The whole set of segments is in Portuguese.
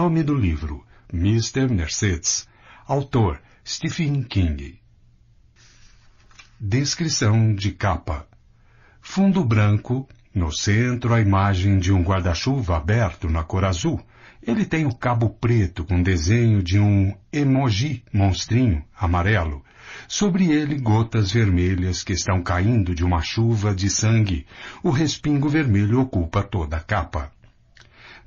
Nome do livro: Mr. Mercedes. Autor: Stephen King. Descrição de capa: Fundo branco, no centro a imagem de um guarda-chuva aberto na cor azul. Ele tem o cabo preto com desenho de um emoji monstrinho amarelo. Sobre ele gotas vermelhas que estão caindo de uma chuva de sangue. O respingo vermelho ocupa toda a capa.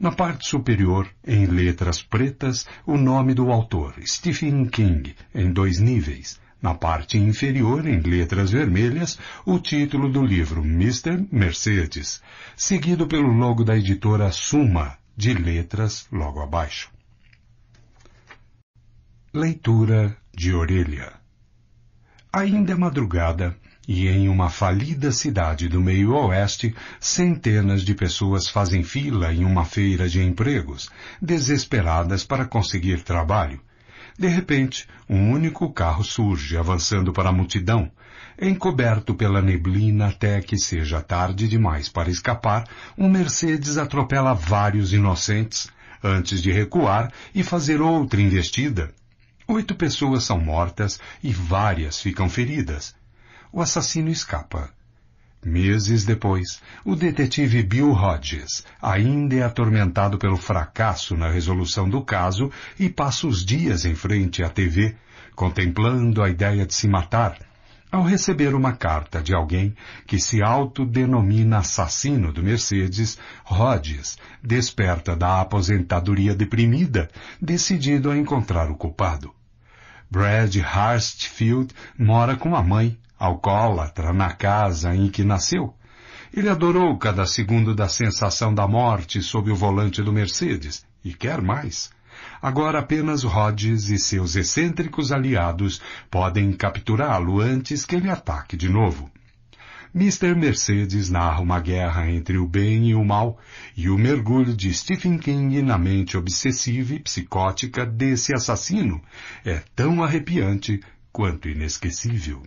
Na parte superior, em letras pretas, o nome do autor, Stephen King, em dois níveis. Na parte inferior, em letras vermelhas, o título do livro Mr. Mercedes, seguido pelo logo da editora Suma, de letras logo abaixo. Leitura de orelha. Ainda é madrugada e em uma falida cidade do meio oeste, centenas de pessoas fazem fila em uma feira de empregos, desesperadas para conseguir trabalho. De repente, um único carro surge, avançando para a multidão, encoberto pela neblina até que seja tarde demais para escapar, um Mercedes atropela vários inocentes antes de recuar e fazer outra investida. Oito pessoas são mortas e várias ficam feridas o assassino escapa. Meses depois, o detetive Bill Hodges ainda é atormentado pelo fracasso na resolução do caso e passa os dias em frente à TV, contemplando a ideia de se matar, ao receber uma carta de alguém que se autodenomina assassino do Mercedes, Rhodes desperta da aposentadoria deprimida, decidido a encontrar o culpado. Brad Harstfield mora com a mãe, alcoólatra na casa em que nasceu. Ele adorou cada segundo da sensação da morte sob o volante do Mercedes, e quer mais. Agora apenas Rhodes e seus excêntricos aliados podem capturá-lo antes que ele ataque de novo. Mr. Mercedes narra uma guerra entre o bem e o mal e o mergulho de Stephen King na mente obsessiva e psicótica desse assassino é tão arrepiante quanto inesquecível.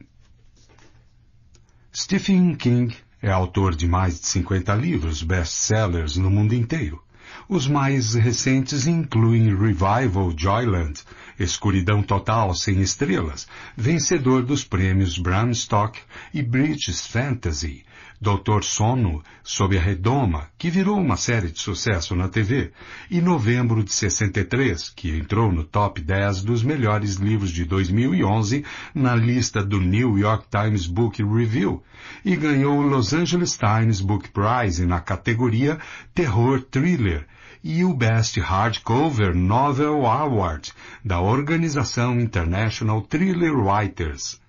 Stephen King é autor de mais de 50 livros best-sellers no mundo inteiro. Os mais recentes incluem Revival Joyland, Escuridão Total Sem Estrelas, vencedor dos prêmios Bram Stoker e British Fantasy, Doutor Sono, sob a redoma, que virou uma série de sucesso na TV, e Novembro de 63, que entrou no top 10 dos melhores livros de 2011 na lista do New York Times Book Review, e ganhou o Los Angeles Times Book Prize na categoria Terror Thriller, e o Best Hardcover Novel Award da organização International Thriller Writers.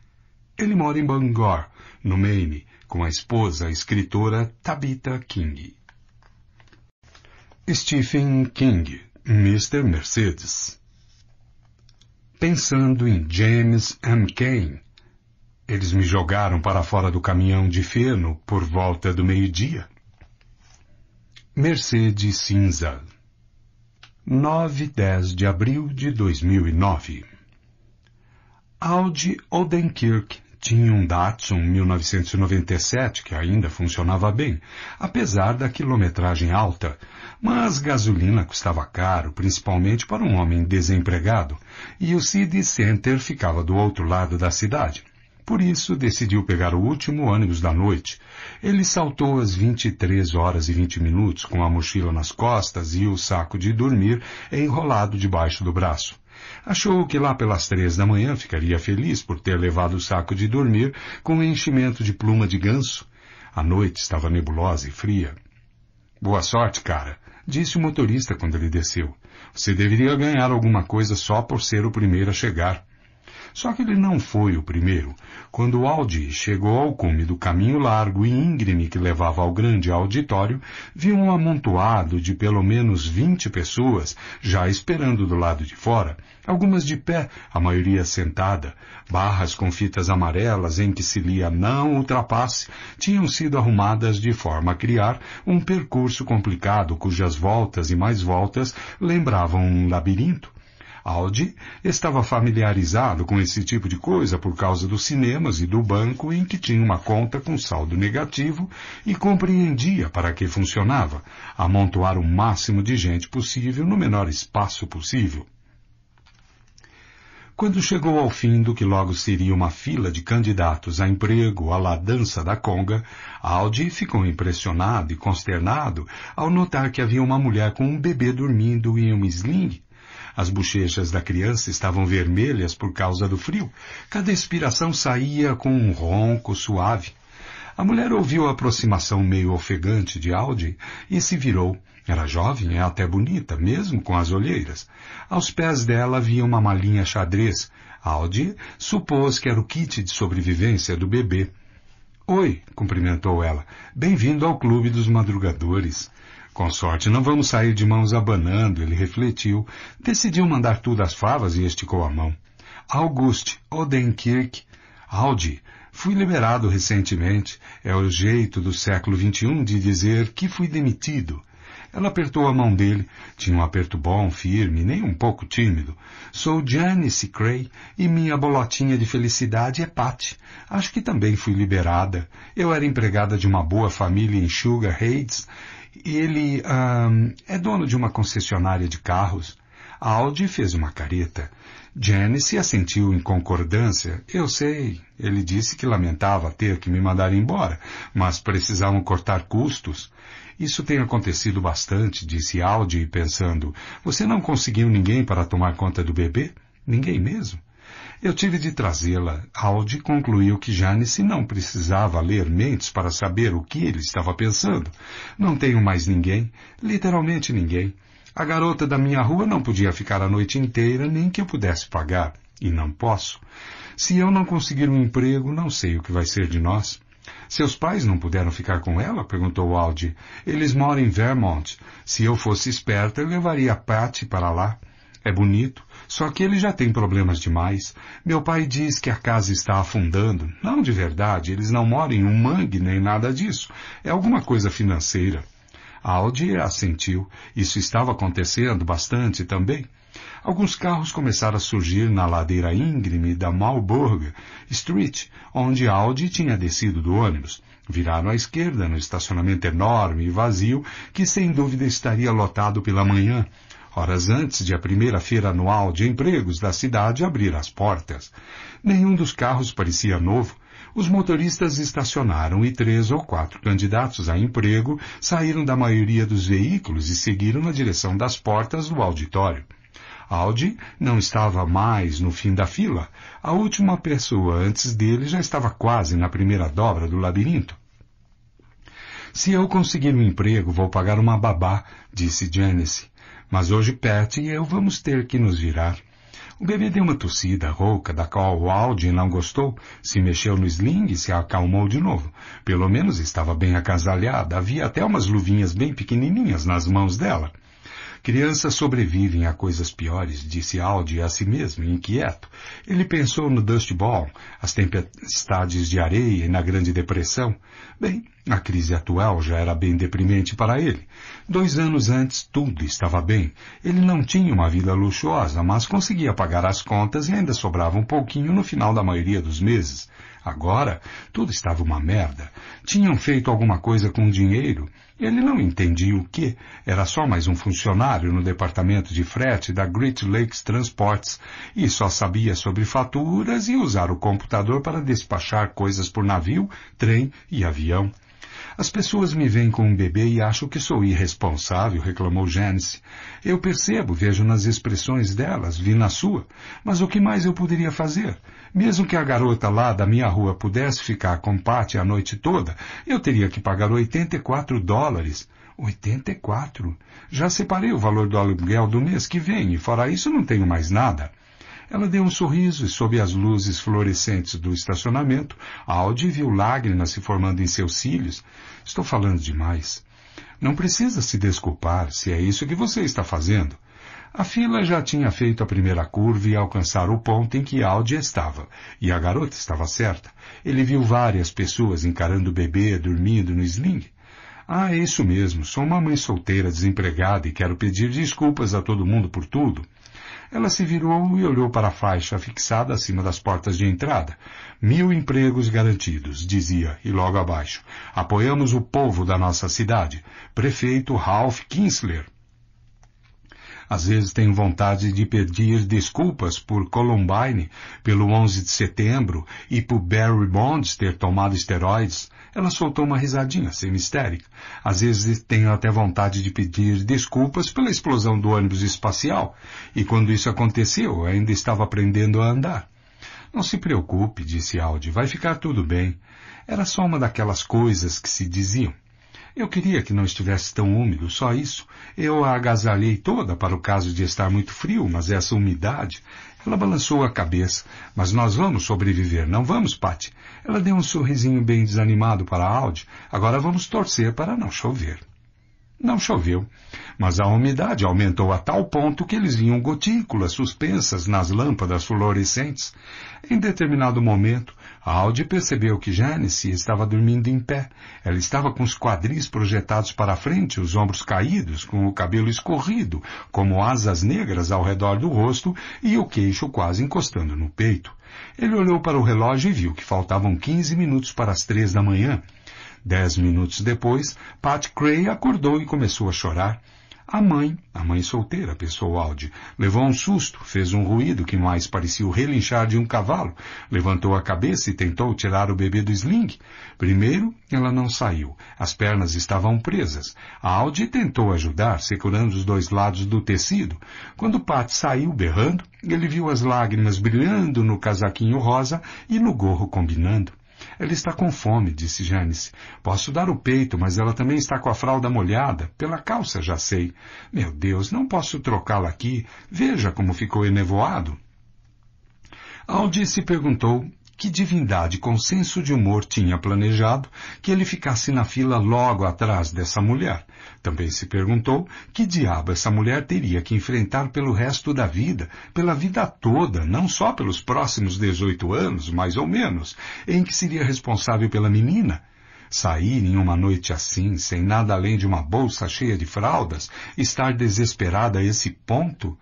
Ele mora em Bangor, no Maine, com a esposa a escritora Tabitha King. Stephen King, Mr. Mercedes. Pensando em James M. Cain, eles me jogaram para fora do caminhão de feno por volta do meio-dia. Mercedes Cinza 9 10 de abril de 2009 Audi Odenkirk tinha um Datsun 1997 que ainda funcionava bem, apesar da quilometragem alta, mas gasolina custava caro, principalmente para um homem desempregado, e o City Center ficava do outro lado da cidade. Por isso, decidiu pegar o último ônibus da noite. Ele saltou às 23 horas e 20 minutos com a mochila nas costas e o saco de dormir enrolado debaixo do braço. Achou que lá pelas três da manhã ficaria feliz por ter levado o saco de dormir com um enchimento de pluma de ganso. A noite estava nebulosa e fria. Boa sorte, cara, disse o motorista quando ele desceu. Você deveria ganhar alguma coisa só por ser o primeiro a chegar. Só que ele não foi o primeiro. Quando Aldi chegou ao cume do caminho largo e íngreme que levava ao grande auditório, viu um amontoado de pelo menos vinte pessoas já esperando do lado de fora, algumas de pé, a maioria sentada, barras com fitas amarelas em que se lia não ultrapasse, tinham sido arrumadas de forma a criar um percurso complicado cujas voltas e mais voltas lembravam um labirinto. Audi estava familiarizado com esse tipo de coisa por causa dos cinemas e do banco em que tinha uma conta com saldo negativo e compreendia para que funcionava, amontoar o máximo de gente possível no menor espaço possível. Quando chegou ao fim do que logo seria uma fila de candidatos a emprego à la dança da conga, Audi ficou impressionado e consternado ao notar que havia uma mulher com um bebê dormindo em um sling as bochechas da criança estavam vermelhas por causa do frio. Cada expiração saía com um ronco suave. A mulher ouviu a aproximação meio ofegante de Audi e se virou. Era jovem e é até bonita, mesmo com as olheiras. Aos pés dela havia uma malinha xadrez. Audi supôs que era o kit de sobrevivência do bebê. Oi, cumprimentou ela. Bem-vindo ao Clube dos Madrugadores. Com sorte, não vamos sair de mãos abanando, ele refletiu. Decidiu mandar tudo às favas e esticou a mão. Auguste Odenkirk, Audi, fui liberado recentemente. É o jeito do século XXI de dizer que fui demitido. Ela apertou a mão dele. Tinha um aperto bom, firme, nem um pouco tímido. Sou Janice Cray e minha bolotinha de felicidade é Pat. Acho que também fui liberada. Eu era empregada de uma boa família em Sugar Heights ele um, é dono de uma concessionária de carros. Audi fez uma careta. Janice assentiu em concordância. Eu sei. Ele disse que lamentava ter que me mandar embora, mas precisavam cortar custos. Isso tem acontecido bastante, disse Audi, pensando. Você não conseguiu ninguém para tomar conta do bebê? Ninguém mesmo? Eu tive de trazê-la. Audi concluiu que Janice não precisava ler mentes para saber o que ele estava pensando. Não tenho mais ninguém, literalmente ninguém. A garota da minha rua não podia ficar a noite inteira, nem que eu pudesse pagar, e não posso. Se eu não conseguir um emprego, não sei o que vai ser de nós. Seus pais não puderam ficar com ela? perguntou Audi. Eles moram em Vermont. Se eu fosse esperta, eu levaria a Patty para lá. É bonito, só que ele já tem problemas demais. Meu pai diz que a casa está afundando. Não de verdade, eles não moram em um mangue nem nada disso. É alguma coisa financeira. Audi assentiu. Isso estava acontecendo bastante também. Alguns carros começaram a surgir na ladeira íngreme da Malburg Street, onde Audi tinha descido do ônibus. Viraram à esquerda no estacionamento enorme e vazio que sem dúvida estaria lotado pela manhã horas antes de a primeira feira anual de empregos da cidade abrir as portas. Nenhum dos carros parecia novo. Os motoristas estacionaram e três ou quatro candidatos a emprego saíram da maioria dos veículos e seguiram na direção das portas do auditório. Audi não estava mais no fim da fila. A última pessoa antes dele já estava quase na primeira dobra do labirinto. Se eu conseguir um emprego, vou pagar uma babá, disse Janice mas hoje Pat e eu vamos ter que nos virar. O bebê deu uma tossida rouca, da qual o Aldi não gostou, se mexeu no sling e se acalmou de novo. Pelo menos estava bem acasalhada, havia até umas luvinhas bem pequenininhas nas mãos dela. Crianças sobrevivem a coisas piores, disse Aldi a si mesmo, inquieto. Ele pensou no Dust Bowl, as tempestades de areia e na Grande Depressão. Bem, a crise atual já era bem deprimente para ele. Dois anos antes, tudo estava bem. Ele não tinha uma vida luxuosa, mas conseguia pagar as contas e ainda sobrava um pouquinho no final da maioria dos meses. Agora, tudo estava uma merda. Tinham feito alguma coisa com o dinheiro. Ele não entendia o que. Era só mais um funcionário no departamento de frete da Great Lakes Transports e só sabia sobre faturas e usar o computador para despachar coisas por navio, trem e avião. As pessoas me veem com um bebê e acham que sou irresponsável, reclamou Janice. Eu percebo, vejo nas expressões delas, vi na sua. Mas o que mais eu poderia fazer? Mesmo que a garota lá da minha rua pudesse ficar com Patty a noite toda, eu teria que pagar 84 dólares. 84? Já separei o valor do aluguel do mês que vem e fora isso não tenho mais nada. Ela deu um sorriso e, sob as luzes fluorescentes do estacionamento, Audi viu lágrimas se formando em seus cílios. Estou falando demais. Não precisa se desculpar se é isso que você está fazendo. A fila já tinha feito a primeira curva e alcançar o ponto em que Audi estava. E a garota estava certa. Ele viu várias pessoas encarando o bebê dormindo no sling. Ah, é isso mesmo. Sou uma mãe solteira, desempregada e quero pedir desculpas a todo mundo por tudo. Ela se virou e olhou para a faixa fixada acima das portas de entrada. Mil empregos garantidos, dizia, e logo abaixo. Apoiamos o povo da nossa cidade. Prefeito Ralph Kinsler. Às vezes tenho vontade de pedir desculpas por Columbine, pelo 11 de setembro e por Barry Bonds ter tomado esteroides, ela soltou uma risadinha, semi Às vezes tenho até vontade de pedir desculpas pela explosão do ônibus espacial, e quando isso aconteceu, ainda estava aprendendo a andar. Não se preocupe, disse Aldi, vai ficar tudo bem. Era só uma daquelas coisas que se diziam. Eu queria que não estivesse tão úmido, só isso. Eu a agasalhei toda para o caso de estar muito frio, mas essa umidade ela balançou a cabeça. Mas nós vamos sobreviver, não vamos, Patti? Ela deu um sorrisinho bem desanimado para a Audi. Agora vamos torcer para não chover. Não choveu, mas a umidade aumentou a tal ponto que eles viam gotículas suspensas nas lâmpadas fluorescentes. Em determinado momento, Audi percebeu que Janice estava dormindo em pé. Ela estava com os quadris projetados para frente, os ombros caídos, com o cabelo escorrido, como asas negras ao redor do rosto e o queixo quase encostando no peito. Ele olhou para o relógio e viu que faltavam 15 minutos para as três da manhã. Dez minutos depois, Pat Cray acordou e começou a chorar. A mãe, a mãe solteira, pensou Aldi, levou um susto, fez um ruído que mais parecia o relinchar de um cavalo, levantou a cabeça e tentou tirar o bebê do sling. Primeiro, ela não saiu. As pernas estavam presas. A Aldi tentou ajudar, segurando os dois lados do tecido. Quando Pat saiu berrando, ele viu as lágrimas brilhando no casaquinho rosa e no gorro combinando. Ela está com fome, disse Janice. Posso dar o peito, mas ela também está com a fralda molhada. Pela calça, já sei. Meu Deus, não posso trocá-la aqui. Veja como ficou enevoado. Aldi se perguntou que divindade com senso de humor tinha planejado que ele ficasse na fila logo atrás dessa mulher, também se perguntou que diabo essa mulher teria que enfrentar pelo resto da vida, pela vida toda, não só pelos próximos 18 anos, mais ou menos, em que seria responsável pela menina. Sair em uma noite assim, sem nada além de uma bolsa cheia de fraldas, estar desesperada a esse ponto?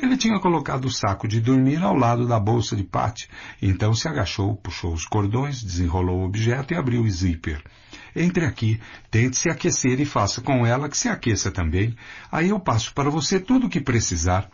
Ele tinha colocado o saco de dormir ao lado da bolsa de Pate, então se agachou, puxou os cordões, desenrolou o objeto e abriu o zíper. Entre aqui, tente se aquecer e faça com ela que se aqueça também. Aí eu passo para você tudo o que precisar.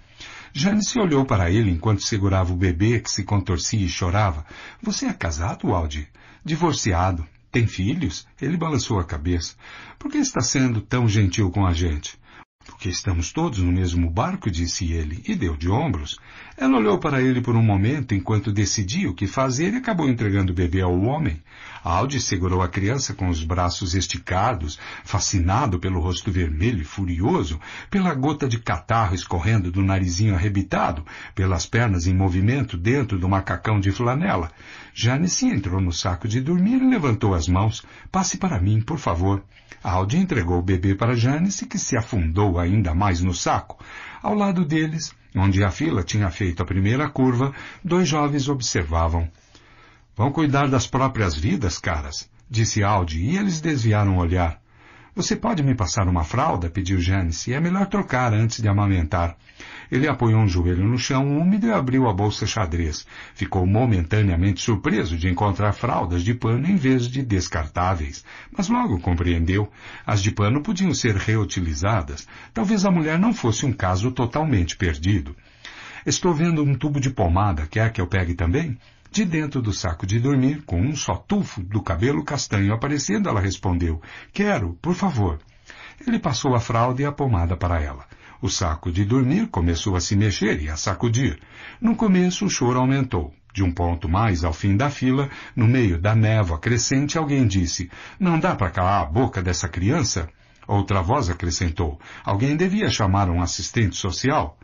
Jane se olhou para ele enquanto segurava o bebê que se contorcia e chorava. Você é casado, Aldi? Divorciado. Tem filhos? Ele balançou a cabeça. Por que está sendo tão gentil com a gente? Porque estamos todos no mesmo barco, disse ele, e deu de ombros. Ela olhou para ele por um momento enquanto decidia o que fazer e acabou entregando o bebê ao homem. Audi segurou a criança com os braços esticados, fascinado pelo rosto vermelho e furioso, pela gota de catarro escorrendo do narizinho arrebitado, pelas pernas em movimento dentro do macacão de flanela. Janice entrou no saco de dormir e levantou as mãos. Passe para mim, por favor. Audi entregou o bebê para Janice, que se afundou ainda mais no saco. Ao lado deles, onde a fila tinha feito a primeira curva, dois jovens observavam. Vão cuidar das próprias vidas, caras, disse Aldi, e eles desviaram o olhar. Você pode me passar uma fralda? pediu Janice. É melhor trocar antes de amamentar. Ele apoiou um joelho no chão úmido e abriu a bolsa xadrez. Ficou momentaneamente surpreso de encontrar fraldas de pano em vez de descartáveis, mas logo compreendeu. As de pano podiam ser reutilizadas. Talvez a mulher não fosse um caso totalmente perdido. Estou vendo um tubo de pomada. Quer que eu pegue também? De dentro do saco de dormir, com um só tufo do cabelo castanho aparecendo, ela respondeu, quero, por favor. Ele passou a fralda e a pomada para ela. O saco de dormir começou a se mexer e a sacudir. No começo, o choro aumentou. De um ponto mais ao fim da fila, no meio da névoa crescente, alguém disse: Não dá para calar a boca dessa criança? Outra voz acrescentou: Alguém devia chamar um assistente social?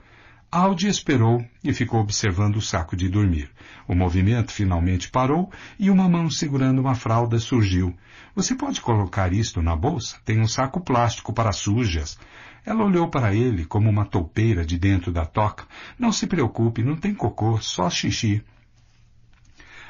Audi esperou e ficou observando o saco de dormir. O movimento finalmente parou e uma mão segurando uma fralda surgiu. Você pode colocar isto na bolsa? Tem um saco plástico para sujas. Ela olhou para ele como uma toupeira de dentro da toca. Não se preocupe, não tem cocô, só xixi.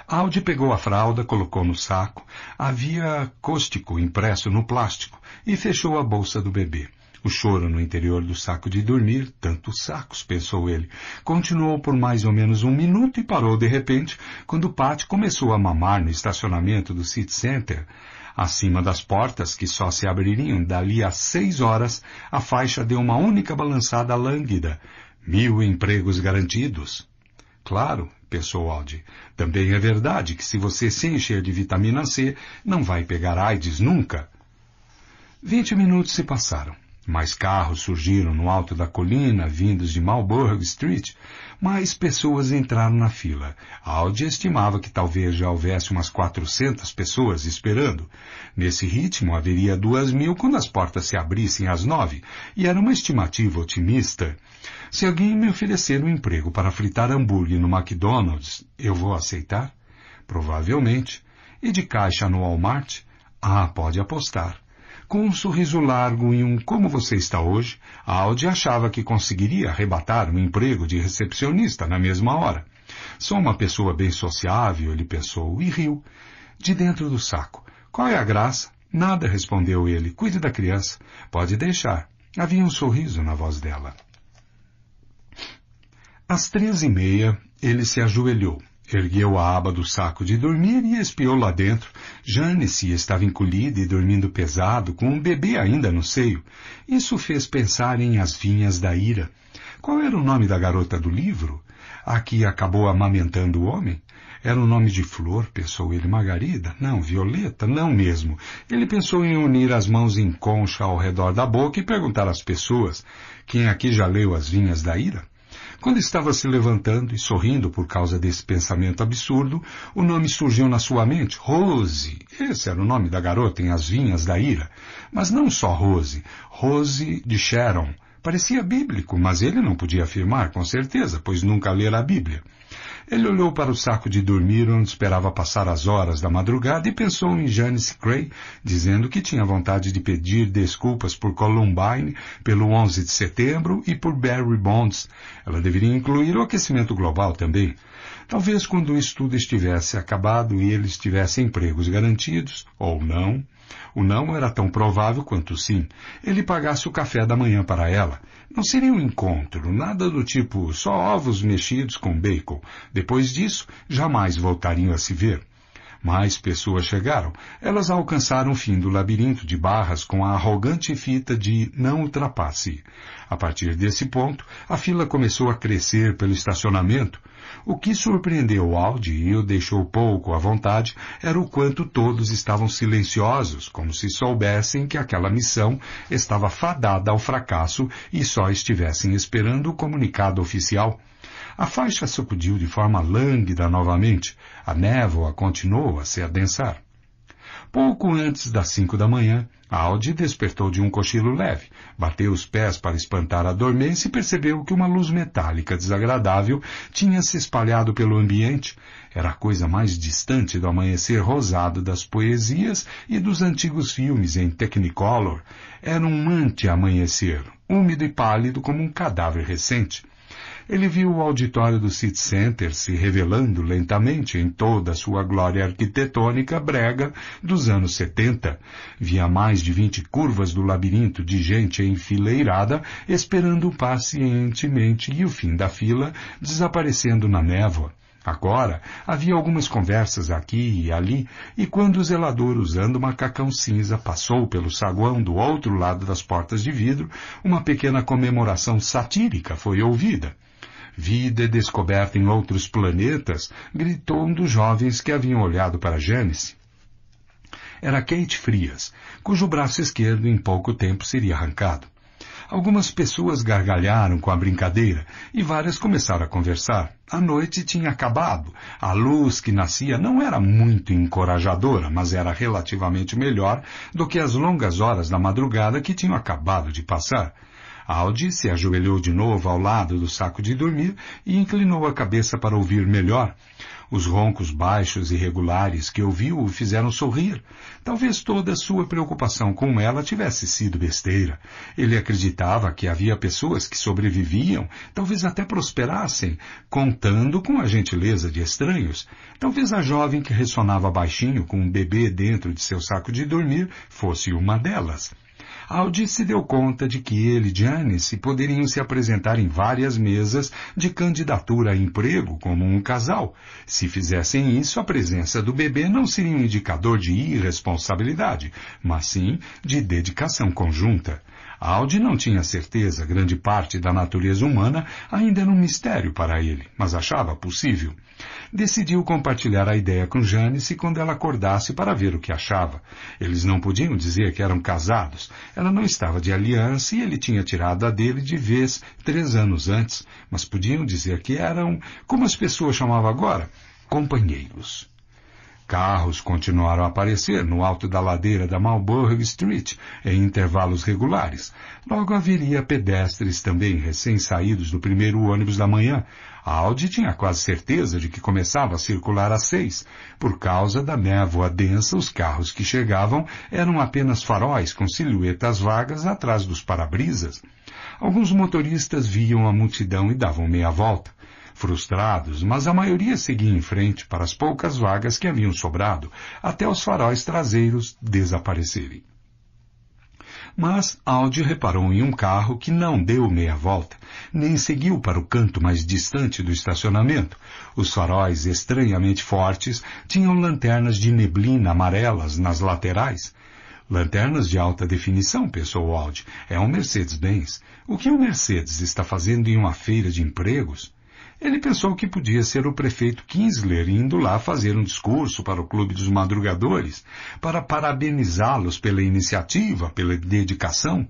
Audi pegou a fralda, colocou no saco. Havia côstico impresso no plástico e fechou a bolsa do bebê. O choro no interior do saco de dormir, tantos sacos, pensou ele. Continuou por mais ou menos um minuto e parou de repente, quando Pat começou a mamar no estacionamento do City Center. Acima das portas, que só se abririam dali a seis horas, a faixa deu uma única balançada lânguida. Mil empregos garantidos. Claro, pensou Aldi. Também é verdade que se você se encher de vitamina C, não vai pegar AIDS nunca. Vinte minutos se passaram. Mais carros surgiram no alto da colina, vindos de Marlborough Street, mais pessoas entraram na fila. A Audi estimava que talvez já houvesse umas 400 pessoas esperando. Nesse ritmo, haveria duas mil quando as portas se abrissem às nove, e era uma estimativa otimista. Se alguém me oferecer um emprego para fritar hambúrguer no McDonald's, eu vou aceitar? Provavelmente. E de caixa no Walmart? Ah, pode apostar. Com um sorriso largo e um como você está hoje, a Audi achava que conseguiria arrebatar um emprego de recepcionista na mesma hora. Sou uma pessoa bem sociável, ele pensou, e riu. De dentro do saco. Qual é a graça? Nada, respondeu ele. Cuide da criança. Pode deixar. Havia um sorriso na voz dela. Às três e meia, ele se ajoelhou Ergueu a aba do saco de dormir e espiou lá dentro. Janice estava encolhida e dormindo pesado, com um bebê ainda no seio. Isso fez pensar em As Vinhas da Ira. Qual era o nome da garota do livro? A que acabou amamentando o homem? Era o nome de flor, pensou ele. Margarida? Não, Violeta? Não mesmo. Ele pensou em unir as mãos em concha ao redor da boca e perguntar às pessoas: quem aqui já leu As Vinhas da Ira? Quando estava se levantando e sorrindo por causa desse pensamento absurdo, o nome surgiu na sua mente, Rose. Esse era o nome da garota em As Vinhas da Ira. Mas não só Rose, Rose de Sharon. Parecia bíblico, mas ele não podia afirmar com certeza, pois nunca lera a Bíblia. Ele olhou para o saco de dormir onde esperava passar as horas da madrugada e pensou em Janice Cray, dizendo que tinha vontade de pedir desculpas por Columbine, pelo 11 de setembro e por Barry Bonds. Ela deveria incluir o aquecimento global também. Talvez quando o estudo estivesse acabado e eles tivessem empregos garantidos, ou não. O não era tão provável quanto o sim. Ele pagasse o café da manhã para ela. Não seria um encontro, nada do tipo só ovos mexidos com bacon. Depois disso, jamais voltariam a se ver. Mais pessoas chegaram. Elas alcançaram o fim do labirinto de barras com a arrogante fita de não ultrapasse. A partir desse ponto, a fila começou a crescer pelo estacionamento o que surpreendeu Audi e o deixou pouco à vontade era o quanto todos estavam silenciosos, como se soubessem que aquela missão estava fadada ao fracasso e só estivessem esperando o comunicado oficial. A faixa sacudiu de forma lânguida novamente. A névoa continuou a se adensar. Pouco antes das cinco da manhã, Audi despertou de um cochilo leve, bateu os pés para espantar a dormência e percebeu que uma luz metálica desagradável tinha se espalhado pelo ambiente. Era a coisa mais distante do amanhecer rosado das poesias e dos antigos filmes em Technicolor. Era um anti amanhecer úmido e pálido como um cadáver recente. Ele viu o auditório do City Center se revelando lentamente em toda a sua glória arquitetônica brega dos anos 70. Via mais de 20 curvas do labirinto de gente enfileirada esperando pacientemente e o fim da fila desaparecendo na névoa. Agora, havia algumas conversas aqui e ali, e quando o zelador, usando macacão cinza, passou pelo saguão do outro lado das portas de vidro, uma pequena comemoração satírica foi ouvida. Vida descoberta em outros planetas, gritou um dos jovens que haviam olhado para Gênesis. Era Kate Frias, cujo braço esquerdo em pouco tempo seria arrancado. Algumas pessoas gargalharam com a brincadeira e várias começaram a conversar. A noite tinha acabado. A luz que nascia não era muito encorajadora, mas era relativamente melhor do que as longas horas da madrugada que tinham acabado de passar. Audi se ajoelhou de novo ao lado do saco de dormir e inclinou a cabeça para ouvir melhor. Os roncos baixos e regulares que ouviu o fizeram sorrir. Talvez toda sua preocupação com ela tivesse sido besteira. Ele acreditava que havia pessoas que sobreviviam, talvez até prosperassem, contando com a gentileza de estranhos. Talvez a jovem que ressonava baixinho com um bebê dentro de seu saco de dormir fosse uma delas. Audi se deu conta de que ele e Janice poderiam se apresentar em várias mesas de candidatura a emprego como um casal. Se fizessem isso, a presença do bebê não seria um indicador de irresponsabilidade, mas sim de dedicação conjunta. Audi não tinha certeza, grande parte da natureza humana ainda era um mistério para ele, mas achava possível decidiu compartilhar a ideia com Janice quando ela acordasse para ver o que achava. Eles não podiam dizer que eram casados. Ela não estava de aliança e ele tinha tirado a dele de vez três anos antes, mas podiam dizer que eram, como as pessoas chamavam agora, companheiros. Carros continuaram a aparecer no alto da ladeira da Marlborough Street em intervalos regulares. Logo haveria pedestres também recém-saídos do primeiro ônibus da manhã, a Audi tinha quase certeza de que começava a circular às seis. Por causa da névoa densa, os carros que chegavam eram apenas faróis com silhuetas vagas atrás dos para-brisas. Alguns motoristas viam a multidão e davam meia volta frustrados, mas a maioria seguia em frente para as poucas vagas que haviam sobrado, até os faróis traseiros desaparecerem. Mas Audi reparou em um carro que não deu meia volta, nem seguiu para o canto mais distante do estacionamento. Os faróis estranhamente fortes tinham lanternas de neblina amarelas nas laterais. Lanternas de alta definição, pensou Audi. É um Mercedes-Benz. O que o Mercedes está fazendo em uma feira de empregos? Ele pensou que podia ser o prefeito Kinsler indo lá fazer um discurso para o Clube dos Madrugadores, para parabenizá-los pela iniciativa, pela dedicação.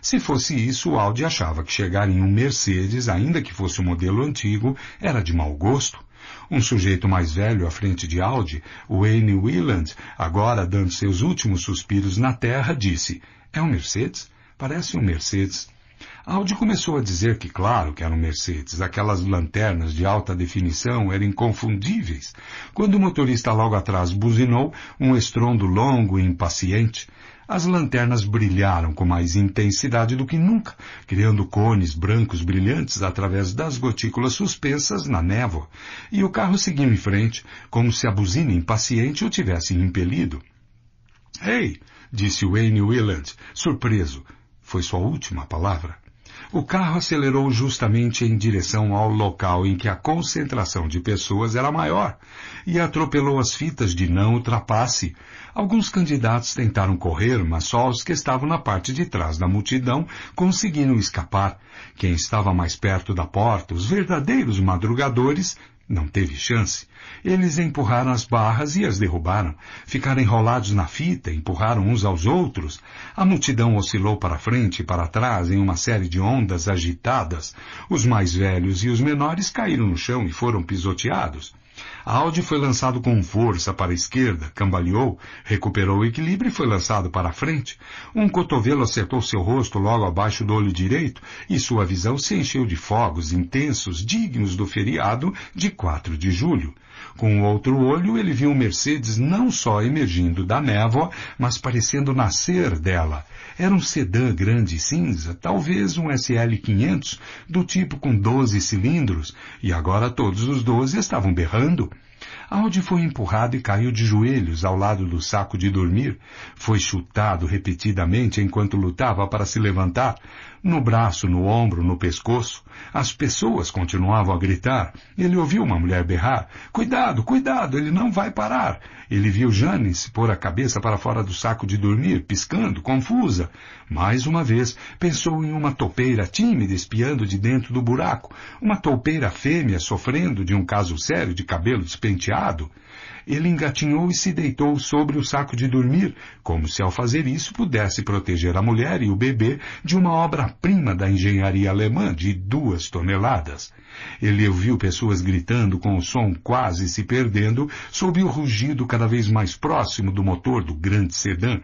Se fosse isso, o Audi achava que chegar em um Mercedes, ainda que fosse o um modelo antigo, era de mau gosto. Um sujeito mais velho à frente de Audi, Wayne Wieland, agora dando seus últimos suspiros na terra, disse, é um Mercedes? Parece um Mercedes. Audi começou a dizer que, claro, que eram Mercedes. Aquelas lanternas de alta definição eram inconfundíveis. Quando o motorista logo atrás buzinou, um estrondo longo e impaciente, as lanternas brilharam com mais intensidade do que nunca, criando cones brancos brilhantes através das gotículas suspensas na névoa, e o carro seguiu em frente, como se a buzina impaciente o tivesse impelido. Ei! disse Wayne Willand, surpreso. Foi sua última palavra. O carro acelerou justamente em direção ao local em que a concentração de pessoas era maior e atropelou as fitas de não ultrapasse. Alguns candidatos tentaram correr, mas só os que estavam na parte de trás da multidão conseguiram escapar. Quem estava mais perto da porta, os verdadeiros madrugadores, não teve chance. Eles empurraram as barras e as derrubaram. Ficaram enrolados na fita, empurraram uns aos outros. A multidão oscilou para frente e para trás em uma série de ondas agitadas. Os mais velhos e os menores caíram no chão e foram pisoteados. A Audi foi lançado com força para a esquerda, cambaleou, recuperou o equilíbrio e foi lançado para a frente. Um cotovelo acertou seu rosto logo abaixo do olho direito e sua visão se encheu de fogos intensos dignos do feriado de 4 de julho. Com o outro olho, ele viu Mercedes não só emergindo da névoa, mas parecendo nascer dela. Era um sedã grande e cinza, talvez um SL500, do tipo com 12 cilindros, e agora todos os 12 estavam berrando. Audi foi empurrado e caiu de joelhos ao lado do saco de dormir. Foi chutado repetidamente enquanto lutava para se levantar. No braço, no ombro, no pescoço, as pessoas continuavam a gritar. Ele ouviu uma mulher berrar: Cuidado, cuidado, ele não vai parar. Ele viu Jane se pôr a cabeça para fora do saco de dormir, piscando, confusa. Mais uma vez, pensou em uma toupeira tímida espiando de dentro do buraco, uma toupeira fêmea sofrendo de um caso sério de cabelo despenteado ele engatinhou e se deitou sobre o saco de dormir, como se ao fazer isso pudesse proteger a mulher e o bebê de uma obra-prima da engenharia alemã de duas toneladas. Ele ouviu pessoas gritando com o som quase se perdendo sob o rugido cada vez mais próximo do motor do grande sedã.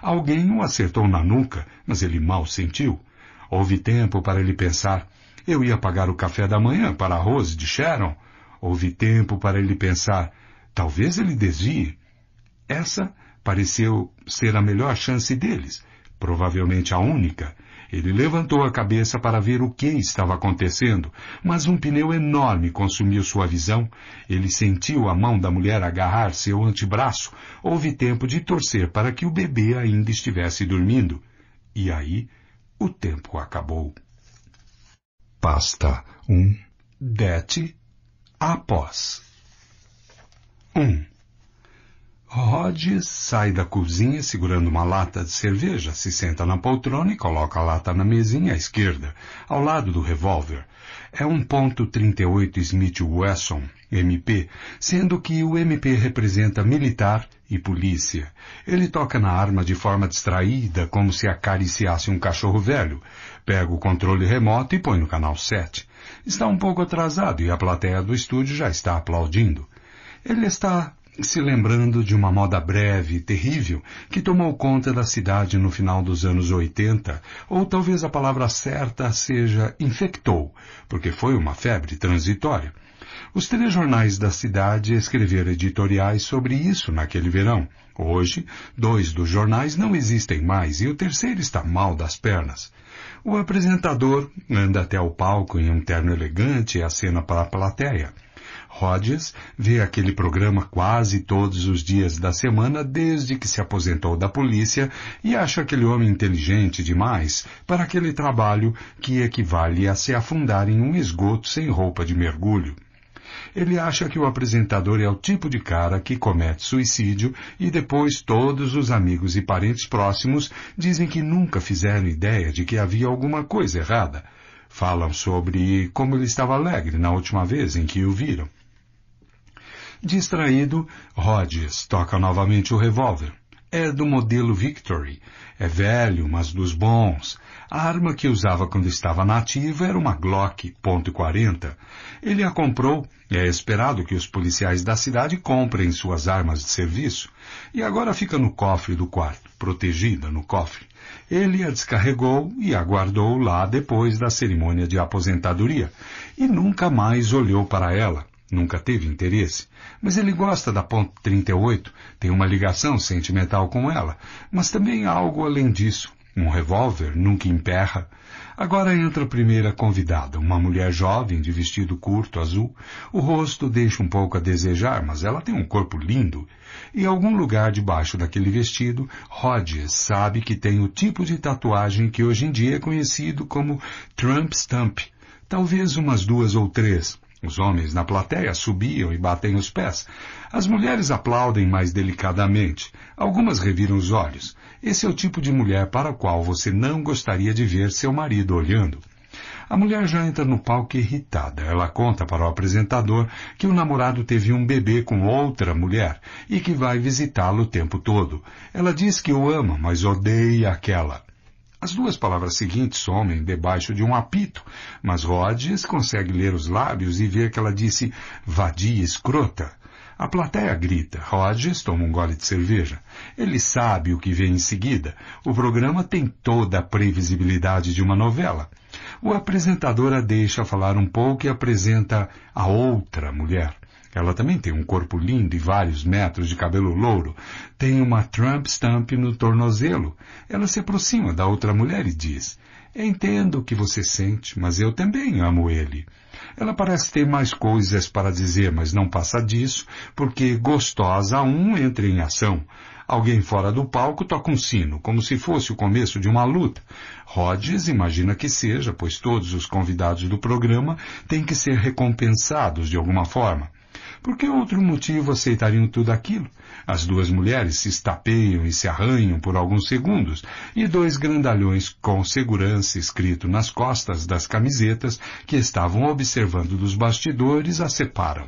Alguém o acertou na nuca, mas ele mal sentiu. Houve tempo para ele pensar. Eu ia pagar o café da manhã para a Rose de Sharon. Houve tempo para ele pensar. Talvez ele desvie. Essa pareceu ser a melhor chance deles, provavelmente a única. Ele levantou a cabeça para ver o que estava acontecendo, mas um pneu enorme consumiu sua visão. Ele sentiu a mão da mulher agarrar seu antebraço. Houve tempo de torcer para que o bebê ainda estivesse dormindo. E aí, o tempo acabou. Pasta 1 um. Det após. 1. Rod sai da cozinha segurando uma lata de cerveja, se senta na poltrona e coloca a lata na mesinha à esquerda, ao lado do revólver. É um ponto .38 Smith Wesson, MP, sendo que o MP representa militar e polícia. Ele toca na arma de forma distraída, como se acariciasse um cachorro velho. Pega o controle remoto e põe no canal 7. Está um pouco atrasado e a plateia do estúdio já está aplaudindo. Ele está se lembrando de uma moda breve e terrível que tomou conta da cidade no final dos anos 80, ou talvez a palavra certa seja infectou, porque foi uma febre transitória. Os três jornais da cidade escreveram editoriais sobre isso naquele verão. Hoje, dois dos jornais não existem mais e o terceiro está mal das pernas. O apresentador anda até o palco em um terno elegante e acena para a plateia. Rogers vê aquele programa quase todos os dias da semana desde que se aposentou da polícia e acha aquele homem inteligente demais para aquele trabalho que equivale a se afundar em um esgoto sem roupa de mergulho. Ele acha que o apresentador é o tipo de cara que comete suicídio e depois todos os amigos e parentes próximos dizem que nunca fizeram ideia de que havia alguma coisa errada. Falam sobre como ele estava alegre na última vez em que o viram. Distraído, Rhodes toca novamente o revólver. É do modelo Victory. É velho, mas dos bons. A arma que usava quando estava nativa era uma Glock .40. Ele a comprou é esperado que os policiais da cidade comprem suas armas de serviço. E agora fica no cofre do quarto, protegida no cofre. Ele a descarregou e aguardou lá depois da cerimônia de aposentadoria. E nunca mais olhou para ela. Nunca teve interesse. Mas ele gosta da ponte 38, tem uma ligação sentimental com ela, mas também algo além disso. Um revólver nunca emperra. Agora entra a primeira convidada, uma mulher jovem de vestido curto azul. O rosto deixa um pouco a desejar, mas ela tem um corpo lindo. Em algum lugar debaixo daquele vestido, Rodgers sabe que tem o tipo de tatuagem que hoje em dia é conhecido como Trump Stamp. Talvez umas duas ou três. Os homens na plateia subiam e batem os pés. As mulheres aplaudem mais delicadamente. Algumas reviram os olhos. Esse é o tipo de mulher para a qual você não gostaria de ver seu marido olhando. A mulher já entra no palco irritada. Ela conta para o apresentador que o namorado teve um bebê com outra mulher e que vai visitá-lo o tempo todo. Ela diz que o ama, mas odeia aquela. As duas palavras seguintes somem debaixo de um apito, mas Rhodes consegue ler os lábios e ver que ela disse vadia escrota. A plateia grita. Rhodes toma um gole de cerveja. Ele sabe o que vem em seguida. O programa tem toda a previsibilidade de uma novela. O apresentador a deixa falar um pouco e apresenta a outra mulher. Ela também tem um corpo lindo e vários metros de cabelo louro. Tem uma Trump Stamp no tornozelo. Ela se aproxima da outra mulher e diz, Entendo o que você sente, mas eu também amo ele. Ela parece ter mais coisas para dizer, mas não passa disso, porque gostosa um entra em ação. Alguém fora do palco toca um sino, como se fosse o começo de uma luta. Rhodes imagina que seja, pois todos os convidados do programa têm que ser recompensados de alguma forma. Por que outro motivo aceitariam tudo aquilo? As duas mulheres se estapeiam e se arranham por alguns segundos, e dois grandalhões com segurança escrito nas costas das camisetas que estavam observando dos bastidores a separam.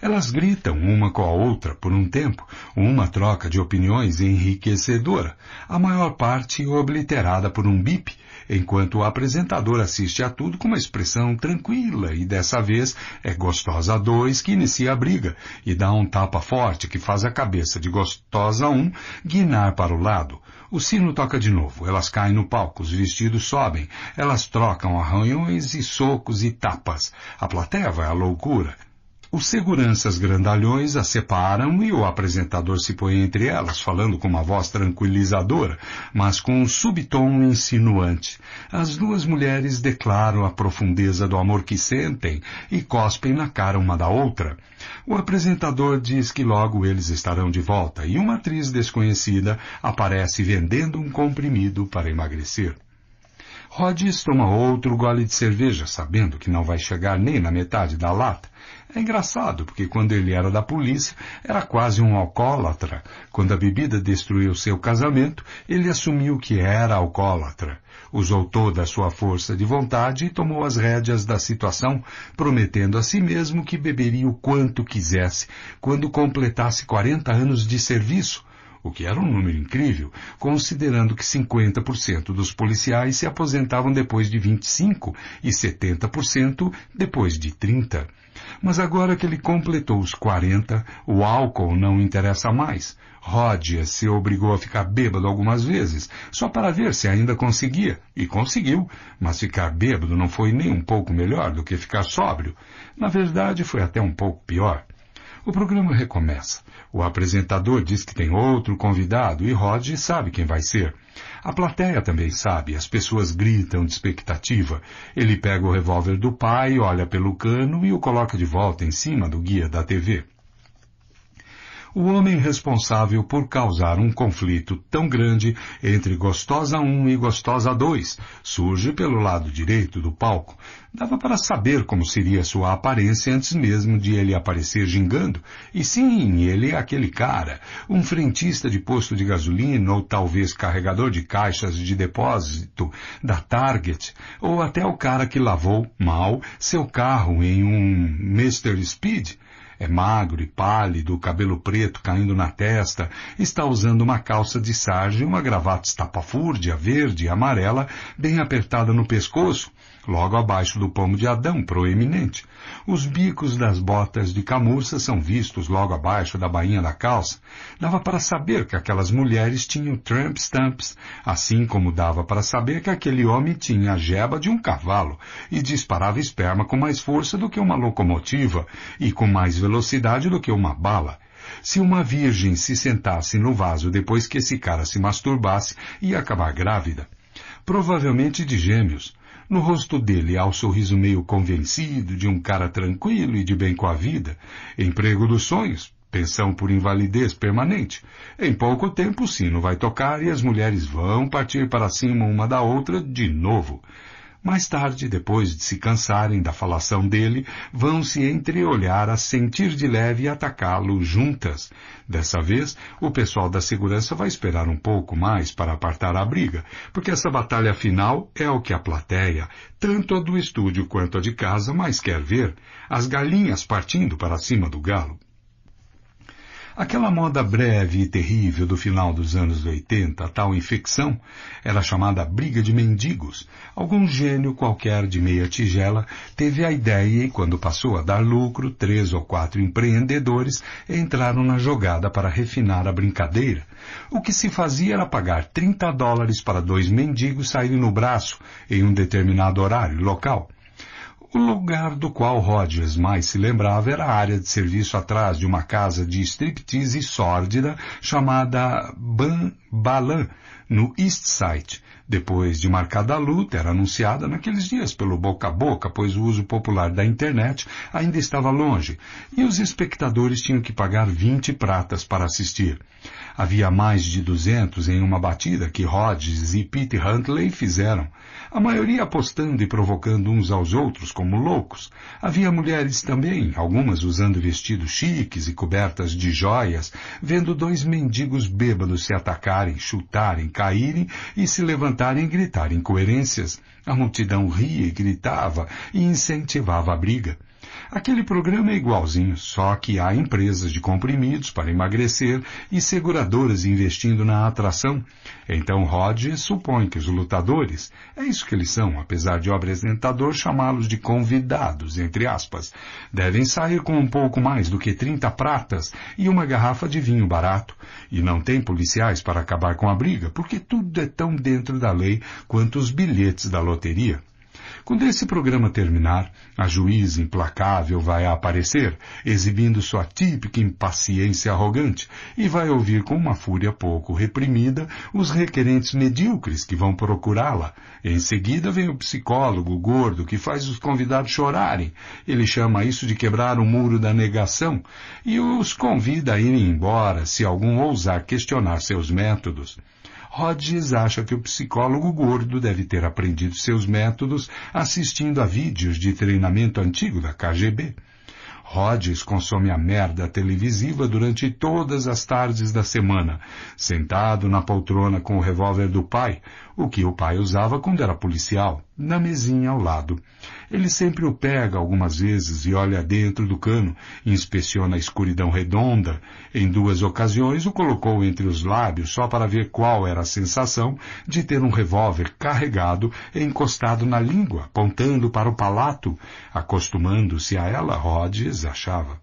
Elas gritam uma com a outra por um tempo, uma troca de opiniões enriquecedora, a maior parte obliterada por um bip enquanto o apresentador assiste a tudo com uma expressão tranquila e dessa vez é Gostosa 2 que inicia a briga e dá um tapa forte que faz a cabeça de Gostosa 1 guinar para o lado. O sino toca de novo, elas caem no palco, os vestidos sobem, elas trocam arranhões e socos e tapas. A plateia vai à loucura. Os seguranças grandalhões a separam e o apresentador se põe entre elas, falando com uma voz tranquilizadora, mas com um subtom insinuante. As duas mulheres declaram a profundeza do amor que sentem e cospem na cara uma da outra. O apresentador diz que logo eles estarão de volta e uma atriz desconhecida aparece vendendo um comprimido para emagrecer. Rhodes toma outro gole de cerveja, sabendo que não vai chegar nem na metade da lata, é engraçado, porque quando ele era da polícia, era quase um alcoólatra. Quando a bebida destruiu seu casamento, ele assumiu que era alcoólatra. Usou toda a sua força de vontade e tomou as rédeas da situação, prometendo a si mesmo que beberia o quanto quisesse quando completasse 40 anos de serviço, o que era um número incrível, considerando que 50% dos policiais se aposentavam depois de 25 e 70% depois de 30. Mas agora que ele completou os 40, o álcool não interessa mais. Rodia se obrigou a ficar bêbado algumas vezes, só para ver se ainda conseguia, e conseguiu, mas ficar bêbado não foi nem um pouco melhor do que ficar sóbrio. Na verdade, foi até um pouco pior. O programa recomeça. O apresentador diz que tem outro convidado e Rod sabe quem vai ser. A plateia também sabe, as pessoas gritam de expectativa. Ele pega o revólver do pai, olha pelo cano e o coloca de volta em cima do guia da TV. O homem responsável por causar um conflito tão grande entre Gostosa 1 e Gostosa 2 surge pelo lado direito do palco, Dava para saber como seria sua aparência antes mesmo de ele aparecer gingando. E sim, ele é aquele cara, um frentista de posto de gasolina ou talvez carregador de caixas de depósito da Target, ou até o cara que lavou mal seu carro em um Mr. Speed. É magro e pálido, cabelo preto caindo na testa, está usando uma calça de sarja e uma gravata estapafúrdia, verde e amarela, bem apertada no pescoço, logo abaixo do pomo de Adão, proeminente. Os bicos das botas de camurça são vistos logo abaixo da bainha da calça. Dava para saber que aquelas mulheres tinham tramp stamps, assim como dava para saber que aquele homem tinha a jeba de um cavalo e disparava esperma com mais força do que uma locomotiva e com mais velocidade do que uma bala. Se uma virgem se sentasse no vaso depois que esse cara se masturbasse, ia acabar grávida. Provavelmente de gêmeos. No rosto dele há o sorriso meio convencido de um cara tranquilo e de bem com a vida, emprego dos sonhos, pensão por invalidez permanente. Em pouco tempo o sino vai tocar e as mulheres vão partir para cima uma da outra de novo. Mais tarde, depois de se cansarem da falação dele, vão se entreolhar a sentir de leve e atacá-lo juntas. Dessa vez, o pessoal da segurança vai esperar um pouco mais para apartar a briga, porque essa batalha final é o que a plateia, tanto a do estúdio quanto a de casa, mais quer ver. As galinhas partindo para cima do galo. Aquela moda breve e terrível do final dos anos 80, a tal infecção, era chamada briga de mendigos. Algum gênio qualquer de meia tigela teve a ideia e, quando passou a dar lucro, três ou quatro empreendedores entraram na jogada para refinar a brincadeira. O que se fazia era pagar 30 dólares para dois mendigos saírem no braço em um determinado horário local. O lugar do qual Rogers mais se lembrava era a área de serviço atrás de uma casa de striptease sórdida chamada Ban Balan, no East Side. Depois de marcada a luta, era anunciada naqueles dias pelo boca a boca, pois o uso popular da internet ainda estava longe, e os espectadores tinham que pagar 20 pratas para assistir. Havia mais de 200 em uma batida que Rogers e Pete Huntley fizeram. A maioria apostando e provocando uns aos outros como loucos. Havia mulheres também, algumas usando vestidos chiques e cobertas de joias, vendo dois mendigos bêbados se atacarem, chutarem, caírem e se levantarem e gritarem coerências. A multidão ria e gritava e incentivava a briga. Aquele programa é igualzinho, só que há empresas de comprimidos para emagrecer e seguradoras investindo na atração então Rod supõe que os lutadores, é isso que eles são, apesar de o apresentador chamá-los de convidados, entre aspas, devem sair com um pouco mais do que 30 pratas e uma garrafa de vinho barato. E não tem policiais para acabar com a briga, porque tudo é tão dentro da lei quanto os bilhetes da loteria. Quando esse programa terminar, a juíza implacável vai aparecer, exibindo sua típica impaciência arrogante, e vai ouvir com uma fúria pouco reprimida os requerentes medíocres que vão procurá-la. Em seguida vem o psicólogo gordo que faz os convidados chorarem. Ele chama isso de quebrar o muro da negação e os convida a irem embora se algum ousar questionar seus métodos. Hodges acha que o psicólogo gordo deve ter aprendido seus métodos assistindo a vídeos de treinamento antigo da KGB. Rhodes consome a merda televisiva durante todas as tardes da semana, sentado na poltrona com o revólver do pai, o que o pai usava quando era policial, na mesinha ao lado. Ele sempre o pega algumas vezes e olha dentro do cano, inspeciona a escuridão redonda. Em duas ocasiões o colocou entre os lábios só para ver qual era a sensação de ter um revólver carregado encostado na língua, apontando para o palato, acostumando-se a ela, Rhodes achava.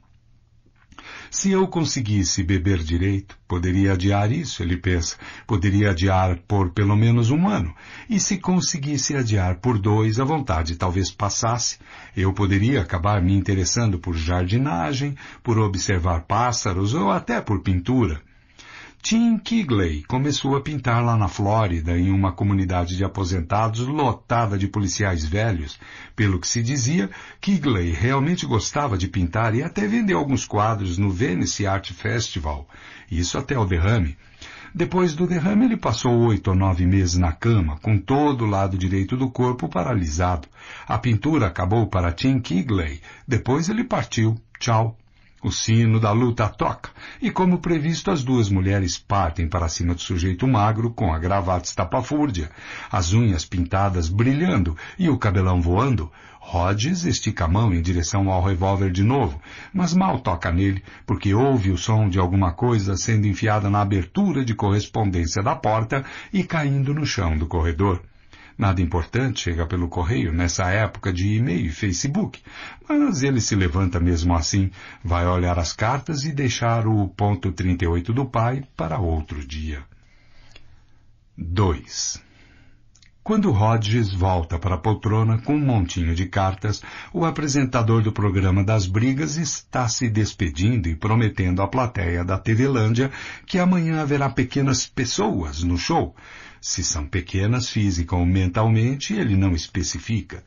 Se eu conseguisse beber direito, poderia adiar isso, ele pensa. Poderia adiar por pelo menos um ano. E se conseguisse adiar por dois, a vontade talvez passasse. Eu poderia acabar me interessando por jardinagem, por observar pássaros ou até por pintura. Tim Kigley começou a pintar lá na Flórida, em uma comunidade de aposentados lotada de policiais velhos. Pelo que se dizia, Kigley realmente gostava de pintar e até vendeu alguns quadros no Venice Art Festival, isso até o derrame. Depois do derrame, ele passou oito ou nove meses na cama, com todo o lado direito do corpo paralisado. A pintura acabou para Tim Kigley. Depois ele partiu. Tchau. O sino da luta toca, e como previsto, as duas mulheres partem para cima do sujeito magro com a gravata estapafúrdia, as unhas pintadas brilhando e o cabelão voando. Rhodes estica a mão em direção ao revólver de novo, mas mal toca nele, porque ouve o som de alguma coisa sendo enfiada na abertura de correspondência da porta e caindo no chão do corredor. Nada importante chega pelo correio nessa época de e-mail e Facebook, mas ele se levanta mesmo assim, vai olhar as cartas e deixar o ponto 38 do pai para outro dia. 2. Quando Rodges volta para a poltrona com um montinho de cartas, o apresentador do programa das brigas está se despedindo e prometendo à plateia da Lândia que amanhã haverá pequenas pessoas no show se são pequenas física ou mentalmente, ele não especifica.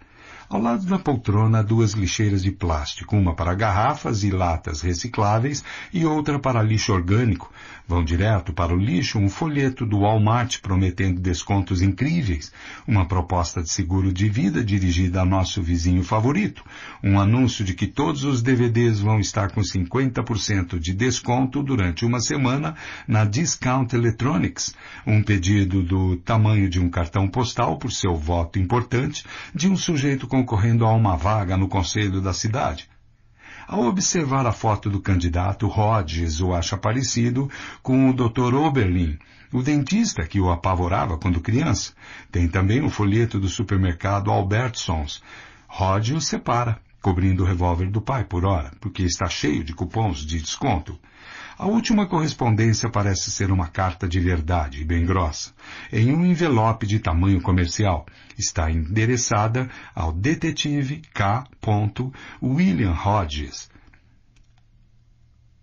Ao lado da poltrona duas lixeiras de plástico, uma para garrafas e latas recicláveis e outra para lixo orgânico. Vão direto para o lixo um folheto do Walmart prometendo descontos incríveis, uma proposta de seguro de vida dirigida a nosso vizinho favorito, um anúncio de que todos os DVDs vão estar com 50% de desconto durante uma semana na Discount Electronics, um pedido do tamanho de um cartão postal por seu voto importante de um sujeito com concorrendo a uma vaga no conselho da cidade. Ao observar a foto do candidato, Rhodes o acha parecido com o Dr. Oberlin, o dentista que o apavorava quando criança. Tem também o folheto do supermercado Albertsons. Rhodes o separa, cobrindo o revólver do pai por hora, porque está cheio de cupons de desconto. A última correspondência parece ser uma carta de verdade, bem grossa, em um envelope de tamanho comercial. Está endereçada ao detetive K. William Hodges.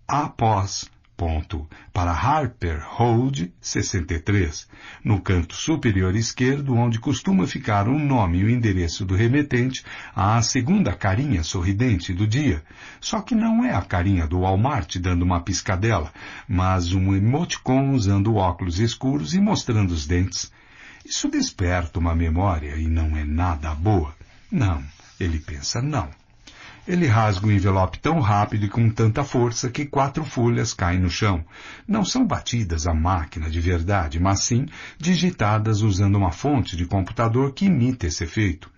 Após ponto para Harper Hold 63, no canto superior esquerdo, onde costuma ficar o nome e o endereço do remetente a segunda carinha sorridente do dia. Só que não é a carinha do Walmart dando uma piscadela, mas um emoticon usando óculos escuros e mostrando os dentes. Isso desperta uma memória e não é nada boa. Não, ele pensa, não. Ele rasga o envelope tão rápido e com tanta força que quatro folhas caem no chão. Não são batidas a máquina de verdade, mas sim digitadas usando uma fonte de computador que imita esse efeito.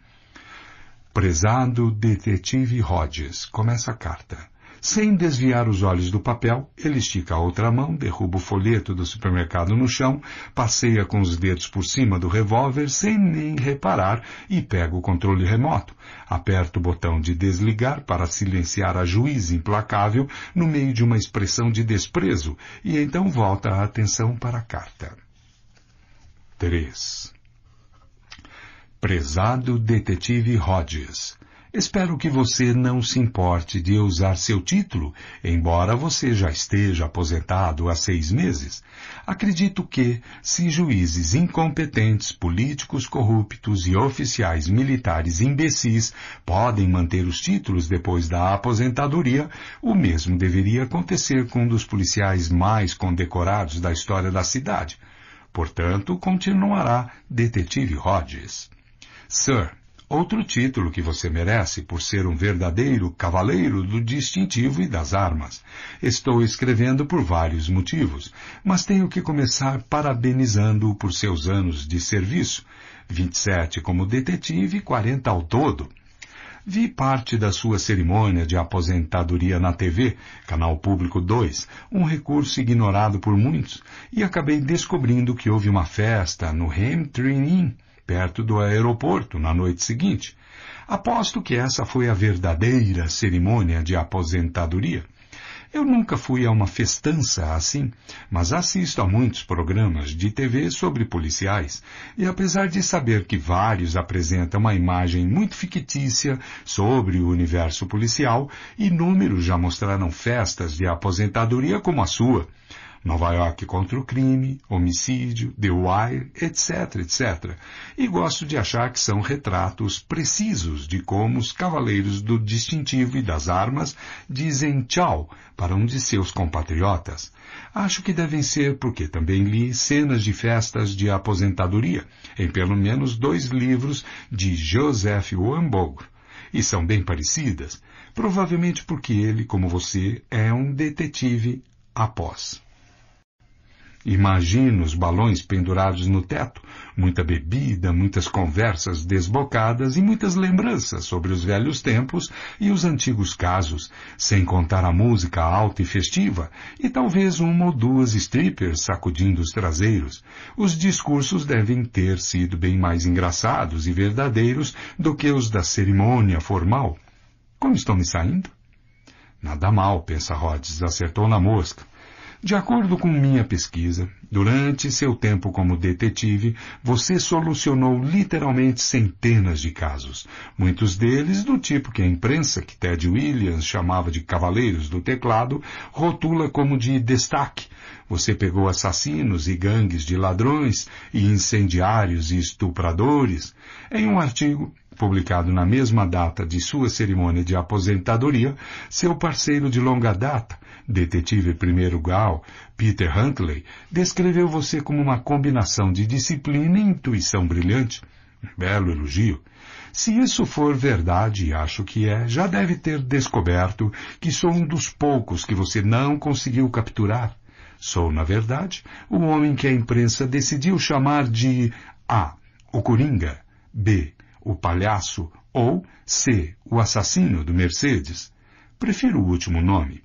Prezado detetive Rhodes, começa a carta. Sem desviar os olhos do papel, ele estica a outra mão, derruba o folheto do supermercado no chão, passeia com os dedos por cima do revólver sem nem reparar e pega o controle remoto. Aperta o botão de desligar para silenciar a juiz implacável no meio de uma expressão de desprezo e então volta a atenção para a carta. 3. Prezado Detetive Hodges, Espero que você não se importe de usar seu título, embora você já esteja aposentado há seis meses. Acredito que, se juízes incompetentes, políticos corruptos e oficiais militares imbecis podem manter os títulos depois da aposentadoria, o mesmo deveria acontecer com um dos policiais mais condecorados da história da cidade. Portanto, continuará Detetive Rogers. Sir, outro título que você merece por ser um verdadeiro cavaleiro do distintivo e das armas. Estou escrevendo por vários motivos, mas tenho que começar parabenizando-o por seus anos de serviço, 27 como detetive e 40 ao todo. Vi parte da sua cerimônia de aposentadoria na TV, Canal Público 2, um recurso ignorado por muitos, e acabei descobrindo que houve uma festa no Hamtrin Inn, perto do aeroporto, na noite seguinte. Aposto que essa foi a verdadeira cerimônia de aposentadoria. Eu nunca fui a uma festança assim, mas assisto a muitos programas de TV sobre policiais, e apesar de saber que vários apresentam uma imagem muito fictícia sobre o universo policial, inúmeros já mostraram festas de aposentadoria como a sua. Nova York contra o crime, homicídio, The Wire, etc, etc. E gosto de achar que são retratos precisos de como os cavaleiros do distintivo e das armas dizem tchau para um de seus compatriotas. Acho que devem ser porque também li cenas de festas de aposentadoria em pelo menos dois livros de Joseph Wambold e são bem parecidas, provavelmente porque ele, como você, é um detetive após. Imagino os balões pendurados no teto, muita bebida, muitas conversas desbocadas e muitas lembranças sobre os velhos tempos e os antigos casos, sem contar a música alta e festiva e talvez uma ou duas strippers sacudindo os traseiros. Os discursos devem ter sido bem mais engraçados e verdadeiros do que os da cerimônia formal. Como estão me saindo? Nada mal, pensa Rhodes, acertou na mosca. De acordo com minha pesquisa, durante seu tempo como detetive, você solucionou literalmente centenas de casos, muitos deles do tipo que a imprensa, que Ted Williams chamava de cavaleiros do teclado, rotula como de destaque. Você pegou assassinos e gangues de ladrões e incendiários e estupradores. Em um artigo, publicado na mesma data de sua cerimônia de aposentadoria, seu parceiro de longa data, detetive primeiro gal, Peter Huntley descreveu você como uma combinação de disciplina e intuição brilhante. Belo elogio. Se isso for verdade, e acho que é, já deve ter descoberto que sou um dos poucos que você não conseguiu capturar. Sou, na verdade, o homem que a imprensa decidiu chamar de A. O Coringa, B. O Palhaço ou C. O Assassino do Mercedes. Prefiro o último nome.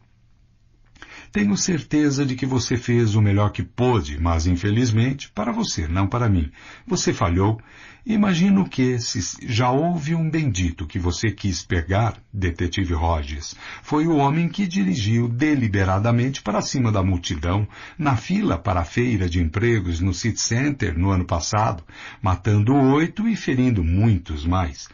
Tenho certeza de que você fez o melhor que pôde, mas infelizmente, para você, não para mim, você falhou. Imagino que, se já houve um bendito que você quis pegar, detetive Rogers, foi o homem que dirigiu deliberadamente para cima da multidão, na fila para a feira de empregos no City Center no ano passado, matando oito e ferindo muitos mais.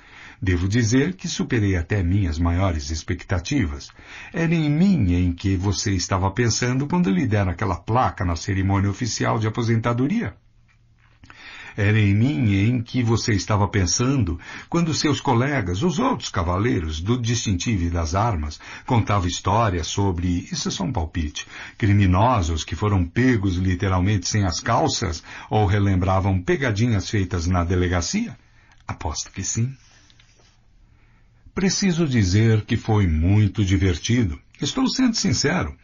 Devo dizer que superei até minhas maiores expectativas. Era em mim em que você estava pensando quando lhe deram aquela placa na cerimônia oficial de aposentadoria. Era em mim em que você estava pensando quando seus colegas, os outros cavaleiros do distintivo e das armas, contavam histórias sobre, isso é só um palpite, criminosos que foram pegos literalmente sem as calças ou relembravam pegadinhas feitas na delegacia? Aposto que sim. Preciso dizer que foi muito divertido. Estou sendo sincero.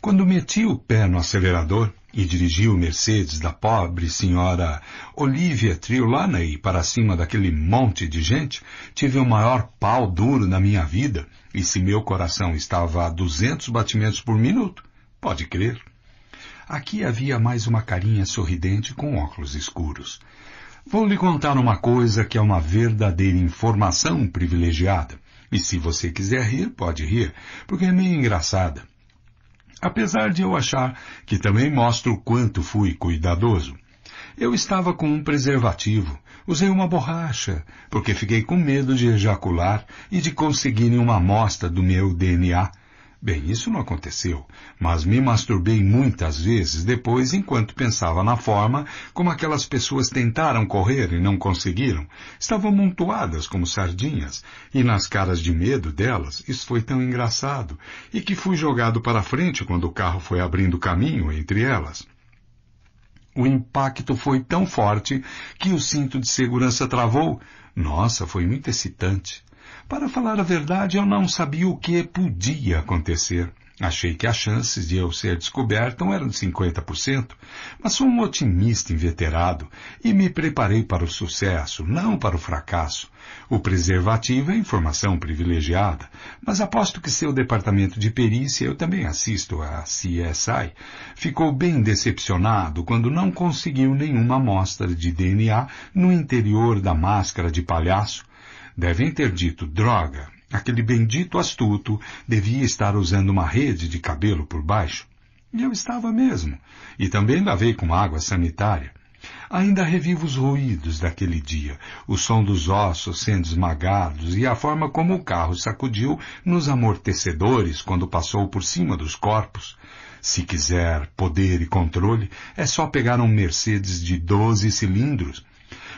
Quando meti o pé no acelerador e dirigi o Mercedes da pobre senhora Olivia Trelawney para cima daquele monte de gente, tive o maior pau duro na minha vida. E se meu coração estava a 200 batimentos por minuto, pode crer. Aqui havia mais uma carinha sorridente com óculos escuros. Vou lhe contar uma coisa que é uma verdadeira informação privilegiada. E se você quiser rir, pode rir, porque é meio engraçada. Apesar de eu achar que também mostro o quanto fui cuidadoso. Eu estava com um preservativo, usei uma borracha, porque fiquei com medo de ejacular e de conseguirem uma amostra do meu DNA Bem, isso não aconteceu, mas me masturbei muitas vezes depois enquanto pensava na forma como aquelas pessoas tentaram correr e não conseguiram. Estavam montoadas como sardinhas, e nas caras de medo delas, isso foi tão engraçado, e que fui jogado para frente quando o carro foi abrindo caminho entre elas. O impacto foi tão forte que o cinto de segurança travou. Nossa, foi muito excitante. Para falar a verdade, eu não sabia o que podia acontecer. Achei que as chances de eu ser descoberto eram de 50%, mas sou um otimista inveterado e me preparei para o sucesso, não para o fracasso. O preservativo é informação privilegiada, mas aposto que seu departamento de perícia, eu também assisto a CSI, ficou bem decepcionado quando não conseguiu nenhuma amostra de DNA no interior da máscara de palhaço devem ter dito droga. Aquele bendito astuto devia estar usando uma rede de cabelo por baixo. E eu estava mesmo. E também lavei com água sanitária. Ainda revivo os ruídos daquele dia, o som dos ossos sendo esmagados e a forma como o carro sacudiu nos amortecedores quando passou por cima dos corpos. Se quiser poder e controle, é só pegar um Mercedes de 12 cilindros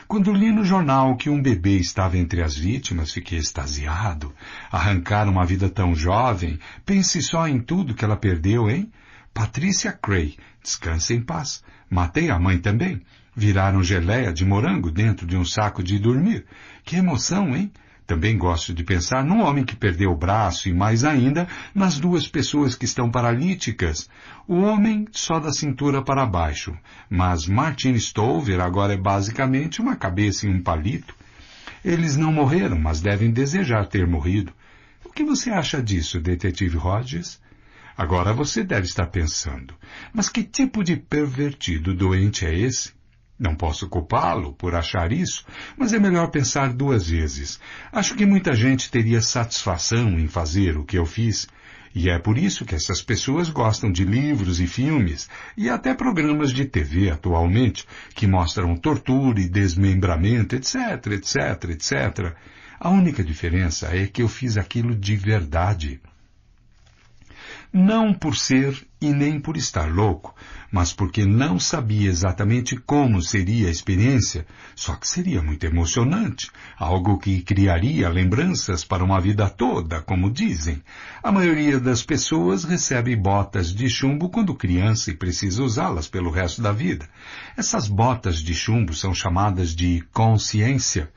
quando li no jornal que um bebê estava entre as vítimas, fiquei extasiado. Arrancar uma vida tão jovem, pense só em tudo que ela perdeu, hein? Patrícia Cray, descanse em paz. Matei a mãe também. Viraram geleia de morango dentro de um saco de dormir. Que emoção, hein? Também gosto de pensar num homem que perdeu o braço e mais ainda nas duas pessoas que estão paralíticas. O homem só da cintura para baixo, mas Martin Stover agora é basicamente uma cabeça e um palito. Eles não morreram, mas devem desejar ter morrido. O que você acha disso, detetive Rogers? Agora você deve estar pensando, mas que tipo de pervertido doente é esse? Não posso culpá-lo por achar isso, mas é melhor pensar duas vezes. Acho que muita gente teria satisfação em fazer o que eu fiz, e é por isso que essas pessoas gostam de livros e filmes, e até programas de TV atualmente, que mostram tortura e desmembramento, etc, etc, etc. A única diferença é que eu fiz aquilo de verdade não por ser e nem por estar louco, mas porque não sabia exatamente como seria a experiência, só que seria muito emocionante, algo que criaria lembranças para uma vida toda, como dizem. A maioria das pessoas recebe botas de chumbo quando criança e precisa usá-las pelo resto da vida. Essas botas de chumbo são chamadas de consciência.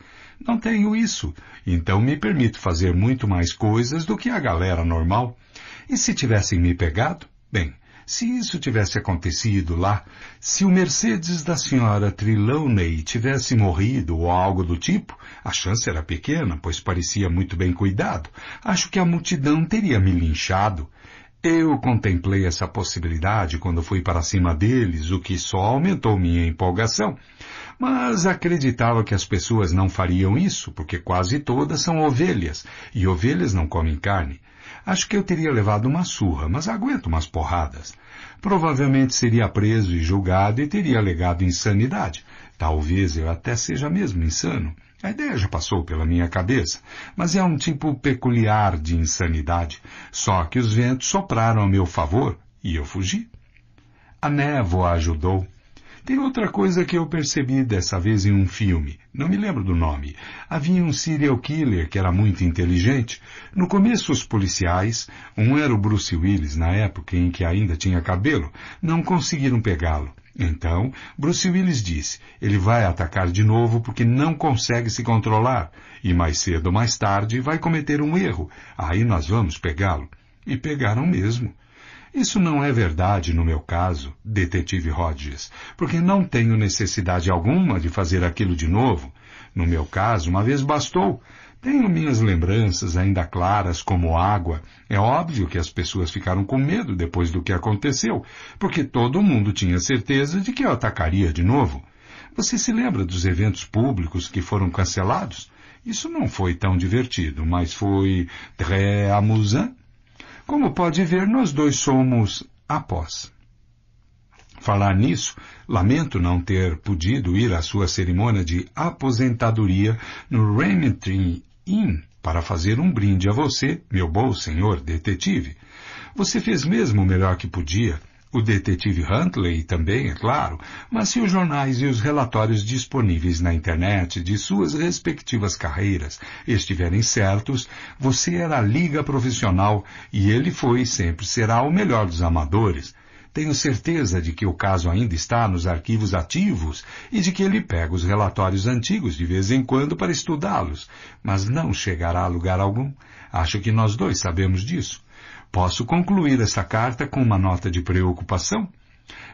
Não tenho isso, então me permito fazer muito mais coisas do que a galera normal. E se tivessem me pegado? Bem, se isso tivesse acontecido lá, se o Mercedes da senhora Trelawney tivesse morrido ou algo do tipo, a chance era pequena, pois parecia muito bem cuidado. Acho que a multidão teria me linchado. Eu contemplei essa possibilidade quando fui para cima deles, o que só aumentou minha empolgação. Mas acreditava que as pessoas não fariam isso, porque quase todas são ovelhas, e ovelhas não comem carne. Acho que eu teria levado uma surra, mas aguento umas porradas. Provavelmente seria preso e julgado e teria alegado insanidade. Talvez eu até seja mesmo insano. A ideia já passou pela minha cabeça, mas é um tipo peculiar de insanidade. Só que os ventos sopraram a meu favor e eu fugi. A névoa ajudou. Tem outra coisa que eu percebi dessa vez em um filme, não me lembro do nome. Havia um serial killer que era muito inteligente. No começo, os policiais, um era o Bruce Willis na época em que ainda tinha cabelo, não conseguiram pegá-lo. Então, Bruce Willis disse, ele vai atacar de novo porque não consegue se controlar e mais cedo ou mais tarde vai cometer um erro. Aí nós vamos pegá-lo. E pegaram mesmo. Isso não é verdade no meu caso, detetive Rhodes, porque não tenho necessidade alguma de fazer aquilo de novo. No meu caso, uma vez bastou. Tenho minhas lembranças ainda claras como água. É óbvio que as pessoas ficaram com medo depois do que aconteceu, porque todo mundo tinha certeza de que eu atacaria de novo. Você se lembra dos eventos públicos que foram cancelados? Isso não foi tão divertido, mas foi très amusant. Como pode ver, nós dois somos após. Falar nisso, lamento não ter podido ir à sua cerimônia de aposentadoria no Remington Inn para fazer um brinde a você, meu bom senhor detetive. Você fez mesmo o melhor que podia o detetive Huntley também, é claro, mas se os jornais e os relatórios disponíveis na internet de suas respectivas carreiras estiverem certos, você era a liga profissional e ele foi e sempre será o melhor dos amadores. Tenho certeza de que o caso ainda está nos arquivos ativos e de que ele pega os relatórios antigos de vez em quando para estudá-los, mas não chegará a lugar algum. Acho que nós dois sabemos disso. Posso concluir esta carta com uma nota de preocupação?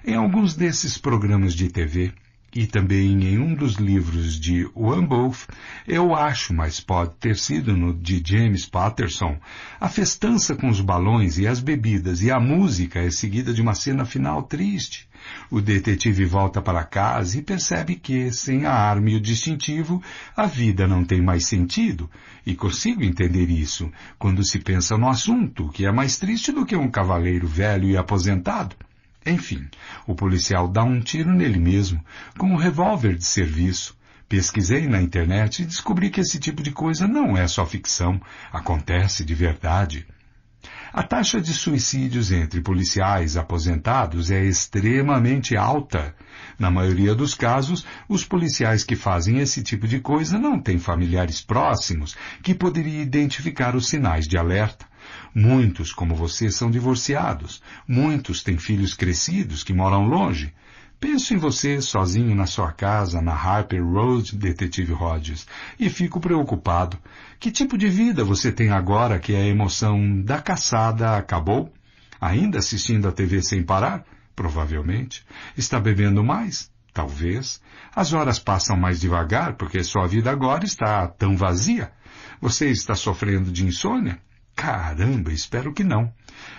Em alguns desses programas de TV e também em um dos livros de Wolf, eu acho, mas pode ter sido no de James Patterson, a festança com os balões e as bebidas e a música é seguida de uma cena final triste, o detetive volta para casa e percebe que, sem a arma e o distintivo, a vida não tem mais sentido, e consigo entender isso quando se pensa no assunto, que é mais triste do que um cavaleiro velho e aposentado. Enfim, o policial dá um tiro nele mesmo, com um revólver de serviço. Pesquisei na internet e descobri que esse tipo de coisa não é só ficção, acontece de verdade. A taxa de suicídios entre policiais aposentados é extremamente alta. Na maioria dos casos, os policiais que fazem esse tipo de coisa não têm familiares próximos que poderiam identificar os sinais de alerta. Muitos, como você, são divorciados. Muitos têm filhos crescidos que moram longe. Penso em você sozinho na sua casa, na Harper Road, detetive Rogers, e fico preocupado. Que tipo de vida você tem agora que é a emoção da caçada acabou? Ainda assistindo a TV sem parar? Provavelmente. Está bebendo mais? Talvez. As horas passam mais devagar porque sua vida agora está tão vazia. Você está sofrendo de insônia? Caramba, espero que não.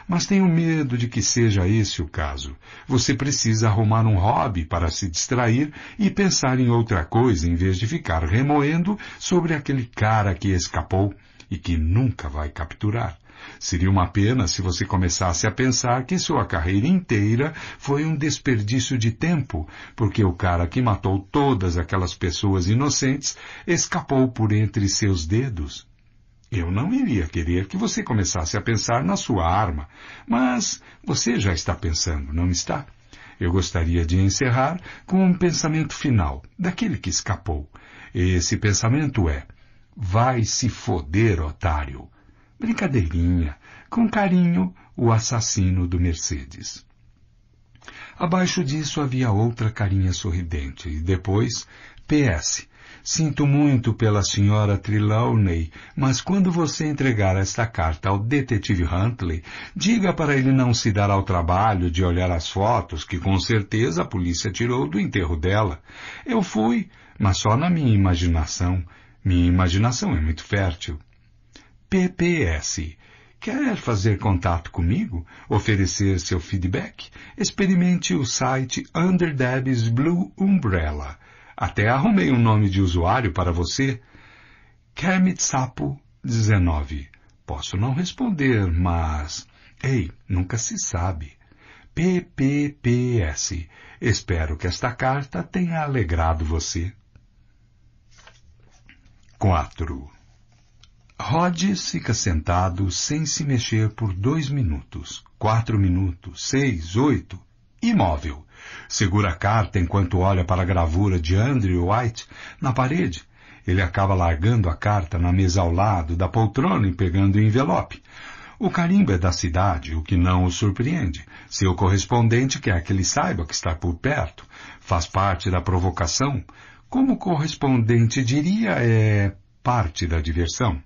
Mas tenho medo de que seja esse o caso. Você precisa arrumar um hobby para se distrair e pensar em outra coisa em vez de ficar remoendo sobre aquele cara que escapou e que nunca vai capturar. Seria uma pena se você começasse a pensar que sua carreira inteira foi um desperdício de tempo, porque o cara que matou todas aquelas pessoas inocentes escapou por entre seus dedos. Eu não iria querer que você começasse a pensar na sua arma, mas você já está pensando, não está? Eu gostaria de encerrar com um pensamento final, daquele que escapou. Esse pensamento é: vai se foder, otário. Brincadeirinha, com carinho, o assassino do Mercedes. Abaixo disso havia outra carinha sorridente e depois PS. Sinto muito pela senhora Trelawney, mas quando você entregar esta carta ao detetive Huntley, diga para ele não se dar ao trabalho de olhar as fotos que com certeza a polícia tirou do enterro dela. Eu fui, mas só na minha imaginação. Minha imaginação é muito fértil. PPS. Quer fazer contato comigo? Oferecer seu feedback? Experimente o site Under Debbie's Blue Umbrella. Até arrumei um nome de usuário para você. Kermit Sapo 19. Posso não responder, mas. Ei, nunca se sabe. PPPS. Espero que esta carta tenha alegrado você. 4. Rod fica sentado sem se mexer por dois minutos, quatro minutos, seis, oito, imóvel segura a carta enquanto olha para a gravura de Andrew White na parede. Ele acaba largando a carta na mesa ao lado da poltrona e pegando o envelope. O carimbo é da cidade, o que não o surpreende. Seu correspondente quer que ele saiba que está por perto. Faz parte da provocação. Como o correspondente diria, é parte da diversão.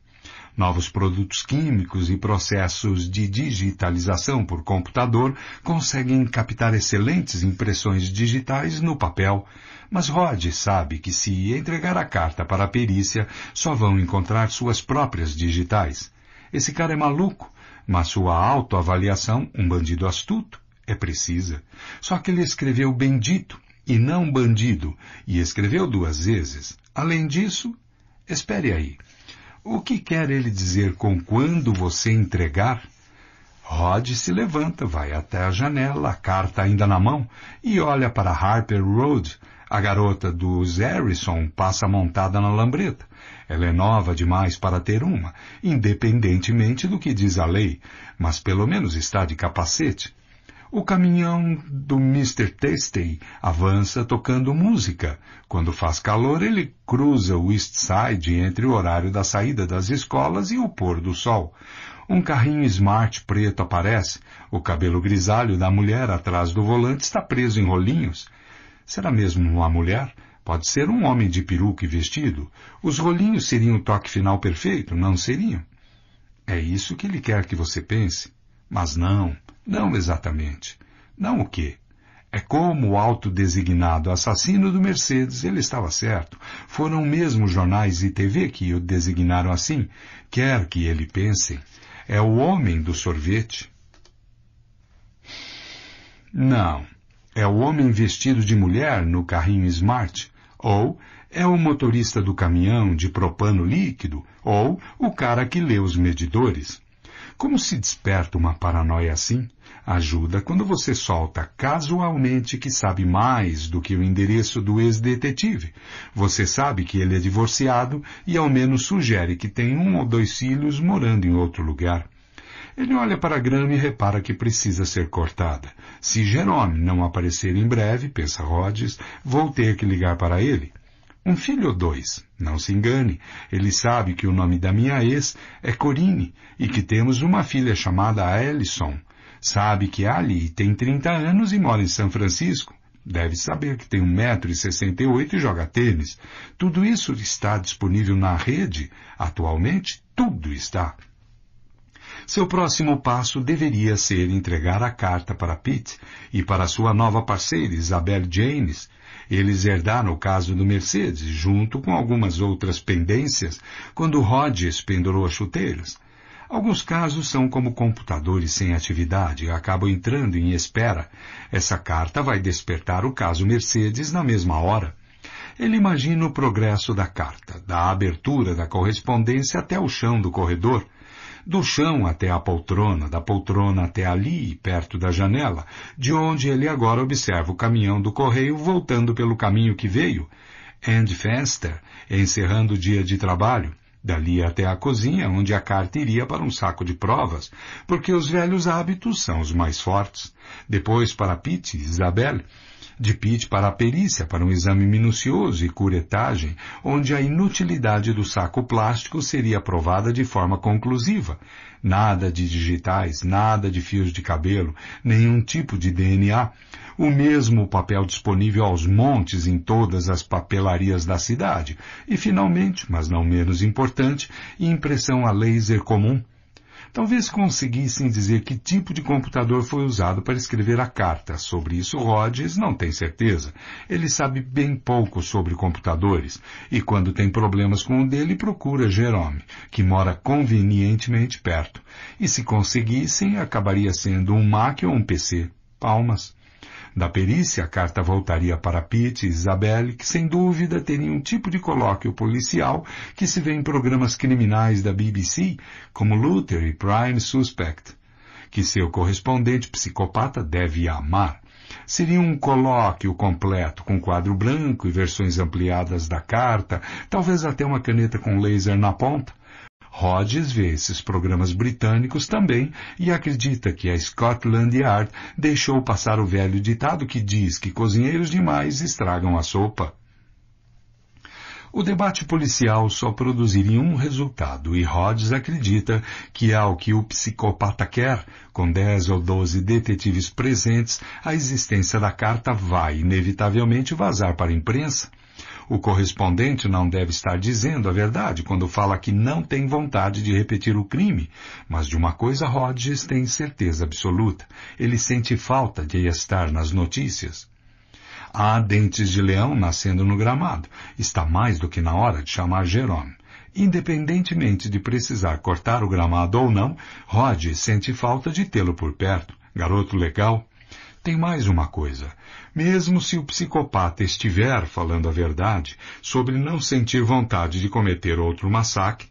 Novos produtos químicos e processos de digitalização por computador conseguem captar excelentes impressões digitais no papel, mas Rod sabe que se entregar a carta para a perícia, só vão encontrar suas próprias digitais. Esse cara é maluco, mas sua autoavaliação, um bandido astuto, é precisa. Só que ele escreveu bendito e não bandido, e escreveu duas vezes. Além disso, espere aí. O que quer ele dizer com quando você entregar? Rod se levanta, vai até a janela, a carta ainda na mão, e olha para Harper Road. A garota dos Harrison passa montada na lambreta. Ela é nova demais para ter uma, independentemente do que diz a lei, mas pelo menos está de capacete. O caminhão do Mr. Testey avança tocando música. Quando faz calor, ele cruza o East Side entre o horário da saída das escolas e o pôr do sol. Um carrinho smart preto aparece. O cabelo grisalho da mulher atrás do volante está preso em rolinhos. Será mesmo uma mulher? Pode ser um homem de peruca e vestido. Os rolinhos seriam o toque final perfeito, não seriam? É isso que ele quer que você pense. Mas não. Não exatamente. Não o quê? É como o autodesignado assassino do Mercedes, ele estava certo. Foram mesmo jornais e TV que o designaram assim. Quer que ele pense, é o homem do sorvete. Não, é o homem vestido de mulher no carrinho Smart, ou é o motorista do caminhão de propano líquido, ou o cara que lê os medidores. Como se desperta uma paranoia assim? ajuda quando você solta casualmente que sabe mais do que o endereço do ex-detetive. Você sabe que ele é divorciado e ao menos sugere que tem um ou dois filhos morando em outro lugar. Ele olha para a grama e repara que precisa ser cortada. Se Jerome não aparecer em breve, pensa Rhodes, vou ter que ligar para ele. Um filho ou dois. Não se engane. Ele sabe que o nome da minha ex é Corine e que temos uma filha chamada Alison, Sabe que Ali tem 30 anos e mora em São Francisco. Deve saber que tem 1,68m e joga tênis. Tudo isso está disponível na rede. Atualmente, tudo está. Seu próximo passo deveria ser entregar a carta para Pete e para sua nova parceira, Isabel James. Eles herdaram o caso do Mercedes, junto com algumas outras pendências, quando Rhodes pendurou as chuteiras. Alguns casos são como computadores sem atividade acabam entrando em espera. Essa carta vai despertar o caso Mercedes na mesma hora. Ele imagina o progresso da carta, da abertura da correspondência até o chão do corredor, do chão até a poltrona, da poltrona até ali, perto da janela, de onde ele agora observa o caminhão do correio voltando pelo caminho que veio, and faster, encerrando o dia de trabalho, Dali até a cozinha, onde a carta iria para um saco de provas, porque os velhos hábitos são os mais fortes. Depois para Pete e Isabel. De Pete para a perícia, para um exame minucioso e curetagem, onde a inutilidade do saco plástico seria provada de forma conclusiva, Nada de digitais, nada de fios de cabelo, nenhum tipo de DNA. O mesmo papel disponível aos montes em todas as papelarias da cidade. E finalmente, mas não menos importante, impressão a laser comum Talvez conseguissem dizer que tipo de computador foi usado para escrever a carta. Sobre isso, Rhodes não tem certeza. Ele sabe bem pouco sobre computadores e, quando tem problemas com o dele, procura Jerome, que mora convenientemente perto. E se conseguissem, acabaria sendo um Mac ou um PC. Palmas. Da perícia, a carta voltaria para Pete e Isabelle, que sem dúvida teriam um tipo de colóquio policial que se vê em programas criminais da BBC, como Luther e Prime Suspect, que seu correspondente psicopata deve amar. Seria um colóquio completo, com quadro branco e versões ampliadas da carta, talvez até uma caneta com laser na ponta, Rhodes vê esses programas britânicos também e acredita que a Scotland Yard deixou passar o velho ditado que diz que cozinheiros demais estragam a sopa. O debate policial só produziria um resultado e Rhodes acredita que ao que o psicopata quer, com 10 ou 12 detetives presentes, a existência da carta vai inevitavelmente vazar para a imprensa o correspondente não deve estar dizendo a verdade quando fala que não tem vontade de repetir o crime, mas de uma coisa Rodges tem certeza absoluta. Ele sente falta de estar nas notícias. Há dentes de leão nascendo no gramado. Está mais do que na hora de chamar Jerome. Independentemente de precisar cortar o gramado ou não, Rod sente falta de tê-lo por perto. Garoto legal. Tem mais uma coisa. Mesmo se o psicopata estiver falando a verdade sobre não sentir vontade de cometer outro massacre,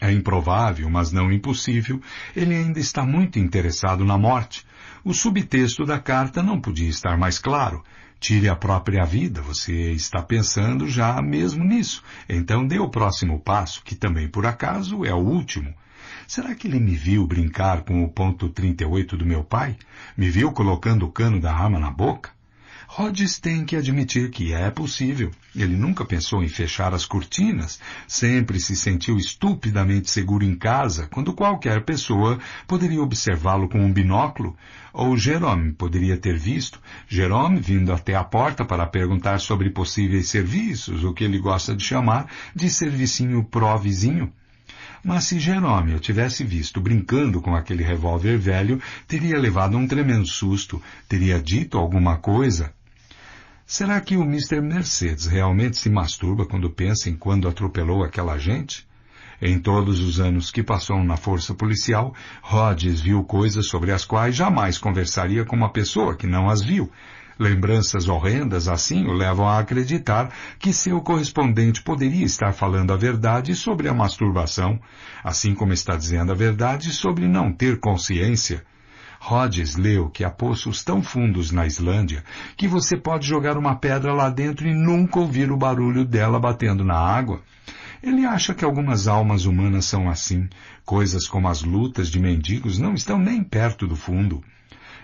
é improvável, mas não impossível, ele ainda está muito interessado na morte. O subtexto da carta não podia estar mais claro. Tire a própria vida, você está pensando já mesmo nisso. Então dê o próximo passo, que também por acaso é o último. Será que ele me viu brincar com o ponto 38 do meu pai? Me viu colocando o cano da arma na boca? Rhodes tem que admitir que é possível. Ele nunca pensou em fechar as cortinas, sempre se sentiu estupidamente seguro em casa, quando qualquer pessoa poderia observá-lo com um binóculo, ou Jerome poderia ter visto, Jerome vindo até a porta para perguntar sobre possíveis serviços, o que ele gosta de chamar de servicinho pró-vizinho. Mas se Jerome o tivesse visto brincando com aquele revólver velho, teria levado um tremendo susto, teria dito alguma coisa. Será que o Mr. Mercedes realmente se masturba quando pensa em quando atropelou aquela gente? Em todos os anos que passou na força policial, Rhodes viu coisas sobre as quais jamais conversaria com uma pessoa que não as viu, Lembranças horrendas assim o levam a acreditar que seu correspondente poderia estar falando a verdade sobre a masturbação, assim como está dizendo a verdade sobre não ter consciência. Rhodes leu que há poços tão fundos na Islândia que você pode jogar uma pedra lá dentro e nunca ouvir o barulho dela batendo na água. Ele acha que algumas almas humanas são assim. Coisas como as lutas de mendigos não estão nem perto do fundo.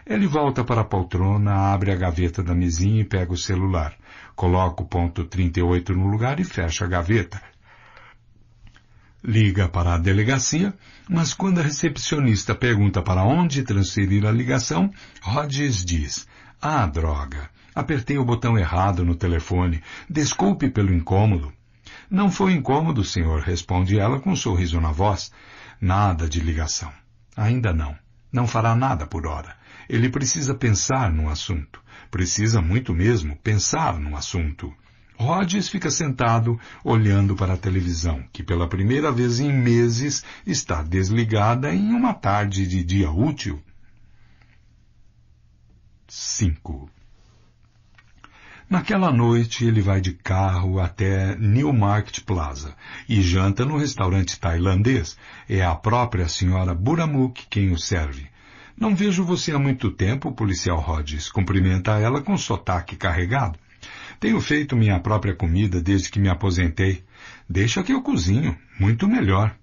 Ele volta para a poltrona, abre a gaveta da mesinha e pega o celular. Coloca o ponto 38 no lugar e fecha a gaveta. Liga para a delegacia, mas quando a recepcionista pergunta para onde transferir a ligação, Rodgers diz, ah, droga, apertei o botão errado no telefone, desculpe pelo incômodo. Não foi incômodo, senhor, responde ela com um sorriso na voz. Nada de ligação. Ainda não. Não fará nada por hora. Ele precisa pensar no assunto. Precisa muito mesmo pensar no assunto. Rhodes fica sentado olhando para a televisão, que pela primeira vez em meses está desligada em uma tarde de dia útil. 5. Naquela noite ele vai de carro até Newmarket Plaza e janta no restaurante tailandês. É a própria senhora Buramuk quem o serve. Não vejo você há muito tempo, policial Rhodes, cumprimenta ela com sotaque carregado. Tenho feito minha própria comida desde que me aposentei. Deixa que eu cozinho, muito melhor.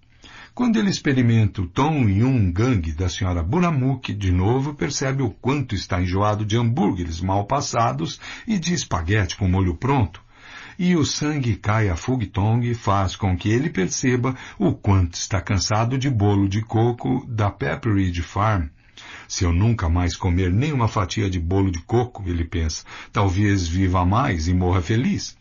Quando ele experimenta o Tom Yung Gang da senhora Bunamuk, de novo percebe o quanto está enjoado de hambúrgueres mal passados e de espaguete com molho pronto. E o sangue cai a Fugtong faz com que ele perceba o quanto está cansado de bolo de coco da Pepperidge Farm se eu nunca mais comer nenhuma fatia de bolo de coco, ele pensa, talvez viva mais e morra feliz.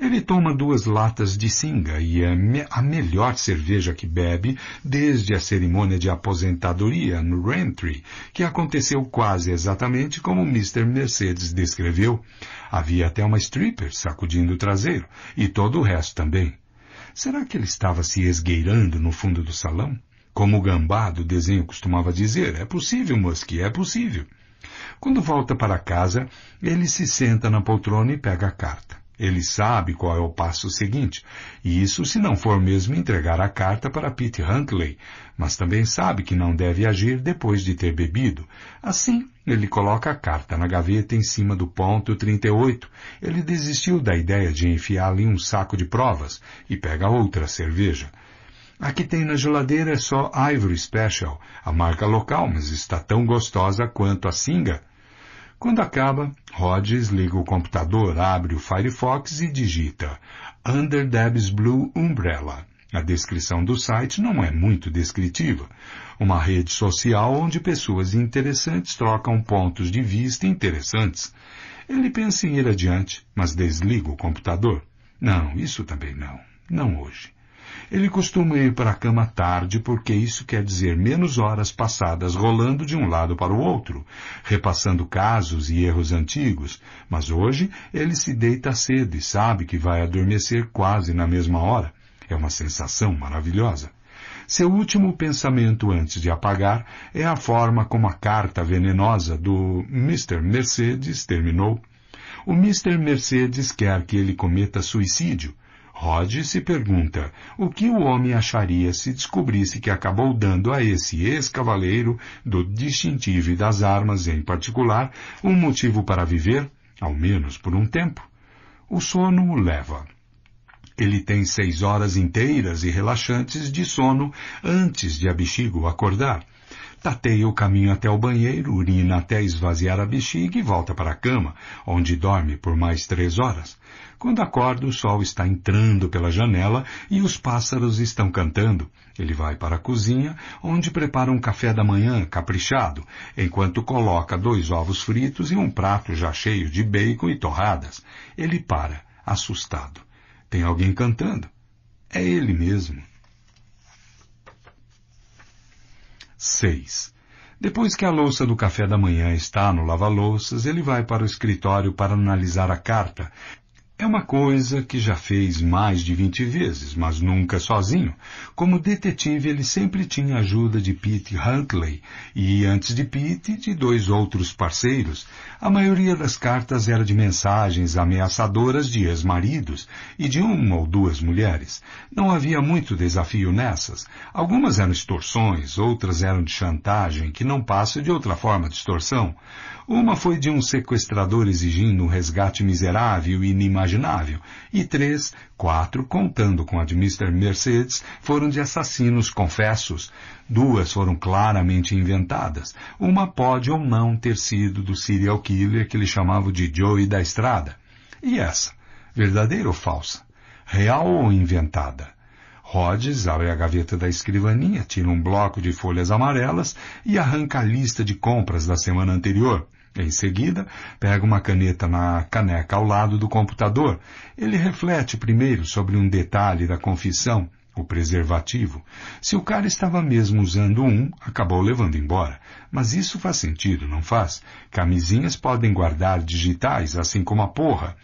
Ele toma duas latas de singa e é a melhor cerveja que bebe desde a cerimônia de aposentadoria no Rentry, que aconteceu quase exatamente como Mr. Mercedes descreveu. Havia até uma stripper sacudindo o traseiro e todo o resto também. Será que ele estava se esgueirando no fundo do salão? Como o gambá do desenho costumava dizer, é possível, Muskie, é possível. Quando volta para casa, ele se senta na poltrona e pega a carta. Ele sabe qual é o passo seguinte, e isso se não for mesmo entregar a carta para Pete Huntley, mas também sabe que não deve agir depois de ter bebido. Assim, ele coloca a carta na gaveta em cima do ponto 38. Ele desistiu da ideia de enfiar ali um saco de provas e pega outra cerveja. Aqui tem na geladeira é só Ivory Special, a marca local, mas está tão gostosa quanto a Singa. Quando acaba, Rhodes liga o computador, abre o Firefox e digita Under Deb's Blue Umbrella. A descrição do site não é muito descritiva. Uma rede social onde pessoas interessantes trocam pontos de vista interessantes. Ele pensa em ir adiante, mas desliga o computador. Não, isso também não. Não hoje. Ele costuma ir para a cama tarde porque isso quer dizer menos horas passadas rolando de um lado para o outro, repassando casos e erros antigos, mas hoje ele se deita cedo e sabe que vai adormecer quase na mesma hora. É uma sensação maravilhosa. Seu último pensamento antes de apagar é a forma como a carta venenosa do Mr. Mercedes terminou. O Mr. Mercedes quer que ele cometa suicídio, Rod se pergunta o que o homem acharia se descobrisse que acabou dando a esse ex-cavaleiro do distintivo e das armas, em particular, um motivo para viver, ao menos por um tempo. O sono o leva. Ele tem seis horas inteiras e relaxantes de sono antes de a bexiga acordar. Tateia o caminho até o banheiro, urina até esvaziar a bexiga e volta para a cama, onde dorme por mais três horas. Quando acorda, o sol está entrando pela janela e os pássaros estão cantando. Ele vai para a cozinha, onde prepara um café da manhã caprichado, enquanto coloca dois ovos fritos e um prato já cheio de bacon e torradas. Ele para, assustado. Tem alguém cantando. É ele mesmo. 6. Depois que a louça do café da manhã está no lava-louças, ele vai para o escritório para analisar a carta, é uma coisa que já fez mais de vinte vezes, mas nunca sozinho. Como detetive, ele sempre tinha a ajuda de Pete Huntley e, antes de Pete, de dois outros parceiros. A maioria das cartas era de mensagens ameaçadoras de ex-maridos e de uma ou duas mulheres. Não havia muito desafio nessas. Algumas eram extorsões, outras eram de chantagem, que não passa de outra forma de extorsão. Uma foi de um sequestrador exigindo um resgate miserável e inimaginável. E três, quatro, contando com a de Mr. Mercedes, foram de assassinos confessos. Duas foram claramente inventadas. Uma pode ou não ter sido do serial killer que ele chamava de Joey da Estrada. E essa? Verdadeira ou falsa? Real ou inventada? Rhodes abre a gaveta da escrivaninha, tira um bloco de folhas amarelas e arranca a lista de compras da semana anterior. Em seguida, pega uma caneta na caneca ao lado do computador. Ele reflete primeiro sobre um detalhe da confissão, o preservativo. Se o cara estava mesmo usando um, acabou levando embora. Mas isso faz sentido, não faz? Camisinhas podem guardar digitais, assim como a porra.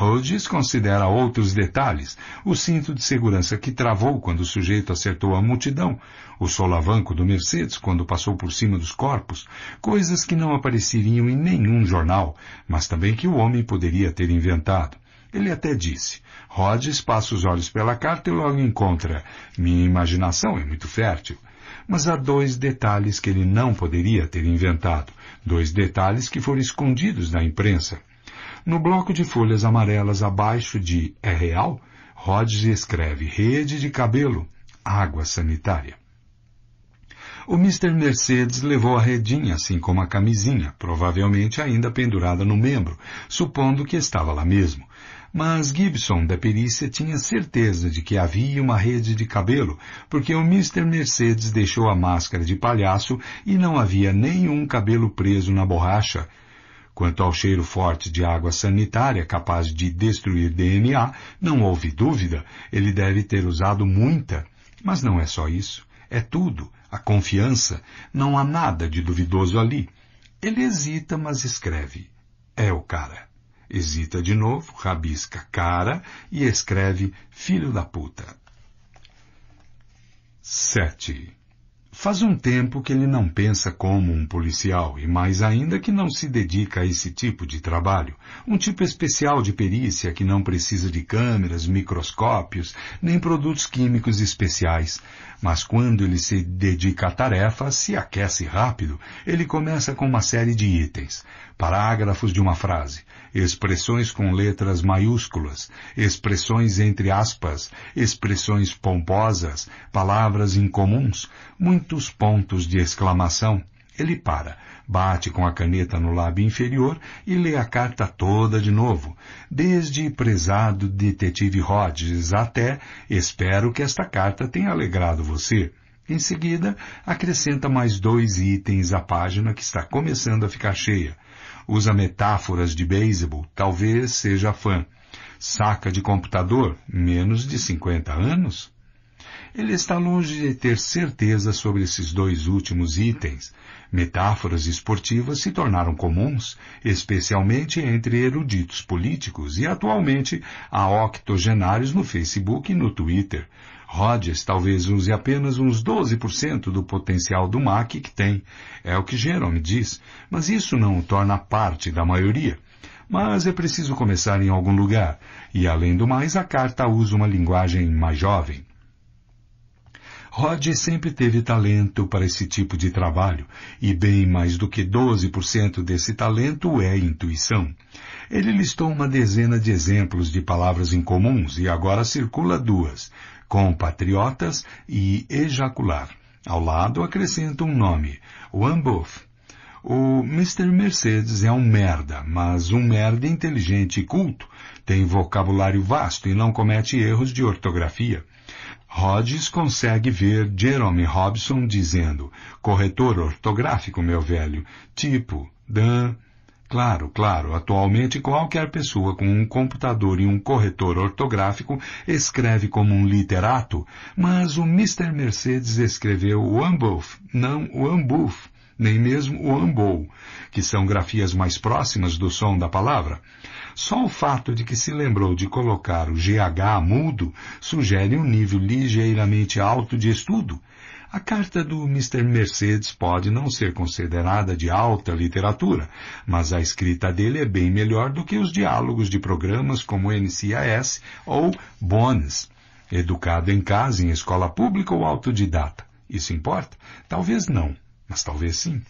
Hodges considera outros detalhes. O cinto de segurança que travou quando o sujeito acertou a multidão o solavanco do Mercedes quando passou por cima dos corpos, coisas que não apareceriam em nenhum jornal, mas também que o homem poderia ter inventado. Ele até disse, Rhodes passa os olhos pela carta e logo encontra. Minha imaginação é muito fértil. Mas há dois detalhes que ele não poderia ter inventado, dois detalhes que foram escondidos da imprensa. No bloco de folhas amarelas abaixo de É Real, Rhodes escreve Rede de Cabelo, Água Sanitária. O Mr. Mercedes levou a redinha, assim como a camisinha, provavelmente ainda pendurada no membro, supondo que estava lá mesmo. Mas Gibson, da perícia, tinha certeza de que havia uma rede de cabelo, porque o Mr. Mercedes deixou a máscara de palhaço e não havia nenhum cabelo preso na borracha. Quanto ao cheiro forte de água sanitária capaz de destruir DNA, não houve dúvida, ele deve ter usado muita. Mas não é só isso. É tudo a confiança, não há nada de duvidoso ali. Ele hesita, mas escreve. É o cara. Hesita de novo, rabisca cara e escreve filho da puta. 7. Faz um tempo que ele não pensa como um policial e mais ainda que não se dedica a esse tipo de trabalho, um tipo especial de perícia que não precisa de câmeras, microscópios, nem produtos químicos especiais. Mas quando ele se dedica à tarefa, se aquece rápido, ele começa com uma série de itens, parágrafos de uma frase, expressões com letras maiúsculas, expressões entre aspas, expressões pomposas, palavras incomuns, muitos pontos de exclamação. Ele para, bate com a caneta no lábio inferior e lê a carta toda de novo, desde prezado detetive Rhodes até espero que esta carta tenha alegrado você. Em seguida, acrescenta mais dois itens à página que está começando a ficar cheia. Usa metáforas de beisebol, talvez seja fã. Saca de computador, menos de 50 anos? Ele está longe de ter certeza sobre esses dois últimos itens, Metáforas esportivas se tornaram comuns, especialmente entre eruditos políticos e atualmente há octogenários no Facebook e no Twitter. Rogers talvez use apenas uns 12% do potencial do Mac que tem, é o que Jerome diz, mas isso não o torna parte da maioria. Mas é preciso começar em algum lugar, e além do mais a carta usa uma linguagem mais jovem. Rod sempre teve talento para esse tipo de trabalho, e bem mais do que 12% desse talento é intuição. Ele listou uma dezena de exemplos de palavras incomuns e agora circula duas, compatriotas e ejacular. Ao lado acrescenta um nome, Wambuff. O Mr. Mercedes é um merda, mas um merda inteligente e culto, tem vocabulário vasto e não comete erros de ortografia. Hodges consegue ver Jerome Robson dizendo: corretor ortográfico, meu velho, tipo, Dan. Claro, claro, atualmente qualquer pessoa com um computador e um corretor ortográfico escreve como um literato, mas o Mr. Mercedes escreveu Wambuff, não Wambuff, nem mesmo Wambou, que são grafias mais próximas do som da palavra. Só o fato de que se lembrou de colocar o GH mudo sugere um nível ligeiramente alto de estudo. A carta do Mr. Mercedes pode não ser considerada de alta literatura, mas a escrita dele é bem melhor do que os diálogos de programas como NCIS ou Bones. Educado em casa, em escola pública ou autodidata? Isso importa? Talvez não, mas talvez sim.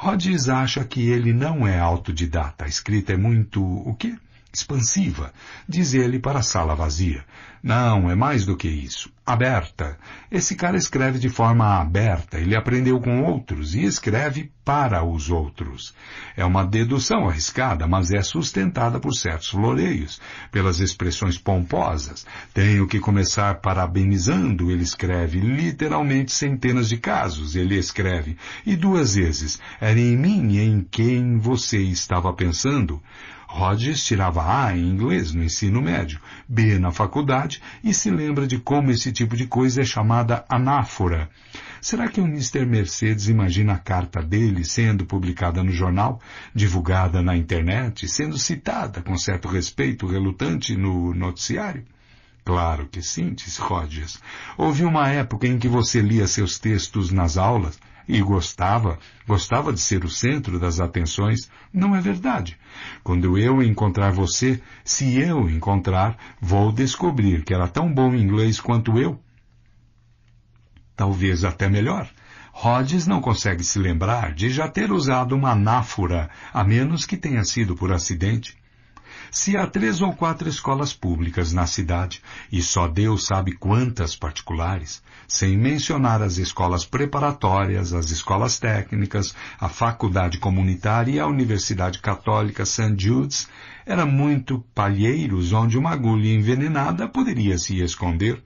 Rhodes acha que ele não é autodidata. A escrita é muito, o quê? Expansiva, diz ele para a sala vazia. Não, é mais do que isso. Aberta. Esse cara escreve de forma aberta. Ele aprendeu com outros e escreve para os outros. É uma dedução arriscada, mas é sustentada por certos floreios, pelas expressões pomposas. Tenho que começar parabenizando. Ele escreve literalmente centenas de casos. Ele escreve. E duas vezes. Era em mim e em quem você estava pensando. Rhodes tirava A em inglês no ensino médio, B na faculdade e se lembra de como esse tipo de coisa é chamada anáfora. Será que o Mr. Mercedes imagina a carta dele sendo publicada no jornal, divulgada na internet, sendo citada com certo respeito relutante no noticiário? Claro que sim, disse Rogers. Houve uma época em que você lia seus textos nas aulas e gostava, gostava de ser o centro das atenções. Não é verdade. Quando eu encontrar você, se eu encontrar, vou descobrir que era tão bom em inglês quanto eu. Talvez até melhor. Rhodes não consegue se lembrar de já ter usado uma anáfora, a menos que tenha sido por acidente. Se há três ou quatro escolas públicas na cidade, e só Deus sabe quantas particulares, sem mencionar as escolas preparatórias, as escolas técnicas, a faculdade comunitária e a Universidade Católica St. Jude's, era muito palheiros onde uma agulha envenenada poderia se esconder.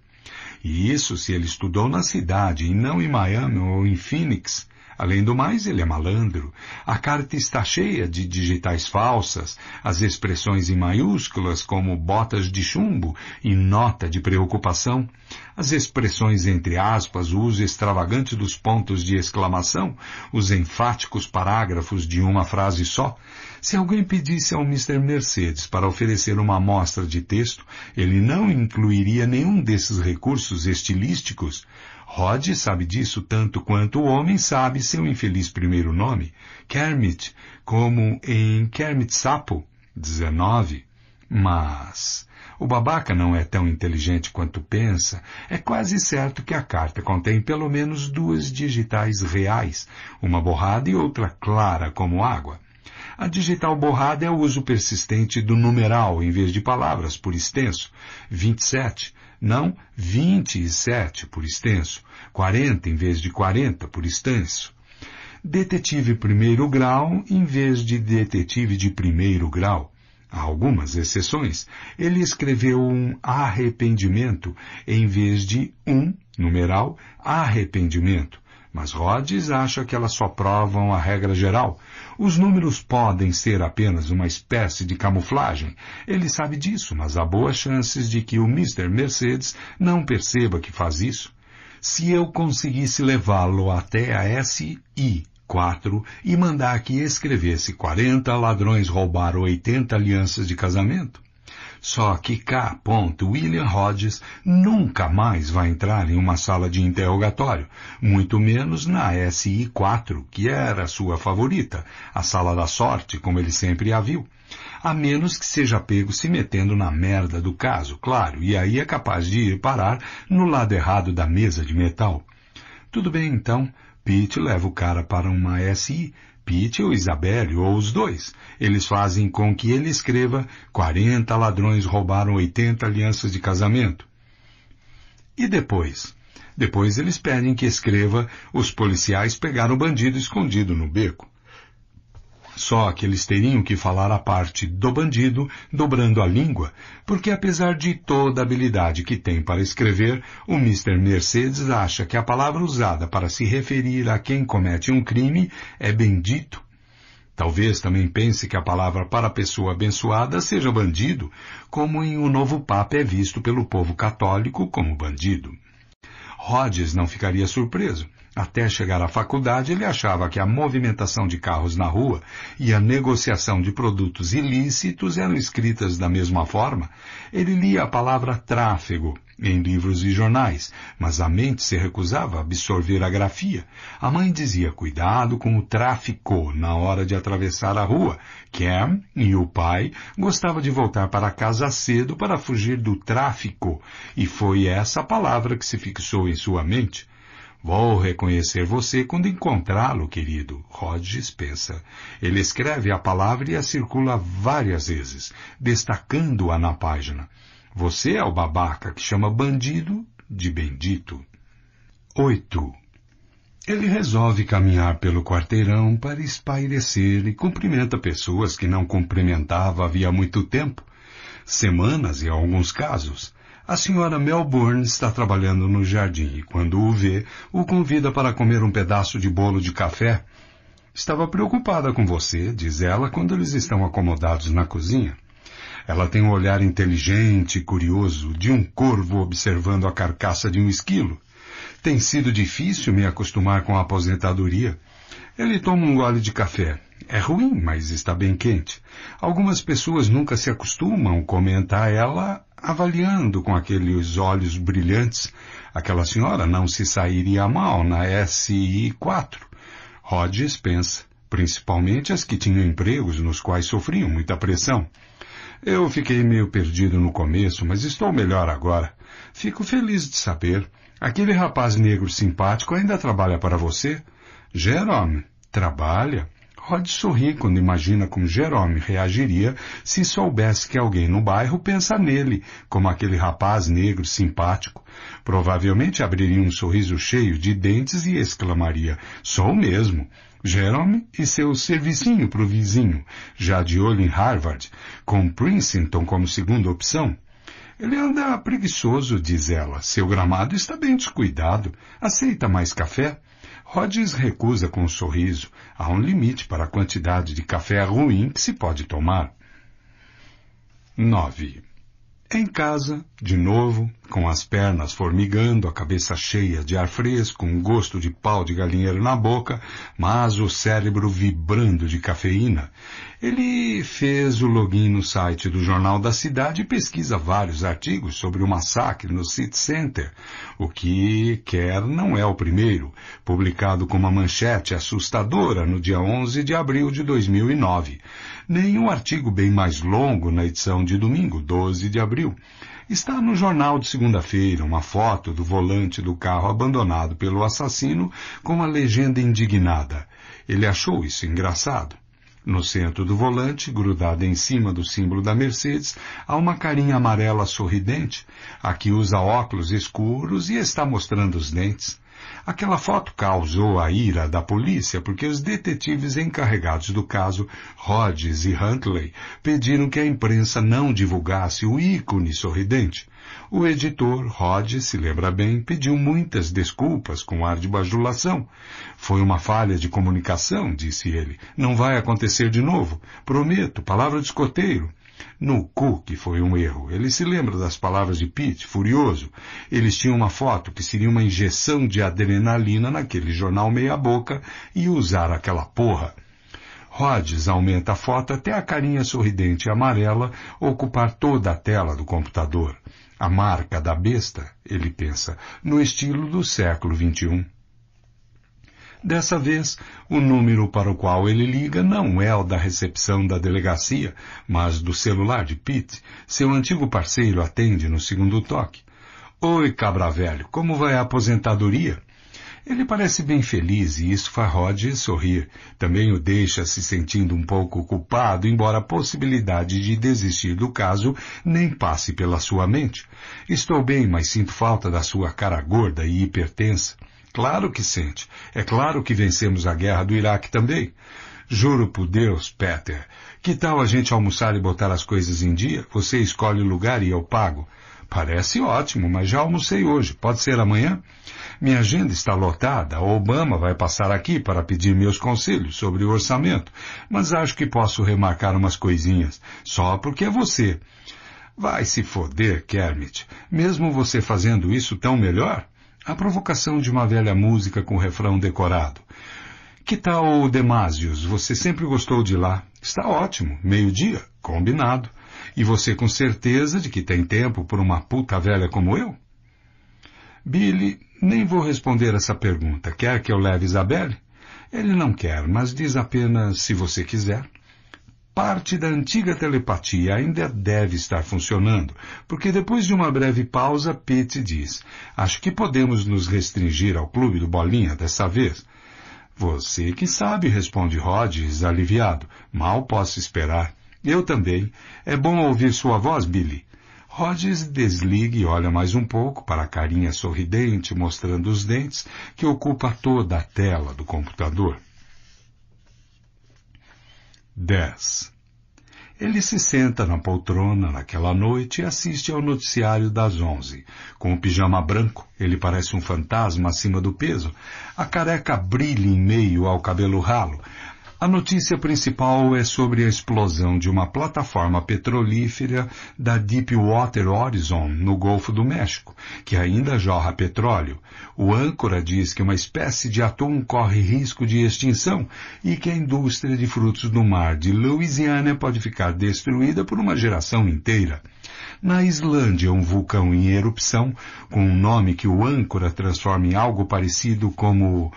E isso se ele estudou na cidade e não em Miami ou em Phoenix, Além do mais, ele é malandro. A carta está cheia de digitais falsas, as expressões em maiúsculas como botas de chumbo e nota de preocupação, as expressões entre aspas, o uso extravagante dos pontos de exclamação, os enfáticos parágrafos de uma frase só. Se alguém pedisse ao Mr. Mercedes para oferecer uma amostra de texto, ele não incluiria nenhum desses recursos estilísticos, Rod sabe disso tanto quanto o homem sabe seu infeliz primeiro nome, Kermit, como em Kermit Sapo, 19. Mas o babaca não é tão inteligente quanto pensa. É quase certo que a carta contém pelo menos duas digitais reais, uma borrada e outra clara como água. A digital borrada é o uso persistente do numeral em vez de palavras por extenso, 27, não 27 por extenso, 40 em vez de 40 por extenso. Detetive primeiro grau em vez de detetive de primeiro grau. Há algumas exceções. Ele escreveu um arrependimento em vez de um, numeral, arrependimento. Mas Rhodes acha que elas só provam a regra geral. Os números podem ser apenas uma espécie de camuflagem. Ele sabe disso, mas há boas chances de que o Mr. Mercedes não perceba que faz isso. Se eu conseguisse levá-lo até a SI, 4 e mandar que escrevesse 40 ladrões roubaram 80 alianças de casamento. Só que K. William Hodges, nunca mais vai entrar em uma sala de interrogatório, muito menos na SI-4, que era sua favorita, a sala da sorte, como ele sempre a viu. A menos que seja pego se metendo na merda do caso, claro, e aí é capaz de ir parar no lado errado da mesa de metal. Tudo bem, então. Pete leva o cara para uma SI, Pete ou Isabelle, ou os dois. Eles fazem com que ele escreva 40 ladrões roubaram 80 alianças de casamento. E depois? Depois eles pedem que escreva os policiais pegaram o bandido escondido no beco. Só que eles teriam que falar a parte do bandido dobrando a língua, porque apesar de toda a habilidade que tem para escrever, o Mr. Mercedes acha que a palavra usada para se referir a quem comete um crime é bendito. Talvez também pense que a palavra para a pessoa abençoada seja bandido, como em O Novo Papa é visto pelo povo católico como bandido. Rhodes não ficaria surpreso. Até chegar à faculdade, ele achava que a movimentação de carros na rua e a negociação de produtos ilícitos eram escritas da mesma forma. Ele lia a palavra tráfego em livros e jornais, mas a mente se recusava a absorver a grafia. A mãe dizia cuidado com o tráfico na hora de atravessar a rua. Cam e o pai gostava de voltar para casa cedo para fugir do tráfico, e foi essa palavra que se fixou em sua mente. Vou reconhecer você quando encontrá-lo, querido. Rodges pensa. Ele escreve a palavra e a circula várias vezes, destacando-a na página. Você é o babaca que chama bandido de bendito. 8. Ele resolve caminhar pelo quarteirão para espairecer e cumprimenta pessoas que não cumprimentava havia muito tempo, semanas em alguns casos. A senhora Melbourne está trabalhando no jardim e, quando o vê, o convida para comer um pedaço de bolo de café. Estava preocupada com você, diz ela, quando eles estão acomodados na cozinha. Ela tem um olhar inteligente e curioso de um corvo observando a carcaça de um esquilo. Tem sido difícil me acostumar com a aposentadoria. Ele toma um gole de café. É ruim, mas está bem quente. Algumas pessoas nunca se acostumam, comenta ela avaliando com aqueles olhos brilhantes. Aquela senhora não se sairia mal na SI4. Rhodes pensa, principalmente as que tinham empregos nos quais sofriam muita pressão. Eu fiquei meio perdido no começo, mas estou melhor agora. Fico feliz de saber. Aquele rapaz negro simpático ainda trabalha para você? Jerome, trabalha. Rod sorri quando imagina como Jerome reagiria se soubesse que alguém no bairro pensa nele, como aquele rapaz negro simpático. Provavelmente abriria um sorriso cheio de dentes e exclamaria, sou mesmo. Jerome e seu servicinho pro vizinho, já de olho em Harvard, com Princeton como segunda opção. Ele anda preguiçoso, diz ela. Seu gramado está bem descuidado. Aceita mais café? Rhodes recusa com um sorriso. Há um limite para a quantidade de café ruim que se pode tomar. 9. Em casa, de novo, com as pernas formigando, a cabeça cheia de ar fresco, um gosto de pau de galinheiro na boca, mas o cérebro vibrando de cafeína, ele fez o login no site do Jornal da Cidade e pesquisa vários artigos sobre o massacre no City Center. O que quer não é o primeiro, publicado com uma manchete assustadora no dia 11 de abril de 2009. Nem um artigo bem mais longo na edição de domingo, 12 de abril. Está no jornal de segunda-feira uma foto do volante do carro abandonado pelo assassino com a legenda indignada. Ele achou isso engraçado. No centro do volante, grudada em cima do símbolo da Mercedes, há uma carinha amarela sorridente, a que usa óculos escuros e está mostrando os dentes. Aquela foto causou a ira da polícia porque os detetives encarregados do caso, Rhodes e Huntley, pediram que a imprensa não divulgasse o ícone sorridente, o editor, Rod, se lembra bem, pediu muitas desculpas com ar de bajulação. Foi uma falha de comunicação, disse ele. Não vai acontecer de novo. Prometo, palavra de escoteiro. No cu que foi um erro. Ele se lembra das palavras de Pete, furioso. Eles tinham uma foto que seria uma injeção de adrenalina naquele jornal meia-boca e usar aquela porra. Rhodes aumenta a foto até a carinha sorridente e amarela ocupar toda a tela do computador. A marca da besta, ele pensa, no estilo do século XXI. Dessa vez, o número para o qual ele liga não é o da recepção da delegacia, mas do celular de Pete. Seu antigo parceiro atende no segundo toque. Oi, cabra velho, como vai a aposentadoria? Ele parece bem feliz e isso faz Rod sorrir. Também o deixa se sentindo um pouco culpado, embora a possibilidade de desistir do caso nem passe pela sua mente. Estou bem, mas sinto falta da sua cara gorda e hipertensa. Claro que sente. É claro que vencemos a guerra do Iraque também. Juro por Deus, Peter. Que tal a gente almoçar e botar as coisas em dia? Você escolhe o lugar e eu pago. Parece ótimo, mas já almocei hoje. Pode ser amanhã? Minha agenda está lotada. Obama vai passar aqui para pedir meus conselhos sobre o orçamento, mas acho que posso remarcar umas coisinhas, só porque é você. Vai se foder, Kermit. Mesmo você fazendo isso tão melhor? A provocação de uma velha música com refrão decorado. Que tal o Demasius? Você sempre gostou de lá. Está ótimo. Meio-dia? Combinado. E você com certeza de que tem tempo por uma puta velha como eu? Billy nem vou responder essa pergunta. Quer que eu leve Isabelle? Ele não quer, mas diz apenas se você quiser. Parte da antiga telepatia ainda deve estar funcionando, porque depois de uma breve pausa, Pete diz: Acho que podemos nos restringir ao clube do Bolinha dessa vez. Você que sabe, responde Rhodes, aliviado. Mal posso esperar. Eu também. É bom ouvir sua voz, Billy. Rhodes desliga e olha mais um pouco para a carinha sorridente, mostrando os dentes, que ocupa toda a tela do computador. 10. Ele se senta na poltrona naquela noite e assiste ao noticiário das onze. Com o pijama branco, ele parece um fantasma acima do peso. A careca brilha em meio ao cabelo ralo. A notícia principal é sobre a explosão de uma plataforma petrolífera da Deepwater Horizon no Golfo do México, que ainda jorra petróleo. O âncora diz que uma espécie de atum corre risco de extinção e que a indústria de frutos do mar de Louisiana pode ficar destruída por uma geração inteira. Na Islândia, um vulcão em erupção, com um nome que o âncora transforma em algo parecido como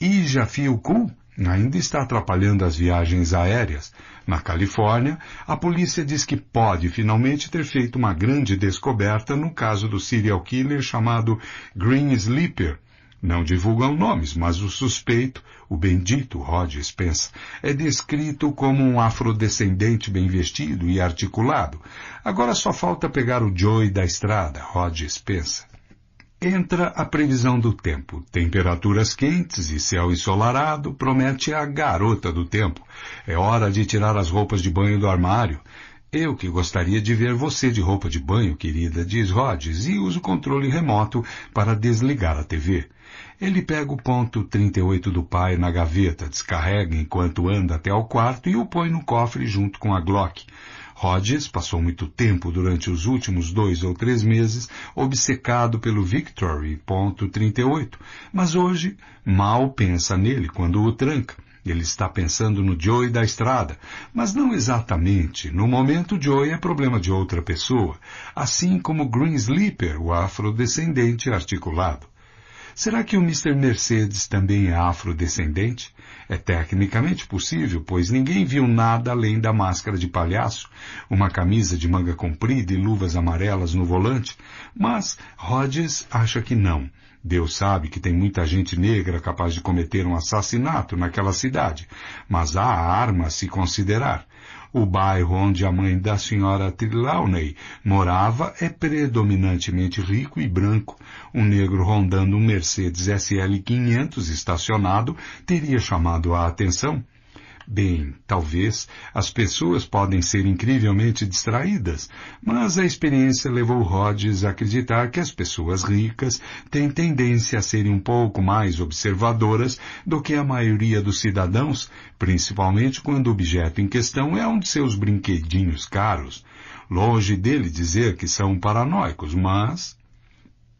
Ijafilku ainda está atrapalhando as viagens aéreas. Na Califórnia, a polícia diz que pode finalmente ter feito uma grande descoberta no caso do serial killer chamado Green Sleeper. Não divulgam nomes, mas o suspeito, o bendito Rod Spence, é descrito como um afrodescendente bem vestido e articulado. Agora só falta pegar o Joey da estrada, Rod Spence. Entra a previsão do tempo. Temperaturas quentes e céu ensolarado promete a garota do tempo. É hora de tirar as roupas de banho do armário. Eu que gostaria de ver você de roupa de banho, querida, diz Rhodes, e usa o controle remoto para desligar a TV. Ele pega o ponto 38 do pai na gaveta, descarrega enquanto anda até ao quarto e o põe no cofre junto com a Glock. Hodges passou muito tempo durante os últimos dois ou três meses obcecado pelo Victory.38, mas hoje mal pensa nele quando o tranca. Ele está pensando no Joey da estrada, mas não exatamente. No momento, Joey é problema de outra pessoa, assim como Greensleeper, o afrodescendente articulado. Será que o Mr. Mercedes também é afrodescendente? É tecnicamente possível, pois ninguém viu nada além da máscara de palhaço, uma camisa de manga comprida e luvas amarelas no volante, mas Rhodes acha que não. Deus sabe que tem muita gente negra capaz de cometer um assassinato naquela cidade, mas há arma a se considerar. O bairro onde a mãe da senhora Trilawney morava é predominantemente rico e branco. Um negro rondando um Mercedes SL 500 estacionado teria chamado a atenção. Bem, talvez as pessoas podem ser incrivelmente distraídas, mas a experiência levou Rhodes a acreditar que as pessoas ricas têm tendência a serem um pouco mais observadoras do que a maioria dos cidadãos, principalmente quando o objeto em questão é um de seus brinquedinhos caros. Longe dele dizer que são paranoicos, mas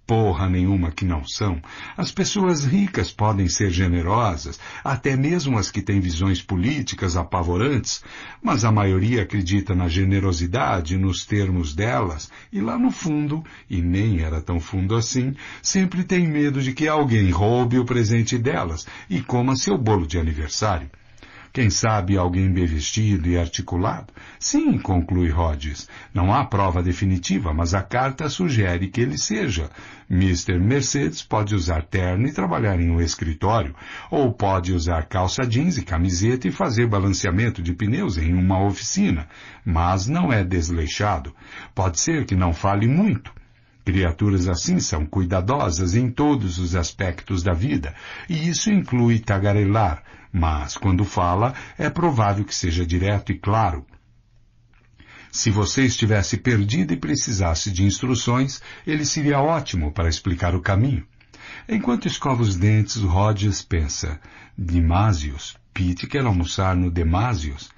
porra nenhuma que não são, as pessoas ricas podem ser generosas, até mesmo as que têm visões políticas apavorantes, mas a maioria acredita na generosidade nos termos delas e lá no fundo, e nem era tão fundo assim, sempre tem medo de que alguém roube o presente delas e coma seu bolo de aniversário. Quem sabe alguém bem vestido e articulado? Sim, conclui Rhodes. Não há prova definitiva, mas a carta sugere que ele seja. Mr. Mercedes pode usar terno e trabalhar em um escritório, ou pode usar calça jeans e camiseta e fazer balanceamento de pneus em uma oficina, mas não é desleixado. Pode ser que não fale muito. Criaturas assim são cuidadosas em todos os aspectos da vida, e isso inclui tagarelar, mas quando fala, é provável que seja direto e claro. Se você estivesse perdido e precisasse de instruções, ele seria ótimo para explicar o caminho. Enquanto escova os dentes, Rogers pensa, Demasios, Pete quer almoçar no Demasios.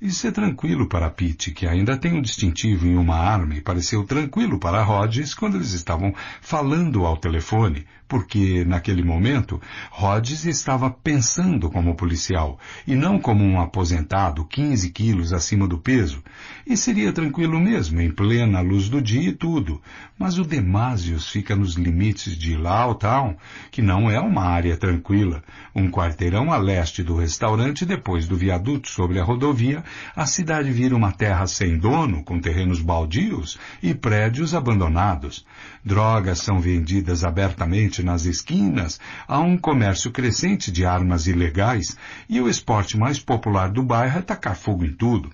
Isso é tranquilo para Pete, que ainda tem um distintivo em uma arma, e pareceu tranquilo para Rogers quando eles estavam falando ao telefone, porque naquele momento Rhodes estava pensando como policial e não como um aposentado 15 quilos acima do peso, e seria tranquilo mesmo, em plena luz do dia e tudo, mas o Demásios fica nos limites de Lawtown, que não é uma área tranquila, um quarteirão a leste do restaurante depois do viaduto sobre a rodovia, a cidade vira uma terra sem dono, com terrenos baldios e prédios abandonados. Drogas são vendidas abertamente nas esquinas, há um comércio crescente de armas ilegais e o esporte mais popular do bairro é tacar fogo em tudo.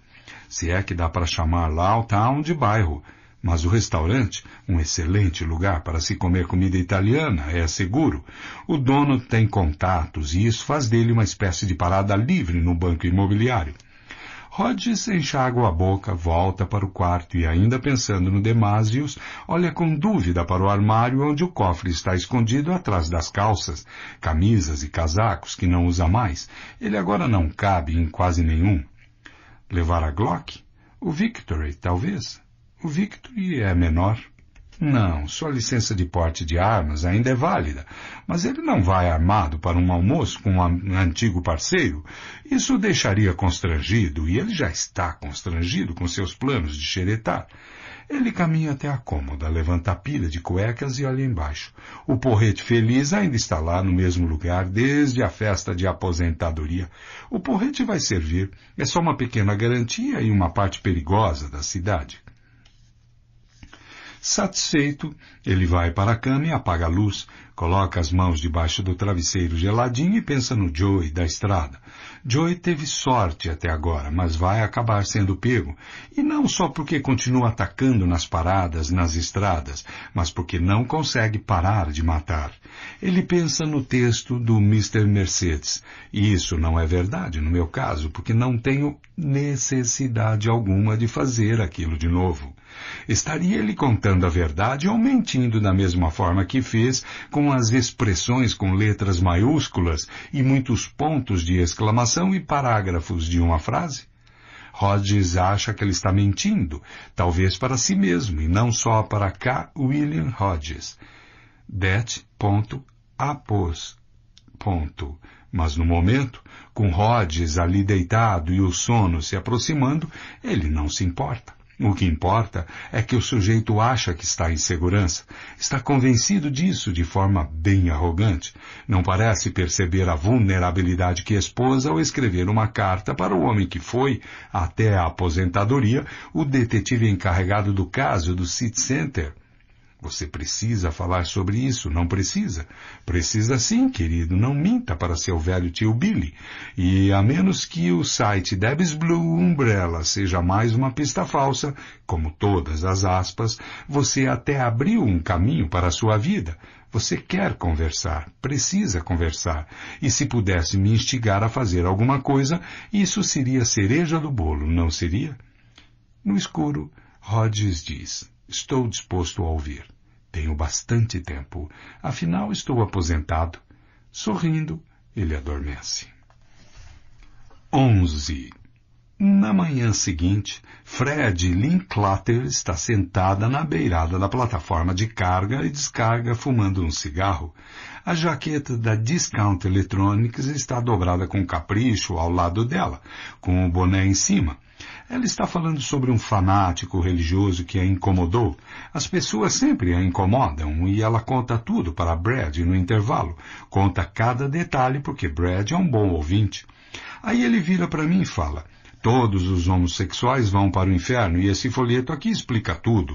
Se é que dá para chamar town de bairro. Mas o restaurante, um excelente lugar para se comer comida italiana, é seguro. O dono tem contatos e isso faz dele uma espécie de parada livre no banco imobiliário. Rodgers se enxágua a boca, volta para o quarto e, ainda pensando no Demásios, olha com dúvida para o armário onde o cofre está escondido atrás das calças, camisas e casacos que não usa mais. Ele agora não cabe em quase nenhum. Levar a Glock? O Victory, talvez. O Victory é menor. Não, sua licença de porte de armas ainda é válida, mas ele não vai armado para um almoço com um antigo parceiro. Isso o deixaria constrangido, e ele já está constrangido com seus planos de xeretar. Ele caminha até a cômoda, levanta a pilha de cuecas e olha embaixo. O porrete feliz ainda está lá no mesmo lugar desde a festa de aposentadoria. O porrete vai servir. É só uma pequena garantia e uma parte perigosa da cidade. Satisfeito, ele vai para a cama e apaga a luz, coloca as mãos debaixo do travesseiro geladinho e pensa no Joey da estrada. Joey teve sorte até agora, mas vai acabar sendo pego. E não só porque continua atacando nas paradas, nas estradas, mas porque não consegue parar de matar. Ele pensa no texto do Mr. Mercedes. E isso não é verdade no meu caso, porque não tenho necessidade alguma de fazer aquilo de novo. Estaria ele contando a verdade ou mentindo da mesma forma que fez com as expressões com letras maiúsculas e muitos pontos de exclamação e parágrafos de uma frase? Rhodes acha que ele está mentindo, talvez para si mesmo e não só para K. William Rhodes. Det. Mas no momento, com Rhodes ali deitado e o sono se aproximando, ele não se importa. O que importa é que o sujeito acha que está em segurança, está convencido disso de forma bem arrogante. Não parece perceber a vulnerabilidade que expôs ao escrever uma carta para o homem que foi, até a aposentadoria, o detetive encarregado do caso do City Center, você precisa falar sobre isso? Não precisa. Precisa sim, querido. Não minta para seu velho tio Billy. E a menos que o site Debs Blue Umbrella seja mais uma pista falsa, como todas as aspas, você até abriu um caminho para a sua vida. Você quer conversar, precisa conversar. E se pudesse me instigar a fazer alguma coisa, isso seria cereja do bolo, não seria? No escuro, Hodges diz, estou disposto a ouvir. Tenho bastante tempo. Afinal, estou aposentado. Sorrindo, ele adormece. 11. Na manhã seguinte, Fred Linklater está sentada na beirada da plataforma de carga e descarga fumando um cigarro. A jaqueta da Discount Electronics está dobrada com capricho ao lado dela, com o boné em cima, ela está falando sobre um fanático religioso que a incomodou. As pessoas sempre a incomodam e ela conta tudo para Brad no intervalo. Conta cada detalhe porque Brad é um bom ouvinte. Aí ele vira para mim e fala: Todos os homossexuais vão para o inferno e esse folheto aqui explica tudo.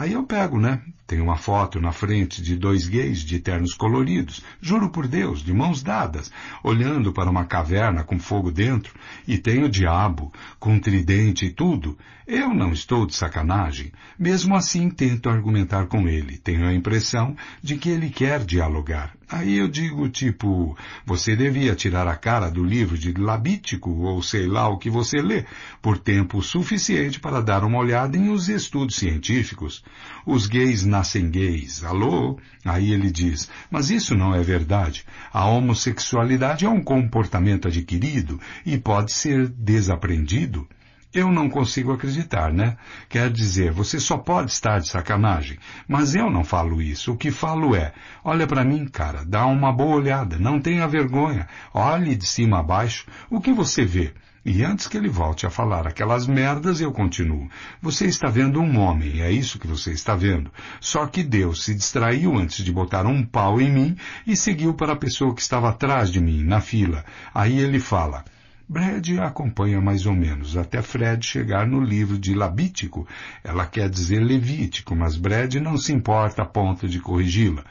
Aí eu pego, né? Tem uma foto na frente de dois gays de ternos coloridos, juro por Deus, de mãos dadas, olhando para uma caverna com fogo dentro, e tem o diabo, com tridente e tudo. Eu não estou de sacanagem. Mesmo assim, tento argumentar com ele. Tenho a impressão de que ele quer dialogar. Aí eu digo, tipo, você devia tirar a cara do livro de Labítico, ou sei lá o que você lê, por tempo suficiente para dar uma olhada em os estudos científicos. Os gays nascem gays. Alô? Aí ele diz, mas isso não é verdade. A homossexualidade é um comportamento adquirido e pode ser desaprendido. Eu não consigo acreditar, né? Quer dizer, você só pode estar de sacanagem. Mas eu não falo isso. O que falo é, olha para mim, cara, dá uma boa olhada, não tenha vergonha. Olhe de cima a baixo o que você vê. E antes que ele volte a falar aquelas merdas, eu continuo. Você está vendo um homem, é isso que você está vendo. Só que Deus se distraiu antes de botar um pau em mim e seguiu para a pessoa que estava atrás de mim, na fila. Aí ele fala, Brad acompanha mais ou menos até Fred chegar no livro de Labítico. Ela quer dizer Levítico, mas Brad não se importa a ponto de corrigi-la.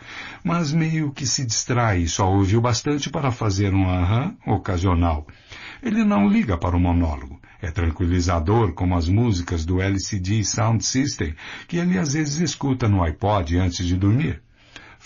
Mas meio que se distrai e só ouviu bastante para fazer um aham ocasional. Ele não liga para o monólogo. É tranquilizador, como as músicas do LCD Sound System, que ele às vezes escuta no iPod antes de dormir.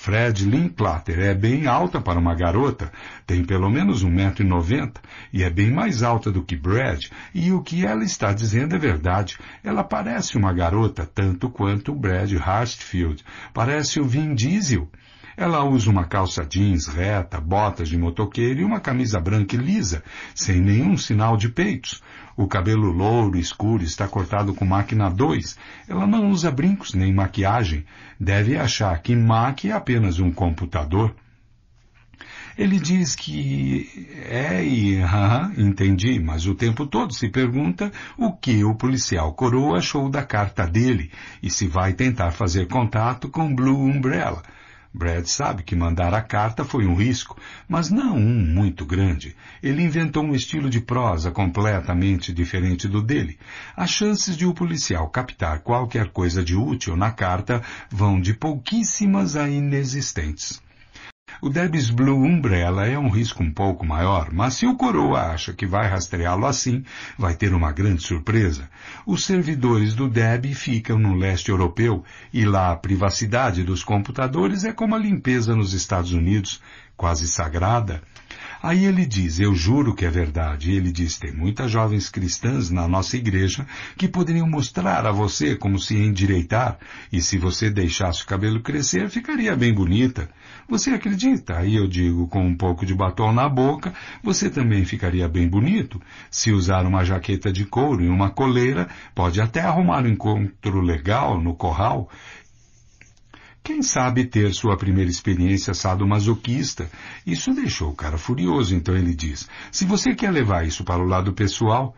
Fred Linklater é bem alta para uma garota, tem pelo menos 1,90m e é bem mais alta do que Brad, e o que ela está dizendo é verdade. Ela parece uma garota tanto quanto Brad Hartfield, parece o Vin Diesel. Ela usa uma calça jeans reta, botas de motoqueiro e uma camisa branca e lisa, sem nenhum sinal de peitos. O cabelo louro escuro está cortado com máquina 2. Ela não usa brincos nem maquiagem. Deve achar que Mac é apenas um computador. Ele diz que é e ah, entendi, mas o tempo todo se pergunta o que o policial coroa achou da carta dele e se vai tentar fazer contato com Blue Umbrella. Brad sabe que mandar a carta foi um risco, mas não um muito grande. Ele inventou um estilo de prosa completamente diferente do dele. As chances de o policial captar qualquer coisa de útil na carta vão de pouquíssimas a inexistentes. O Debs Blue Umbrella é um risco um pouco maior, mas se o coroa acha que vai rastreá-lo assim, vai ter uma grande surpresa. Os servidores do Deb ficam no leste europeu e lá a privacidade dos computadores é como a limpeza nos Estados Unidos, quase sagrada. Aí ele diz, eu juro que é verdade. Ele diz, tem muitas jovens cristãs na nossa igreja que poderiam mostrar a você como se endireitar e se você deixasse o cabelo crescer, ficaria bem bonita. Você acredita? E eu digo, com um pouco de batom na boca, você também ficaria bem bonito. Se usar uma jaqueta de couro e uma coleira, pode até arrumar um encontro legal no corral. Quem sabe ter sua primeira experiência sadomasoquista? Isso deixou o cara furioso, então ele diz: Se você quer levar isso para o lado pessoal,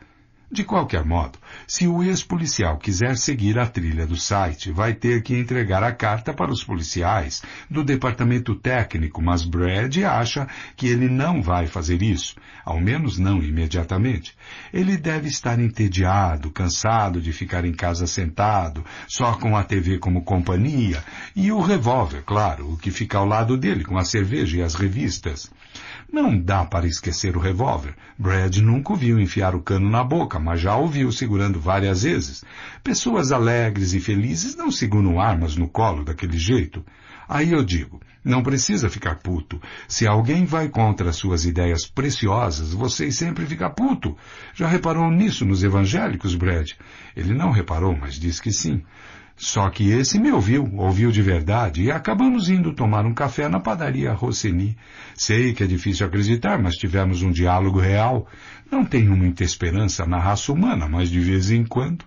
de qualquer modo, se o ex-policial quiser seguir a trilha do site, vai ter que entregar a carta para os policiais do departamento técnico, mas Brad acha que ele não vai fazer isso, ao menos não imediatamente. Ele deve estar entediado, cansado de ficar em casa sentado, só com a TV como companhia, e o revólver, claro, o que fica ao lado dele com a cerveja e as revistas. Não dá para esquecer o revólver. Brad nunca o viu enfiar o cano na boca, mas já o viu segurando várias vezes. Pessoas alegres e felizes não seguram armas no colo daquele jeito. Aí eu digo, não precisa ficar puto. Se alguém vai contra as suas ideias preciosas, você sempre fica puto. Já reparou nisso nos evangélicos, Brad? Ele não reparou, mas disse que sim. Só que esse me ouviu, ouviu de verdade, e acabamos indo tomar um café na padaria Rossini. Sei que é difícil acreditar, mas tivemos um diálogo real. Não tenho muita esperança na raça humana, mas de vez em quando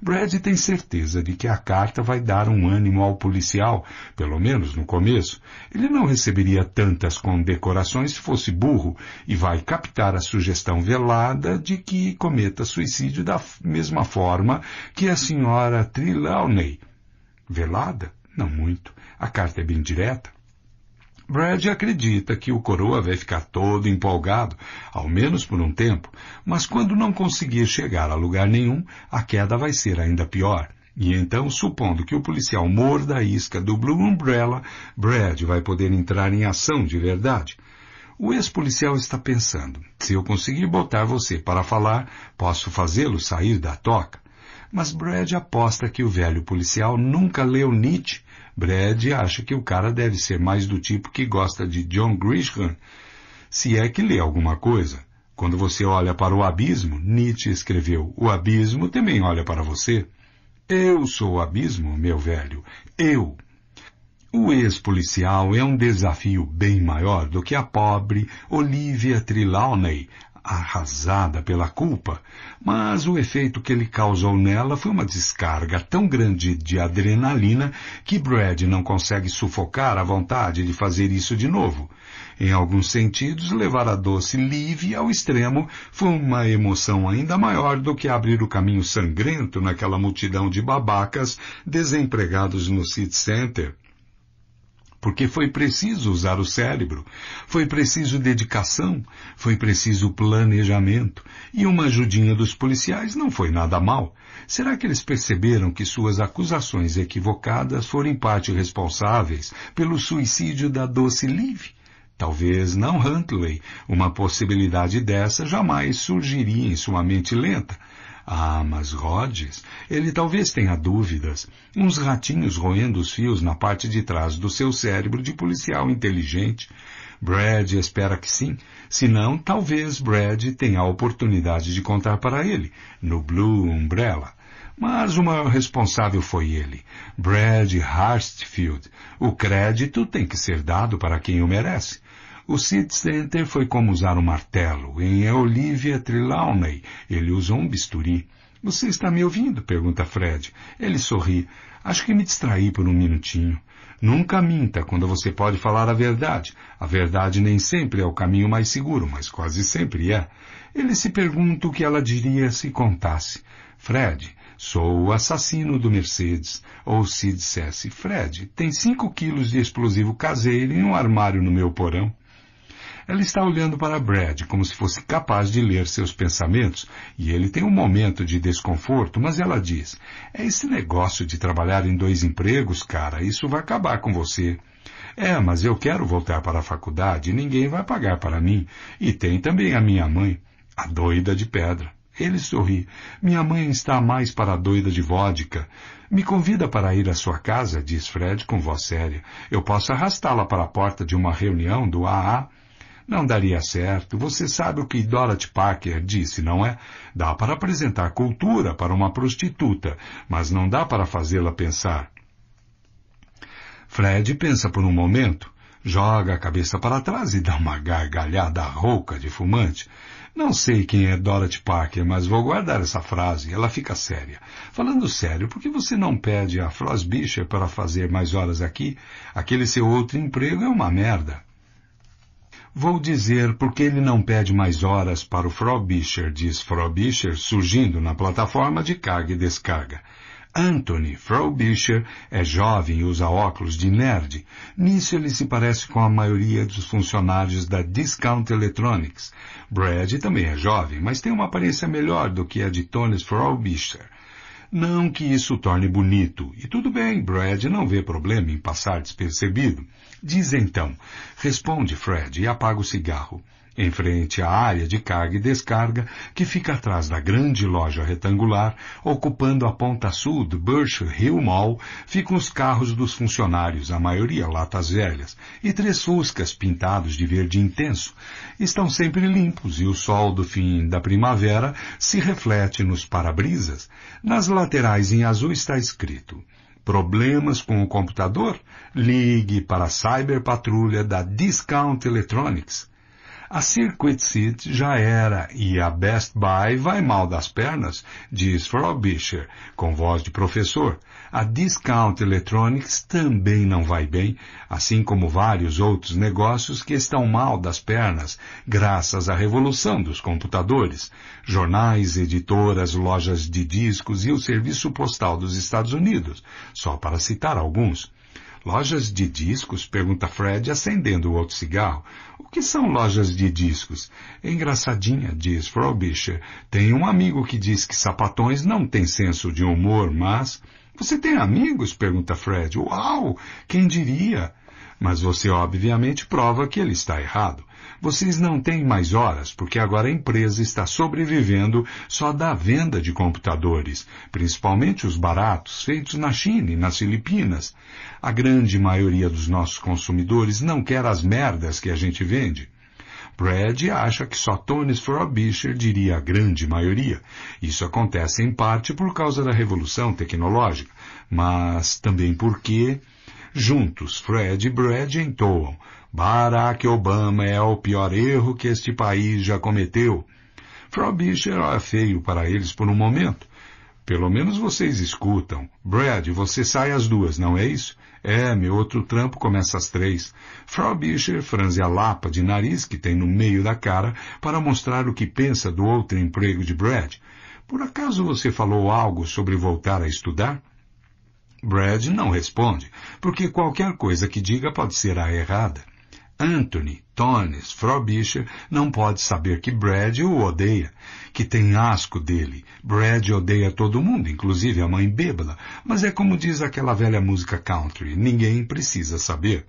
Brad tem certeza de que a carta vai dar um ânimo ao policial, pelo menos no começo. Ele não receberia tantas condecorações se fosse burro e vai captar a sugestão velada de que cometa suicídio da mesma forma que a senhora Trelawney. Velada? Não muito. A carta é bem direta. Brad acredita que o coroa vai ficar todo empolgado, ao menos por um tempo, mas quando não conseguir chegar a lugar nenhum, a queda vai ser ainda pior. E então, supondo que o policial morda a isca do Blue Umbrella, Brad vai poder entrar em ação de verdade. O ex-policial está pensando, se eu conseguir botar você para falar, posso fazê-lo sair da toca. Mas Brad aposta que o velho policial nunca leu Nietzsche Brad acha que o cara deve ser mais do tipo que gosta de John Grisham, se é que lê alguma coisa. Quando você olha para o abismo, Nietzsche escreveu, o abismo também olha para você. Eu sou o abismo, meu velho. Eu. O ex-policial é um desafio bem maior do que a pobre Olivia Trelawney, arrasada pela culpa, mas o efeito que ele causou nela foi uma descarga tão grande de adrenalina que Brad não consegue sufocar a vontade de fazer isso de novo. Em alguns sentidos, levar a doce Liv ao extremo foi uma emoção ainda maior do que abrir o caminho sangrento naquela multidão de babacas desempregados no City Center porque foi preciso usar o cérebro, foi preciso dedicação, foi preciso planejamento, e uma ajudinha dos policiais não foi nada mal. Será que eles perceberam que suas acusações equivocadas foram em parte responsáveis pelo suicídio da doce Liv? Talvez não Huntley. Uma possibilidade dessa jamais surgiria em sua mente lenta, ah, mas Rhodes, ele talvez tenha dúvidas. Uns ratinhos roendo os fios na parte de trás do seu cérebro de policial inteligente. Brad espera que sim. Se não, talvez Brad tenha a oportunidade de contar para ele, no Blue Umbrella. Mas o maior responsável foi ele, Brad Harstfield. O crédito tem que ser dado para quem o merece. O Sid Center foi como usar um martelo. Em é Olivia Trelawney, ele usou um bisturi. Você está me ouvindo? pergunta Fred. Ele sorri. Acho que me distraí por um minutinho. Nunca minta quando você pode falar a verdade. A verdade nem sempre é o caminho mais seguro, mas quase sempre é. Ele se pergunta o que ela diria se contasse. Fred, sou o assassino do Mercedes. Ou se dissesse, Fred, tem cinco quilos de explosivo caseiro em um armário no meu porão. Ela está olhando para Brad como se fosse capaz de ler seus pensamentos, e ele tem um momento de desconforto, mas ela diz: "É esse negócio de trabalhar em dois empregos, cara, isso vai acabar com você." É, mas eu quero voltar para a faculdade e ninguém vai pagar para mim. E tem também a minha mãe, a doida de pedra. Ele sorri. Minha mãe está mais para a doida de vodka. Me convida para ir à sua casa, diz Fred com voz séria. Eu posso arrastá-la para a porta de uma reunião do AA não daria certo. Você sabe o que Dorothy Parker disse, não é? Dá para apresentar cultura para uma prostituta, mas não dá para fazê-la pensar. Fred pensa por um momento, joga a cabeça para trás e dá uma gargalhada rouca de fumante. Não sei quem é Dorothy Parker, mas vou guardar essa frase. Ela fica séria. Falando sério, por que você não pede a Floss Bischer para fazer mais horas aqui? Aquele seu outro emprego é uma merda. Vou dizer porque ele não pede mais horas para o Frobisher, diz Frobisher, surgindo na plataforma de carga e descarga. Anthony Frobisher é jovem e usa óculos de nerd. Nisso ele se parece com a maioria dos funcionários da Discount Electronics. Brad também é jovem, mas tem uma aparência melhor do que a de Tony Frobisher. Não que isso torne bonito. E tudo bem, Brad não vê problema em passar despercebido. Diz então, responde Fred e apaga o cigarro em frente à área de carga e descarga que fica atrás da grande loja retangular, ocupando a ponta sul do Birch Hill Mall, ficam os carros dos funcionários, a maioria latas velhas, e três fuscas pintados de verde intenso. Estão sempre limpos e o sol do fim da primavera se reflete nos para-brisas. Nas laterais em azul está escrito Problemas com o computador? Ligue para a Cyber Patrulha da Discount Electronics a Circuit City já era e a Best Buy vai mal das pernas, diz Frobisher, com voz de professor. A Discount Electronics também não vai bem, assim como vários outros negócios que estão mal das pernas, graças à revolução dos computadores. Jornais, editoras, lojas de discos e o serviço postal dos Estados Unidos, só para citar alguns. Lojas de discos? pergunta Fred, acendendo o outro cigarro. O que são lojas de discos? É engraçadinha, diz Frobisher. Tem um amigo que diz que sapatões não têm senso de humor, mas. Você tem amigos? pergunta Fred. Uau! Quem diria? Mas você obviamente prova que ele está errado. Vocês não têm mais horas, porque agora a empresa está sobrevivendo só da venda de computadores, principalmente os baratos, feitos na China e nas Filipinas. A grande maioria dos nossos consumidores não quer as merdas que a gente vende. Brad acha que só Tony Frobisher diria a grande maioria. Isso acontece em parte por causa da revolução tecnológica, mas também porque juntos Fred e Brad entoam Barack Obama é o pior erro que este país já cometeu. Frau Bisher é feio para eles por um momento. Pelo menos vocês escutam. Brad, você sai às duas, não é isso? É, meu outro trampo começa às três. Frau Bisher franze a lapa de nariz que tem no meio da cara para mostrar o que pensa do outro emprego de Brad. Por acaso você falou algo sobre voltar a estudar? Brad não responde, porque qualquer coisa que diga pode ser a errada. Anthony, Tones, Frobisher não pode saber que Brad o odeia, que tem asco dele. Brad odeia todo mundo, inclusive a mãe bêbada, mas é como diz aquela velha música country, ninguém precisa saber.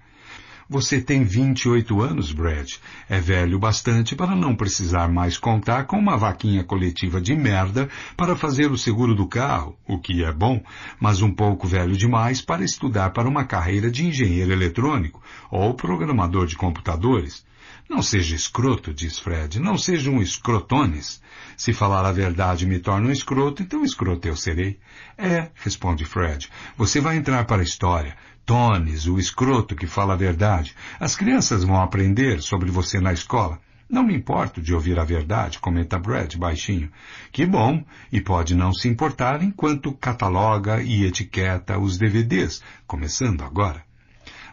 Você tem 28 anos, Brad. É velho bastante para não precisar mais contar com uma vaquinha coletiva de merda para fazer o seguro do carro, o que é bom, mas um pouco velho demais para estudar para uma carreira de engenheiro eletrônico ou programador de computadores. Não seja escroto, diz Fred. Não seja um escrotones. Se falar a verdade me torna um escroto, então escroto eu serei. É, responde Fred. Você vai entrar para a história tones, o escroto que fala a verdade. As crianças vão aprender sobre você na escola. Não me importo de ouvir a verdade, comenta Brad baixinho. Que bom, e pode não se importar enquanto cataloga e etiqueta os DVDs, começando agora.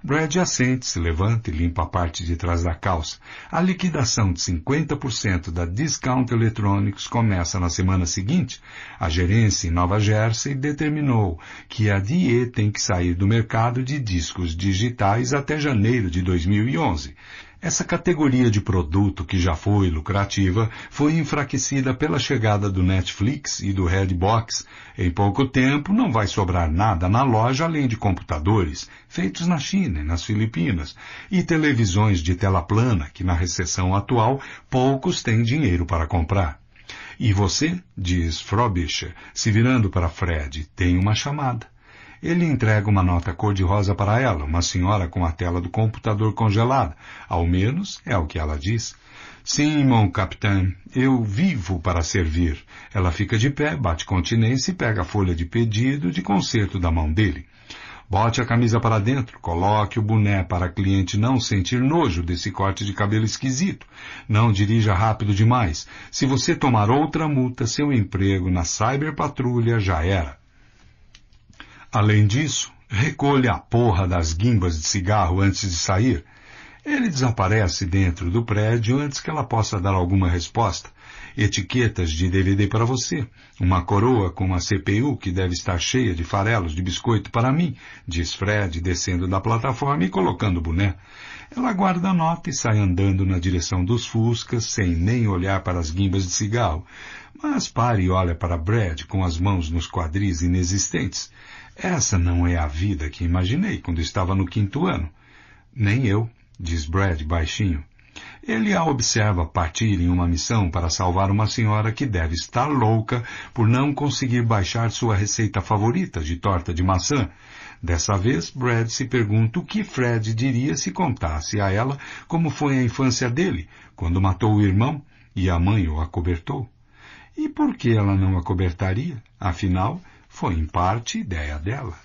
Brad assente, se levanta e limpa a parte de trás da calça. A liquidação de 50% da Discount Electronics começa na semana seguinte. A gerência em Nova Jersey determinou que a DIE tem que sair do mercado de discos digitais até janeiro de 2011. Essa categoria de produto que já foi lucrativa foi enfraquecida pela chegada do Netflix e do Redbox. Em pouco tempo não vai sobrar nada na loja além de computadores, feitos na China e nas Filipinas, e televisões de tela plana que na recessão atual poucos têm dinheiro para comprar. E você, diz Frobisher, se virando para Fred, tem uma chamada. Ele entrega uma nota cor-de-rosa para ela, uma senhora com a tela do computador congelada. Ao menos é o que ela diz. Sim, mon capitão, eu vivo para servir. Ela fica de pé, bate continência e pega a folha de pedido de conserto da mão dele. Bote a camisa para dentro, coloque o boné para a cliente não sentir nojo desse corte de cabelo esquisito. Não dirija rápido demais. Se você tomar outra multa, seu emprego na Cyberpatrulha já era. Além disso, recolha a porra das guimbas de cigarro antes de sair. Ele desaparece dentro do prédio antes que ela possa dar alguma resposta. Etiquetas de DVD para você. Uma coroa com uma CPU que deve estar cheia de farelos de biscoito para mim, diz Fred, descendo da plataforma e colocando o boné. Ela guarda a nota e sai andando na direção dos fuscas, sem nem olhar para as guimbas de cigarro. Mas para e olha para Brad com as mãos nos quadris inexistentes. Essa não é a vida que imaginei quando estava no quinto ano. Nem eu, diz Brad baixinho. Ele a observa partir em uma missão para salvar uma senhora que deve estar louca por não conseguir baixar sua receita favorita de torta de maçã. Dessa vez, Brad se pergunta o que Fred diria se contasse a ela como foi a infância dele, quando matou o irmão e a mãe o acobertou. E por que ela não acobertaria? Afinal, foi em parte ideia dela.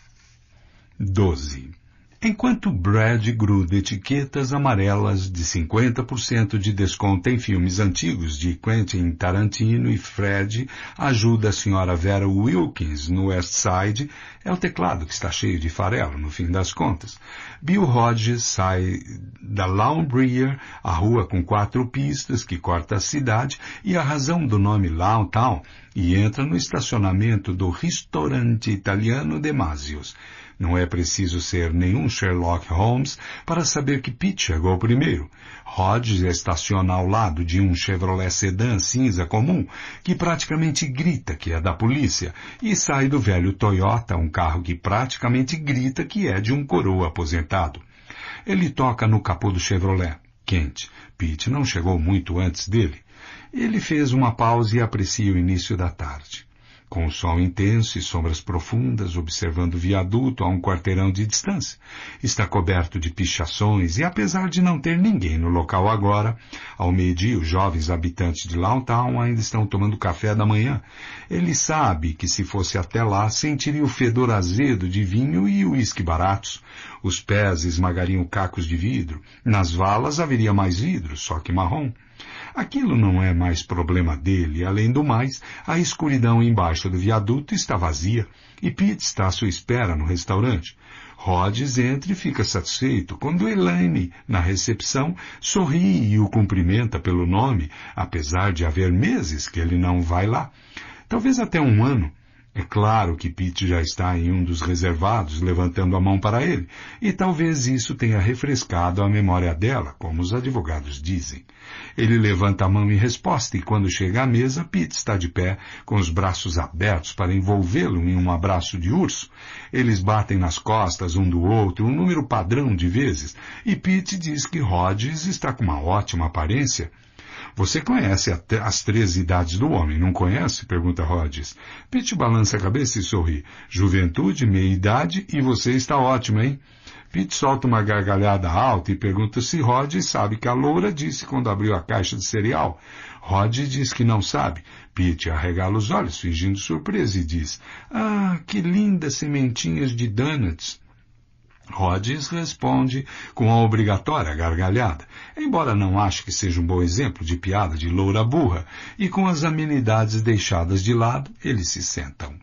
12. Enquanto Brad gruda etiquetas amarelas de 50% de desconto em filmes antigos de Quentin Tarantino e Fred ajuda a senhora Vera Wilkins no West Side, é o teclado que está cheio de farelo, no fim das contas. Bill Hodges sai da Lawnbrier, a rua com quatro pistas que corta a cidade, e a razão do nome Town, e entra no estacionamento do restaurante italiano de Masios. Não é preciso ser nenhum Sherlock Holmes para saber que Pete chegou primeiro. Hodge estaciona ao lado de um Chevrolet Sedan cinza comum que praticamente grita que é da polícia e sai do velho Toyota, um carro que praticamente grita que é de um coroa aposentado. Ele toca no capô do Chevrolet, quente. Pete não chegou muito antes dele. Ele fez uma pausa e aprecia o início da tarde com sol intenso e sombras profundas, observando o viaduto a um quarteirão de distância. Está coberto de pichações e, apesar de não ter ninguém no local agora, ao meio-dia os jovens habitantes de Longtown ainda estão tomando café da manhã. Ele sabe que se fosse até lá sentiria o fedor azedo de vinho e uísque baratos. Os pés esmagariam cacos de vidro. Nas valas haveria mais vidro, só que marrom. Aquilo não é mais problema dele. Além do mais, a escuridão embaixo do viaduto está vazia e Pete está à sua espera no restaurante. Rhodes entra e fica satisfeito quando Elaine, na recepção, sorri e o cumprimenta pelo nome, apesar de haver meses que ele não vai lá. Talvez até um ano. É claro que Pete já está em um dos reservados, levantando a mão para ele, e talvez isso tenha refrescado a memória dela, como os advogados dizem. Ele levanta a mão em resposta e quando chega à mesa, Pete está de pé, com os braços abertos para envolvê-lo em um abraço de urso. Eles batem nas costas um do outro, um número padrão de vezes, e Pete diz que Rhodes está com uma ótima aparência. Você conhece as três idades do homem, não conhece? Pergunta Rhodes. Pete balança a cabeça e sorri. Juventude, meia-idade e você está ótimo, hein? Pete solta uma gargalhada alta e pergunta se Rod sabe que a loura disse quando abriu a caixa de cereal. Rod diz que não sabe. Pete arregala os olhos, fingindo surpresa, e diz, Ah, que lindas sementinhas de donuts. Rhodes responde com a obrigatória gargalhada, embora não ache que seja um bom exemplo de piada de loura burra, e com as amenidades deixadas de lado, eles se sentam.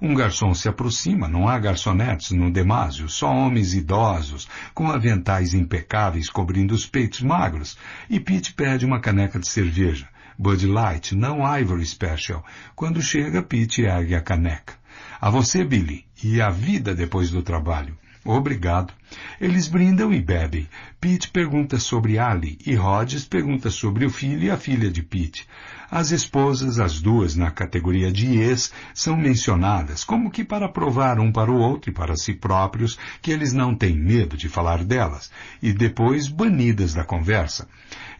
Um garçom se aproxima, não há garçonetes no Demásio, só homens idosos, com aventais impecáveis cobrindo os peitos magros, e Pete pede uma caneca de cerveja. Bud Light, não Ivory Special. Quando chega, Pete ergue a caneca. A você, Billy, e a vida depois do trabalho. Obrigado. Eles brindam e bebem. Pete pergunta sobre Ali e Rhodes pergunta sobre o filho e a filha de Pete. As esposas, as duas na categoria de ex, são mencionadas como que para provar um para o outro e para si próprios que eles não têm medo de falar delas, e depois banidas da conversa.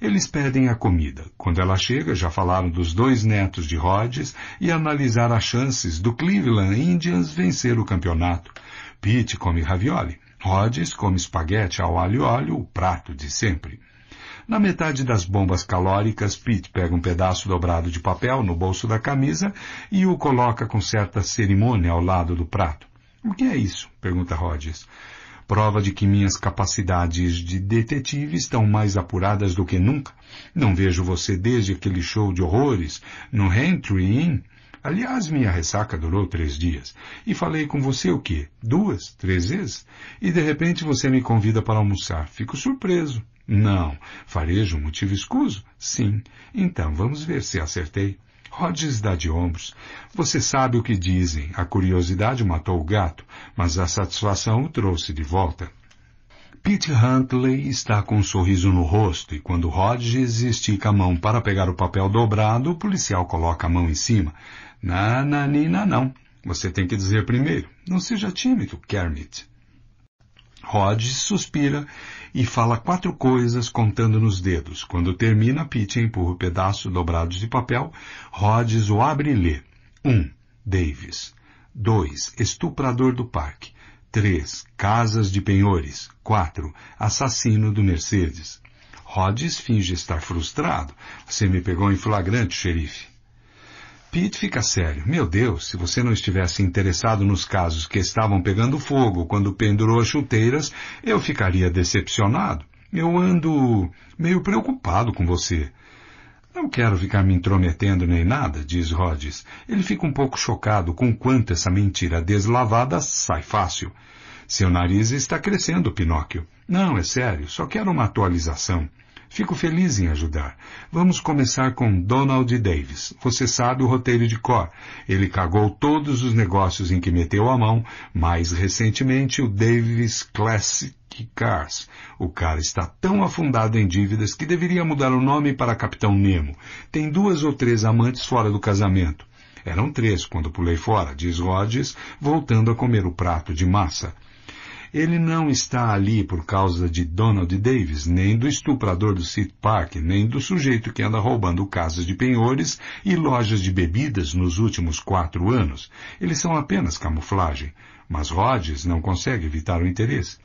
Eles pedem a comida. Quando ela chega, já falaram dos dois netos de Rhodes e analisar as chances do Cleveland Indians vencer o campeonato. Pete come ravioli. Rhodes come espaguete ao alho olho óleo, o prato de sempre. Na metade das bombas calóricas, Pete pega um pedaço dobrado de papel no bolso da camisa e o coloca com certa cerimônia ao lado do prato. O que é isso? pergunta Rogers. Prova de que minhas capacidades de detetive estão mais apuradas do que nunca. Não vejo você desde aquele show de horrores no Rentry Inn. Aliás, minha ressaca durou três dias. E falei com você o quê? Duas, três vezes? E de repente você me convida para almoçar. Fico surpreso. Não. Farejo um motivo escuso? Sim. Então, vamos ver se acertei. Rhodes dá de ombros. Você sabe o que dizem. A curiosidade matou o gato, mas a satisfação o trouxe de volta. Pete Huntley está com um sorriso no rosto e quando Rhodes estica a mão para pegar o papel dobrado, o policial coloca a mão em cima. Nananina não. Você tem que dizer primeiro. Não seja tímido, Kermit. Rhodes suspira e fala quatro coisas contando nos dedos. Quando termina, Pete empurra o pedaço dobrado de papel. Rhodes o abre e lê. 1. Um, Davis. 2. Estuprador do parque. 3. Casas de penhores. 4. Assassino do Mercedes. Rhodes finge estar frustrado. Você me pegou em flagrante, xerife. Pete fica sério. Meu Deus, se você não estivesse interessado nos casos que estavam pegando fogo quando pendurou as chuteiras, eu ficaria decepcionado. Eu ando meio preocupado com você. Não quero ficar me intrometendo nem nada, diz Rhodes. Ele fica um pouco chocado com quanto essa mentira deslavada sai fácil. Seu nariz está crescendo, Pinóquio. Não, é sério, só quero uma atualização. Fico feliz em ajudar. Vamos começar com Donald Davis. Você sabe o roteiro de cor. Ele cagou todos os negócios em que meteu a mão, mais recentemente o Davis Classic Cars. O cara está tão afundado em dívidas que deveria mudar o nome para Capitão Nemo. Tem duas ou três amantes fora do casamento. Eram três quando pulei fora, diz Rhodes, voltando a comer o prato de massa. Ele não está ali por causa de Donald Davis, nem do estuprador do Seat Park, nem do sujeito que anda roubando casas de penhores e lojas de bebidas nos últimos quatro anos. Eles são apenas camuflagem. Mas Rhodes não consegue evitar o interesse.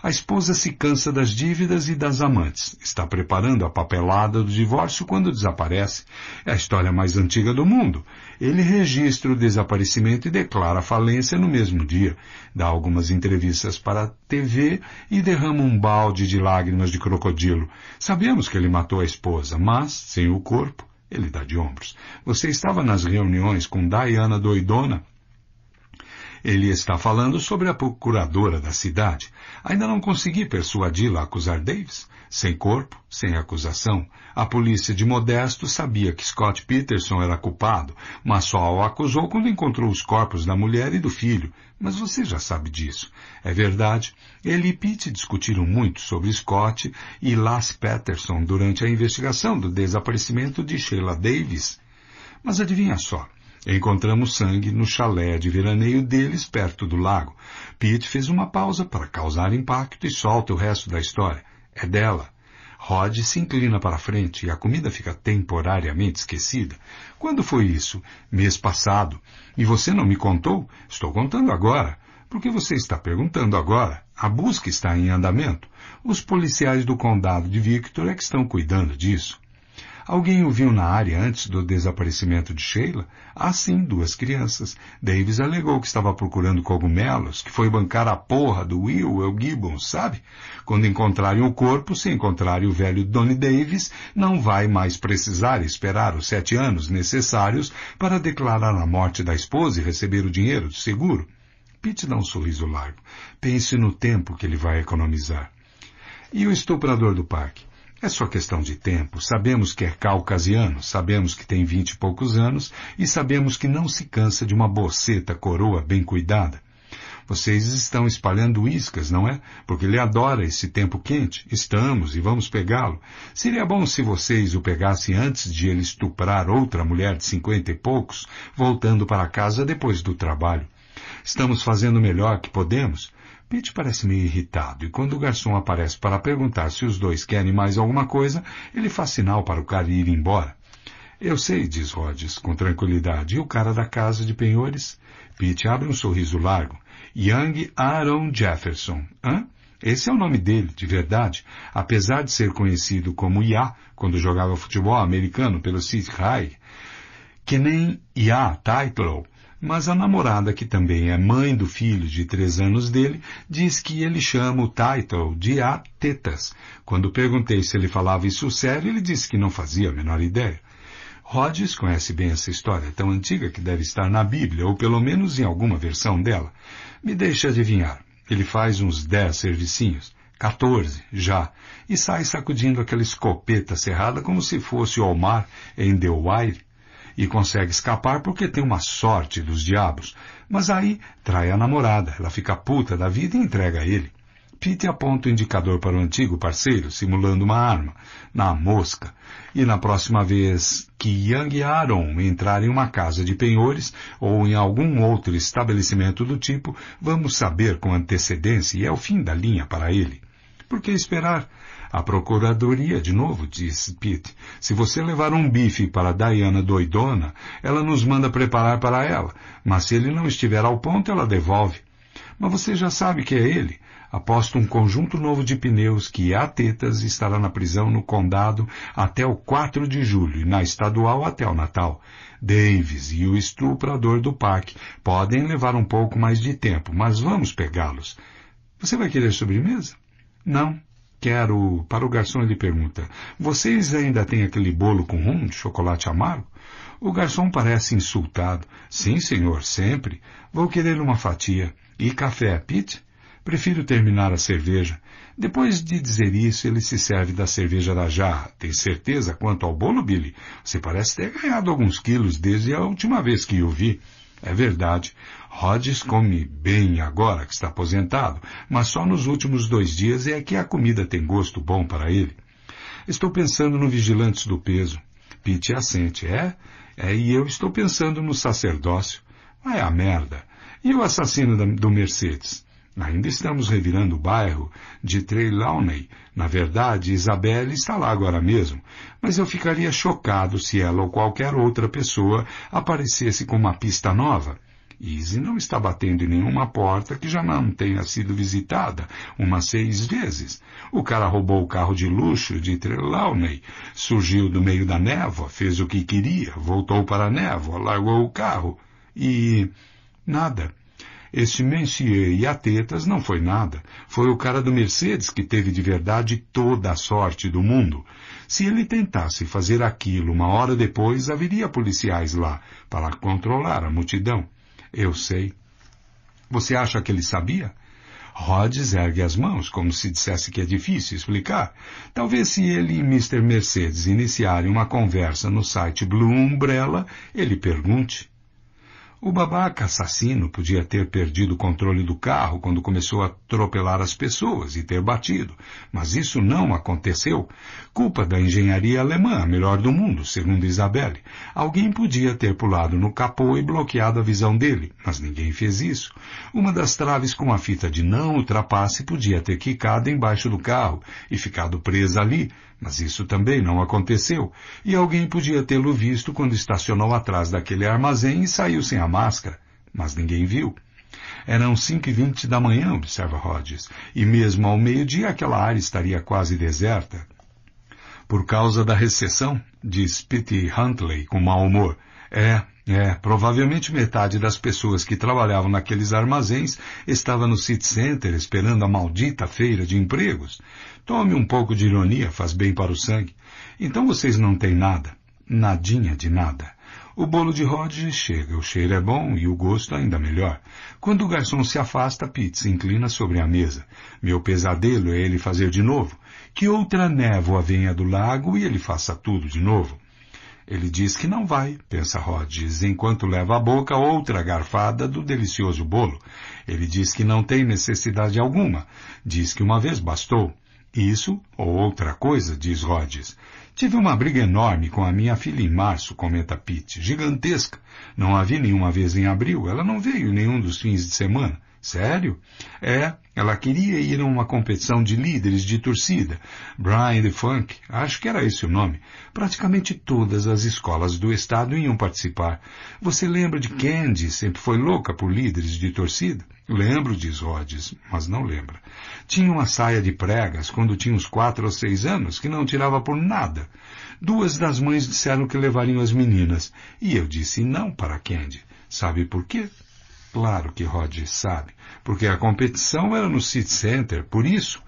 A esposa se cansa das dívidas e das amantes. Está preparando a papelada do divórcio quando desaparece. É a história mais antiga do mundo. Ele registra o desaparecimento e declara falência no mesmo dia. Dá algumas entrevistas para a TV e derrama um balde de lágrimas de crocodilo. Sabemos que ele matou a esposa, mas, sem o corpo, ele dá de ombros. Você estava nas reuniões com Diana Doidona? Ele está falando sobre a procuradora da cidade. Ainda não consegui persuadi-la a acusar Davis. Sem corpo, sem acusação. A polícia de Modesto sabia que Scott Peterson era culpado, mas só o acusou quando encontrou os corpos da mulher e do filho. Mas você já sabe disso. É verdade. Ele e Pete discutiram muito sobre Scott e Las Peterson durante a investigação do desaparecimento de Sheila Davis. Mas adivinha só. Encontramos sangue no chalé de veraneio deles perto do lago. Pete fez uma pausa para causar impacto e solta o resto da história. É dela. Rod se inclina para frente e a comida fica temporariamente esquecida. Quando foi isso? Mês passado. E você não me contou? Estou contando agora. Porque você está perguntando agora. A busca está em andamento. Os policiais do condado de Victor é que estão cuidando disso. Alguém o viu na área antes do desaparecimento de Sheila? Ah, sim, duas crianças. Davis alegou que estava procurando cogumelos, que foi bancar a porra do Will, El Gibbon, sabe? Quando encontrarem o corpo, se encontrarem o velho Donny Davis, não vai mais precisar esperar os sete anos necessários para declarar a morte da esposa e receber o dinheiro do seguro. Pete dá um sorriso largo. Pense no tempo que ele vai economizar. E o estuprador do parque? É só questão de tempo. Sabemos que é caucasiano, sabemos que tem vinte e poucos anos e sabemos que não se cansa de uma boceta coroa bem cuidada. Vocês estão espalhando iscas, não é? Porque ele adora esse tempo quente. Estamos e vamos pegá-lo. Seria bom se vocês o pegassem antes de ele estuprar outra mulher de cinquenta e poucos, voltando para casa depois do trabalho. Estamos fazendo o melhor que podemos. Pete parece meio irritado e quando o garçom aparece para perguntar se os dois querem mais alguma coisa, ele faz sinal para o cara ir embora. Eu sei, diz Rhodes com tranquilidade. E o cara da casa de penhores? Pete abre um sorriso largo. Young Aaron Jefferson. Hã? Esse é o nome dele, de verdade, apesar de ser conhecido como Ya quando jogava futebol americano pelo City High, que nem Ya Title, mas a namorada, que também é mãe do filho de três anos dele, diz que ele chama o Title de A Tetas. Quando perguntei se ele falava isso sério, ele disse que não fazia a menor ideia. Rhodes conhece bem essa história, tão antiga que deve estar na Bíblia, ou pelo menos em alguma versão dela. Me deixa adivinhar. Ele faz uns dez servicinhos. 14, já, e sai sacudindo aquela escopeta cerrada como se fosse o Omar em The Wire e consegue escapar porque tem uma sorte dos diabos. Mas aí trai a namorada, ela fica puta da vida e entrega a ele. Pete aponta o indicador para o antigo parceiro, simulando uma arma, na mosca. E na próxima vez que Yang e Aaron entrarem em uma casa de penhores ou em algum outro estabelecimento do tipo, vamos saber com antecedência e é o fim da linha para ele. Por que esperar? A Procuradoria, de novo, disse Pete, se você levar um bife para Diana doidona, ela nos manda preparar para ela, mas se ele não estiver ao ponto, ela devolve. Mas você já sabe que é ele. Aposto um conjunto novo de pneus que a tetas estará na prisão no condado até o 4 de julho e na estadual até o Natal. Davis e o estuprador do parque podem levar um pouco mais de tempo, mas vamos pegá-los. Você vai querer sobremesa? Não. Quero. Para o garçom ele pergunta: Vocês ainda têm aquele bolo com rum de chocolate amargo? O garçom parece insultado. Sim, senhor, sempre. Vou querer uma fatia. E café, Pete? Prefiro terminar a cerveja. Depois de dizer isso, ele se serve da cerveja da jarra. Tem certeza quanto ao bolo, Billy? Você parece ter ganhado alguns quilos desde a última vez que o vi. É verdade. Rhodes come bem agora que está aposentado, mas só nos últimos dois dias é que a comida tem gosto bom para ele. Estou pensando no Vigilantes do Peso. Pete é assente, é? É, e eu estou pensando no sacerdócio. Vai é a merda. E o assassino da, do Mercedes? Ainda estamos revirando o bairro de Trelawney. Na verdade, Isabelle está lá agora mesmo, mas eu ficaria chocado se ela ou qualquer outra pessoa aparecesse com uma pista nova. Easy não está batendo em nenhuma porta que já não tenha sido visitada umas seis vezes. O cara roubou o carro de luxo de Trelawney, surgiu do meio da névoa, fez o que queria, voltou para a névoa, largou o carro e... nada. Esse Mencier e Atetas não foi nada. Foi o cara do Mercedes que teve de verdade toda a sorte do mundo. Se ele tentasse fazer aquilo uma hora depois, haveria policiais lá para controlar a multidão. Eu sei. Você acha que ele sabia? Rhodes ergue as mãos, como se dissesse que é difícil explicar. Talvez se ele e Mr. Mercedes iniciarem uma conversa no site Blue Umbrella, ele pergunte. O babaca assassino podia ter perdido o controle do carro quando começou a atropelar as pessoas e ter batido, mas isso não aconteceu. Culpa da engenharia alemã, a melhor do mundo, segundo Isabelle. Alguém podia ter pulado no capô e bloqueado a visão dele, mas ninguém fez isso. Uma das traves com a fita de não ultrapasse podia ter quicado embaixo do carro e ficado presa ali, mas isso também não aconteceu, e alguém podia tê-lo visto quando estacionou atrás daquele armazém e saiu sem a máscara, mas ninguém viu. Eram cinco e vinte da manhã, observa Rhodes, e mesmo ao meio-dia aquela área estaria quase deserta. Por causa da recessão, diz Pitty Huntley com mau humor. É, é, provavelmente metade das pessoas que trabalhavam naqueles armazéns estava no City Center esperando a maldita feira de empregos. Tome um pouco de ironia, faz bem para o sangue. Então vocês não têm nada, nadinha de nada. O bolo de Rodge chega, o cheiro é bom e o gosto ainda melhor. Quando o garçom se afasta, Pete se inclina sobre a mesa. Meu pesadelo é ele fazer de novo. Que outra névoa venha do lago e ele faça tudo de novo. Ele diz que não vai, pensa Rodges, enquanto leva à boca outra garfada do delicioso bolo. Ele diz que não tem necessidade alguma, diz que uma vez bastou. Isso ou outra coisa, diz Rhodes. Tive uma briga enorme com a minha filha em março, comenta Pete, gigantesca. Não a vi nenhuma vez em abril, ela não veio nenhum dos fins de semana. Sério? É, ela queria ir a uma competição de líderes de torcida, Brian the Funk, acho que era esse o nome. Praticamente todas as escolas do estado iam participar. Você lembra de Candy, sempre foi louca por líderes de torcida? Lembro, diz Rhodes, mas não lembra. Tinha uma saia de pregas quando tinha uns quatro ou seis anos, que não tirava por nada. Duas das mães disseram que levariam as meninas, e eu disse não para Candy. Sabe por quê? Claro que Rhodes sabe, porque a competição era no City Center, por isso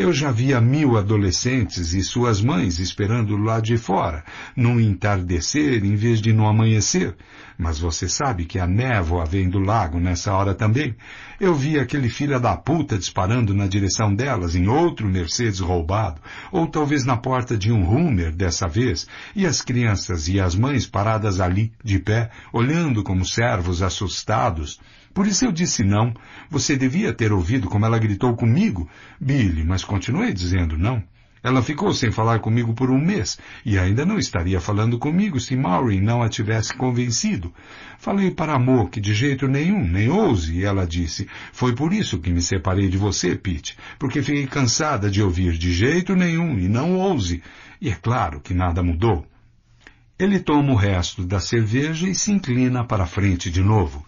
eu já via mil adolescentes e suas mães esperando lá de fora, num entardecer em vez de no amanhecer. Mas você sabe que a névoa vem do lago nessa hora também. Eu via aquele filho da puta disparando na direção delas em outro Mercedes roubado, ou talvez na porta de um Hummer dessa vez, e as crianças e as mães paradas ali, de pé, olhando como servos assustados. Por isso eu disse não. Você devia ter ouvido como ela gritou comigo, Billy, mas continuei dizendo não. Ela ficou sem falar comigo por um mês, e ainda não estaria falando comigo se Maureen não a tivesse convencido. Falei para amor que de jeito nenhum, nem ouse, e ela disse, foi por isso que me separei de você, Pete, porque fiquei cansada de ouvir de jeito nenhum e não ouse. E é claro que nada mudou. Ele toma o resto da cerveja e se inclina para frente de novo.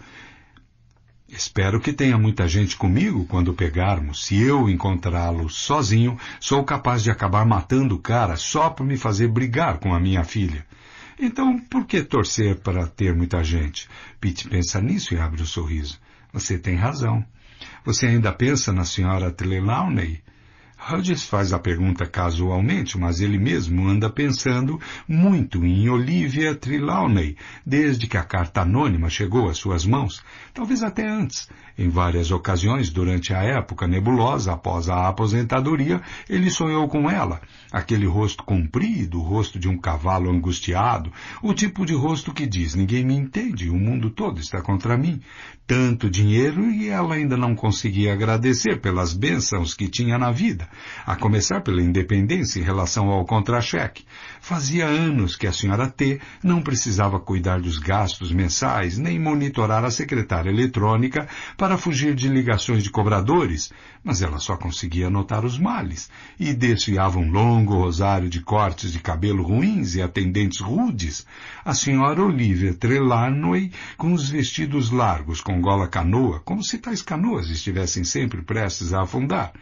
Espero que tenha muita gente comigo quando pegarmos. Se eu encontrá-lo sozinho, sou capaz de acabar matando o cara só para me fazer brigar com a minha filha. Então, por que torcer para ter muita gente? Pete pensa nisso e abre o um sorriso. Você tem razão. Você ainda pensa na senhora Trelawney? Hodges faz a pergunta casualmente, mas ele mesmo anda pensando muito em Olivia Trelawney desde que a carta anônima chegou às suas mãos talvez até antes. Em várias ocasiões, durante a época nebulosa após a aposentadoria, ele sonhou com ela, aquele rosto comprido, o rosto de um cavalo angustiado, o tipo de rosto que diz: ninguém me entende, o mundo todo está contra mim. Tanto dinheiro e ela ainda não conseguia agradecer pelas bênçãos que tinha na vida, a começar pela independência em relação ao contra-cheque. Fazia anos que a senhora T não precisava cuidar dos gastos mensais nem monitorar a secretária eletrônica para fugir de ligações de cobradores, mas ela só conseguia notar os males e desfiava um longo rosário de cortes de cabelo ruins e atendentes rudes. A senhora Olivia Trelawney, com os vestidos largos com gola canoa, como se tais canoas estivessem sempre prestes a afundar,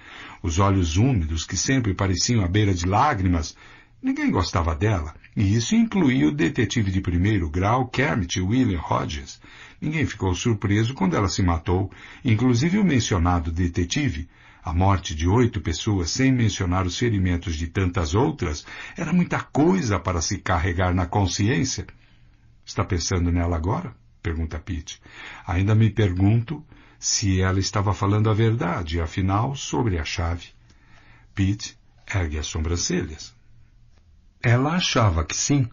os olhos úmidos que sempre pareciam à beira de lágrimas, Ninguém gostava dela, e isso incluía o detetive de primeiro grau Kermit William Hodges, Ninguém ficou surpreso quando ela se matou, inclusive o mencionado detetive. A morte de oito pessoas, sem mencionar os ferimentos de tantas outras, era muita coisa para se carregar na consciência. Está pensando nela agora? pergunta Pete. Ainda me pergunto se ela estava falando a verdade, afinal, sobre a chave. Pete ergue as sobrancelhas. Ela achava que sim.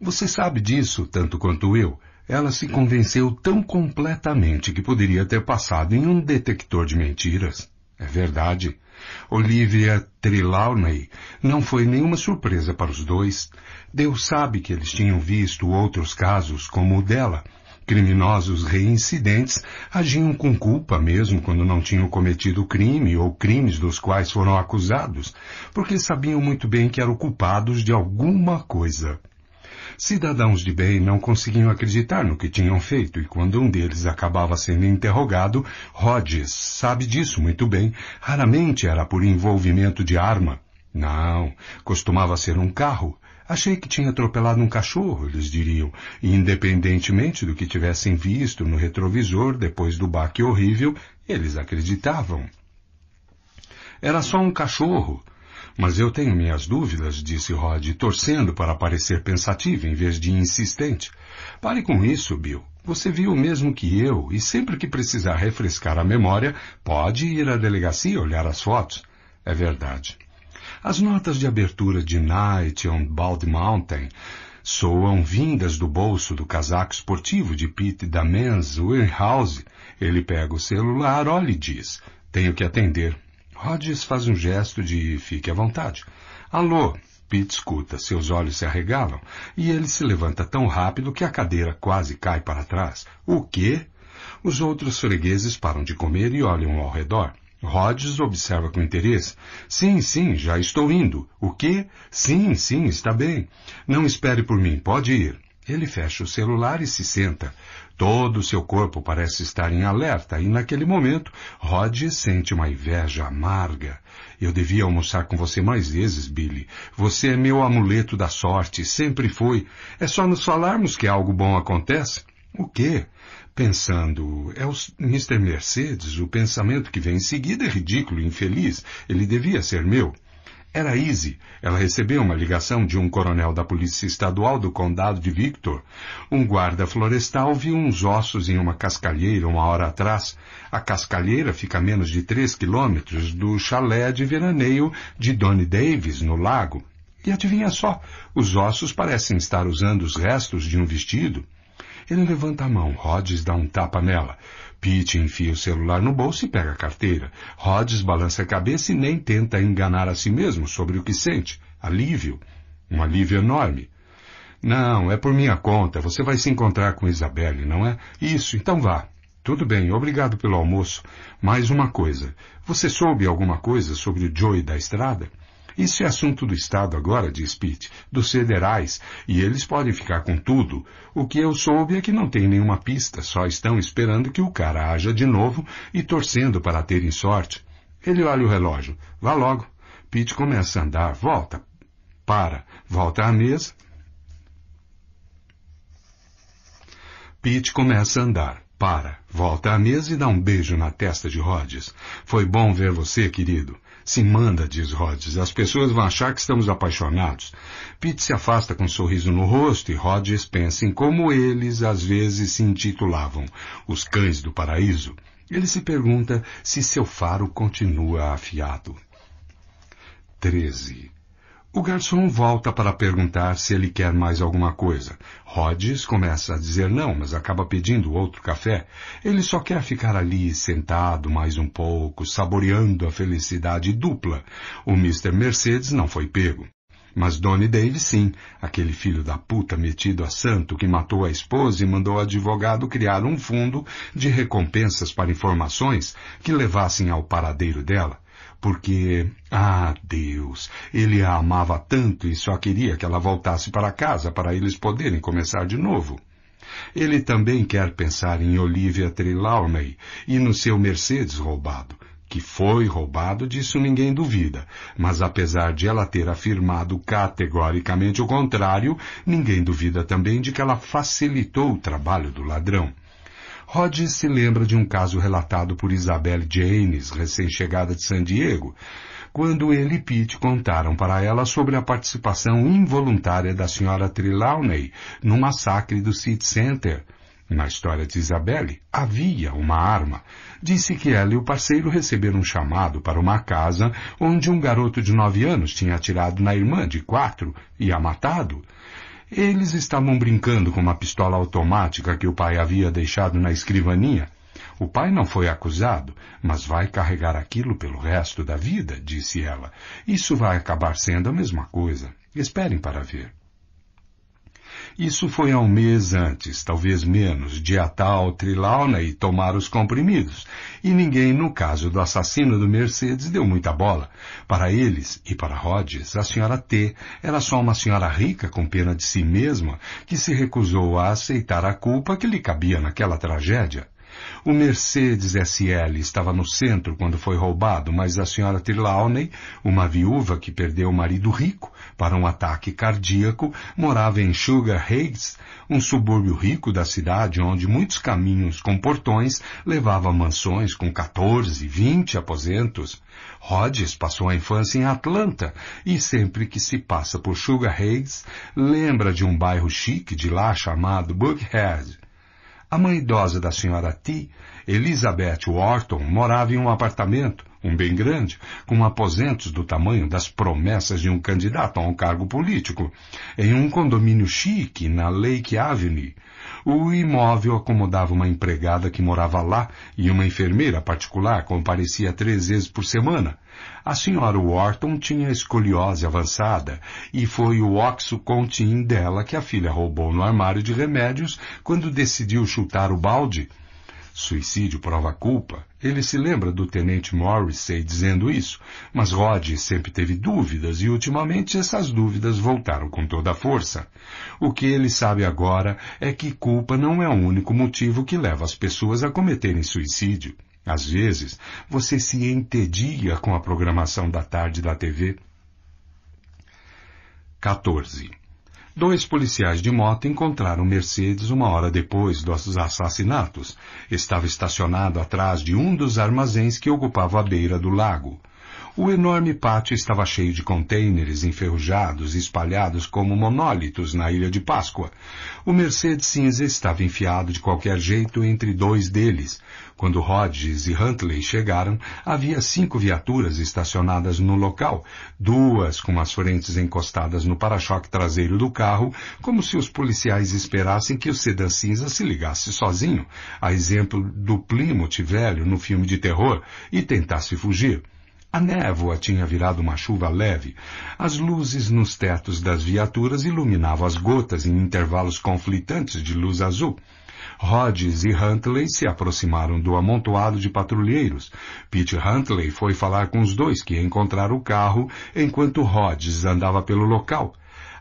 Você sabe disso tanto quanto eu. Ela se convenceu tão completamente que poderia ter passado em um detector de mentiras. É verdade. Olivia Trelawney não foi nenhuma surpresa para os dois. Deus sabe que eles tinham visto outros casos como o dela. Criminosos reincidentes agiam com culpa mesmo quando não tinham cometido crime ou crimes dos quais foram acusados, porque sabiam muito bem que eram culpados de alguma coisa. Cidadãos de bem não conseguiam acreditar no que tinham feito e quando um deles acabava sendo interrogado, Rhodes sabe disso muito bem, raramente era por envolvimento de arma. Não, costumava ser um carro. Achei que tinha atropelado um cachorro, eles diriam, independentemente do que tivessem visto no retrovisor depois do baque horrível, eles acreditavam. Era só um cachorro. Mas eu tenho minhas dúvidas, disse Rod, torcendo para parecer pensativo em vez de insistente. Pare com isso, Bill. Você viu o mesmo que eu, e sempre que precisar refrescar a memória, pode ir à delegacia olhar as fotos. É verdade. As notas de abertura de Night on Bald Mountain soam vindas do bolso do casaco esportivo de Pete Damens Warehouse. Ele pega o celular, olha e diz, tenho que atender. Rhodes faz um gesto de fique à vontade. Alô? Pete escuta, seus olhos se arregalam e ele se levanta tão rápido que a cadeira quase cai para trás. O quê? Os outros fregueses param de comer e olham ao redor. Rhodes observa com interesse. Sim, sim, já estou indo. O quê? Sim, sim, está bem. Não espere por mim, pode ir. Ele fecha o celular e se senta. Todo o seu corpo parece estar em alerta e naquele momento Rod sente uma inveja amarga. Eu devia almoçar com você mais vezes, Billy. Você é meu amuleto da sorte, sempre foi. É só nos falarmos que algo bom acontece. O quê? Pensando, é o Mr. Mercedes, o pensamento que vem em seguida é ridículo e infeliz. Ele devia ser meu. Era Izzy. Ela recebeu uma ligação de um coronel da Polícia Estadual do Condado de Victor. Um guarda florestal viu uns ossos em uma cascalheira uma hora atrás. A cascalheira fica a menos de três quilômetros do chalé de veraneio de Donnie Davis, no lago. E adivinha só, os ossos parecem estar usando os restos de um vestido. Ele levanta a mão, Rhodes dá um tapa nela. Pete enfia o celular no bolso e pega a carteira. Rhodes balança a cabeça e nem tenta enganar a si mesmo sobre o que sente. Alívio. Um alívio enorme. Não, é por minha conta. Você vai se encontrar com Isabelle, não é? Isso, então vá. Tudo bem, obrigado pelo almoço. Mais uma coisa. Você soube alguma coisa sobre o Joey da estrada? Isso é assunto do Estado agora, diz Pitt, dos federais, e eles podem ficar com tudo. O que eu soube é que não tem nenhuma pista, só estão esperando que o cara haja de novo e torcendo para terem sorte. Ele olha o relógio. Vá logo. Pitt começa a andar, volta, para, volta à mesa. Pitt começa a andar, para, volta à mesa e dá um beijo na testa de Rhodes. Foi bom ver você, querido. Se manda, diz Rhodes. As pessoas vão achar que estamos apaixonados. Pete se afasta com um sorriso no rosto e Rhodes pensa em como eles às vezes se intitulavam os cães do paraíso. Ele se pergunta se seu faro continua afiado. 13. O garçom volta para perguntar se ele quer mais alguma coisa. Rhodes começa a dizer não, mas acaba pedindo outro café. Ele só quer ficar ali sentado mais um pouco, saboreando a felicidade dupla. O Mr. Mercedes não foi pego. Mas Donnie Davis sim, aquele filho da puta metido a santo que matou a esposa e mandou o advogado criar um fundo de recompensas para informações que levassem ao paradeiro dela. Porque, ah, Deus, ele a amava tanto e só queria que ela voltasse para casa para eles poderem começar de novo. Ele também quer pensar em Olivia Trelawney e no seu Mercedes roubado. Que foi roubado, disso ninguém duvida. Mas apesar de ela ter afirmado categoricamente o contrário, ninguém duvida também de que ela facilitou o trabalho do ladrão. Rod se lembra de um caso relatado por Isabel James, recém-chegada de San Diego, quando ele e Pete contaram para ela sobre a participação involuntária da senhora Trelawney no massacre do City Center. Na história de Isabelle, havia uma arma. Disse que ela e o parceiro receberam um chamado para uma casa onde um garoto de nove anos tinha atirado na irmã de quatro e a matado. Eles estavam brincando com uma pistola automática que o pai havia deixado na escrivaninha. O pai não foi acusado, mas vai carregar aquilo pelo resto da vida, disse ela. Isso vai acabar sendo a mesma coisa. Esperem para ver. Isso foi há um mês antes, talvez menos, de atar o Trilauna e tomar os comprimidos. E ninguém, no caso do assassino do Mercedes, deu muita bola. Para eles e para Rhodes, a senhora T era só uma senhora rica com pena de si mesma que se recusou a aceitar a culpa que lhe cabia naquela tragédia. O Mercedes SL estava no centro quando foi roubado, mas a senhora Trelawney, uma viúva que perdeu o marido rico para um ataque cardíaco, morava em Sugar Heights, um subúrbio rico da cidade onde muitos caminhos com portões levavam mansões com 14, 20 aposentos. Rhodes passou a infância em Atlanta e sempre que se passa por Sugar Heights, lembra de um bairro chique de lá chamado Buckhead. A mãe idosa da senhora T, Elizabeth Wharton, morava em um apartamento, um bem grande, com aposentos do tamanho das promessas de um candidato a um cargo político, em um condomínio chique na Lake Avenue. O imóvel acomodava uma empregada que morava lá e uma enfermeira particular comparecia três vezes por semana, a senhora Wharton tinha escoliose avançada e foi o oxocontin dela que a filha roubou no armário de remédios quando decidiu chutar o balde. Suicídio prova culpa. Ele se lembra do tenente Morrissey dizendo isso, mas Rod sempre teve dúvidas e ultimamente essas dúvidas voltaram com toda a força. O que ele sabe agora é que culpa não é o único motivo que leva as pessoas a cometerem suicídio. Às vezes, você se entedia com a programação da tarde da TV. 14. Dois policiais de moto encontraram Mercedes uma hora depois dos assassinatos. Estava estacionado atrás de um dos armazéns que ocupava a beira do lago. O enorme pátio estava cheio de contêineres enferrujados espalhados como monólitos na Ilha de Páscoa. O Mercedes cinza estava enfiado de qualquer jeito entre dois deles. Quando Hodges e Huntley chegaram, havia cinco viaturas estacionadas no local, duas com as frentes encostadas no para-choque traseiro do carro, como se os policiais esperassem que o sedã cinza se ligasse sozinho, a exemplo do Plymouth velho no filme de terror, e tentasse fugir. A névoa tinha virado uma chuva leve. As luzes nos tetos das viaturas iluminavam as gotas em intervalos conflitantes de luz azul. Rhodes e Huntley se aproximaram do amontoado de patrulheiros. Pete Huntley foi falar com os dois que encontraram o carro enquanto Rhodes andava pelo local.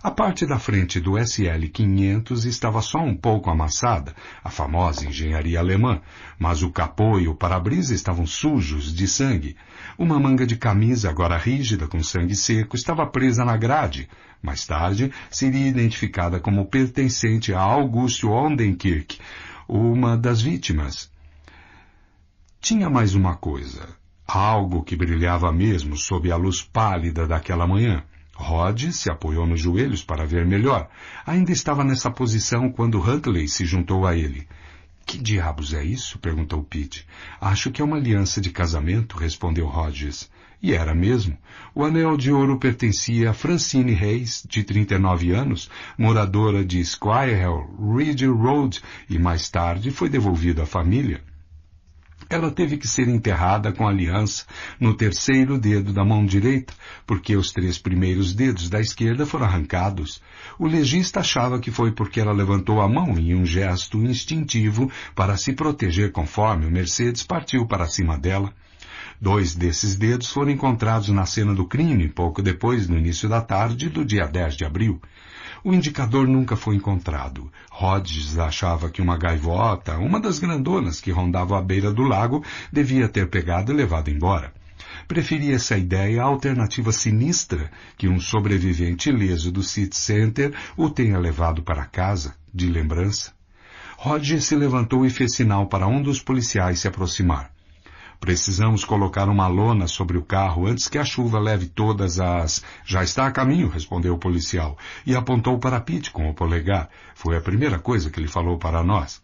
A parte da frente do SL-500 estava só um pouco amassada, a famosa engenharia alemã, mas o capô e o para-brisa estavam sujos de sangue. Uma manga de camisa, agora rígida com sangue seco, estava presa na grade. Mais tarde, seria identificada como pertencente a Augusto Ondenkirk, uma das vítimas. Tinha mais uma coisa. Algo que brilhava mesmo sob a luz pálida daquela manhã. Rod se apoiou nos joelhos para ver melhor. Ainda estava nessa posição quando Huntley se juntou a ele. Que diabos é isso? perguntou Pete. Acho que é uma aliança de casamento, respondeu Rogers. E era mesmo. O anel de ouro pertencia a Francine Reis, de 39 anos, moradora de Squire Hill, Ridge Road, e mais tarde foi devolvido à família. Ela teve que ser enterrada com aliança no terceiro dedo da mão direita, porque os três primeiros dedos da esquerda foram arrancados. O legista achava que foi porque ela levantou a mão em um gesto instintivo para se proteger conforme o Mercedes partiu para cima dela. Dois desses dedos foram encontrados na cena do crime pouco depois, no início da tarde do dia 10 de abril. O indicador nunca foi encontrado. Hodges achava que uma gaivota, uma das grandonas que rondava à beira do lago, devia ter pegado e levado embora. Preferia essa ideia à alternativa sinistra que um sobrevivente ileso do City Center o tenha levado para casa, de lembrança. Hodges se levantou e fez sinal para um dos policiais se aproximar. Precisamos colocar uma lona sobre o carro antes que a chuva leve todas as. Já está a caminho, respondeu o policial, e apontou para Pete com o polegar. Foi a primeira coisa que ele falou para nós.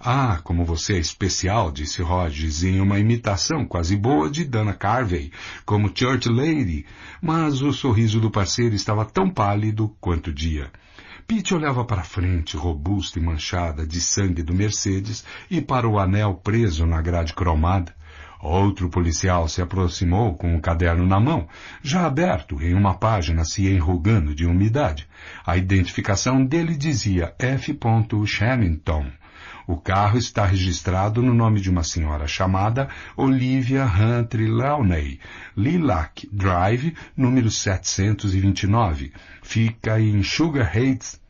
Ah, como você é especial, disse Rogers em uma imitação quase boa de Dana Carvey, como Church Lady, mas o sorriso do parceiro estava tão pálido quanto o dia. Pete olhava para a frente, robusta e manchada de sangue do Mercedes, e para o anel preso na grade cromada, Outro policial se aproximou com o um caderno na mão, já aberto em uma página se enrugando de umidade. A identificação dele dizia F. Sherrington. O carro está registrado no nome de uma senhora chamada Olivia Huntry Launay, Lilac Drive, número 729. Fica em Sugar Heights,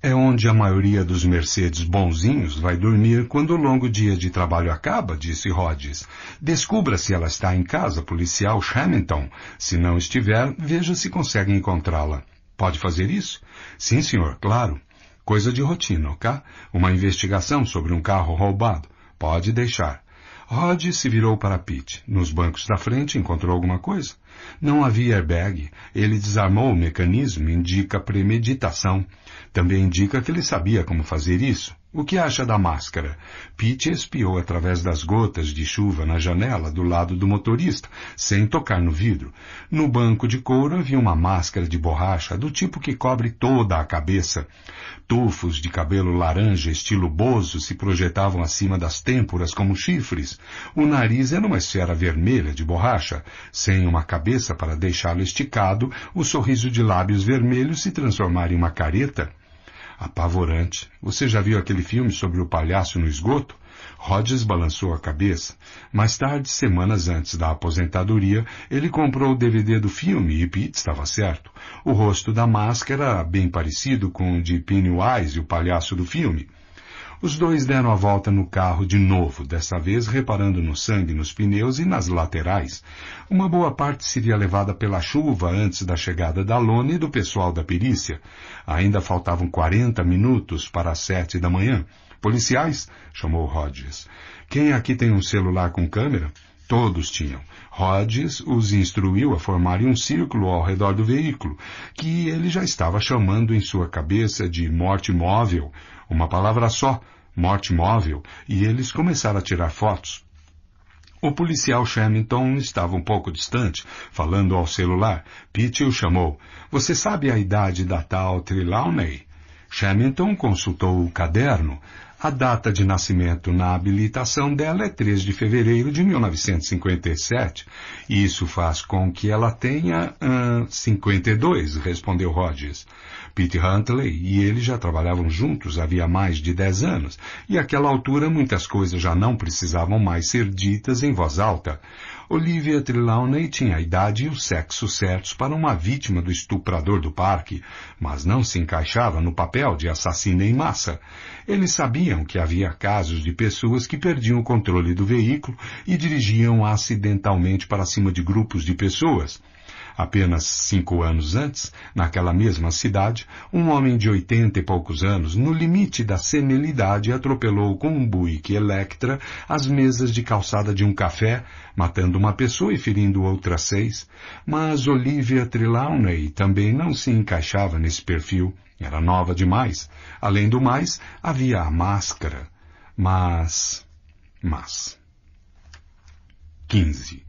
é onde a maioria dos Mercedes bonzinhos vai dormir quando o longo dia de trabalho acaba, disse Rhodes. Descubra se ela está em casa, policial Hamilton. Se não estiver, veja se consegue encontrá-la. Pode fazer isso? Sim, senhor, claro. Coisa de rotina, ok? Uma investigação sobre um carro roubado. Pode deixar. Rod se virou para Pete. Nos bancos da frente encontrou alguma coisa? Não havia airbag. Ele desarmou o mecanismo, indica premeditação. Também indica que ele sabia como fazer isso. O que acha da máscara? Pete espiou através das gotas de chuva na janela do lado do motorista, sem tocar no vidro. No banco de couro havia uma máscara de borracha do tipo que cobre toda a cabeça. Tufos de cabelo laranja estilo bozo se projetavam acima das têmporas como chifres. O nariz era uma esfera vermelha de borracha. Sem uma cabeça para deixá-lo esticado, o sorriso de lábios vermelhos se transformara em uma careta. Apavorante. Você já viu aquele filme sobre o palhaço no esgoto? Rogers balançou a cabeça. Mais tarde, semanas antes da aposentadoria, ele comprou o DVD do filme e Pete estava certo. O rosto da máscara era bem parecido com o de Pennywise, o palhaço do filme. Os dois deram a volta no carro de novo, desta vez reparando no sangue nos pneus e nas laterais. Uma boa parte seria levada pela chuva antes da chegada da lona e do pessoal da perícia. Ainda faltavam 40 minutos para as sete da manhã. Policiais? chamou Rodgers. Quem aqui tem um celular com câmera? Todos tinham. Rodgers os instruiu a formarem um círculo ao redor do veículo, que ele já estava chamando em sua cabeça de morte móvel uma palavra só, morte móvel, e eles começaram a tirar fotos. O policial Shermington estava um pouco distante, falando ao celular. Pete o chamou. Você sabe a idade da tal Trelawney? Shermington consultou o caderno. A data de nascimento na habilitação dela é 3 de fevereiro de 1957. Isso faz com que ela tenha 52, respondeu Rogers. Pete Huntley e ele já trabalhavam juntos havia mais de dez anos, e àquela altura muitas coisas já não precisavam mais ser ditas em voz alta. Olivia Trelawney tinha a idade e o sexo certos para uma vítima do estuprador do parque, mas não se encaixava no papel de assassina em massa. Eles sabiam que havia casos de pessoas que perdiam o controle do veículo e dirigiam acidentalmente para cima de grupos de pessoas. Apenas cinco anos antes, naquela mesma cidade, um homem de oitenta e poucos anos, no limite da senilidade, atropelou com um Buick Electra as mesas de calçada de um café, matando uma pessoa e ferindo outras seis. Mas Olivia Trelawney também não se encaixava nesse perfil. Era nova demais. Além do mais, havia a máscara. Mas... Mas... 15.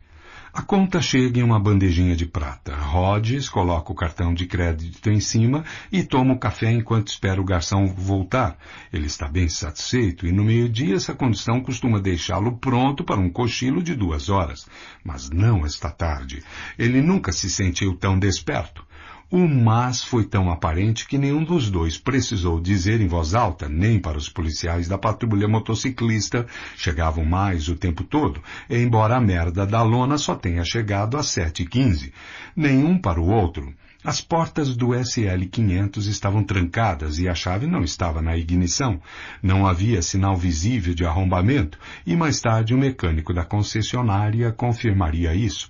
A conta chega em uma bandejinha de prata. Rhodes coloca o cartão de crédito em cima e toma o café enquanto espera o garçom voltar. Ele está bem satisfeito e no meio-dia essa condição costuma deixá-lo pronto para um cochilo de duas horas. Mas não esta tarde. Ele nunca se sentiu tão desperto. O mas foi tão aparente que nenhum dos dois precisou dizer em voz alta, nem para os policiais da patrulha motociclista, chegavam mais o tempo todo, embora a merda da lona só tenha chegado às sete e quinze. Nenhum para o outro. As portas do SL-500 estavam trancadas e a chave não estava na ignição. Não havia sinal visível de arrombamento e mais tarde o mecânico da concessionária confirmaria isso.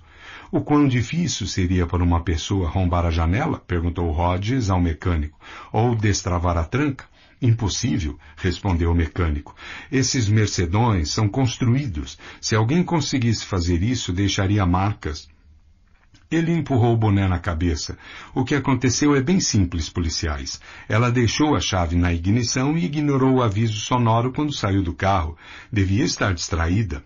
O quão difícil seria para uma pessoa arrombar a janela? perguntou Rhodes ao mecânico. Ou destravar a tranca? Impossível, respondeu o mecânico. Esses mercedões são construídos. Se alguém conseguisse fazer isso, deixaria marcas. Ele empurrou o boné na cabeça. O que aconteceu é bem simples, policiais. Ela deixou a chave na ignição e ignorou o aviso sonoro quando saiu do carro. Devia estar distraída.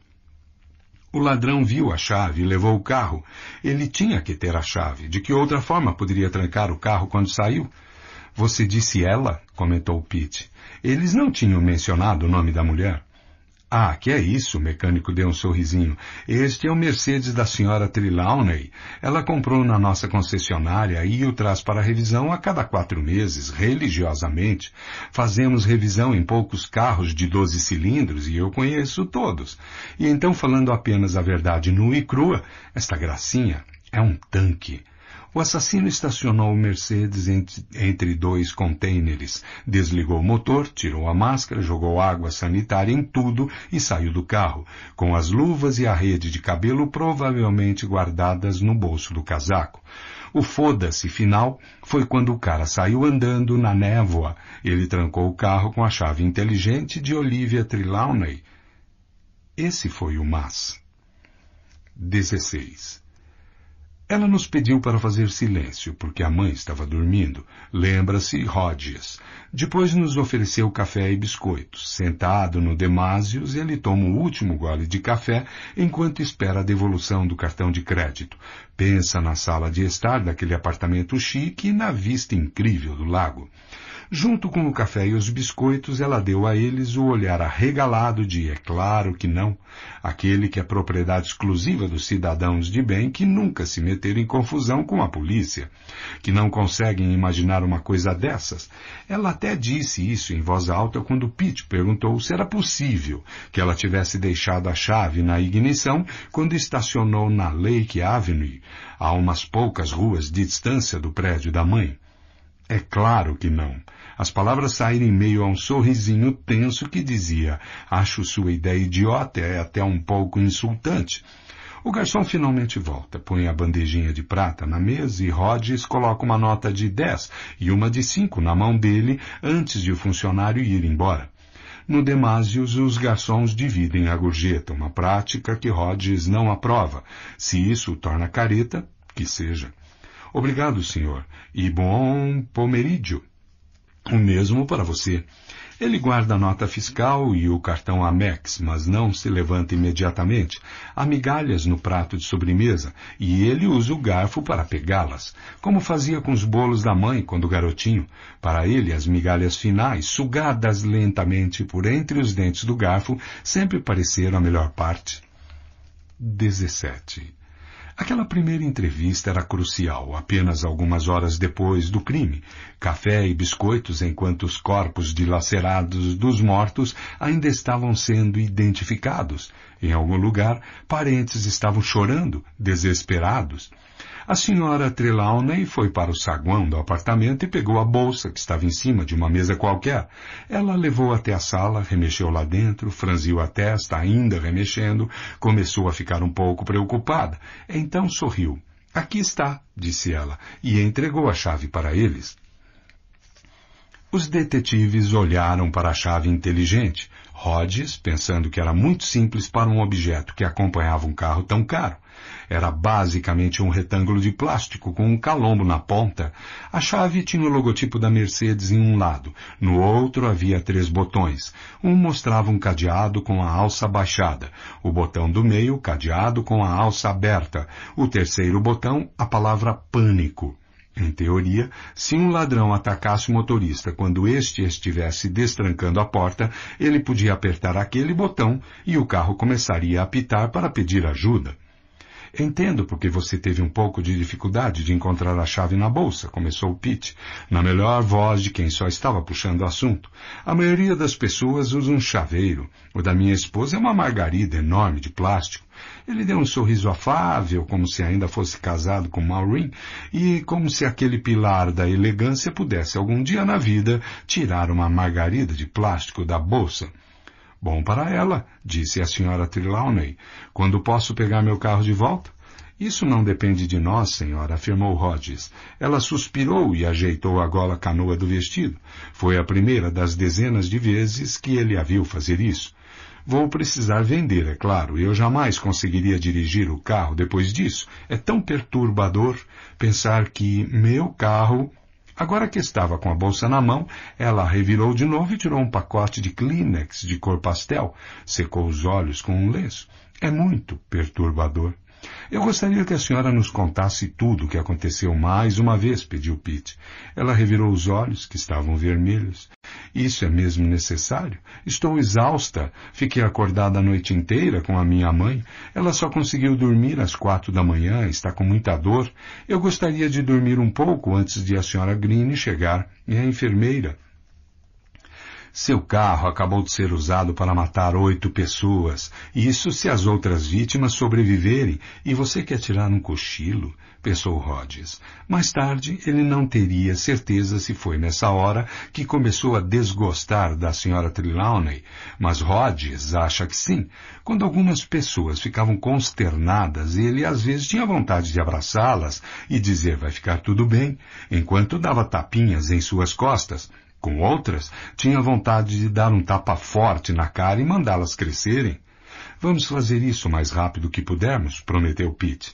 O ladrão viu a chave e levou o carro. Ele tinha que ter a chave. De que outra forma poderia trancar o carro quando saiu? Você disse ela? comentou Pete. Eles não tinham mencionado o nome da mulher. Ah, que é isso, o mecânico deu um sorrisinho. Este é o Mercedes da senhora Trelawney. Ela comprou na nossa concessionária e o traz para revisão a cada quatro meses, religiosamente. Fazemos revisão em poucos carros de doze cilindros e eu conheço todos. E então, falando apenas a verdade nua e crua, esta gracinha é um tanque. O assassino estacionou o Mercedes entre dois contêineres, desligou o motor, tirou a máscara, jogou água sanitária em tudo e saiu do carro, com as luvas e a rede de cabelo provavelmente guardadas no bolso do casaco. O foda-se final foi quando o cara saiu andando na névoa. Ele trancou o carro com a chave inteligente de Olivia Trelawney. Esse foi o mas. 16. Ela nos pediu para fazer silêncio, porque a mãe estava dormindo. Lembra-se Rodias. Depois nos ofereceu café e biscoitos. Sentado no Demásios, ele toma o último gole de café enquanto espera a devolução do cartão de crédito. Pensa na sala de estar daquele apartamento chique e na vista incrível do lago. Junto com o café e os biscoitos, ela deu a eles o olhar arregalado de é claro que não, aquele que é propriedade exclusiva dos cidadãos de bem que nunca se meteram em confusão com a polícia, que não conseguem imaginar uma coisa dessas. Ela até disse isso em voz alta quando Pete perguntou se era possível que ela tivesse deixado a chave na ignição quando estacionou na Lake Avenue, a umas poucas ruas de distância do prédio da mãe. É claro que não. As palavras saíram em meio a um sorrisinho tenso que dizia: Acho sua ideia idiota, é até um pouco insultante. O garçom finalmente volta, põe a bandejinha de prata na mesa e Rhodes coloca uma nota de 10 e uma de 5 na mão dele antes de o funcionário ir embora. No Demásios, os garçons dividem a gorjeta, uma prática que Rhodes não aprova. Se isso o torna careta, que seja. Obrigado, senhor, e bom pomerídio. O mesmo para você. Ele guarda a nota fiscal e o cartão Amex, mas não se levanta imediatamente. Há migalhas no prato de sobremesa e ele usa o garfo para pegá-las, como fazia com os bolos da mãe quando garotinho. Para ele, as migalhas finais, sugadas lentamente por entre os dentes do garfo, sempre pareceram a melhor parte. 17. Aquela primeira entrevista era crucial, apenas algumas horas depois do crime. Café e biscoitos enquanto os corpos dilacerados dos mortos ainda estavam sendo identificados. Em algum lugar, parentes estavam chorando, desesperados. A senhora Trelawney foi para o saguão do apartamento e pegou a bolsa que estava em cima de uma mesa qualquer. Ela levou até a sala, remexeu lá dentro, franziu a testa, ainda remexendo, começou a ficar um pouco preocupada. Então sorriu. Aqui está, disse ela, e entregou a chave para eles. Os detetives olharam para a chave inteligente. Rhodes, pensando que era muito simples para um objeto que acompanhava um carro tão caro. Era basicamente um retângulo de plástico com um calombo na ponta. A chave tinha o logotipo da Mercedes em um lado, no outro havia três botões. Um mostrava um cadeado com a alça baixada, o botão do meio, cadeado com a alça aberta, o terceiro botão, a palavra pânico. Em teoria, se um ladrão atacasse o motorista quando este estivesse destrancando a porta, ele podia apertar aquele botão e o carro começaria a apitar para pedir ajuda. Entendo porque você teve um pouco de dificuldade de encontrar a chave na bolsa, começou Pete, na melhor voz de quem só estava puxando o assunto. A maioria das pessoas usa um chaveiro. O da minha esposa é uma margarida enorme de plástico. Ele deu um sorriso afável, como se ainda fosse casado com Maureen, e como se aquele pilar da elegância pudesse algum dia na vida tirar uma margarida de plástico da bolsa. Bom para ela, disse a senhora Trelawney. Quando posso pegar meu carro de volta? Isso não depende de nós, senhora, afirmou Rhodes. Ela suspirou e ajeitou a gola canoa do vestido. Foi a primeira das dezenas de vezes que ele a viu fazer isso. Vou precisar vender, é claro. Eu jamais conseguiria dirigir o carro depois disso. É tão perturbador pensar que meu carro Agora que estava com a bolsa na mão, ela revirou de novo e tirou um pacote de Kleenex de cor pastel, secou os olhos com um lenço. É muito perturbador. Eu gostaria que a senhora nos contasse tudo o que aconteceu mais uma vez, pediu Pete. Ela revirou os olhos, que estavam vermelhos. Isso é mesmo necessário? Estou exausta. Fiquei acordada a noite inteira com a minha mãe. Ela só conseguiu dormir às quatro da manhã, está com muita dor. Eu gostaria de dormir um pouco antes de a senhora Green chegar. E é a enfermeira seu carro acabou de ser usado para matar oito pessoas, isso se as outras vítimas sobreviverem, e você quer tirar um cochilo? pensou Rhodes. Mais tarde, ele não teria certeza se foi nessa hora que começou a desgostar da senhora Trelawney, mas Rhodes acha que sim. Quando algumas pessoas ficavam consternadas, ele às vezes tinha vontade de abraçá-las e dizer vai ficar tudo bem, enquanto dava tapinhas em suas costas com outras, tinha vontade de dar um tapa forte na cara e mandá-las crescerem. Vamos fazer isso o mais rápido que pudermos, prometeu Pete.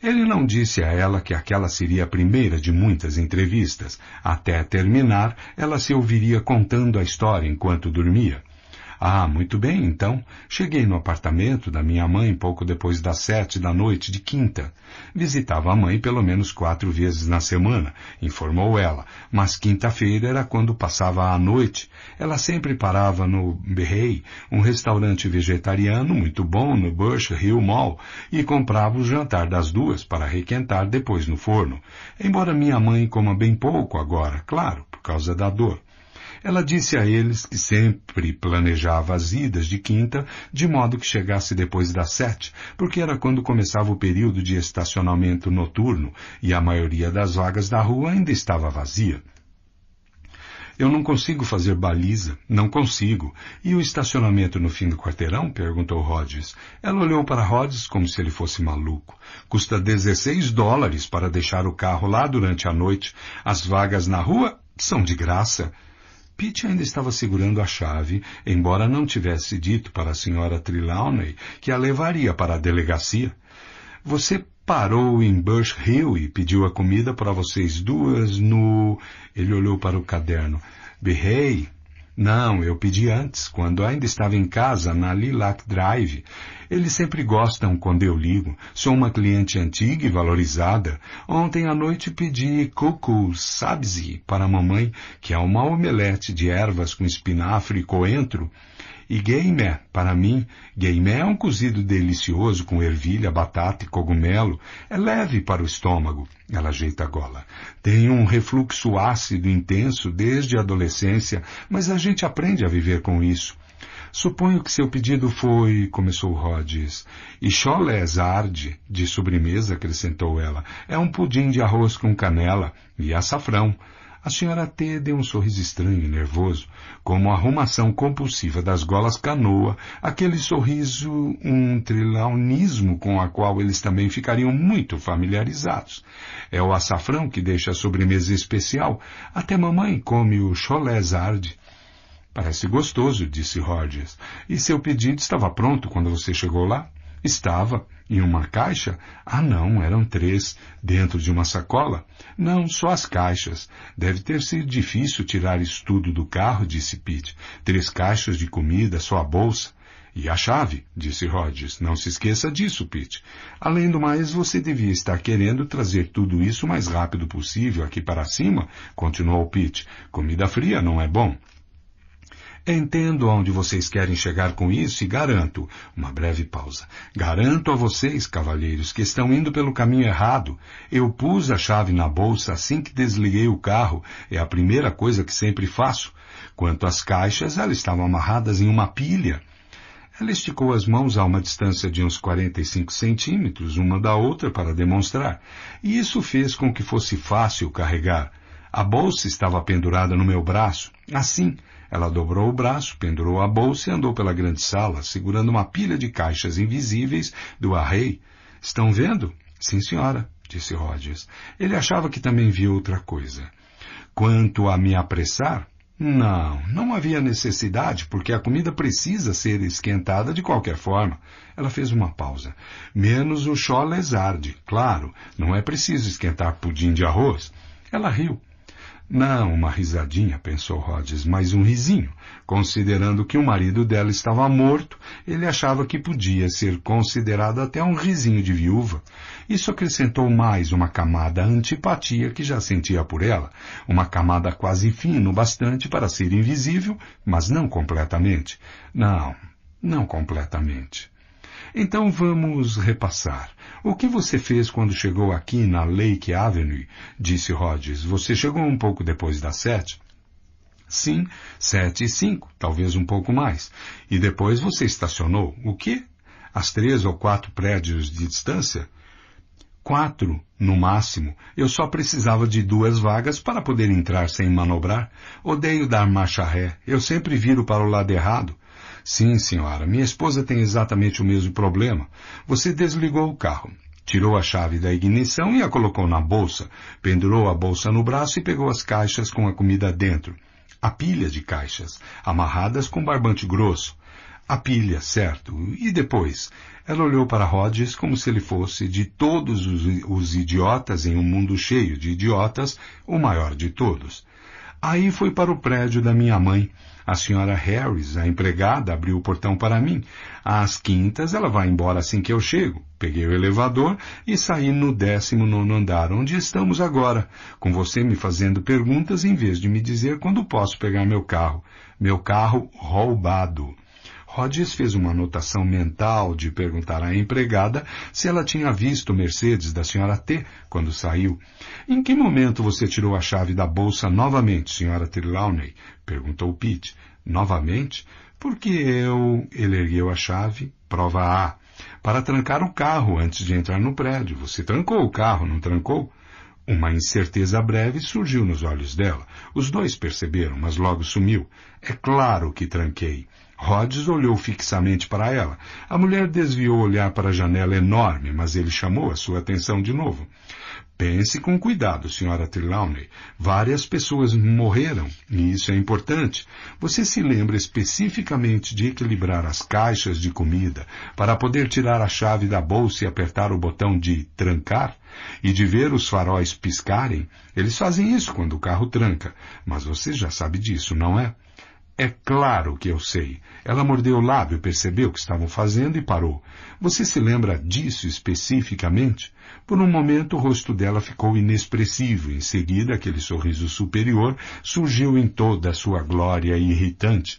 Ele não disse a ela que aquela seria a primeira de muitas entrevistas. Até terminar, ela se ouviria contando a história enquanto dormia. Ah, muito bem, então. Cheguei no apartamento da minha mãe pouco depois das sete da noite de quinta. Visitava a mãe pelo menos quatro vezes na semana, informou ela, mas quinta-feira era quando passava a noite. Ela sempre parava no Berrei, um restaurante vegetariano muito bom no Bush Hill Mall, e comprava o jantar das duas para requentar depois no forno. Embora minha mãe coma bem pouco agora, claro, por causa da dor. Ela disse a eles que sempre planejava as idas de quinta, de modo que chegasse depois das sete, porque era quando começava o período de estacionamento noturno e a maioria das vagas da rua ainda estava vazia. Eu não consigo fazer baliza, não consigo. E o estacionamento no fim do quarteirão? perguntou Rhodes. Ela olhou para Rhodes como se ele fosse maluco. Custa 16 dólares para deixar o carro lá durante a noite. As vagas na rua são de graça. Pete ainda estava segurando a chave, embora não tivesse dito para a senhora Trelawney que a levaria para a delegacia. Você parou em Bush Hill e pediu a comida para vocês duas no... Ele olhou para o caderno. Berrei. Não, eu pedi antes, quando ainda estava em casa, na Lilac Drive. Eles sempre gostam quando eu ligo. Sou uma cliente antiga e valorizada. Ontem à noite pedi coco sabzi para a mamãe, que é uma omelete de ervas com espinafre e coentro. E gueimé, para mim, gueimé é um cozido delicioso com ervilha, batata e cogumelo. É leve para o estômago. Ela ajeita a gola. Tem um refluxo ácido intenso desde a adolescência, mas a gente aprende a viver com isso. Suponho que seu pedido foi, começou Rhodes. E cholés arde, de sobremesa, acrescentou ela. É um pudim de arroz com canela e açafrão. A senhora T deu um sorriso estranho e nervoso, como a arrumação compulsiva das golas canoa, aquele sorriso, um trilaunismo com a qual eles também ficariam muito familiarizados. É o açafrão que deixa a sobremesa especial. Até mamãe come o cholés arde. Parece gostoso, disse Rogers. E seu pedido estava pronto quando você chegou lá? Estava. Em uma caixa? Ah, não, eram três. Dentro de uma sacola? Não, só as caixas. Deve ter sido difícil tirar isso tudo do carro, disse Pete. Três caixas de comida, só a bolsa. E a chave, disse Rogers. Não se esqueça disso, Pete. Além do mais, você devia estar querendo trazer tudo isso o mais rápido possível aqui para cima, continuou Pete. Comida fria não é bom. Entendo aonde vocês querem chegar com isso e garanto, uma breve pausa, garanto a vocês, cavalheiros, que estão indo pelo caminho errado. Eu pus a chave na bolsa assim que desliguei o carro, é a primeira coisa que sempre faço. Quanto às caixas, elas estavam amarradas em uma pilha. Ela esticou as mãos a uma distância de uns 45 centímetros, uma da outra, para demonstrar, e isso fez com que fosse fácil carregar. A bolsa estava pendurada no meu braço, assim, ela dobrou o braço, pendurou a bolsa e andou pela grande sala, segurando uma pilha de caixas invisíveis do arreio. Estão vendo? Sim, senhora, disse Rogers. Ele achava que também via outra coisa. Quanto a me apressar, não, não havia necessidade, porque a comida precisa ser esquentada de qualquer forma. Ela fez uma pausa. Menos o chó lesarde, claro, não é preciso esquentar pudim de arroz. Ela riu. Não uma risadinha, pensou Rhodes, mas um risinho. Considerando que o marido dela estava morto, ele achava que podia ser considerado até um risinho de viúva. Isso acrescentou mais uma camada antipatia que já sentia por ela, uma camada quase fino bastante para ser invisível, mas não completamente. Não, não completamente. Então vamos repassar. O que você fez quando chegou aqui na Lake Avenue? Disse Rhodes. Você chegou um pouco depois das sete? Sim, sete e cinco, talvez um pouco mais. E depois você estacionou. O quê? As três ou quatro prédios de distância? Quatro, no máximo. Eu só precisava de duas vagas para poder entrar sem manobrar. Odeio dar marcha ré. Eu sempre viro para o lado errado. Sim, senhora, minha esposa tem exatamente o mesmo problema. Você desligou o carro, tirou a chave da ignição e a colocou na bolsa, pendurou a bolsa no braço e pegou as caixas com a comida dentro. A pilha de caixas, amarradas com barbante grosso. A pilha, certo. E depois? Ela olhou para Rhodes como se ele fosse, de todos os, os idiotas em um mundo cheio de idiotas, o maior de todos. Aí foi para o prédio da minha mãe a senhora Harris, a empregada, abriu o portão para mim. Às quintas ela vai embora assim que eu chego. Peguei o elevador e saí no décimo nono andar, onde estamos agora, com você me fazendo perguntas em vez de me dizer quando posso pegar meu carro. Meu carro roubado. Rodgers fez uma anotação mental de perguntar à empregada se ela tinha visto Mercedes da senhora T quando saiu. Em que momento você tirou a chave da bolsa novamente, senhora Trelawney? perguntou Pete. Novamente? Porque eu... Ele ergueu a chave. Prova A. Para trancar o carro antes de entrar no prédio. Você trancou o carro, não trancou? Uma incerteza breve surgiu nos olhos dela. Os dois perceberam, mas logo sumiu. É claro que tranquei. Rhodes olhou fixamente para ela. A mulher desviou o olhar para a janela enorme, mas ele chamou a sua atenção de novo. Pense com cuidado, senhora Trelawney. Várias pessoas morreram, e isso é importante. Você se lembra especificamente de equilibrar as caixas de comida para poder tirar a chave da bolsa e apertar o botão de trancar? E de ver os faróis piscarem? Eles fazem isso quando o carro tranca, mas você já sabe disso, não é? É claro que eu sei. Ela mordeu o lábio, percebeu o que estavam fazendo e parou. Você se lembra disso especificamente? Por um momento o rosto dela ficou inexpressivo. Em seguida, aquele sorriso superior surgiu em toda a sua glória irritante.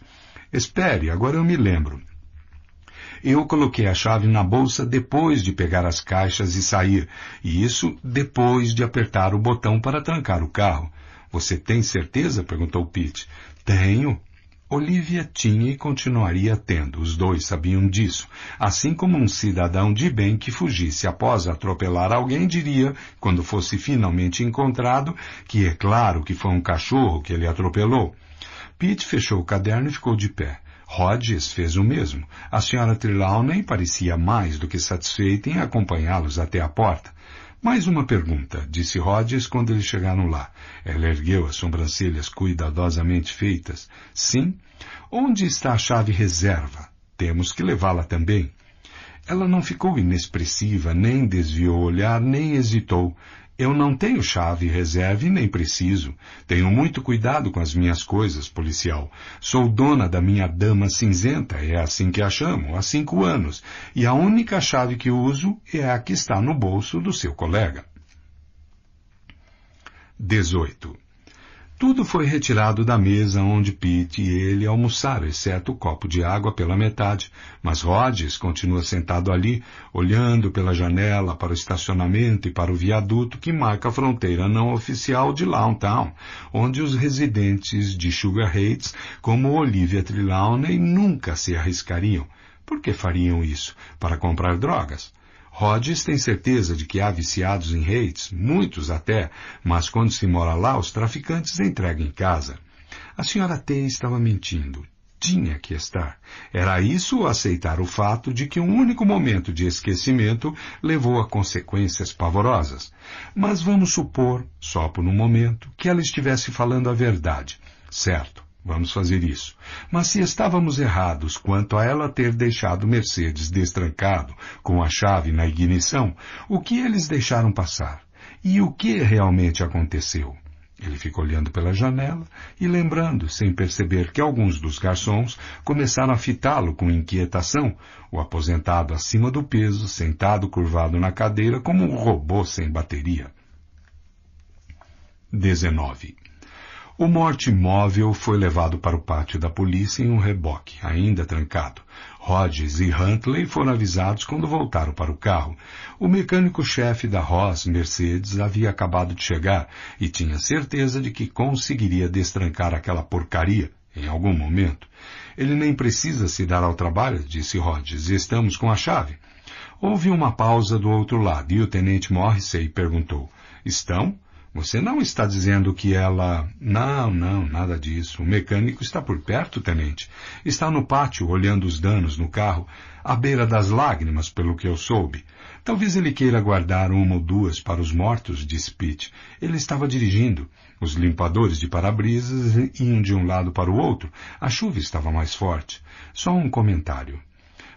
Espere, agora eu me lembro. Eu coloquei a chave na bolsa depois de pegar as caixas e sair, e isso depois de apertar o botão para trancar o carro. Você tem certeza? perguntou Pete. Tenho, Olivia tinha e continuaria tendo, os dois sabiam disso. Assim como um cidadão de bem que fugisse após atropelar alguém diria, quando fosse finalmente encontrado, que é claro que foi um cachorro que ele atropelou. Pete fechou o caderno e ficou de pé. Hodges fez o mesmo. A senhora Trelawney parecia mais do que satisfeita em acompanhá-los até a porta. Mais uma pergunta, disse Rhodes quando eles chegaram lá. Ela ergueu as sobrancelhas cuidadosamente feitas. Sim. Onde está a chave reserva? Temos que levá-la também. Ela não ficou inexpressiva, nem desviou o olhar, nem hesitou. Eu não tenho chave reserva e nem preciso. Tenho muito cuidado com as minhas coisas, policial. Sou dona da minha dama cinzenta, é assim que a chamo, há cinco anos, e a única chave que uso é a que está no bolso do seu colega. 18. Tudo foi retirado da mesa onde Pete e ele almoçaram, exceto o copo de água pela metade, mas Rhodes continua sentado ali, olhando pela janela para o estacionamento e para o viaduto que marca a fronteira não oficial de Lowntown, onde os residentes de Sugar Heights, como Olivia Trelawney, nunca se arriscariam. Por que fariam isso? Para comprar drogas? Rhodes tem certeza de que há viciados em reis, muitos até, mas quando se mora lá, os traficantes entregam em casa. A senhora T estava mentindo. Tinha que estar. Era isso aceitar o fato de que um único momento de esquecimento levou a consequências pavorosas. Mas vamos supor, só por um momento, que ela estivesse falando a verdade. Certo. Vamos fazer isso. Mas se estávamos errados quanto a ela ter deixado Mercedes destrancado com a chave na ignição, o que eles deixaram passar? E o que realmente aconteceu? Ele fica olhando pela janela e lembrando, sem perceber que alguns dos garçons começaram a fitá-lo com inquietação, o aposentado acima do peso, sentado curvado na cadeira como um robô sem bateria. 19. O morte-móvel foi levado para o pátio da polícia em um reboque, ainda trancado. Rhodes e Huntley foram avisados quando voltaram para o carro. O mecânico-chefe da Ross Mercedes havia acabado de chegar e tinha certeza de que conseguiria destrancar aquela porcaria em algum momento. Ele nem precisa se dar ao trabalho, disse Rhodes. Estamos com a chave. Houve uma pausa do outro lado e o tenente Morrissey perguntou: Estão? Você não está dizendo que ela. Não, não, nada disso. O mecânico está por perto, tenente. Está no pátio, olhando os danos no carro, à beira das lágrimas, pelo que eu soube. Talvez ele queira guardar uma ou duas para os mortos, disse Pete. Ele estava dirigindo. Os limpadores de para-brisas iam de um lado para o outro. A chuva estava mais forte. Só um comentário.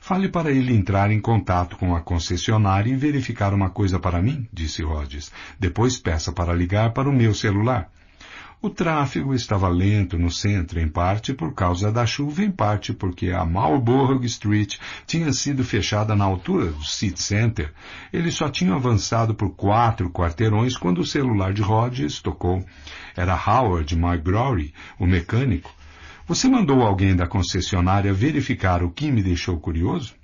Fale para ele entrar em contato com a concessionária e verificar uma coisa para mim, disse Rhodes. Depois peça para ligar para o meu celular. O tráfego estava lento no centro, em parte por causa da chuva, em parte porque a Marlborough Street tinha sido fechada na altura do City Center. Ele só tinha avançado por quatro quarteirões quando o celular de Rhodes tocou. Era Howard McGrory, o mecânico. Você mandou alguém da concessionária verificar o que me deixou curioso?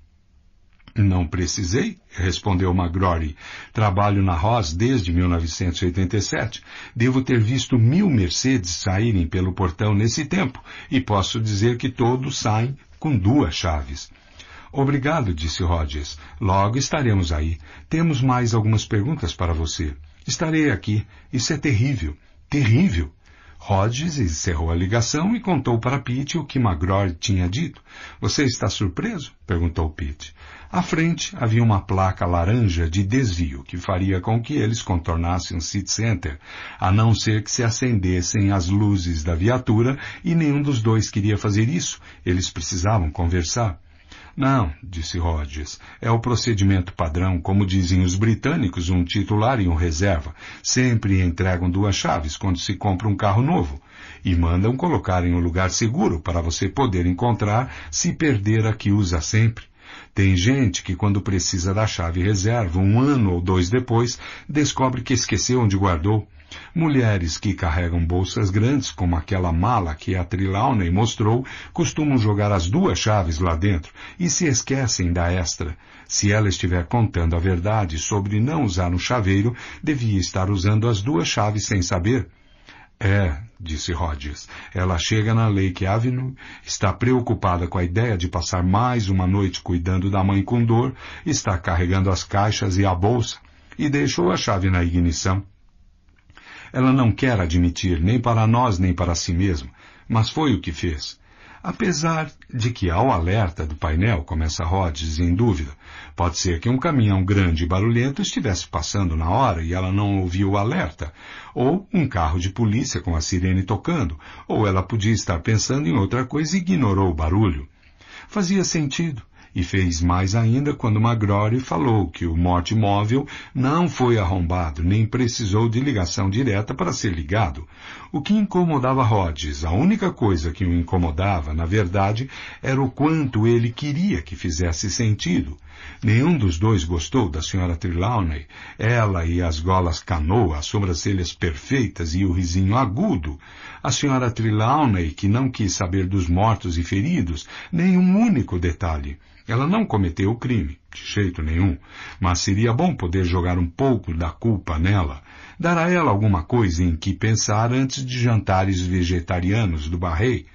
Não precisei, respondeu Magrory. Trabalho na Ross desde 1987. Devo ter visto mil Mercedes saírem pelo portão nesse tempo, e posso dizer que todos saem com duas chaves. Obrigado, disse Rogers. Logo estaremos aí. Temos mais algumas perguntas para você. Estarei aqui. Isso é terrível. Terrível. Hodges encerrou a ligação e contou para Pete o que Magror tinha dito. Você está surpreso? perguntou Pete. À frente havia uma placa laranja de desvio que faria com que eles contornassem o City Center, a não ser que se acendessem as luzes da viatura e nenhum dos dois queria fazer isso. Eles precisavam conversar. Não, disse Rhodes. É o procedimento padrão, como dizem os britânicos, um titular e um reserva. Sempre entregam duas chaves quando se compra um carro novo. E mandam colocar em um lugar seguro para você poder encontrar se perder a que usa sempre. Tem gente que, quando precisa da chave reserva, um ano ou dois depois, descobre que esqueceu onde guardou. Mulheres que carregam bolsas grandes, como aquela mala que a Trelawney mostrou, costumam jogar as duas chaves lá dentro e se esquecem da extra. Se ela estiver contando a verdade sobre não usar um chaveiro, devia estar usando as duas chaves sem saber. É, disse Rogers. Ela chega na Lake Avenue, está preocupada com a ideia de passar mais uma noite cuidando da mãe com dor, está carregando as caixas e a bolsa, e deixou a chave na ignição. Ela não quer admitir, nem para nós nem para si mesma, mas foi o que fez. Apesar de que há o alerta do painel, começa Rhodes em dúvida. Pode ser que um caminhão grande e barulhento estivesse passando na hora e ela não ouviu o alerta. Ou um carro de polícia com a sirene tocando. Ou ela podia estar pensando em outra coisa e ignorou o barulho. Fazia sentido. E fez mais ainda quando Magrory falou que o morte móvel não foi arrombado nem precisou de ligação direta para ser ligado. O que incomodava Rhodes, a única coisa que o incomodava, na verdade, era o quanto ele queria que fizesse sentido. Nenhum dos dois gostou da senhora Trelawney, ela e as golas canoa, as sobrancelhas perfeitas e o risinho agudo. A senhora Trelawney, que não quis saber dos mortos e feridos, nem um único detalhe. Ela não cometeu o crime, de jeito nenhum, mas seria bom poder jogar um pouco da culpa nela, dar a ela alguma coisa em que pensar antes de jantares vegetarianos do Barrei.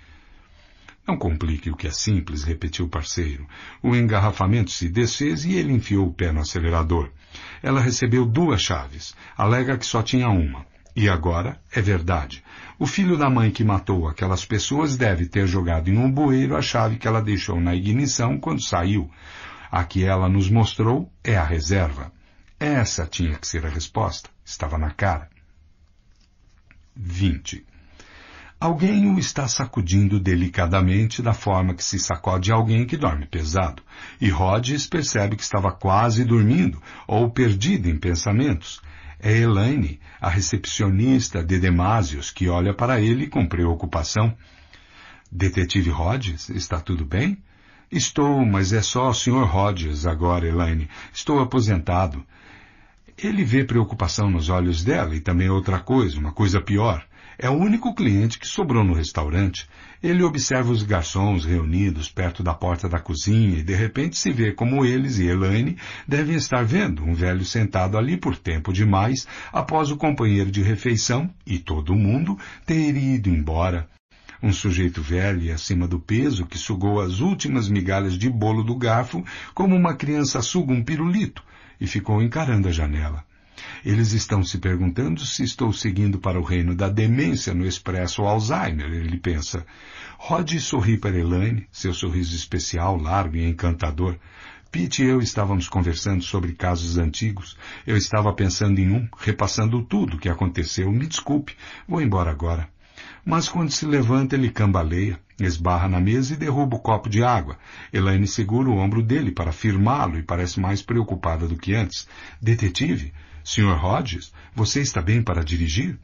Não complique o que é simples, repetiu o parceiro. O engarrafamento se desfez e ele enfiou o pé no acelerador. Ela recebeu duas chaves. Alega que só tinha uma. E agora é verdade. O filho da mãe que matou aquelas pessoas deve ter jogado em um bueiro a chave que ela deixou na ignição quando saiu. A que ela nos mostrou é a reserva. Essa tinha que ser a resposta. Estava na cara. 20. Alguém o está sacudindo delicadamente da forma que se sacode alguém que dorme pesado. E Rhodes percebe que estava quase dormindo ou perdido em pensamentos. É Elaine, a recepcionista de Demásios, que olha para ele com preocupação. Detetive Rhodes, está tudo bem? Estou, mas é só o Sr. Rhodes agora, Elaine. Estou aposentado. Ele vê preocupação nos olhos dela e também outra coisa, uma coisa pior. É o único cliente que sobrou no restaurante ele observa os garçons reunidos perto da porta da cozinha e de repente se vê como eles e Elaine devem estar vendo um velho sentado ali por tempo demais após o companheiro de refeição e todo mundo ter ido embora. Um sujeito velho e acima do peso que sugou as últimas migalhas de bolo do garfo como uma criança suga um pirulito e ficou encarando a janela. Eles estão se perguntando se estou seguindo para o reino da demência no expresso Alzheimer, ele pensa. Rod sorri para Elaine, seu sorriso especial, largo e encantador. Pete e eu estávamos conversando sobre casos antigos. Eu estava pensando em um, repassando tudo o que aconteceu. Me desculpe, vou embora agora. Mas quando se levanta, ele cambaleia, esbarra na mesa e derruba o copo de água. Elaine segura o ombro dele para firmá-lo e parece mais preocupada do que antes. Detetive, Sr. Rhodes, você está bem para dirigir?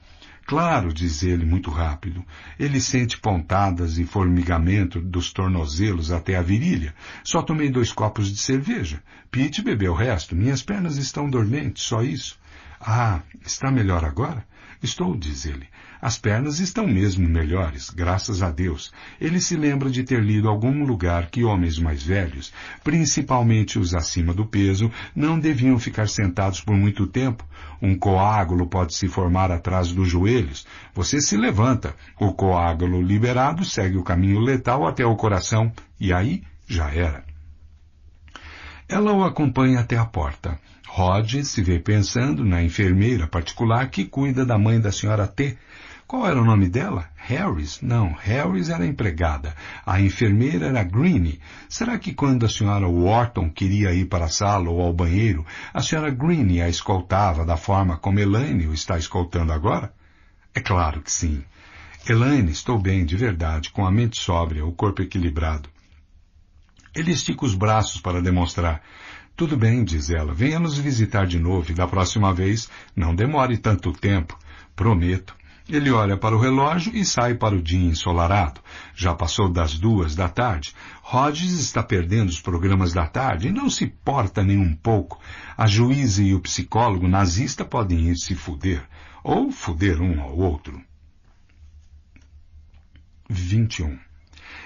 Claro, diz ele muito rápido. Ele sente pontadas e formigamento dos tornozelos até a virilha. Só tomei dois copos de cerveja. Pete bebeu o resto. Minhas pernas estão dormentes, só isso. Ah, está melhor agora? Estou, diz ele. As pernas estão mesmo melhores, graças a Deus. Ele se lembra de ter lido algum lugar que homens mais velhos, principalmente os acima do peso, não deviam ficar sentados por muito tempo. Um coágulo pode se formar atrás dos joelhos. Você se levanta. O coágulo liberado segue o caminho letal até o coração e aí já era. Ela o acompanha até a porta. Rod se vê pensando na enfermeira particular que cuida da mãe da senhora T, qual era o nome dela? Harris? Não, Harris era a empregada. A enfermeira era Greene. Será que quando a senhora Wharton queria ir para a sala ou ao banheiro, a senhora Greene a escoltava da forma como Elaine o está escoltando agora? É claro que sim. Elaine, estou bem, de verdade, com a mente sóbria, o corpo equilibrado. Ele estica os braços para demonstrar. Tudo bem, diz ela, venha nos visitar de novo e da próxima vez não demore tanto tempo. Prometo. Ele olha para o relógio e sai para o dia ensolarado. Já passou das duas da tarde. Hodges está perdendo os programas da tarde e não se porta nem um pouco. A juíza e o psicólogo nazista podem ir se fuder. Ou fuder um ao outro. 21.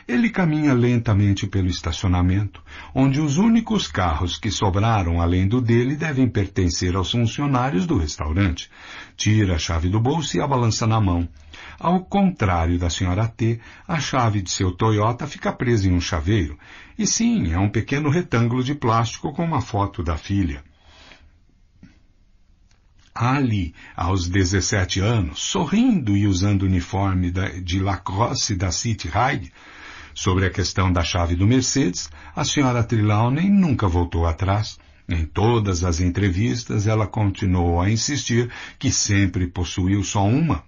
Ele caminha lentamente pelo estacionamento, onde os únicos carros que sobraram além do dele devem pertencer aos funcionários do restaurante. Tira a chave do bolso e a balança na mão. Ao contrário da senhora T, a chave de seu Toyota fica presa em um chaveiro. E sim, é um pequeno retângulo de plástico com uma foto da filha. Ali, aos 17 anos, sorrindo e usando o uniforme de lacrosse da City High, Sobre a questão da chave do Mercedes, a senhora Trelawney nunca voltou atrás. Em todas as entrevistas, ela continuou a insistir que sempre possuiu só uma.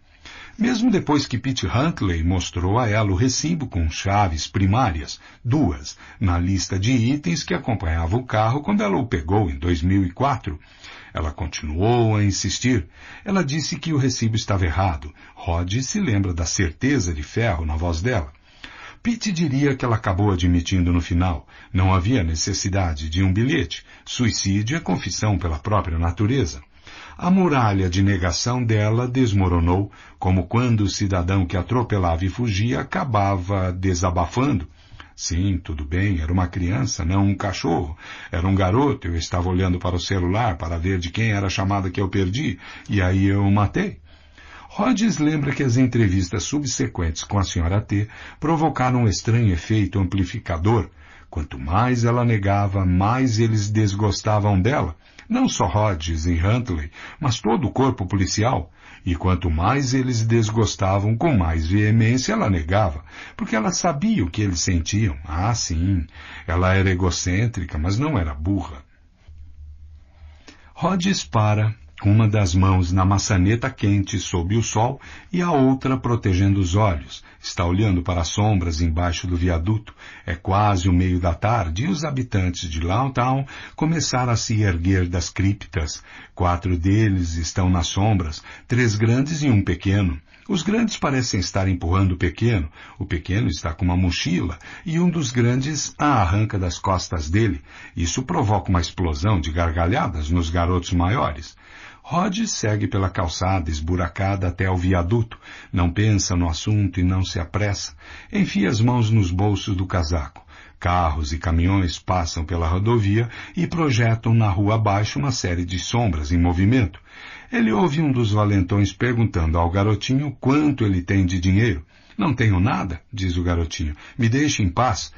Mesmo depois que Pete Huntley mostrou a ela o recibo com chaves primárias, duas, na lista de itens que acompanhava o carro quando ela o pegou em 2004. Ela continuou a insistir. Ela disse que o recibo estava errado. Rod se lembra da certeza de ferro na voz dela. Pete diria que ela acabou admitindo no final. Não havia necessidade de um bilhete. Suicídio é confissão pela própria natureza. A muralha de negação dela desmoronou, como quando o cidadão que atropelava e fugia acabava desabafando. Sim, tudo bem, era uma criança, não um cachorro. Era um garoto, eu estava olhando para o celular para ver de quem era a chamada que eu perdi, e aí eu matei. Rhodes lembra que as entrevistas subsequentes com a senhora T provocaram um estranho efeito amplificador. Quanto mais ela negava, mais eles desgostavam dela. Não só Rhodes e Huntley, mas todo o corpo policial. E quanto mais eles desgostavam, com mais veemência ela negava, porque ela sabia o que eles sentiam. Ah, sim, ela era egocêntrica, mas não era burra. Rhodes para uma das mãos na maçaneta quente sob o sol e a outra protegendo os olhos. Está olhando para as sombras embaixo do viaduto. É quase o meio da tarde e os habitantes de Lowtown começaram a se erguer das criptas. Quatro deles estão nas sombras, três grandes e um pequeno. Os grandes parecem estar empurrando o pequeno. O pequeno está com uma mochila e um dos grandes a arranca das costas dele. Isso provoca uma explosão de gargalhadas nos garotos maiores. Rod segue pela calçada esburacada até ao viaduto, não pensa no assunto e não se apressa. Enfia as mãos nos bolsos do casaco. Carros e caminhões passam pela rodovia e projetam na rua abaixo uma série de sombras em movimento. Ele ouve um dos valentões perguntando ao garotinho quanto ele tem de dinheiro. Não tenho nada, diz o garotinho. Me deixe em paz.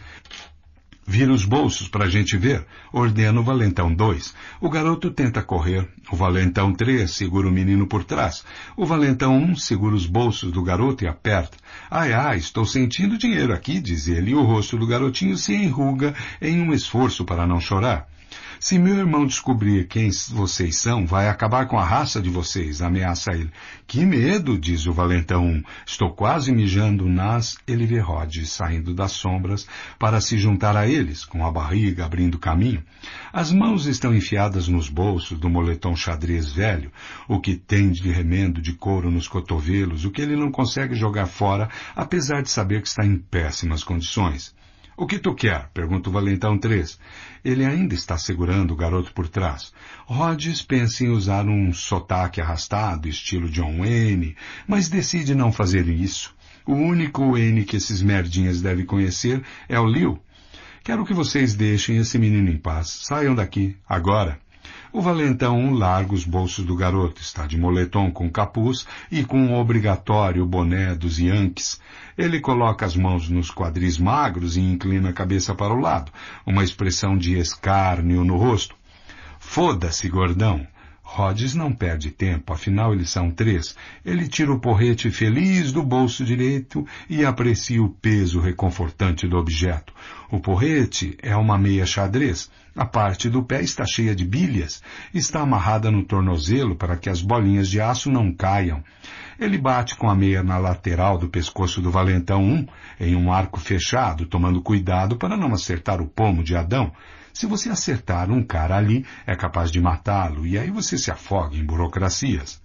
Vira os bolsos para a gente ver, ordena o valentão 2. O garoto tenta correr. O valentão 3 segura o menino por trás. O valentão 1 um segura os bolsos do garoto e aperta. Ai, ai, estou sentindo dinheiro aqui, diz ele, e o rosto do garotinho se enruga em um esforço para não chorar. Se meu irmão descobrir quem vocês são, vai acabar com a raça de vocês, ameaça ele. Que medo, diz o valentão. Estou quase mijando nas Eliverode, saindo das sombras para se juntar a eles, com a barriga abrindo caminho. As mãos estão enfiadas nos bolsos do moletom xadrez velho, o que tem de remendo de couro nos cotovelos, o que ele não consegue jogar fora, apesar de saber que está em péssimas condições. O que tu quer? Pergunta o valentão 3. Ele ainda está segurando o garoto por trás. Rhodes pensa em usar um sotaque arrastado, estilo John Wayne, mas decide não fazer isso. O único N que esses merdinhas devem conhecer é o Liu. Quero que vocês deixem esse menino em paz. Saiam daqui, agora. O valentão larga os bolsos do garoto, está de moletom com capuz e com o um obrigatório boné dos Yankees. Ele coloca as mãos nos quadris magros e inclina a cabeça para o lado, uma expressão de escárnio no rosto. Foda-se, gordão! Rhodes não perde tempo, afinal eles são três. Ele tira o porrete feliz do bolso direito e aprecia o peso reconfortante do objeto. O porrete é uma meia xadrez. A parte do pé está cheia de bilhas. Está amarrada no tornozelo para que as bolinhas de aço não caiam. Ele bate com a meia na lateral do pescoço do valentão 1, em um arco fechado, tomando cuidado para não acertar o pomo de Adão. Se você acertar um cara ali, é capaz de matá-lo, e aí você se afoga em burocracias.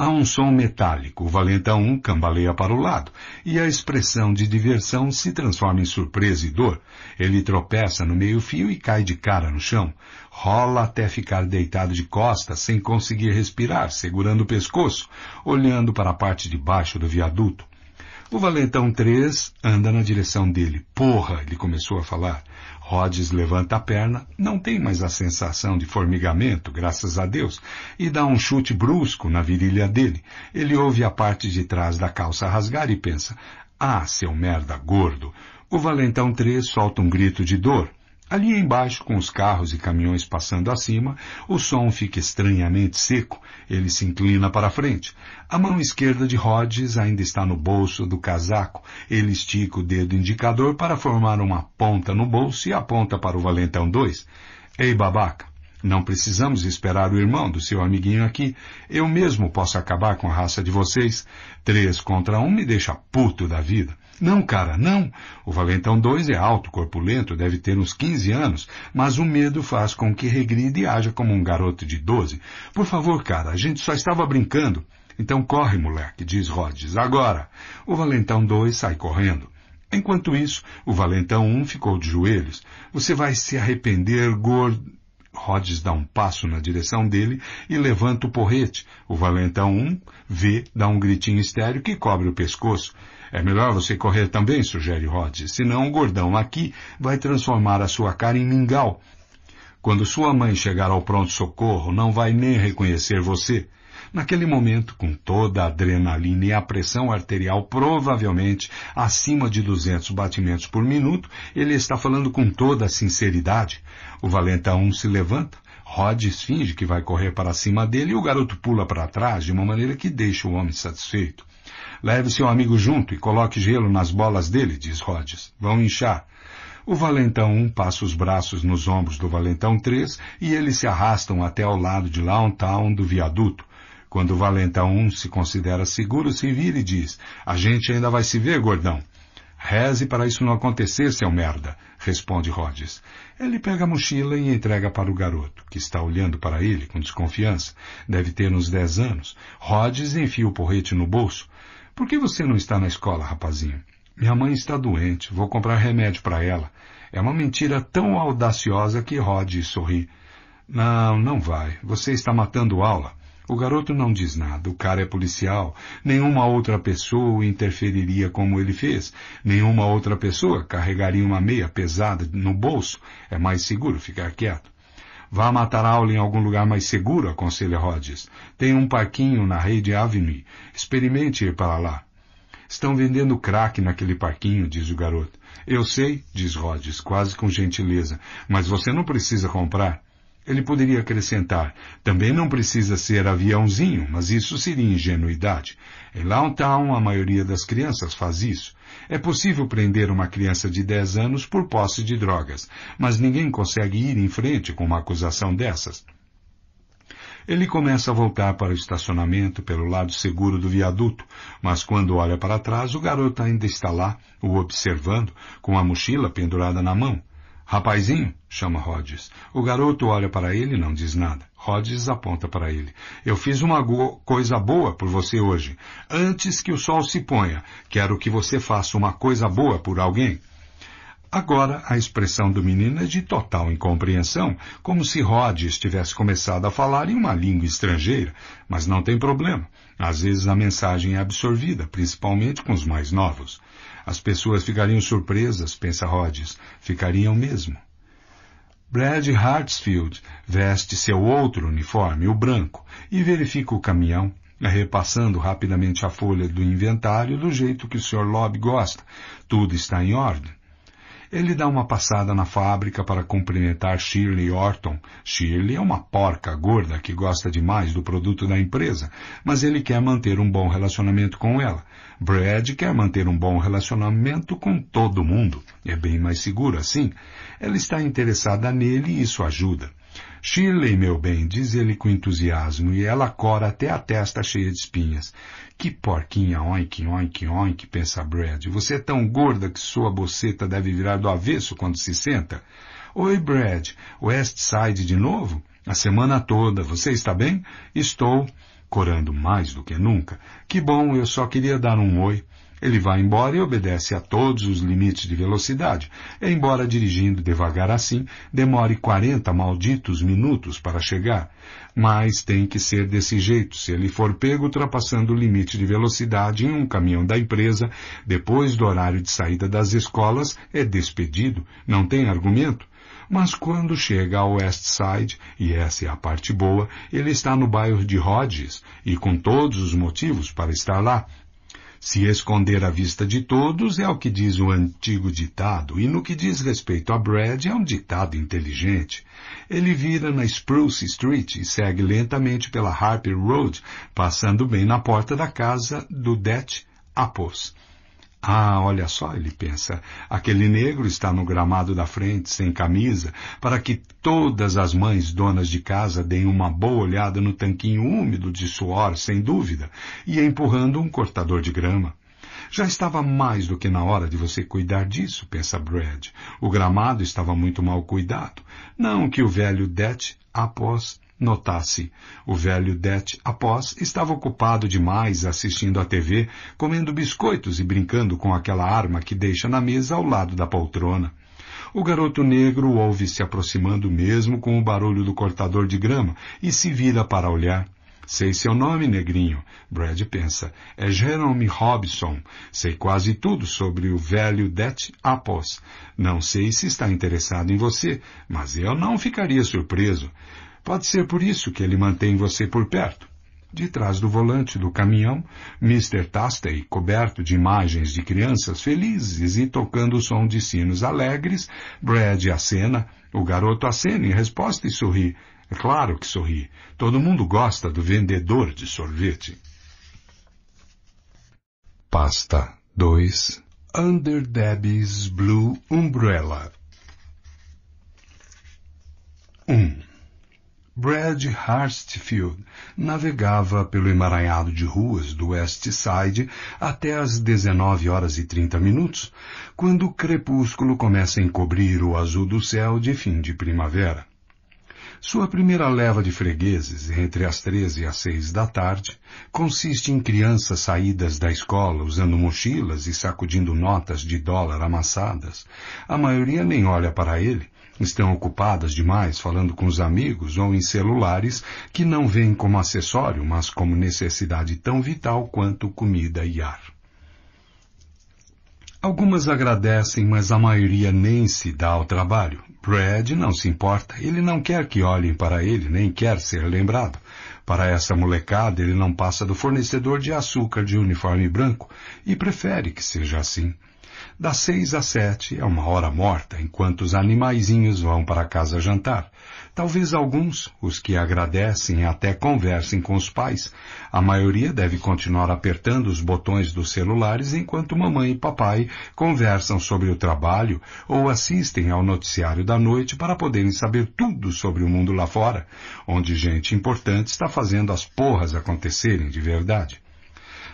Há um som metálico, o valentão cambaleia para o lado, e a expressão de diversão se transforma em surpresa e dor. Ele tropeça no meio-fio e cai de cara no chão. Rola até ficar deitado de costas, sem conseguir respirar, segurando o pescoço, olhando para a parte de baixo do viaduto. O valentão 3 anda na direção dele. Porra, ele começou a falar. Rhodes levanta a perna, não tem mais a sensação de formigamento, graças a Deus, e dá um chute brusco na virilha dele. Ele ouve a parte de trás da calça rasgar e pensa, ah, seu merda gordo. O valentão 3 solta um grito de dor. Ali embaixo, com os carros e caminhões passando acima, o som fica estranhamente seco. Ele se inclina para frente. A mão esquerda de Rhodes ainda está no bolso do casaco. Ele estica o dedo indicador para formar uma ponta no bolso e aponta para o Valentão 2. Ei, babaca! Não precisamos esperar o irmão do seu amiguinho aqui. Eu mesmo posso acabar com a raça de vocês. Três contra um me deixa puto da vida. Não, cara, não. O valentão 2 é alto, corpulento, deve ter uns 15 anos, mas o medo faz com que regride e haja como um garoto de 12. Por favor, cara, a gente só estava brincando. Então corre, moleque, diz Rhodes. Agora! O valentão 2 sai correndo. Enquanto isso, o valentão 1 um ficou de joelhos. Você vai se arrepender, gordo. Rhodes dá um passo na direção dele e levanta o porrete. O valentão 1 um vê, dá um gritinho estéreo que cobre o pescoço. É melhor você correr também, sugere Rod, senão o gordão aqui vai transformar a sua cara em mingau. Quando sua mãe chegar ao pronto-socorro, não vai nem reconhecer você. Naquele momento, com toda a adrenalina e a pressão arterial provavelmente acima de 200 batimentos por minuto, ele está falando com toda a sinceridade. O valentão se levanta, Rhodes finge que vai correr para cima dele e o garoto pula para trás de uma maneira que deixa o homem satisfeito. Leve seu amigo junto e coloque gelo nas bolas dele, diz Rhodes. Vão inchar. O Valentão 1 passa os braços nos ombros do Valentão 3 e eles se arrastam até ao lado de Downtown do viaduto. Quando o Valentão 1 se considera seguro, se vira e diz, a gente ainda vai se ver, gordão. Reze para isso não acontecer, seu merda, responde Rhodes. Ele pega a mochila e entrega para o garoto, que está olhando para ele com desconfiança. Deve ter uns dez anos. Rhodes enfia o porrete no bolso. Por que você não está na escola, rapazinho? Minha mãe está doente, vou comprar remédio para ela. É uma mentira tão audaciosa que e sorri. Não, não vai. Você está matando aula. O garoto não diz nada. O cara é policial. Nenhuma outra pessoa interferiria como ele fez. Nenhuma outra pessoa carregaria uma meia pesada no bolso. É mais seguro ficar quieto. Vá matar aula em algum lugar mais seguro, aconselha Rhodes. Tem um parquinho na Rede Avenue. Experimente ir para lá. Estão vendendo crack naquele parquinho, diz o garoto. Eu sei, diz Rhodes, quase com gentileza, mas você não precisa comprar. Ele poderia acrescentar, também não precisa ser aviãozinho, mas isso seria ingenuidade. Em Downtown, a maioria das crianças faz isso. É possível prender uma criança de 10 anos por posse de drogas, mas ninguém consegue ir em frente com uma acusação dessas. Ele começa a voltar para o estacionamento pelo lado seguro do viaduto, mas quando olha para trás, o garoto ainda está lá, o observando, com a mochila pendurada na mão. Rapazinho, chama Rhodes. O garoto olha para ele e não diz nada. Rhodes aponta para ele. Eu fiz uma coisa boa por você hoje. Antes que o sol se ponha, quero que você faça uma coisa boa por alguém. Agora, a expressão do menino é de total incompreensão, como se Rhodes tivesse começado a falar em uma língua estrangeira. Mas não tem problema. Às vezes a mensagem é absorvida, principalmente com os mais novos. As pessoas ficariam surpresas, pensa Rhodes. Ficariam mesmo. Brad Hartsfield veste seu outro uniforme, o branco, e verifica o caminhão, repassando rapidamente a folha do inventário do jeito que o Sr. Lobby gosta. Tudo está em ordem. Ele dá uma passada na fábrica para cumprimentar Shirley Orton. Shirley é uma porca gorda que gosta demais do produto da empresa, mas ele quer manter um bom relacionamento com ela. Brad quer manter um bom relacionamento com todo mundo. É bem mais seguro assim. Ela está interessada nele e isso ajuda. Shirley, meu bem, diz ele com entusiasmo, e ela cora até a testa cheia de espinhas. Que porquinha, oink, oink, oink, pensa Brad. Você é tão gorda que sua boceta deve virar do avesso quando se senta. Oi, Brad, West Side de novo? A semana toda, você está bem? Estou, corando mais do que nunca. Que bom, eu só queria dar um oi. Ele vai embora e obedece a todos os limites de velocidade, embora dirigindo devagar assim, demore 40 malditos minutos para chegar. Mas tem que ser desse jeito. Se ele for pego ultrapassando o limite de velocidade em um caminhão da empresa, depois do horário de saída das escolas, é despedido. Não tem argumento. Mas quando chega ao West Side, e essa é a parte boa, ele está no bairro de Rhodes e com todos os motivos para estar lá, se esconder à vista de todos é o que diz o antigo ditado, e no que diz respeito a Brad é um ditado inteligente. Ele vira na Spruce Street e segue lentamente pela Harper Road, passando bem na porta da casa do Det Apos. Ah, olha só, ele pensa, aquele negro está no gramado da frente, sem camisa, para que todas as mães donas de casa deem uma boa olhada no tanquinho úmido de suor, sem dúvida, e empurrando um cortador de grama. Já estava mais do que na hora de você cuidar disso, pensa Brad. O gramado estava muito mal cuidado. Não que o velho Det, após Notasse, o velho Det, após, estava ocupado demais assistindo à TV, comendo biscoitos e brincando com aquela arma que deixa na mesa ao lado da poltrona. O garoto negro ouve se aproximando mesmo com o barulho do cortador de grama e se vira para olhar. Sei seu nome, negrinho. Brad pensa. É Jeremy Robson. Sei quase tudo sobre o velho Det Após. Não sei se está interessado em você, mas eu não ficaria surpreso. Pode ser por isso que ele mantém você por perto. De trás do volante do caminhão, Mr. Tastey, coberto de imagens de crianças felizes e tocando o som de sinos alegres, Brad acena, o garoto acena em resposta e sorri. É claro que sorri. Todo mundo gosta do vendedor de sorvete. Pasta 2 Under Debbie's Blue Umbrella 1. Um. Brad Hartsfield navegava pelo emaranhado de ruas do West Side até às 19 horas e 30 minutos, quando o crepúsculo começa a encobrir o azul do céu de fim de primavera. Sua primeira leva de fregueses, entre as 13 e as 6 da tarde, consiste em crianças saídas da escola usando mochilas e sacudindo notas de dólar amassadas. A maioria nem olha para ele, Estão ocupadas demais falando com os amigos ou em celulares que não veem como acessório, mas como necessidade tão vital quanto comida e ar. Algumas agradecem, mas a maioria nem se dá ao trabalho. Brad não se importa, ele não quer que olhem para ele, nem quer ser lembrado. Para essa molecada, ele não passa do fornecedor de açúcar de uniforme branco e prefere que seja assim. Das seis às sete é uma hora morta, enquanto os animaizinhos vão para casa jantar. Talvez alguns, os que agradecem, até conversem com os pais. A maioria deve continuar apertando os botões dos celulares enquanto mamãe e papai conversam sobre o trabalho ou assistem ao noticiário da noite para poderem saber tudo sobre o mundo lá fora, onde gente importante está fazendo as porras acontecerem de verdade.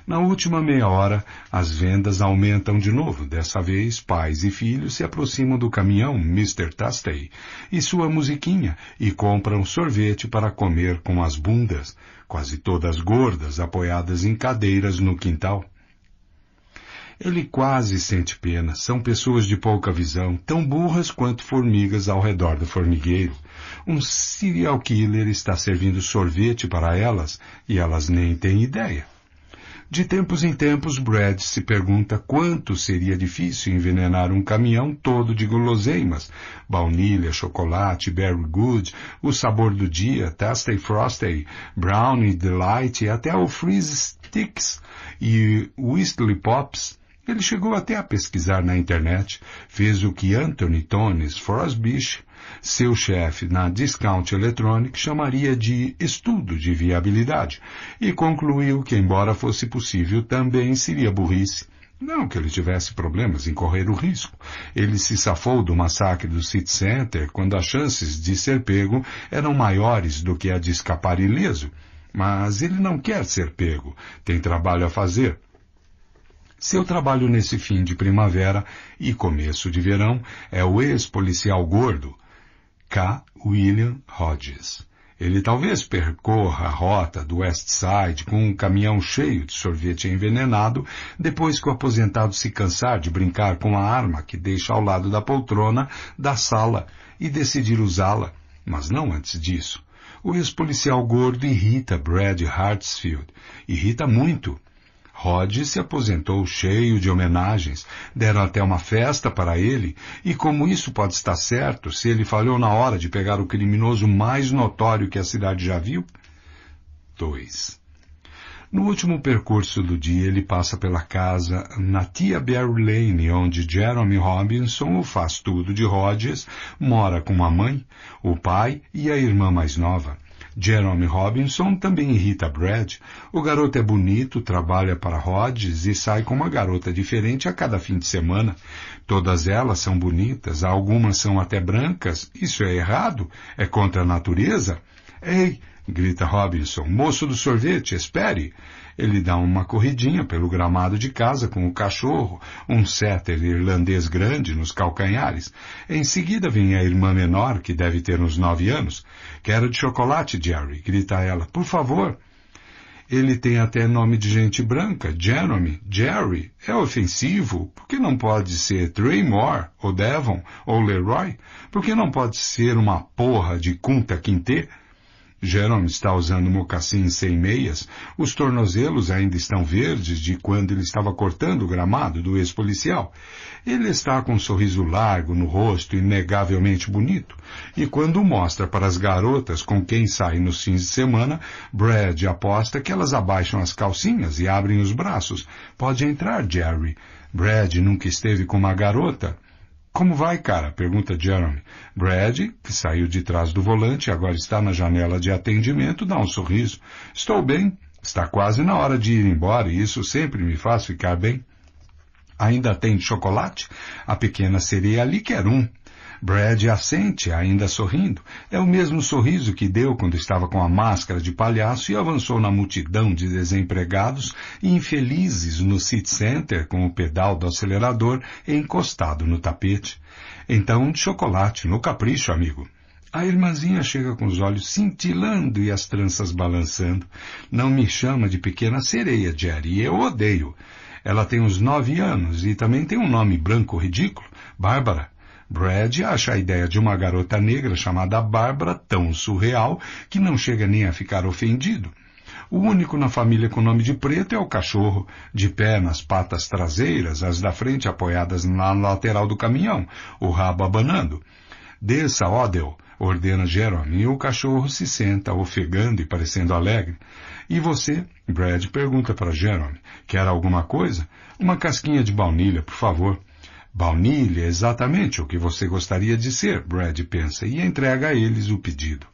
Na última meia hora, as vendas aumentam de novo. Dessa vez, pais e filhos se aproximam do caminhão Mr. Tastey e sua musiquinha e compram sorvete para comer com as bundas, quase todas gordas, apoiadas em cadeiras no quintal. Ele quase sente pena. São pessoas de pouca visão, tão burras quanto formigas ao redor do formigueiro. Um serial killer está servindo sorvete para elas e elas nem têm ideia. De tempos em tempos, Brad se pergunta quanto seria difícil envenenar um caminhão todo de guloseimas, baunilha, chocolate, berry good, o sabor do dia, Tasty Frosty, Brownie Delight, até o Freeze Sticks e Whistly Pops. Ele chegou até a pesquisar na internet, fez o que Anthony Tones Frostbish, seu chefe na Discount Electronic chamaria de estudo de viabilidade e concluiu que, embora fosse possível, também seria burrice. Não que ele tivesse problemas em correr o risco. Ele se safou do massacre do City Center quando as chances de ser pego eram maiores do que a de escapar ileso. Mas ele não quer ser pego. Tem trabalho a fazer. Seu trabalho nesse fim de primavera e começo de verão é o ex-policial gordo, K. William Hodges. Ele talvez percorra a rota do West Side com um caminhão cheio de sorvete envenenado depois que o aposentado se cansar de brincar com a arma que deixa ao lado da poltrona da sala e decidir usá-la, mas não antes disso. O ex-policial gordo irrita Brad Hartsfield. Irrita muito. Rod se aposentou cheio de homenagens, deram até uma festa para ele, e como isso pode estar certo se ele falhou na hora de pegar o criminoso mais notório que a cidade já viu? 2. No último percurso do dia, ele passa pela casa na tia Barry Lane, onde Jeremy Robinson, o faz tudo de Rogers, mora com a mãe, o pai e a irmã mais nova. Jeremy Robinson também irrita Brad. O garoto é bonito, trabalha para Rhodes e sai com uma garota diferente a cada fim de semana. Todas elas são bonitas, algumas são até brancas. Isso é errado? É contra a natureza? Ei! grita Robinson. Moço do sorvete, espere! Ele dá uma corridinha pelo gramado de casa com o cachorro, um setter irlandês grande nos calcanhares. Em seguida vem a irmã menor, que deve ter uns nove anos. Quero de chocolate, Jerry, grita ela. Por favor. Ele tem até nome de gente branca, Jeremy, Jerry. É ofensivo. Por que não pode ser Draymore, ou Devon, ou Leroy? Por que não pode ser uma porra de Kunta Quinte? Jerome está usando mocassins sem meias, os tornozelos ainda estão verdes de quando ele estava cortando o gramado do ex-policial. Ele está com um sorriso largo no rosto, inegavelmente bonito, e quando mostra para as garotas com quem sai nos fins de semana, Brad aposta que elas abaixam as calcinhas e abrem os braços. Pode entrar, Jerry. Brad nunca esteve com uma garota, como vai, cara? pergunta Jeremy. Brad, que saiu de trás do volante e agora está na janela de atendimento, dá um sorriso. Estou bem. Está quase na hora de ir embora e isso sempre me faz ficar bem. Ainda tem chocolate? A pequena sereia ali quer um. Brad assente, ainda sorrindo. É o mesmo sorriso que deu quando estava com a máscara de palhaço e avançou na multidão de desempregados e infelizes no City Center com o pedal do acelerador encostado no tapete. Então, chocolate no capricho, amigo. A irmãzinha chega com os olhos cintilando e as tranças balançando. Não me chama de pequena sereia, Jerry. Eu odeio. Ela tem uns nove anos e também tem um nome branco ridículo. Bárbara. Brad acha a ideia de uma garota negra chamada Bárbara tão surreal que não chega nem a ficar ofendido. O único na família com nome de preto é o cachorro, de pé nas patas traseiras, as da frente apoiadas na lateral do caminhão, o rabo abanando. Desça, Odell, ordena Jerome, e o cachorro se senta, ofegando e parecendo alegre. E você? Brad pergunta para Jerome. Quer alguma coisa? Uma casquinha de baunilha, por favor. Baunilha é exatamente o que você gostaria de ser, Brad pensa, e entrega a eles o pedido.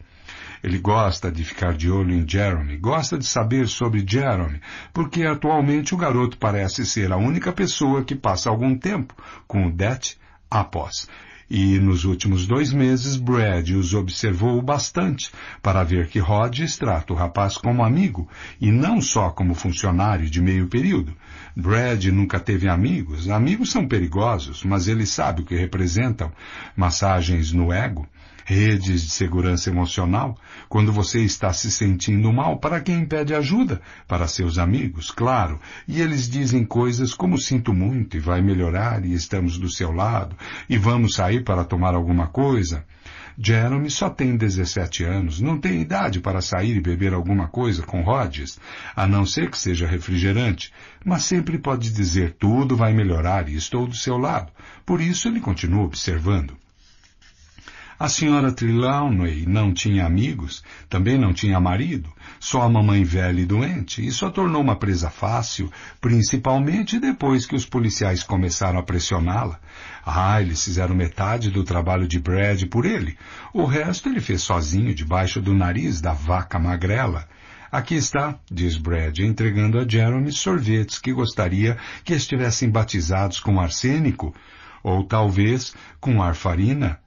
Ele gosta de ficar de olho em Jeremy, gosta de saber sobre Jeremy, porque atualmente o garoto parece ser a única pessoa que passa algum tempo com o Det após. E nos últimos dois meses, Brad os observou bastante para ver que Rodgers trata o rapaz como amigo e não só como funcionário de meio período, Brad nunca teve amigos. Amigos são perigosos, mas ele sabe o que representam. Massagens no ego, redes de segurança emocional, quando você está se sentindo mal, para quem pede ajuda? Para seus amigos, claro. E eles dizem coisas como sinto muito e vai melhorar e estamos do seu lado e vamos sair para tomar alguma coisa. Jeremy só tem 17 anos, não tem idade para sair e beber alguma coisa com Rhodes, a não ser que seja refrigerante, mas sempre pode dizer tudo vai melhorar e estou do seu lado. Por isso ele continua observando. A senhora Trelawney não tinha amigos, também não tinha marido, só a mamãe velha e doente, e só tornou uma presa fácil, principalmente depois que os policiais começaram a pressioná-la. Ah, eles fizeram metade do trabalho de Brad por ele. O resto ele fez sozinho, debaixo do nariz da vaca magrela. Aqui está, diz Brad, entregando a Jeremy sorvetes que gostaria que estivessem batizados com arsênico, ou talvez com arfarina.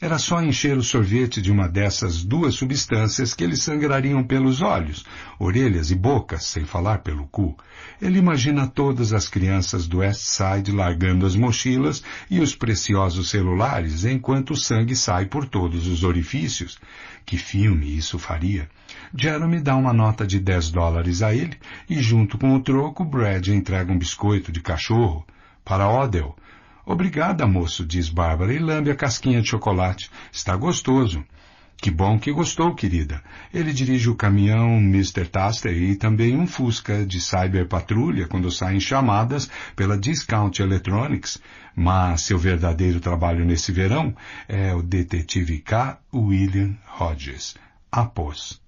Era só encher o sorvete de uma dessas duas substâncias que eles sangrariam pelos olhos, orelhas e bocas, sem falar pelo cu. Ele imagina todas as crianças do West Side largando as mochilas e os preciosos celulares enquanto o sangue sai por todos os orifícios. Que filme isso faria? Jeremy dá uma nota de 10 dólares a ele e junto com o troco, Brad entrega um biscoito de cachorro para Odell, Obrigada, moço, diz Bárbara e lambe a casquinha de chocolate. Está gostoso. Que bom que gostou, querida. Ele dirige o caminhão Mr. Taster e também um Fusca de Cyber Patrulha quando saem chamadas pela Discount Electronics, mas seu verdadeiro trabalho nesse verão é o detetive K. William Hodges, Após.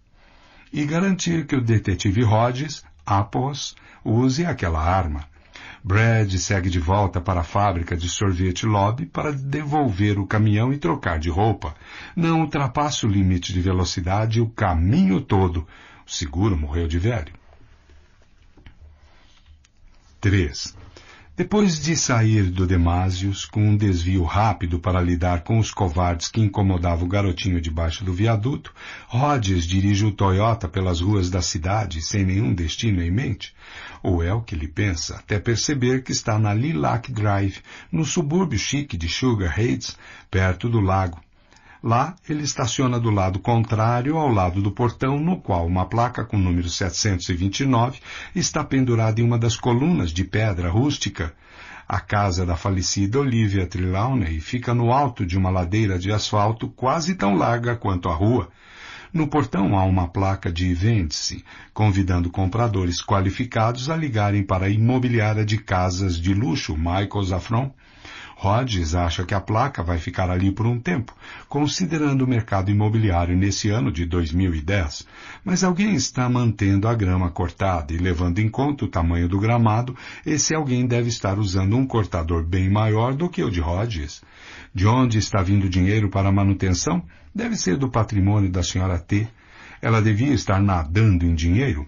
E garantir que o detetive Hodges, após, use aquela arma. Brad segue de volta para a fábrica de sorvete Lobby para devolver o caminhão e trocar de roupa. Não ultrapassa o limite de velocidade o caminho todo. O seguro morreu de velho. 3. Depois de sair do Demásios, com um desvio rápido para lidar com os covardes que incomodavam o garotinho debaixo do viaduto, Rhodes dirige o Toyota pelas ruas da cidade sem nenhum destino em mente ou é o que ele pensa, até perceber que está na Lilac Drive, no subúrbio chique de Sugar Heights, perto do lago. Lá, ele estaciona do lado contrário ao lado do portão, no qual uma placa com número 729 está pendurada em uma das colunas de pedra rústica. A casa da falecida Olivia Trelawney fica no alto de uma ladeira de asfalto quase tão larga quanto a rua, no portão há uma placa de Vende-se, convidando compradores qualificados a ligarem para a imobiliária de casas de luxo Michael Zafron. Rodgers acha que a placa vai ficar ali por um tempo, considerando o mercado imobiliário nesse ano de 2010, mas alguém está mantendo a grama cortada e levando em conta o tamanho do gramado, esse alguém deve estar usando um cortador bem maior do que o de Rodgers. De onde está vindo o dinheiro para a manutenção? Deve ser do patrimônio da senhora T. Ela devia estar nadando em dinheiro.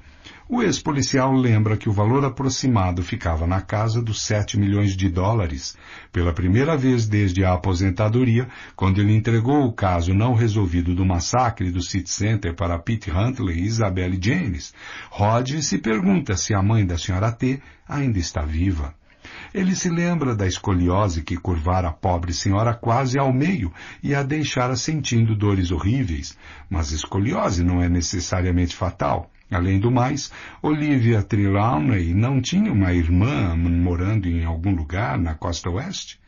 O ex-policial lembra que o valor aproximado ficava na casa dos 7 milhões de dólares, pela primeira vez desde a aposentadoria, quando ele entregou o caso não resolvido do massacre do City Center para Pete Huntley e Isabelle James. Rod se pergunta se a mãe da senhora T ainda está viva. Ele se lembra da escoliose que curvara a pobre senhora quase ao meio e a deixara sentindo dores horríveis, mas escoliose não é necessariamente fatal. Além do mais, Olivia Trelawney não tinha uma irmã morando em algum lugar na costa oeste?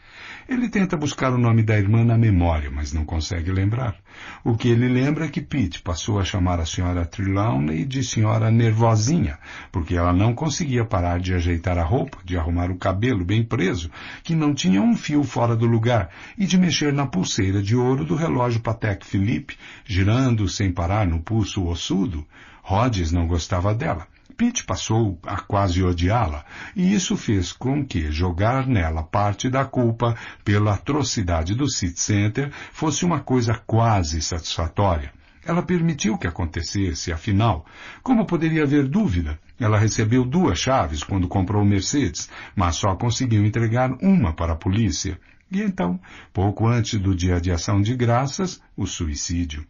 Ele tenta buscar o nome da irmã na memória, mas não consegue lembrar. O que ele lembra é que Pete passou a chamar a senhora Trelawney de senhora nervosinha, porque ela não conseguia parar de ajeitar a roupa, de arrumar o cabelo bem preso, que não tinha um fio fora do lugar, e de mexer na pulseira de ouro do relógio Patek Philippe, girando sem parar no pulso ossudo. Rhodes não gostava dela Pitt passou a quase odiá-la, e isso fez com que jogar nela parte da culpa pela atrocidade do City Center fosse uma coisa quase satisfatória. Ela permitiu que acontecesse, afinal. Como poderia haver dúvida? Ela recebeu duas chaves quando comprou o Mercedes, mas só conseguiu entregar uma para a polícia. E então, pouco antes do dia de ação de graças, o suicídio.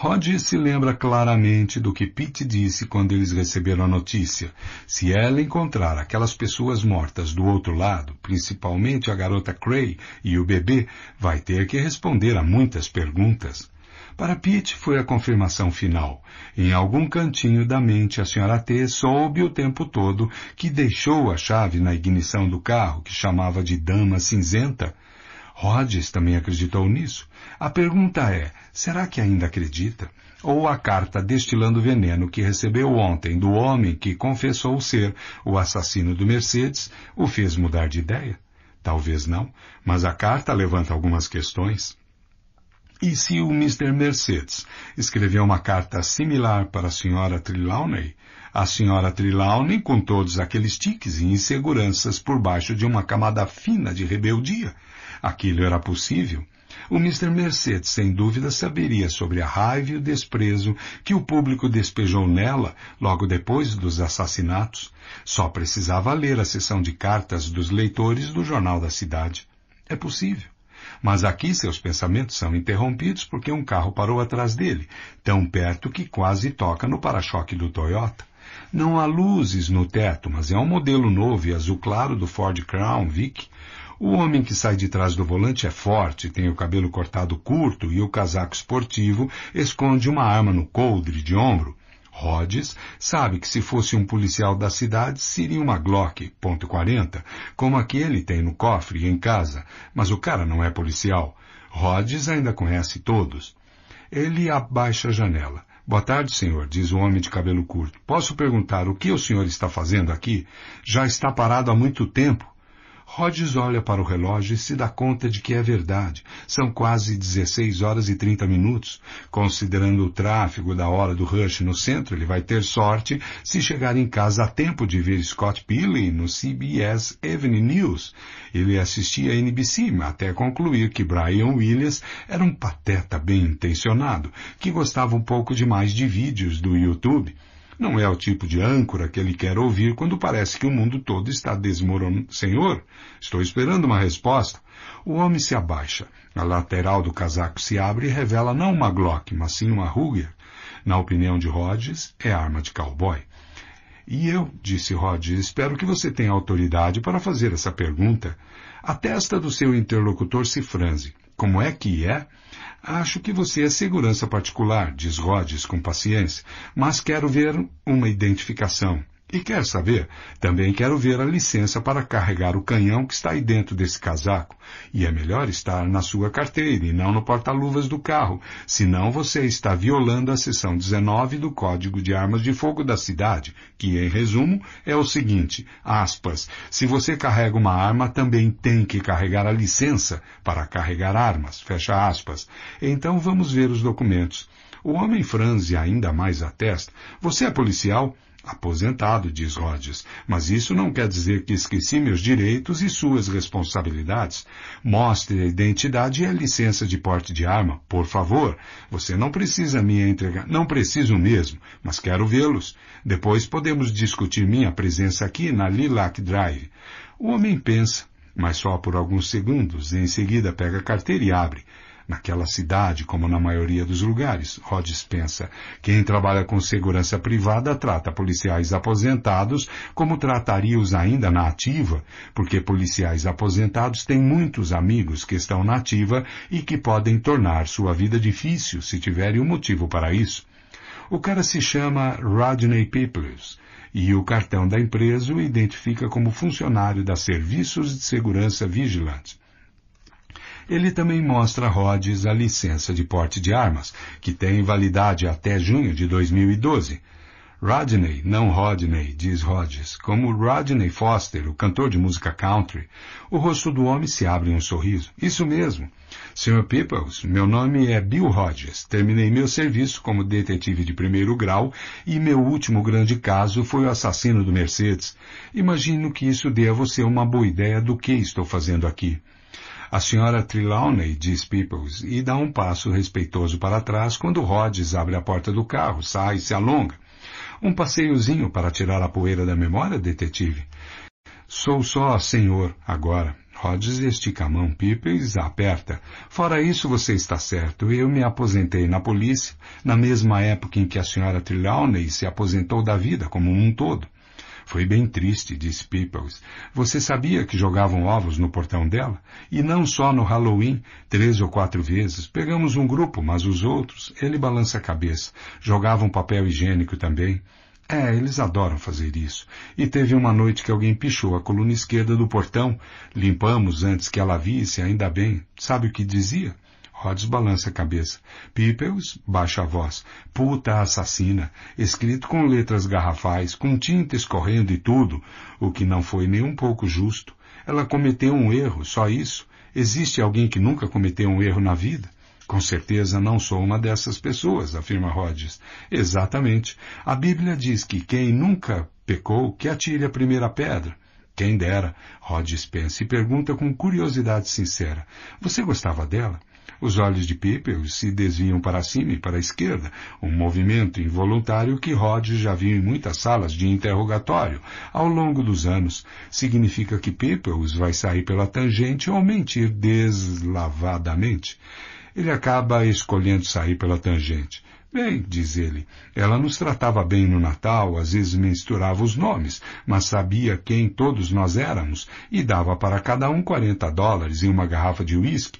Rod se lembra claramente do que Pete disse quando eles receberam a notícia. Se ela encontrar aquelas pessoas mortas do outro lado, principalmente a garota Cray e o bebê, vai ter que responder a muitas perguntas. Para Pete foi a confirmação final. Em algum cantinho da mente, a senhora T soube o tempo todo que deixou a chave na ignição do carro que chamava de Dama Cinzenta Rhodes também acreditou nisso. A pergunta é: será que ainda acredita? Ou a carta destilando veneno que recebeu ontem do homem que confessou ser o assassino do Mercedes o fez mudar de ideia? Talvez não, mas a carta levanta algumas questões. E se o Mr. Mercedes escreveu uma carta similar para a senhora Trelawney? A senhora Trelawney com todos aqueles tiques e inseguranças por baixo de uma camada fina de rebeldia, Aquilo era possível. O Mr. Mercedes, sem dúvida, saberia sobre a raiva e o desprezo que o público despejou nela logo depois dos assassinatos. Só precisava ler a sessão de cartas dos leitores do jornal da cidade. É possível. Mas aqui seus pensamentos são interrompidos porque um carro parou atrás dele, tão perto que quase toca no para-choque do Toyota. Não há luzes no teto, mas é um modelo novo e azul claro do Ford Crown Vic o homem que sai de trás do volante é forte, tem o cabelo cortado curto e o casaco esportivo esconde uma arma no coldre de ombro. Rhodes sabe que se fosse um policial da cidade seria uma Glock .40, como a que ele tem no cofre em casa, mas o cara não é policial. Rhodes ainda conhece todos. Ele abaixa a janela. Boa tarde, senhor, diz o homem de cabelo curto. Posso perguntar o que o senhor está fazendo aqui? Já está parado há muito tempo. Rhodes olha para o relógio e se dá conta de que é verdade. São quase 16 horas e 30 minutos. Considerando o tráfego da hora do rush no centro, ele vai ter sorte se chegar em casa a tempo de ver Scott Peely no CBS Evening News. Ele assistia a NBC até concluir que Brian Williams era um pateta bem intencionado, que gostava um pouco demais de vídeos do YouTube. Não é o tipo de âncora que ele quer ouvir quando parece que o mundo todo está desmoronando. Senhor, estou esperando uma resposta. O homem se abaixa. A lateral do casaco se abre e revela não uma Glock, mas sim uma Ruger. Na opinião de Rhodes, é arma de cowboy. E eu, disse Rhodes, espero que você tenha autoridade para fazer essa pergunta. A testa do seu interlocutor se franze. Como é que é? Acho que você é segurança particular, diz Rhodes com paciência, mas quero ver uma identificação. E quer saber? Também quero ver a licença para carregar o canhão que está aí dentro desse casaco. E é melhor estar na sua carteira e não no porta-luvas do carro, senão você está violando a seção 19 do Código de Armas de Fogo da cidade, que em resumo é o seguinte, aspas, se você carrega uma arma, também tem que carregar a licença para carregar armas, fecha aspas. Então vamos ver os documentos. O homem franze ainda mais a testa. Você é policial? Aposentado, diz Rhodes, mas isso não quer dizer que esqueci meus direitos e suas responsabilidades. Mostre a identidade e a licença de porte de arma, por favor. Você não precisa me entregar, não preciso mesmo, mas quero vê-los. Depois podemos discutir minha presença aqui na Lilac Drive. O homem pensa, mas só por alguns segundos, em seguida pega a carteira e abre naquela cidade, como na maioria dos lugares. Rhodes pensa, quem trabalha com segurança privada trata policiais aposentados como trataria-os ainda na ativa, porque policiais aposentados têm muitos amigos que estão na ativa e que podem tornar sua vida difícil se tiverem um motivo para isso. O cara se chama Rodney Peoples e o cartão da empresa o identifica como funcionário da Serviços de Segurança Vigilante. Ele também mostra a Rhodes a licença de porte de armas, que tem validade até junho de 2012. Rodney, não Rodney, diz Rhodes, como Rodney Foster, o cantor de música country. O rosto do homem se abre em um sorriso. Isso mesmo. Sr. Peoples, meu nome é Bill Rhodes. Terminei meu serviço como detetive de primeiro grau e meu último grande caso foi o assassino do Mercedes. Imagino que isso dê a você uma boa ideia do que estou fazendo aqui. A senhora Trelawney, diz Peoples, e dá um passo respeitoso para trás quando Rhodes abre a porta do carro, sai e se alonga. Um passeiozinho para tirar a poeira da memória, detetive? Sou só senhor agora. Rhodes estica a mão, Peoples aperta. Fora isso, você está certo. Eu me aposentei na polícia, na mesma época em que a senhora Trelawney se aposentou da vida como um todo. Foi bem triste, disse Peoples. Você sabia que jogavam ovos no portão dela? E não só no Halloween, três ou quatro vezes. Pegamos um grupo, mas os outros, ele balança a cabeça. Jogavam papel higiênico também. É, eles adoram fazer isso. E teve uma noite que alguém pichou a coluna esquerda do portão. Limpamos antes que ela visse, ainda bem. Sabe o que dizia? Rhodes balança a cabeça. Peoples baixa a voz. Puta assassina. Escrito com letras garrafais, com tinta escorrendo e tudo, o que não foi nem um pouco justo. Ela cometeu um erro, só isso. Existe alguém que nunca cometeu um erro na vida? Com certeza não sou uma dessas pessoas, afirma Rhodes. Exatamente. A Bíblia diz que quem nunca pecou, que atire a primeira pedra. Quem dera, Rhodes pensa e pergunta com curiosidade sincera. Você gostava dela? Os olhos de Piper se desviam para cima e para a esquerda, um movimento involuntário que Rod já viu em muitas salas de interrogatório ao longo dos anos. Significa que Peoples vai sair pela tangente ou mentir deslavadamente. Ele acaba escolhendo sair pela tangente. Bem, diz ele, ela nos tratava bem no Natal, às vezes misturava os nomes, mas sabia quem todos nós éramos e dava para cada um 40 dólares e uma garrafa de uísque.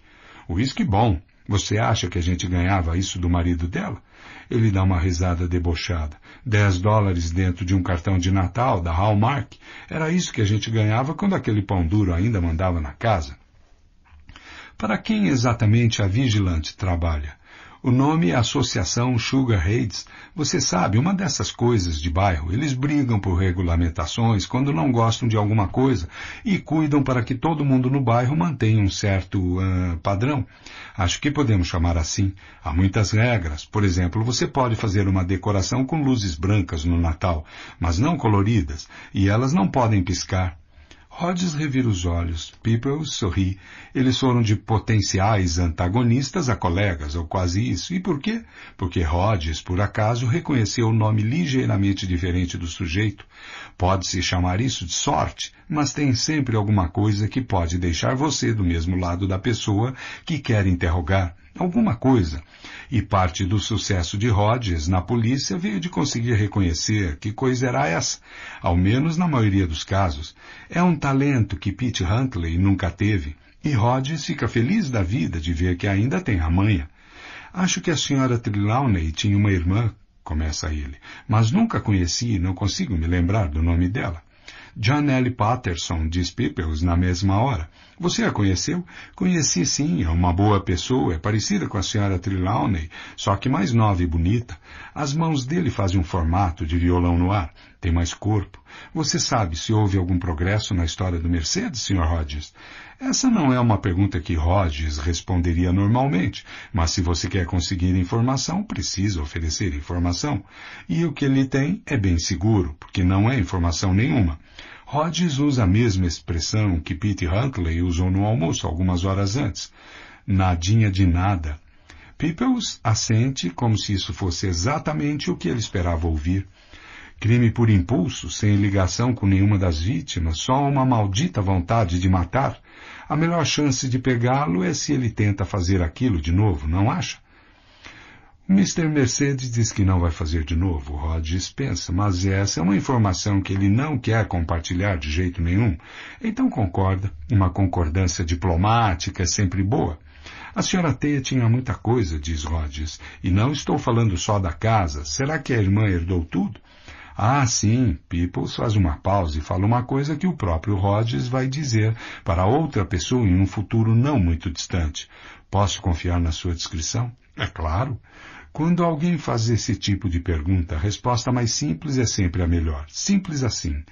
Uísque bom. Você acha que a gente ganhava isso do marido dela? Ele dá uma risada debochada. Dez dólares dentro de um cartão de Natal da Hallmark. Era isso que a gente ganhava quando aquele pão duro ainda mandava na casa. Para quem exatamente a vigilante trabalha? O nome é Associação Sugar Heights. Você sabe, uma dessas coisas de bairro. Eles brigam por regulamentações quando não gostam de alguma coisa e cuidam para que todo mundo no bairro mantenha um certo uh, padrão. Acho que podemos chamar assim. Há muitas regras. Por exemplo, você pode fazer uma decoração com luzes brancas no Natal, mas não coloridas, e elas não podem piscar. Hodges revira os olhos. People sorri. Eles foram de potenciais antagonistas a colegas, ou quase isso. E por quê? Porque Hodges, por acaso, reconheceu o nome ligeiramente diferente do sujeito. Pode-se chamar isso de sorte, mas tem sempre alguma coisa que pode deixar você do mesmo lado da pessoa que quer interrogar. Alguma coisa. E parte do sucesso de Rhodes na polícia veio de conseguir reconhecer que coisa era essa, ao menos na maioria dos casos. É um talento que Pete Huntley nunca teve, e Rhodes fica feliz da vida de ver que ainda tem a manha. Acho que a senhora Trelawney tinha uma irmã, começa ele, mas nunca conheci e não consigo me lembrar do nome dela. John L. Patterson, diz Peoples na mesma hora. Você a conheceu? Conheci sim, é uma boa pessoa, é parecida com a senhora Trelawney, só que mais nova e bonita. As mãos dele fazem um formato de violão no ar, tem mais corpo. Você sabe se houve algum progresso na história do Mercedes, Sr. Rogers? Essa não é uma pergunta que Rogers responderia normalmente, mas se você quer conseguir informação, precisa oferecer informação. E o que ele tem é bem seguro, porque não é informação nenhuma. Hodges usa a mesma expressão que Pete Huntley usou no almoço algumas horas antes. Nadinha de nada. Peoples assente como se isso fosse exatamente o que ele esperava ouvir. Crime por impulso, sem ligação com nenhuma das vítimas, só uma maldita vontade de matar. A melhor chance de pegá-lo é se ele tenta fazer aquilo de novo, não acha? Mr. Mercedes diz que não vai fazer de novo, Rod dispensa, mas essa é uma informação que ele não quer compartilhar de jeito nenhum. Então concorda, uma concordância diplomática é sempre boa. A senhora Teia tinha muita coisa, diz Rhodes, e não estou falando só da casa. Será que a irmã herdou tudo? Ah, sim, Peoples faz uma pausa e fala uma coisa que o próprio Rhodes vai dizer para outra pessoa em um futuro não muito distante. Posso confiar na sua descrição? É claro. Quando alguém faz esse tipo de pergunta, a resposta mais simples é sempre a melhor. Simples assim.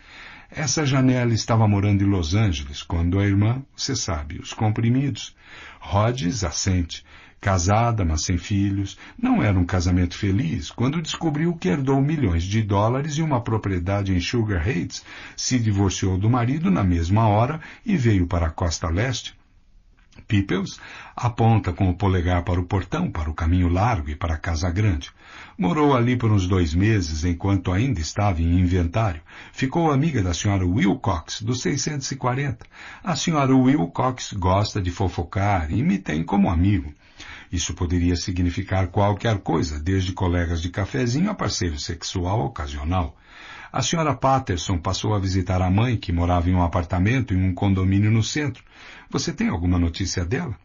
Essa janela estava morando em Los Angeles quando a irmã, você sabe, os comprimidos. Rhodes assente. Casada, mas sem filhos. Não era um casamento feliz quando descobriu que herdou milhões de dólares e uma propriedade em Sugar Heights, se divorciou do marido na mesma hora e veio para a costa leste Peoples aponta com o polegar para o portão, para o caminho largo e para a casa grande. Morou ali por uns dois meses, enquanto ainda estava em inventário. Ficou amiga da senhora Wilcox, do 640. A senhora Wilcox gosta de fofocar e me tem como amigo. Isso poderia significar qualquer coisa, desde colegas de cafezinho a parceiro sexual ocasional. A senhora Patterson passou a visitar a mãe, que morava em um apartamento em um condomínio no centro. Você tem alguma notícia dela?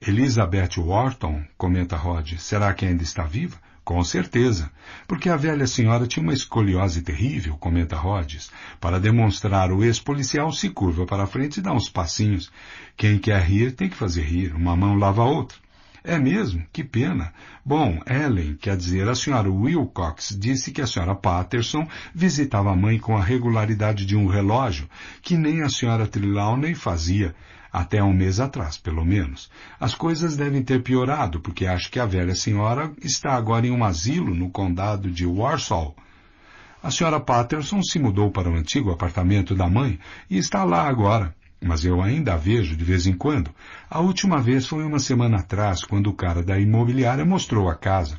Elizabeth Wharton, comenta Rod, será que ainda está viva? Com certeza, porque a velha senhora tinha uma escoliose terrível, comenta Rhodes. Para demonstrar, o ex-policial se curva para a frente e dá uns passinhos. Quem quer rir tem que fazer rir, uma mão lava a outra. É mesmo? Que pena. Bom, Ellen, quer dizer, a senhora Wilcox disse que a senhora Patterson visitava a mãe com a regularidade de um relógio, que nem a senhora Trelawney fazia, até um mês atrás, pelo menos. As coisas devem ter piorado, porque acho que a velha senhora está agora em um asilo no condado de Warsaw. A senhora Patterson se mudou para o antigo apartamento da mãe e está lá agora. Mas eu ainda a vejo de vez em quando. A última vez foi uma semana atrás, quando o cara da imobiliária mostrou a casa.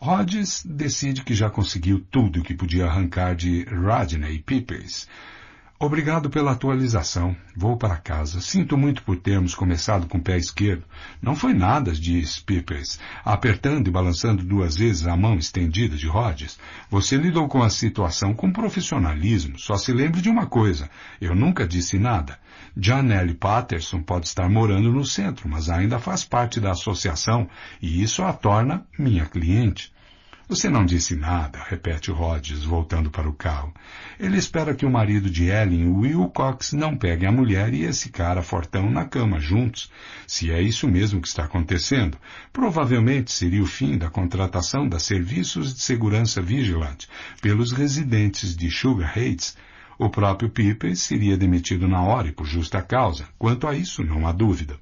Rhodes decide que já conseguiu tudo o que podia arrancar de Rodney Pipes, Obrigado pela atualização. Vou para casa. Sinto muito por termos começado com o pé esquerdo. Não foi nada, diz Pippers, apertando e balançando duas vezes a mão estendida de Rhodes. Você lidou com a situação com profissionalismo. Só se lembre de uma coisa. Eu nunca disse nada. Janelle Patterson pode estar morando no centro, mas ainda faz parte da associação e isso a torna minha cliente. Você não disse nada, repete Rhodes, voltando para o carro. Ele espera que o marido de Ellen, Will Cox, não pegue a mulher e esse cara fortão na cama juntos, se é isso mesmo que está acontecendo. Provavelmente seria o fim da contratação das serviços de segurança vigilante pelos residentes de Sugar Heights. O próprio Piper seria demitido na hora e por justa causa. Quanto a isso, não há dúvida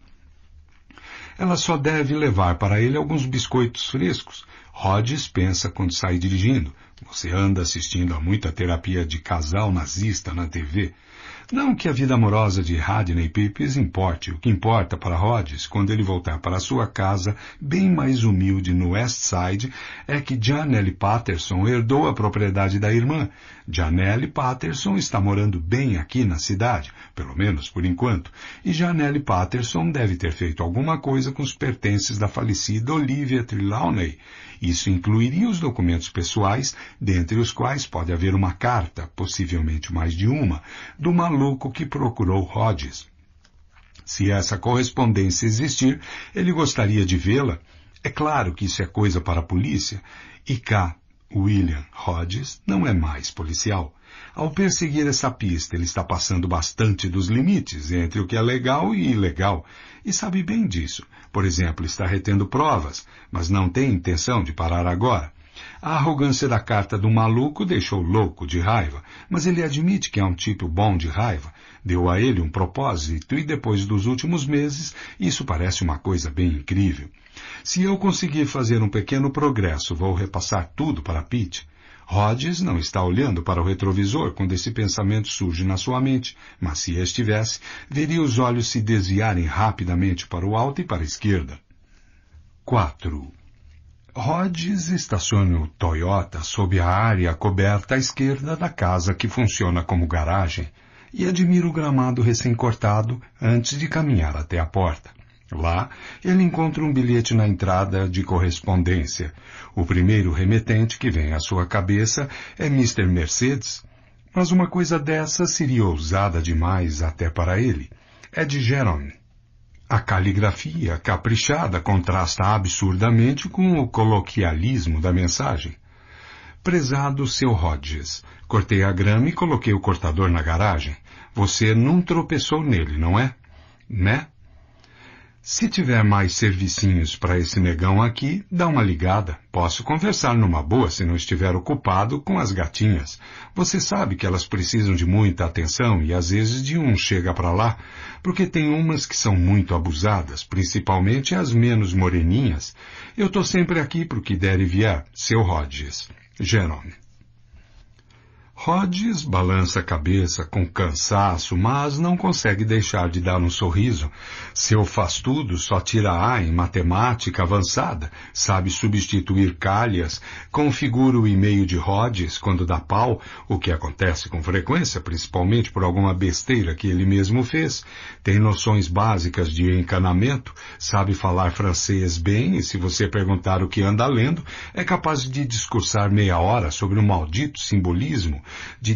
ela só deve levar para ele alguns biscoitos frescos, Rhodes pensa quando sai dirigindo. Você anda assistindo a muita terapia de casal nazista na TV. Não que a vida amorosa de Radney Pipes importe. O que importa para Rhodes, quando ele voltar para sua casa, bem mais humilde no West Side, é que Janelle Patterson herdou a propriedade da irmã. Janelle Patterson está morando bem aqui na cidade, pelo menos por enquanto, e Janelle Patterson deve ter feito alguma coisa com os pertences da falecida Olivia Trelawney isso incluiria os documentos pessoais, dentre os quais pode haver uma carta, possivelmente mais de uma, do maluco que procurou Rhodes. Se essa correspondência existir, ele gostaria de vê-la. É claro que isso é coisa para a polícia. E cá, William Rhodes não é mais policial. Ao perseguir essa pista, ele está passando bastante dos limites entre o que é legal e ilegal, e sabe bem disso. Por exemplo, está retendo provas, mas não tem intenção de parar agora. A arrogância da carta do maluco deixou louco de raiva, mas ele admite que é um tipo bom de raiva. Deu a ele um propósito e depois dos últimos meses, isso parece uma coisa bem incrível. Se eu conseguir fazer um pequeno progresso, vou repassar tudo para Pete. Rhodes não está olhando para o retrovisor quando esse pensamento surge na sua mente, mas se estivesse, veria os olhos se desviarem rapidamente para o alto e para a esquerda. 4. Rhodes estaciona o Toyota sob a área coberta à esquerda da casa que funciona como garagem e admira o gramado recém-cortado antes de caminhar até a porta. Lá, ele encontra um bilhete na entrada de correspondência. O primeiro remetente que vem à sua cabeça é Mr. Mercedes, mas uma coisa dessa seria ousada demais até para ele. É de Jerome. A caligrafia caprichada contrasta absurdamente com o coloquialismo da mensagem. Prezado seu Hodges, cortei a grama e coloquei o cortador na garagem. Você não tropeçou nele, não é? Né? Se tiver mais servicinhos para esse negão aqui, dá uma ligada. Posso conversar numa boa se não estiver ocupado com as gatinhas. Você sabe que elas precisam de muita atenção e às vezes de um chega para lá, porque tem umas que são muito abusadas, principalmente as menos moreninhas. Eu estou sempre aqui para o que der e vier, seu Rodges. Jerome. Rhodes balança a cabeça com cansaço, mas não consegue deixar de dar um sorriso. Seu faz-tudo só tira A em matemática avançada, sabe substituir calhas, configura o e-mail de Rhodes quando dá pau, o que acontece com frequência, principalmente por alguma besteira que ele mesmo fez, tem noções básicas de encanamento, sabe falar francês bem e se você perguntar o que anda lendo, é capaz de discursar meia hora sobre o maldito simbolismo de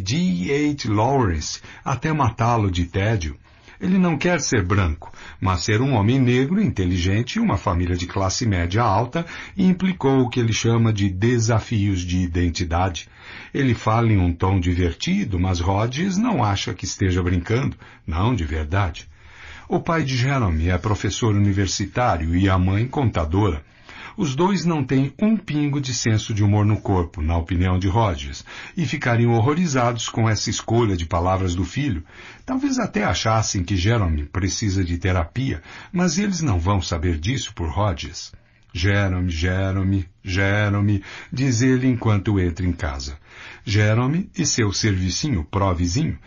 H. Lawrence até matá-lo de tédio. Ele não quer ser branco, mas ser um homem negro, inteligente e uma família de classe média alta implicou o que ele chama de desafios de identidade. Ele fala em um tom divertido, mas Rhodes não acha que esteja brincando. Não, de verdade. O pai de Jeremy é professor universitário e a mãe contadora. Os dois não têm um pingo de senso de humor no corpo, na opinião de Rogers, e ficariam horrorizados com essa escolha de palavras do filho. Talvez até achassem que Jeremy precisa de terapia, mas eles não vão saber disso por Rogers. Jerome, Jerome, Jerome, diz ele enquanto entra em casa. Jerome e seu servicinho provizinho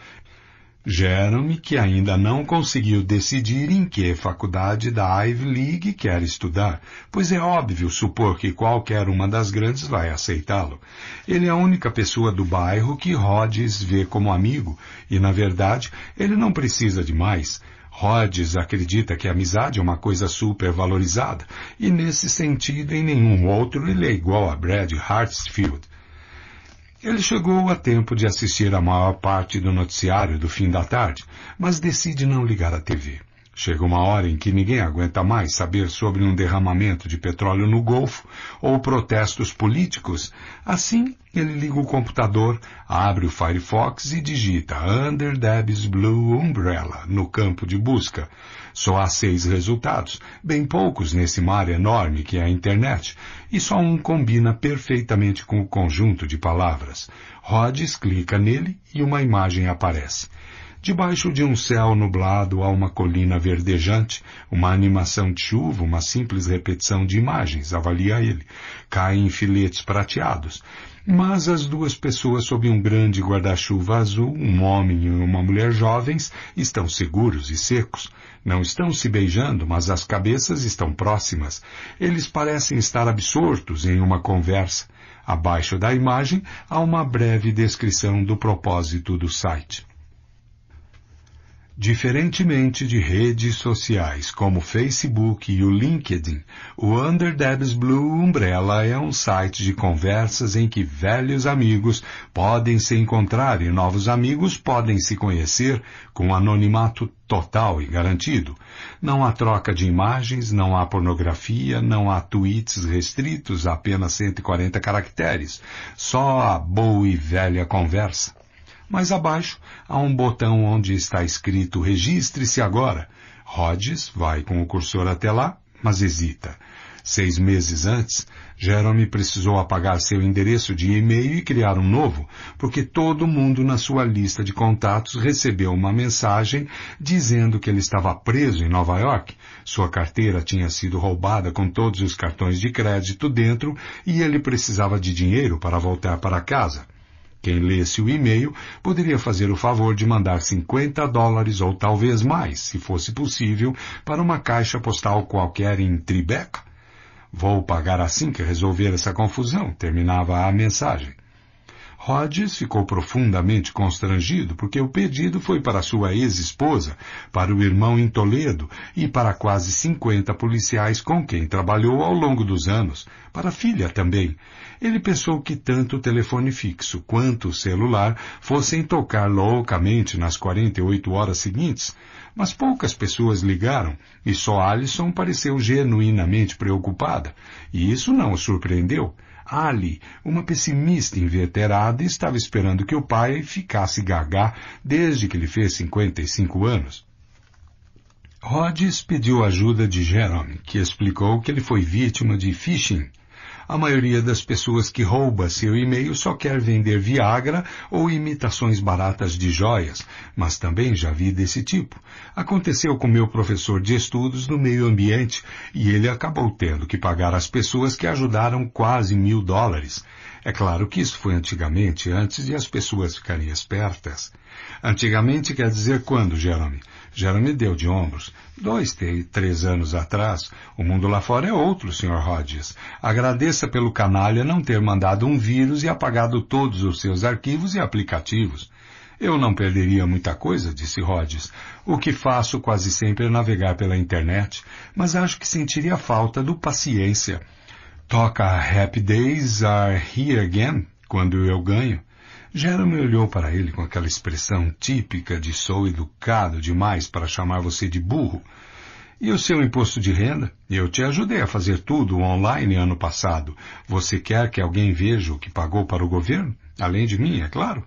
Jeremy, que ainda não conseguiu decidir em que faculdade da Ivy League quer estudar, pois é óbvio supor que qualquer uma das grandes vai aceitá-lo. Ele é a única pessoa do bairro que Rhodes vê como amigo, e na verdade ele não precisa de mais. Rhodes acredita que a amizade é uma coisa supervalorizada, e nesse sentido em nenhum outro ele é igual a Brad Hartsfield. Ele chegou a tempo de assistir a maior parte do noticiário do fim da tarde, mas decide não ligar a TV. Chega uma hora em que ninguém aguenta mais saber sobre um derramamento de petróleo no Golfo ou protestos políticos. Assim, ele liga o computador, abre o Firefox e digita Under Deb's Blue Umbrella no campo de busca só há seis resultados, bem poucos nesse mar enorme que é a internet, e só um combina perfeitamente com o conjunto de palavras. Rhodes clica nele e uma imagem aparece. Debaixo de um céu nublado há uma colina verdejante, uma animação de chuva, uma simples repetição de imagens, avalia ele. Caem filetes prateados. Mas as duas pessoas sob um grande guarda-chuva azul, um homem e uma mulher jovens, estão seguros e secos. Não estão se beijando, mas as cabeças estão próximas. Eles parecem estar absortos em uma conversa. Abaixo da imagem há uma breve descrição do propósito do site. Diferentemente de redes sociais como Facebook e o LinkedIn, o Under Debs Blue Umbrella é um site de conversas em que velhos amigos podem se encontrar e novos amigos podem se conhecer com anonimato total e garantido. Não há troca de imagens, não há pornografia, não há tweets restritos a apenas 140 caracteres. Só a boa e velha conversa. Mais abaixo há um botão onde está escrito Registre-se agora. Rhodes vai com o cursor até lá, mas hesita. Seis meses antes, Jeremy precisou apagar seu endereço de e-mail e criar um novo, porque todo mundo na sua lista de contatos recebeu uma mensagem dizendo que ele estava preso em Nova York, sua carteira tinha sido roubada com todos os cartões de crédito dentro e ele precisava de dinheiro para voltar para casa. Quem lesse o e-mail poderia fazer o favor de mandar 50 dólares ou talvez mais, se fosse possível, para uma caixa postal qualquer em Tribeca. Vou pagar assim que resolver essa confusão, terminava a mensagem. Rhodes ficou profundamente constrangido porque o pedido foi para sua ex-esposa, para o irmão em Toledo e para quase 50 policiais com quem trabalhou ao longo dos anos, para a filha também, ele pensou que tanto o telefone fixo quanto o celular fossem tocar loucamente nas 48 horas seguintes, mas poucas pessoas ligaram e só Alison pareceu genuinamente preocupada, e isso não o surpreendeu. Ali, uma pessimista inveterada, estava esperando que o pai ficasse gagá desde que ele fez 55 anos. Rhodes pediu ajuda de Jerome, que explicou que ele foi vítima de phishing, a maioria das pessoas que rouba seu e-mail só quer vender Viagra ou imitações baratas de joias, mas também já vi desse tipo. Aconteceu com meu professor de estudos no meio ambiente e ele acabou tendo que pagar as pessoas que ajudaram quase mil dólares. É claro que isso foi antigamente, antes de as pessoas ficarem espertas. Antigamente quer dizer quando, Jeremy? me deu de ombros. Dois, três anos atrás, o mundo lá fora é outro, Sr. Hodges. Agradeça pelo canalha não ter mandado um vírus e apagado todos os seus arquivos e aplicativos. Eu não perderia muita coisa, disse Rhodes. O que faço quase sempre é navegar pela internet, mas acho que sentiria falta do paciência. Toca Happy Days Are Here Again quando eu ganho. Jeremy olhou para ele com aquela expressão típica de sou educado demais para chamar você de burro. E o seu imposto de renda? Eu te ajudei a fazer tudo online ano passado. Você quer que alguém veja o que pagou para o governo? Além de mim, é claro.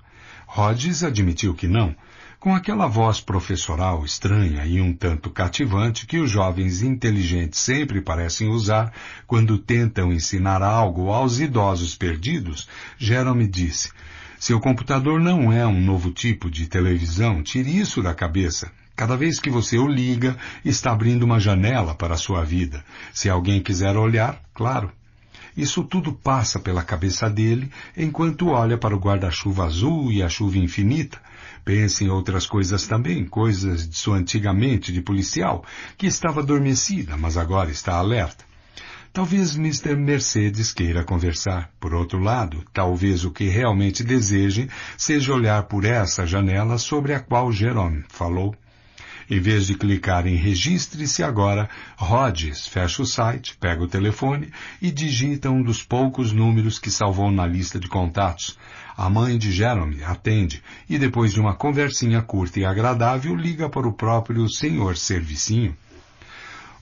Rhodes admitiu que não, com aquela voz professoral estranha e um tanto cativante que os jovens inteligentes sempre parecem usar quando tentam ensinar algo aos idosos perdidos, Jerome disse, seu computador não é um novo tipo de televisão, tire isso da cabeça. Cada vez que você o liga, está abrindo uma janela para a sua vida. Se alguém quiser olhar, claro. Isso tudo passa pela cabeça dele enquanto olha para o guarda-chuva azul e a chuva infinita. Pense em outras coisas também, coisas de sua antigamente de policial, que estava adormecida, mas agora está alerta. Talvez Mr. Mercedes queira conversar. Por outro lado, talvez o que realmente deseje seja olhar por essa janela sobre a qual Jerome falou. Em vez de clicar em registre-se agora, Rhodes fecha o site, pega o telefone e digita um dos poucos números que salvou na lista de contatos. A mãe de Jerome atende e depois de uma conversinha curta e agradável liga para o próprio senhor servicinho.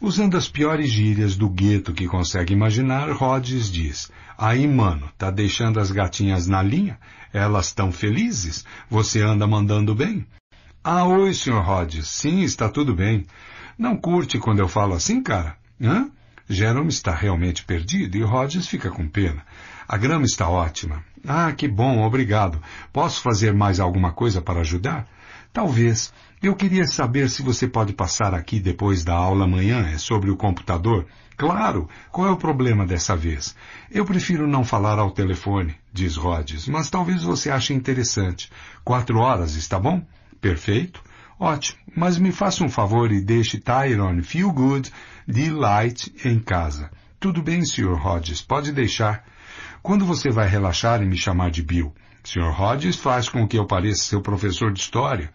Usando as piores gírias do gueto que consegue imaginar, Rhodes diz: Aí, mano, tá deixando as gatinhas na linha? Elas tão felizes? Você anda mandando bem? Ah, oi, senhor Rhodes. Sim, está tudo bem. Não curte quando eu falo assim, cara? Hã? Jerome está realmente perdido e Rhodes fica com pena. A grama está ótima. Ah, que bom, obrigado. Posso fazer mais alguma coisa para ajudar? Talvez. Eu queria saber se você pode passar aqui depois da aula amanhã, é sobre o computador. Claro, qual é o problema dessa vez? Eu prefiro não falar ao telefone, diz Rhodes, mas talvez você ache interessante. Quatro horas, está bom? Perfeito. Ótimo, mas me faça um favor e deixe Tyrone Feel Good Delight em casa. Tudo bem, Sr. Rhodes, pode deixar. Quando você vai relaxar e me chamar de Bill? Sr. Rhodes faz com que eu pareça seu professor de história.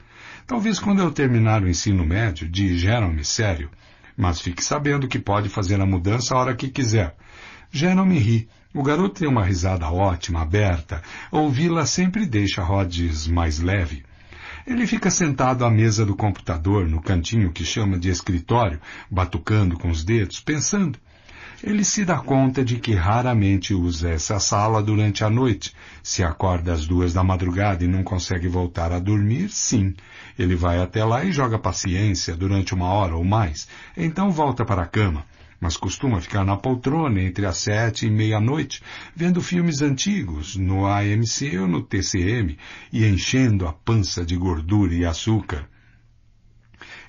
Talvez quando eu terminar o ensino médio, digeram-me sério, mas fique sabendo que pode fazer a mudança a hora que quiser. me ri. O garoto tem uma risada ótima, aberta. Ouvi-la sempre deixa Rhodes mais leve. Ele fica sentado à mesa do computador, no cantinho que chama de escritório, batucando com os dedos, pensando. Ele se dá conta de que raramente usa essa sala durante a noite. Se acorda às duas da madrugada e não consegue voltar a dormir, sim. Ele vai até lá e joga paciência durante uma hora ou mais. Então volta para a cama mas costuma ficar na poltrona entre as sete e meia-noite, vendo filmes antigos no AMC ou no TCM e enchendo a pança de gordura e açúcar.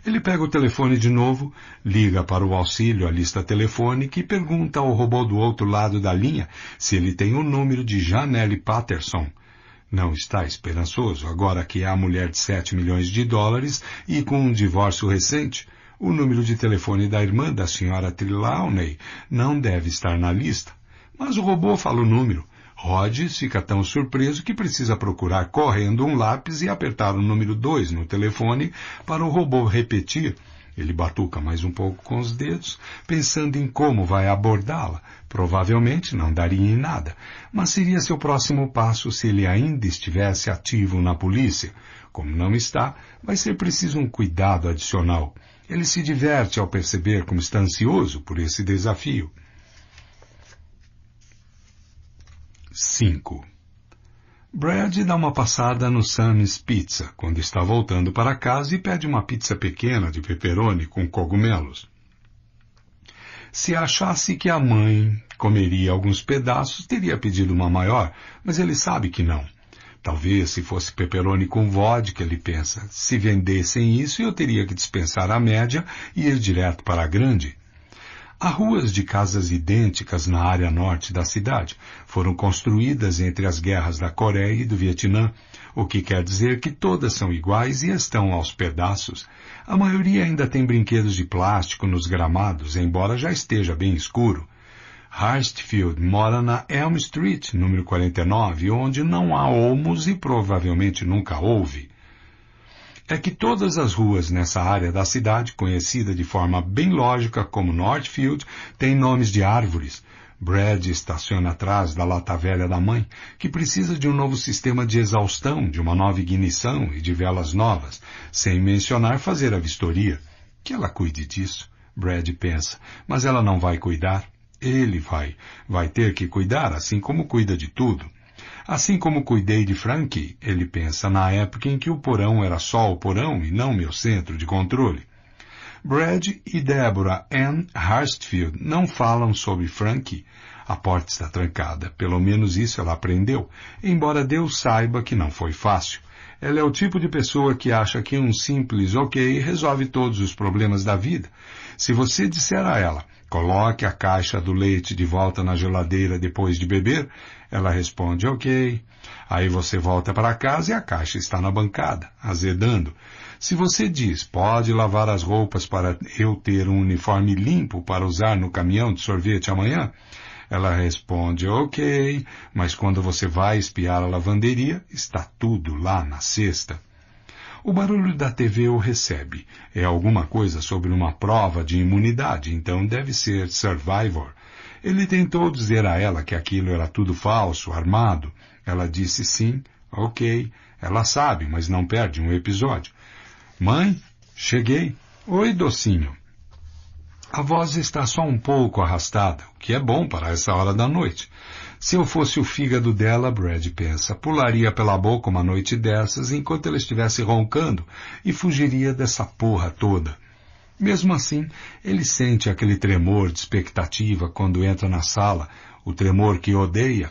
Ele pega o telefone de novo, liga para o auxílio à lista telefônica e pergunta ao robô do outro lado da linha se ele tem o número de Janelle Patterson. Não está esperançoso agora que é a mulher de 7 milhões de dólares e com um divórcio recente. O número de telefone da irmã da senhora Trelawney não deve estar na lista. Mas o robô fala o número Rhodes fica tão surpreso que precisa procurar correndo um lápis e apertar o número 2 no telefone para o robô repetir. Ele batuca mais um pouco com os dedos, pensando em como vai abordá-la. Provavelmente não daria em nada, mas seria seu próximo passo se ele ainda estivesse ativo na polícia. Como não está, vai ser preciso um cuidado adicional. Ele se diverte ao perceber como está ansioso por esse desafio. 5 Brad dá uma passada no Sam's Pizza quando está voltando para casa e pede uma pizza pequena de pepperoni com cogumelos. Se achasse que a mãe comeria alguns pedaços, teria pedido uma maior, mas ele sabe que não. Talvez se fosse pepperoni com vodka, ele pensa. Se vendessem isso, eu teria que dispensar a média e ir direto para a grande. Há ruas de casas idênticas na área norte da cidade. Foram construídas entre as guerras da Coreia e do Vietnã, o que quer dizer que todas são iguais e estão aos pedaços. A maioria ainda tem brinquedos de plástico nos gramados, embora já esteja bem escuro. Harstfield mora na Elm Street, número 49, onde não há homos e provavelmente nunca houve é que todas as ruas nessa área da cidade, conhecida de forma bem lógica como Northfield, têm nomes de árvores. Brad estaciona atrás da lata velha da mãe, que precisa de um novo sistema de exaustão, de uma nova ignição e de velas novas, sem mencionar fazer a vistoria. Que ela cuide disso, Brad pensa, mas ela não vai cuidar. Ele vai, vai ter que cuidar, assim como cuida de tudo. Assim como cuidei de Frankie, ele pensa na época em que o porão era só o porão e não meu centro de controle. Brad e Deborah Ann Harstfield não falam sobre Frankie. A porta está trancada, pelo menos isso ela aprendeu, embora Deus saiba que não foi fácil. Ela é o tipo de pessoa que acha que um simples ok resolve todos os problemas da vida. Se você disser a ela, coloque a caixa do leite de volta na geladeira depois de beber, ela responde ok. Aí você volta para casa e a caixa está na bancada, azedando. Se você diz, pode lavar as roupas para eu ter um uniforme limpo para usar no caminhão de sorvete amanhã? Ela responde, ok, mas quando você vai espiar a lavanderia, está tudo lá na cesta. O barulho da TV o recebe. É alguma coisa sobre uma prova de imunidade, então deve ser Survivor. Ele tentou dizer a ela que aquilo era tudo falso, armado. Ela disse sim, ok. Ela sabe, mas não perde um episódio. Mãe, cheguei. Oi, docinho. A voz está só um pouco arrastada, o que é bom para essa hora da noite. Se eu fosse o fígado dela, Brad pensa, pularia pela boca uma noite dessas enquanto ela estivesse roncando e fugiria dessa porra toda. Mesmo assim, ele sente aquele tremor de expectativa quando entra na sala, o tremor que odeia.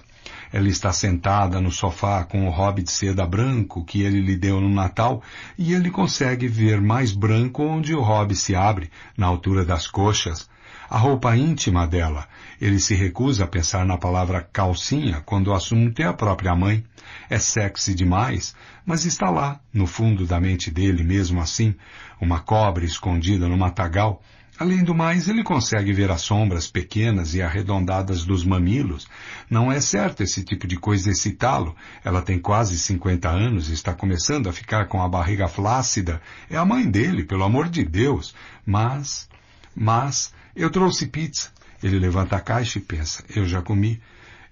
Ela está sentada no sofá com o hobby de seda branco que ele lhe deu no Natal e ele consegue ver mais branco onde o hobby se abre, na altura das coxas. A roupa íntima dela. Ele se recusa a pensar na palavra calcinha quando o assunto é a própria mãe. É sexy demais, mas está lá, no fundo da mente dele mesmo assim, uma cobra escondida no matagal. Além do mais, ele consegue ver as sombras pequenas e arredondadas dos mamilos. Não é certo esse tipo de coisa excitá-lo. Ela tem quase 50 anos, e está começando a ficar com a barriga flácida. É a mãe dele, pelo amor de Deus. Mas, mas, eu trouxe pizza. Ele levanta a caixa e pensa, eu já comi.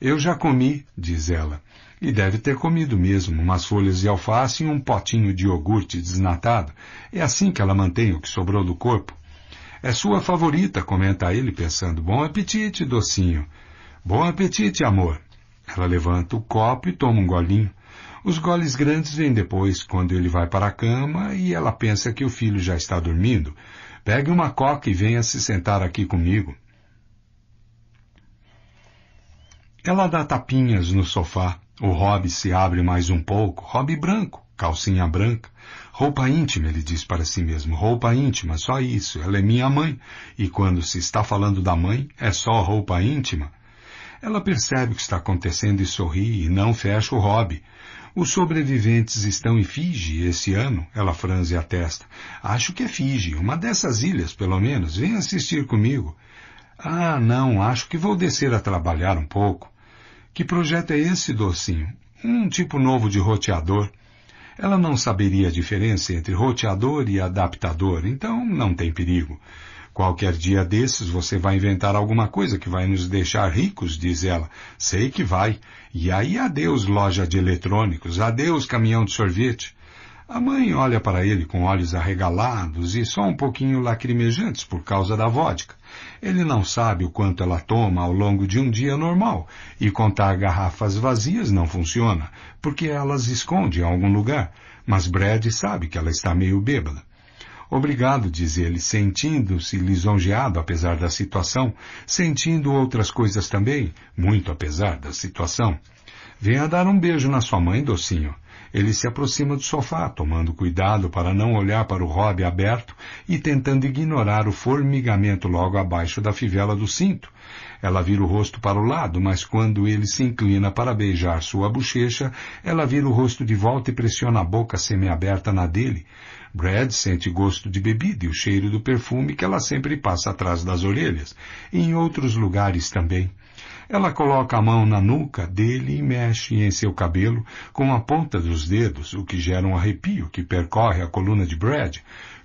Eu já comi, diz ela. E deve ter comido mesmo umas folhas de alface e um potinho de iogurte desnatado. É assim que ela mantém o que sobrou do corpo. É sua favorita, comenta ele, pensando. Bom apetite, docinho. Bom apetite, amor. Ela levanta o copo e toma um golinho. Os goles grandes vêm depois, quando ele vai para a cama e ela pensa que o filho já está dormindo. Pegue uma coca e venha se sentar aqui comigo. Ela dá tapinhas no sofá, o Rob se abre mais um pouco, Rob branco, calcinha branca. Roupa íntima, ele diz para si mesmo, roupa íntima, só isso, ela é minha mãe. E quando se está falando da mãe, é só roupa íntima. Ela percebe o que está acontecendo e sorri e não fecha o Rob. Os sobreviventes estão em Fiji esse ano, ela franze a testa. Acho que é Fiji, uma dessas ilhas, pelo menos. Vem assistir comigo. Ah, não, acho que vou descer a trabalhar um pouco. Que projeto é esse, docinho? Um tipo novo de roteador. Ela não saberia a diferença entre roteador e adaptador, então não tem perigo. Qualquer dia desses você vai inventar alguma coisa que vai nos deixar ricos, diz ela. Sei que vai. E aí adeus loja de eletrônicos, adeus caminhão de sorvete. A mãe olha para ele com olhos arregalados e só um pouquinho lacrimejantes por causa da vodka. Ele não sabe o quanto ela toma ao longo de um dia normal e contar garrafas vazias não funciona, porque elas esconde em algum lugar, mas Brad sabe que ela está meio bêbada. Obrigado, diz ele, sentindo-se lisonjeado apesar da situação, sentindo outras coisas também, muito apesar da situação. Venha dar um beijo na sua mãe, docinho. Ele se aproxima do sofá, tomando cuidado para não olhar para o hobby aberto e tentando ignorar o formigamento logo abaixo da fivela do cinto. Ela vira o rosto para o lado, mas quando ele se inclina para beijar sua bochecha, ela vira o rosto de volta e pressiona a boca semiaberta na dele. Brad sente gosto de bebida e o cheiro do perfume que ela sempre passa atrás das orelhas, e em outros lugares também. Ela coloca a mão na nuca dele e mexe em seu cabelo com a ponta dos dedos, o que gera um arrepio que percorre a coluna de Brad.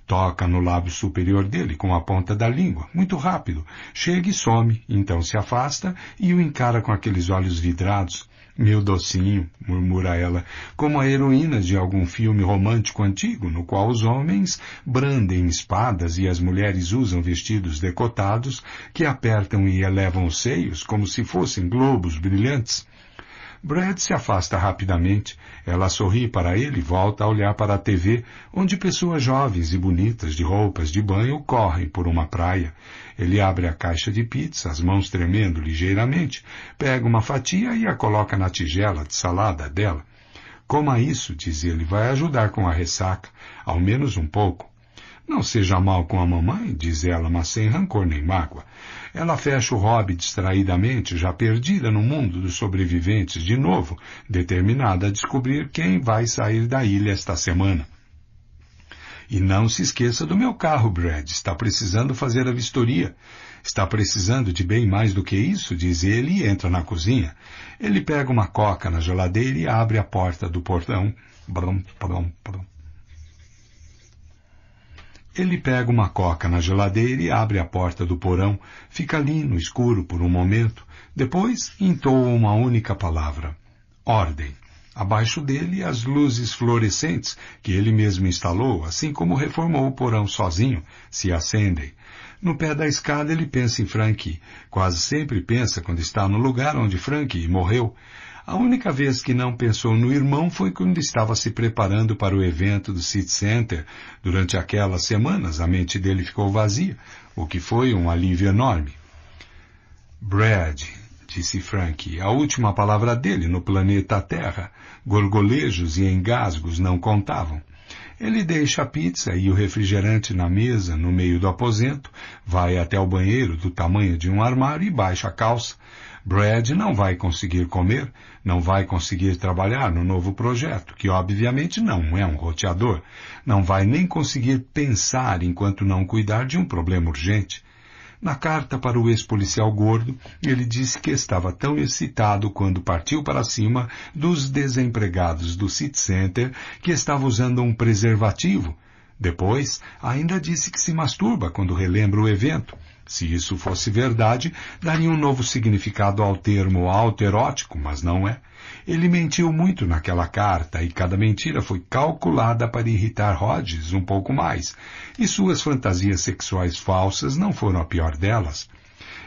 Toca no lábio superior dele com a ponta da língua, muito rápido. Chega e some, então se afasta e o encara com aqueles olhos vidrados meu docinho, murmura ela, como a heroína de algum filme romântico antigo, no qual os homens brandem espadas e as mulheres usam vestidos decotados que apertam e elevam os seios como se fossem globos brilhantes. Brad se afasta rapidamente. Ela sorri para ele e volta a olhar para a TV, onde pessoas jovens e bonitas de roupas de banho correm por uma praia. Ele abre a caixa de pizza, as mãos tremendo ligeiramente, pega uma fatia e a coloca na tigela de salada dela. Coma isso, diz ele, vai ajudar com a ressaca, ao menos um pouco. Não seja mal com a mamãe, diz ela, mas sem rancor nem mágoa. Ela fecha o hobby distraidamente, já perdida no mundo dos sobreviventes de novo, determinada a descobrir quem vai sair da ilha esta semana. E não se esqueça do meu carro, Brad. Está precisando fazer a vistoria. Está precisando de bem mais do que isso, diz ele e entra na cozinha. Ele pega uma coca na geladeira e abre a porta do portão. Brum, brum, brum. Ele pega uma coca na geladeira e abre a porta do porão, fica ali no escuro por um momento, depois entoa uma única palavra: ordem. Abaixo dele, as luzes fluorescentes que ele mesmo instalou, assim como reformou o porão sozinho, se acendem. No pé da escada ele pensa em Frank. Quase sempre pensa quando está no lugar onde Frank morreu. A única vez que não pensou no irmão foi quando estava se preparando para o evento do City Center. Durante aquelas semanas, a mente dele ficou vazia, o que foi um alívio enorme. Brad, disse Frank, a última palavra dele no planeta Terra Gorgolejos e engasgos não contavam. Ele deixa a pizza e o refrigerante na mesa, no meio do aposento, vai até o banheiro do tamanho de um armário e baixa a calça. Brad não vai conseguir comer, não vai conseguir trabalhar no novo projeto, que obviamente não é um roteador. Não vai nem conseguir pensar enquanto não cuidar de um problema urgente. Na carta para o ex-policial gordo, ele disse que estava tão excitado quando partiu para cima dos desempregados do City Center que estava usando um preservativo. Depois, ainda disse que se masturba quando relembra o evento se isso fosse verdade, daria um novo significado ao termo alterótico, mas não é. Ele mentiu muito naquela carta e cada mentira foi calculada para irritar Rhodes um pouco mais, e suas fantasias sexuais falsas não foram a pior delas.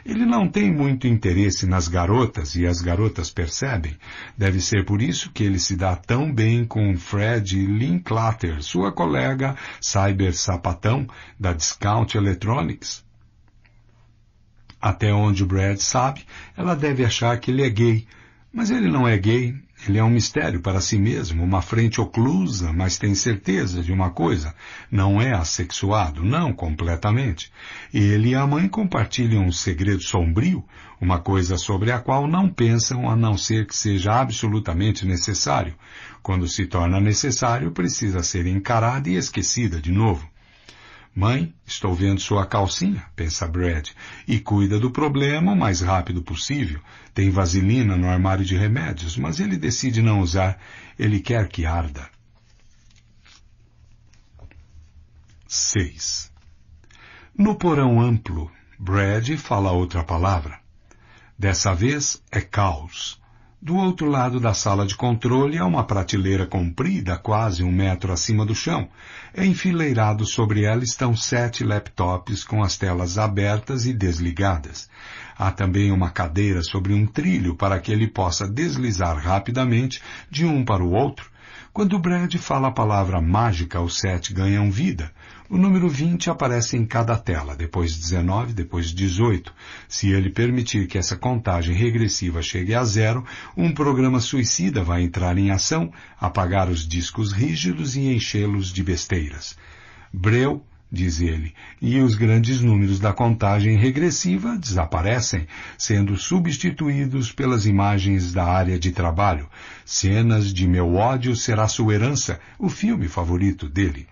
Ele não tem muito interesse nas garotas e as garotas percebem. Deve ser por isso que ele se dá tão bem com Fred Linklater, sua colega cyber sapatão da Discount Electronics. Até onde Brad sabe, ela deve achar que ele é gay. Mas ele não é gay, ele é um mistério para si mesmo, uma frente oclusa, mas tem certeza de uma coisa: não é assexuado, não completamente. Ele e a mãe compartilham um segredo sombrio, uma coisa sobre a qual não pensam a não ser que seja absolutamente necessário. Quando se torna necessário, precisa ser encarada e esquecida de novo. Mãe, estou vendo sua calcinha, pensa Brad, e cuida do problema o mais rápido possível. Tem vaselina no armário de remédios, mas ele decide não usar. Ele quer que arda. 6. No porão amplo, Brad fala outra palavra. Dessa vez é caos. Do outro lado da sala de controle há uma prateleira comprida, quase um metro acima do chão. Enfileirados sobre ela estão sete laptops com as telas abertas e desligadas. Há também uma cadeira sobre um trilho para que ele possa deslizar rapidamente de um para o outro. Quando Brad fala a palavra mágica, os sete ganham vida. O número 20 aparece em cada tela, depois 19, depois 18. Se ele permitir que essa contagem regressiva chegue a zero, um programa suicida vai entrar em ação, apagar os discos rígidos e enchê-los de besteiras. Breu, diz ele, e os grandes números da contagem regressiva desaparecem, sendo substituídos pelas imagens da área de trabalho. Cenas de Meu ódio será sua herança, o filme favorito dele.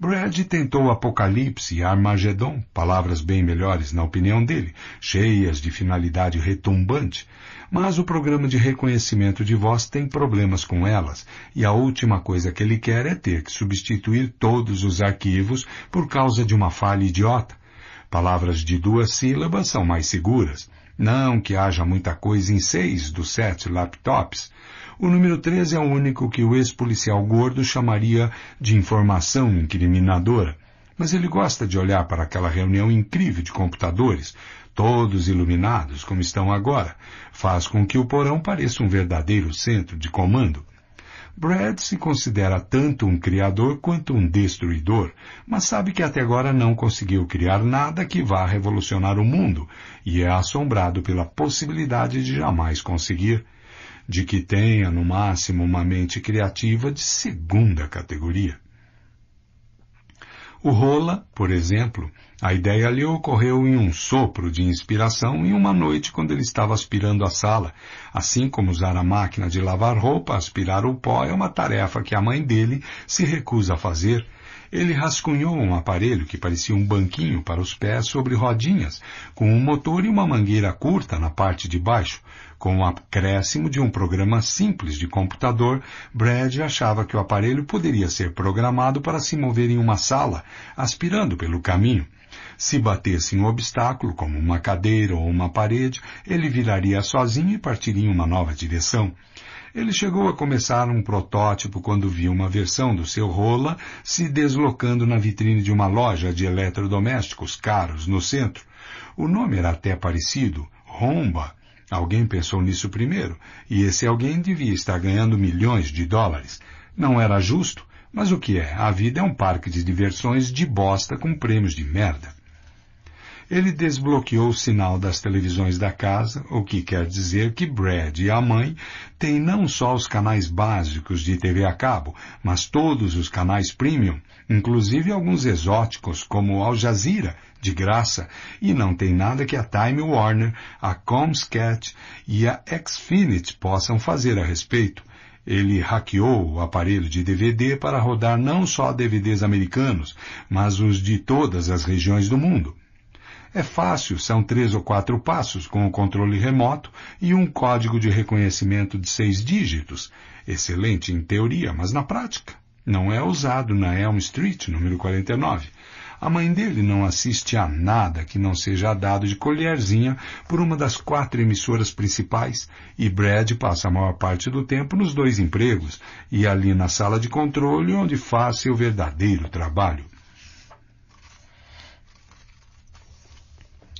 Brad tentou Apocalipse e Armagedon, palavras bem melhores na opinião dele, cheias de finalidade retumbante, mas o programa de reconhecimento de voz tem problemas com elas e a última coisa que ele quer é ter que substituir todos os arquivos por causa de uma falha idiota. Palavras de duas sílabas são mais seguras. Não que haja muita coisa em seis dos sete laptops, o número 13 é o único que o ex-policial gordo chamaria de informação incriminadora. Mas ele gosta de olhar para aquela reunião incrível de computadores, todos iluminados como estão agora. Faz com que o porão pareça um verdadeiro centro de comando. Brad se considera tanto um criador quanto um destruidor, mas sabe que até agora não conseguiu criar nada que vá revolucionar o mundo e é assombrado pela possibilidade de jamais conseguir de que tenha, no máximo, uma mente criativa de segunda categoria. O Rola, por exemplo, a ideia lhe ocorreu em um sopro de inspiração em uma noite quando ele estava aspirando a sala. Assim como usar a máquina de lavar roupa, aspirar o pó é uma tarefa que a mãe dele se recusa a fazer. Ele rascunhou um aparelho que parecia um banquinho para os pés sobre rodinhas, com um motor e uma mangueira curta na parte de baixo. Com o acréscimo de um programa simples de computador, Brad achava que o aparelho poderia ser programado para se mover em uma sala, aspirando pelo caminho. Se batesse em um obstáculo, como uma cadeira ou uma parede, ele viraria sozinho e partiria em uma nova direção. Ele chegou a começar um protótipo quando viu uma versão do seu rola se deslocando na vitrine de uma loja de eletrodomésticos caros no centro. O nome era até parecido, Romba, Alguém pensou nisso primeiro, e esse alguém devia estar ganhando milhões de dólares. Não era justo, mas o que é? A vida é um parque de diversões de bosta com prêmios de merda. Ele desbloqueou o sinal das televisões da casa, o que quer dizer que Brad e a mãe têm não só os canais básicos de TV a cabo, mas todos os canais premium inclusive alguns exóticos como Al Jazeera, de graça, e não tem nada que a Time Warner, a Comscat e a Xfinity possam fazer a respeito. Ele hackeou o aparelho de DVD para rodar não só DVDs americanos, mas os de todas as regiões do mundo. É fácil, são três ou quatro passos com o controle remoto e um código de reconhecimento de seis dígitos. Excelente em teoria, mas na prática. Não é usado na Elm Street, número 49. A mãe dele não assiste a nada que não seja dado de colherzinha por uma das quatro emissoras principais e Brad passa a maior parte do tempo nos dois empregos e ali na sala de controle onde faz seu verdadeiro trabalho.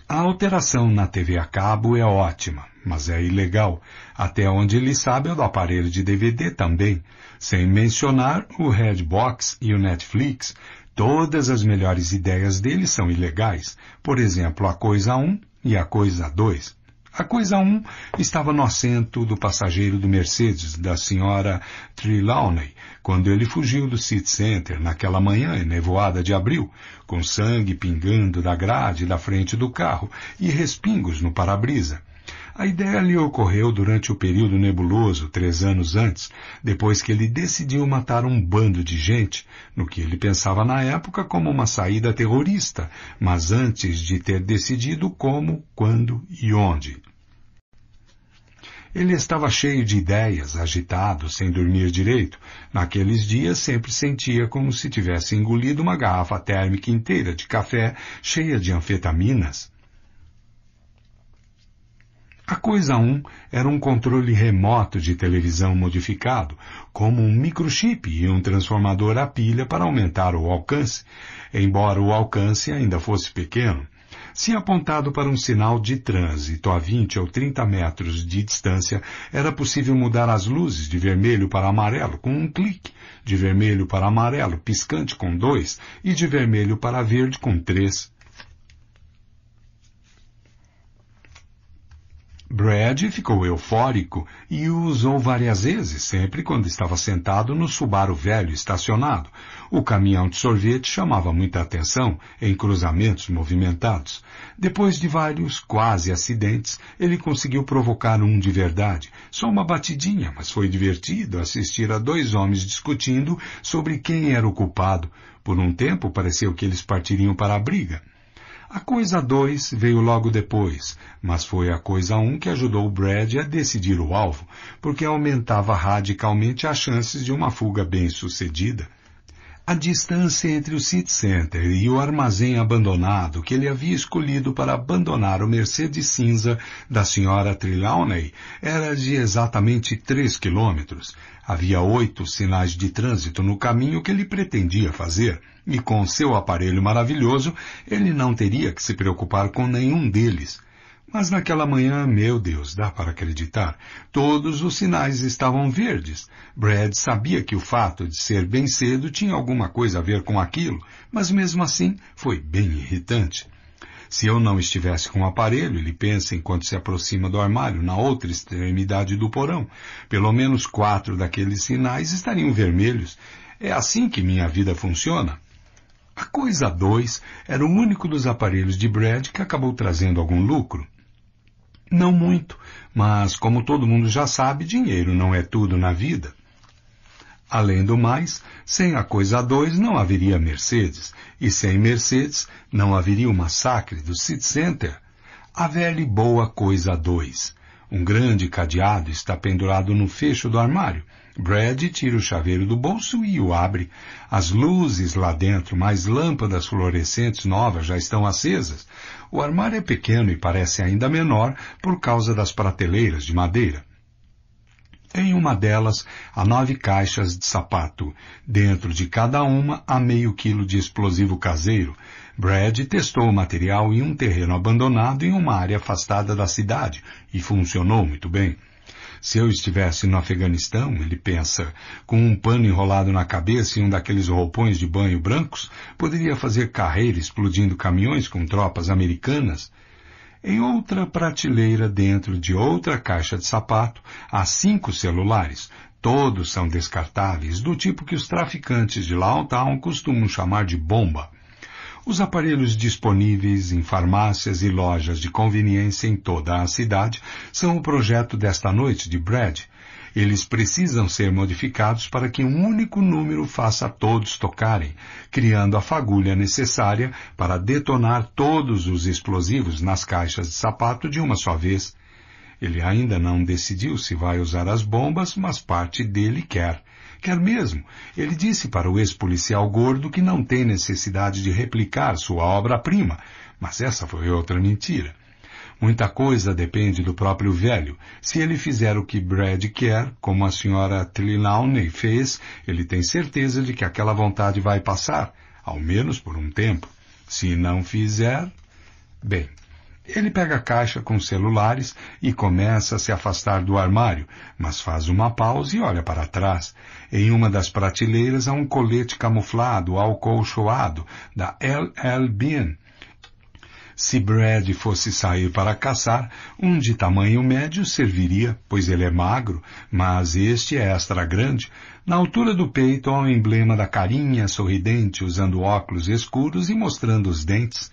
A alteração na TV a cabo é ótima, mas é ilegal. Até onde ele sabe, é o do aparelho de DVD também. Sem mencionar o Redbox e o Netflix, todas as melhores ideias deles são ilegais. Por exemplo, a coisa 1 e a coisa 2. A coisa 1 estava no assento do passageiro do Mercedes, da senhora Trelawney, quando ele fugiu do City Center naquela manhã nevoada de abril, com sangue pingando da grade da frente do carro e respingos no para-brisa. A ideia lhe ocorreu durante o período nebuloso, três anos antes, depois que ele decidiu matar um bando de gente, no que ele pensava na época como uma saída terrorista, mas antes de ter decidido como, quando e onde. Ele estava cheio de ideias, agitado, sem dormir direito. Naqueles dias sempre sentia como se tivesse engolido uma garrafa térmica inteira de café cheia de anfetaminas. A coisa 1 era um controle remoto de televisão modificado, como um microchip e um transformador à pilha para aumentar o alcance, embora o alcance ainda fosse pequeno. Se apontado para um sinal de trânsito a 20 ou 30 metros de distância, era possível mudar as luzes de vermelho para amarelo com um clique, de vermelho para amarelo piscante com dois e de vermelho para verde com três. Brad ficou eufórico e o usou várias vezes, sempre quando estava sentado no Subaru velho estacionado. O caminhão de sorvete chamava muita atenção em cruzamentos movimentados. Depois de vários quase acidentes, ele conseguiu provocar um de verdade. Só uma batidinha, mas foi divertido assistir a dois homens discutindo sobre quem era o culpado. Por um tempo pareceu que eles partiriam para a briga. A coisa 2 veio logo depois, mas foi a coisa 1 um que ajudou Brad a decidir o alvo, porque aumentava radicalmente as chances de uma fuga bem-sucedida. A distância entre o City Center e o armazém abandonado que ele havia escolhido para abandonar o Mercedes cinza da senhora Trelawney era de exatamente três quilômetros. Havia oito sinais de trânsito no caminho que ele pretendia fazer e com seu aparelho maravilhoso, ele não teria que se preocupar com nenhum deles. Mas naquela manhã, meu Deus, dá para acreditar, todos os sinais estavam verdes. Brad sabia que o fato de ser bem cedo tinha alguma coisa a ver com aquilo, mas mesmo assim foi bem irritante. Se eu não estivesse com o aparelho, ele pensa enquanto se aproxima do armário, na outra extremidade do porão, pelo menos quatro daqueles sinais estariam vermelhos. É assim que minha vida funciona. A Coisa 2 era o único dos aparelhos de Brad que acabou trazendo algum lucro. Não muito, mas como todo mundo já sabe, dinheiro não é tudo na vida. Além do mais, sem a Coisa 2 não haveria Mercedes, e sem Mercedes não haveria o massacre do City Center. A velha e boa Coisa 2. Um grande cadeado está pendurado no fecho do armário. Brad tira o chaveiro do bolso e o abre. As luzes lá dentro, mais lâmpadas fluorescentes novas, já estão acesas. O armário é pequeno e parece ainda menor por causa das prateleiras de madeira. Em uma delas, há nove caixas de sapato. Dentro de cada uma, há meio quilo de explosivo caseiro. Brad testou o material em um terreno abandonado em uma área afastada da cidade e funcionou muito bem. Se eu estivesse no Afeganistão, ele pensa, com um pano enrolado na cabeça e um daqueles roupões de banho brancos, poderia fazer carreira explodindo caminhões com tropas americanas. Em outra prateleira, dentro de outra caixa de sapato, há cinco celulares. Todos são descartáveis, do tipo que os traficantes de Lawtown costumam chamar de bomba. Os aparelhos disponíveis em farmácias e lojas de conveniência em toda a cidade são o projeto desta noite de Brad. Eles precisam ser modificados para que um único número faça todos tocarem, criando a fagulha necessária para detonar todos os explosivos nas caixas de sapato de uma só vez. Ele ainda não decidiu se vai usar as bombas, mas parte dele quer. Quer mesmo. Ele disse para o ex-policial gordo que não tem necessidade de replicar sua obra-prima, mas essa foi outra mentira. Muita coisa depende do próprio velho. Se ele fizer o que Brad quer, como a senhora Trelawney fez, ele tem certeza de que aquela vontade vai passar, ao menos por um tempo. Se não fizer, bem, ele pega a caixa com celulares e começa a se afastar do armário, mas faz uma pausa e olha para trás. Em uma das prateleiras há um colete camuflado, alcoolchoado, da L.L. Bean. Se Brad fosse sair para caçar, um de tamanho médio serviria, pois ele é magro, mas este é extra grande. Na altura do peito há um emblema da carinha sorridente usando óculos escuros e mostrando os dentes.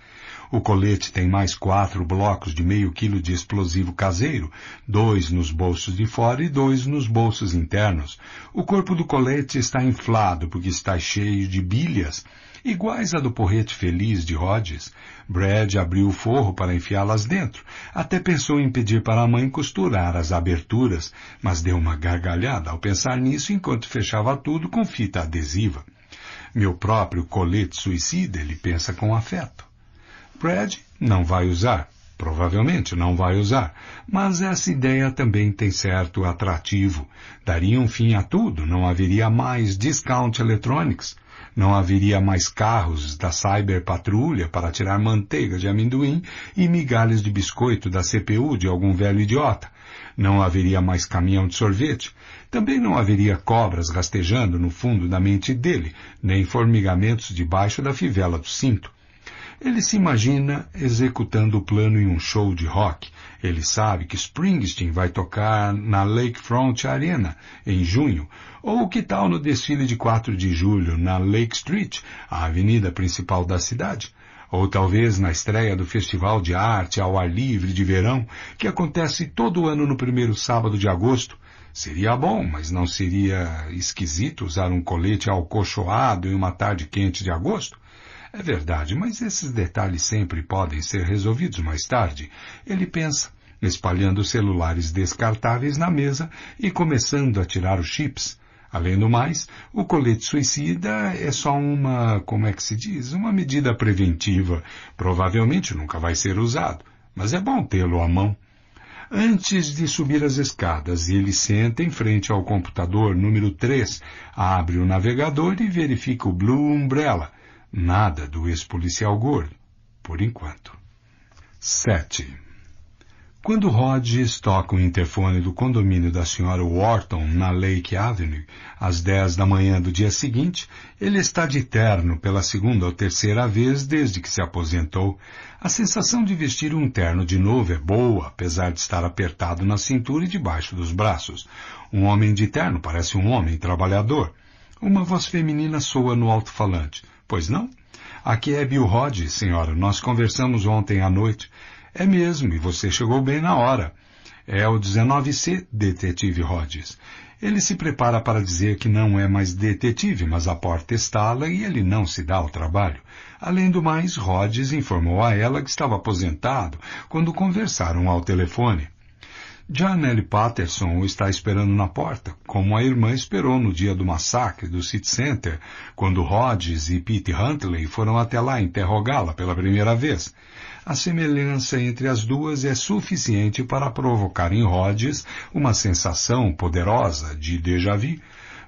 O colete tem mais quatro blocos de meio quilo de explosivo caseiro, dois nos bolsos de fora e dois nos bolsos internos. O corpo do colete está inflado porque está cheio de bilhas, iguais à do porrete feliz de Rhodes. Brad abriu o forro para enfiá-las dentro. Até pensou em pedir para a mãe costurar as aberturas, mas deu uma gargalhada ao pensar nisso enquanto fechava tudo com fita adesiva. Meu próprio colete suicida, ele pensa com afeto. Brad não vai usar. Provavelmente não vai usar. Mas essa ideia também tem certo atrativo. Daria um fim a tudo. Não haveria mais discount electronics. Não haveria mais carros da Cyber Patrulha para tirar manteiga de amendoim e migalhas de biscoito da CPU de algum velho idiota. Não haveria mais caminhão de sorvete. Também não haveria cobras rastejando no fundo da mente dele, nem formigamentos debaixo da fivela do cinto. Ele se imagina executando o plano em um show de rock. Ele sabe que Springsteen vai tocar na Lakefront Arena em junho, ou que tal no desfile de 4 de julho na Lake Street, a avenida principal da cidade ou talvez na estreia do Festival de Arte ao Ar Livre de Verão, que acontece todo ano no primeiro sábado de agosto. Seria bom, mas não seria esquisito usar um colete alcochoado em uma tarde quente de agosto? É verdade, mas esses detalhes sempre podem ser resolvidos mais tarde. Ele pensa, espalhando celulares descartáveis na mesa e começando a tirar os chips. Além do mais, o colete suicida é só uma, como é que se diz, uma medida preventiva. Provavelmente nunca vai ser usado, mas é bom tê-lo à mão. Antes de subir as escadas, ele senta em frente ao computador número 3, abre o navegador e verifica o Blue Umbrella, Nada do ex-policial Gore, por enquanto. 7. Quando Hodges toca o interfone do condomínio da senhora Wharton na Lake Avenue, às 10 da manhã do dia seguinte, ele está de terno pela segunda ou terceira vez desde que se aposentou. A sensação de vestir um terno de novo é boa, apesar de estar apertado na cintura e debaixo dos braços. Um homem de terno parece um homem trabalhador. Uma voz feminina soa no alto-falante. Pois não? Aqui é Bill Rod, senhora. Nós conversamos ontem à noite. É mesmo, e você chegou bem na hora. É o 19C, detetive Rhodes. Ele se prepara para dizer que não é mais detetive, mas a porta estala e ele não se dá ao trabalho. Além do mais, Rhodes informou a ela que estava aposentado quando conversaram ao telefone. Janelle Patterson o está esperando na porta, como a irmã esperou no dia do massacre do City Center, quando Rhodes e Pete Huntley foram até lá interrogá-la pela primeira vez. A semelhança entre as duas é suficiente para provocar em Rhodes uma sensação poderosa de déjà vu,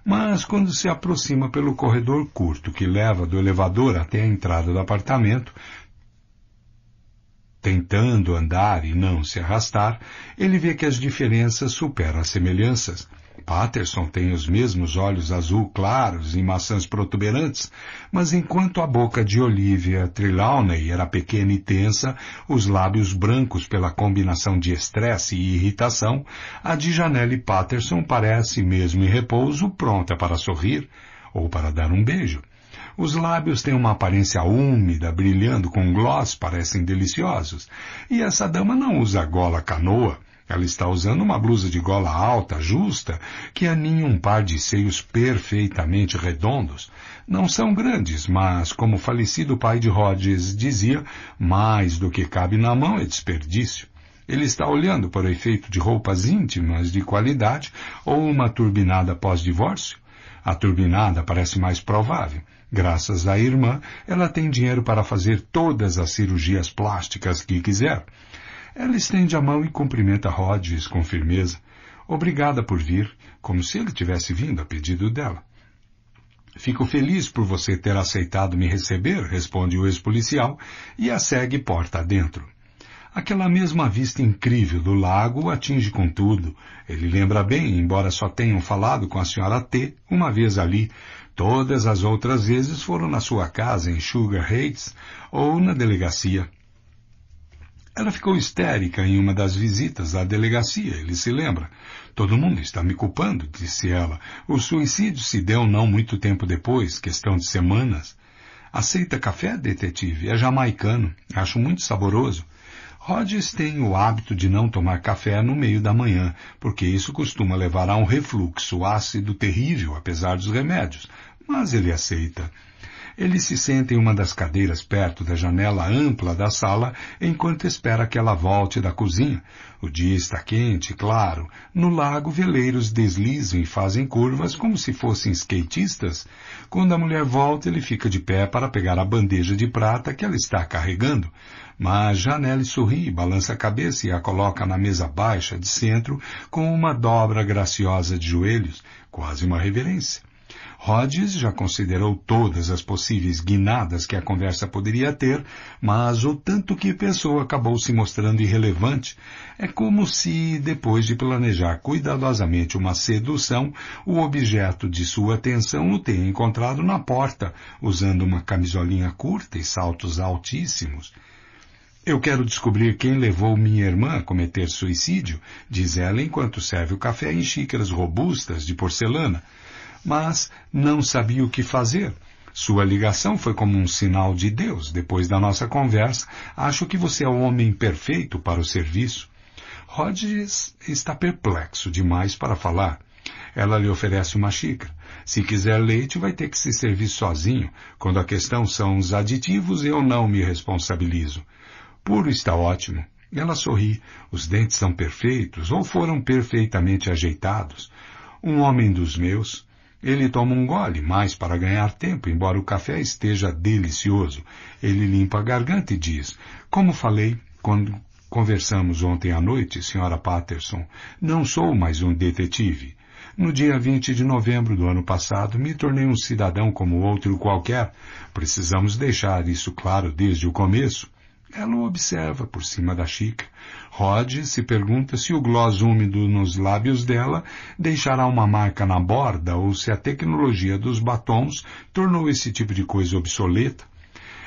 mas quando se aproxima pelo corredor curto que leva do elevador até a entrada do apartamento, Tentando andar e não se arrastar, ele vê que as diferenças superam as semelhanças. Patterson tem os mesmos olhos azul claros e maçãs protuberantes, mas enquanto a boca de Olivia Trelawney era pequena e tensa, os lábios brancos pela combinação de estresse e irritação, a de Janelle Patterson parece, mesmo em repouso, pronta para sorrir ou para dar um beijo. Os lábios têm uma aparência úmida, brilhando com gloss, parecem deliciosos. E essa dama não usa gola canoa. Ela está usando uma blusa de gola alta, justa, que aninha um par de seios perfeitamente redondos. Não são grandes, mas, como o falecido pai de Rogers dizia, mais do que cabe na mão é desperdício. Ele está olhando para o efeito de roupas íntimas de qualidade ou uma turbinada pós-divórcio? A turbinada parece mais provável. Graças à irmã, ela tem dinheiro para fazer todas as cirurgias plásticas que quiser. Ela estende a mão e cumprimenta Rhodes com firmeza. Obrigada por vir, como se ele tivesse vindo a pedido dela. Fico feliz por você ter aceitado me receber, responde o ex-policial e a segue porta adentro. Aquela mesma vista incrível do lago atinge contudo. Ele lembra bem, embora só tenham falado com a senhora T uma vez ali, Todas as outras vezes foram na sua casa em Sugar Heights ou na delegacia. Ela ficou histérica em uma das visitas à delegacia, ele se lembra. Todo mundo está me culpando, disse ela. O suicídio se deu não muito tempo depois, questão de semanas. Aceita café, detetive? É jamaicano. Acho muito saboroso. Rhodes tem o hábito de não tomar café no meio da manhã, porque isso costuma levar a um refluxo ácido terrível, apesar dos remédios mas ele aceita. Ele se senta em uma das cadeiras perto da janela ampla da sala enquanto espera que ela volte da cozinha. O dia está quente, claro. No lago, veleiros deslizam e fazem curvas como se fossem skatistas. Quando a mulher volta, ele fica de pé para pegar a bandeja de prata que ela está carregando. Mas Janelle sorri, balança a cabeça e a coloca na mesa baixa de centro com uma dobra graciosa de joelhos, quase uma reverência. Rhodes já considerou todas as possíveis guinadas que a conversa poderia ter, mas o tanto que pensou acabou se mostrando irrelevante. É como se, depois de planejar cuidadosamente uma sedução, o objeto de sua atenção o tenha encontrado na porta, usando uma camisolinha curta e saltos altíssimos. Eu quero descobrir quem levou minha irmã a cometer suicídio, diz ela enquanto serve o café em xícaras robustas de porcelana mas não sabia o que fazer. Sua ligação foi como um sinal de Deus. Depois da nossa conversa, acho que você é o homem perfeito para o serviço. Rogers está perplexo demais para falar. Ela lhe oferece uma xícara. Se quiser leite, vai ter que se servir sozinho. Quando a questão são os aditivos, eu não me responsabilizo. Puro está ótimo. Ela sorri. Os dentes são perfeitos ou foram perfeitamente ajeitados. Um homem dos meus, ele toma um gole, mais para ganhar tempo, embora o café esteja delicioso. Ele limpa a garganta e diz, como falei quando conversamos ontem à noite, senhora Patterson, não sou mais um detetive. No dia 20 de novembro do ano passado, me tornei um cidadão como outro qualquer. Precisamos deixar isso claro desde o começo. Ela o observa por cima da xícara. Rod se pergunta se o gloss úmido nos lábios dela deixará uma marca na borda ou se a tecnologia dos batons tornou esse tipo de coisa obsoleta.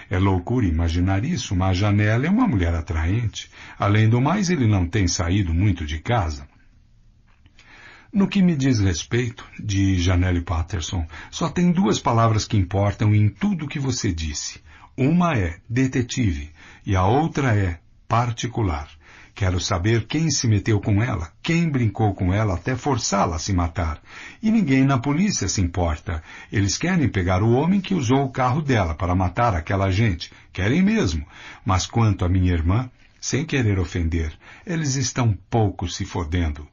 É loucura imaginar isso, mas a Janela é uma mulher atraente. Além do mais, ele não tem saído muito de casa. No que me diz respeito, de Janelle Patterson, só tem duas palavras que importam em tudo o que você disse. Uma é detetive, e a outra é particular. Quero saber quem se meteu com ela, quem brincou com ela até forçá-la a se matar. E ninguém na polícia se importa. Eles querem pegar o homem que usou o carro dela para matar aquela gente. Querem mesmo. Mas quanto à minha irmã, sem querer ofender, eles estão pouco se fodendo.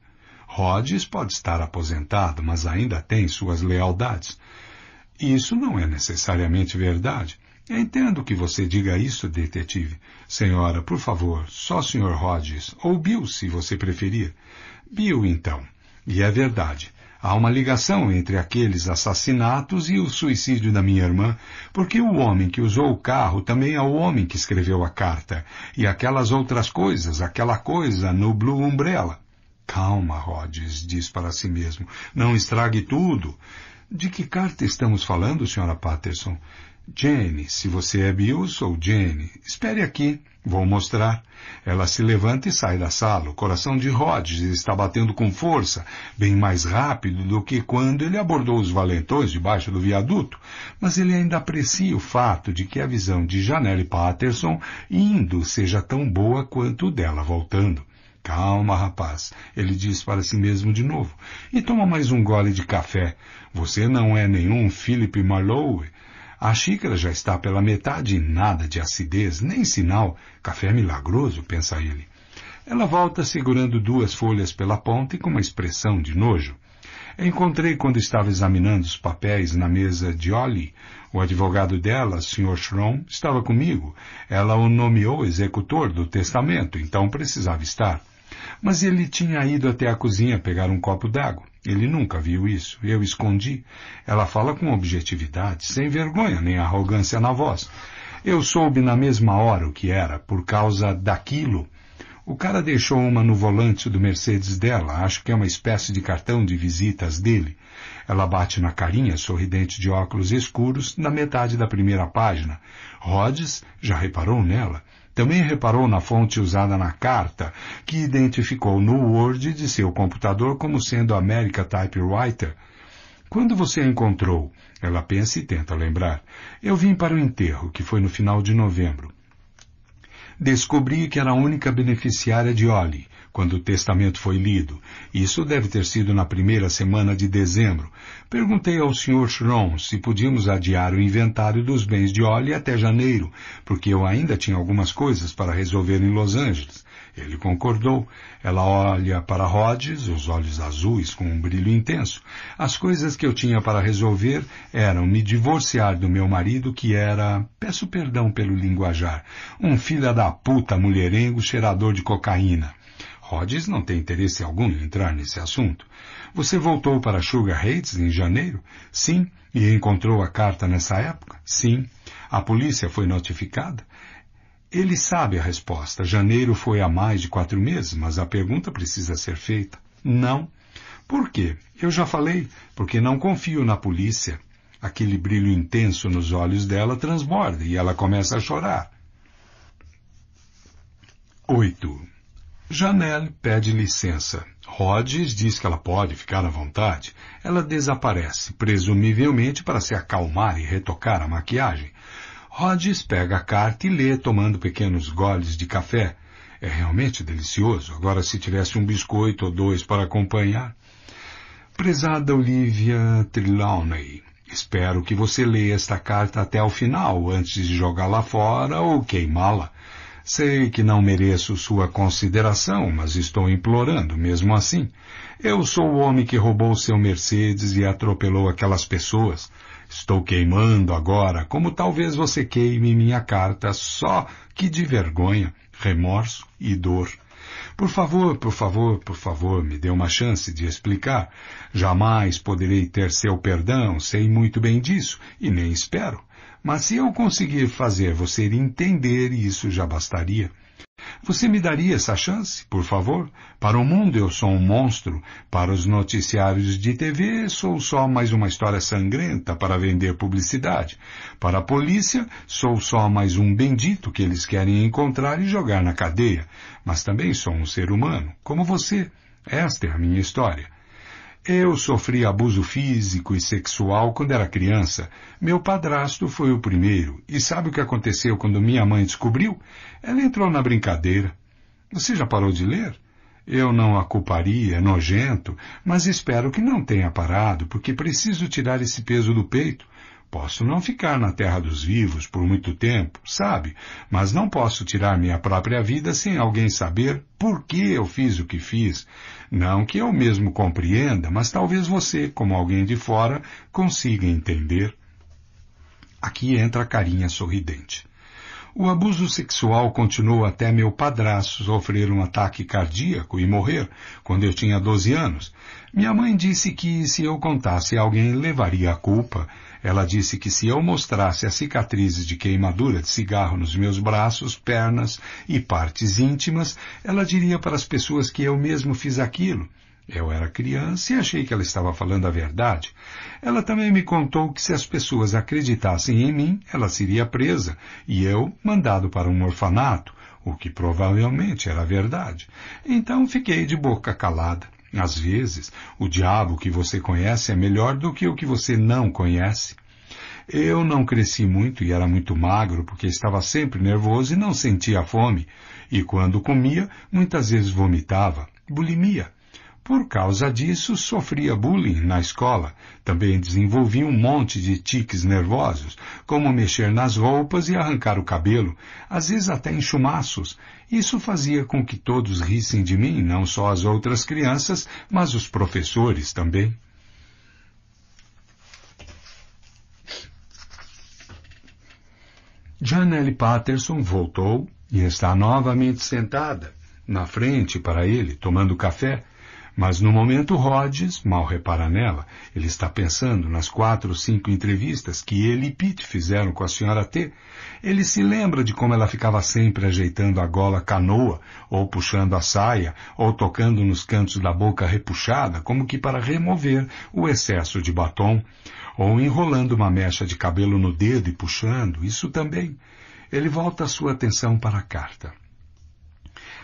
Rhodes pode estar aposentado, mas ainda tem suas lealdades. E isso não é necessariamente verdade. Eu entendo que você diga isso, detetive. Senhora, por favor, só Sr. Rhodes, ou Bill, se você preferir. Bill, então. E é verdade. Há uma ligação entre aqueles assassinatos e o suicídio da minha irmã, porque o homem que usou o carro também é o homem que escreveu a carta, e aquelas outras coisas, aquela coisa no Blue Umbrella. Calma, Rhodes, diz para si mesmo. Não estrague tudo. De que carta estamos falando, Sra. Patterson? Jenny, se você é Bill, sou Jenny. Espere aqui. Vou mostrar. Ela se levanta e sai da sala. O coração de Rhodes está batendo com força, bem mais rápido do que quando ele abordou os valentões debaixo do viaduto, mas ele ainda aprecia o fato de que a visão de Janelle Patterson indo seja tão boa quanto dela voltando. Calma, rapaz, ele diz para si mesmo de novo, e toma mais um gole de café. Você não é nenhum Philip Marlowe a xícara já está pela metade e nada de acidez, nem sinal. Café milagroso, pensa ele. Ela volta segurando duas folhas pela ponta e com uma expressão de nojo. Encontrei quando estava examinando os papéis na mesa de Ollie. O advogado dela, Sr. Schron, estava comigo. Ela o nomeou executor do testamento, então precisava estar. Mas ele tinha ido até a cozinha pegar um copo d'água. Ele nunca viu isso. Eu escondi. Ela fala com objetividade, sem vergonha nem arrogância na voz. Eu soube na mesma hora o que era, por causa daquilo. O cara deixou uma no volante do Mercedes dela, acho que é uma espécie de cartão de visitas dele. Ela bate na carinha, sorridente de óculos escuros, na metade da primeira página. Rhodes já reparou nela também reparou na fonte usada na carta, que identificou no Word de seu computador como sendo America Typewriter. Quando você a encontrou? Ela pensa e tenta lembrar. Eu vim para o enterro, que foi no final de novembro. Descobri que era a única beneficiária de Oli quando o testamento foi lido. Isso deve ter sido na primeira semana de dezembro. Perguntei ao Sr. Schron se podíamos adiar o inventário dos bens de óleo até janeiro, porque eu ainda tinha algumas coisas para resolver em Los Angeles. Ele concordou. Ela olha para Rhodes, os olhos azuis com um brilho intenso. As coisas que eu tinha para resolver eram me divorciar do meu marido, que era, peço perdão pelo linguajar, um filho da puta mulherengo cheirador de cocaína. Rhodes não tem interesse algum em entrar nesse assunto. Você voltou para Sugar Heights em janeiro? Sim. E encontrou a carta nessa época? Sim. A polícia foi notificada? Ele sabe a resposta. Janeiro foi há mais de quatro meses, mas a pergunta precisa ser feita. Não. Por quê? Eu já falei, porque não confio na polícia. Aquele brilho intenso nos olhos dela transborda e ela começa a chorar. 8. Janelle pede licença. Rhodes diz que ela pode ficar à vontade. Ela desaparece, presumivelmente para se acalmar e retocar a maquiagem. Rhodes pega a carta e lê, tomando pequenos goles de café. É realmente delicioso. Agora, se tivesse um biscoito ou dois para acompanhar. Prezada Olivia Trelawney, espero que você leia esta carta até o final, antes de jogá-la fora ou queimá-la. Sei que não mereço sua consideração, mas estou implorando, mesmo assim. Eu sou o homem que roubou seu Mercedes e atropelou aquelas pessoas. Estou queimando agora, como talvez você queime minha carta, só que de vergonha, remorso e dor. Por favor, por favor, por favor, me dê uma chance de explicar. Jamais poderei ter seu perdão, sei muito bem disso, e nem espero. Mas se eu conseguir fazer você entender isso já bastaria. Você me daria essa chance, por favor? Para o mundo eu sou um monstro, para os noticiários de TV sou só mais uma história sangrenta para vender publicidade, para a polícia sou só mais um bendito que eles querem encontrar e jogar na cadeia, mas também sou um ser humano, como você. Esta é a minha história. Eu sofri abuso físico e sexual quando era criança. Meu padrasto foi o primeiro. E sabe o que aconteceu quando minha mãe descobriu? Ela entrou na brincadeira. Você já parou de ler? Eu não a culparia, é nojento, mas espero que não tenha parado, porque preciso tirar esse peso do peito. Posso não ficar na terra dos vivos por muito tempo, sabe? Mas não posso tirar minha própria vida sem alguém saber por que eu fiz o que fiz, não que eu mesmo compreenda, mas talvez você, como alguém de fora, consiga entender. Aqui entra a carinha sorridente. O abuso sexual continuou até meu padrasto sofrer um ataque cardíaco e morrer quando eu tinha 12 anos. Minha mãe disse que se eu contasse a alguém levaria a culpa ela disse que se eu mostrasse as cicatrizes de queimadura de cigarro nos meus braços, pernas e partes íntimas, ela diria para as pessoas que eu mesmo fiz aquilo. Eu era criança e achei que ela estava falando a verdade. Ela também me contou que se as pessoas acreditassem em mim, ela seria presa e eu mandado para um orfanato, o que provavelmente era verdade. Então fiquei de boca calada. Às vezes, o diabo que você conhece é melhor do que o que você não conhece. Eu não cresci muito e era muito magro porque estava sempre nervoso e não sentia fome. E quando comia, muitas vezes vomitava, bulimia. Por causa disso, sofria bullying na escola. Também desenvolvia um monte de tiques nervosos, como mexer nas roupas e arrancar o cabelo, às vezes até em chumaços. Isso fazia com que todos rissem de mim, não só as outras crianças, mas os professores também. Janelle Patterson voltou e está novamente sentada na frente para ele, tomando café, mas no momento Rhodes mal repara nela. Ele está pensando nas quatro ou cinco entrevistas que ele e Pete fizeram com a senhora T. Ele se lembra de como ela ficava sempre ajeitando a gola canoa, ou puxando a saia, ou tocando nos cantos da boca repuxada, como que para remover o excesso de batom, ou enrolando uma mecha de cabelo no dedo e puxando, isso também. Ele volta a sua atenção para a carta.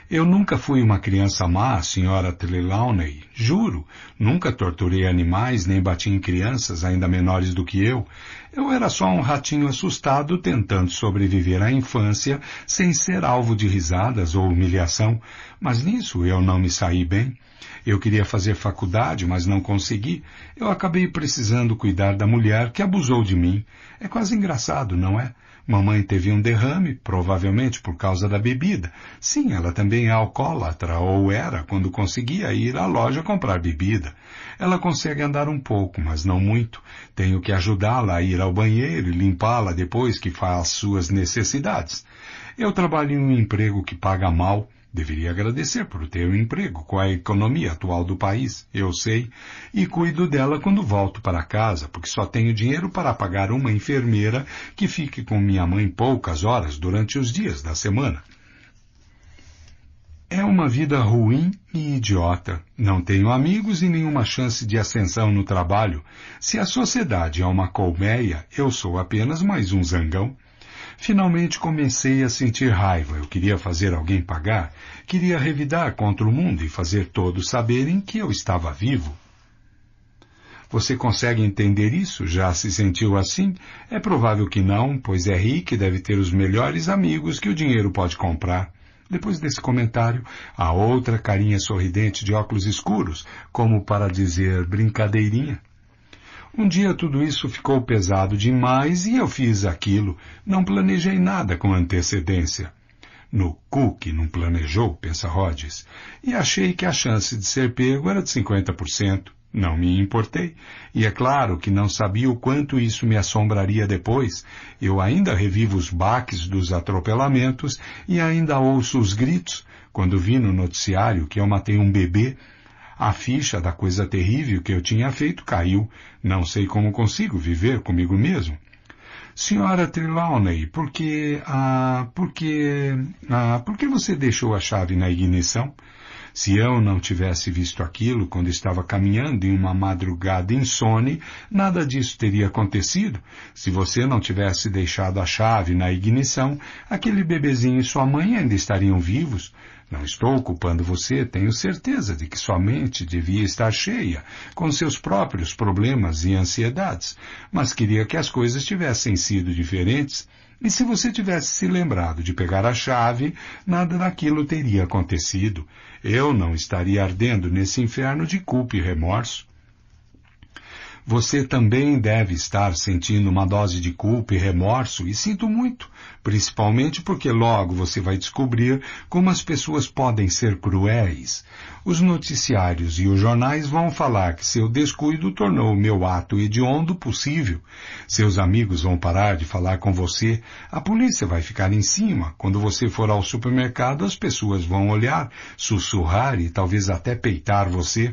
Eu nunca fui uma criança má, senhora Trelawney, juro. Nunca torturei animais nem bati em crianças ainda menores do que eu. Eu era só um ratinho assustado tentando sobreviver à infância sem ser alvo de risadas ou humilhação, mas nisso eu não me saí bem. Eu queria fazer faculdade, mas não consegui. Eu acabei precisando cuidar da mulher que abusou de mim. É quase engraçado, não é? Mamãe teve um derrame, provavelmente por causa da bebida. Sim, ela também é alcoólatra, ou era, quando conseguia ir à loja comprar bebida. Ela consegue andar um pouco, mas não muito. Tenho que ajudá-la a ir ao banheiro e limpá-la depois que faz suas necessidades. Eu trabalho em um emprego que paga mal Deveria agradecer por ter um emprego com a economia atual do país, eu sei, e cuido dela quando volto para casa, porque só tenho dinheiro para pagar uma enfermeira que fique com minha mãe poucas horas durante os dias da semana. É uma vida ruim e idiota. Não tenho amigos e nenhuma chance de ascensão no trabalho. Se a sociedade é uma colmeia, eu sou apenas mais um zangão. Finalmente comecei a sentir raiva. Eu queria fazer alguém pagar, queria revidar contra o mundo e fazer todos saberem que eu estava vivo. Você consegue entender isso? Já se sentiu assim? É provável que não, pois é rico e deve ter os melhores amigos que o dinheiro pode comprar. Depois desse comentário, a outra carinha sorridente de óculos escuros, como para dizer brincadeirinha, um dia tudo isso ficou pesado demais e eu fiz aquilo. Não planejei nada com antecedência. No cu que não planejou, pensa Rhodes. E achei que a chance de ser pego era de 50%. Não me importei. E é claro que não sabia o quanto isso me assombraria depois. Eu ainda revivo os baques dos atropelamentos e ainda ouço os gritos quando vi no noticiário que eu matei um bebê a ficha da coisa terrível que eu tinha feito caiu. Não sei como consigo viver comigo mesmo. Senhora Trelawney, por que, ah, por que, ah, por que você deixou a chave na ignição? Se eu não tivesse visto aquilo quando estava caminhando em uma madrugada insone, nada disso teria acontecido. Se você não tivesse deixado a chave na ignição, aquele bebezinho e sua mãe ainda estariam vivos. Não estou culpando você, tenho certeza de que sua mente devia estar cheia, com seus próprios problemas e ansiedades, mas queria que as coisas tivessem sido diferentes, e se você tivesse se lembrado de pegar a chave, nada daquilo teria acontecido. Eu não estaria ardendo nesse inferno de culpa e remorso. Você também deve estar sentindo uma dose de culpa e remorso, e sinto muito, principalmente porque logo você vai descobrir como as pessoas podem ser cruéis. Os noticiários e os jornais vão falar que seu descuido tornou o meu ato hediondo possível. Seus amigos vão parar de falar com você, a polícia vai ficar em cima. Quando você for ao supermercado, as pessoas vão olhar, sussurrar e talvez até peitar você.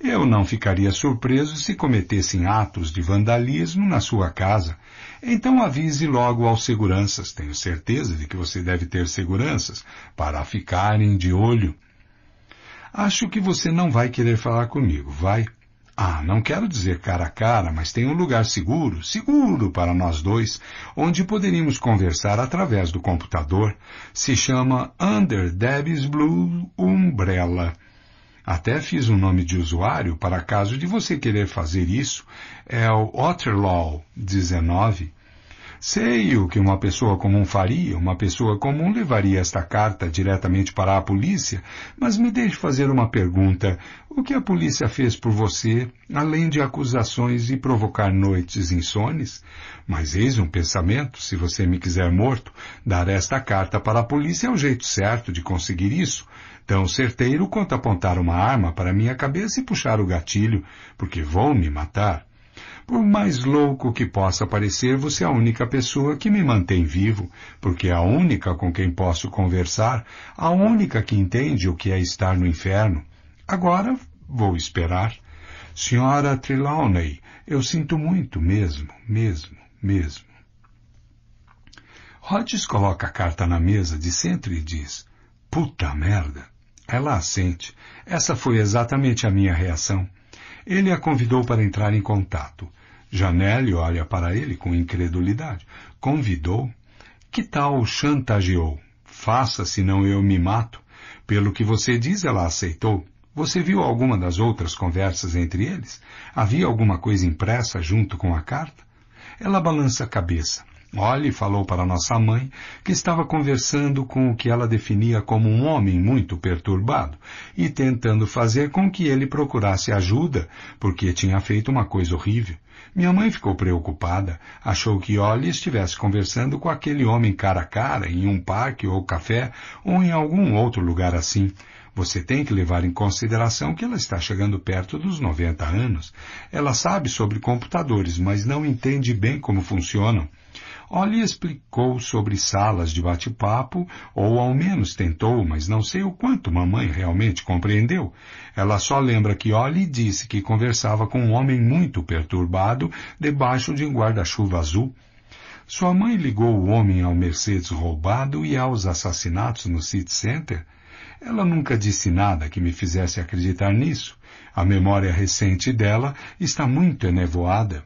Eu não ficaria surpreso se cometessem atos de vandalismo na sua casa. Então avise logo aos seguranças. Tenho certeza de que você deve ter seguranças para ficarem de olho. Acho que você não vai querer falar comigo, vai? Ah, não quero dizer cara a cara, mas tem um lugar seguro, seguro para nós dois, onde poderíamos conversar através do computador. Se chama Under Debbie's Blue Umbrella. Até fiz um nome de usuário para caso de você querer fazer isso. É o Otterlaw 19. Sei o que uma pessoa comum faria, uma pessoa comum levaria esta carta diretamente para a polícia, mas me deixe fazer uma pergunta. O que a polícia fez por você, além de acusações e provocar noites insones? Mas eis um pensamento, se você me quiser morto, dar esta carta para a polícia é o jeito certo de conseguir isso tão certeiro quanto apontar uma arma para minha cabeça e puxar o gatilho, porque vou me matar. Por mais louco que possa parecer, você é a única pessoa que me mantém vivo, porque é a única com quem posso conversar, a única que entende o que é estar no inferno. Agora vou esperar. Senhora Trelawney, eu sinto muito mesmo, mesmo, mesmo. Hodges coloca a carta na mesa de centro e diz, puta merda. Ela assente. Essa foi exatamente a minha reação. Ele a convidou para entrar em contato. Janelle olha para ele com incredulidade. Convidou? Que tal chantageou? Faça, senão eu me mato. Pelo que você diz, ela aceitou. Você viu alguma das outras conversas entre eles? Havia alguma coisa impressa junto com a carta? Ela balança a cabeça. Olhe falou para nossa mãe que estava conversando com o que ela definia como um homem muito perturbado e tentando fazer com que ele procurasse ajuda, porque tinha feito uma coisa horrível. Minha mãe ficou preocupada, achou que Ollie estivesse conversando com aquele homem cara a cara em um parque ou café ou em algum outro lugar assim. Você tem que levar em consideração que ela está chegando perto dos 90 anos. Ela sabe sobre computadores, mas não entende bem como funcionam. Oli explicou sobre salas de bate-papo, ou ao menos tentou, mas não sei o quanto mamãe realmente compreendeu. Ela só lembra que Oli disse que conversava com um homem muito perturbado debaixo de um guarda-chuva azul. Sua mãe ligou o homem ao Mercedes roubado e aos assassinatos no City Center? Ela nunca disse nada que me fizesse acreditar nisso. A memória recente dela está muito enevoada.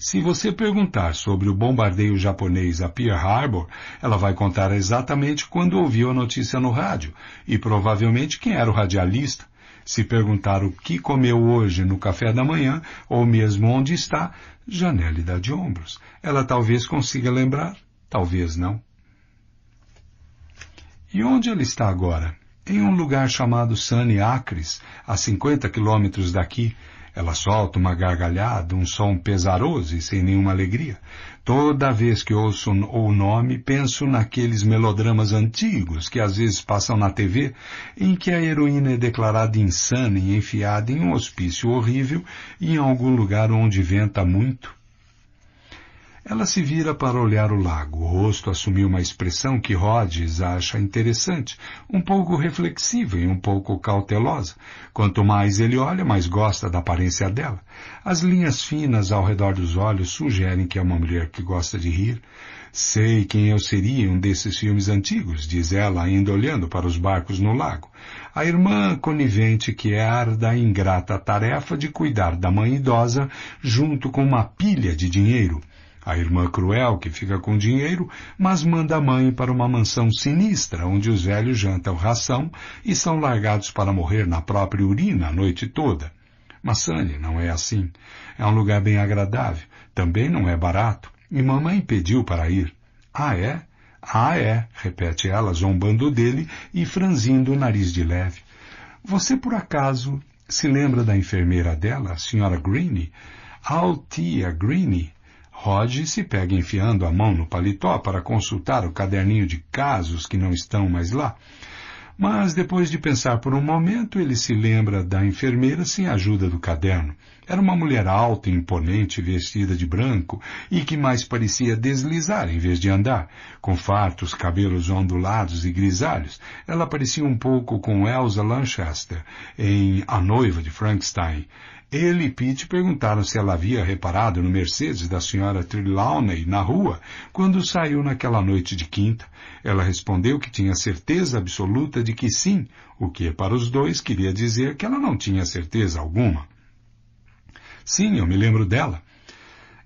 Se você perguntar sobre o bombardeio japonês a Pearl Harbor, ela vai contar exatamente quando ouviu a notícia no rádio e provavelmente quem era o radialista. Se perguntar o que comeu hoje no café da manhã ou mesmo onde está, Janelle dá de ombros. Ela talvez consiga lembrar, talvez não. E onde ela está agora? Em um lugar chamado Sunny Acres, a 50 quilômetros daqui, ela solta uma gargalhada, um som pesaroso e sem nenhuma alegria. Toda vez que ouço o nome, penso naqueles melodramas antigos que às vezes passam na TV, em que a heroína é declarada insana e enfiada em um hospício horrível e em algum lugar onde venta muito ela se vira para olhar o lago. O rosto assumiu uma expressão que Rhodes acha interessante, um pouco reflexiva e um pouco cautelosa. Quanto mais ele olha, mais gosta da aparência dela. As linhas finas ao redor dos olhos sugerem que é uma mulher que gosta de rir. Sei quem eu seria em um desses filmes antigos, diz ela, ainda olhando para os barcos no lago. A irmã conivente que é arda a ingrata tarefa de cuidar da mãe idosa junto com uma pilha de dinheiro. A irmã cruel que fica com dinheiro, mas manda a mãe para uma mansão sinistra onde os velhos jantam ração e são largados para morrer na própria urina a noite toda. Mas Massane não é assim. É um lugar bem agradável, também não é barato, e mamãe pediu para ir. Ah, é? Ah, é, repete ela, zombando dele e franzindo o nariz de leve. Você, por acaso, se lembra da enfermeira dela, a senhora Greene? Altia Greene? Rod se pega enfiando a mão no paletó para consultar o caderninho de casos que não estão mais lá. Mas depois de pensar por um momento, ele se lembra da enfermeira sem a ajuda do caderno. Era uma mulher alta e imponente, vestida de branco e que mais parecia deslizar em vez de andar, com fartos cabelos ondulados e grisalhos. Ela parecia um pouco com Elsa Lanchester em A Noiva de Frankenstein ele e Pete perguntaram se ela havia reparado no Mercedes da senhora Trelawney na rua quando saiu naquela noite de quinta. Ela respondeu que tinha certeza absoluta de que sim, o que para os dois queria dizer que ela não tinha certeza alguma. Sim, eu me lembro dela.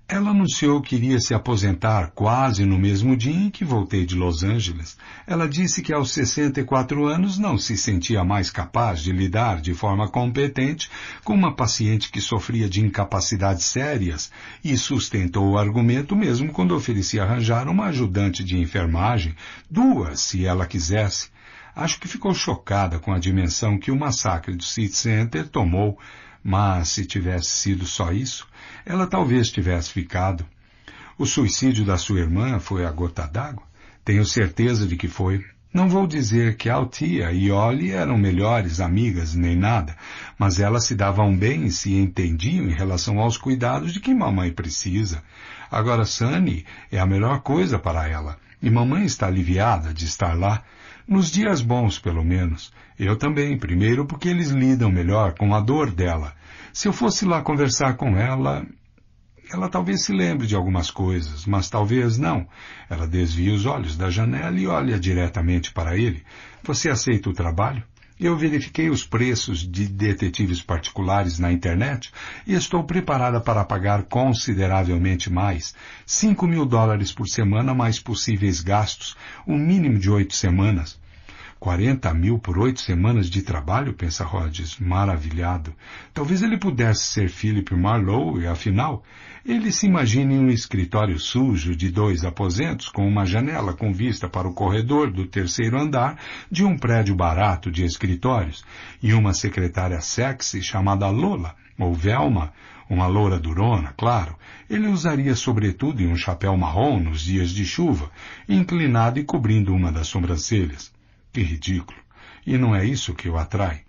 Ela anunciou que iria se aposentar quase no mesmo dia em que voltei de Los Angeles. Ela disse que aos 64 anos não se sentia mais capaz de lidar de forma competente com uma paciente que sofria de incapacidades sérias e sustentou o argumento mesmo quando ofereci arranjar uma ajudante de enfermagem, duas se ela quisesse. Acho que ficou chocada com a dimensão que o massacre do City Center tomou mas se tivesse sido só isso, ela talvez tivesse ficado. O suicídio da sua irmã foi a gota d'água? Tenho certeza de que foi. Não vou dizer que Altia e Oli eram melhores amigas nem nada, mas elas se davam bem e se entendiam em relação aos cuidados de que mamãe precisa. Agora Sunny é a melhor coisa para ela, e mamãe está aliviada de estar lá. Nos dias bons, pelo menos. Eu também, primeiro porque eles lidam melhor com a dor dela. Se eu fosse lá conversar com ela, ela talvez se lembre de algumas coisas, mas talvez não. Ela desvia os olhos da janela e olha diretamente para ele. Você aceita o trabalho? Eu verifiquei os preços de detetives particulares na internet e estou preparada para pagar consideravelmente mais. 5 mil dólares por semana mais possíveis gastos, um mínimo de oito semanas. 40 mil por oito semanas de trabalho, pensa Rhodes, maravilhado. Talvez ele pudesse ser Philip Marlowe, e afinal, ele se imagina em um escritório sujo de dois aposentos com uma janela com vista para o corredor do terceiro andar de um prédio barato de escritórios e uma secretária sexy chamada Lola, ou Velma, uma loura durona, claro. Ele usaria sobretudo em um chapéu marrom nos dias de chuva, inclinado e cobrindo uma das sobrancelhas. Que ridículo! E não é isso que o atrai.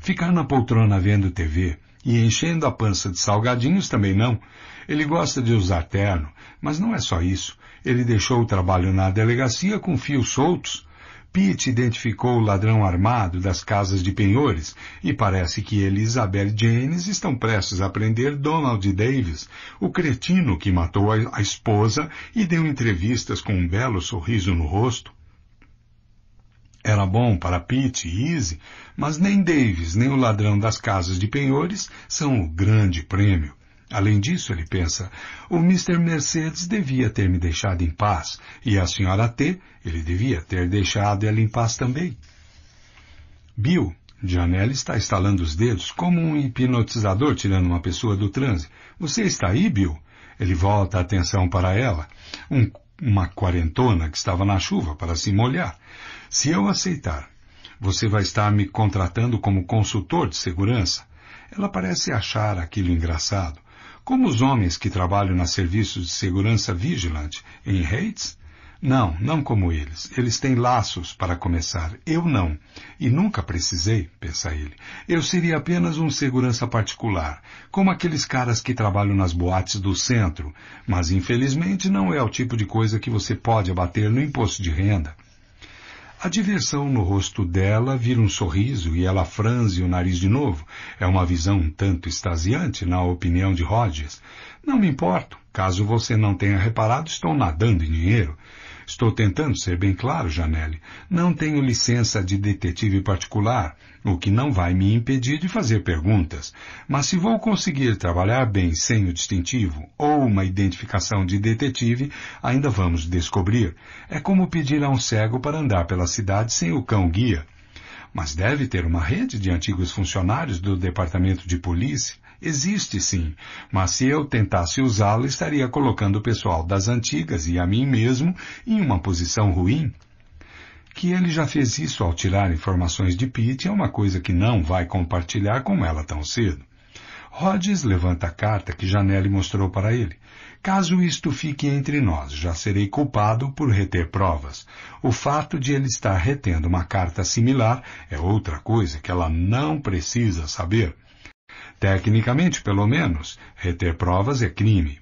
Ficar na poltrona vendo TV, e enchendo a pança de salgadinhos também não. Ele gosta de usar terno, mas não é só isso. Ele deixou o trabalho na delegacia com fios soltos. Pete identificou o ladrão armado das casas de penhores e parece que ele e Isabel James estão prestes a prender Donald Davis, o cretino que matou a esposa e deu entrevistas com um belo sorriso no rosto. Era bom para Pete e Easy, mas nem Davis nem o ladrão das casas de penhores são o grande prêmio. Além disso, ele pensa, o Mr. Mercedes devia ter me deixado em paz, e a senhora T, ele devia ter deixado ela em paz também. Bill, Janelle está estalando os dedos como um hipnotizador tirando uma pessoa do transe. Você está aí, Bill? Ele volta a atenção para ela, um, uma quarentona que estava na chuva para se molhar. Se eu aceitar, você vai estar me contratando como consultor de segurança. Ela parece achar aquilo engraçado. Como os homens que trabalham na serviços de segurança vigilante em Reitz? Não, não como eles. Eles têm laços para começar. Eu não. E nunca precisei, pensa ele. Eu seria apenas um segurança particular, como aqueles caras que trabalham nas boates do centro. Mas infelizmente não é o tipo de coisa que você pode abater no imposto de renda. A diversão no rosto dela vira um sorriso e ela franze o nariz de novo. É uma visão um tanto extasiante, na opinião de Rogers. Não me importo. Caso você não tenha reparado, estou nadando em dinheiro. Estou tentando ser bem claro, Janelle. Não tenho licença de detetive particular, o que não vai me impedir de fazer perguntas. Mas se vou conseguir trabalhar bem sem o distintivo ou uma identificação de detetive, ainda vamos descobrir. É como pedir a um cego para andar pela cidade sem o cão guia mas deve ter uma rede de antigos funcionários do Departamento de Polícia Existe sim, mas se eu tentasse usá-lo, estaria colocando o pessoal das antigas e a mim mesmo em uma posição ruim. Que ele já fez isso ao tirar informações de Pete é uma coisa que não vai compartilhar com ela tão cedo. Rhodes levanta a carta que Janelle mostrou para ele. Caso isto fique entre nós, já serei culpado por reter provas. O fato de ele estar retendo uma carta similar é outra coisa que ela não precisa saber. Tecnicamente, pelo menos, reter provas é crime.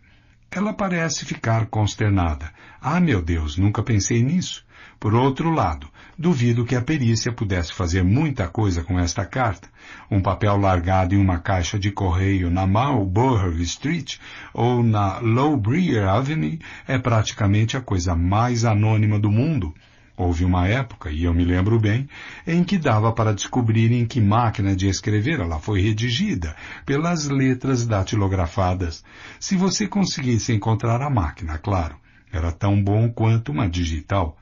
Ela parece ficar consternada. Ah, meu Deus, nunca pensei nisso. Por outro lado, duvido que a perícia pudesse fazer muita coisa com esta carta. Um papel largado em uma caixa de correio na Marlborough Street ou na Lowbrier Avenue é praticamente a coisa mais anônima do mundo. Houve uma época, e eu me lembro bem, em que dava para descobrir em que máquina de escrever ela foi redigida, pelas letras datilografadas. Se você conseguisse encontrar a máquina, claro. Era tão bom quanto uma digital.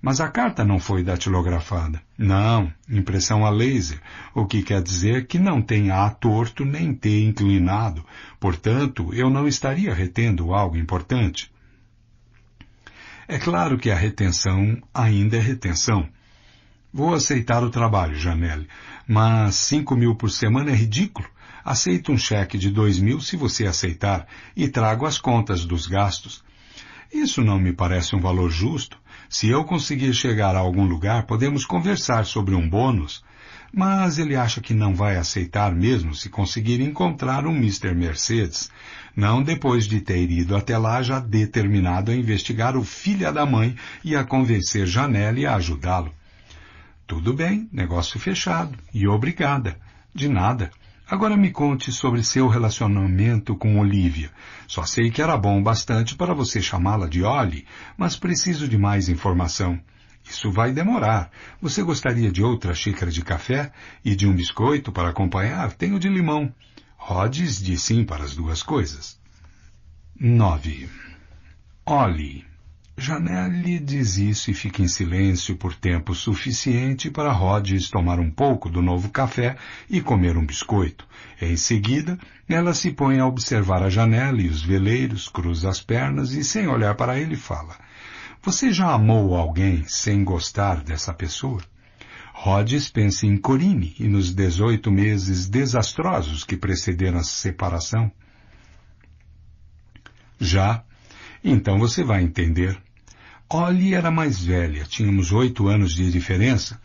Mas a carta não foi datilografada. Não, impressão a laser, o que quer dizer que não tem A torto nem T inclinado. Portanto, eu não estaria retendo algo importante. É claro que a retenção ainda é retenção. Vou aceitar o trabalho, Janelle, mas cinco mil por semana é ridículo. Aceito um cheque de dois mil se você aceitar e trago as contas dos gastos. Isso não me parece um valor justo. Se eu conseguir chegar a algum lugar, podemos conversar sobre um bônus. Mas ele acha que não vai aceitar mesmo se conseguir encontrar um Mr. Mercedes, não depois de ter ido até lá já determinado a investigar o filho da mãe e a convencer Janelle a ajudá-lo. Tudo bem, negócio fechado. E obrigada. De nada. Agora me conte sobre seu relacionamento com Olivia. Só sei que era bom bastante para você chamá-la de Ollie, mas preciso de mais informação. Isso vai demorar. Você gostaria de outra xícara de café e de um biscoito para acompanhar? Tenho de limão. Rhodes diz sim para as duas coisas. 9. Olhe. Janelle diz isso e fica em silêncio por tempo suficiente para Rhodes tomar um pouco do novo café e comer um biscoito. Em seguida, ela se põe a observar a janela e os veleiros, cruza as pernas e, sem olhar para ele, fala: Você já amou alguém sem gostar dessa pessoa? Rhodes pensa em Corine e nos 18 meses desastrosos que precederam a separação. Já, então você vai entender. Ollie era mais velha, tínhamos oito anos de diferença,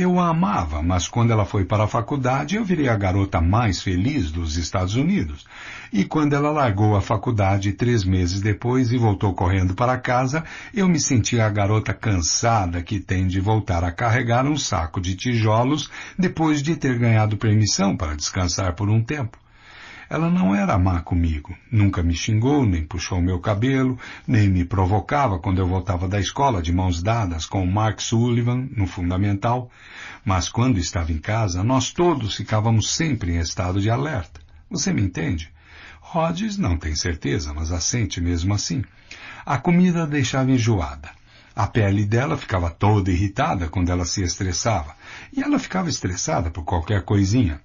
eu a amava, mas quando ela foi para a faculdade, eu virei a garota mais feliz dos Estados Unidos. E quando ela largou a faculdade três meses depois e voltou correndo para casa, eu me senti a garota cansada que tem de voltar a carregar um saco de tijolos depois de ter ganhado permissão para descansar por um tempo. Ela não era má comigo, nunca me xingou, nem puxou meu cabelo, nem me provocava quando eu voltava da escola de mãos dadas com Mark Sullivan no fundamental, mas quando estava em casa, nós todos ficávamos sempre em estado de alerta. Você me entende? Rhodes não tem certeza, mas assente mesmo assim. A comida deixava enjoada. A pele dela ficava toda irritada quando ela se estressava, e ela ficava estressada por qualquer coisinha.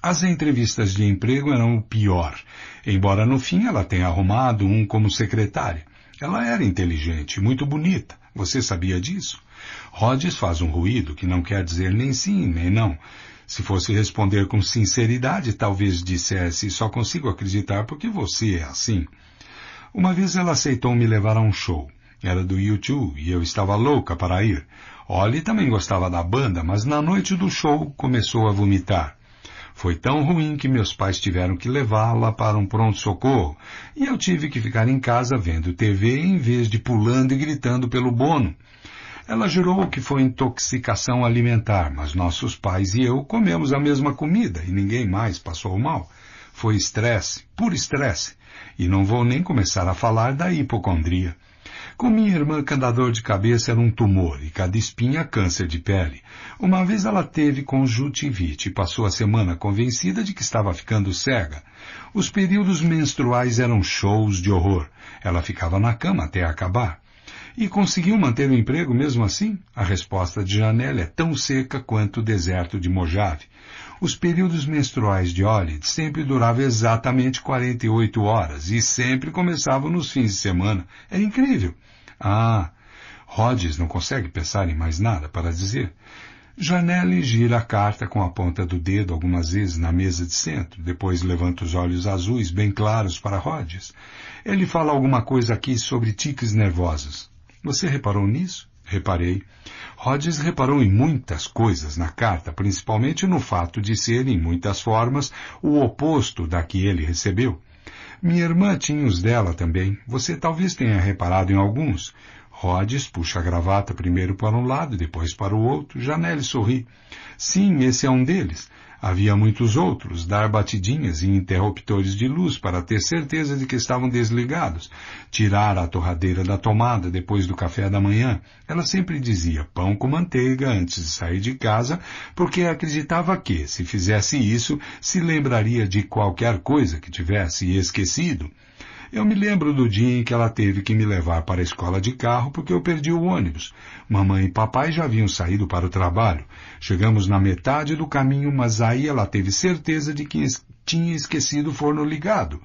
As entrevistas de emprego eram o pior, embora no fim ela tenha arrumado um como secretária. Ela era inteligente, muito bonita. Você sabia disso? Rhodes faz um ruído que não quer dizer nem sim nem não. Se fosse responder com sinceridade, talvez dissesse: só consigo acreditar porque você é assim. Uma vez ela aceitou me levar a um show. Era do YouTube e eu estava louca para ir. Ollie também gostava da banda, mas na noite do show começou a vomitar. Foi tão ruim que meus pais tiveram que levá-la para um pronto-socorro e eu tive que ficar em casa vendo TV em vez de pulando e gritando pelo bono. Ela jurou que foi intoxicação alimentar, mas nossos pais e eu comemos a mesma comida e ninguém mais passou mal. Foi estresse, puro estresse. E não vou nem começar a falar da hipocondria. Com minha irmã, cada dor de cabeça era um tumor e cada espinha câncer de pele. Uma vez ela teve conjuntivite e passou a semana convencida de que estava ficando cega. Os períodos menstruais eram shows de horror. Ela ficava na cama até acabar. E conseguiu manter o emprego mesmo assim? A resposta de Janela é tão seca quanto o deserto de Mojave. Os períodos menstruais de Olid sempre duravam exatamente 48 horas e sempre começavam nos fins de semana. Era é incrível. Ah, Rhodes não consegue pensar em mais nada para dizer. Janelle gira a carta com a ponta do dedo algumas vezes na mesa de centro, depois levanta os olhos azuis bem claros para Rhodes. Ele fala alguma coisa aqui sobre tiques nervosos. Você reparou nisso? Reparei. Rhodes reparou em muitas coisas na carta, principalmente no fato de ser, em muitas formas, o oposto da que ele recebeu. Minha irmã tinha os dela também. Você talvez tenha reparado em alguns. Rhodes puxa a gravata primeiro para um lado, depois para o outro. Janelle sorri. Sim, esse é um deles. Havia muitos outros, dar batidinhas em interruptores de luz para ter certeza de que estavam desligados, tirar a torradeira da tomada depois do café da manhã. Ela sempre dizia pão com manteiga antes de sair de casa, porque acreditava que, se fizesse isso, se lembraria de qualquer coisa que tivesse esquecido. Eu me lembro do dia em que ela teve que me levar para a escola de carro porque eu perdi o ônibus. Mamãe e papai já haviam saído para o trabalho. Chegamos na metade do caminho, mas aí ela teve certeza de que tinha esquecido o forno ligado.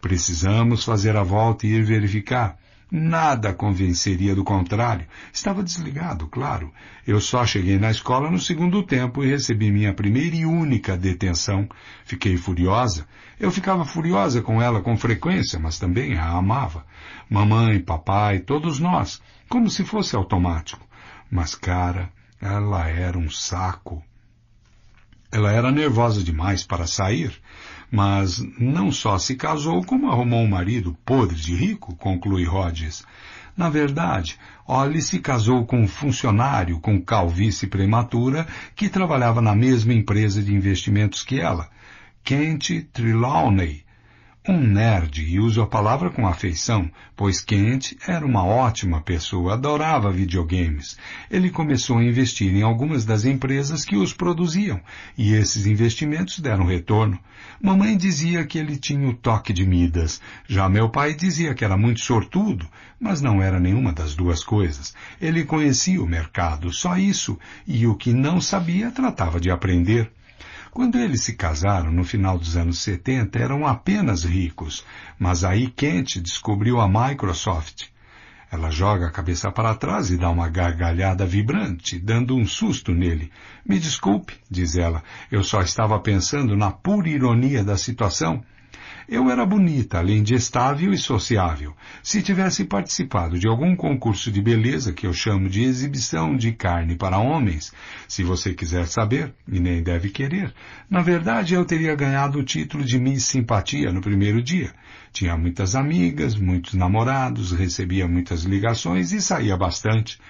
Precisamos fazer a volta e ir verificar. Nada convenceria do contrário. Estava desligado, claro. Eu só cheguei na escola no segundo tempo e recebi minha primeira e única detenção. Fiquei furiosa eu ficava furiosa com ela com frequência, mas também a amava. Mamãe, papai, todos nós, como se fosse automático. Mas, cara, ela era um saco. Ela era nervosa demais para sair, mas não só se casou, como arrumou um marido podre de rico, conclui Rhodes. Na verdade, Ollie se casou com um funcionário com calvície prematura que trabalhava na mesma empresa de investimentos que ela Kent Trelawney, um nerd, e uso a palavra com afeição, pois Kent era uma ótima pessoa, adorava videogames. Ele começou a investir em algumas das empresas que os produziam, e esses investimentos deram retorno. Mamãe dizia que ele tinha o toque de Midas. Já meu pai dizia que era muito sortudo, mas não era nenhuma das duas coisas. Ele conhecia o mercado, só isso, e o que não sabia tratava de aprender. Quando eles se casaram no final dos anos 70, eram apenas ricos, mas aí Kent descobriu a Microsoft. Ela joga a cabeça para trás e dá uma gargalhada vibrante, dando um susto nele. Me desculpe, diz ela, eu só estava pensando na pura ironia da situação. Eu era bonita, além de estável e sociável. Se tivesse participado de algum concurso de beleza, que eu chamo de exibição de carne para homens, se você quiser saber, e nem deve querer, na verdade eu teria ganhado o título de Miss Simpatia no primeiro dia. Tinha muitas amigas, muitos namorados, recebia muitas ligações e saía bastante.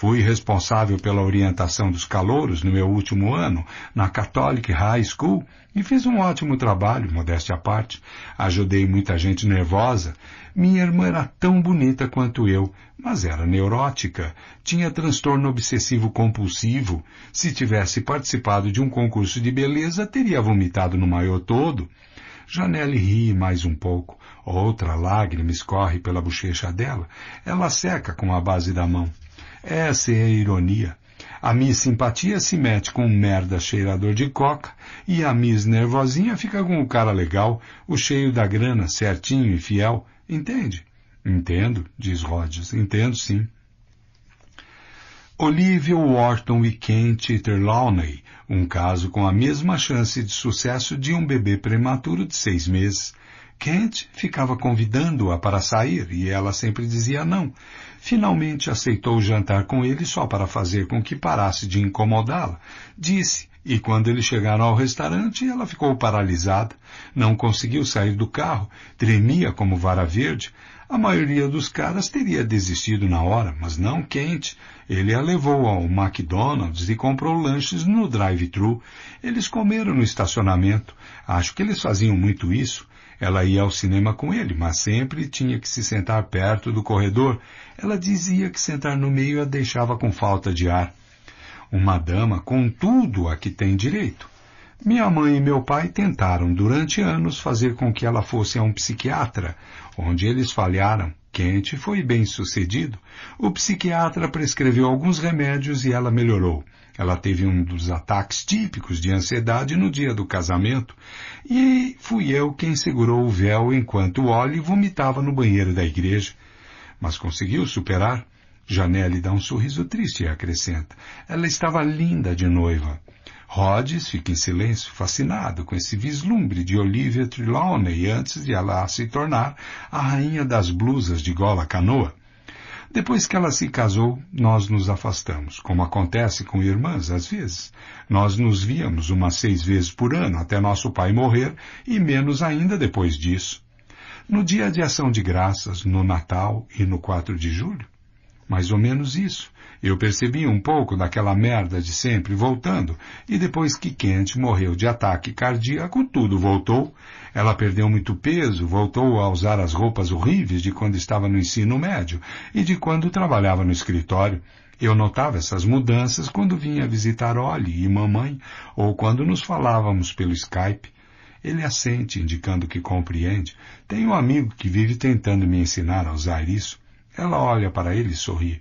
Fui responsável pela orientação dos calouros no meu último ano na Catholic High School e fiz um ótimo trabalho, modéstia à parte. Ajudei muita gente nervosa. Minha irmã era tão bonita quanto eu, mas era neurótica, tinha transtorno obsessivo compulsivo. Se tivesse participado de um concurso de beleza, teria vomitado no maiô todo. Janelle ri mais um pouco. Outra lágrima escorre pela bochecha dela. Ela seca com a base da mão. Essa é a ironia. A Miss Simpatia se mete com um merda cheirador de coca e a Miss Nervosinha fica com o cara legal, o cheio da grana, certinho e fiel. Entende? Entendo, diz Rogers. Entendo, sim. Olivia Wharton e Kent Terlawney, um caso com a mesma chance de sucesso de um bebê prematuro de seis meses. Kent ficava convidando-a para sair e ela sempre dizia não. Finalmente aceitou jantar com ele só para fazer com que parasse de incomodá-la. Disse, e quando eles chegaram ao restaurante, ela ficou paralisada, não conseguiu sair do carro, tremia como vara verde. A maioria dos caras teria desistido na hora, mas não quente. Ele a levou ao McDonald's e comprou lanches no drive-thru. Eles comeram no estacionamento. Acho que eles faziam muito isso. Ela ia ao cinema com ele, mas sempre tinha que se sentar perto do corredor. Ela dizia que sentar no meio a deixava com falta de ar. Uma dama com tudo a que tem direito. Minha mãe e meu pai tentaram durante anos fazer com que ela fosse a um psiquiatra, onde eles falharam. Quente foi bem sucedido. O psiquiatra prescreveu alguns remédios e ela melhorou. Ela teve um dos ataques típicos de ansiedade no dia do casamento e fui eu quem segurou o véu enquanto Ollie vomitava no banheiro da igreja. Mas conseguiu superar? Janelle dá um sorriso triste e acrescenta. Ela estava linda de noiva. Rhodes fica em silêncio, fascinado com esse vislumbre de Olivia Trelawney antes de ela se tornar a rainha das blusas de gola canoa. Depois que ela se casou, nós nos afastamos, como acontece com irmãs às vezes. Nós nos víamos umas seis vezes por ano até nosso pai morrer e menos ainda depois disso. No dia de ação de graças, no Natal e no 4 de julho. Mais ou menos isso. Eu percebi um pouco daquela merda de sempre voltando, e depois que Kent morreu de ataque cardíaco, tudo voltou, ela perdeu muito peso, voltou a usar as roupas horríveis de quando estava no ensino médio e de quando trabalhava no escritório. Eu notava essas mudanças quando vinha visitar Ollie e mamãe ou quando nos falávamos pelo Skype. Ele assente, indicando que compreende. Tem um amigo que vive tentando me ensinar a usar isso. Ela olha para ele e sorri.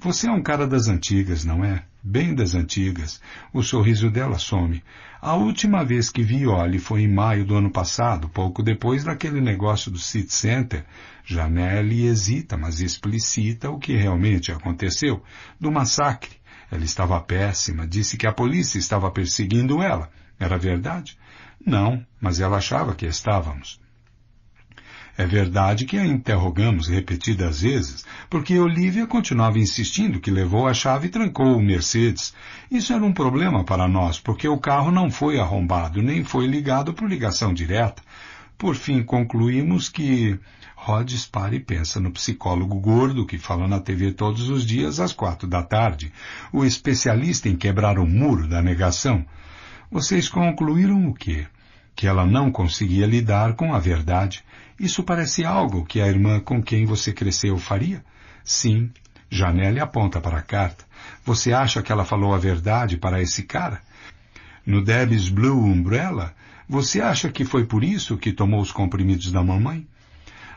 Você é um cara das antigas, não é? Bem das antigas. O sorriso dela some. A última vez que vi Olly foi em maio do ano passado, pouco depois daquele negócio do City Center. Janelle hesita, mas explicita o que realmente aconteceu, do massacre. Ela estava péssima, disse que a polícia estava perseguindo ela. Era verdade? Não, mas ela achava que estávamos. É verdade que a interrogamos repetidas vezes, porque Olivia continuava insistindo que levou a chave e trancou o Mercedes. Isso era um problema para nós, porque o carro não foi arrombado, nem foi ligado por ligação direta. Por fim, concluímos que Rhodes para e pensa no psicólogo gordo que fala na TV todos os dias às quatro da tarde, o especialista em quebrar o muro da negação. Vocês concluíram o quê? Que ela não conseguia lidar com a verdade isso parece algo que a irmã com quem você cresceu faria? Sim, Janelle aponta para a carta. Você acha que ela falou a verdade para esse cara? No Debbie's Blue Umbrella, você acha que foi por isso que tomou os comprimidos da mamãe?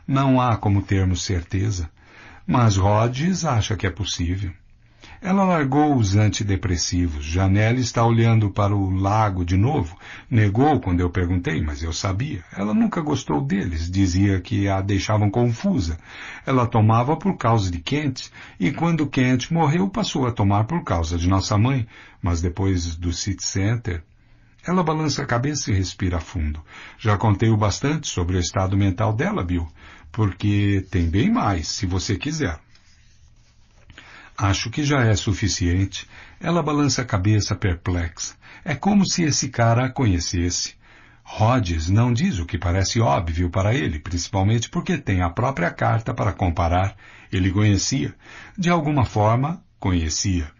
Não há como termos certeza, mas Rhodes acha que é possível. Ela largou os antidepressivos. Janelle está olhando para o lago de novo. Negou quando eu perguntei, mas eu sabia. Ela nunca gostou deles, dizia que a deixavam confusa. Ela tomava por causa de Kent, e quando Kent morreu passou a tomar por causa de nossa mãe, mas depois do City Center. Ela balança a cabeça e respira fundo. Já contei o bastante sobre o estado mental dela, Bill, porque tem bem mais, se você quiser. Acho que já é suficiente. Ela balança a cabeça perplexa. É como se esse cara a conhecesse. Rhodes não diz o que parece óbvio para ele, principalmente porque tem a própria carta para comparar. Ele conhecia. De alguma forma, conhecia.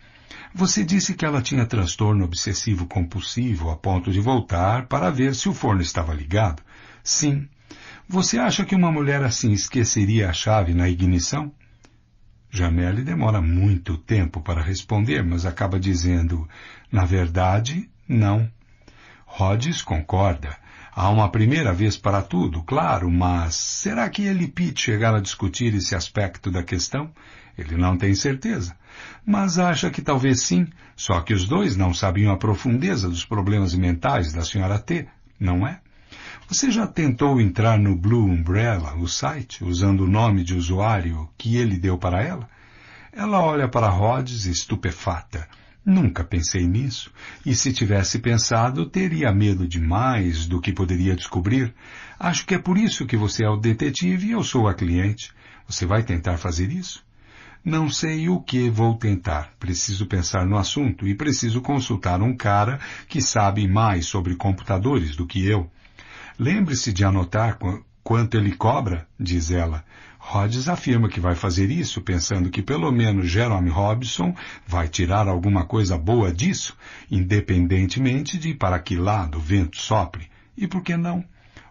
Você disse que ela tinha transtorno obsessivo compulsivo a ponto de voltar para ver se o forno estava ligado. Sim. Você acha que uma mulher assim esqueceria a chave na ignição? Janelle demora muito tempo para responder, mas acaba dizendo: Na verdade, não. Rhodes concorda. Há uma primeira vez para tudo, claro, mas será que ele e Pete chegaram a discutir esse aspecto da questão? Ele não tem certeza, mas acha que talvez sim, só que os dois não sabiam a profundeza dos problemas mentais da senhora T, não é? Você já tentou entrar no Blue Umbrella, o site, usando o nome de usuário que ele deu para ela? Ela olha para Rhodes estupefata. Nunca pensei nisso, e se tivesse pensado, teria medo demais do que poderia descobrir. Acho que é por isso que você é o detetive e eu sou a cliente. Você vai tentar fazer isso? Não sei o que vou tentar. Preciso pensar no assunto e preciso consultar um cara que sabe mais sobre computadores do que eu. Lembre-se de anotar qu quanto ele cobra, diz ela. Rhodes afirma que vai fazer isso, pensando que pelo menos Jerome Robson vai tirar alguma coisa boa disso, independentemente de para que lado o vento sopre. E por que não?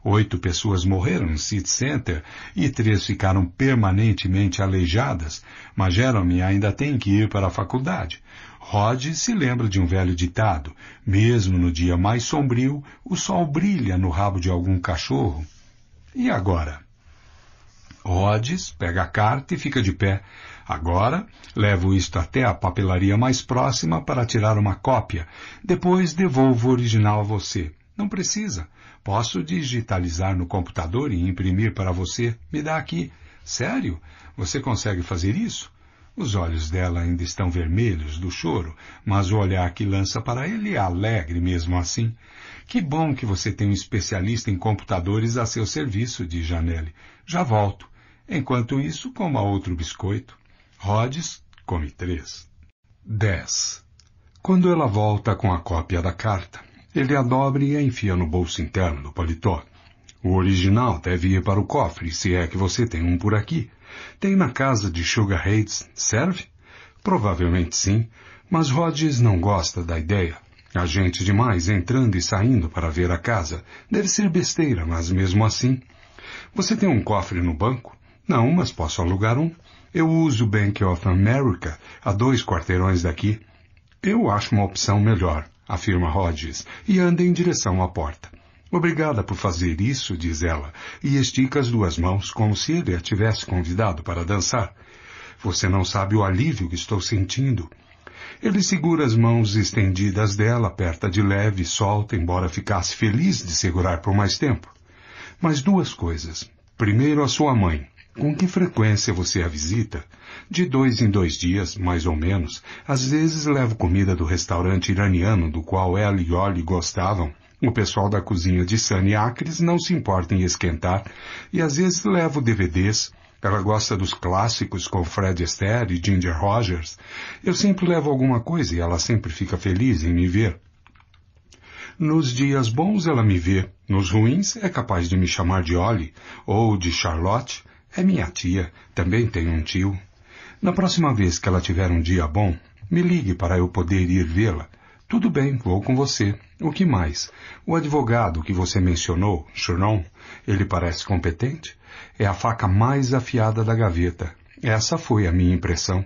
Oito pessoas morreram no City Center e três ficaram permanentemente aleijadas, mas Jeremy ainda tem que ir para a faculdade. Rod se lembra de um velho ditado: mesmo no dia mais sombrio, o sol brilha no rabo de algum cachorro. E agora? Rhodes pega a carta e fica de pé. Agora, levo isto até a papelaria mais próxima para tirar uma cópia. Depois devolvo o original a você. Não precisa. Posso digitalizar no computador e imprimir para você. Me dá aqui. Sério? Você consegue fazer isso? Os olhos dela ainda estão vermelhos do choro, mas o olhar que lança para ele é alegre mesmo assim. Que bom que você tem um especialista em computadores a seu serviço, diz Janelle. Já volto. Enquanto isso, coma outro biscoito. Rhodes come três. 10. Quando ela volta com a cópia da carta, ele a dobre e a enfia no bolso interno do paletó. O original deve ir para o cofre, se é que você tem um por aqui. Tem na casa de Sugar Hates, serve? Provavelmente sim, mas Rhodes não gosta da ideia. Há gente demais entrando e saindo para ver a casa. Deve ser besteira, mas mesmo assim. Você tem um cofre no banco? Não, mas posso alugar um. Eu uso o Bank of America, a dois quarteirões daqui. Eu acho uma opção melhor, afirma Rhodes, e anda em direção à porta. Obrigada por fazer isso, diz ela, e estica as duas mãos como se ele a tivesse convidado para dançar. Você não sabe o alívio que estou sentindo. Ele segura as mãos estendidas dela, aperta de leve e solta, embora ficasse feliz de segurar por mais tempo. Mas duas coisas. Primeiro, a sua mãe. Com que frequência você a visita? De dois em dois dias, mais ou menos. Às vezes levo comida do restaurante iraniano do qual ela e Oli gostavam o pessoal da cozinha de Sani Acres não se importa em esquentar e às vezes leva DVDs. Ela gosta dos clássicos com Fred Astaire e Ginger Rogers. Eu sempre levo alguma coisa e ela sempre fica feliz em me ver. Nos dias bons ela me vê, nos ruins é capaz de me chamar de Ollie ou de Charlotte. É minha tia, também tem um tio. Na próxima vez que ela tiver um dia bom, me ligue para eu poder ir vê-la. Tudo bem, vou com você. O que mais? O advogado que você mencionou, Churnon, ele parece competente? É a faca mais afiada da gaveta. Essa foi a minha impressão.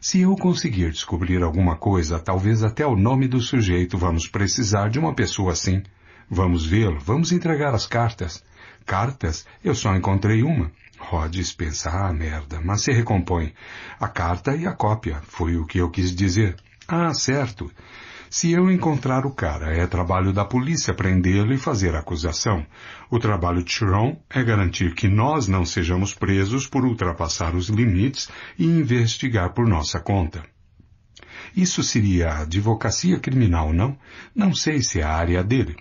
Se eu conseguir descobrir alguma coisa, talvez até o nome do sujeito vamos precisar de uma pessoa assim. Vamos vê-lo, vamos entregar as cartas. Cartas? Eu só encontrei uma. Rhodes pensa, ah, merda, mas se recompõe. A carta e a cópia, foi o que eu quis dizer. Ah, certo. Se eu encontrar o cara, é trabalho da polícia prendê-lo e fazer acusação. O trabalho de Chiron é garantir que nós não sejamos presos por ultrapassar os limites e investigar por nossa conta. Isso seria a advocacia criminal, não? Não sei se é a área dele.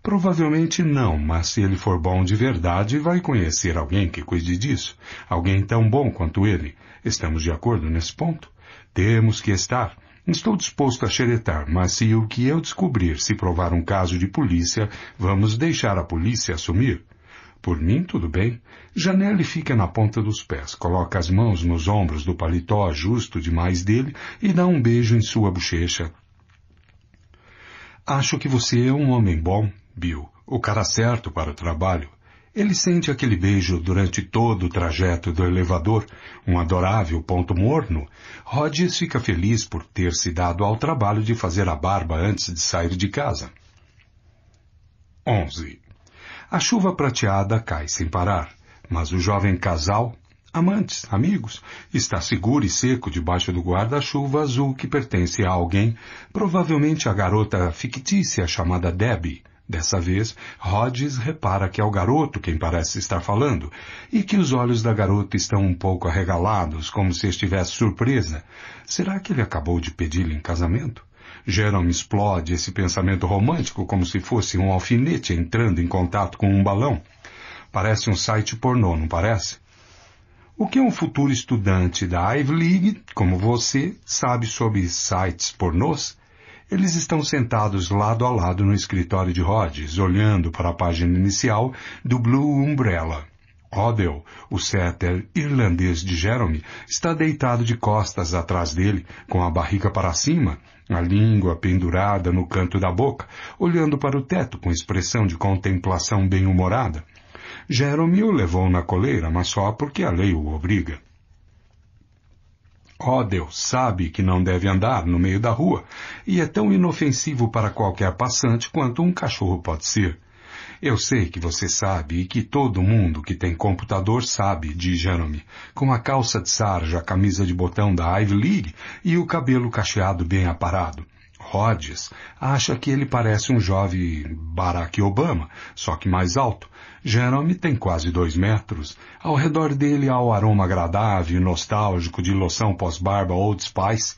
Provavelmente não, mas se ele for bom de verdade, vai conhecer alguém que cuide disso. Alguém tão bom quanto ele. Estamos de acordo nesse ponto? Temos que estar. Estou disposto a xeretar, mas se o que eu descobrir se provar um caso de polícia, vamos deixar a polícia assumir. Por mim, tudo bem. Janelle fica na ponta dos pés, coloca as mãos nos ombros do paletó justo demais dele e dá um beijo em sua bochecha. Acho que você é um homem bom, Bill, o cara certo para o trabalho. Ele sente aquele beijo durante todo o trajeto do elevador, um adorável ponto morno. Hodges fica feliz por ter se dado ao trabalho de fazer a barba antes de sair de casa. 11. A chuva prateada cai sem parar, mas o jovem casal, amantes, amigos, está seguro e seco debaixo do guarda-chuva azul que pertence a alguém, provavelmente a garota fictícia chamada Debbie, Dessa vez, Rhodes repara que é o garoto quem parece estar falando e que os olhos da garota estão um pouco arregalados, como se estivesse surpresa. Será que ele acabou de pedi lhe em casamento? Jerome explode esse pensamento romântico como se fosse um alfinete entrando em contato com um balão. Parece um site pornô, não parece? O que um futuro estudante da Ivy League, como você, sabe sobre sites pornôs? Eles estão sentados lado a lado no escritório de Rhodes, olhando para a página inicial do Blue Umbrella. Odell, o setter irlandês de Jeremy, está deitado de costas atrás dele, com a barriga para cima, a língua pendurada no canto da boca, olhando para o teto com expressão de contemplação bem-humorada. Jeremy o levou na coleira, mas só porque a lei o obriga. Ó oh, Deus, sabe que não deve andar no meio da rua e é tão inofensivo para qualquer passante quanto um cachorro pode ser. Eu sei que você sabe e que todo mundo que tem computador sabe, diz Janome, com a calça de sarja, a camisa de botão da Ivy League e o cabelo cacheado bem aparado. Rhodes acha que ele parece um jovem Barack Obama, só que mais alto, Jerome tem quase dois metros. Ao redor dele há o aroma agradável e nostálgico de loção pós-barba Old Spice.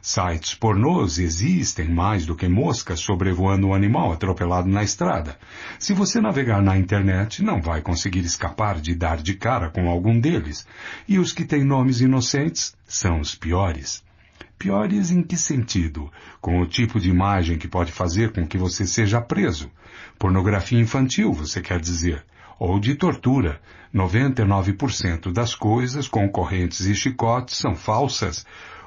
Sites pornôs existem mais do que moscas sobrevoando um animal atropelado na estrada. Se você navegar na internet, não vai conseguir escapar de dar de cara com algum deles. E os que têm nomes inocentes são os piores. Piores em que sentido? Com o tipo de imagem que pode fazer com que você seja preso. Pornografia infantil, você quer dizer, ou de tortura. 99% das coisas, concorrentes e chicotes, são falsas.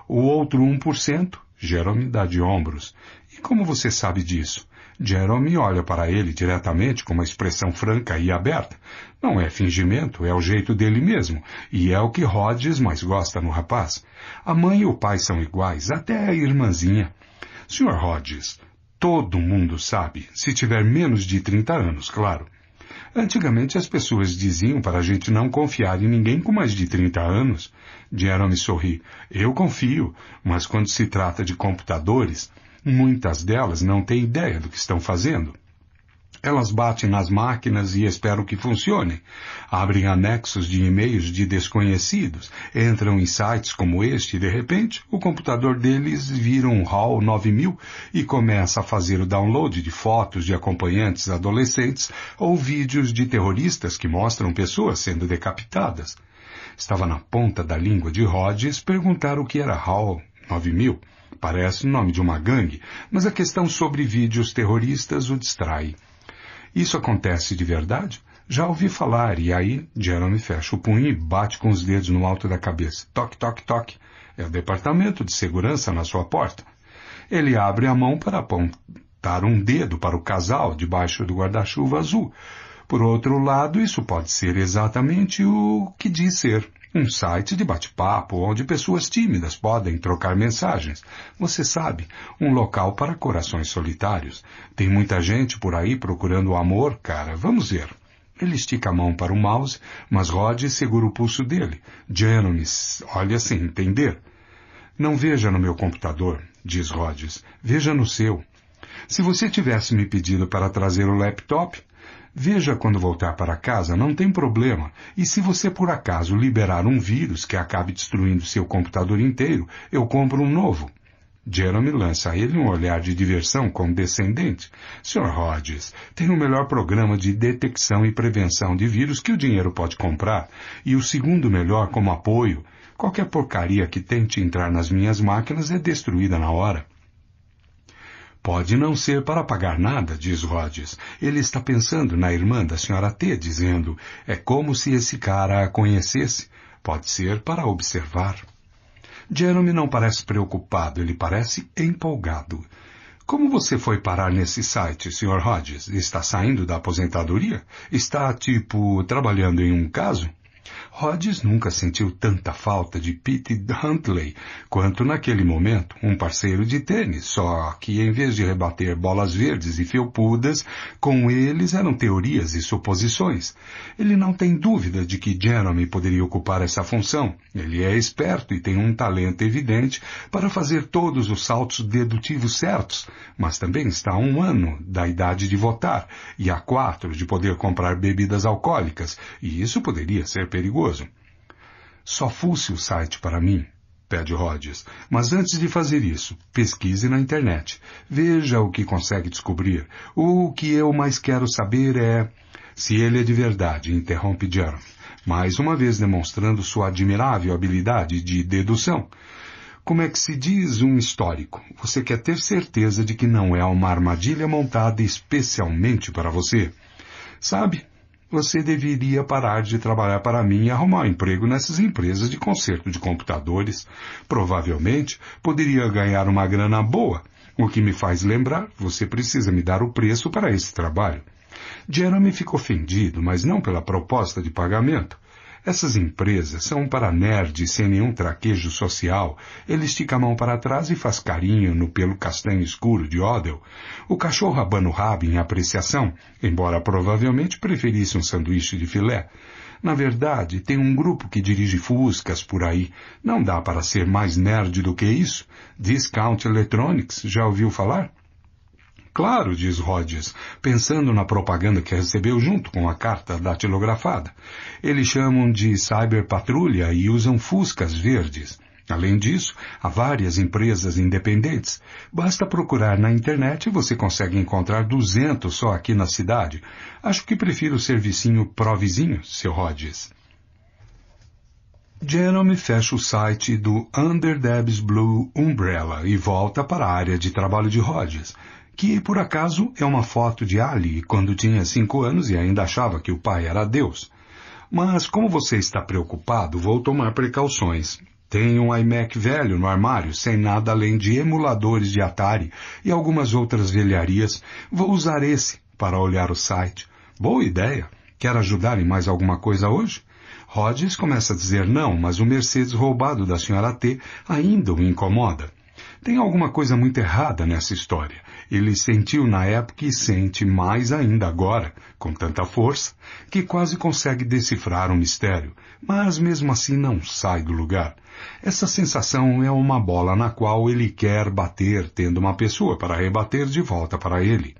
O outro 1%, Jerome dá de ombros. E como você sabe disso? Jerome olha para ele diretamente com uma expressão franca e aberta. Não é fingimento, é o jeito dele mesmo, e é o que Rhodes mais gosta no rapaz. A mãe e o pai são iguais, até a irmãzinha. Sr. Rhodes, Todo mundo sabe, se tiver menos de 30 anos, claro. Antigamente as pessoas diziam para a gente não confiar em ninguém com mais de 30 anos. Jeremy sorri. Eu confio, mas quando se trata de computadores, muitas delas não têm ideia do que estão fazendo. Elas batem nas máquinas e esperam que funcionem. Abrem anexos de e-mails de desconhecidos, entram em sites como este e, de repente, o computador deles vira um HAL 9000 e começa a fazer o download de fotos de acompanhantes adolescentes ou vídeos de terroristas que mostram pessoas sendo decapitadas. Estava na ponta da língua de Rhodes perguntar o que era HAL 9000. Parece o nome de uma gangue, mas a questão sobre vídeos terroristas o distrai. Isso acontece de verdade? Já ouvi falar, e aí Jeremy fecha o punho e bate com os dedos no alto da cabeça. Toque, toque, toque. É o departamento de segurança na sua porta. Ele abre a mão para apontar um dedo para o casal debaixo do guarda-chuva azul. Por outro lado, isso pode ser exatamente o que diz ser. Um site de bate-papo onde pessoas tímidas podem trocar mensagens. Você sabe, um local para corações solitários. Tem muita gente por aí procurando amor, cara. Vamos ver. Ele estica a mão para o mouse, mas Rod segura o pulso dele. Janonis, olha sem entender. Não veja no meu computador, diz Rhodes. Veja no seu. Se você tivesse me pedido para trazer o laptop, Veja quando voltar para casa, não tem problema. E se você por acaso liberar um vírus que acabe destruindo seu computador inteiro, eu compro um novo. Jeremy lança a ele um olhar de diversão condescendente. Sr. Rhodes, tem o melhor programa de detecção e prevenção de vírus que o dinheiro pode comprar, e o segundo melhor como apoio. Qualquer porcaria que tente entrar nas minhas máquinas é destruída na hora. Pode não ser para pagar nada, diz Rhodes. Ele está pensando na irmã da senhora T, dizendo, é como se esse cara a conhecesse. Pode ser para observar. Jeremy não parece preocupado, ele parece empolgado. Como você foi parar nesse site, Sr. Hodges? Está saindo da aposentadoria? Está, tipo, trabalhando em um caso? Rhodes nunca sentiu tanta falta de Pete Huntley quanto naquele momento, um parceiro de tênis, só que em vez de rebater bolas verdes e felpudas, com eles eram teorias e suposições. Ele não tem dúvida de que Jeremy poderia ocupar essa função. Ele é esperto e tem um talento evidente para fazer todos os saltos dedutivos certos, mas também está a um ano da idade de votar e a quatro de poder comprar bebidas alcoólicas, e isso poderia ser perigoso perigoso. Só fuce o site para mim, pede Rhodes, mas antes de fazer isso, pesquise na internet. Veja o que consegue descobrir. O que eu mais quero saber é... Se ele é de verdade, interrompe Jeremy, mais uma vez demonstrando sua admirável habilidade de dedução. Como é que se diz um histórico? Você quer ter certeza de que não é uma armadilha montada especialmente para você. Sabe, você deveria parar de trabalhar para mim e arrumar um emprego nessas empresas de conserto de computadores. Provavelmente poderia ganhar uma grana boa, o que me faz lembrar, você precisa me dar o preço para esse trabalho. Jeremy ficou ofendido, mas não pela proposta de pagamento. Essas empresas são para nerds sem nenhum traquejo social. Ele estica a mão para trás e faz carinho no pelo castanho escuro de Odell. O cachorro abana o rabo em apreciação, embora provavelmente preferisse um sanduíche de filé. Na verdade, tem um grupo que dirige fuscas por aí. Não dá para ser mais nerd do que isso. Discount Electronics, já ouviu falar? Claro, diz Rhodes, pensando na propaganda que recebeu junto com a carta datilografada. Eles chamam de cyberpatrulha e usam fuscas verdes. Além disso, há várias empresas independentes. Basta procurar na internet e você consegue encontrar 200 só aqui na cidade. Acho que prefiro o servicinho provizinho, seu Rhodes. Jeremy fecha o site do Under Debs Blue Umbrella e volta para a área de trabalho de Rhodes que por acaso é uma foto de Ali quando tinha cinco anos e ainda achava que o pai era Deus. Mas como você está preocupado, vou tomar precauções. Tenho um iMac velho no armário, sem nada além de emuladores de Atari e algumas outras velharias. Vou usar esse para olhar o site. Boa ideia. Quer ajudar em mais alguma coisa hoje? Rhodes começa a dizer não, mas o Mercedes roubado da senhora T ainda o incomoda. Tem alguma coisa muito errada nessa história. Ele sentiu na época e sente mais ainda agora, com tanta força, que quase consegue decifrar o mistério, mas mesmo assim não sai do lugar. Essa sensação é uma bola na qual ele quer bater, tendo uma pessoa para rebater de volta para ele.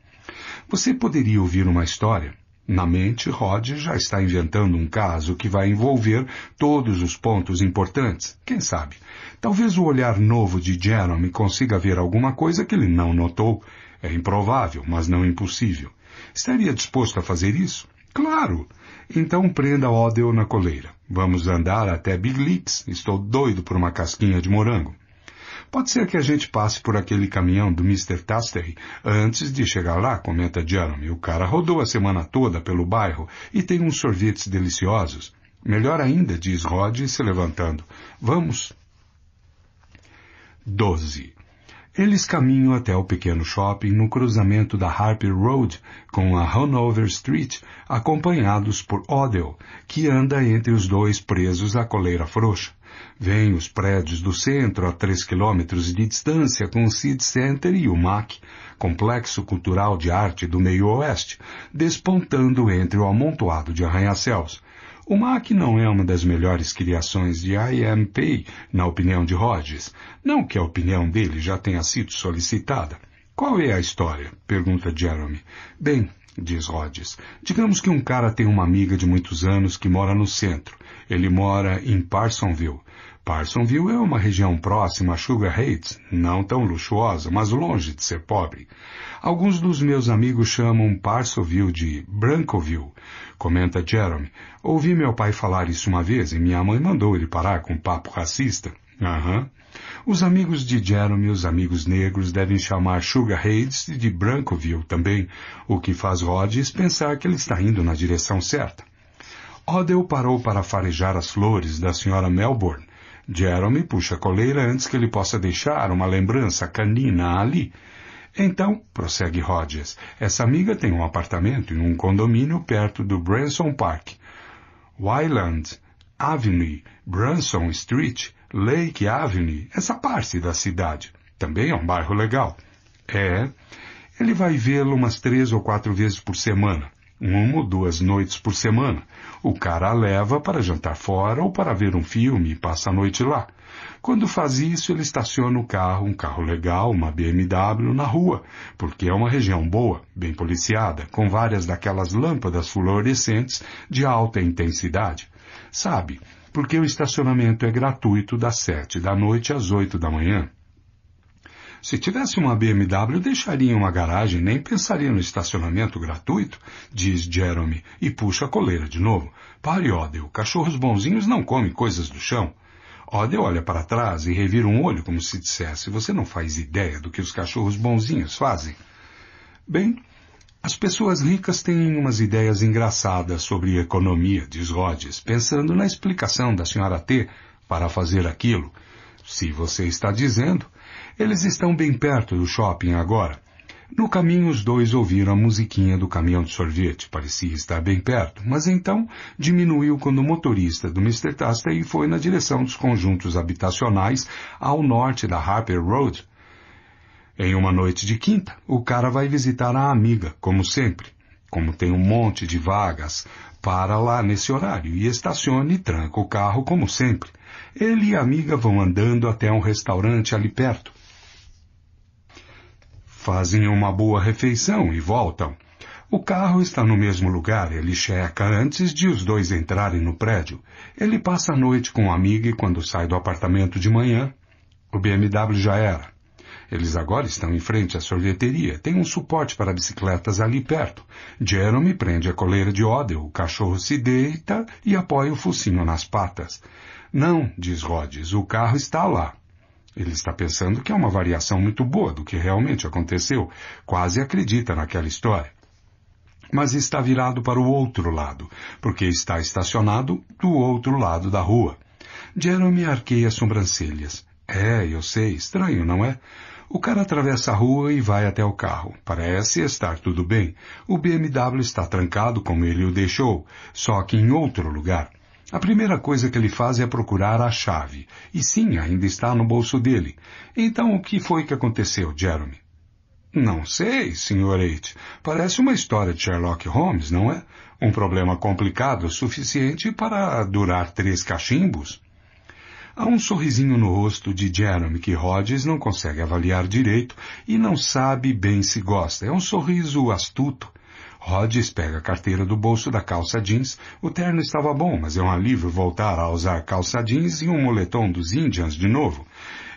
Você poderia ouvir uma história? Na mente, Rod já está inventando um caso que vai envolver todos os pontos importantes. Quem sabe? Talvez o olhar novo de Jeremy consiga ver alguma coisa que ele não notou é improvável, mas não impossível. Estaria disposto a fazer isso? Claro! Então prenda Odell na coleira. Vamos andar até Big Leaks. Estou doido por uma casquinha de morango. Pode ser que a gente passe por aquele caminhão do Mr. Tastery antes de chegar lá, comenta Jeremy. O cara rodou a semana toda pelo bairro e tem uns sorvetes deliciosos. Melhor ainda, diz Rod, se levantando. Vamos. 12. Eles caminham até o pequeno shopping no cruzamento da Harper Road com a Hanover Street, acompanhados por Odell, que anda entre os dois presos à coleira frouxa. Vêm os prédios do centro a três quilômetros de distância com o Seed Center e o MAC, Complexo Cultural de Arte do Meio Oeste, despontando entre o amontoado de arranha-céus. O Mac não é uma das melhores criações de IMP, na opinião de Rogers. Não que a opinião dele já tenha sido solicitada. Qual é a história? pergunta Jeremy. Bem, diz Rhodes, digamos que um cara tem uma amiga de muitos anos que mora no centro. Ele mora em Parsonville. Parsonville é uma região próxima a Sugar Heights, não tão luxuosa, mas longe de ser pobre. Alguns dos meus amigos chamam Parsonville de Brancoville, Comenta Jeremy. Ouvi meu pai falar isso uma vez e minha mãe mandou ele parar com um papo racista. Aham. Uhum. Os amigos de Jeremy, os amigos negros, devem chamar Sugar Hades de Brancoville também, o que faz Rhodes pensar que ele está indo na direção certa. Odell parou para farejar as flores da senhora Melbourne. Jeremy puxa a coleira antes que ele possa deixar uma lembrança canina ali, então, prossegue Rogers, essa amiga tem um apartamento em um condomínio perto do Branson Park. Wyland Avenue, Branson Street, Lake Avenue, essa parte da cidade. Também é um bairro legal. É. Ele vai vê-lo umas três ou quatro vezes por semana uma ou duas noites por semana. O cara a leva para jantar fora ou para ver um filme e passa a noite lá. Quando faz isso, ele estaciona o carro, um carro legal, uma BMW, na rua, porque é uma região boa, bem policiada, com várias daquelas lâmpadas fluorescentes de alta intensidade. Sabe, porque o estacionamento é gratuito das sete da noite às oito da manhã. Se tivesse uma BMW, deixaria uma garagem, nem pensaria no estacionamento gratuito, diz Jeremy e puxa a coleira de novo. Pare, Odell, cachorros bonzinhos não comem coisas do chão. Odell olha para trás e revira um olho como se dissesse, você não faz ideia do que os cachorros bonzinhos fazem. Bem, as pessoas ricas têm umas ideias engraçadas sobre economia, diz Rhodes, pensando na explicação da senhora T para fazer aquilo. Se você está dizendo, eles estão bem perto do shopping agora. No caminho, os dois ouviram a musiquinha do caminhão de sorvete. Parecia estar bem perto, mas então diminuiu quando o motorista do Mr. Tastey foi na direção dos conjuntos habitacionais ao norte da Harper Road. Em uma noite de quinta, o cara vai visitar a amiga, como sempre. Como tem um monte de vagas, para lá nesse horário e estaciona e tranca o carro, como sempre. Ele e a amiga vão andando até um restaurante ali perto Fazem uma boa refeição e voltam. O carro está no mesmo lugar, ele checa antes de os dois entrarem no prédio. Ele passa a noite com um amigo e quando sai do apartamento de manhã, o BMW já era. Eles agora estão em frente à sorveteria. Tem um suporte para bicicletas ali perto. Jeremy prende a coleira de Odell, o cachorro se deita e apoia o focinho nas patas. Não, diz Rhodes, o carro está lá. Ele está pensando que é uma variação muito boa do que realmente aconteceu. Quase acredita naquela história. Mas está virado para o outro lado, porque está estacionado do outro lado da rua. Jeremy arqueia as sobrancelhas. É, eu sei, estranho, não é? O cara atravessa a rua e vai até o carro. Parece estar tudo bem. O BMW está trancado como ele o deixou, só que em outro lugar. A primeira coisa que ele faz é procurar a chave. E sim, ainda está no bolso dele. Então o que foi que aconteceu, Jeremy? Não sei, Sr. H. Parece uma história de Sherlock Holmes, não é? Um problema complicado o suficiente para durar três cachimbos. Há um sorrisinho no rosto de Jeremy que Rhodes não consegue avaliar direito e não sabe bem se gosta. É um sorriso astuto Rhodes pega a carteira do bolso da calça jeans. O terno estava bom, mas é um alívio voltar a usar calça jeans e um moletom dos Indians de novo.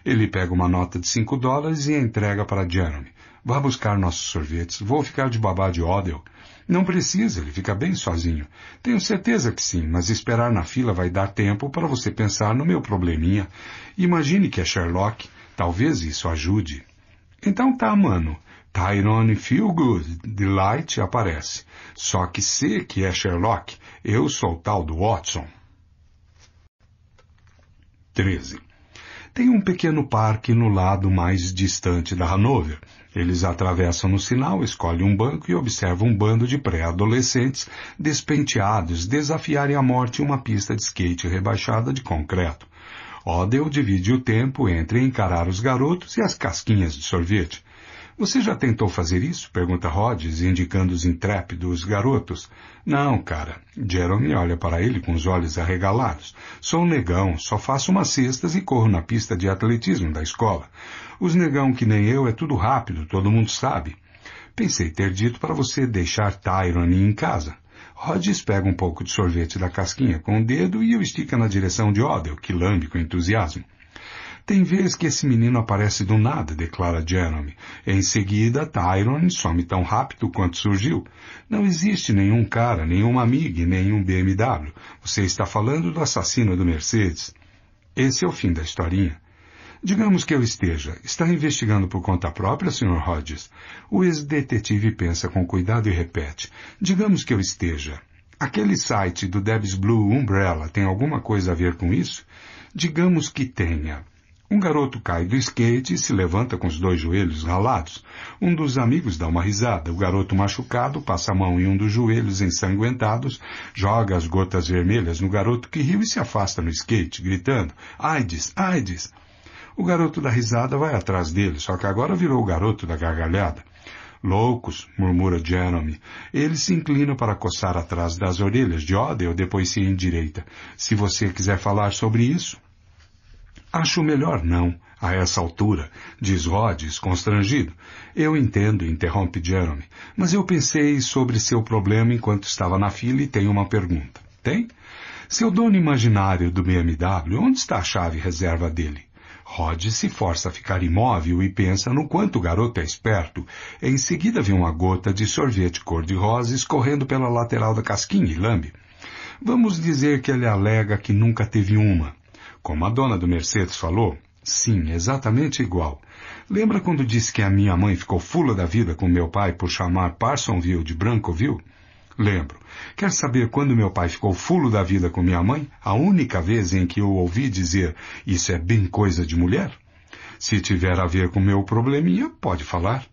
Ele pega uma nota de cinco dólares e entrega para Jeremy. Vá buscar nossos sorvetes. Vou ficar de babá de Odell. Não precisa, ele fica bem sozinho. Tenho certeza que sim, mas esperar na fila vai dar tempo para você pensar no meu probleminha. Imagine que é Sherlock. Talvez isso ajude. Então tá, mano. Tyrone Feelgood de Light aparece. Só que se que é Sherlock, eu sou o tal do Watson. 13. Tem um pequeno parque no lado mais distante da Hanover. Eles atravessam no sinal, escolhem um banco e observam um bando de pré-adolescentes despenteados desafiarem a morte em uma pista de skate rebaixada de concreto. Odell divide o tempo entre encarar os garotos e as casquinhas de sorvete. Você já tentou fazer isso? pergunta Rhodes, indicando os intrépidos garotos. Não, cara. Jeremy olha para ele com os olhos arregalados. Sou um negão, só faço umas cestas e corro na pista de atletismo da escola. Os negão que nem eu é tudo rápido, todo mundo sabe. Pensei ter dito para você deixar Tyrone em casa. Rhodes pega um pouco de sorvete da casquinha com o dedo e o estica na direção de Odell, que lambe com entusiasmo. Tem vez que esse menino aparece do nada, declara Jeremy. Em seguida, Tyrone some tão rápido quanto surgiu. Não existe nenhum cara, nenhuma MIG, nenhum BMW. Você está falando do assassino do Mercedes. Esse é o fim da historinha. Digamos que eu esteja. Está investigando por conta própria, Sr. Hodges? O ex-detetive pensa com cuidado e repete. Digamos que eu esteja. Aquele site do Debs Blue Umbrella tem alguma coisa a ver com isso? Digamos que tenha. Um garoto cai do skate e se levanta com os dois joelhos ralados. Um dos amigos dá uma risada. O garoto machucado passa a mão em um dos joelhos ensanguentados, joga as gotas vermelhas no garoto que riu e se afasta no skate, gritando: AIDS, AIDS! O garoto da risada vai atrás dele, só que agora virou o garoto da gargalhada. Loucos, murmura Jeremy. Ele se inclina para coçar atrás das orelhas de Odell, depois se endireita. Se você quiser falar sobre isso, Acho melhor não, a essa altura, diz Rhodes, constrangido. Eu entendo, interrompe Jeremy, mas eu pensei sobre seu problema enquanto estava na fila e tenho uma pergunta. Tem? Seu dono imaginário do BMW, onde está a chave reserva dele? Rhodes se força a ficar imóvel e pensa no quanto o garoto é esperto. Em seguida vê uma gota de sorvete cor-de-rosa escorrendo pela lateral da casquinha e lambe. Vamos dizer que ele alega que nunca teve uma. Como a dona do Mercedes falou, sim, exatamente igual. Lembra quando disse que a minha mãe ficou fula da vida com meu pai por chamar Parsonville de Brancoville? Lembro. Quer saber quando meu pai ficou fulo da vida com minha mãe? A única vez em que eu ouvi dizer isso é bem coisa de mulher? Se tiver a ver com meu probleminha, pode falar.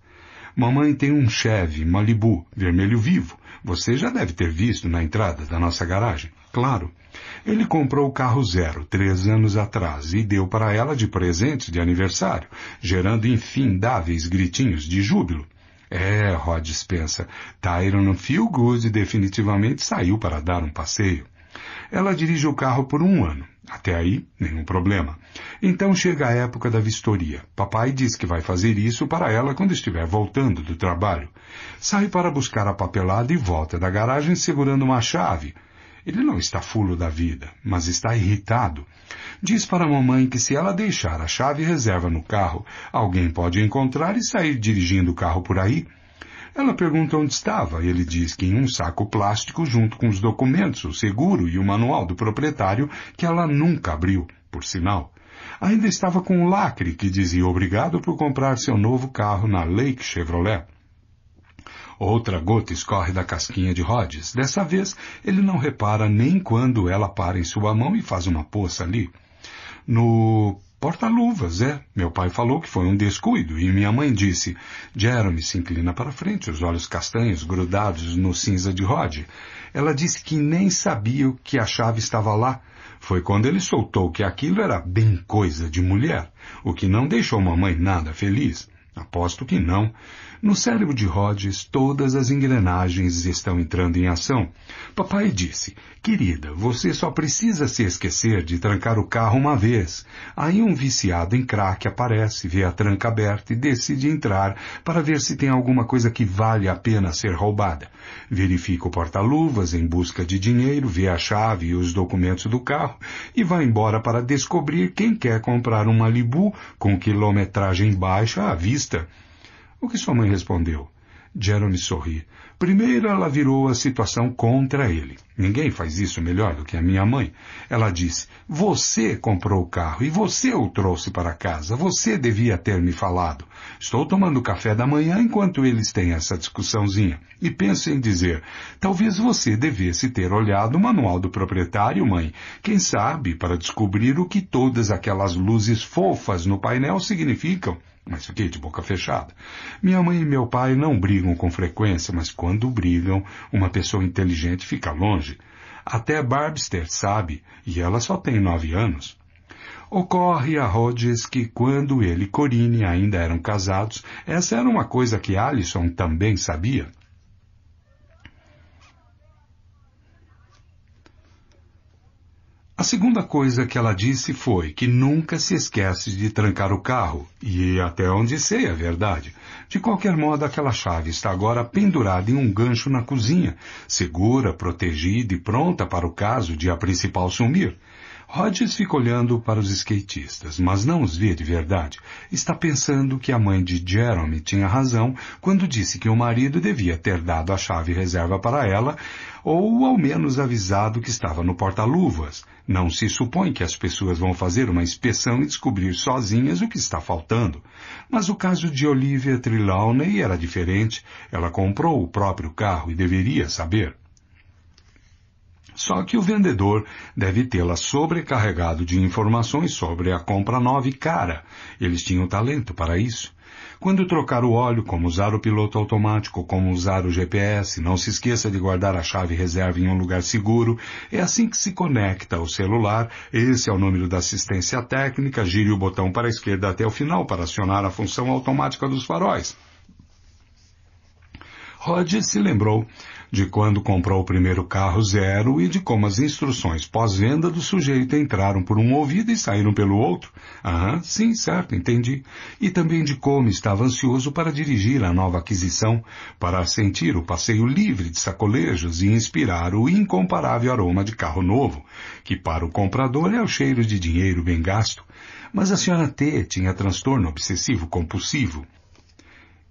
Mamãe tem um Chevy Malibu, vermelho vivo. Você já deve ter visto na entrada da nossa garagem. Claro. Ele comprou o carro zero três anos atrás e deu para ela de presente de aniversário, gerando infindáveis gritinhos de júbilo. É, Rod Spencer, Tyrone Feelgood definitivamente saiu para dar um passeio. Ela dirige o carro por um ano. Até aí, nenhum problema. Então chega a época da vistoria. Papai diz que vai fazer isso para ela quando estiver voltando do trabalho. Sai para buscar a papelada e volta da garagem segurando uma chave. Ele não está fulo da vida, mas está irritado. Diz para a mamãe que se ela deixar a chave reserva no carro, alguém pode encontrar e sair dirigindo o carro por aí. Ela pergunta onde estava. Ele diz que em um saco plástico junto com os documentos, o seguro e o manual do proprietário que ela nunca abriu, por sinal. Ainda estava com um lacre que dizia obrigado por comprar seu novo carro na Lake Chevrolet. Outra gota escorre da casquinha de Rhodes. Dessa vez, ele não repara nem quando ela para em sua mão e faz uma poça ali. No porta-luvas, é. Meu pai falou que foi um descuido e minha mãe disse. Jeremy se inclina para frente, os olhos castanhos grudados no cinza de Rod. Ela disse que nem sabia o que a chave estava lá. Foi quando ele soltou que aquilo era bem coisa de mulher, o que não deixou mamãe nada feliz. Aposto que não. No cérebro de Rhodes, todas as engrenagens estão entrando em ação. Papai disse, querida, você só precisa se esquecer de trancar o carro uma vez. Aí um viciado em crack aparece, vê a tranca aberta e decide entrar para ver se tem alguma coisa que vale a pena ser roubada. Verifica o porta-luvas em busca de dinheiro, vê a chave e os documentos do carro e vai embora para descobrir quem quer comprar um Malibu com quilometragem baixa à vista. O que sua mãe respondeu? Jeremy sorri. Primeiro ela virou a situação contra ele. Ninguém faz isso melhor do que a minha mãe. Ela disse, você comprou o carro e você o trouxe para casa. Você devia ter me falado. Estou tomando café da manhã enquanto eles têm essa discussãozinha. E penso em dizer, talvez você devesse ter olhado o manual do proprietário, mãe. Quem sabe para descobrir o que todas aquelas luzes fofas no painel significam. Mas fiquei de boca fechada. Minha mãe e meu pai não brigam com frequência, mas quando brigam, uma pessoa inteligente fica longe. Até Barbster sabe, e ela só tem nove anos. Ocorre a Rhodes que quando ele e Corine ainda eram casados, essa era uma coisa que Allison também sabia. A segunda coisa que ela disse foi que nunca se esquece de trancar o carro, e até onde sei é verdade. De qualquer modo, aquela chave está agora pendurada em um gancho na cozinha, segura, protegida e pronta para o caso de a principal sumir. Hodges fica olhando para os skatistas, mas não os vê de verdade. Está pensando que a mãe de Jeremy tinha razão quando disse que o marido devia ter dado a chave reserva para ela, ou ao menos avisado que estava no porta-luvas. Não se supõe que as pessoas vão fazer uma inspeção e descobrir sozinhas o que está faltando. Mas o caso de Olivia Trelawney era diferente. Ela comprou o próprio carro e deveria saber. Só que o vendedor deve tê-la sobrecarregado de informações sobre a compra nova e cara. Eles tinham talento para isso. Quando trocar o óleo, como usar o piloto automático, como usar o GPS, não se esqueça de guardar a chave reserva em um lugar seguro. É assim que se conecta ao celular. Esse é o número da assistência técnica. Gire o botão para a esquerda até o final para acionar a função automática dos faróis. Roger se lembrou de quando comprou o primeiro carro zero e de como as instruções pós-venda do sujeito entraram por um ouvido e saíram pelo outro. Ah, sim, certo, entendi. E também de como estava ansioso para dirigir a nova aquisição, para sentir o passeio livre de sacolejos e inspirar o incomparável aroma de carro novo, que para o comprador é o cheiro de dinheiro bem gasto. Mas a senhora T tinha transtorno obsessivo compulsivo.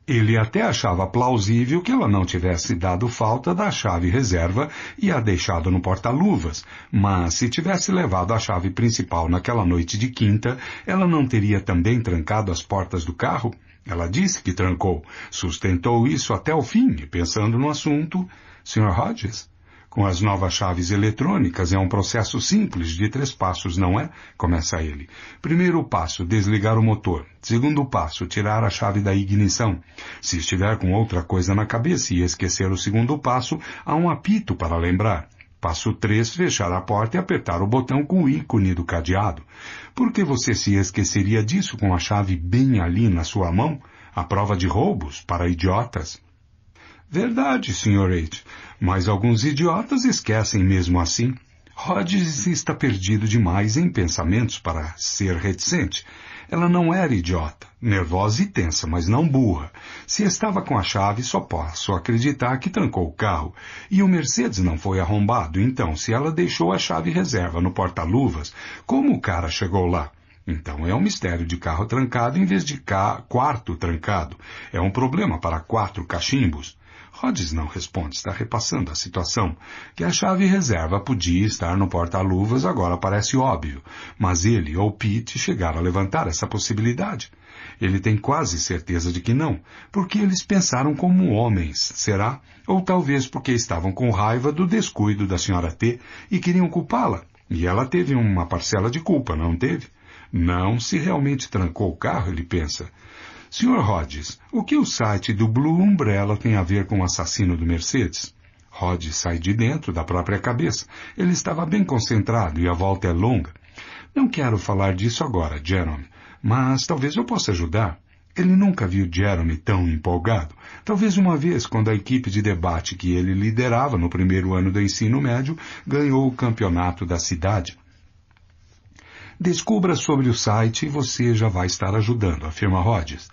Ele até achava plausível que ela não tivesse dado falta da chave reserva e a deixado no porta-luvas, mas se tivesse levado a chave principal naquela noite de quinta, ela não teria também trancado as portas do carro? Ela disse que trancou. Sustentou isso até o fim, pensando no assunto. Sr. Hodges? Com as novas chaves eletrônicas é um processo simples de três passos, não é? Começa ele. Primeiro passo, desligar o motor. Segundo passo, tirar a chave da ignição. Se estiver com outra coisa na cabeça e esquecer o segundo passo, há um apito para lembrar. Passo 3, fechar a porta e apertar o botão com o ícone do cadeado. Por que você se esqueceria disso com a chave bem ali na sua mão? A prova de roubos para idiotas? Verdade, Sr. H. Mas alguns idiotas esquecem mesmo assim. Rhodes está perdido demais em pensamentos para ser reticente. Ela não era idiota, nervosa e tensa, mas não burra. Se estava com a chave, só posso acreditar que trancou o carro. E o Mercedes não foi arrombado, então, se ela deixou a chave reserva no porta-luvas, como o cara chegou lá? Então é um mistério de carro trancado em vez de ca... quarto trancado. É um problema para quatro cachimbos. Rhodes não responde, está repassando a situação. Que a chave reserva podia estar no porta-luvas agora parece óbvio, mas ele ou Pete chegaram a levantar essa possibilidade. Ele tem quase certeza de que não, porque eles pensaram como homens, será? Ou talvez porque estavam com raiva do descuido da senhora T e queriam culpá-la. E ela teve uma parcela de culpa, não teve? Não se realmente trancou o carro, ele pensa. Sr. Rhodes, o que o site do Blue Umbrella tem a ver com o assassino do Mercedes? Rhodes sai de dentro da própria cabeça. Ele estava bem concentrado e a volta é longa. Não quero falar disso agora, Jerome, mas talvez eu possa ajudar. Ele nunca viu Jeremy tão empolgado. Talvez uma vez, quando a equipe de debate que ele liderava no primeiro ano do ensino médio ganhou o campeonato da cidade. Descubra sobre o site e você já vai estar ajudando, afirma Rhodes.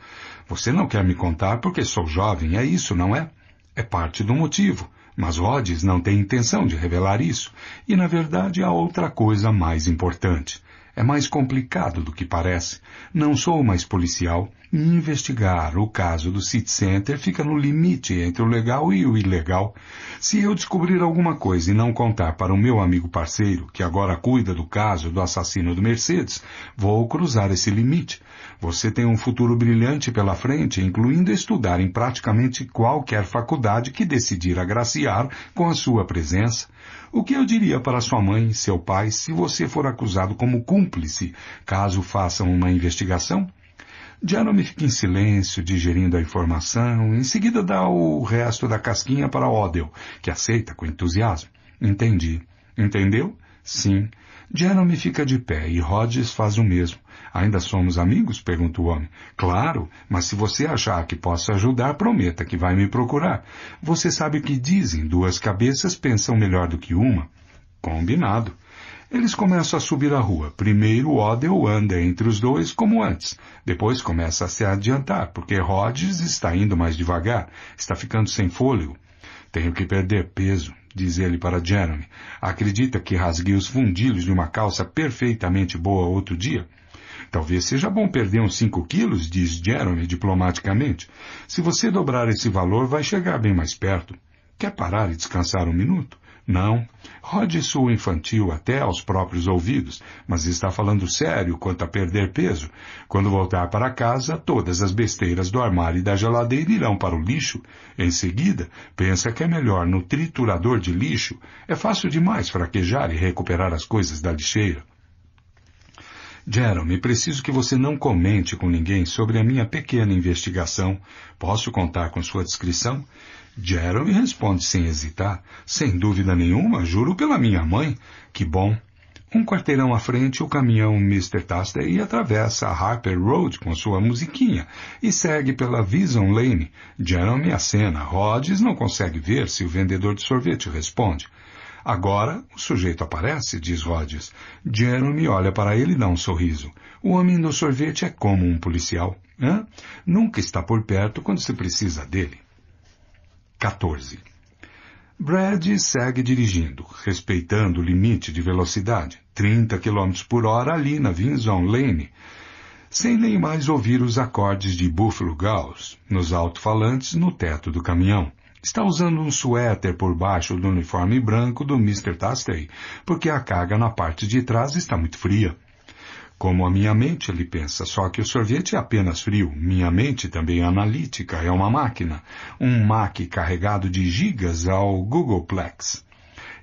Você não quer me contar porque sou jovem, é isso, não é? É parte do motivo. Mas Rhodes não tem intenção de revelar isso. E, na verdade, há outra coisa mais importante. É mais complicado do que parece. Não sou mais policial investigar o caso do City Center fica no limite entre o legal e o ilegal. Se eu descobrir alguma coisa e não contar para o meu amigo parceiro, que agora cuida do caso do assassino do Mercedes, vou cruzar esse limite. Você tem um futuro brilhante pela frente, incluindo estudar em praticamente qualquer faculdade que decidir agraciar com a sua presença. O que eu diria para sua mãe, seu pai, se você for acusado como cúmplice, caso façam uma investigação? Jeremy fica em silêncio, digerindo a informação, em seguida dá o resto da casquinha para Odell, que aceita com entusiasmo. Entendi. Entendeu? Sim. Jeremy fica de pé e Rhodes faz o mesmo. Ainda somos amigos? pergunta o homem. Claro, mas se você achar que posso ajudar, prometa que vai me procurar. Você sabe o que dizem, duas cabeças pensam melhor do que uma. Combinado. Eles começam a subir a rua. Primeiro Odell anda entre os dois, como antes. Depois começa a se adiantar, porque Rhodes está indo mais devagar, está ficando sem fôlego. Tenho que perder peso diz ele para Jeremy. Acredita que rasguei os fundilhos de uma calça perfeitamente boa outro dia? Talvez seja bom perder uns 5 quilos, diz Jeremy diplomaticamente. Se você dobrar esse valor, vai chegar bem mais perto. Quer parar e descansar um minuto? Não. Rode sua infantil até aos próprios ouvidos, mas está falando sério quanto a perder peso. Quando voltar para casa, todas as besteiras do armário e da geladeira irão para o lixo. Em seguida, pensa que é melhor no triturador de lixo. É fácil demais fraquejar e recuperar as coisas da lixeira. Jeremy, preciso que você não comente com ninguém sobre a minha pequena investigação. Posso contar com sua descrição? Jeremy responde sem hesitar. Sem dúvida nenhuma, juro pela minha mãe. Que bom. Um quarteirão à frente, o caminhão Mr. e atravessa a Harper Road com sua musiquinha e segue pela Vision Lane. Jeremy acena. Rhodes não consegue ver se o vendedor de sorvete responde. Agora, o sujeito aparece, diz Rhodes. Jeremy olha para ele e dá um sorriso. O homem do sorvete é como um policial. Hã? Nunca está por perto quando se precisa dele. 14. Brad segue dirigindo, respeitando o limite de velocidade, 30 km por hora ali na Vinson Lane, sem nem mais ouvir os acordes de Buffalo Gauss nos alto-falantes no teto do caminhão. Está usando um suéter por baixo do uniforme branco do Mr. Tastey, porque a carga na parte de trás está muito fria como a minha mente, ele pensa. Só que o sorvete é apenas frio. Minha mente também é analítica, é uma máquina. Um Mac carregado de gigas ao Googleplex.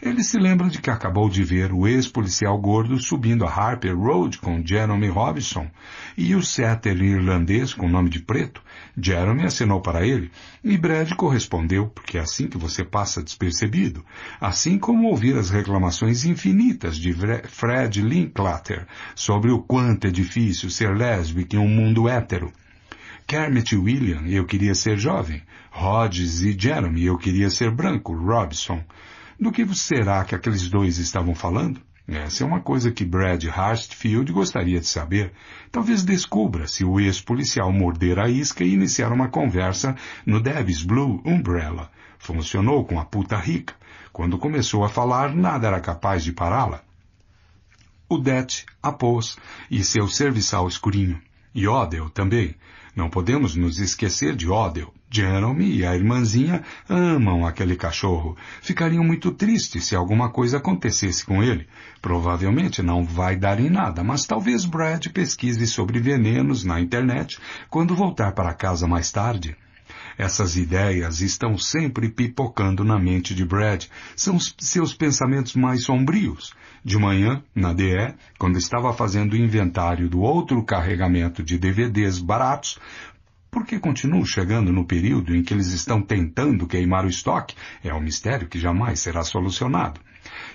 Ele se lembra de que acabou de ver o ex-policial gordo subindo a Harper Road com Jeremy Robinson e o setter irlandês com nome de preto. Jeremy assinou para ele e Brad correspondeu, porque é assim que você passa despercebido, assim como ouvir as reclamações infinitas de Fred Linklater sobre o quanto é difícil ser lésbica em um mundo hétero. Kermit e William, eu queria ser jovem. Rhodes e Jeremy, eu queria ser branco. Robson. Do que será que aqueles dois estavam falando? Essa é uma coisa que Brad Hartfield gostaria de saber. Talvez descubra se o ex-policial morder a isca e iniciar uma conversa no Davis Blue Umbrella. Funcionou com a puta rica. Quando começou a falar, nada era capaz de pará-la. O Det, a Apos e seu serviçal escurinho. E Odell também. Não podemos nos esquecer de Odell. Jeremy e a irmãzinha amam aquele cachorro. Ficariam muito tristes se alguma coisa acontecesse com ele. Provavelmente não vai dar em nada, mas talvez Brad pesquise sobre venenos na internet quando voltar para casa mais tarde. Essas ideias estão sempre pipocando na mente de Brad. São seus pensamentos mais sombrios. De manhã, na DE, quando estava fazendo o inventário do outro carregamento de DVDs baratos, por que continuam chegando no período em que eles estão tentando queimar o estoque é um mistério que jamais será solucionado.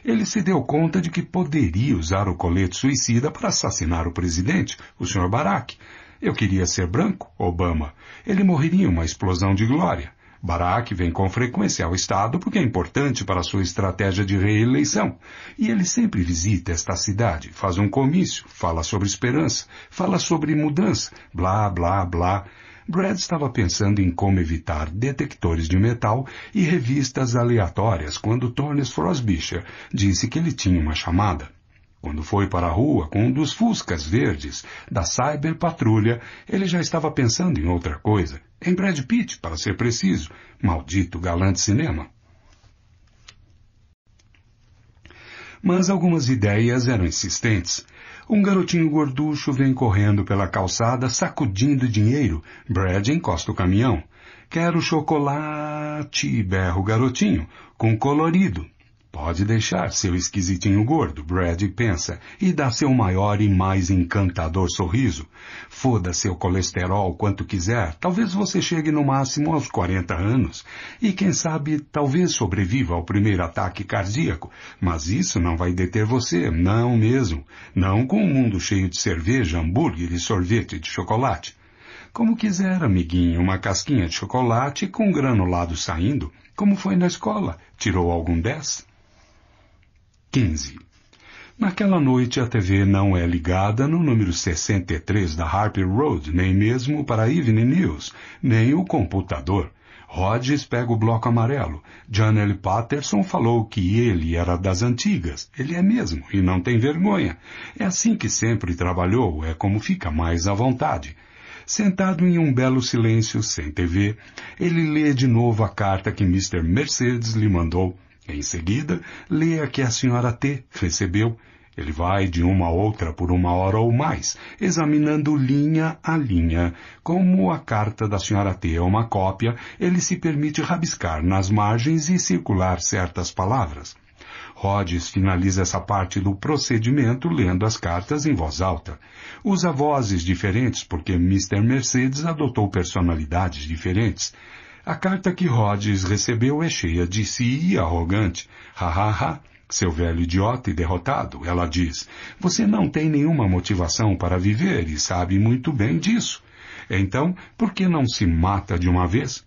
Ele se deu conta de que poderia usar o colete suicida para assassinar o presidente, o Sr. Barack. Eu queria ser branco, Obama. Ele morreria em uma explosão de glória. Barack vem com frequência ao Estado porque é importante para sua estratégia de reeleição. E ele sempre visita esta cidade, faz um comício, fala sobre esperança, fala sobre mudança, blá, blá, blá. Brad estava pensando em como evitar detectores de metal e revistas aleatórias quando Tornes Frosbisher disse que ele tinha uma chamada. Quando foi para a rua com um dos fuscas verdes da Cyber Patrulha, ele já estava pensando em outra coisa. Em Brad Pitt, para ser preciso. Maldito galã de cinema. Mas algumas ideias eram insistentes. Um garotinho gorducho vem correndo pela calçada, sacudindo dinheiro. Brad encosta o caminhão. Quero chocolate, berra o garotinho, com colorido. Pode deixar seu esquisitinho gordo, Brad pensa, e dá seu maior e mais encantador sorriso. Foda seu colesterol quanto quiser, talvez você chegue no máximo aos 40 anos, e quem sabe talvez sobreviva ao primeiro ataque cardíaco, mas isso não vai deter você, não mesmo, não com um mundo cheio de cerveja, hambúrguer e sorvete de chocolate. Como quiser, amiguinho, uma casquinha de chocolate com granulado saindo, como foi na escola, tirou algum 10? 15. Naquela noite a TV não é ligada no número 63 da Harper Road, nem mesmo para Evening News, nem o computador. Rodgers pega o bloco amarelo. John L. Patterson falou que ele era das antigas. Ele é mesmo, e não tem vergonha. É assim que sempre trabalhou, é como fica mais à vontade. Sentado em um belo silêncio, sem TV, ele lê de novo a carta que Mr. Mercedes lhe mandou. Em seguida, leia que a senhora T recebeu. Ele vai de uma a outra por uma hora ou mais, examinando linha a linha. Como a carta da senhora T é uma cópia, ele se permite rabiscar nas margens e circular certas palavras. Rhodes finaliza essa parte do procedimento lendo as cartas em voz alta. Usa vozes diferentes porque Mr. Mercedes adotou personalidades diferentes. A carta que Rhodes recebeu é cheia de si e arrogante. Ha ha ha, seu velho idiota e derrotado, ela diz. Você não tem nenhuma motivação para viver e sabe muito bem disso. Então, por que não se mata de uma vez?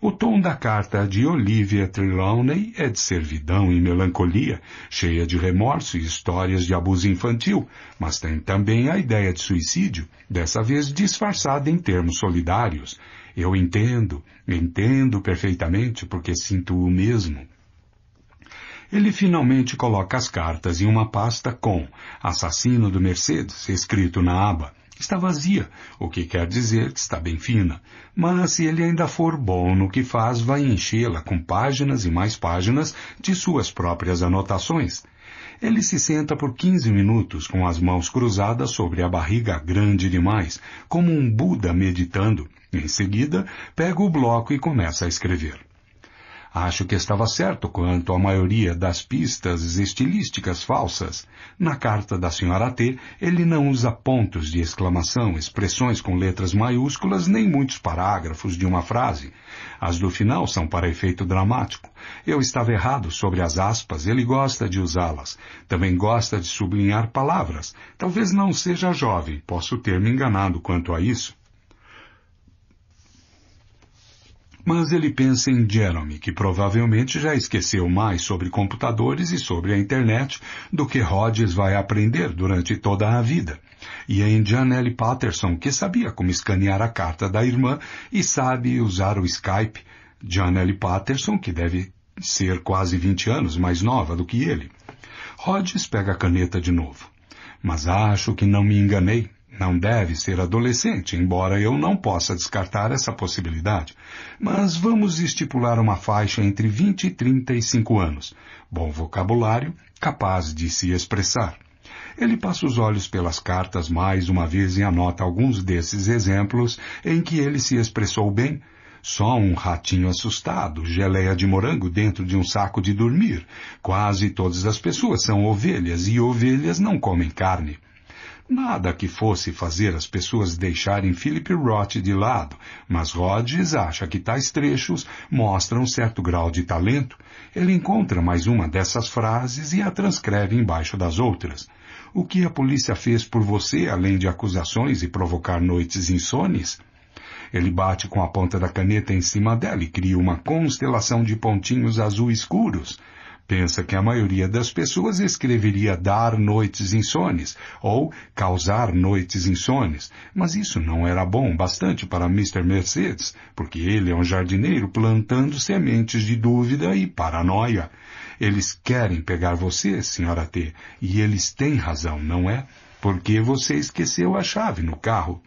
O tom da carta de Olivia Trelawney é de servidão e melancolia, cheia de remorso e histórias de abuso infantil, mas tem também a ideia de suicídio, dessa vez disfarçada em termos solidários. Eu entendo, entendo perfeitamente porque sinto o mesmo. Ele finalmente coloca as cartas em uma pasta com Assassino do Mercedes, escrito na aba. Está vazia, o que quer dizer que está bem fina. Mas se ele ainda for bom no que faz, vai enchê-la com páginas e mais páginas de suas próprias anotações. Ele se senta por 15 minutos com as mãos cruzadas sobre a barriga grande demais, como um Buda meditando. Em seguida, pega o bloco e começa a escrever. Acho que estava certo quanto à maioria das pistas estilísticas falsas. Na carta da senhora T, ele não usa pontos de exclamação, expressões com letras maiúsculas, nem muitos parágrafos de uma frase. As do final são para efeito dramático. Eu estava errado sobre as aspas, ele gosta de usá-las. Também gosta de sublinhar palavras. Talvez não seja jovem, posso ter me enganado quanto a isso. Mas ele pensa em Jeremy, que provavelmente já esqueceu mais sobre computadores e sobre a internet do que Rhodes vai aprender durante toda a vida. E é em Janelle Patterson, que sabia como escanear a carta da irmã e sabe usar o Skype. Janelle Patterson, que deve ser quase 20 anos mais nova do que ele. Rhodes pega a caneta de novo. Mas acho que não me enganei, não deve ser adolescente, embora eu não possa descartar essa possibilidade. Mas vamos estipular uma faixa entre 20 e 35 anos. Bom vocabulário, capaz de se expressar. Ele passa os olhos pelas cartas mais uma vez e anota alguns desses exemplos em que ele se expressou bem. Só um ratinho assustado, geleia de morango dentro de um saco de dormir. Quase todas as pessoas são ovelhas e ovelhas não comem carne. Nada que fosse fazer as pessoas deixarem Philip Roth de lado, mas Rhodes acha que tais trechos mostram certo grau de talento. Ele encontra mais uma dessas frases e a transcreve embaixo das outras. O que a polícia fez por você, além de acusações e provocar noites insones? Ele bate com a ponta da caneta em cima dela e cria uma constelação de pontinhos azul escuros. Pensa que a maioria das pessoas escreveria dar noites insones ou causar noites insones, mas isso não era bom bastante para Mr. Mercedes, porque ele é um jardineiro plantando sementes de dúvida e paranoia. Eles querem pegar você, senhora T, e eles têm razão, não é? Porque você esqueceu a chave no carro.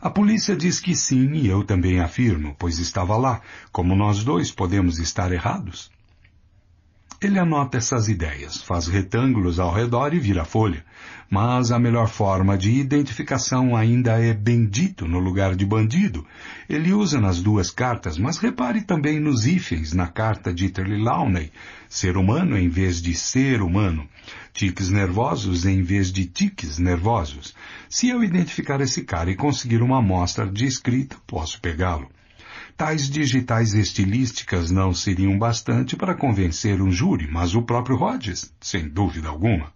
A polícia diz que sim e eu também afirmo, pois estava lá. Como nós dois podemos estar errados? Ele anota essas ideias, faz retângulos ao redor e vira folha. Mas a melhor forma de identificação ainda é bendito no lugar de bandido. Ele usa nas duas cartas, mas repare também nos hífens na carta de Terly Launay, ser humano em vez de ser humano, tiques nervosos em vez de tiques nervosos. Se eu identificar esse cara e conseguir uma amostra de escrita, posso pegá-lo. Tais digitais estilísticas não seriam bastante para convencer um júri, mas o próprio Rhodes, sem dúvida alguma.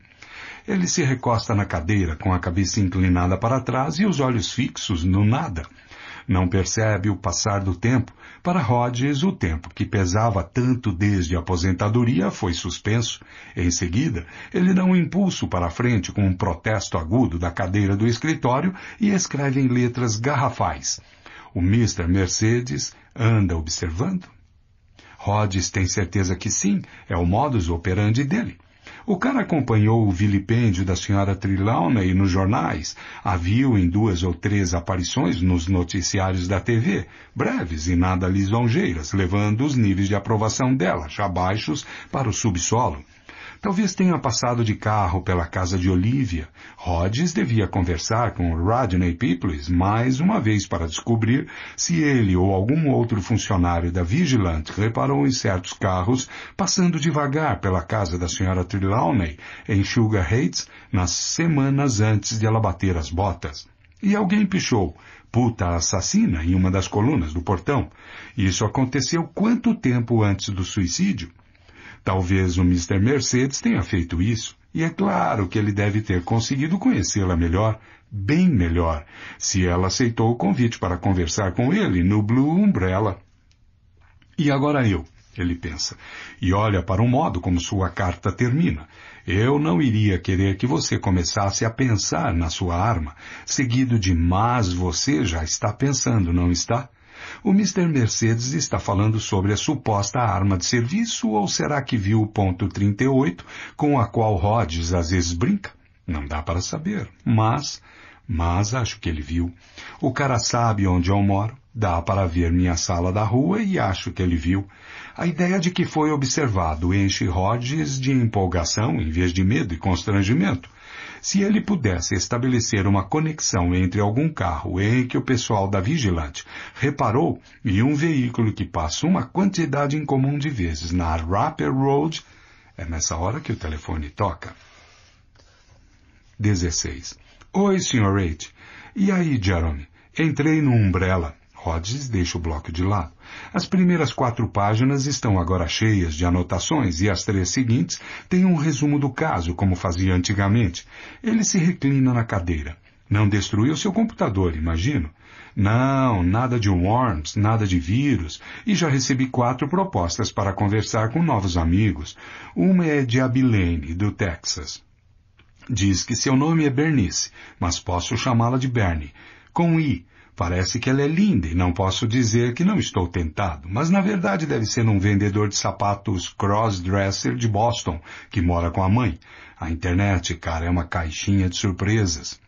Ele se recosta na cadeira com a cabeça inclinada para trás e os olhos fixos no nada. Não percebe o passar do tempo. Para Rhodes, o tempo que pesava tanto desde a aposentadoria foi suspenso. Em seguida, ele dá um impulso para a frente com um protesto agudo da cadeira do escritório e escreve em letras garrafais. O Mr. Mercedes anda observando? Rhodes tem certeza que sim, é o modus operandi dele. O cara acompanhou o vilipêndio da senhora Trilauna e nos jornais, a viu em duas ou três aparições nos noticiários da TV, breves e nada lisonjeiras, levando os níveis de aprovação dela, já baixos, para o subsolo. Talvez tenha passado de carro pela casa de Olivia. Rhodes devia conversar com Rodney Peoples mais uma vez para descobrir se ele ou algum outro funcionário da Vigilante reparou em certos carros passando devagar pela casa da senhora Trelawney em Sugar Heights nas semanas antes de ela bater as botas. E alguém pichou, puta assassina, em uma das colunas do portão. Isso aconteceu quanto tempo antes do suicídio? Talvez o Mr. Mercedes tenha feito isso, e é claro que ele deve ter conseguido conhecê-la melhor, bem melhor, se ela aceitou o convite para conversar com ele no Blue Umbrella. E agora eu, ele pensa, e olha para o modo como sua carta termina. Eu não iria querer que você começasse a pensar na sua arma, seguido de mas você já está pensando, não está? O Mr. Mercedes está falando sobre a suposta arma de serviço ou será que viu o ponto 38 com a qual Rhodes às vezes brinca? Não dá para saber, mas, mas acho que ele viu. O cara sabe onde eu moro, dá para ver minha sala da rua e acho que ele viu. A ideia de que foi observado enche Rhodes de empolgação em vez de medo e constrangimento. Se ele pudesse estabelecer uma conexão entre algum carro em que o pessoal da vigilante reparou e um veículo que passa uma quantidade incomum de vezes na Rapper Road, é nessa hora que o telefone toca. 16. Oi, Sr. H. E aí, Jerome? Entrei no Umbrella. Hodges deixa o bloco de lado. As primeiras quatro páginas estão agora cheias de anotações e as três seguintes têm um resumo do caso, como fazia antigamente. Ele se reclina na cadeira. Não destruiu seu computador, imagino. Não, nada de worms, nada de vírus, e já recebi quatro propostas para conversar com novos amigos. Uma é de Abilene, do Texas. Diz que seu nome é Bernice, mas posso chamá-la de Bernie, com I, Parece que ela é linda e não posso dizer que não estou tentado, mas na verdade deve ser um vendedor de sapatos crossdresser de Boston, que mora com a mãe. A internet, cara, é uma caixinha de surpresas.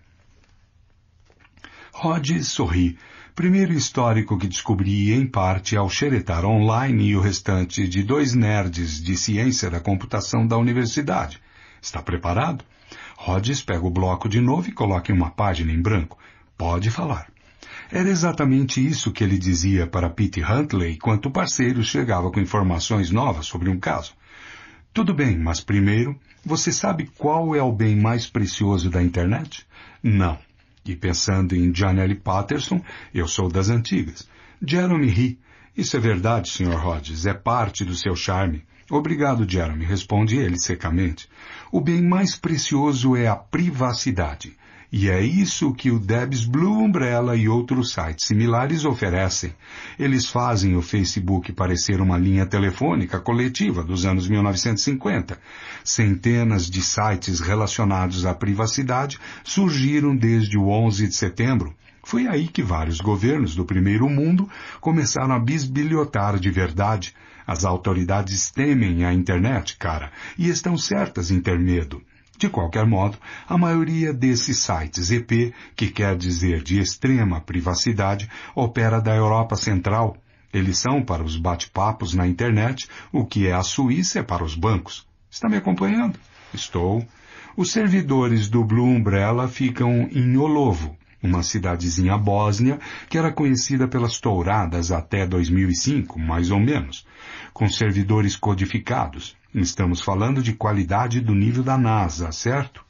Rod sorri. Primeiro histórico que descobri em parte ao xeretar online e o restante de dois nerds de ciência da computação da universidade. Está preparado? Rhodes pega o bloco de novo e coloca em uma página em branco. Pode falar. Era exatamente isso que ele dizia para Pete Huntley quando o parceiro chegava com informações novas sobre um caso. Tudo bem, mas primeiro, você sabe qual é o bem mais precioso da internet? Não. E pensando em Janelle Patterson, eu sou das antigas. Jeremy ri. Isso é verdade, Sr. Hodges. é parte do seu charme. Obrigado, Jeremy, responde ele secamente. O bem mais precioso é a privacidade. E é isso que o Debs Blue Umbrella e outros sites similares oferecem. Eles fazem o Facebook parecer uma linha telefônica coletiva dos anos 1950. Centenas de sites relacionados à privacidade surgiram desde o 11 de setembro. Foi aí que vários governos do primeiro mundo começaram a bisbilhotar de verdade. As autoridades temem a internet, cara, e estão certas em ter medo. De qualquer modo, a maioria desses sites EP, que quer dizer de extrema privacidade, opera da Europa Central. Eles são para os bate-papos na internet o que é a Suíça é para os bancos. Está me acompanhando? Estou. Os servidores do Blue Umbrella ficam em Olovo, uma cidadezinha bósnia que era conhecida pelas touradas até 2005, mais ou menos com servidores codificados. Estamos falando de qualidade do nível da NASA, certo?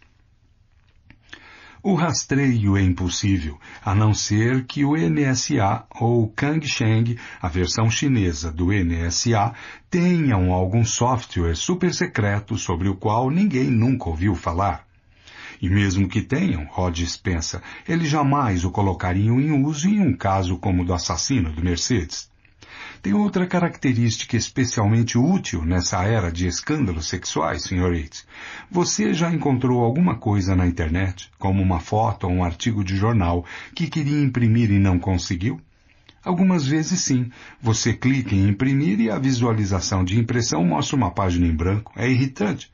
O rastreio é impossível, a não ser que o NSA ou Kangsheng, a versão chinesa do NSA, tenham algum software super secreto sobre o qual ninguém nunca ouviu falar. E mesmo que tenham, Rhodes pensa, eles jamais o colocariam em uso em um caso como o do assassino do Mercedes. Tem outra característica especialmente útil nessa era de escândalos sexuais, senhorites. Você já encontrou alguma coisa na internet, como uma foto ou um artigo de jornal que queria imprimir e não conseguiu? Algumas vezes sim. Você clica em imprimir e a visualização de impressão mostra uma página em branco. É irritante.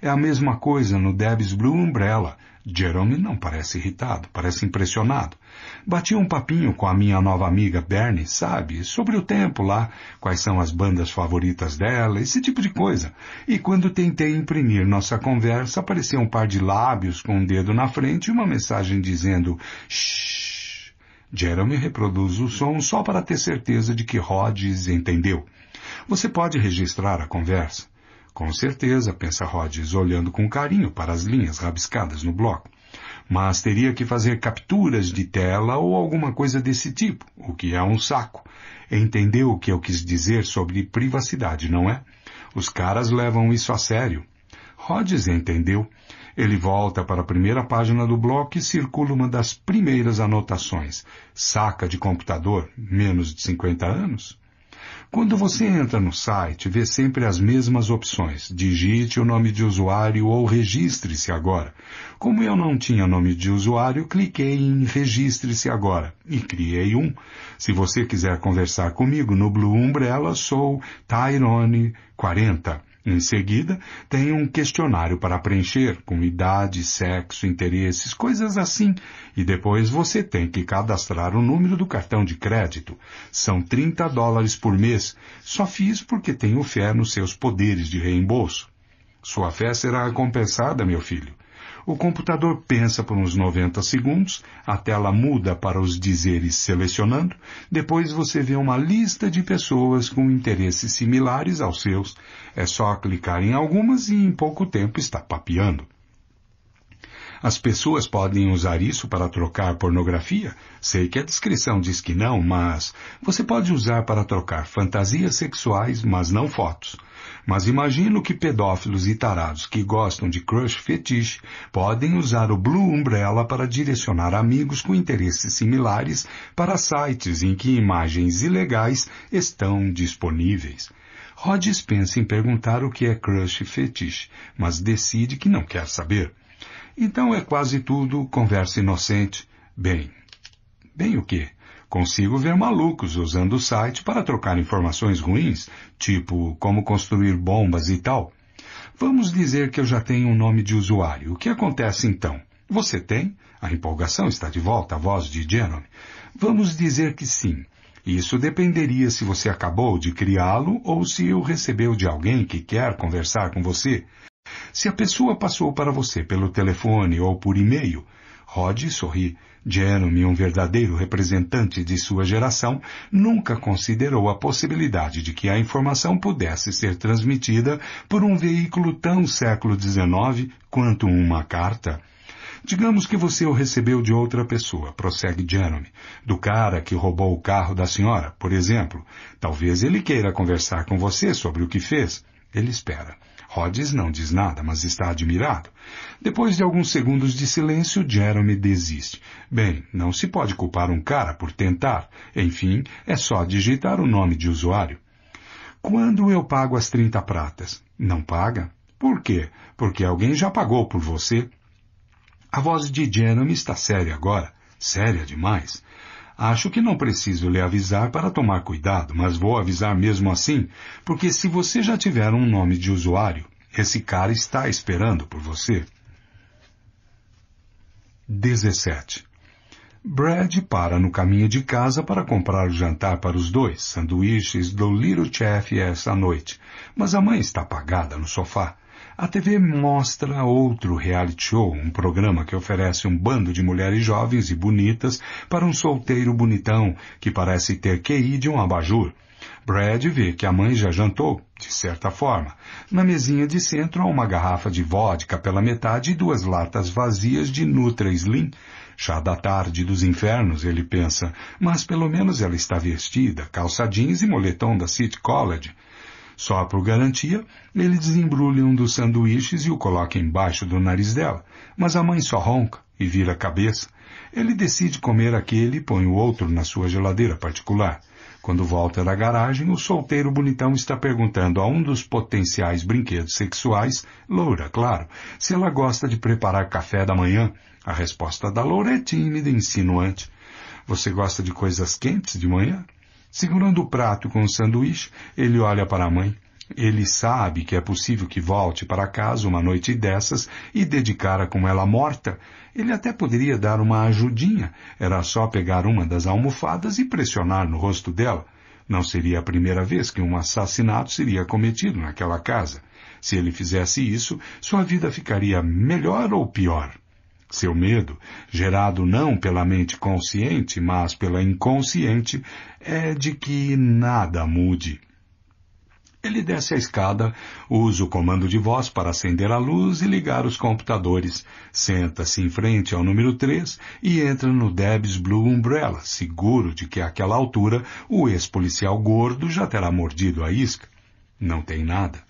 É a mesma coisa no Debs Blue Umbrella, Jerome não parece irritado, parece impressionado. Bati um papinho com a minha nova amiga Bernie, sabe, sobre o tempo lá, quais são as bandas favoritas dela, esse tipo de coisa. E quando tentei imprimir nossa conversa, apareceu um par de lábios com um dedo na frente e uma mensagem dizendo Shh. Jeremy reproduz o som só para ter certeza de que Rhodes entendeu. Você pode registrar a conversa. Com certeza, pensa Rhodes, olhando com carinho para as linhas rabiscadas no bloco. Mas teria que fazer capturas de tela ou alguma coisa desse tipo, o que é um saco. Entendeu o que eu quis dizer sobre privacidade, não é? Os caras levam isso a sério. Rhodes entendeu. Ele volta para a primeira página do bloco e circula uma das primeiras anotações. Saca de computador, menos de 50 anos? Quando você entra no site, vê sempre as mesmas opções. Digite o nome de usuário ou registre-se agora. Como eu não tinha nome de usuário, cliquei em registre-se agora e criei um. Se você quiser conversar comigo no Blue Umbrella, sou Tyrone40. Em seguida, tem um questionário para preencher com idade, sexo, interesses, coisas assim, e depois você tem que cadastrar o número do cartão de crédito. São 30 dólares por mês. Só fiz porque tenho fé nos seus poderes de reembolso. Sua fé será recompensada, meu filho. O computador pensa por uns 90 segundos, a tela muda para os dizeres selecionando, depois você vê uma lista de pessoas com interesses similares aos seus. É só clicar em algumas e em pouco tempo está papeando. As pessoas podem usar isso para trocar pornografia? Sei que a descrição diz que não, mas você pode usar para trocar fantasias sexuais, mas não fotos. Mas imagino que pedófilos e tarados que gostam de crush fetiche podem usar o Blue Umbrella para direcionar amigos com interesses similares para sites em que imagens ilegais estão disponíveis. Rhodes pensa em perguntar o que é crush fetiche, mas decide que não quer saber. Então é quase tudo conversa inocente. Bem, bem o quê? Consigo ver malucos usando o site para trocar informações ruins, tipo como construir bombas e tal. Vamos dizer que eu já tenho um nome de usuário. O que acontece então? Você tem? A empolgação está de volta a voz de Jerome. Vamos dizer que sim. Isso dependeria se você acabou de criá-lo ou se o recebeu de alguém que quer conversar com você. Se a pessoa passou para você pelo telefone ou por e-mail, Rod sorri. Jeremy, um verdadeiro representante de sua geração, nunca considerou a possibilidade de que a informação pudesse ser transmitida por um veículo tão século XIX quanto uma carta. Digamos que você o recebeu de outra pessoa, prossegue Jeremy, do cara que roubou o carro da senhora, por exemplo. Talvez ele queira conversar com você sobre o que fez. Ele espera. Rhodes não diz nada, mas está admirado. Depois de alguns segundos de silêncio, Jeremy desiste. Bem, não se pode culpar um cara por tentar. Enfim, é só digitar o nome de usuário. Quando eu pago as 30 pratas? Não paga? Por quê? Porque alguém já pagou por você. A voz de Jeremy está séria agora. Séria demais. Acho que não preciso lhe avisar para tomar cuidado, mas vou avisar mesmo assim, porque se você já tiver um nome de usuário, esse cara está esperando por você. 17. Brad para no caminho de casa para comprar o jantar para os dois, sanduíches do Little Chef essa noite, mas a mãe está apagada no sofá. A TV mostra outro reality show, um programa que oferece um bando de mulheres jovens e bonitas para um solteiro bonitão que parece ter que ir de um abajur. Brad vê que a mãe já jantou, de certa forma. Na mesinha de centro há uma garrafa de vodka pela metade e duas latas vazias de Nutra Slim. Chá da tarde dos infernos, ele pensa, mas pelo menos ela está vestida, calça jeans e moletom da City College. Só por garantia, ele desembrulha um dos sanduíches e o coloca embaixo do nariz dela, mas a mãe só ronca e vira a cabeça. Ele decide comer aquele e põe o outro na sua geladeira particular. Quando volta da garagem, o solteiro bonitão está perguntando a um dos potenciais brinquedos sexuais, loura, claro, se ela gosta de preparar café da manhã. A resposta da loura é tímida e insinuante. Você gosta de coisas quentes de manhã? Segurando o prato com o sanduíche, ele olha para a mãe. Ele sabe que é possível que volte para casa uma noite dessas e dedicara com ela morta. Ele até poderia dar uma ajudinha, era só pegar uma das almofadas e pressionar no rosto dela. Não seria a primeira vez que um assassinato seria cometido naquela casa. Se ele fizesse isso, sua vida ficaria melhor ou pior. Seu medo, gerado não pela mente consciente, mas pela inconsciente, é de que nada mude. Ele desce a escada, usa o comando de voz para acender a luz e ligar os computadores, senta-se em frente ao número 3 e entra no Debs Blue Umbrella, seguro de que àquela altura o ex-policial gordo já terá mordido a isca. Não tem nada.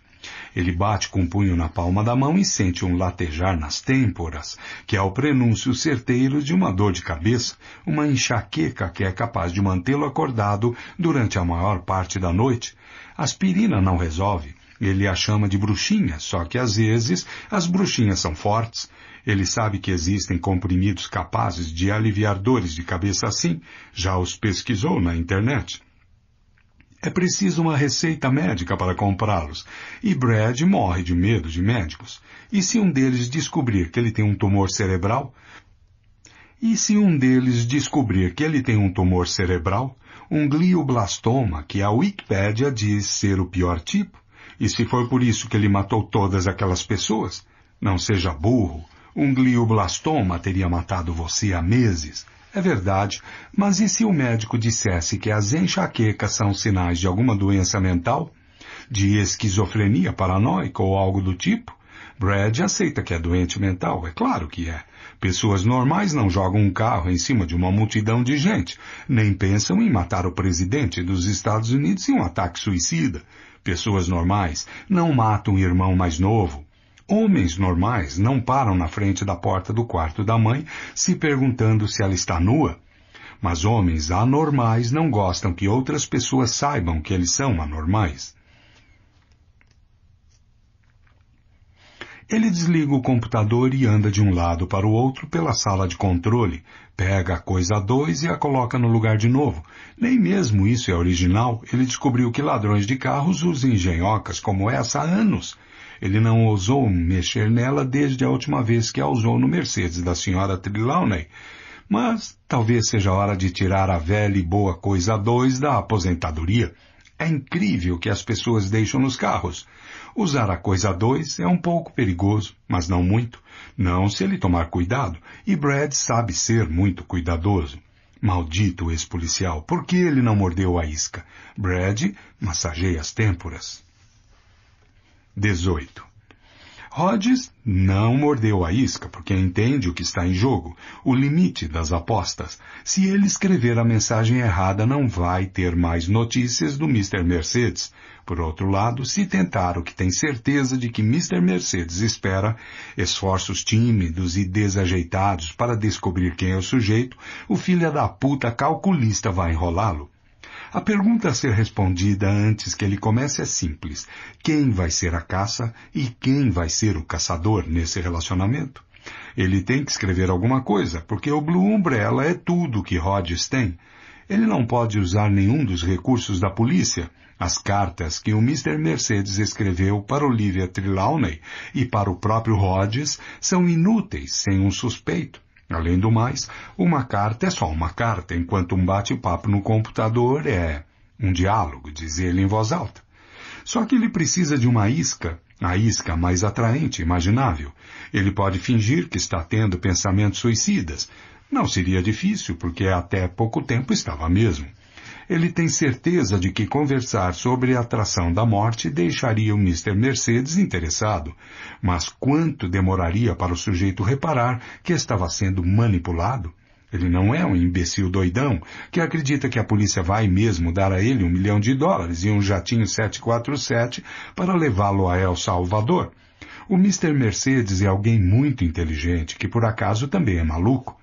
Ele bate com o punho na palma da mão e sente um latejar nas têmporas, que é o prenúncio certeiro de uma dor de cabeça, uma enxaqueca que é capaz de mantê-lo acordado durante a maior parte da noite. Aspirina não resolve. Ele a chama de bruxinha, só que às vezes as bruxinhas são fortes. Ele sabe que existem comprimidos capazes de aliviar dores de cabeça assim, já os pesquisou na internet. É preciso uma receita médica para comprá-los, e Brad morre de medo de médicos. E se um deles descobrir que ele tem um tumor cerebral? E se um deles descobrir que ele tem um tumor cerebral, um glioblastoma, que a Wikipédia diz ser o pior tipo? E se foi por isso que ele matou todas aquelas pessoas? Não seja burro. Um glioblastoma teria matado você há meses. É verdade, mas e se o médico dissesse que as enxaquecas são sinais de alguma doença mental? De esquizofrenia paranoica ou algo do tipo? Brad aceita que é doente mental, é claro que é. Pessoas normais não jogam um carro em cima de uma multidão de gente, nem pensam em matar o presidente dos Estados Unidos em um ataque suicida. Pessoas normais não matam um irmão mais novo, Homens normais não param na frente da porta do quarto da mãe se perguntando se ela está nua. Mas homens anormais não gostam que outras pessoas saibam que eles são anormais. Ele desliga o computador e anda de um lado para o outro pela sala de controle, pega a coisa 2 e a coloca no lugar de novo. Nem mesmo isso é original, ele descobriu que ladrões de carros usam engenhocas como essa há anos. Ele não ousou mexer nela desde a última vez que a usou no Mercedes da senhora Trelawney, mas talvez seja hora de tirar a velha e boa coisa 2 da aposentadoria. É incrível que as pessoas deixam nos carros. Usar a coisa 2 é um pouco perigoso, mas não muito. Não se ele tomar cuidado, e Brad sabe ser muito cuidadoso. Maldito ex-policial, por que ele não mordeu a isca? Brad massageia as têmporas. 18. Rhodes não mordeu a isca porque entende o que está em jogo, o limite das apostas. Se ele escrever a mensagem errada, não vai ter mais notícias do Mr. Mercedes. Por outro lado, se tentar o que tem certeza de que Mr. Mercedes espera, esforços tímidos e desajeitados para descobrir quem é o sujeito, o filho da puta calculista vai enrolá-lo. A pergunta a ser respondida antes que ele comece é simples: quem vai ser a caça e quem vai ser o caçador nesse relacionamento? Ele tem que escrever alguma coisa, porque o Blue Umbrella é tudo que Rhodes tem. Ele não pode usar nenhum dos recursos da polícia, as cartas que o Mr. Mercedes escreveu para Olivia Trelawney e para o próprio Rhodes são inúteis sem um suspeito. Além do mais, uma carta é só uma carta, enquanto um bate-papo no computador é um diálogo, diz ele em voz alta. Só que ele precisa de uma isca, a isca mais atraente, imaginável. Ele pode fingir que está tendo pensamentos suicidas. Não seria difícil, porque até pouco tempo estava mesmo. Ele tem certeza de que conversar sobre a atração da morte deixaria o Mr. Mercedes interessado, mas quanto demoraria para o sujeito reparar que estava sendo manipulado? Ele não é um imbecil doidão que acredita que a polícia vai mesmo dar a ele um milhão de dólares e um jatinho 747 para levá-lo a El Salvador. O Mr. Mercedes é alguém muito inteligente que por acaso também é maluco.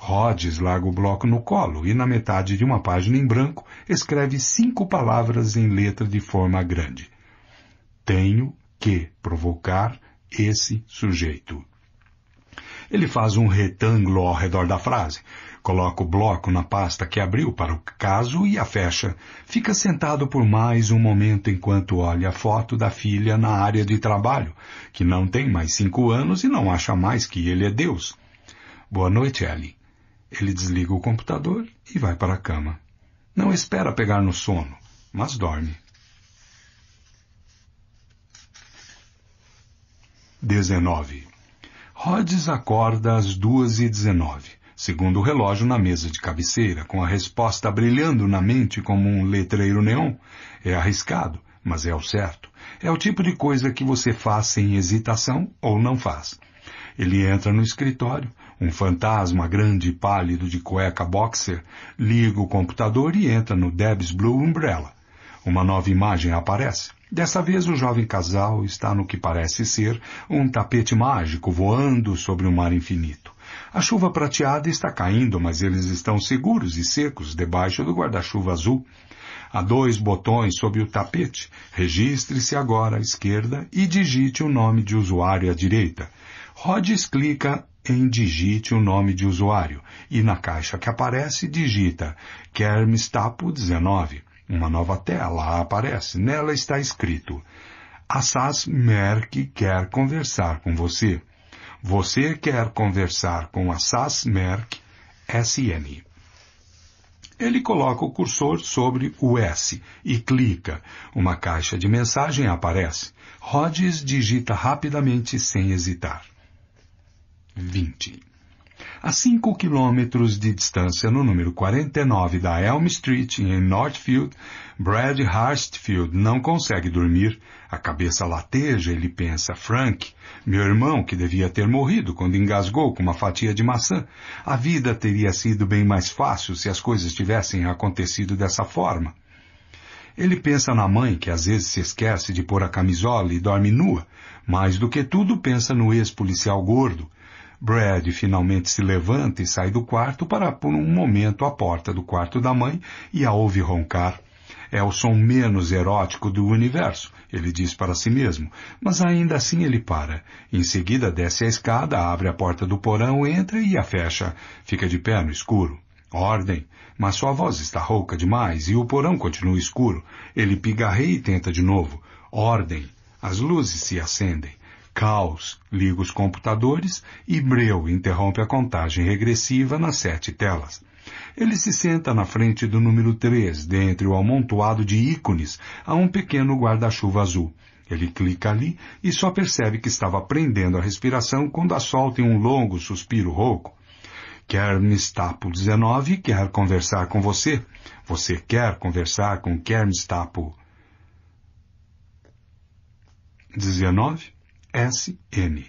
Rhodes larga o bloco no colo e, na metade de uma página em branco, escreve cinco palavras em letra de forma grande. Tenho que provocar esse sujeito. Ele faz um retângulo ao redor da frase, coloca o bloco na pasta que abriu para o caso e a fecha. Fica sentado por mais um momento enquanto olha a foto da filha na área de trabalho, que não tem mais cinco anos e não acha mais que ele é Deus. Boa noite, Ellie. Ele desliga o computador e vai para a cama. Não espera pegar no sono, mas dorme. Dezenove. Rhodes acorda às duas e dezenove, segundo o relógio na mesa de cabeceira, com a resposta brilhando na mente como um letreiro neon. É arriscado, mas é o certo. É o tipo de coisa que você faz sem hesitação ou não faz. Ele entra no escritório, um fantasma grande e pálido de cueca boxer liga o computador e entra no Deb's Blue Umbrella. Uma nova imagem aparece. Dessa vez o jovem casal está no que parece ser um tapete mágico voando sobre o um mar infinito. A chuva prateada está caindo, mas eles estão seguros e secos debaixo do guarda-chuva azul. Há dois botões sobre o tapete. Registre-se agora à esquerda e digite o nome de usuário à direita. Rhodes clica em digite o nome de usuário e na caixa que aparece digita kermistapo 19. Uma nova tela aparece. Nela está escrito Assas Merck quer conversar com você. Você quer conversar com Assas Merck SN. Ele coloca o cursor sobre o S e clica. Uma caixa de mensagem aparece. Rhodes digita rapidamente sem hesitar. 20. A 5 quilômetros de distância, no número 49 da Elm Street, em Northfield, Brad Harstfield não consegue dormir. A cabeça lateja, ele pensa, Frank, meu irmão, que devia ter morrido quando engasgou com uma fatia de maçã. A vida teria sido bem mais fácil se as coisas tivessem acontecido dessa forma. Ele pensa na mãe, que às vezes se esquece de pôr a camisola e dorme nua. Mais do que tudo, pensa no ex-policial gordo, Brad finalmente se levanta e sai do quarto para, por um momento, a porta do quarto da mãe e a ouve roncar. É o som menos erótico do universo, ele diz para si mesmo, mas ainda assim ele para. Em seguida desce a escada, abre a porta do porão, entra e a fecha. Fica de pé no escuro. Ordem, mas sua voz está rouca demais e o porão continua escuro. Ele pigarreia e tenta de novo. Ordem, as luzes se acendem. Caos liga os computadores e Breu interrompe a contagem regressiva nas sete telas. Ele se senta na frente do número 3, dentre o amontoado de ícones, a um pequeno guarda-chuva azul. Ele clica ali e só percebe que estava prendendo a respiração quando a solta em um longo suspiro rouco. Kermestapo 19 quer conversar com você. Você quer conversar com Kermestapo 19? SN.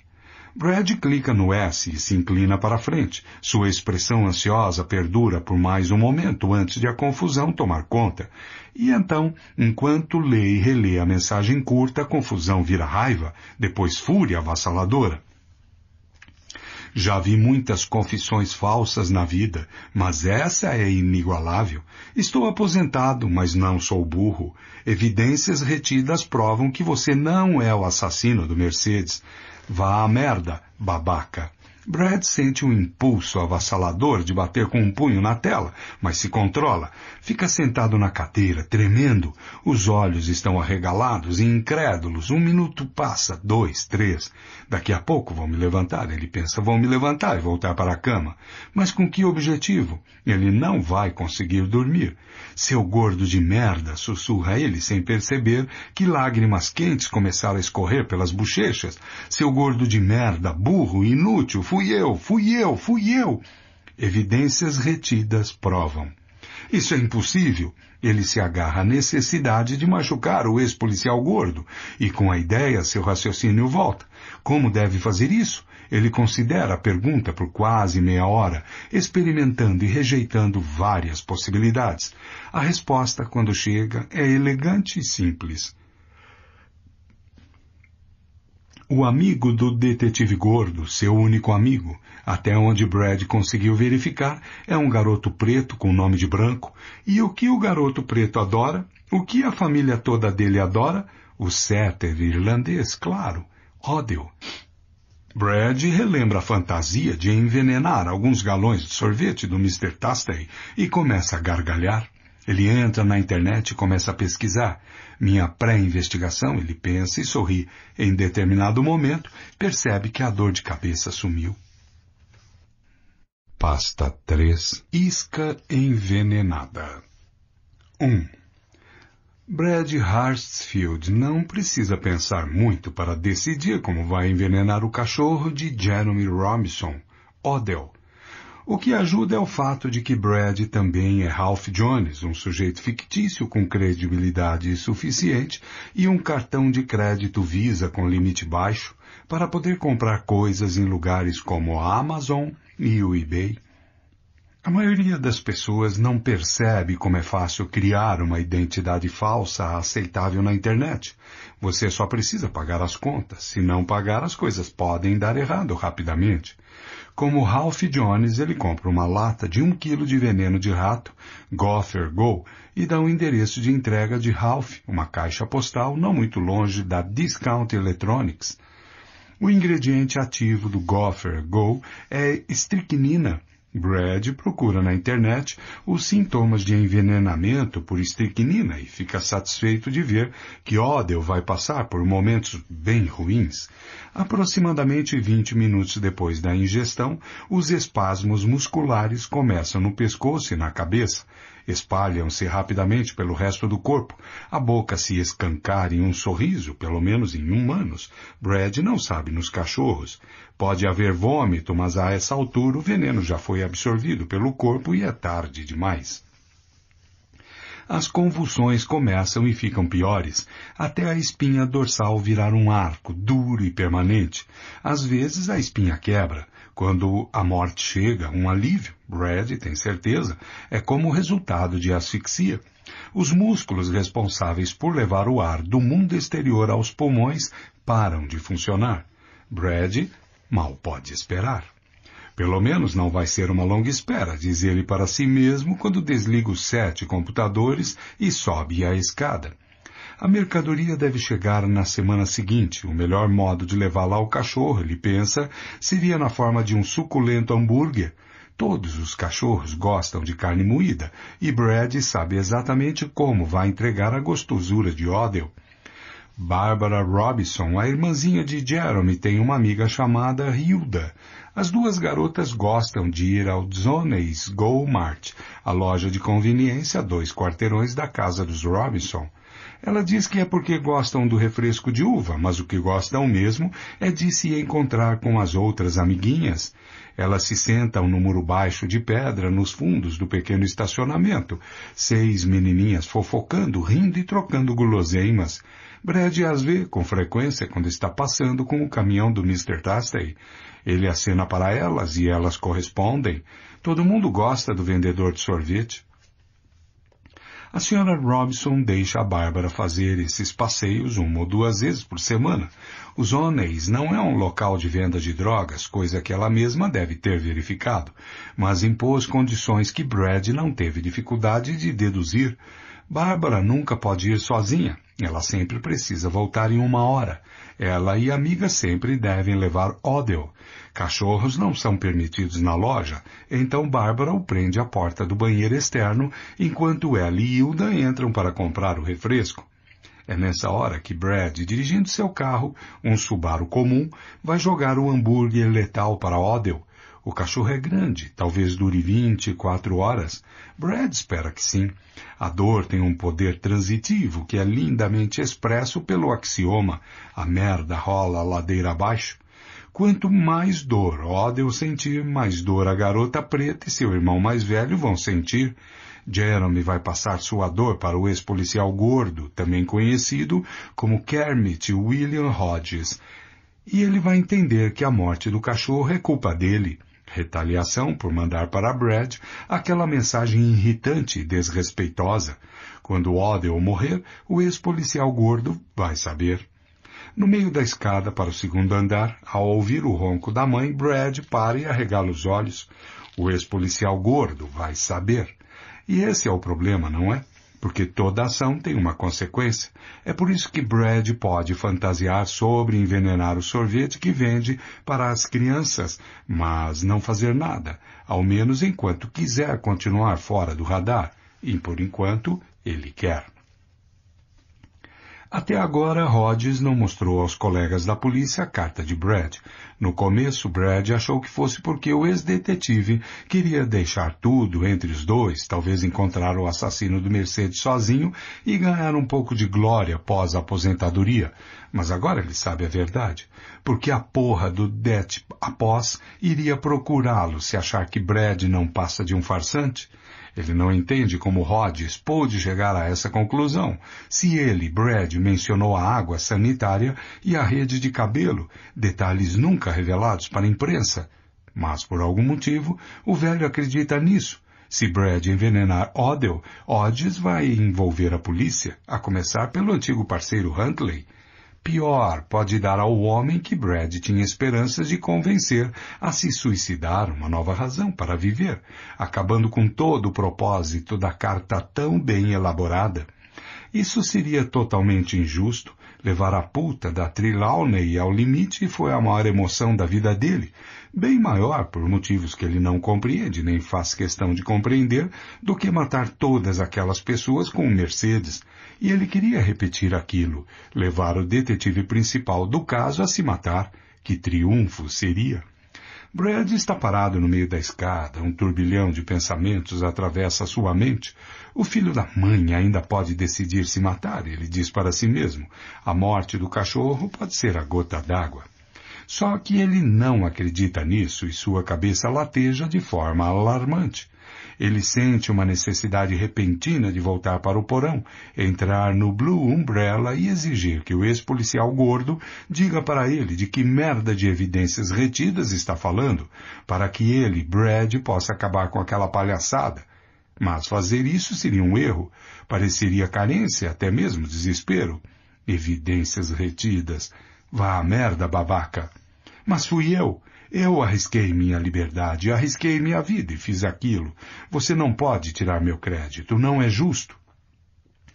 Brad clica no S e se inclina para frente. Sua expressão ansiosa perdura por mais um momento antes de a confusão tomar conta. E então, enquanto lê e relê a mensagem curta, a confusão vira raiva, depois fúria avassaladora. Já vi muitas confissões falsas na vida, mas essa é inigualável. Estou aposentado, mas não sou burro. Evidências retidas provam que você não é o assassino do Mercedes. Vá à merda, babaca. Brad sente um impulso avassalador de bater com um punho na tela, mas se controla. Fica sentado na cadeira, tremendo. Os olhos estão arregalados e incrédulos. Um minuto passa, dois, três. Daqui a pouco vão me levantar, ele pensa, vão me levantar e voltar para a cama. Mas com que objetivo? Ele não vai conseguir dormir. Seu gordo de merda, sussurra ele sem perceber que lágrimas quentes começaram a escorrer pelas bochechas. Seu gordo de merda, burro, inútil, fui eu, fui eu, fui eu. Evidências retidas provam. Isso é impossível. Ele se agarra à necessidade de machucar o ex-policial gordo, e com a ideia seu raciocínio volta. Como deve fazer isso? Ele considera a pergunta por quase meia hora, experimentando e rejeitando várias possibilidades. A resposta, quando chega, é elegante e simples. O amigo do detetive gordo, seu único amigo, até onde Brad conseguiu verificar, é um garoto preto com nome de branco, e o que o garoto preto adora, o que a família toda dele adora, o setter irlandês, claro, Odell. Brad relembra a fantasia de envenenar alguns galões de sorvete do Mr. Tastey e começa a gargalhar. Ele entra na internet e começa a pesquisar. Minha pré-investigação, ele pensa e sorri. Em determinado momento, percebe que a dor de cabeça sumiu. Pasta 3 Isca envenenada 1. Brad Hartsfield não precisa pensar muito para decidir como vai envenenar o cachorro de Jeremy Robinson, Odell, o que ajuda é o fato de que Brad também é Ralph Jones, um sujeito fictício com credibilidade suficiente e um cartão de crédito Visa com limite baixo para poder comprar coisas em lugares como a Amazon e o eBay. A maioria das pessoas não percebe como é fácil criar uma identidade falsa aceitável na internet. Você só precisa pagar as contas. Se não pagar, as coisas podem dar errado rapidamente. Como Ralph Jones, ele compra uma lata de um quilo de veneno de rato, Gopher Go, e dá o um endereço de entrega de Ralph, uma caixa postal não muito longe da Discount Electronics. O ingrediente ativo do Gopher Go é estricnina, Brad procura na internet os sintomas de envenenamento por estricnina e fica satisfeito de ver que Odell vai passar por momentos bem ruins. Aproximadamente 20 minutos depois da ingestão, os espasmos musculares começam no pescoço e na cabeça, espalham-se rapidamente pelo resto do corpo. A boca se escancar em um sorriso, pelo menos em humanos. Brad não sabe nos cachorros. Pode haver vômito, mas a essa altura o veneno já foi absorvido pelo corpo e é tarde demais. As convulsões começam e ficam piores, até a espinha dorsal virar um arco duro e permanente. Às vezes a espinha quebra. Quando a morte chega, um alívio, Brad tem certeza, é como resultado de asfixia. Os músculos responsáveis por levar o ar do mundo exterior aos pulmões param de funcionar. Brad mal pode esperar. Pelo menos não vai ser uma longa espera, diz ele para si mesmo quando desliga os sete computadores e sobe a escada. A mercadoria deve chegar na semana seguinte. O melhor modo de levá-la ao cachorro, ele pensa, seria na forma de um suculento hambúrguer. Todos os cachorros gostam de carne moída e Brad sabe exatamente como vai entregar a gostosura de Odell. Barbara Robinson, a irmãzinha de Jeremy, tem uma amiga chamada Hilda. As duas garotas gostam de ir ao Zoney's Go Mart, a loja de conveniência a dois quarteirões da casa dos Robinson. Ela diz que é porque gostam do refresco de uva, mas o que gostam mesmo é de se encontrar com as outras amiguinhas. Elas se sentam no muro baixo de pedra nos fundos do pequeno estacionamento, seis menininhas fofocando, rindo e trocando guloseimas. Brad as vê com frequência quando está passando com o caminhão do Mr. Tastey. Ele acena para elas e elas correspondem. Todo mundo gosta do vendedor de sorvete. A senhora Robson deixa a Bárbara fazer esses passeios uma ou duas vezes por semana. Os Oneis não é um local de venda de drogas, coisa que ela mesma deve ter verificado, mas impôs condições que Brad não teve dificuldade de deduzir. Bárbara nunca pode ir sozinha. Ela sempre precisa voltar em uma hora. Ela e a amiga sempre devem levar Odell, Cachorros não são permitidos na loja, então Bárbara o prende à porta do banheiro externo enquanto ela e Hilda entram para comprar o refresco. É nessa hora que Brad, dirigindo seu carro, um Subaru comum, vai jogar o hambúrguer letal para Odell. O cachorro é grande, talvez dure 24 horas. Brad espera que sim. A dor tem um poder transitivo que é lindamente expresso pelo axioma: a merda rola ladeira abaixo. Quanto mais dor Oda sentir, mais dor a garota preta e seu irmão mais velho vão sentir. Jeremy vai passar sua dor para o ex-policial gordo, também conhecido como Kermit William Hodges. E ele vai entender que a morte do cachorro é culpa dele. Retaliação por mandar para Brad aquela mensagem irritante e desrespeitosa. Quando Odell morrer, o ex-policial gordo vai saber. No meio da escada para o segundo andar, ao ouvir o ronco da mãe, Brad para e arregala os olhos. O ex-policial gordo vai saber. E esse é o problema, não é? Porque toda ação tem uma consequência. É por isso que Brad pode fantasiar sobre envenenar o sorvete que vende para as crianças, mas não fazer nada, ao menos enquanto quiser continuar fora do radar. E por enquanto, ele quer. Até agora, Rhodes não mostrou aos colegas da polícia a carta de Brad. No começo, Brad achou que fosse porque o ex-detetive queria deixar tudo entre os dois, talvez encontrar o assassino do Mercedes sozinho e ganhar um pouco de glória a aposentadoria. Mas agora ele sabe a verdade, porque a porra do Det após iria procurá-lo se achar que Brad não passa de um farsante. Ele não entende como Rhodes pôde chegar a essa conclusão, se ele, Brad, mencionou a água sanitária e a rede de cabelo, detalhes nunca revelados para a imprensa. Mas, por algum motivo, o velho acredita nisso. Se Brad envenenar Odell, Odds vai envolver a polícia, a começar pelo antigo parceiro Huntley. Pior pode dar ao homem que Brad tinha esperanças de convencer a se suicidar uma nova razão para viver, acabando com todo o propósito da carta tão bem elaborada. Isso seria totalmente injusto. Levar a puta da Trilawney ao limite foi a maior emoção da vida dele, bem maior, por motivos que ele não compreende nem faz questão de compreender, do que matar todas aquelas pessoas com Mercedes, e ele queria repetir aquilo, levar o detetive principal do caso a se matar. Que triunfo seria! Brad está parado no meio da escada, um turbilhão de pensamentos atravessa sua mente. O filho da mãe ainda pode decidir se matar, ele diz para si mesmo. A morte do cachorro pode ser a gota d'água. Só que ele não acredita nisso e sua cabeça lateja de forma alarmante. Ele sente uma necessidade repentina de voltar para o porão, entrar no Blue Umbrella e exigir que o ex-policial gordo diga para ele de que merda de evidências retidas está falando, para que ele, Brad, possa acabar com aquela palhaçada. Mas fazer isso seria um erro, pareceria carência, até mesmo desespero. Evidências retidas. Vá à merda, babaca. Mas fui eu. Eu arrisquei minha liberdade, arrisquei minha vida e fiz aquilo. Você não pode tirar meu crédito, não é justo.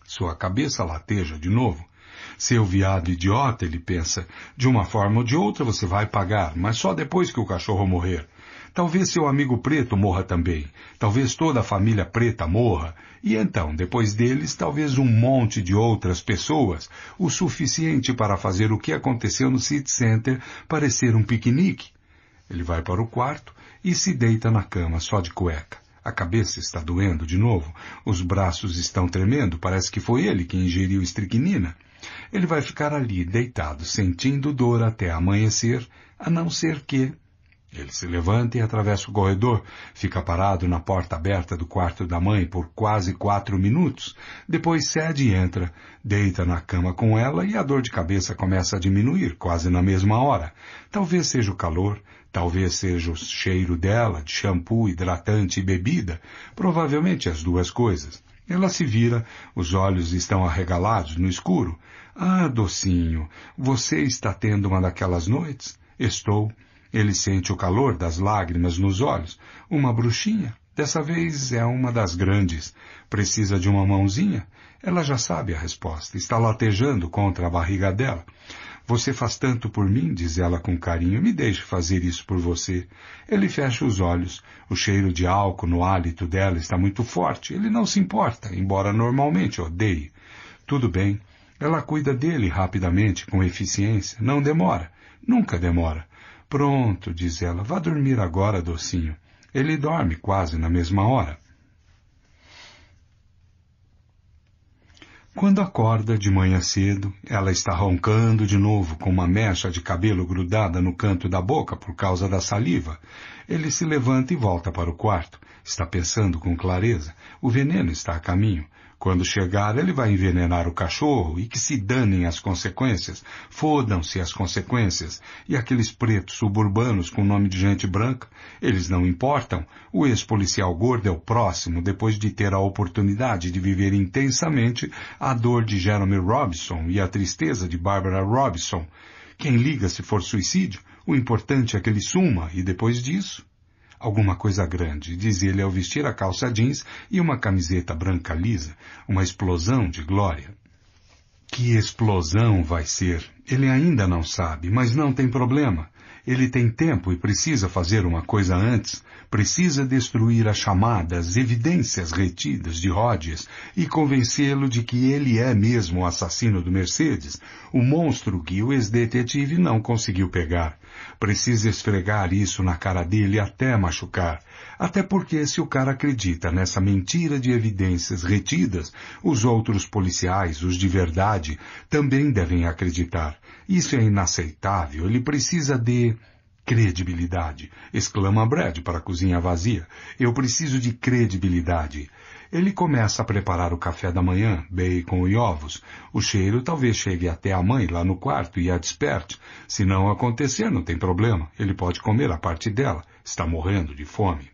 Sua cabeça lateja de novo. Seu viado idiota, ele pensa, de uma forma ou de outra você vai pagar, mas só depois que o cachorro morrer. Talvez seu amigo preto morra também. Talvez toda a família preta morra. E então, depois deles, talvez um monte de outras pessoas, o suficiente para fazer o que aconteceu no City Center parecer um piquenique ele vai para o quarto e se deita na cama, só de cueca. A cabeça está doendo de novo, os braços estão tremendo, parece que foi ele que ingeriu estricnina. Ele vai ficar ali, deitado, sentindo dor até amanhecer, a não ser que. Ele se levanta e atravessa o corredor, fica parado na porta aberta do quarto da mãe por quase quatro minutos, depois cede e entra, deita na cama com ela e a dor de cabeça começa a diminuir quase na mesma hora. Talvez seja o calor, Talvez seja o cheiro dela, de shampoo, hidratante e bebida, provavelmente as duas coisas. Ela se vira, os olhos estão arregalados no escuro. Ah, docinho, você está tendo uma daquelas noites? Estou. Ele sente o calor das lágrimas nos olhos. Uma bruxinha? Dessa vez é uma das grandes. Precisa de uma mãozinha? Ela já sabe a resposta. Está latejando contra a barriga dela. Você faz tanto por mim, diz ela com carinho, me deixe fazer isso por você. Ele fecha os olhos. O cheiro de álcool no hálito dela está muito forte. Ele não se importa, embora normalmente odeie. Tudo bem. Ela cuida dele rapidamente, com eficiência. Não demora. Nunca demora. Pronto, diz ela, vá dormir agora, docinho. Ele dorme quase na mesma hora. Quando acorda de manhã cedo, ela está roncando de novo com uma mecha de cabelo grudada no canto da boca por causa da saliva. Ele se levanta e volta para o quarto. Está pensando com clareza. O veneno está a caminho. Quando chegar, ele vai envenenar o cachorro e que se danem as consequências, fodam-se as consequências. E aqueles pretos suburbanos com nome de gente branca, eles não importam. O ex-policial gordo é o próximo, depois de ter a oportunidade de viver intensamente a dor de Jeremy Robinson e a tristeza de Barbara Robinson. Quem liga se for suicídio? O importante é que ele suma e depois disso alguma coisa grande, diz ele ao vestir a calça jeans e uma camiseta branca lisa, uma explosão de glória. Que explosão vai ser? Ele ainda não sabe, mas não tem problema. Ele tem tempo e precisa fazer uma coisa antes, precisa destruir as chamadas evidências retidas de Rhodes e convencê-lo de que ele é mesmo o assassino do Mercedes, o monstro que o ex-detetive não conseguiu pegar. Precisa esfregar isso na cara dele até machucar. Até porque se o cara acredita nessa mentira de evidências retidas, os outros policiais, os de verdade, também devem acreditar. Isso é inaceitável. Ele precisa de Credibilidade, exclama Brad para a cozinha vazia. Eu preciso de credibilidade. Ele começa a preparar o café da manhã, bacon e ovos. O cheiro talvez chegue até a mãe lá no quarto e a desperte. Se não acontecer, não tem problema. Ele pode comer a parte dela. Está morrendo de fome.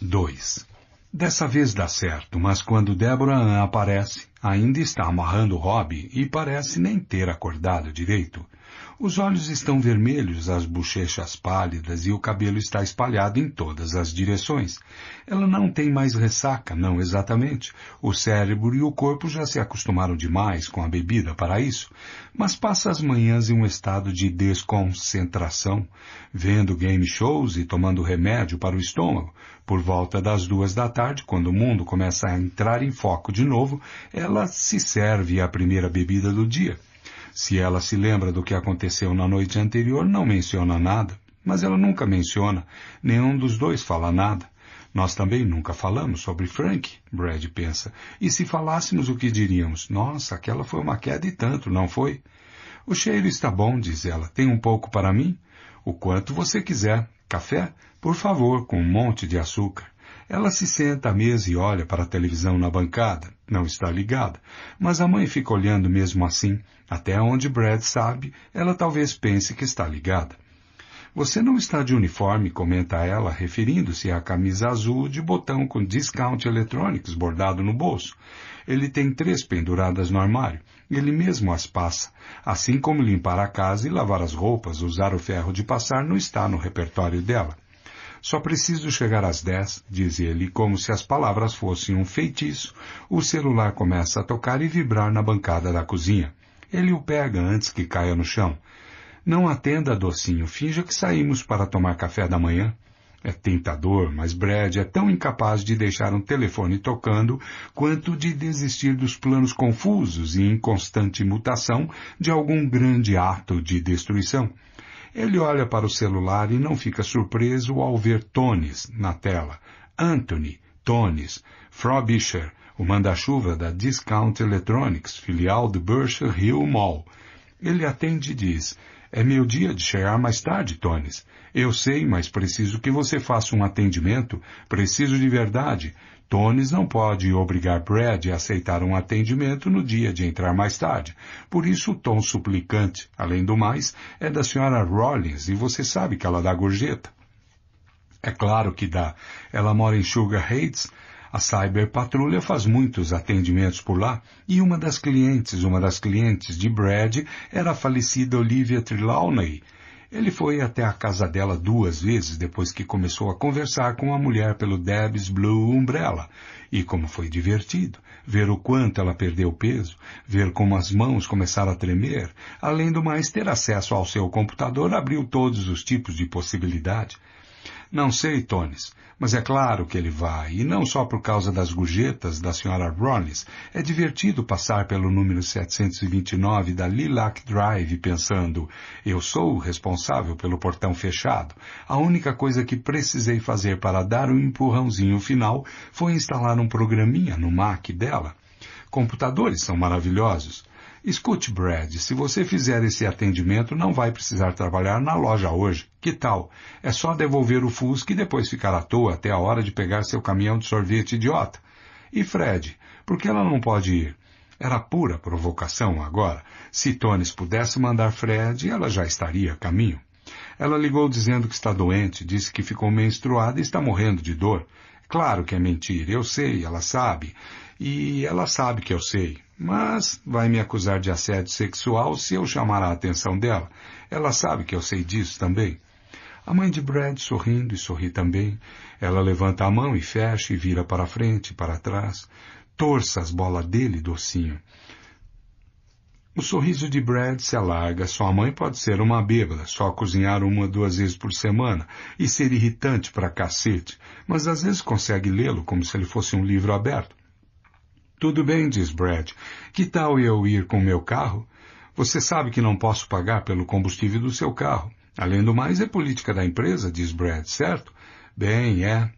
2. Dessa vez dá certo, mas quando Deborah Ann aparece, Ainda está amarrando Robbie e parece nem ter acordado direito. Os olhos estão vermelhos, as bochechas pálidas e o cabelo está espalhado em todas as direções. Ela não tem mais ressaca, não exatamente. O cérebro e o corpo já se acostumaram demais com a bebida para isso, mas passa as manhãs em um estado de desconcentração, vendo game shows e tomando remédio para o estômago. Por volta das duas da tarde, quando o mundo começa a entrar em foco de novo, ela se serve a primeira bebida do dia se ela se lembra do que aconteceu na noite anterior, não menciona nada, mas ela nunca menciona, nenhum dos dois fala nada. Nós também nunca falamos sobre Frank, Brad pensa. E se falássemos o que diríamos? Nossa, aquela foi uma queda e tanto, não foi? O cheiro está bom, diz ela. Tem um pouco para mim? O quanto você quiser. Café? Por favor, com um monte de açúcar. Ela se senta à mesa e olha para a televisão na bancada. Não está ligada. Mas a mãe fica olhando mesmo assim. Até onde Brad sabe, ela talvez pense que está ligada. Você não está de uniforme, comenta ela, referindo-se à camisa azul de botão com discount electronics bordado no bolso. Ele tem três penduradas no armário. Ele mesmo as passa. Assim como limpar a casa e lavar as roupas, usar o ferro de passar não está no repertório dela. Só preciso chegar às dez, diz ele, como se as palavras fossem um feitiço. O celular começa a tocar e vibrar na bancada da cozinha. Ele o pega antes que caia no chão. Não atenda, docinho, finja que saímos para tomar café da manhã. É tentador, mas Brad é tão incapaz de deixar um telefone tocando quanto de desistir dos planos confusos e em constante mutação de algum grande ato de destruição. Ele olha para o celular e não fica surpreso ao ver Tones na tela. Anthony, Tones, Frobisher, o manda-chuva da Discount Electronics, filial do Berkshire Hill Mall. Ele atende e diz, é meu dia de chegar mais tarde, Tones. Eu sei, mas preciso que você faça um atendimento. Preciso de verdade. Tones não pode obrigar Brad a aceitar um atendimento no dia de entrar mais tarde. Por isso o tom suplicante, além do mais, é da senhora Rollins e você sabe que ela dá gorjeta. É claro que dá. Ela mora em Sugar Heights a Cyber Patrulha faz muitos atendimentos por lá e uma das clientes, uma das clientes de Brad era a falecida Olivia Trelawney. Ele foi até a casa dela duas vezes depois que começou a conversar com a mulher pelo Debs Blue Umbrella. E como foi divertido ver o quanto ela perdeu peso, ver como as mãos começaram a tremer, além do mais ter acesso ao seu computador abriu todos os tipos de possibilidade. Não sei, Tones, mas é claro que ele vai, e não só por causa das gorjetas da senhora Ronis. É divertido passar pelo número 729 da Lilac Drive pensando, eu sou o responsável pelo portão fechado. A única coisa que precisei fazer para dar o um empurrãozinho final foi instalar um programinha no Mac dela. Computadores são maravilhosos, Escute, Brad, se você fizer esse atendimento, não vai precisar trabalhar na loja hoje. Que tal? É só devolver o Fusca e depois ficar à toa até a hora de pegar seu caminhão de sorvete idiota. E Fred, por que ela não pode ir? Era pura provocação agora. Se Tones pudesse mandar Fred, ela já estaria a caminho. Ela ligou dizendo que está doente, disse que ficou menstruada e está morrendo de dor. Claro que é mentira, eu sei, ela sabe. E ela sabe que eu sei. Mas vai me acusar de assédio sexual se eu chamar a atenção dela. Ela sabe que eu sei disso também. A mãe de Brad sorrindo e sorri também. Ela levanta a mão e fecha e vira para frente e para trás. Torça as bolas dele, docinho. O sorriso de Brad se alarga. Sua mãe pode ser uma bêbada, só cozinhar uma duas vezes por semana e ser irritante para cacete, mas às vezes consegue lê-lo como se ele fosse um livro aberto. Tudo bem, diz Brad. Que tal eu ir com meu carro? Você sabe que não posso pagar pelo combustível do seu carro. Além do mais, é política da empresa, diz Brad, certo? Bem, é.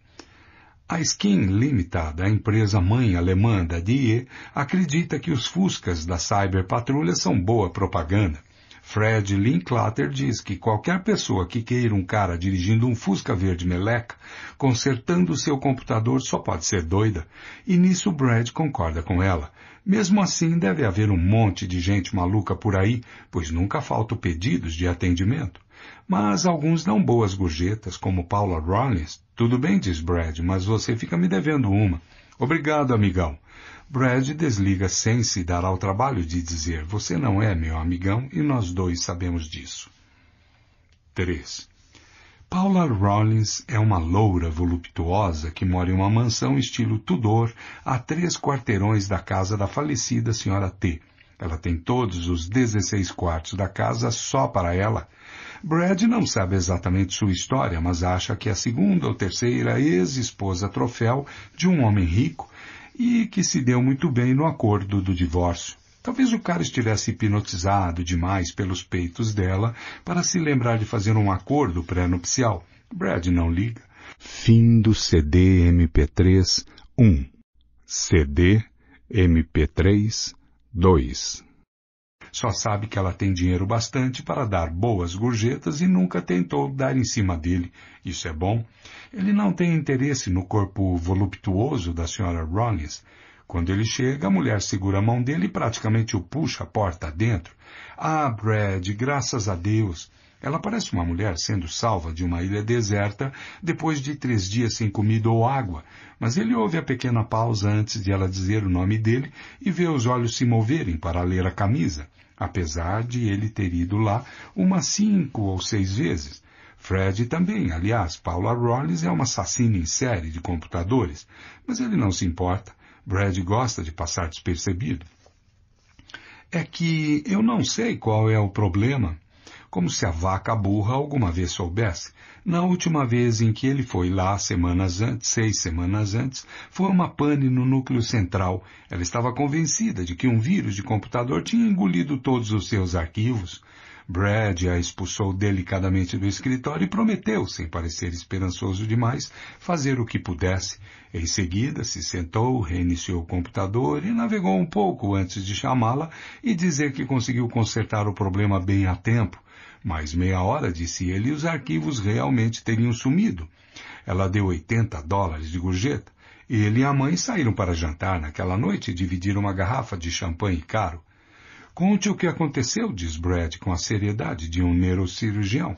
A Skin Limitada, a empresa mãe alemã da DIE, acredita que os Fuscas da Cyber Patrulha são boa propaganda. Fred Linklater diz que qualquer pessoa que queira um cara dirigindo um Fusca verde meleca, consertando seu computador, só pode ser doida. E nisso Brad concorda com ela. Mesmo assim, deve haver um monte de gente maluca por aí, pois nunca faltam pedidos de atendimento. Mas alguns dão boas gorjetas, como Paula Rollins. Tudo bem, diz Brad, mas você fica me devendo uma. Obrigado, amigão. Brad desliga sem se dar ao trabalho de dizer: Você não é meu amigão e nós dois sabemos disso. 3. Paula Rollins é uma loura voluptuosa que mora em uma mansão estilo Tudor, a três quarteirões da casa da falecida senhora T. Ela tem todos os 16 quartos da casa só para ela. Brad não sabe exatamente sua história, mas acha que é a segunda ou terceira ex-esposa troféu de um homem rico e que se deu muito bem no acordo do divórcio. Talvez o cara estivesse hipnotizado demais pelos peitos dela para se lembrar de fazer um acordo pré-nupcial. Brad não liga. Fim do CD MP3 1 CD MP3 2 só sabe que ela tem dinheiro bastante para dar boas gorjetas e nunca tentou dar em cima dele. Isso é bom. Ele não tem interesse no corpo voluptuoso da senhora Rollins. Quando ele chega, a mulher segura a mão dele e praticamente o puxa a porta dentro. Ah, Brad, graças a Deus. Ela parece uma mulher sendo salva de uma ilha deserta depois de três dias sem comida ou água, mas ele ouve a pequena pausa antes de ela dizer o nome dele e vê os olhos se moverem para ler a camisa, apesar de ele ter ido lá umas cinco ou seis vezes. Fred também, aliás, Paula Rollins é uma assassina em série de computadores, mas ele não se importa. Brad gosta de passar despercebido. É que eu não sei qual é o problema como se a vaca burra alguma vez soubesse. Na última vez em que ele foi lá, semanas antes, seis semanas antes, foi uma pane no núcleo central. Ela estava convencida de que um vírus de computador tinha engolido todos os seus arquivos. Brad a expulsou delicadamente do escritório e prometeu, sem parecer esperançoso demais, fazer o que pudesse. Em seguida, se sentou, reiniciou o computador e navegou um pouco antes de chamá-la e dizer que conseguiu consertar o problema bem a tempo. Mais meia hora, disse ele, e os arquivos realmente teriam sumido. Ela deu 80 dólares de gorjeta. Ele e a mãe saíram para jantar naquela noite e dividiram uma garrafa de champanhe caro. Conte o que aconteceu, diz Brad com a seriedade de um neurocirurgião.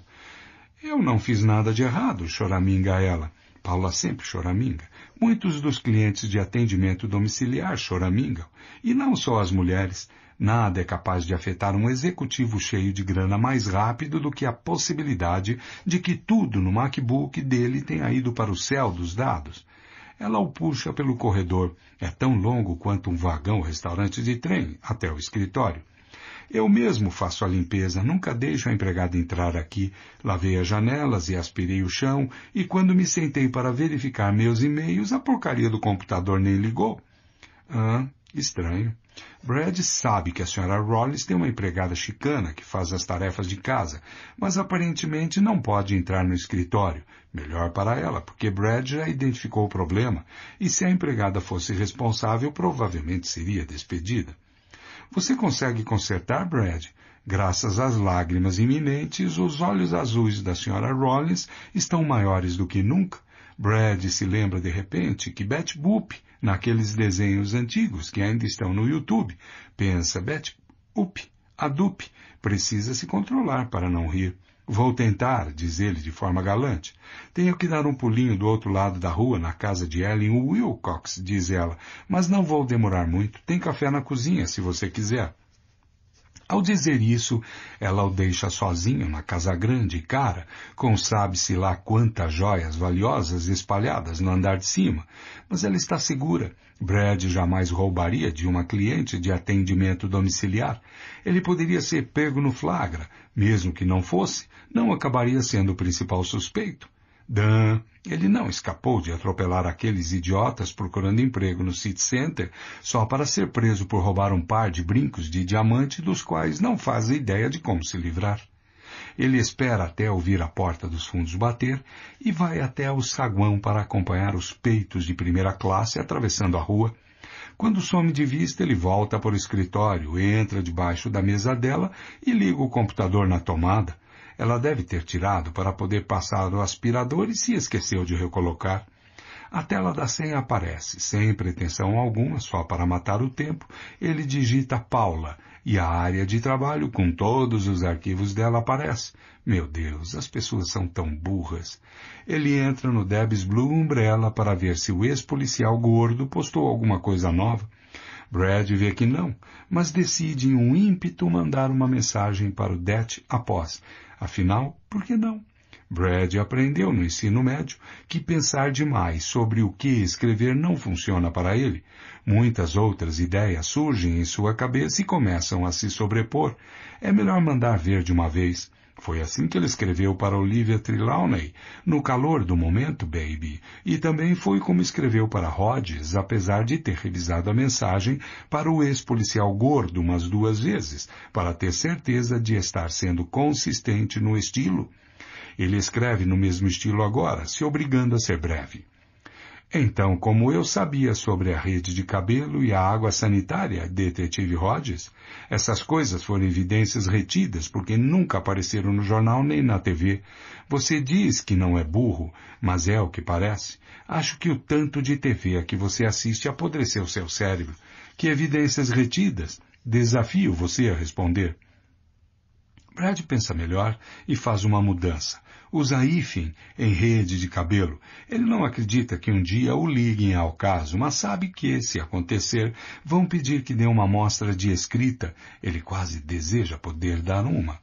Eu não fiz nada de errado, choraminga ela. Paula sempre choraminga. Muitos dos clientes de atendimento domiciliar choramingam, e não só as mulheres. Nada é capaz de afetar um executivo cheio de grana mais rápido do que a possibilidade de que tudo no MacBook dele tenha ido para o céu dos dados. Ela o puxa pelo corredor. É tão longo quanto um vagão restaurante de trem até o escritório. Eu mesmo faço a limpeza, nunca deixo a empregada entrar aqui. Lavei as janelas e aspirei o chão, e quando me sentei para verificar meus e-mails, a porcaria do computador nem ligou. Ah, estranho. Brad sabe que a senhora Rollins tem uma empregada chicana que faz as tarefas de casa, mas aparentemente não pode entrar no escritório. Melhor para ela, porque Brad já identificou o problema e se a empregada fosse responsável, provavelmente seria despedida. Você consegue consertar, Brad? Graças às lágrimas iminentes, os olhos azuis da senhora Rollins estão maiores do que nunca. Brad se lembra de repente que Betty Boop naqueles desenhos antigos que ainda estão no YouTube. Pensa, Beth, up, adup, precisa se controlar para não rir. Vou tentar, diz ele de forma galante. Tenho que dar um pulinho do outro lado da rua, na casa de Ellen Wilcox, diz ela, mas não vou demorar muito. Tem café na cozinha, se você quiser. Ao dizer isso, ela o deixa sozinho na casa grande, e cara, com sabe-se lá quantas joias valiosas espalhadas no andar de cima. Mas ela está segura. Brad jamais roubaria de uma cliente de atendimento domiciliar. Ele poderia ser pego no flagra. Mesmo que não fosse, não acabaria sendo o principal suspeito. Dan ele não escapou de atropelar aqueles idiotas procurando emprego no City Center só para ser preso por roubar um par de brincos de diamante dos quais não faz ideia de como se livrar. Ele espera até ouvir a porta dos fundos bater e vai até o saguão para acompanhar os peitos de primeira classe atravessando a rua. Quando some de vista, ele volta para o escritório, entra debaixo da mesa dela e liga o computador na tomada ela deve ter tirado para poder passar o aspirador e se esqueceu de recolocar. A tela da senha aparece, sem pretensão alguma, só para matar o tempo, ele digita Paula e a área de trabalho com todos os arquivos dela aparece. Meu Deus, as pessoas são tão burras. Ele entra no Debs Blue Umbrella para ver se o ex-policial gordo postou alguma coisa nova. Brad vê que não, mas decide em um ímpeto mandar uma mensagem para o Det após. Afinal, por que não? Brad aprendeu no ensino médio que pensar demais sobre o que escrever não funciona para ele. Muitas outras ideias surgem em sua cabeça e começam a se sobrepor. É melhor mandar ver de uma vez. Foi assim que ele escreveu para Olivia Trelawney, no calor do momento, baby, e também foi como escreveu para Rhodes, apesar de ter revisado a mensagem para o ex-policial gordo umas duas vezes, para ter certeza de estar sendo consistente no estilo. Ele escreve no mesmo estilo agora, se obrigando a ser breve. Então, como eu sabia sobre a rede de cabelo e a água sanitária, detetive Rhodes, essas coisas foram evidências retidas porque nunca apareceram no jornal nem na TV. Você diz que não é burro, mas é o que parece. Acho que o tanto de TV a que você assiste apodreceu seu cérebro. Que evidências retidas? Desafio você a responder. Brad pensa melhor e faz uma mudança usa hífen em rede de cabelo. Ele não acredita que um dia o liguem ao caso, mas sabe que, se acontecer, vão pedir que dê uma amostra de escrita. Ele quase deseja poder dar uma.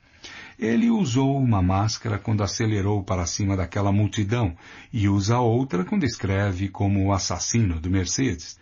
Ele usou uma máscara quando acelerou para cima daquela multidão e usa outra quando escreve como o assassino do Mercedes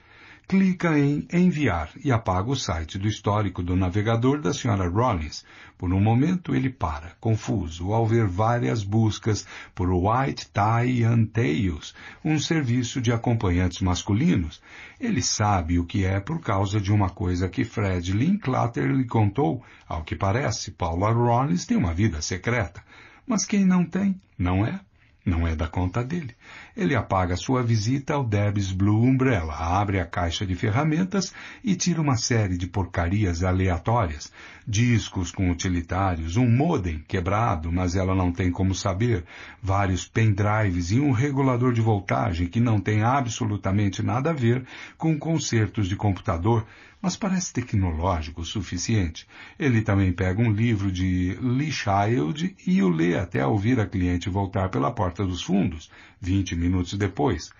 clica em Enviar e apaga o site do histórico do navegador da Sra. Rollins. Por um momento ele para, confuso, ao ver várias buscas por White Tie and Tails, um serviço de acompanhantes masculinos. Ele sabe o que é por causa de uma coisa que Fred Linklater lhe contou. Ao que parece, Paula Rollins tem uma vida secreta. Mas quem não tem, não é? Não é da conta dele. Ele apaga sua visita ao Debs Blue Umbrella, abre a caixa de ferramentas e tira uma série de porcarias aleatórias, discos com utilitários, um modem quebrado, mas ela não tem como saber, vários pendrives e um regulador de voltagem que não tem absolutamente nada a ver com consertos de computador, mas parece tecnológico o suficiente. Ele também pega um livro de Lee Child e o lê até ouvir a cliente voltar pela porta dos fundos, 20 minutos depois.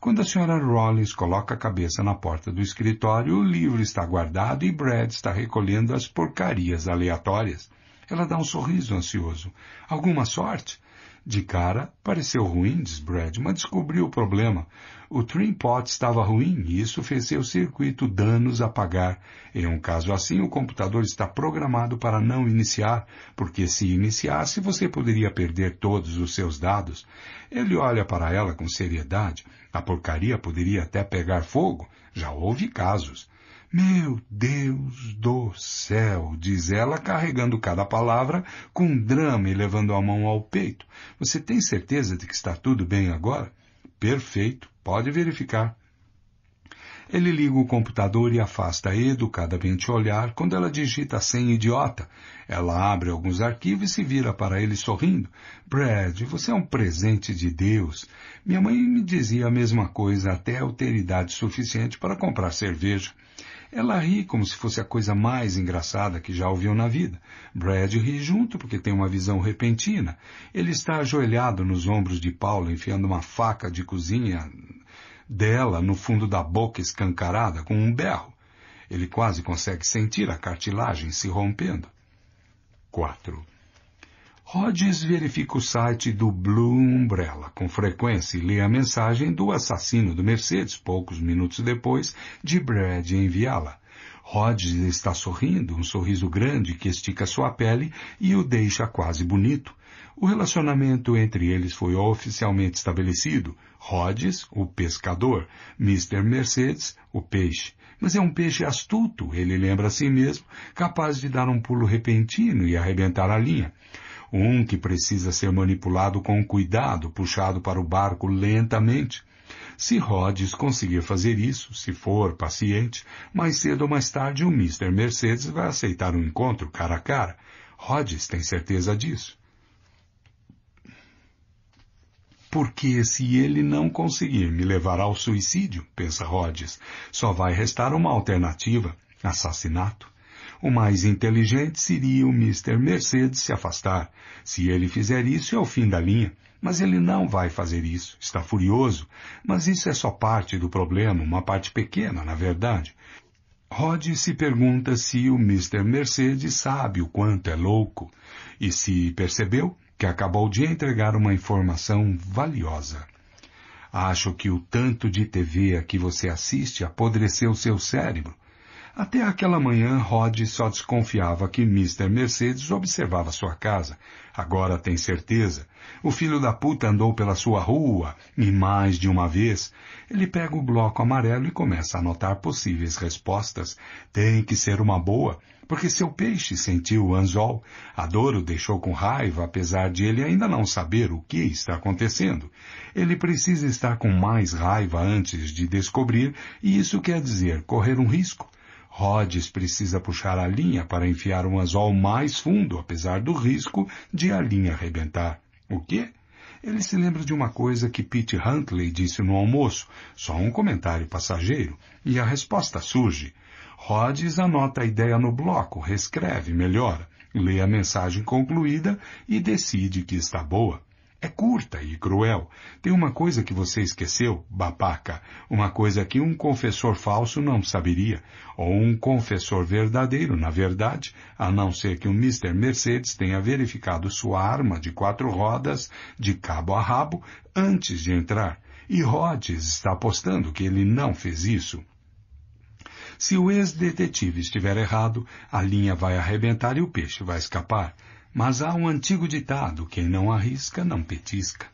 Quando a senhora Rollins coloca a cabeça na porta do escritório, o livro está guardado e Brad está recolhendo as porcarias aleatórias. Ela dá um sorriso ansioso. Alguma sorte? De cara, pareceu ruim, diz Brad, mas descobriu o problema. O Trimpot estava ruim e isso fez seu circuito danos a pagar. Em um caso assim, o computador está programado para não iniciar, porque se iniciasse você poderia perder todos os seus dados. Ele olha para ela com seriedade. A porcaria poderia até pegar fogo. Já houve casos. Meu Deus do céu, diz ela, carregando cada palavra com drama e levando a mão ao peito. Você tem certeza de que está tudo bem agora? Perfeito, pode verificar. Ele liga o computador e afasta educadamente o olhar quando ela digita a senha idiota. Ela abre alguns arquivos e se vira para ele sorrindo. Brad, você é um presente de Deus. Minha mãe me dizia a mesma coisa até alteridade suficiente para comprar cerveja. Ela ri como se fosse a coisa mais engraçada que já ouviu na vida. Brad ri junto porque tem uma visão repentina. Ele está ajoelhado nos ombros de Paulo, enfiando uma faca de cozinha dela no fundo da boca escancarada com um berro. Ele quase consegue sentir a cartilagem se rompendo. 4. Rhodes verifica o site do Blue Umbrella com frequência e lê a mensagem do assassino do Mercedes, poucos minutos depois de Brad enviá-la. Rhodes está sorrindo, um sorriso grande que estica sua pele e o deixa quase bonito. O relacionamento entre eles foi oficialmente estabelecido. Rhodes, o pescador, Mr. Mercedes, o peixe. Mas é um peixe astuto, ele lembra a si mesmo, capaz de dar um pulo repentino e arrebentar a linha. Um que precisa ser manipulado com cuidado, puxado para o barco lentamente. Se Rhodes conseguir fazer isso, se for paciente, mais cedo ou mais tarde o Mr. Mercedes vai aceitar um encontro cara a cara. Rhodes tem certeza disso. Porque se ele não conseguir me levar ao suicídio, pensa Rhodes, só vai restar uma alternativa, assassinato. O mais inteligente seria o Mr. Mercedes se afastar. Se ele fizer isso, é o fim da linha. Mas ele não vai fazer isso. Está furioso. Mas isso é só parte do problema, uma parte pequena, na verdade. Rod se pergunta se o Mr. Mercedes sabe o quanto é louco. E se percebeu, que acabou de entregar uma informação valiosa. Acho que o tanto de TV a que você assiste apodreceu seu cérebro. Até aquela manhã, Rod só desconfiava que Mr. Mercedes observava sua casa. Agora tem certeza. O filho da puta andou pela sua rua e mais de uma vez. Ele pega o bloco amarelo e começa a anotar possíveis respostas. Tem que ser uma boa porque seu peixe sentiu o anzol. A dor o deixou com raiva, apesar de ele ainda não saber o que está acontecendo. Ele precisa estar com mais raiva antes de descobrir, e isso quer dizer correr um risco. Rhodes precisa puxar a linha para enfiar um anzol mais fundo, apesar do risco de a linha arrebentar. O quê? Ele se lembra de uma coisa que Pete Huntley disse no almoço, só um comentário passageiro, e a resposta surge. Rhodes anota a ideia no bloco, reescreve, melhora, lê a mensagem concluída e decide que está boa. É curta e cruel. Tem uma coisa que você esqueceu, babaca. Uma coisa que um confessor falso não saberia. Ou um confessor verdadeiro, na verdade, a não ser que o Mr. Mercedes tenha verificado sua arma de quatro rodas, de cabo a rabo, antes de entrar. E Rhodes está apostando que ele não fez isso. Se o ex-detetive estiver errado, a linha vai arrebentar e o peixe vai escapar. Mas há um antigo ditado: quem não arrisca, não petisca.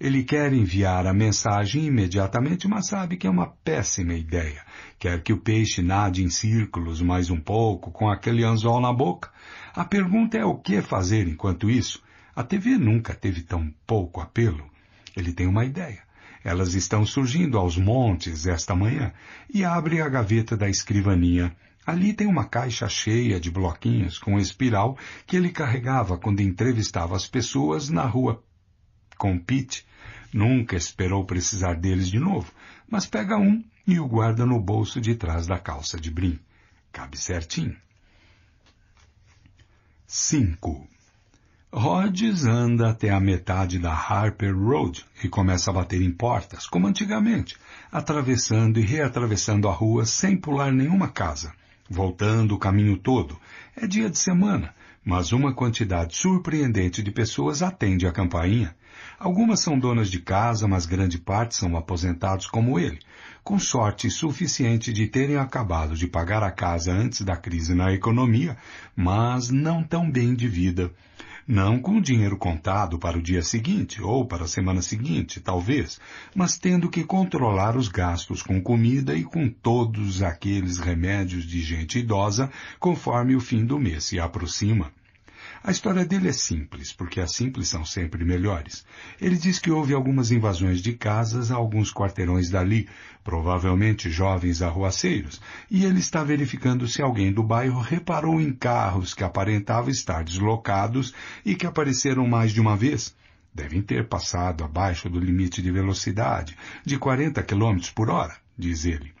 Ele quer enviar a mensagem imediatamente, mas sabe que é uma péssima ideia. Quer que o peixe nade em círculos mais um pouco, com aquele anzol na boca. A pergunta é o que fazer enquanto isso? A TV nunca teve tão pouco apelo. Ele tem uma ideia. Elas estão surgindo aos montes esta manhã. E abre a gaveta da escrivaninha. Ali tem uma caixa cheia de bloquinhos com espiral que ele carregava quando entrevistava as pessoas na rua com Pete. Nunca esperou precisar deles de novo, mas pega um e o guarda no bolso de trás da calça de brim. Cabe certinho. 5. Rhodes anda até a metade da Harper Road e começa a bater em portas, como antigamente, atravessando e reatravessando a rua sem pular nenhuma casa, voltando o caminho todo. É dia de semana, mas uma quantidade surpreendente de pessoas atende a campainha. Algumas são donas de casa, mas grande parte são aposentados como ele, com sorte suficiente de terem acabado de pagar a casa antes da crise na economia, mas não tão bem de vida. Não com o dinheiro contado para o dia seguinte ou para a semana seguinte, talvez, mas tendo que controlar os gastos com comida e com todos aqueles remédios de gente idosa conforme o fim do mês se aproxima. A história dele é simples, porque as simples são sempre melhores. Ele diz que houve algumas invasões de casas a alguns quarteirões dali, provavelmente jovens arruaceiros, e ele está verificando se alguém do bairro reparou em carros que aparentavam estar deslocados e que apareceram mais de uma vez. Devem ter passado abaixo do limite de velocidade, de 40 km por hora, diz ele.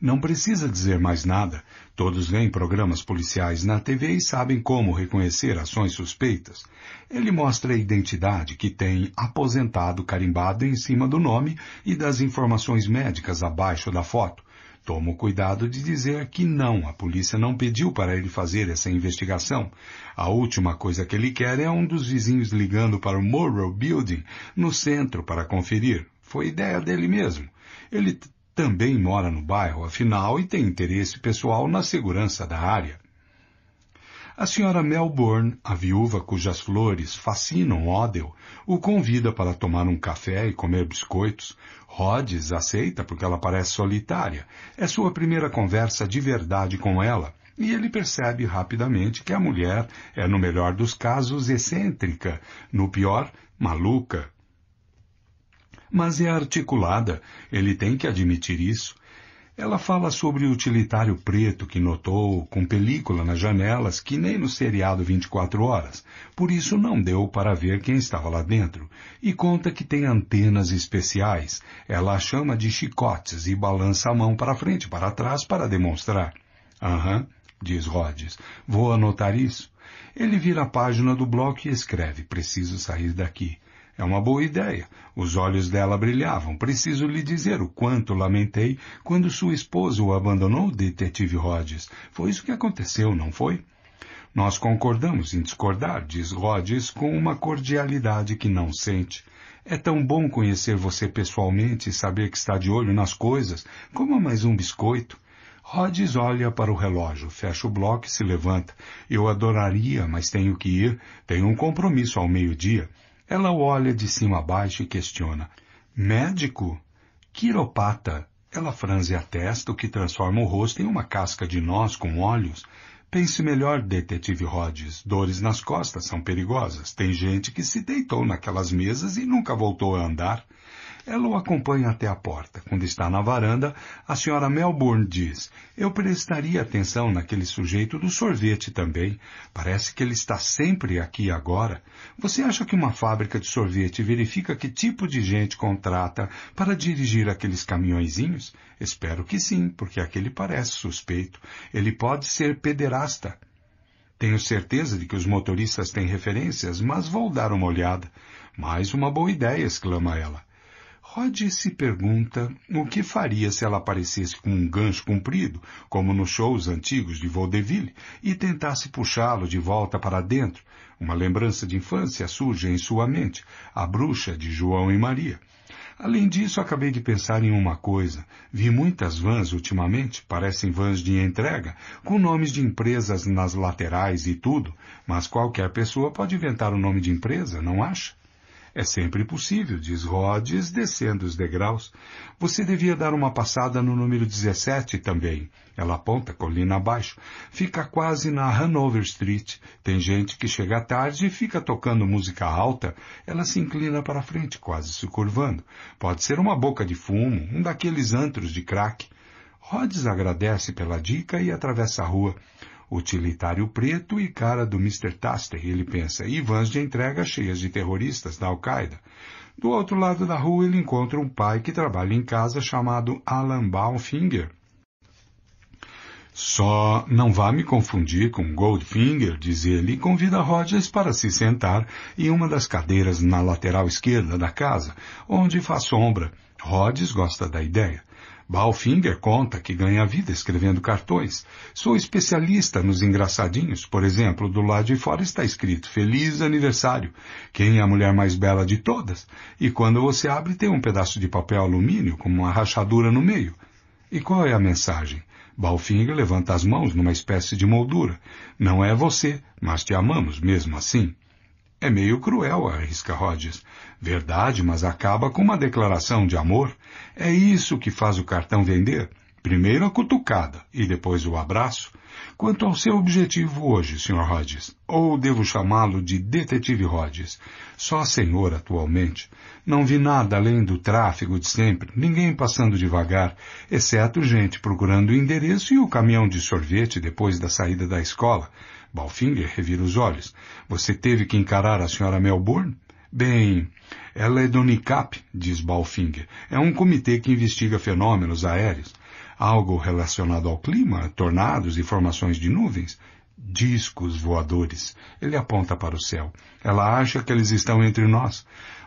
Não precisa dizer mais nada, Todos veem programas policiais na TV e sabem como reconhecer ações suspeitas. Ele mostra a identidade que tem aposentado carimbado em cima do nome e das informações médicas abaixo da foto. o cuidado de dizer que não, a polícia não pediu para ele fazer essa investigação. A última coisa que ele quer é um dos vizinhos ligando para o Morrow Building, no centro, para conferir. Foi ideia dele mesmo. Ele também mora no bairro, afinal, e tem interesse pessoal na segurança da área. A senhora Melbourne, a viúva cujas flores fascinam Odell, o convida para tomar um café e comer biscoitos. Rhodes aceita porque ela parece solitária. É sua primeira conversa de verdade com ela, e ele percebe rapidamente que a mulher é, no melhor dos casos, excêntrica, no pior, maluca mas é articulada, ele tem que admitir isso. Ela fala sobre o utilitário preto que notou com película nas janelas que nem no seriado 24 horas, por isso não deu para ver quem estava lá dentro, e conta que tem antenas especiais. Ela chama de chicotes e balança a mão para frente e para trás para demonstrar. Aham, uhum, diz Rhodes, vou anotar isso. Ele vira a página do bloco e escreve: Preciso sair daqui. É uma boa ideia. Os olhos dela brilhavam. Preciso lhe dizer o quanto lamentei quando sua esposa o abandonou, detetive Rhodes. Foi isso que aconteceu, não foi? Nós concordamos em discordar, diz Rhodes, com uma cordialidade que não sente. É tão bom conhecer você pessoalmente e saber que está de olho nas coisas. Coma mais um biscoito. Rhodes olha para o relógio, fecha o bloco e se levanta. Eu adoraria, mas tenho que ir. Tenho um compromisso ao meio-dia. Ela o olha de cima a baixo e questiona. Médico? Quiropata? Ela franze a testa, o que transforma o rosto em uma casca de nós com olhos. Pense melhor, detetive Rhodes. Dores nas costas são perigosas. Tem gente que se deitou naquelas mesas e nunca voltou a andar. Ela o acompanha até a porta. Quando está na varanda, a senhora Melbourne diz, eu prestaria atenção naquele sujeito do sorvete também. Parece que ele está sempre aqui agora. Você acha que uma fábrica de sorvete verifica que tipo de gente contrata para dirigir aqueles caminhõezinhos? Espero que sim, porque aquele parece suspeito. Ele pode ser pederasta. Tenho certeza de que os motoristas têm referências, mas vou dar uma olhada. Mais uma boa ideia, exclama ela. Rod se pergunta o que faria se ela aparecesse com um gancho comprido, como nos shows antigos de vaudeville, e tentasse puxá-lo de volta para dentro. Uma lembrança de infância surge em sua mente, a bruxa de João e Maria. Além disso, acabei de pensar em uma coisa. Vi muitas vans ultimamente, parecem vans de entrega, com nomes de empresas nas laterais e tudo, mas qualquer pessoa pode inventar o nome de empresa, não acha? É sempre possível, diz Rhodes, descendo os degraus. Você devia dar uma passada no número 17 também. Ela aponta colina abaixo. Fica quase na Hanover Street. Tem gente que chega tarde e fica tocando música alta. Ela se inclina para frente, quase se curvando. Pode ser uma boca de fumo, um daqueles antros de crack. Rhodes agradece pela dica e atravessa a rua utilitário preto e cara do Mr. Taster, ele pensa, e vans de entrega cheias de terroristas da Al-Qaeda. Do outro lado da rua, ele encontra um pai que trabalha em casa chamado Alan Baumfinger. Só não vá me confundir com Goldfinger, diz ele e convida Rogers para se sentar em uma das cadeiras na lateral esquerda da casa, onde faz sombra. Rhodes gosta da ideia. Balfinger conta que ganha vida escrevendo cartões. Sou especialista nos engraçadinhos. Por exemplo, do lado de fora está escrito Feliz Aniversário. Quem é a mulher mais bela de todas? E quando você abre tem um pedaço de papel alumínio com uma rachadura no meio. E qual é a mensagem? Balfinger levanta as mãos numa espécie de moldura. Não é você, mas te amamos mesmo assim. É meio cruel, arrisca Rhodes. Verdade, mas acaba com uma declaração de amor. É isso que faz o cartão vender. Primeiro a cutucada e depois o abraço. Quanto ao seu objetivo hoje, Sr. Rhodes, ou devo chamá-lo de Detetive Rhodes, só senhor atualmente. Não vi nada além do tráfego de sempre, ninguém passando devagar, exceto gente procurando o endereço e o caminhão de sorvete depois da saída da escola. Balfinger revira os olhos. Você teve que encarar a senhora Melbourne? Bem, ela é do NICAP, diz Balfinger. É um comitê que investiga fenômenos aéreos. Algo relacionado ao clima, tornados e formações de nuvens? Discos voadores. Ele aponta para o céu. Ela acha que eles estão entre nós.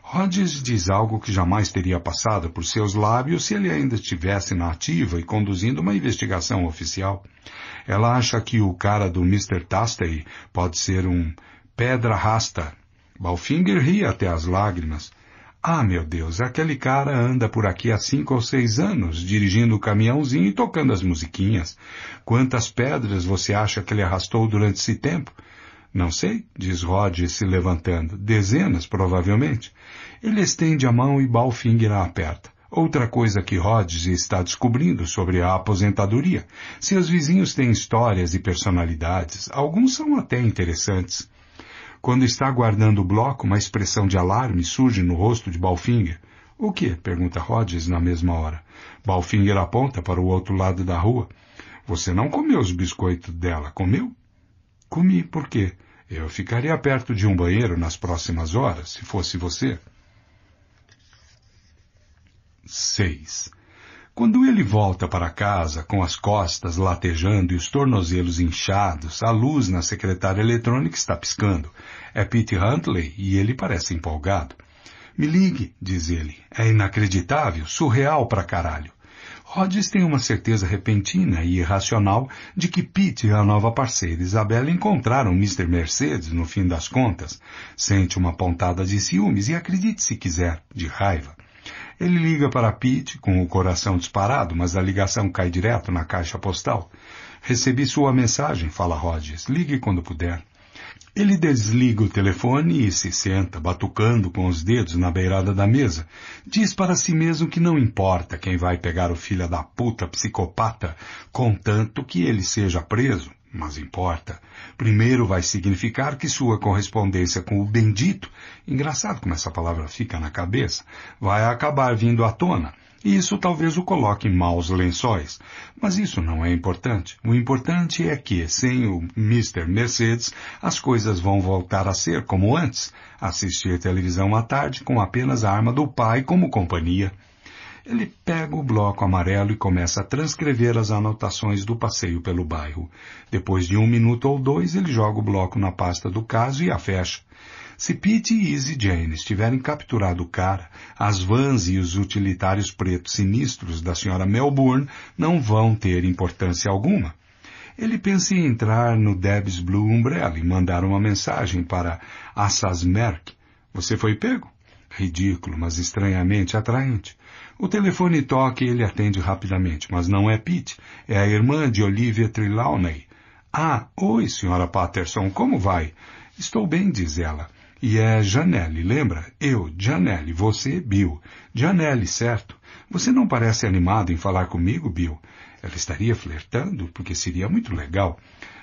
Rhodes diz algo que jamais teria passado por seus lábios se ele ainda estivesse na ativa e conduzindo uma investigação oficial. Ela acha que o cara do Mr. Tastey pode ser um pedra rasta. Balfinger ri até as lágrimas. Ah, meu Deus, aquele cara anda por aqui há cinco ou seis anos, dirigindo o caminhãozinho e tocando as musiquinhas. Quantas pedras você acha que ele arrastou durante esse tempo? Não sei, diz Rod se levantando. Dezenas, provavelmente. Ele estende a mão e Balfinger a aperta. Outra coisa que Rhodes está descobrindo sobre a aposentadoria. Seus vizinhos têm histórias e personalidades, alguns são até interessantes. Quando está guardando o bloco, uma expressão de alarme surge no rosto de Balfinger. O que? pergunta Rhodes na mesma hora. Balfinger aponta para o outro lado da rua. Você não comeu os biscoitos dela, comeu? Comi por quê? Eu ficaria perto de um banheiro nas próximas horas, se fosse você. 6. Quando ele volta para casa, com as costas latejando e os tornozelos inchados, a luz na secretária eletrônica está piscando. É Pete Huntley e ele parece empolgado. Me ligue, diz ele. É inacreditável, surreal pra caralho. Rhodes tem uma certeza repentina e irracional de que Pete e a nova parceira Isabela encontraram Mr. Mercedes no fim das contas. Sente uma pontada de ciúmes e acredite se quiser, de raiva. Ele liga para Pete com o coração disparado, mas a ligação cai direto na caixa postal. Recebi sua mensagem, fala Rhodes. Ligue quando puder. Ele desliga o telefone e se senta, batucando com os dedos na beirada da mesa. Diz para si mesmo que não importa quem vai pegar o filho da puta psicopata, contanto que ele seja preso. Mas importa. Primeiro vai significar que sua correspondência com o bendito, engraçado como essa palavra fica na cabeça, vai acabar vindo à tona. E isso talvez o coloque em maus lençóis. Mas isso não é importante. O importante é que, sem o Mr. Mercedes, as coisas vão voltar a ser como antes. Assistir televisão à tarde com apenas a arma do pai como companhia. Ele pega o bloco amarelo e começa a transcrever as anotações do passeio pelo bairro. Depois de um minuto ou dois, ele joga o bloco na pasta do caso e a fecha. Se Pete e Easy James tiverem capturado o cara, as vans e os utilitários pretos sinistros da senhora Melbourne não vão ter importância alguma. Ele pensa em entrar no Debs Blue Umbrella e mandar uma mensagem para Assas Merck. Você foi pego? Ridículo, mas estranhamente atraente. O telefone toca e ele atende rapidamente, mas não é Pete, é a irmã de Olivia Trelawney. Ah, oi, senhora Patterson, como vai? Estou bem, diz ela. E é Janelle, lembra? Eu, Janelle, você, Bill. Janelle, certo? Você não parece animado em falar comigo, Bill? Ela estaria flertando, porque seria muito legal.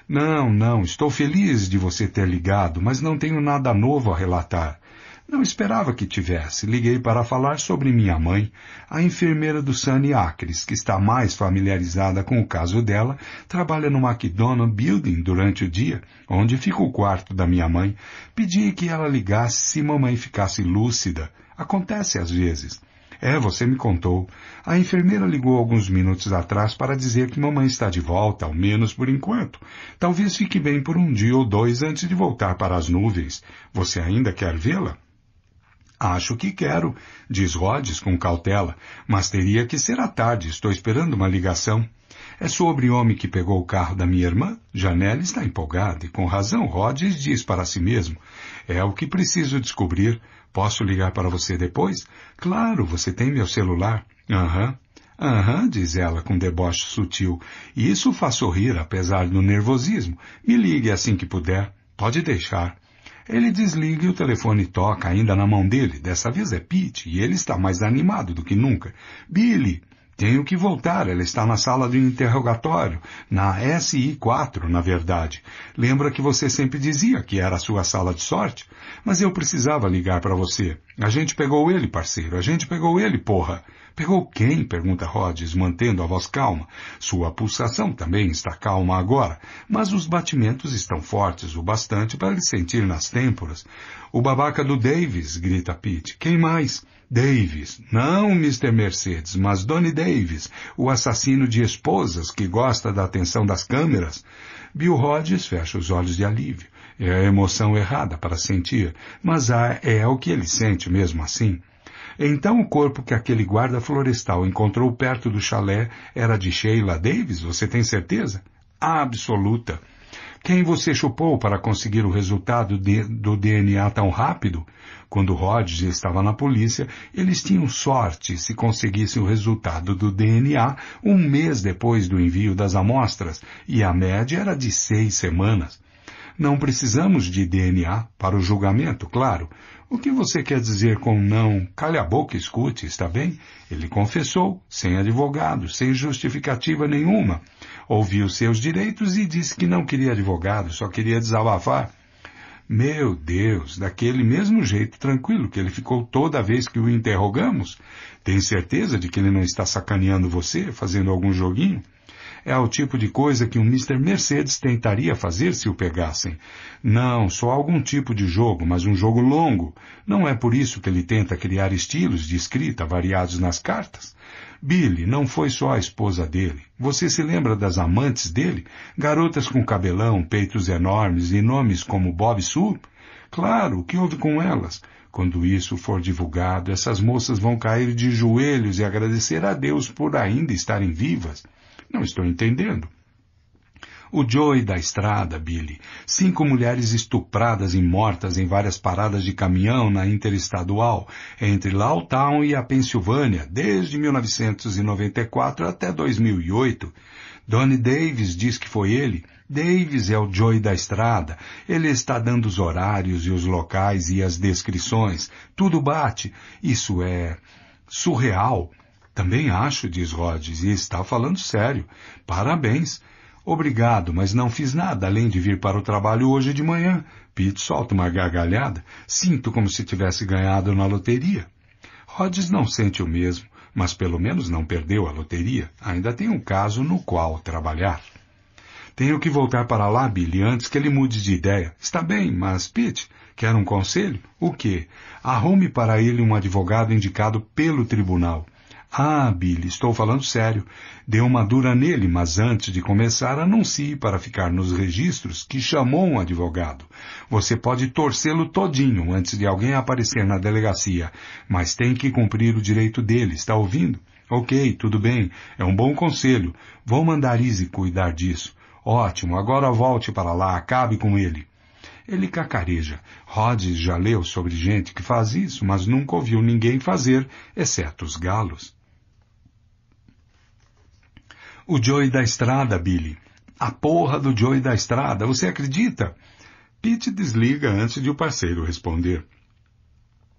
Não, não, estou feliz de você ter ligado, mas não tenho nada novo a relatar. Não esperava que tivesse. Liguei para falar sobre minha mãe, a enfermeira do Sunny Acres, que está mais familiarizada com o caso dela, trabalha no McDonald's Building durante o dia, onde fica o quarto da minha mãe. Pedi que ela ligasse se mamãe ficasse lúcida. Acontece às vezes. É, você me contou. A enfermeira ligou alguns minutos atrás para dizer que mamãe está de volta, ao menos por enquanto. Talvez fique bem por um dia ou dois antes de voltar para as nuvens. Você ainda quer vê-la? Acho que quero, diz Rhodes com cautela, mas teria que ser à tarde, estou esperando uma ligação. É sobre o homem que pegou o carro da minha irmã? Janela está empolgada e com razão Rhodes diz para si mesmo. É o que preciso descobrir. Posso ligar para você depois? Claro, você tem meu celular. Aham. Uhum. Aham, uhum, diz ela com deboche sutil. E isso faz sorrir, apesar do nervosismo. Me ligue assim que puder. Pode deixar. Ele desliga e o telefone toca ainda na mão dele. Dessa vez é Pete e ele está mais animado do que nunca. Billy, tenho que voltar. Ela está na sala do interrogatório, na SI4, na verdade. Lembra que você sempre dizia que era a sua sala de sorte? Mas eu precisava ligar para você. A gente pegou ele, parceiro. A gente pegou ele, porra. Pegou quem? pergunta Rhodes, mantendo a voz calma. Sua pulsação também está calma agora, mas os batimentos estão fortes o bastante para ele sentir nas têmporas. O babaca do Davis, grita Pete. Quem mais? Davis. Não Mr. Mercedes, mas Donnie Davis, o assassino de esposas que gosta da atenção das câmeras. Bill Rhodes fecha os olhos de alívio. É a emoção errada para sentir, mas é o que ele sente mesmo assim. Então o corpo que aquele guarda florestal encontrou perto do chalé era de Sheila Davis, você tem certeza? Absoluta. Quem você chupou para conseguir o resultado de, do DNA tão rápido? Quando Rhodes estava na polícia, eles tinham sorte se conseguissem o resultado do DNA um mês depois do envio das amostras, e a média era de seis semanas. Não precisamos de DNA para o julgamento, claro, o que você quer dizer com não? Calha a boca e escute, está bem? Ele confessou, sem advogado, sem justificativa nenhuma. Ouviu seus direitos e disse que não queria advogado, só queria desabafar. Meu Deus, daquele mesmo jeito tranquilo que ele ficou toda vez que o interrogamos. Tem certeza de que ele não está sacaneando você, fazendo algum joguinho? É o tipo de coisa que um Mr. Mercedes tentaria fazer se o pegassem. Não, só algum tipo de jogo, mas um jogo longo. Não é por isso que ele tenta criar estilos de escrita variados nas cartas. Billy não foi só a esposa dele. Você se lembra das amantes dele? Garotas com cabelão, peitos enormes e nomes como Bob Sue? Claro, o que houve com elas? Quando isso for divulgado, essas moças vão cair de joelhos e agradecer a Deus por ainda estarem vivas. Não estou entendendo. O Joey da estrada, Billy. Cinco mulheres estupradas e mortas em várias paradas de caminhão na interestadual, entre Lawtown e a Pensilvânia, desde 1994 até 2008. Donnie Davis diz que foi ele. Davis é o Joey da estrada. Ele está dando os horários e os locais e as descrições. Tudo bate. Isso é surreal. Também acho, diz Rhodes, e está falando sério. Parabéns. Obrigado, mas não fiz nada além de vir para o trabalho hoje de manhã. Pete solta uma gargalhada. Sinto como se tivesse ganhado na loteria. Rhodes não sente o mesmo, mas pelo menos não perdeu a loteria. Ainda tem um caso no qual trabalhar. Tenho que voltar para lá, Billy, antes que ele mude de ideia. Está bem, mas Pete, quer um conselho? O quê? Arrume para ele um advogado indicado pelo tribunal. Ah, Billy, estou falando sério. Dê uma dura nele, mas antes de começar, anuncie para ficar nos registros que chamou um advogado. Você pode torcê-lo todinho antes de alguém aparecer na delegacia, mas tem que cumprir o direito dele, está ouvindo? Ok, tudo bem, é um bom conselho. Vou mandar Izzy cuidar disso. Ótimo, agora volte para lá, acabe com ele. Ele cacareja. Rod já leu sobre gente que faz isso, mas nunca ouviu ninguém fazer, exceto os galos. O Joey da estrada, Billy. A porra do Joey da estrada, você acredita? Pete desliga antes de o parceiro responder.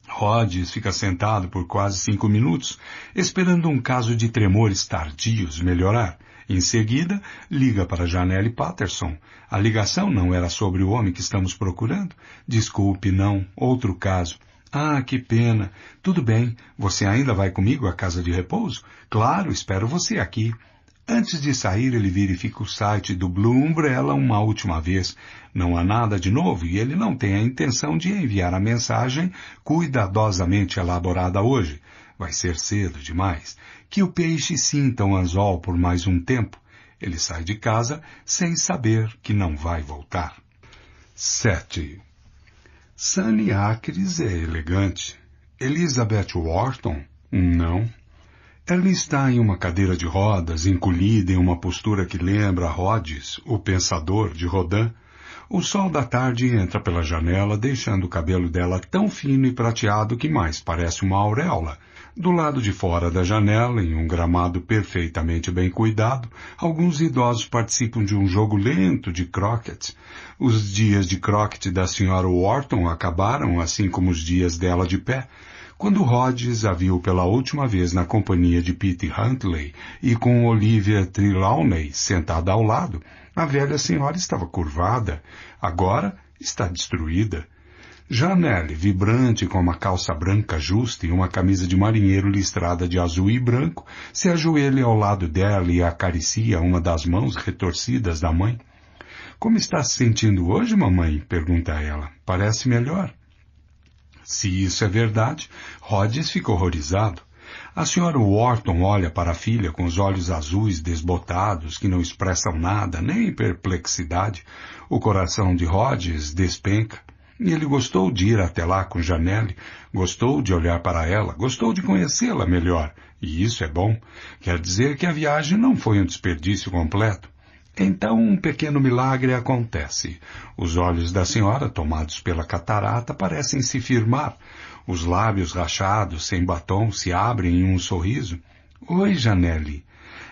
Rhodes fica sentado por quase cinco minutos, esperando um caso de tremores tardios melhorar. Em seguida, liga para Janelle Patterson. A ligação não era sobre o homem que estamos procurando? Desculpe, não. Outro caso. Ah, que pena. Tudo bem. Você ainda vai comigo à casa de repouso? Claro, espero você aqui. Antes de sair, ele verifica o site do Blue Umbrella uma última vez. Não há nada de novo e ele não tem a intenção de enviar a mensagem cuidadosamente elaborada hoje. Vai ser cedo demais. Que o peixe sinta um anzol por mais um tempo. Ele sai de casa sem saber que não vai voltar. 7. Sunny Acres é elegante. Elizabeth Wharton? Não. Ela está em uma cadeira de rodas, encolhida em uma postura que lembra Rhodes, o pensador de Rodin. O sol da tarde entra pela janela, deixando o cabelo dela tão fino e prateado que mais parece uma auréola. Do lado de fora da janela, em um gramado perfeitamente bem cuidado, alguns idosos participam de um jogo lento de croquet. Os dias de croquet da senhora Wharton acabaram, assim como os dias dela de pé, quando Rhodes a viu pela última vez na companhia de Pete Huntley e com Olivia Trelawney sentada ao lado, a velha senhora estava curvada, agora está destruída. Janelle, vibrante com uma calça branca justa e uma camisa de marinheiro listrada de azul e branco, se ajoelha ao lado dela e acaricia uma das mãos retorcidas da mãe. Como está se sentindo hoje, mamãe? pergunta ela. Parece melhor. Se isso é verdade, Rhodes fica horrorizado. A senhora Wharton olha para a filha com os olhos azuis desbotados que não expressam nada, nem perplexidade. O coração de Rhodes despenca. Ele gostou de ir até lá com Janelle, gostou de olhar para ela, gostou de conhecê-la melhor, e isso é bom. Quer dizer que a viagem não foi um desperdício completo. Então um pequeno milagre acontece. Os olhos da senhora, tomados pela catarata, parecem se firmar. Os lábios rachados, sem batom, se abrem em um sorriso. Oi, Janelle.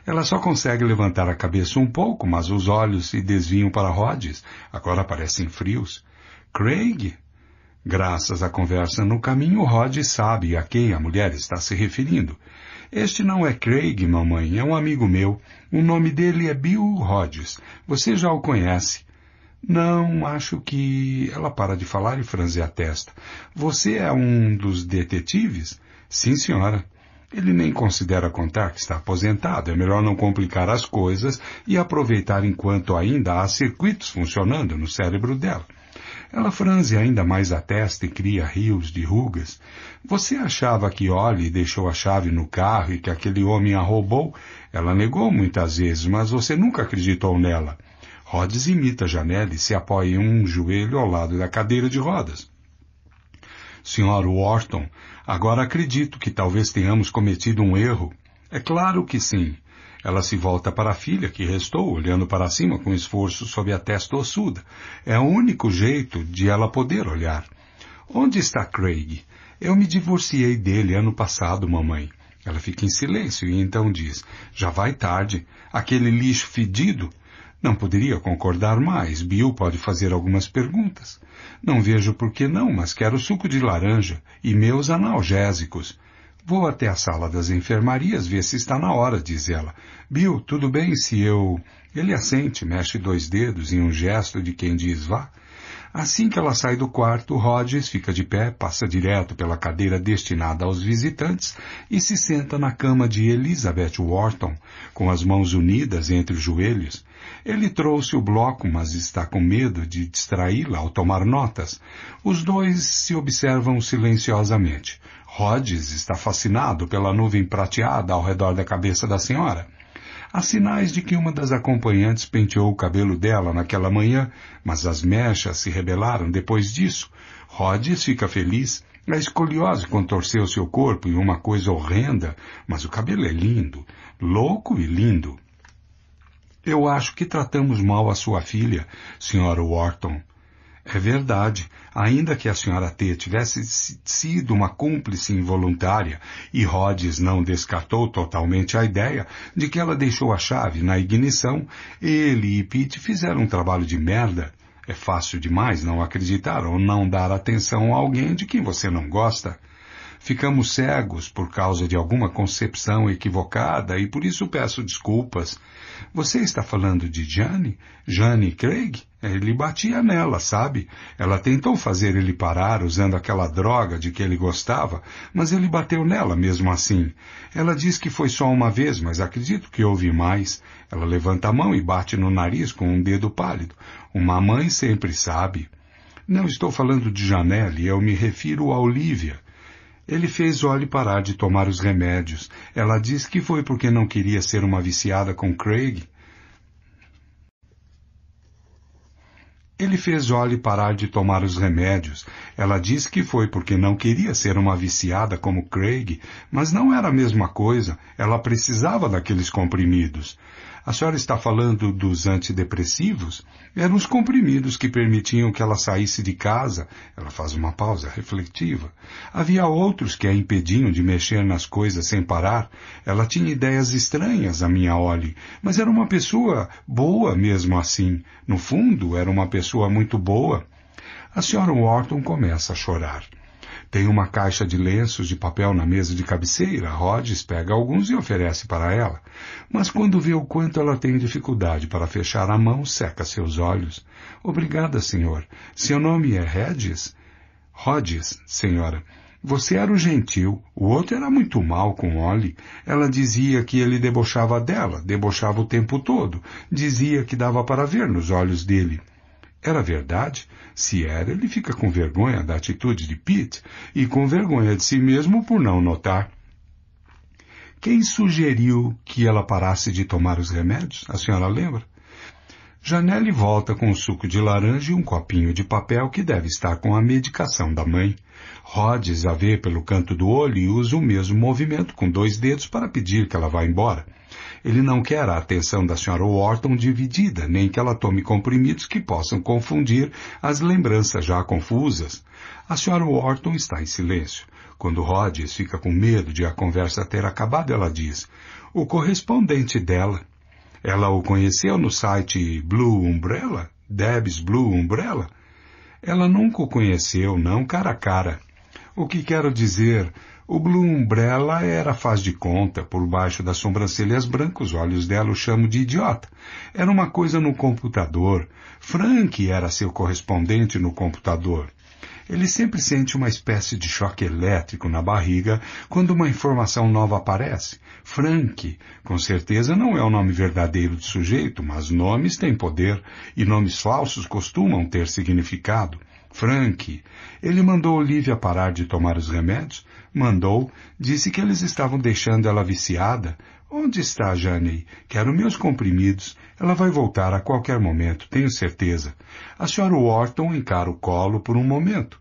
Ela só consegue levantar a cabeça um pouco, mas os olhos se desviam para Rhodes. Agora parecem frios. Craig? Graças à conversa no caminho, Rhodes sabe a quem a mulher está se referindo. Este não é Craig, mamãe, é um amigo meu. O nome dele é Bill Rhodes. Você já o conhece. Não, acho que. Ela para de falar e franze a testa. Você é um dos detetives? Sim, senhora. Ele nem considera contar que está aposentado. É melhor não complicar as coisas e aproveitar enquanto ainda há circuitos funcionando no cérebro dela. Ela franze ainda mais a testa e cria rios de rugas. Você achava que Ollie deixou a chave no carro e que aquele homem a roubou? Ela negou muitas vezes, mas você nunca acreditou nela. Rhodes imita Janelle e se apoia em um joelho ao lado da cadeira de rodas. Senhora Wharton, agora acredito que talvez tenhamos cometido um erro. É claro que sim. Ela se volta para a filha, que restou, olhando para cima com esforço sob a testa ossuda. É o único jeito de ela poder olhar. Onde está Craig? Eu me divorciei dele ano passado, mamãe. Ela fica em silêncio e então diz: Já vai tarde. Aquele lixo fedido. Não poderia concordar mais. Bill pode fazer algumas perguntas. Não vejo por que não, mas quero suco de laranja e meus analgésicos. Vou até a sala das enfermarias ver se está na hora, diz ela. Bill, tudo bem se eu. Ele assente, mexe dois dedos em um gesto de quem diz vá. Assim que ela sai do quarto, Rogers fica de pé, passa direto pela cadeira destinada aos visitantes e se senta na cama de Elizabeth Wharton, com as mãos unidas entre os joelhos. Ele trouxe o bloco, mas está com medo de distraí-la ao tomar notas. Os dois se observam silenciosamente. Rhodes está fascinado pela nuvem prateada ao redor da cabeça da senhora. Há sinais de que uma das acompanhantes penteou o cabelo dela naquela manhã, mas as mechas se rebelaram depois disso. Rhodes fica feliz. A é escoliose contorceu seu corpo em uma coisa horrenda, mas o cabelo é lindo, louco e lindo. Eu acho que tratamos mal a sua filha, senhora Wharton, é verdade. Ainda que a senhora T tivesse sido uma cúmplice involuntária, e Rhodes não descartou totalmente a ideia de que ela deixou a chave na ignição, ele e Pete fizeram um trabalho de merda. É fácil demais não acreditar ou não dar atenção a alguém de quem você não gosta. Ficamos cegos por causa de alguma concepção equivocada e por isso peço desculpas. Você está falando de Jane? Jane Craig? Ele batia nela, sabe? Ela tentou fazer ele parar usando aquela droga de que ele gostava, mas ele bateu nela mesmo assim. Ela diz que foi só uma vez, mas acredito que houve mais. Ela levanta a mão e bate no nariz com um dedo pálido. Uma mãe sempre sabe. Não estou falando de Janelle, eu me refiro a Olivia. Ele fez Olly parar de tomar os remédios. Ela diz que foi porque não queria ser uma viciada com Craig. Ele fez Olly parar de tomar os remédios. Ela diz que foi porque não queria ser uma viciada como Craig, mas não era a mesma coisa. Ela precisava daqueles comprimidos. A senhora está falando dos antidepressivos? Eram os comprimidos que permitiam que ela saísse de casa. Ela faz uma pausa reflexiva. Havia outros que a impediam de mexer nas coisas sem parar. Ela tinha ideias estranhas, a minha Oli, mas era uma pessoa boa mesmo assim. No fundo, era uma pessoa muito boa. A senhora Wharton começa a chorar. Tem uma caixa de lenços de papel na mesa de cabeceira. Rhodes pega alguns e oferece para ela. Mas quando vê o quanto ela tem dificuldade para fechar a mão, seca seus olhos. Obrigada, senhor. Seu nome é Regis? Rhodes, senhora. Você era o gentil, o outro era muito mal com Ollie. Ela dizia que ele debochava dela, debochava o tempo todo, dizia que dava para ver nos olhos dele. Era verdade? Se era, ele fica com vergonha da atitude de Pete e com vergonha de si mesmo por não notar. Quem sugeriu que ela parasse de tomar os remédios? A senhora lembra? Janelle volta com um suco de laranja e um copinho de papel que deve estar com a medicação da mãe. Rhodes a vê pelo canto do olho e usa o mesmo movimento com dois dedos para pedir que ela vá embora. Ele não quer a atenção da senhora Wharton dividida, nem que ela tome comprimidos que possam confundir as lembranças já confusas. A senhora Wharton está em silêncio. Quando Rhodes fica com medo de a conversa ter acabado, ela diz: "O correspondente dela. Ela o conheceu no site Blue Umbrella? Debs Blue Umbrella? Ela nunca o conheceu, não cara a cara. O que quero dizer o Blue Umbrella era faz de conta, por baixo das sobrancelhas brancas, os olhos dela o chamo de idiota. Era uma coisa no computador. Frank era seu correspondente no computador. Ele sempre sente uma espécie de choque elétrico na barriga quando uma informação nova aparece. Frank, com certeza não é o nome verdadeiro do sujeito, mas nomes têm poder e nomes falsos costumam ter significado. Frank. Ele mandou Olivia parar de tomar os remédios, mandou, disse que eles estavam deixando ela viciada. Onde está a Janey? Quero meus comprimidos. Ela vai voltar a qualquer momento, tenho certeza. A senhora Wharton encara o colo por um momento.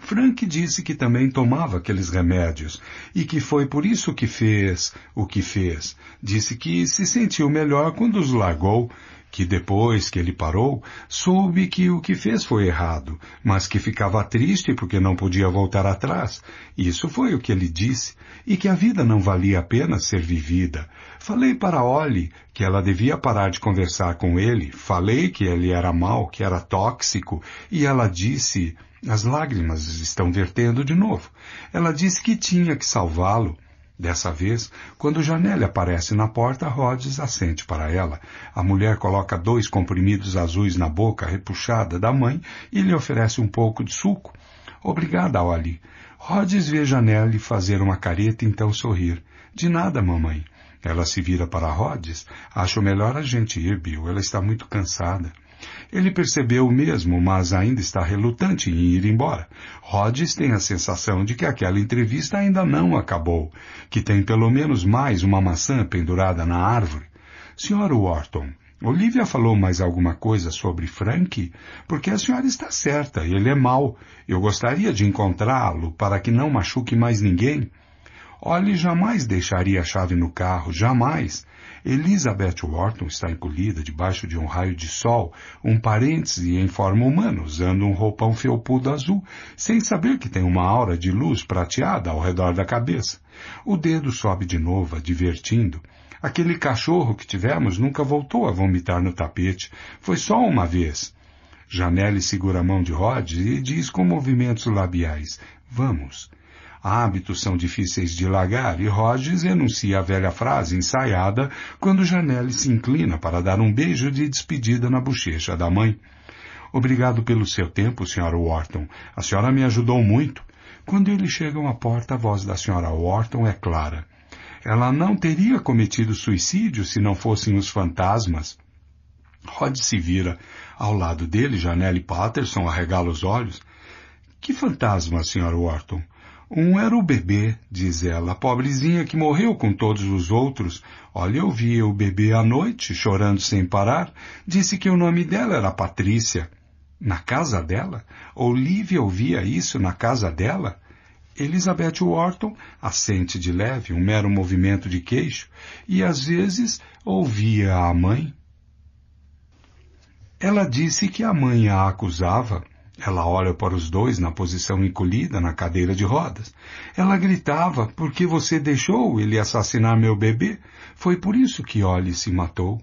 Frank disse que também tomava aqueles remédios e que foi por isso que fez o que fez. Disse que se sentiu melhor quando os largou que depois que ele parou, soube que o que fez foi errado, mas que ficava triste porque não podia voltar atrás. Isso foi o que ele disse, e que a vida não valia a pena ser vivida. Falei para Ollie que ela devia parar de conversar com ele, falei que ele era mau, que era tóxico, e ela disse, as lágrimas estão vertendo de novo. Ela disse que tinha que salvá-lo, Dessa vez, quando Janelle aparece na porta, Rhodes assente para ela. A mulher coloca dois comprimidos azuis na boca repuxada da mãe e lhe oferece um pouco de suco. Obrigada, Oli. Rhodes vê Janelle fazer uma careta e então sorrir. De nada, mamãe. Ela se vira para Rhodes. Acho melhor a gente ir, Bill. Ela está muito cansada. Ele percebeu o mesmo, mas ainda está relutante em ir embora. Rhodes tem a sensação de que aquela entrevista ainda não acabou, que tem pelo menos mais uma maçã pendurada na árvore. Senhora Wharton, Olivia falou mais alguma coisa sobre Frank? Porque a senhora está certa, ele é mau. Eu gostaria de encontrá-lo para que não machuque mais ninguém. Olhe jamais deixaria a chave no carro, jamais. Elizabeth Wharton está encolhida debaixo de um raio de sol, um parêntese em forma humana, usando um roupão felpudo azul, sem saber que tem uma aura de luz prateada ao redor da cabeça. O dedo sobe de novo, advertindo. Aquele cachorro que tivemos nunca voltou a vomitar no tapete. Foi só uma vez. Janelle segura a mão de Rod e diz com movimentos labiais, vamos. Hábitos são difíceis de largar e Rogers enuncia a velha frase ensaiada quando Janelle se inclina para dar um beijo de despedida na bochecha da mãe. Obrigado pelo seu tempo, Sra. Wharton. A senhora me ajudou muito. Quando eles chegam à porta, a voz da Sra. Wharton é clara. Ela não teria cometido suicídio se não fossem os fantasmas. Rod se vira. Ao lado dele, Janelle Patterson arregala os olhos. Que fantasma, Sr. Wharton? Um era o bebê, diz ela, a pobrezinha que morreu com todos os outros. Olha, eu via o bebê à noite, chorando sem parar. Disse que o nome dela era Patrícia. Na casa dela? Olivia ouvia isso na casa dela? Elizabeth Wharton assente de leve, um mero movimento de queixo, e às vezes ouvia a mãe. Ela disse que a mãe a acusava, ela olha para os dois na posição encolhida na cadeira de rodas. Ela gritava, porque você deixou ele assassinar meu bebê? Foi por isso que Ollie se matou.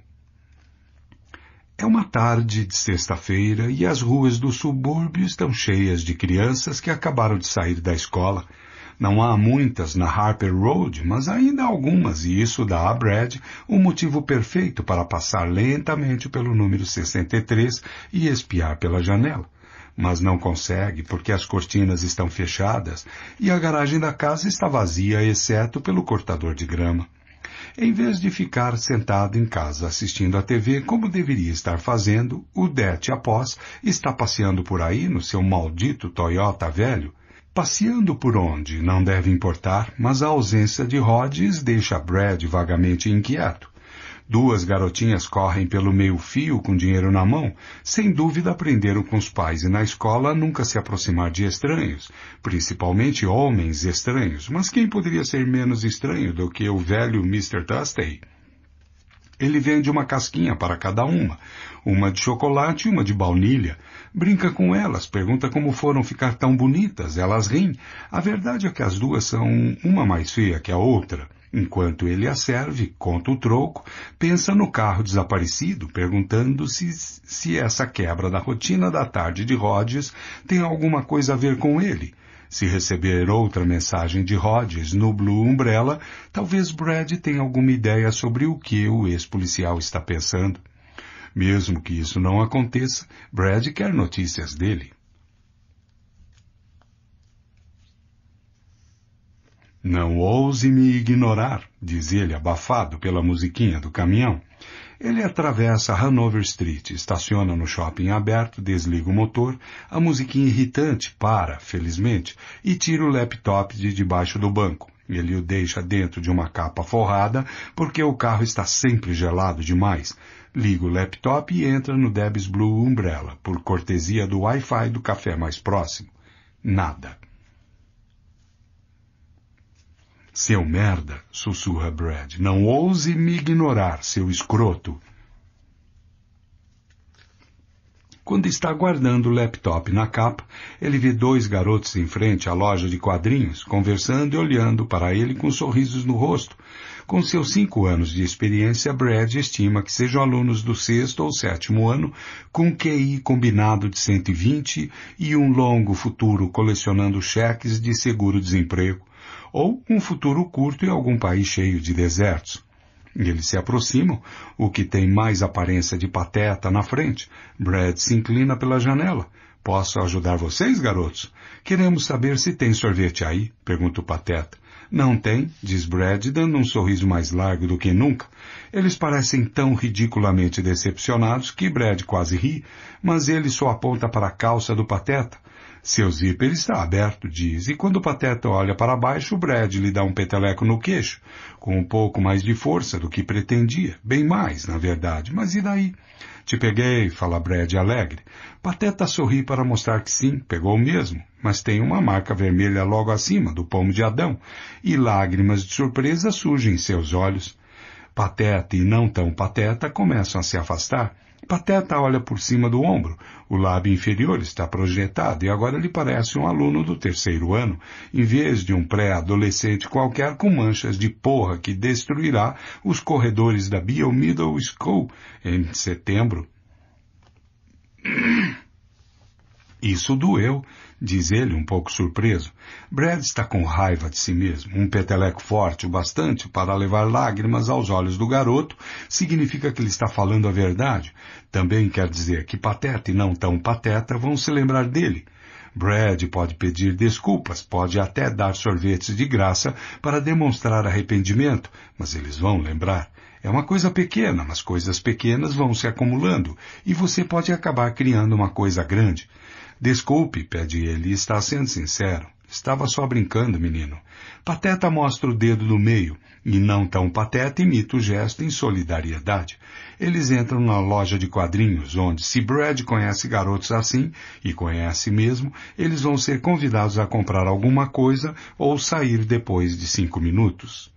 É uma tarde de sexta-feira e as ruas do subúrbio estão cheias de crianças que acabaram de sair da escola. Não há muitas na Harper Road, mas ainda há algumas, e isso dá a Brad o um motivo perfeito para passar lentamente pelo número 63 e espiar pela janela mas não consegue porque as cortinas estão fechadas e a garagem da casa está vazia, exceto pelo cortador de grama. Em vez de ficar sentado em casa assistindo à TV como deveria estar fazendo, o Det após está passeando por aí no seu maldito Toyota velho. Passeando por onde não deve importar, mas a ausência de Rhodes deixa Brad vagamente inquieto. Duas garotinhas correm pelo meio-fio com dinheiro na mão. Sem dúvida aprenderam com os pais e na escola nunca se aproximar de estranhos, principalmente homens estranhos. Mas quem poderia ser menos estranho do que o velho Mr. Dusty? Ele vende uma casquinha para cada uma, uma de chocolate e uma de baunilha. Brinca com elas, pergunta como foram ficar tão bonitas, elas riem. A verdade é que as duas são uma mais feia que a outra. Enquanto ele a serve, conta o troco, pensa no carro desaparecido, perguntando-se se essa quebra da rotina da tarde de Rhodes tem alguma coisa a ver com ele. Se receber outra mensagem de Rhodes no Blue Umbrella, talvez Brad tenha alguma ideia sobre o que o ex-policial está pensando. Mesmo que isso não aconteça, Brad quer notícias dele. Não ouse me ignorar, diz ele, abafado pela musiquinha do caminhão. Ele atravessa Hanover Street, estaciona no shopping aberto, desliga o motor, a musiquinha irritante para, felizmente, e tira o laptop de debaixo do banco. Ele o deixa dentro de uma capa forrada, porque o carro está sempre gelado demais. Liga o laptop e entra no Debs Blue Umbrella, por cortesia do Wi-Fi do café mais próximo. Nada. Seu merda, sussurra Brad, não ouse me ignorar, seu escroto. Quando está guardando o laptop na capa, ele vê dois garotos em frente à loja de quadrinhos, conversando e olhando para ele com sorrisos no rosto. Com seus cinco anos de experiência, Brad estima que sejam alunos do sexto ou sétimo ano, com QI combinado de 120 e um longo futuro colecionando cheques de seguro-desemprego, ou um futuro curto em algum país cheio de desertos. Eles se aproximam, o que tem mais aparência de pateta na frente. Brad se inclina pela janela. Posso ajudar vocês, garotos? Queremos saber se tem sorvete aí, pergunta o pateta. Não tem, diz Brad, dando um sorriso mais largo do que nunca. Eles parecem tão ridiculamente decepcionados que Brad quase ri, mas ele só aponta para a calça do pateta, seu zíper está aberto, diz, e quando o pateta olha para baixo, o Brad lhe dá um peteleco no queixo, com um pouco mais de força do que pretendia, bem mais, na verdade, mas e daí? Te peguei, fala Brad alegre. Pateta sorri para mostrar que sim, pegou mesmo, mas tem uma marca vermelha logo acima do pomo de Adão, e lágrimas de surpresa surgem em seus olhos. Pateta e não tão pateta começam a se afastar, Pateta olha por cima do ombro. O lábio inferior está projetado e agora lhe parece um aluno do terceiro ano, em vez de um pré-adolescente qualquer com manchas de porra que destruirá os corredores da Bio Middle School em setembro. Isso doeu diz ele, um pouco surpreso. Brad está com raiva de si mesmo. Um peteleco forte o bastante para levar lágrimas aos olhos do garoto significa que ele está falando a verdade. Também quer dizer que pateta e não tão pateta vão se lembrar dele. Brad pode pedir desculpas, pode até dar sorvetes de graça para demonstrar arrependimento, mas eles vão lembrar. É uma coisa pequena, mas coisas pequenas vão se acumulando e você pode acabar criando uma coisa grande. Desculpe, pede ele, está sendo sincero. Estava só brincando, menino. Pateta mostra o dedo do meio, e não tão pateta imita o gesto em solidariedade. Eles entram na loja de quadrinhos, onde, se Brad conhece garotos assim, e conhece mesmo, eles vão ser convidados a comprar alguma coisa ou sair depois de cinco minutos.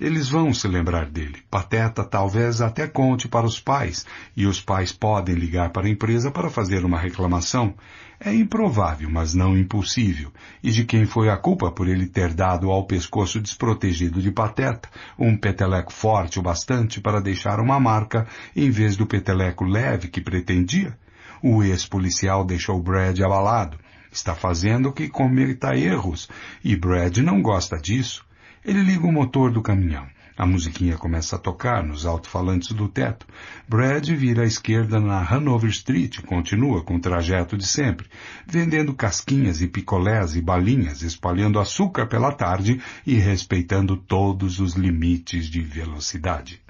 Eles vão se lembrar dele. Pateta talvez até conte para os pais, e os pais podem ligar para a empresa para fazer uma reclamação. É improvável, mas não impossível. E de quem foi a culpa por ele ter dado ao pescoço desprotegido de Pateta um peteleco forte o bastante para deixar uma marca em vez do peteleco leve que pretendia? O ex-policial deixou Brad abalado. Está fazendo que cometa erros, e Brad não gosta disso. Ele liga o motor do caminhão. A musiquinha começa a tocar nos alto-falantes do teto. Brad vira à esquerda na Hanover Street e continua com o trajeto de sempre, vendendo casquinhas e picolés e balinhas, espalhando açúcar pela tarde e respeitando todos os limites de velocidade.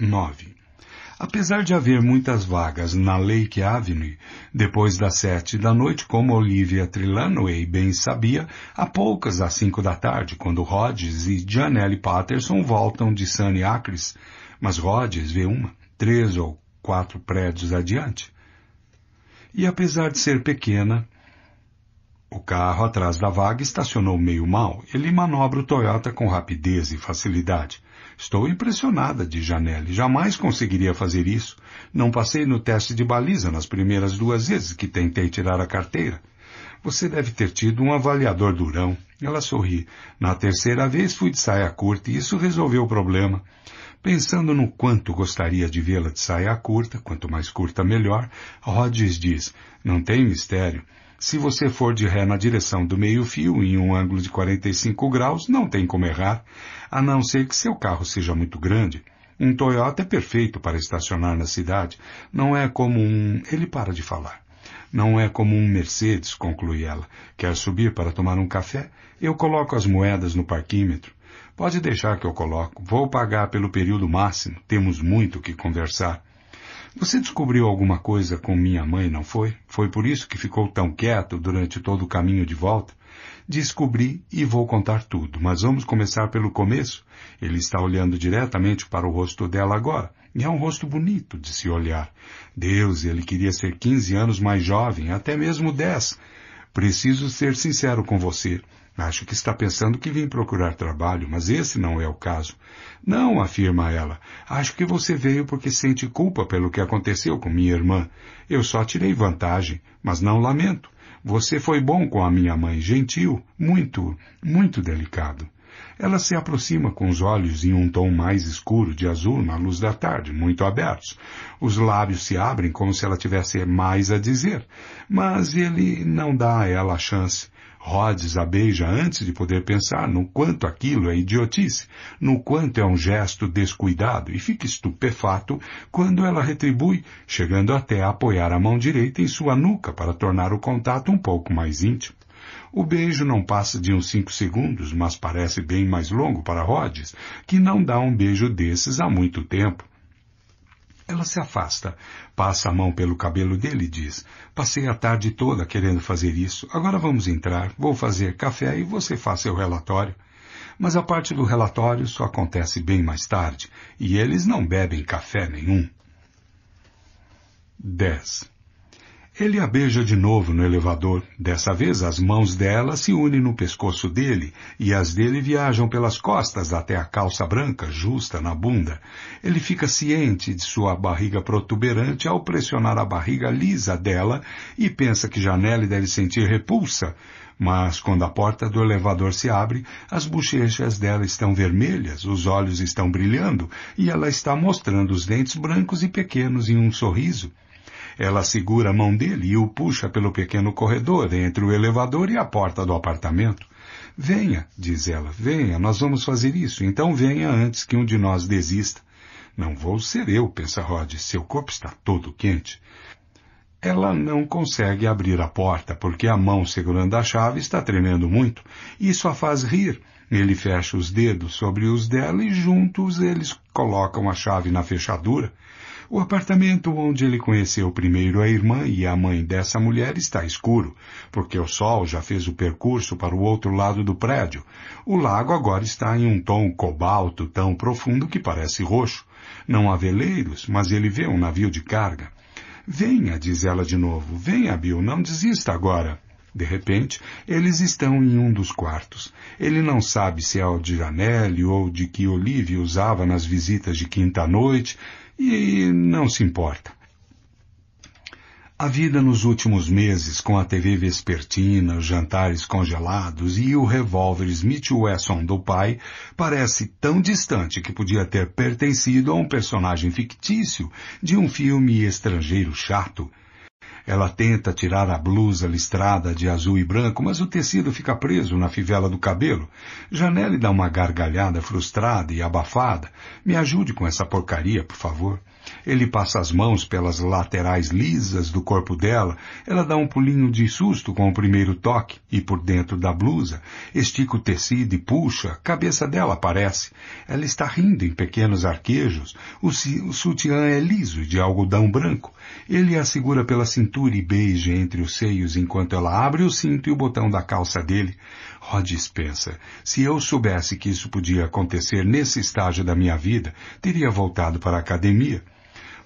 9. Apesar de haver muitas vagas na Lake Avenue, depois das sete da noite, como Olivia Trelawney bem sabia, há poucas às cinco da tarde, quando Rhodes e Janelle Patterson voltam de Sunny Acres, mas Rhodes vê uma, três ou quatro prédios adiante. E apesar de ser pequena, o carro atrás da vaga estacionou meio mal. Ele manobra o Toyota com rapidez e facilidade. Estou impressionada de Janelle. Jamais conseguiria fazer isso. Não passei no teste de baliza nas primeiras duas vezes que tentei tirar a carteira. Você deve ter tido um avaliador durão. Ela sorri. Na terceira vez fui de saia curta e isso resolveu o problema. Pensando no quanto gostaria de vê-la de saia curta, quanto mais curta melhor, Rodges diz, não tem mistério. Se você for de ré na direção do meio-fio, em um ângulo de 45 graus, não tem como errar, a não ser que seu carro seja muito grande. Um Toyota é perfeito para estacionar na cidade. Não é como um. Ele para de falar. Não é como um Mercedes, conclui ela. Quer subir para tomar um café? Eu coloco as moedas no parquímetro. Pode deixar que eu coloco. Vou pagar pelo período máximo. Temos muito o que conversar. Você descobriu alguma coisa com minha mãe, não foi? Foi por isso que ficou tão quieto durante todo o caminho de volta? Descobri e vou contar tudo, mas vamos começar pelo começo. Ele está olhando diretamente para o rosto dela agora, e é um rosto bonito de se olhar. Deus, ele queria ser 15 anos mais jovem, até mesmo 10. Preciso ser sincero com você. Acho que está pensando que vim procurar trabalho, mas esse não é o caso. Não, afirma ela. Acho que você veio porque sente culpa pelo que aconteceu com minha irmã. Eu só tirei vantagem, mas não lamento. Você foi bom com a minha mãe, gentil, muito, muito delicado. Ela se aproxima com os olhos em um tom mais escuro de azul na luz da tarde, muito abertos. Os lábios se abrem como se ela tivesse mais a dizer, mas ele não dá a ela a chance. Rhodes a beija antes de poder pensar no quanto aquilo é idiotice, no quanto é um gesto descuidado e fica estupefato quando ela retribui, chegando até a apoiar a mão direita em sua nuca para tornar o contato um pouco mais íntimo. O beijo não passa de uns cinco segundos, mas parece bem mais longo para Rhodes, que não dá um beijo desses há muito tempo. Ela se afasta, passa a mão pelo cabelo dele e diz: Passei a tarde toda querendo fazer isso. Agora vamos entrar, vou fazer café e você faz seu relatório. Mas a parte do relatório só acontece bem mais tarde, e eles não bebem café nenhum. 10. Ele a beija de novo no elevador. Dessa vez, as mãos dela se unem no pescoço dele e as dele viajam pelas costas até a calça branca, justa na bunda. Ele fica ciente de sua barriga protuberante ao pressionar a barriga lisa dela e pensa que Janelle deve sentir repulsa. Mas quando a porta do elevador se abre, as bochechas dela estão vermelhas, os olhos estão brilhando e ela está mostrando os dentes brancos e pequenos em um sorriso. Ela segura a mão dele e o puxa pelo pequeno corredor entre o elevador e a porta do apartamento. Venha, diz ela, venha, nós vamos fazer isso, então venha antes que um de nós desista. Não vou ser eu, pensa Rod, seu corpo está todo quente. Ela não consegue abrir a porta porque a mão segurando a chave está tremendo muito. Isso a faz rir. Ele fecha os dedos sobre os dela e juntos eles colocam a chave na fechadura. O apartamento onde ele conheceu primeiro a irmã e a mãe dessa mulher está escuro, porque o sol já fez o percurso para o outro lado do prédio. O lago agora está em um tom cobalto tão profundo que parece roxo. Não há veleiros, mas ele vê um navio de carga. Venha, diz ela de novo. Venha, Bill, não desista agora. De repente, eles estão em um dos quartos. Ele não sabe se é o de Janelle ou de que Olivia usava nas visitas de quinta-noite, e não se importa. A vida nos últimos meses, com a TV vespertina, os jantares congelados e o revólver Smith Wesson do pai, parece tão distante que podia ter pertencido a um personagem fictício de um filme estrangeiro chato ela tenta tirar a blusa listrada de azul e branco, mas o tecido fica preso na fivela do cabelo. Janelle dá uma gargalhada frustrada e abafada. Me ajude com essa porcaria, por favor. Ele passa as mãos pelas laterais lisas do corpo dela, ela dá um pulinho de susto com o primeiro toque, e por dentro da blusa, estica o tecido e puxa, cabeça dela aparece. Ela está rindo em pequenos arquejos, o, o sutiã é liso de algodão branco. Ele a segura pela cintura e beija entre os seios enquanto ela abre o cinto e o botão da calça dele. Oh, dispensa! se eu soubesse que isso podia acontecer nesse estágio da minha vida, teria voltado para a academia.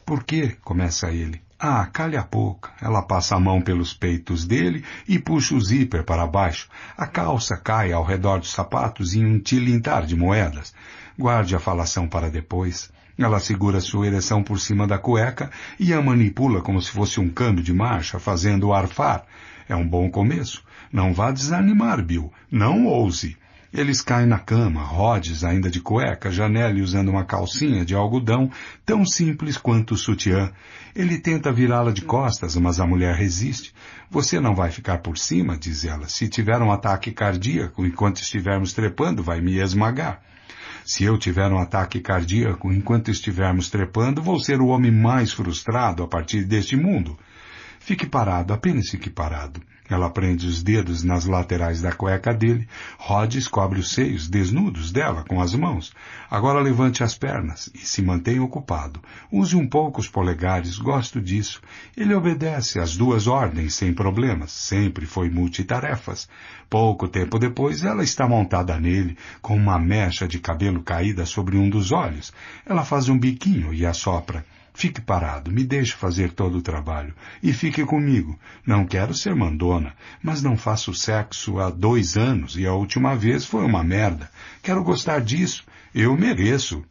Por quê? começa ele. Ah, calha a boca. Ela passa a mão pelos peitos dele e puxa o zíper para baixo. A calça cai ao redor dos sapatos em um tilintar de moedas. Guarde a falação para depois. Ela segura sua ereção por cima da cueca e a manipula como se fosse um câmbio de marcha, fazendo-o arfar. É um bom começo. Não vá desanimar, Bill. Não ouse. Eles caem na cama, Rhodes ainda de cueca, Janelle usando uma calcinha de algodão, tão simples quanto o sutiã. Ele tenta virá-la de costas, mas a mulher resiste. Você não vai ficar por cima, diz ela. Se tiver um ataque cardíaco enquanto estivermos trepando, vai me esmagar. Se eu tiver um ataque cardíaco enquanto estivermos trepando, vou ser o homem mais frustrado a partir deste mundo. Fique parado, apenas fique parado. Ela prende os dedos nas laterais da cueca dele. Rhodes cobre os seios desnudos dela com as mãos. Agora levante as pernas e se mantenha ocupado. Use um pouco os polegares, gosto disso. Ele obedece às duas ordens sem problemas. Sempre foi multitarefas. Pouco tempo depois, ela está montada nele, com uma mecha de cabelo caída sobre um dos olhos. Ela faz um biquinho e assopra. Fique parado, me deixe fazer todo o trabalho e fique comigo. Não quero ser mandona, mas não faço sexo há dois anos e a última vez foi uma merda. Quero gostar disso. Eu mereço.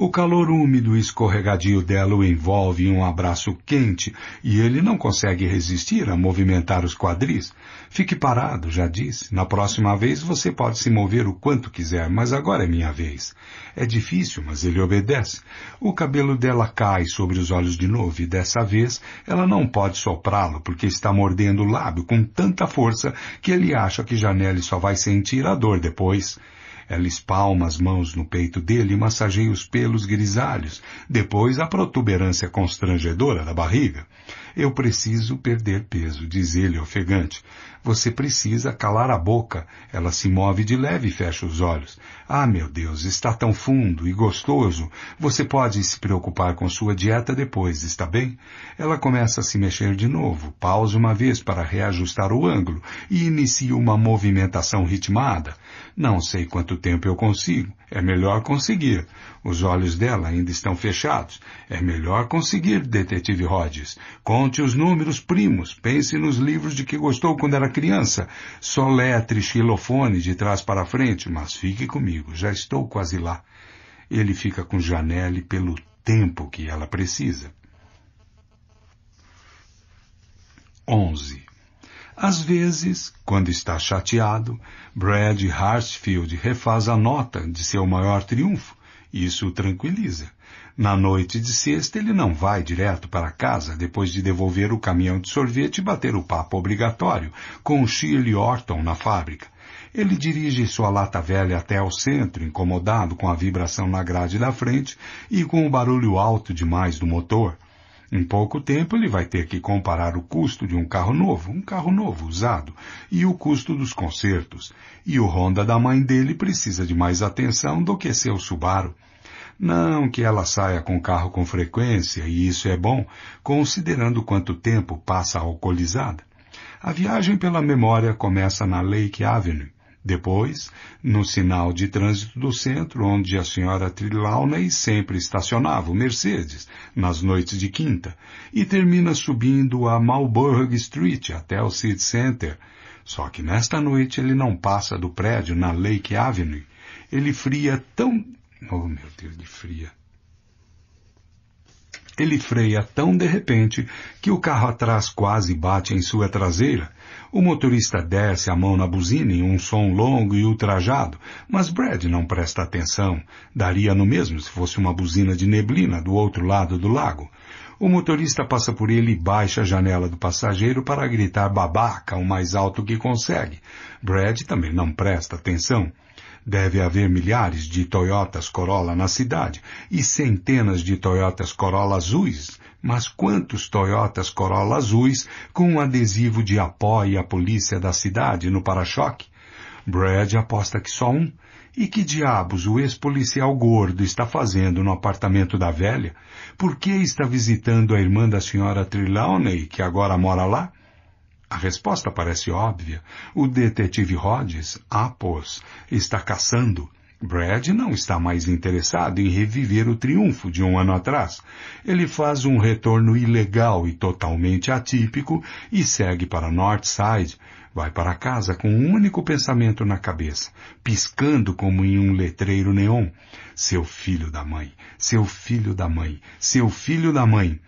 O calor úmido e escorregadio dela o envolve em um abraço quente e ele não consegue resistir a movimentar os quadris. Fique parado, já disse. Na próxima vez você pode se mover o quanto quiser, mas agora é minha vez. É difícil, mas ele obedece. O cabelo dela cai sobre os olhos de novo e dessa vez ela não pode soprá-lo porque está mordendo o lábio com tanta força que ele acha que Janelle só vai sentir a dor depois. Ela espalma as mãos no peito dele e massageia os pelos grisalhos, depois a protuberância constrangedora da barriga. Eu preciso perder peso, diz ele ofegante. Você precisa calar a boca. Ela se move de leve e fecha os olhos. Ah, meu Deus, está tão fundo e gostoso. Você pode se preocupar com sua dieta depois, está bem? Ela começa a se mexer de novo, pausa uma vez para reajustar o ângulo e inicia uma movimentação ritmada. Não sei quanto tempo eu consigo. É melhor conseguir. Os olhos dela ainda estão fechados. É melhor conseguir, detetive Rhodes. Conte os números primos. Pense nos livros de que gostou quando era criança. Soletre xilofone de trás para frente, mas fique comigo comigo, já estou quase lá. Ele fica com Janelle pelo tempo que ela precisa. 11. Às vezes, quando está chateado, Brad Hartsfield refaz a nota de seu maior triunfo. Isso o tranquiliza. Na noite de sexta, ele não vai direto para casa depois de devolver o caminhão de sorvete e bater o papo obrigatório com Shirley Orton na fábrica. Ele dirige sua lata velha até ao centro, incomodado com a vibração na grade da frente e com o barulho alto demais do motor. Em pouco tempo ele vai ter que comparar o custo de um carro novo, um carro novo usado, e o custo dos consertos. E o Honda da mãe dele precisa de mais atenção do que seu Subaru. Não que ela saia com o carro com frequência, e isso é bom, considerando quanto tempo passa alcoolizada. A viagem pela memória começa na Lake Avenue, depois, no sinal de trânsito do centro, onde a senhora Trelawney sempre estacionava o Mercedes, nas noites de quinta, e termina subindo a Malborg Street até o City Center. Só que nesta noite ele não passa do prédio na Lake Avenue. Ele fria tão... Oh, meu Deus, ele fria. Ele freia tão de repente que o carro atrás quase bate em sua traseira o motorista desce a mão na buzina em um som longo e ultrajado, mas Brad não presta atenção. Daria no mesmo se fosse uma buzina de neblina do outro lado do lago. O motorista passa por ele e baixa a janela do passageiro para gritar babaca o mais alto que consegue. Brad também não presta atenção. Deve haver milhares de Toyotas Corolla na cidade e centenas de Toyotas Corolla azuis mas quantos Toyotas Corolla azuis com um adesivo de apoio à polícia da cidade no para-choque? Brad aposta que só um. E que diabos o ex-policial gordo está fazendo no apartamento da velha? Por que está visitando a irmã da senhora Trelawney, que agora mora lá? A resposta parece óbvia. O detetive Rhodes, Apos, está caçando. Brad não está mais interessado em reviver o triunfo de um ano atrás. Ele faz um retorno ilegal e totalmente atípico e segue para Northside, vai para casa com um único pensamento na cabeça, piscando como em um letreiro neon. Seu filho da mãe, seu filho da mãe, seu filho da mãe.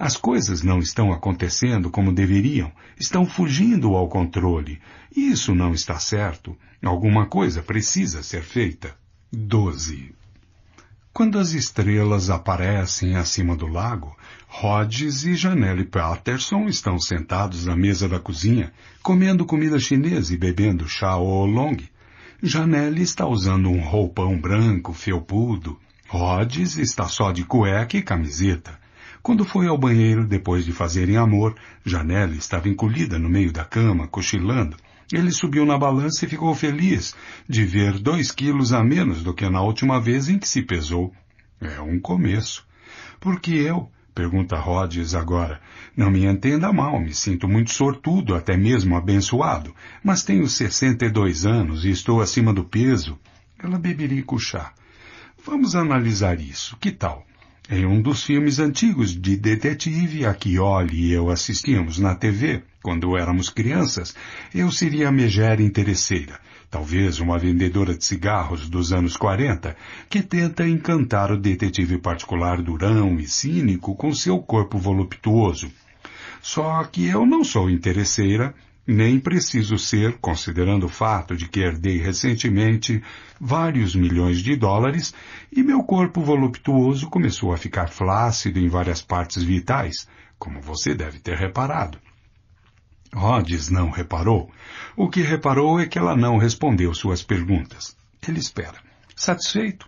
As coisas não estão acontecendo como deveriam, estão fugindo ao controle. E isso não está certo. Alguma coisa precisa ser feita. 12. Quando as estrelas aparecem acima do lago, Rhodes e Janelle Patterson estão sentados na mesa da cozinha, comendo comida chinesa e bebendo chá oolong. Janelle está usando um roupão branco felpudo. Rhodes está só de cueca e camiseta. Quando foi ao banheiro, depois de fazerem amor, Janela estava encolhida no meio da cama, cochilando. Ele subiu na balança e ficou feliz de ver dois quilos a menos do que na última vez em que se pesou. É um começo. Porque eu, pergunta Rhodes agora, não me entenda mal, me sinto muito sortudo, até mesmo abençoado, mas tenho 62 anos e estou acima do peso. Ela beberia o chá. Vamos analisar isso. Que tal? Em um dos filmes antigos de detetive a que Oli e eu assistíamos na TV, quando éramos crianças, eu seria a megera interesseira, talvez uma vendedora de cigarros dos anos 40, que tenta encantar o detetive particular durão e cínico com seu corpo voluptuoso. Só que eu não sou interesseira, nem preciso ser, considerando o fato de que herdei recentemente vários milhões de dólares e meu corpo voluptuoso começou a ficar flácido em várias partes vitais, como você deve ter reparado. Rhodes não reparou. O que reparou é que ela não respondeu suas perguntas. Ele espera. Satisfeito?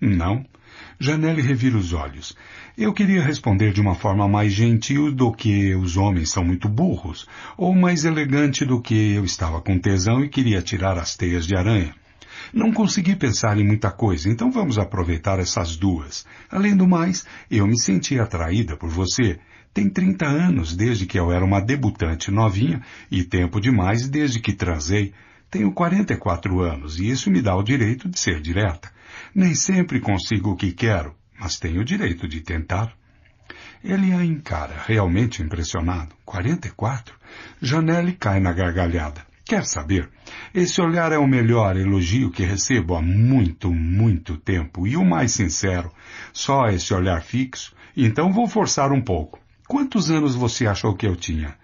Não. Janelle revira os olhos. Eu queria responder de uma forma mais gentil do que os homens são muito burros, ou mais elegante do que eu estava com tesão e queria tirar as teias de aranha. Não consegui pensar em muita coisa, então vamos aproveitar essas duas. Além do mais, eu me senti atraída por você. Tem 30 anos desde que eu era uma debutante novinha e tempo demais desde que transei. Tenho 44 anos e isso me dá o direito de ser direta. Nem sempre consigo o que quero, mas tem o direito de tentar. Ele a encara, realmente impressionado. 44? Janelle cai na gargalhada. Quer saber? Esse olhar é o melhor elogio que recebo há muito, muito tempo e o mais sincero. Só esse olhar fixo. Então vou forçar um pouco. Quantos anos você achou que eu tinha?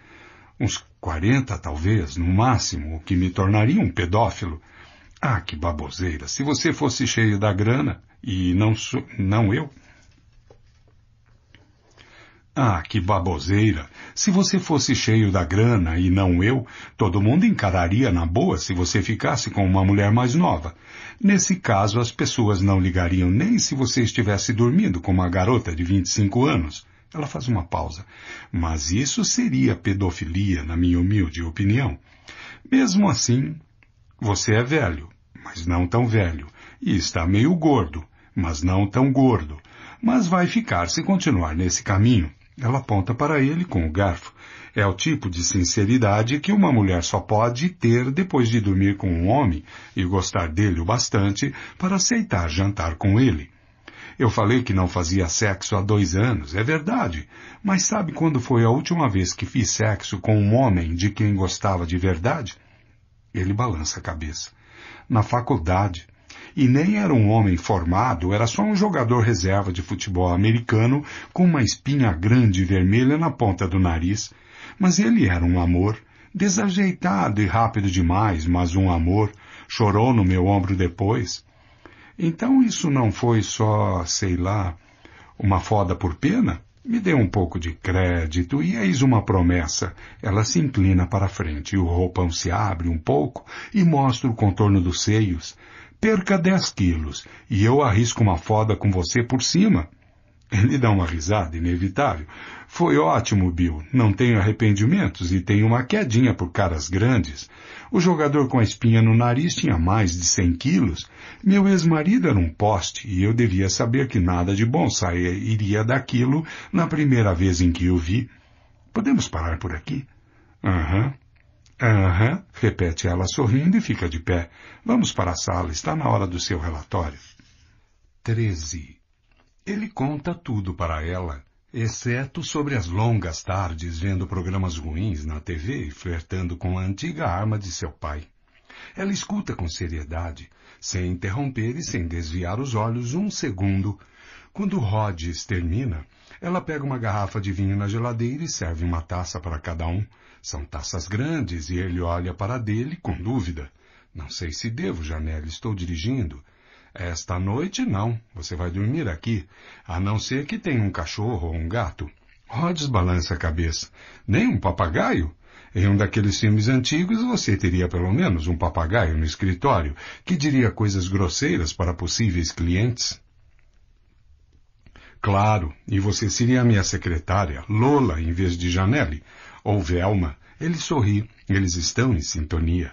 Uns 40, talvez, no máximo, o que me tornaria um pedófilo. Ah, que baboseira! Se você fosse cheio da grana e não, sou, não eu? Ah, que baboseira! Se você fosse cheio da grana e não eu, todo mundo encararia na boa se você ficasse com uma mulher mais nova. Nesse caso, as pessoas não ligariam nem se você estivesse dormindo com uma garota de 25 anos. Ela faz uma pausa. Mas isso seria pedofilia, na minha humilde opinião. Mesmo assim, você é velho, mas não tão velho e está meio gordo, mas não tão gordo. Mas vai ficar se continuar nesse caminho. Ela aponta para ele com o garfo. É o tipo de sinceridade que uma mulher só pode ter depois de dormir com um homem e gostar dele o bastante para aceitar jantar com ele. Eu falei que não fazia sexo há dois anos, é verdade. Mas sabe quando foi a última vez que fiz sexo com um homem de quem gostava de verdade? Ele balança a cabeça. Na faculdade e nem era um homem formado, era só um jogador reserva de futebol americano com uma espinha grande e vermelha na ponta do nariz. Mas ele era um amor, desajeitado e rápido demais, mas um amor, chorou no meu ombro depois. Então isso não foi só, sei lá, uma foda por pena? Me dê um pouco de crédito e eis uma promessa. Ela se inclina para frente e o roupão se abre um pouco e mostra o contorno dos seios perca 10 quilos e eu arrisco uma foda com você por cima. Ele dá uma risada inevitável. Foi ótimo, Bill. Não tenho arrependimentos e tenho uma quedinha por caras grandes. O jogador com a espinha no nariz tinha mais de 100 quilos. Meu ex-marido era um poste e eu devia saber que nada de bom sairia daquilo na primeira vez em que o vi. Podemos parar por aqui? Aham. Uhum. Aham, uhum, repete ela sorrindo e fica de pé. Vamos para a sala, está na hora do seu relatório. 13. Ele conta tudo para ela, exceto sobre as longas tardes vendo programas ruins na TV e flertando com a antiga arma de seu pai. Ela escuta com seriedade, sem interromper e sem desviar os olhos um segundo. Quando Rhodes termina, ela pega uma garrafa de vinho na geladeira e serve uma taça para cada um, são taças grandes e ele olha para dele com dúvida. Não sei se devo, Janelle, estou dirigindo. Esta noite não, você vai dormir aqui, a não ser que tenha um cachorro ou um gato. Rhodes oh, balança a cabeça. Nem um papagaio? Em um daqueles filmes antigos você teria pelo menos um papagaio no escritório que diria coisas grosseiras para possíveis clientes. Claro, e você seria minha secretária, Lola, em vez de Janelle ou Velma, ele sorri, eles estão em sintonia.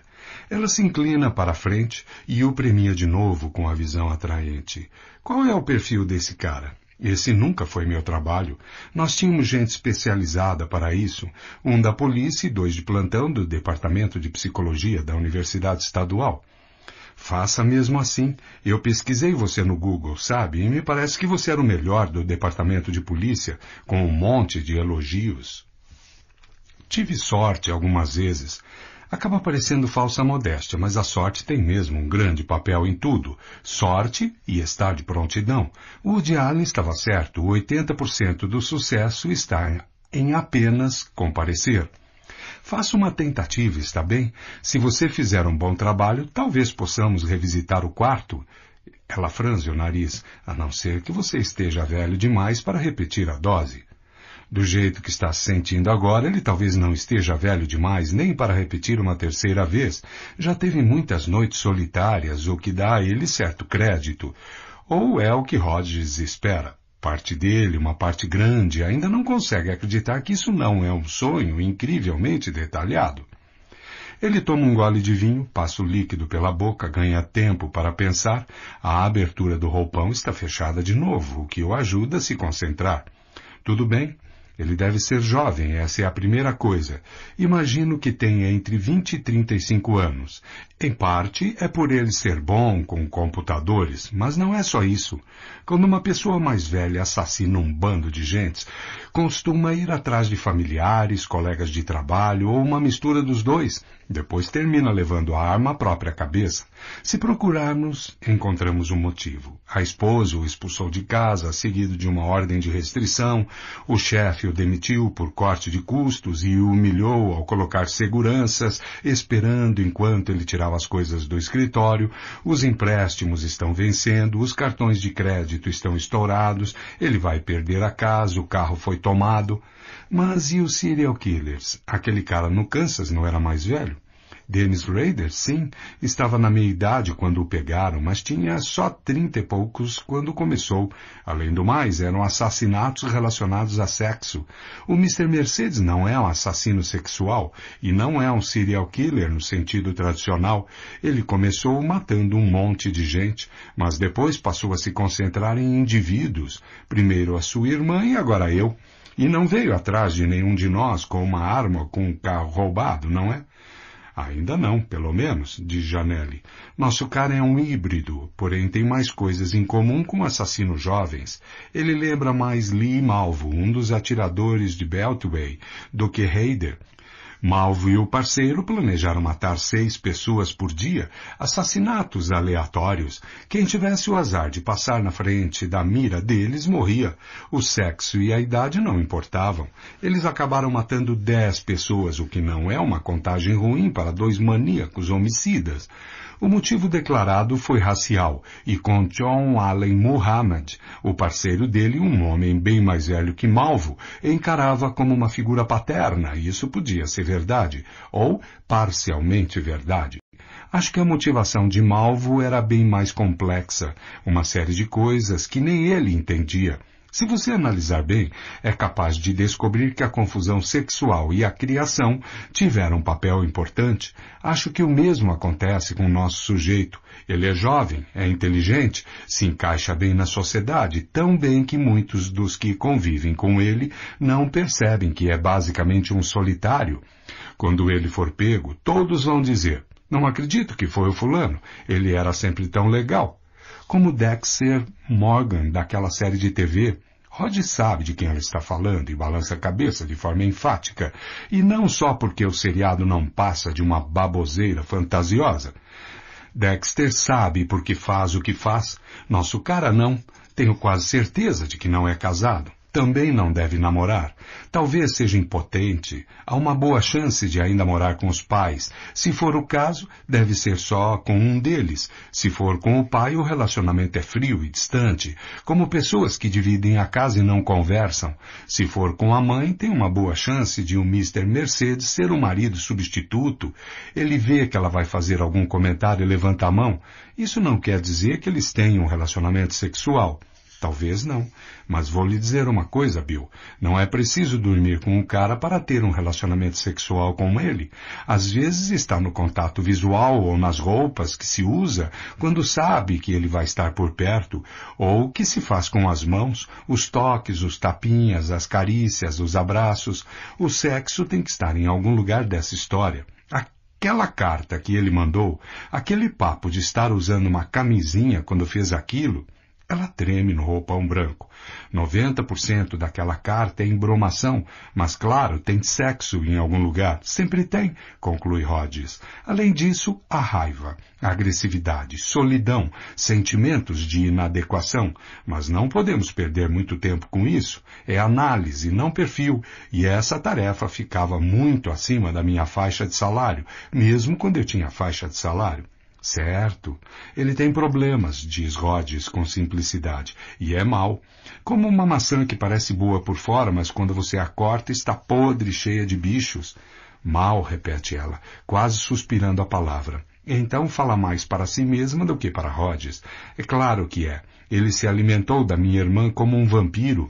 Ela se inclina para a frente e o premia de novo com a visão atraente. Qual é o perfil desse cara? Esse nunca foi meu trabalho. Nós tínhamos gente especializada para isso, um da polícia e dois de plantão do Departamento de Psicologia da Universidade Estadual. Faça mesmo assim. Eu pesquisei você no Google, sabe? E me parece que você era o melhor do departamento de polícia, com um monte de elogios. Tive sorte algumas vezes. Acaba parecendo falsa modéstia, mas a sorte tem mesmo um grande papel em tudo. Sorte e estar de prontidão. O Woody Allen estava certo, 80% do sucesso está em apenas comparecer. Faça uma tentativa, está bem? Se você fizer um bom trabalho, talvez possamos revisitar o quarto. Ela franze o nariz, a não ser que você esteja velho demais para repetir a dose. Do jeito que está se sentindo agora, ele talvez não esteja velho demais nem para repetir uma terceira vez. Já teve muitas noites solitárias, o que dá a ele certo crédito. Ou é o que Rogers espera. Parte dele, uma parte grande, ainda não consegue acreditar que isso não é um sonho incrivelmente detalhado. Ele toma um gole de vinho, passa o líquido pela boca, ganha tempo para pensar. A abertura do roupão está fechada de novo, o que o ajuda a se concentrar. Tudo bem, ele deve ser jovem, essa é a primeira coisa. Imagino que tenha entre 20 e 35 anos. Em parte é por ele ser bom com computadores, mas não é só isso. Quando uma pessoa mais velha assassina um bando de gentes, costuma ir atrás de familiares, colegas de trabalho ou uma mistura dos dois. Depois termina levando a arma à própria cabeça. Se procurarmos, encontramos um motivo. A esposa o expulsou de casa, seguido de uma ordem de restrição, o chefe o demitiu por corte de custos e o humilhou ao colocar seguranças, esperando enquanto ele tirava aquelas coisas do escritório, os empréstimos estão vencendo, os cartões de crédito estão estourados, ele vai perder a casa, o carro foi tomado. Mas e os serial killers? Aquele cara no Kansas não era mais velho? Dennis Rader, sim, estava na meia idade quando o pegaram, mas tinha só trinta e poucos quando começou. Além do mais, eram assassinatos relacionados a sexo. O Mr. Mercedes não é um assassino sexual e não é um serial killer no sentido tradicional. Ele começou matando um monte de gente, mas depois passou a se concentrar em indivíduos, primeiro a sua irmã e agora eu. E não veio atrás de nenhum de nós com uma arma ou com um carro roubado, não é? Ainda não, pelo menos, diz Janelle. Nosso cara é um híbrido, porém tem mais coisas em comum com assassinos jovens. Ele lembra mais Lee Malvo, um dos atiradores de Beltway, do que Hayder, Malvo e o parceiro planejaram matar seis pessoas por dia, assassinatos aleatórios. Quem tivesse o azar de passar na frente da mira deles morria. O sexo e a idade não importavam. Eles acabaram matando dez pessoas, o que não é uma contagem ruim para dois maníacos homicidas. O motivo declarado foi racial e com John Allen Muhammad, o parceiro dele, um homem bem mais velho que Malvo, encarava como uma figura paterna, e isso podia ser verdade, ou parcialmente verdade. Acho que a motivação de Malvo era bem mais complexa, uma série de coisas que nem ele entendia. Se você analisar bem, é capaz de descobrir que a confusão sexual e a criação tiveram um papel importante. Acho que o mesmo acontece com o nosso sujeito. Ele é jovem, é inteligente, se encaixa bem na sociedade, tão bem que muitos dos que convivem com ele não percebem que é basicamente um solitário. Quando ele for pego, todos vão dizer: Não acredito que foi o fulano, ele era sempre tão legal como Dexter Morgan, daquela série de TV, Rod sabe de quem ela está falando e balança a cabeça de forma enfática, e não só porque o seriado não passa de uma baboseira fantasiosa. Dexter sabe porque faz o que faz, nosso cara não, tenho quase certeza de que não é casado também não deve namorar. Talvez seja impotente, há uma boa chance de ainda morar com os pais. Se for o caso, deve ser só com um deles. Se for com o pai, o relacionamento é frio e distante, como pessoas que dividem a casa e não conversam. Se for com a mãe, tem uma boa chance de o um Mr. Mercedes ser o um marido substituto. Ele vê que ela vai fazer algum comentário e levanta a mão. Isso não quer dizer que eles tenham um relacionamento sexual. Talvez não. Mas vou lhe dizer uma coisa, Bill. Não é preciso dormir com um cara para ter um relacionamento sexual com ele. Às vezes está no contato visual ou nas roupas que se usa quando sabe que ele vai estar por perto, ou que se faz com as mãos, os toques, os tapinhas, as carícias, os abraços. O sexo tem que estar em algum lugar dessa história aquela carta que ele mandou, aquele papo de estar usando uma camisinha quando fez aquilo, ela treme no roupão branco. 90% daquela carta é embromação, mas claro, tem sexo em algum lugar. Sempre tem, conclui Rhodes. Além disso, a raiva, a agressividade, solidão, sentimentos de inadequação. Mas não podemos perder muito tempo com isso. É análise, não perfil. E essa tarefa ficava muito acima da minha faixa de salário, mesmo quando eu tinha faixa de salário. Certo, ele tem problemas, diz Rhodes com simplicidade, e é mau, Como uma maçã que parece boa por fora, mas quando você a corta está podre, cheia de bichos. Mal, repete ela, quase suspirando a palavra. Então fala mais para si mesma do que para Rhodes. É claro que é. Ele se alimentou da minha irmã como um vampiro,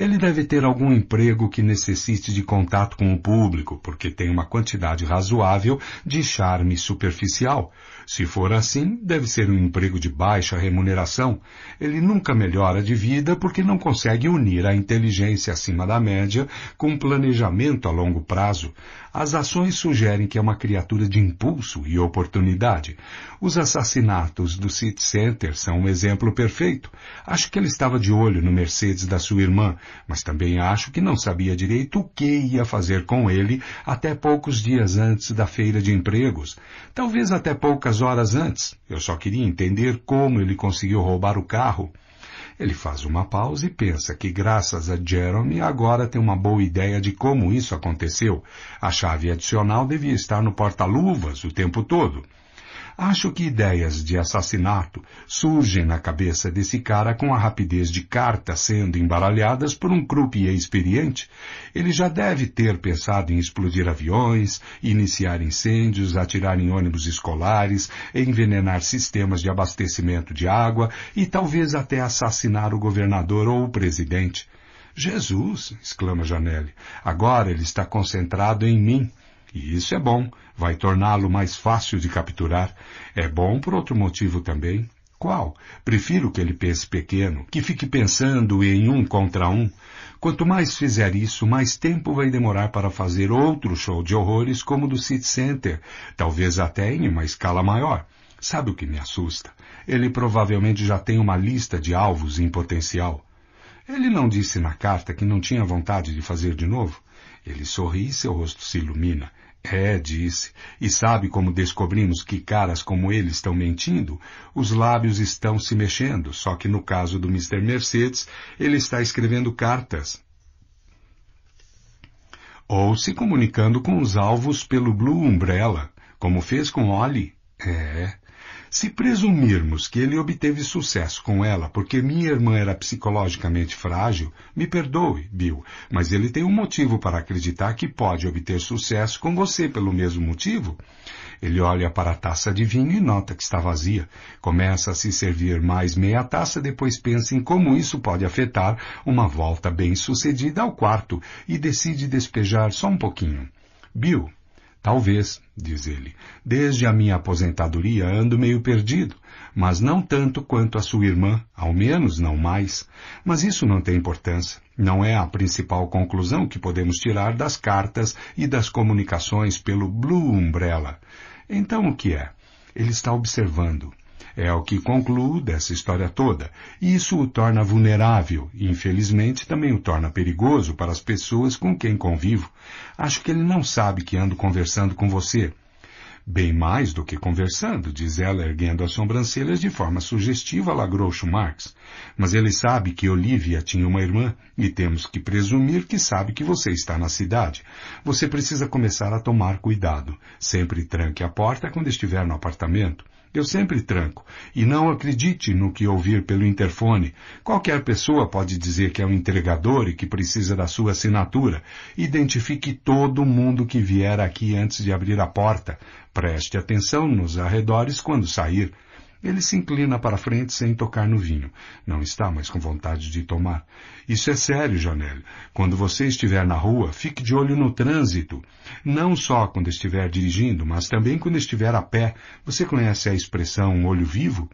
ele deve ter algum emprego que necessite de contato com o público, porque tem uma quantidade razoável de charme superficial, se for assim, deve ser um emprego de baixa remuneração. Ele nunca melhora de vida porque não consegue unir a inteligência acima da média com planejamento a longo prazo. As ações sugerem que é uma criatura de impulso e oportunidade. Os assassinatos do City Center são um exemplo perfeito. Acho que ele estava de olho no Mercedes da sua irmã, mas também acho que não sabia direito o que ia fazer com ele até poucos dias antes da feira de empregos. Talvez até poucas horas antes. Eu só queria entender como ele conseguiu roubar o carro. Ele faz uma pausa e pensa que graças a Jeremy agora tem uma boa ideia de como isso aconteceu. A chave adicional devia estar no porta-luvas o tempo todo. Acho que ideias de assassinato surgem na cabeça desse cara com a rapidez de cartas sendo embaralhadas por um croupier experiente. Ele já deve ter pensado em explodir aviões, iniciar incêndios, atirar em ônibus escolares, envenenar sistemas de abastecimento de água e talvez até assassinar o governador ou o presidente. Jesus! exclama Janelle. Agora ele está concentrado em mim. E isso é bom, vai torná-lo mais fácil de capturar. É bom por outro motivo também. Qual? Prefiro que ele pense pequeno, que fique pensando em um contra um. Quanto mais fizer isso, mais tempo vai demorar para fazer outro show de horrores como o do City Center, talvez até em uma escala maior. Sabe o que me assusta? Ele provavelmente já tem uma lista de alvos em potencial. Ele não disse na carta que não tinha vontade de fazer de novo. Ele sorri e seu rosto se ilumina. É, disse. E sabe como descobrimos que caras como ele estão mentindo? Os lábios estão se mexendo, só que no caso do Mr. Mercedes, ele está escrevendo cartas. Ou se comunicando com os alvos pelo Blue Umbrella, como fez com Ollie. É. Se presumirmos que ele obteve sucesso com ela porque minha irmã era psicologicamente frágil, me perdoe, Bill, mas ele tem um motivo para acreditar que pode obter sucesso com você pelo mesmo motivo. Ele olha para a taça de vinho e nota que está vazia. Começa a se servir mais meia taça, depois pensa em como isso pode afetar uma volta bem-sucedida ao quarto e decide despejar só um pouquinho. Bill, Talvez, diz ele, desde a minha aposentadoria ando meio perdido, mas não tanto quanto a sua irmã, ao menos não mais. Mas isso não tem importância. Não é a principal conclusão que podemos tirar das cartas e das comunicações pelo Blue Umbrella. Então o que é? Ele está observando, é o que concluo dessa história toda. E isso o torna vulnerável e, infelizmente, também o torna perigoso para as pessoas com quem convivo. Acho que ele não sabe que ando conversando com você. Bem mais do que conversando, diz ela, erguendo as sobrancelhas de forma sugestiva lá Groucho Marx. Mas ele sabe que Olivia tinha uma irmã, e temos que presumir que sabe que você está na cidade. Você precisa começar a tomar cuidado. Sempre tranque a porta quando estiver no apartamento. Eu sempre tranco. E não acredite no que ouvir pelo interfone. Qualquer pessoa pode dizer que é um entregador e que precisa da sua assinatura. Identifique todo mundo que vier aqui antes de abrir a porta. Preste atenção nos arredores quando sair. Ele se inclina para frente sem tocar no vinho. Não está mais com vontade de tomar. Isso é sério, Janelle. Quando você estiver na rua, fique de olho no trânsito. Não só quando estiver dirigindo, mas também quando estiver a pé. Você conhece a expressão olho vivo?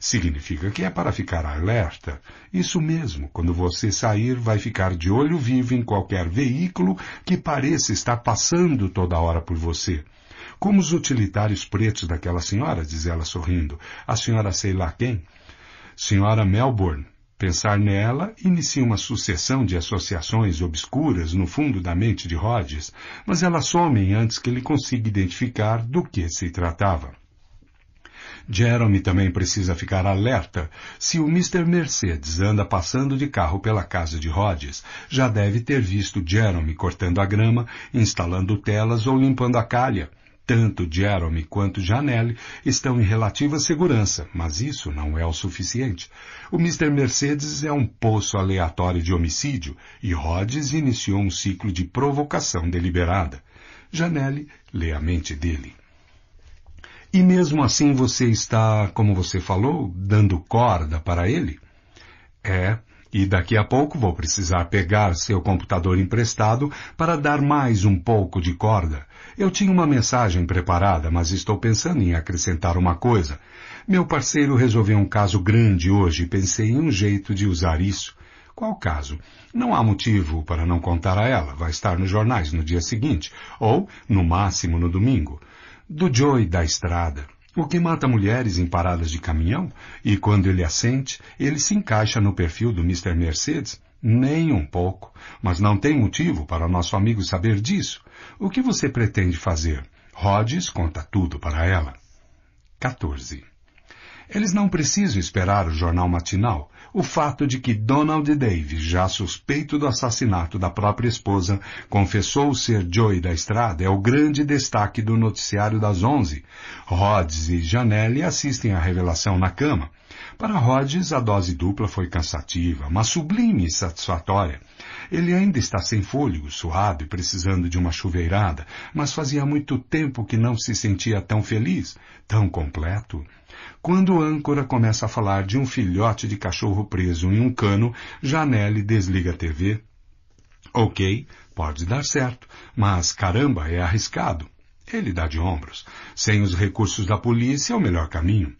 Significa que é para ficar alerta. Isso mesmo, quando você sair, vai ficar de olho vivo em qualquer veículo que pareça estar passando toda hora por você. Como os utilitários pretos daquela senhora, diz ela sorrindo. A senhora sei lá quem? Senhora Melbourne. Pensar nela inicia uma sucessão de associações obscuras no fundo da mente de Rhodes, mas elas somem antes que ele consiga identificar do que se tratava. Jeremy também precisa ficar alerta. Se o Mr. Mercedes anda passando de carro pela casa de Rhodes, já deve ter visto Jeremy cortando a grama, instalando telas ou limpando a calha. Tanto Jeremy quanto Janelle estão em relativa segurança, mas isso não é o suficiente. O Mr. Mercedes é um poço aleatório de homicídio e Rhodes iniciou um ciclo de provocação deliberada. Janelle lê a mente dele. E mesmo assim você está, como você falou, dando corda para ele? É, e daqui a pouco vou precisar pegar seu computador emprestado para dar mais um pouco de corda, eu tinha uma mensagem preparada, mas estou pensando em acrescentar uma coisa. Meu parceiro resolveu um caso grande hoje e pensei em um jeito de usar isso. Qual caso? Não há motivo para não contar a ela. Vai estar nos jornais no dia seguinte, ou, no máximo, no domingo. Do Joey da estrada. O que mata mulheres em paradas de caminhão? E quando ele assente, ele se encaixa no perfil do Mr. Mercedes? Nem um pouco. Mas não tem motivo para nosso amigo saber disso. O que você pretende fazer? Rhodes conta tudo para ela. 14. Eles não precisam esperar o jornal matinal. O fato de que Donald Davis, já suspeito do assassinato da própria esposa, confessou ser Joey da Estrada é o grande destaque do noticiário das 11. Rhodes e Janelle assistem à revelação na cama. Para Rhodes, a dose dupla foi cansativa, mas sublime e satisfatória. Ele ainda está sem fôlego, suado e precisando de uma chuveirada, mas fazia muito tempo que não se sentia tão feliz, tão completo. Quando o âncora começa a falar de um filhote de cachorro preso em um cano, Janelle desliga a TV. Ok, pode dar certo, mas caramba, é arriscado. Ele dá de ombros. Sem os recursos da polícia é o melhor caminho.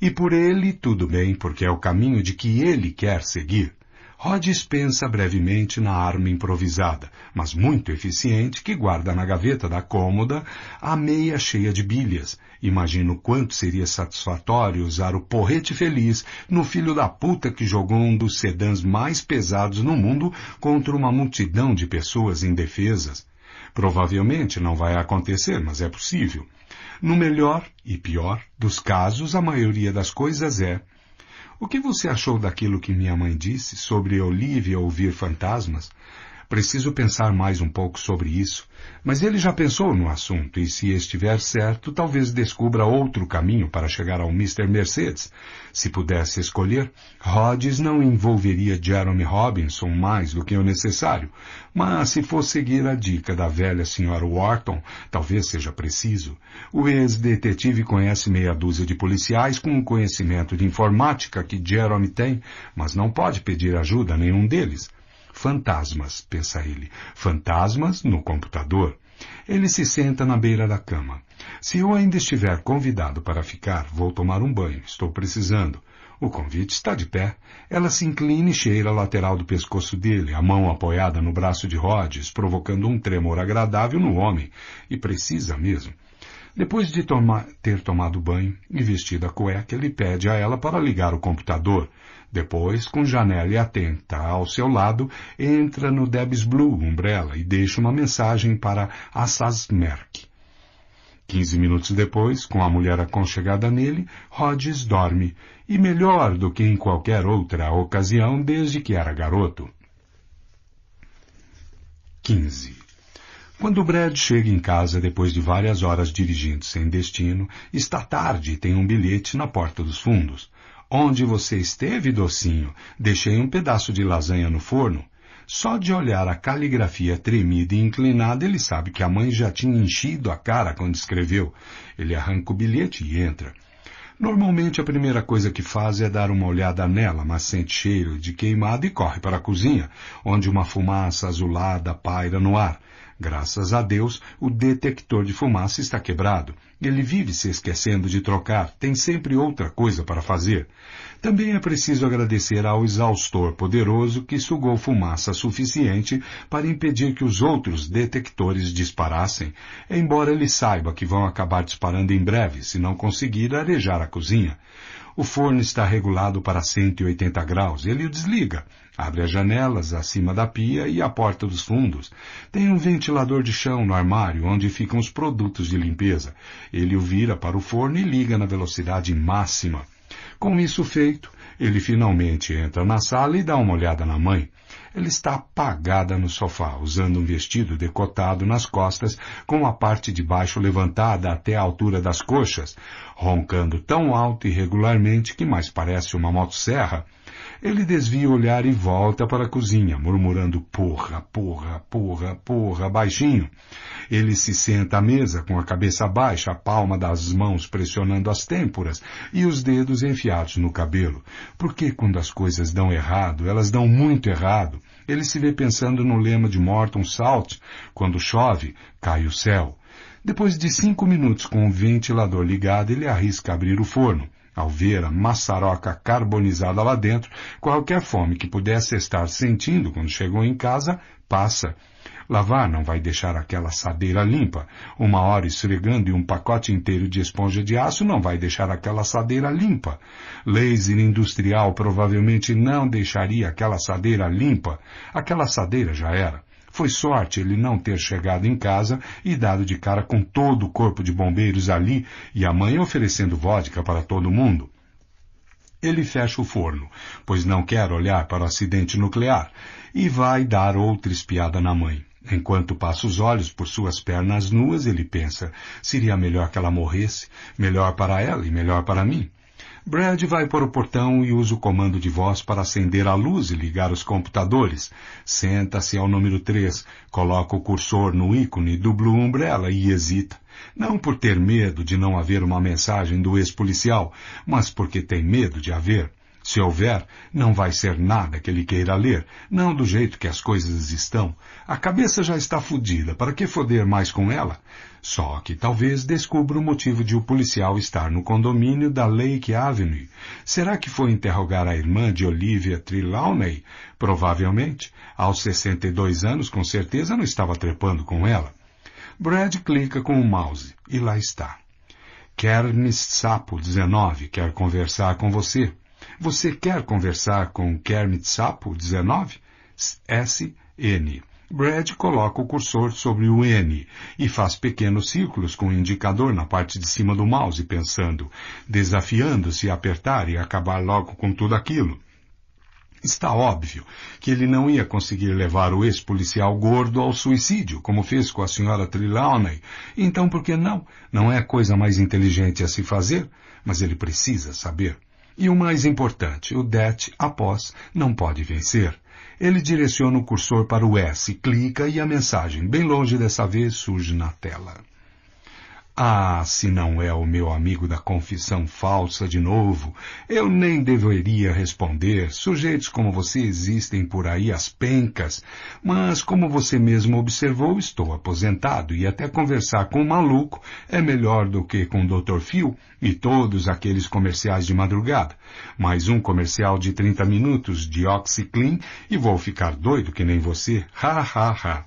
E por ele tudo bem, porque é o caminho de que ele quer seguir. Rhodes pensa brevemente na arma improvisada, mas muito eficiente, que guarda na gaveta da cômoda a meia cheia de bilhas. Imagino quanto seria satisfatório usar o porrete feliz no filho da puta que jogou um dos sedãs mais pesados no mundo contra uma multidão de pessoas indefesas. Provavelmente não vai acontecer, mas é possível. No melhor e pior dos casos, a maioria das coisas é o que você achou daquilo que minha mãe disse sobre Olivia ouvir fantasmas? Preciso pensar mais um pouco sobre isso, mas ele já pensou no assunto e se estiver certo, talvez descubra outro caminho para chegar ao Mr. Mercedes. Se pudesse escolher, Rhodes não envolveria Jeremy Robinson mais do que o necessário, mas se for seguir a dica da velha senhora Wharton, talvez seja preciso. O ex-detetive conhece meia dúzia de policiais com o conhecimento de informática que Jeremy tem, mas não pode pedir ajuda a nenhum deles. Fantasmas, pensa ele. Fantasmas no computador. Ele se senta na beira da cama. Se eu ainda estiver convidado para ficar, vou tomar um banho. Estou precisando. O convite está de pé. Ela se inclina e cheira a lateral do pescoço dele, a mão apoiada no braço de Rhodes, provocando um tremor agradável no homem. E precisa mesmo. Depois de toma ter tomado banho e vestido a cueca, ele pede a ela para ligar o computador. Depois, com janela atenta ao seu lado, entra no Debs Blue Umbrella e deixa uma mensagem para Assas Merck. Quinze minutos depois, com a mulher aconchegada nele, Rhodes dorme, e melhor do que em qualquer outra ocasião desde que era garoto. 15. Quando Brad chega em casa depois de várias horas dirigindo sem destino, está tarde e tem um bilhete na porta dos fundos. Onde você esteve, docinho? Deixei um pedaço de lasanha no forno. Só de olhar a caligrafia tremida e inclinada, ele sabe que a mãe já tinha enchido a cara quando escreveu. Ele arranca o bilhete e entra. Normalmente a primeira coisa que faz é dar uma olhada nela, mas sente cheiro de queimado e corre para a cozinha, onde uma fumaça azulada paira no ar. Graças a Deus, o detector de fumaça está quebrado. Ele vive se esquecendo de trocar, tem sempre outra coisa para fazer. Também é preciso agradecer ao exaustor poderoso que sugou fumaça suficiente para impedir que os outros detectores disparassem, embora ele saiba que vão acabar disparando em breve se não conseguir arejar a cozinha. O forno está regulado para 180 graus. Ele o desliga. Abre as janelas acima da pia e a porta dos fundos. Tem um ventilador de chão no armário onde ficam os produtos de limpeza. Ele o vira para o forno e liga na velocidade máxima. Com isso feito, ele finalmente entra na sala e dá uma olhada na mãe. Ela está apagada no sofá, usando um vestido decotado nas costas, com a parte de baixo levantada até a altura das coxas, roncando tão alto e regularmente que mais parece uma motosserra. Ele desvia o olhar e volta para a cozinha, murmurando porra, porra, porra, porra, baixinho. Ele se senta à mesa com a cabeça baixa, a palma das mãos pressionando as têmporas e os dedos enfiados no cabelo. Porque quando as coisas dão errado, elas dão muito errado. Ele se vê pensando no lema de Morton Salt, quando chove, cai o céu. Depois de cinco minutos com o ventilador ligado, ele arrisca abrir o forno. Ao ver a maçaroca carbonizada lá dentro, qualquer fome que pudesse estar sentindo quando chegou em casa, passa. Lavar não vai deixar aquela assadeira limpa. Uma hora esfregando e um pacote inteiro de esponja de aço não vai deixar aquela assadeira limpa. Laser industrial provavelmente não deixaria aquela assadeira limpa. Aquela assadeira já era. Foi sorte ele não ter chegado em casa e dado de cara com todo o corpo de bombeiros ali e a mãe oferecendo vodka para todo mundo. Ele fecha o forno, pois não quer olhar para o acidente nuclear, e vai dar outra espiada na mãe. Enquanto passa os olhos por suas pernas nuas, ele pensa, seria melhor que ela morresse, melhor para ela e melhor para mim. Brad vai para o portão e usa o comando de voz para acender a luz e ligar os computadores. Senta-se ao número 3, coloca o cursor no ícone do Blue Umbrella e hesita. Não por ter medo de não haver uma mensagem do ex-policial, mas porque tem medo de haver. Se houver, não vai ser nada que ele queira ler, não do jeito que as coisas estão. A cabeça já está fodida, para que foder mais com ela? Só que talvez descubra o motivo de o policial estar no condomínio da Lake Avenue. Será que foi interrogar a irmã de Olivia Trelawney? Provavelmente. Aos 62 anos, com certeza, não estava trepando com ela. Brad clica com o mouse e lá está. Kermit Sapo 19 quer conversar com você. Você quer conversar com Kermit Sapo 19? SN. Brad coloca o cursor sobre o N e faz pequenos círculos com o indicador na parte de cima do mouse, pensando, desafiando-se a apertar e acabar logo com tudo aquilo. Está óbvio que ele não ia conseguir levar o ex-policial gordo ao suicídio, como fez com a senhora Trelawney. Então por que não? Não é a coisa mais inteligente a se fazer, mas ele precisa saber. E o mais importante, o Det, após, não pode vencer. Ele direciona o cursor para o S, clica e a mensagem, bem longe dessa vez, surge na tela. Ah, se não é o meu amigo da confissão falsa de novo, eu nem deveria responder. Sujeitos como você existem por aí às pencas, mas como você mesmo observou, estou aposentado e até conversar com um maluco é melhor do que com o Dr. Phil e todos aqueles comerciais de madrugada. Mais um comercial de 30 minutos de OxyClean e vou ficar doido que nem você. Ha, ha, ha.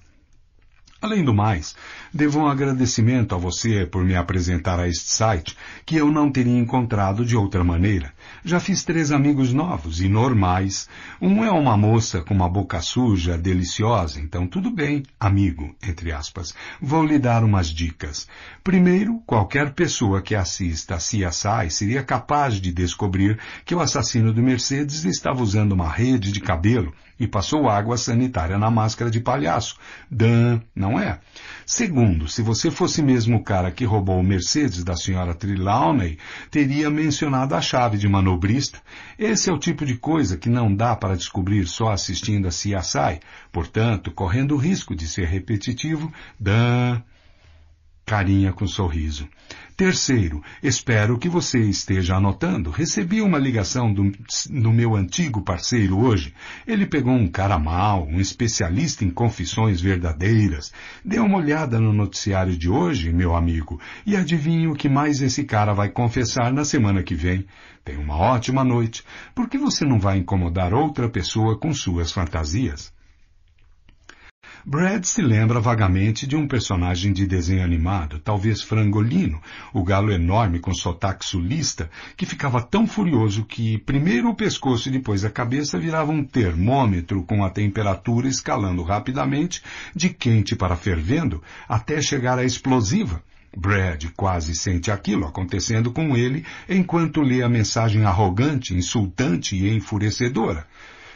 Além do mais, Devo um agradecimento a você por me apresentar a este site, que eu não teria encontrado de outra maneira. Já fiz três amigos novos e normais. Um é uma moça com uma boca suja, deliciosa, então tudo bem, amigo, entre aspas. Vou lhe dar umas dicas. Primeiro, qualquer pessoa que assista a CSI seria capaz de descobrir que o assassino do Mercedes estava usando uma rede de cabelo e passou água sanitária na máscara de palhaço. Dan, não é? Segundo, se você fosse mesmo o cara que roubou o Mercedes da senhora Trelawney, teria mencionado a chave de manobrista. Esse é o tipo de coisa que não dá para descobrir só assistindo a CSI, portanto, correndo o risco de ser repetitivo, Dan, carinha com sorriso. Terceiro, espero que você esteja anotando. Recebi uma ligação do, do meu antigo parceiro hoje. Ele pegou um cara mal, um especialista em confissões verdadeiras. Dê uma olhada no noticiário de hoje, meu amigo, e adivinhe o que mais esse cara vai confessar na semana que vem. Tenha uma ótima noite. Por que você não vai incomodar outra pessoa com suas fantasias? Brad se lembra vagamente de um personagem de desenho animado, talvez Frangolino, o galo enorme com sotaque sulista, que ficava tão furioso que primeiro o pescoço e depois a cabeça virava um termômetro com a temperatura escalando rapidamente, de quente para fervendo, até chegar à explosiva. Brad quase sente aquilo acontecendo com ele enquanto lê a mensagem arrogante, insultante e enfurecedora.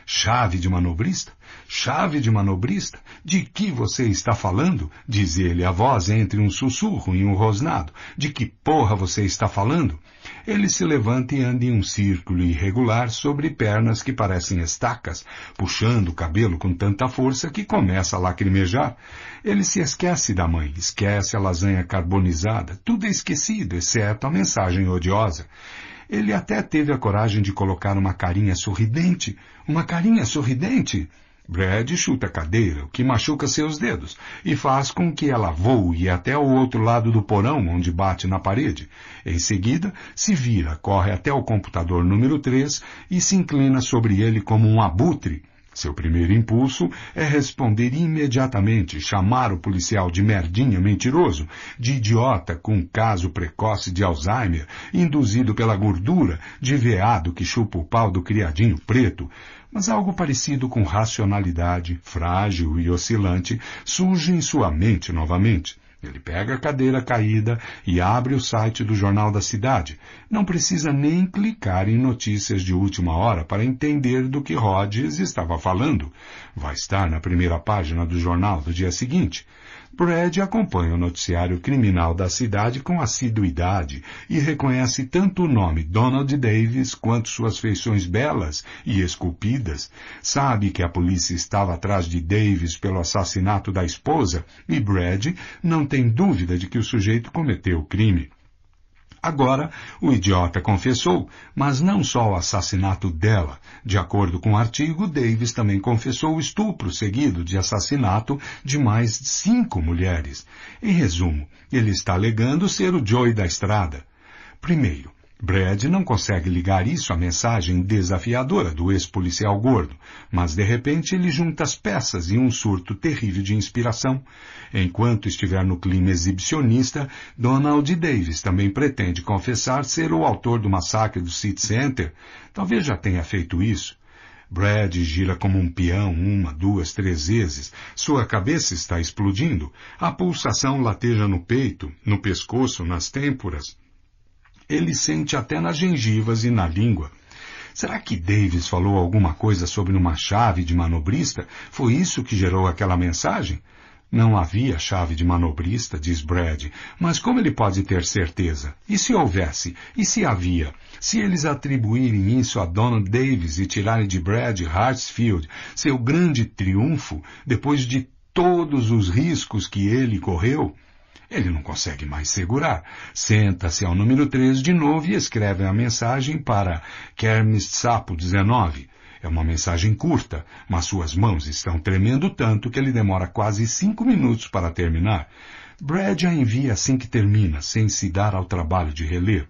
Chave de manobrista? Chave de manobrista? De que você está falando? diz ele, a voz entre um sussurro e um rosnado. De que porra você está falando? Ele se levanta e anda em um círculo irregular sobre pernas que parecem estacas, puxando o cabelo com tanta força que começa a lacrimejar. Ele se esquece da mãe, esquece a lasanha carbonizada, tudo é esquecido, exceto a mensagem odiosa. Ele até teve a coragem de colocar uma carinha sorridente, uma carinha sorridente. Brad chuta a cadeira, o que machuca seus dedos, e faz com que ela voe até o outro lado do porão, onde bate na parede. Em seguida, se vira, corre até o computador número 3 e se inclina sobre ele como um abutre. Seu primeiro impulso é responder imediatamente, chamar o policial de merdinha mentiroso, de idiota com caso precoce de Alzheimer, induzido pela gordura, de veado que chupa o pau do criadinho preto, mas algo parecido com racionalidade, frágil e oscilante, surge em sua mente novamente. Ele pega a cadeira caída e abre o site do Jornal da Cidade. Não precisa nem clicar em notícias de última hora para entender do que Rhodes estava falando. Vai estar na primeira página do jornal do dia seguinte. Brad acompanha o noticiário criminal da cidade com assiduidade e reconhece tanto o nome Donald Davis quanto suas feições belas e esculpidas. Sabe que a polícia estava atrás de Davis pelo assassinato da esposa e Brad não tem dúvida de que o sujeito cometeu o crime. Agora, o idiota confessou, mas não só o assassinato dela. De acordo com o artigo, Davis também confessou o estupro seguido de assassinato de mais cinco mulheres. Em resumo, ele está alegando ser o Joey da estrada. Primeiro, Brad não consegue ligar isso à mensagem desafiadora do ex-policial gordo, mas de repente ele junta as peças em um surto terrível de inspiração. Enquanto estiver no clima exibicionista, Donald Davis também pretende confessar ser o autor do massacre do City Center. Talvez já tenha feito isso. Brad gira como um peão uma, duas, três vezes. Sua cabeça está explodindo. A pulsação lateja no peito, no pescoço, nas têmporas. Ele sente até nas gengivas e na língua. Será que Davis falou alguma coisa sobre uma chave de manobrista? Foi isso que gerou aquela mensagem? Não havia chave de manobrista, diz Brad, mas como ele pode ter certeza? E se houvesse? E se havia? Se eles atribuírem isso a Donald Davis e tirarem de Brad Hartsfield seu grande triunfo, depois de todos os riscos que ele correu? Ele não consegue mais segurar. Senta-se ao número 3 de novo e escreve a mensagem para Kermes Sapo 19. É uma mensagem curta, mas suas mãos estão tremendo tanto que ele demora quase cinco minutos para terminar. Brad a envia assim que termina, sem se dar ao trabalho de reler.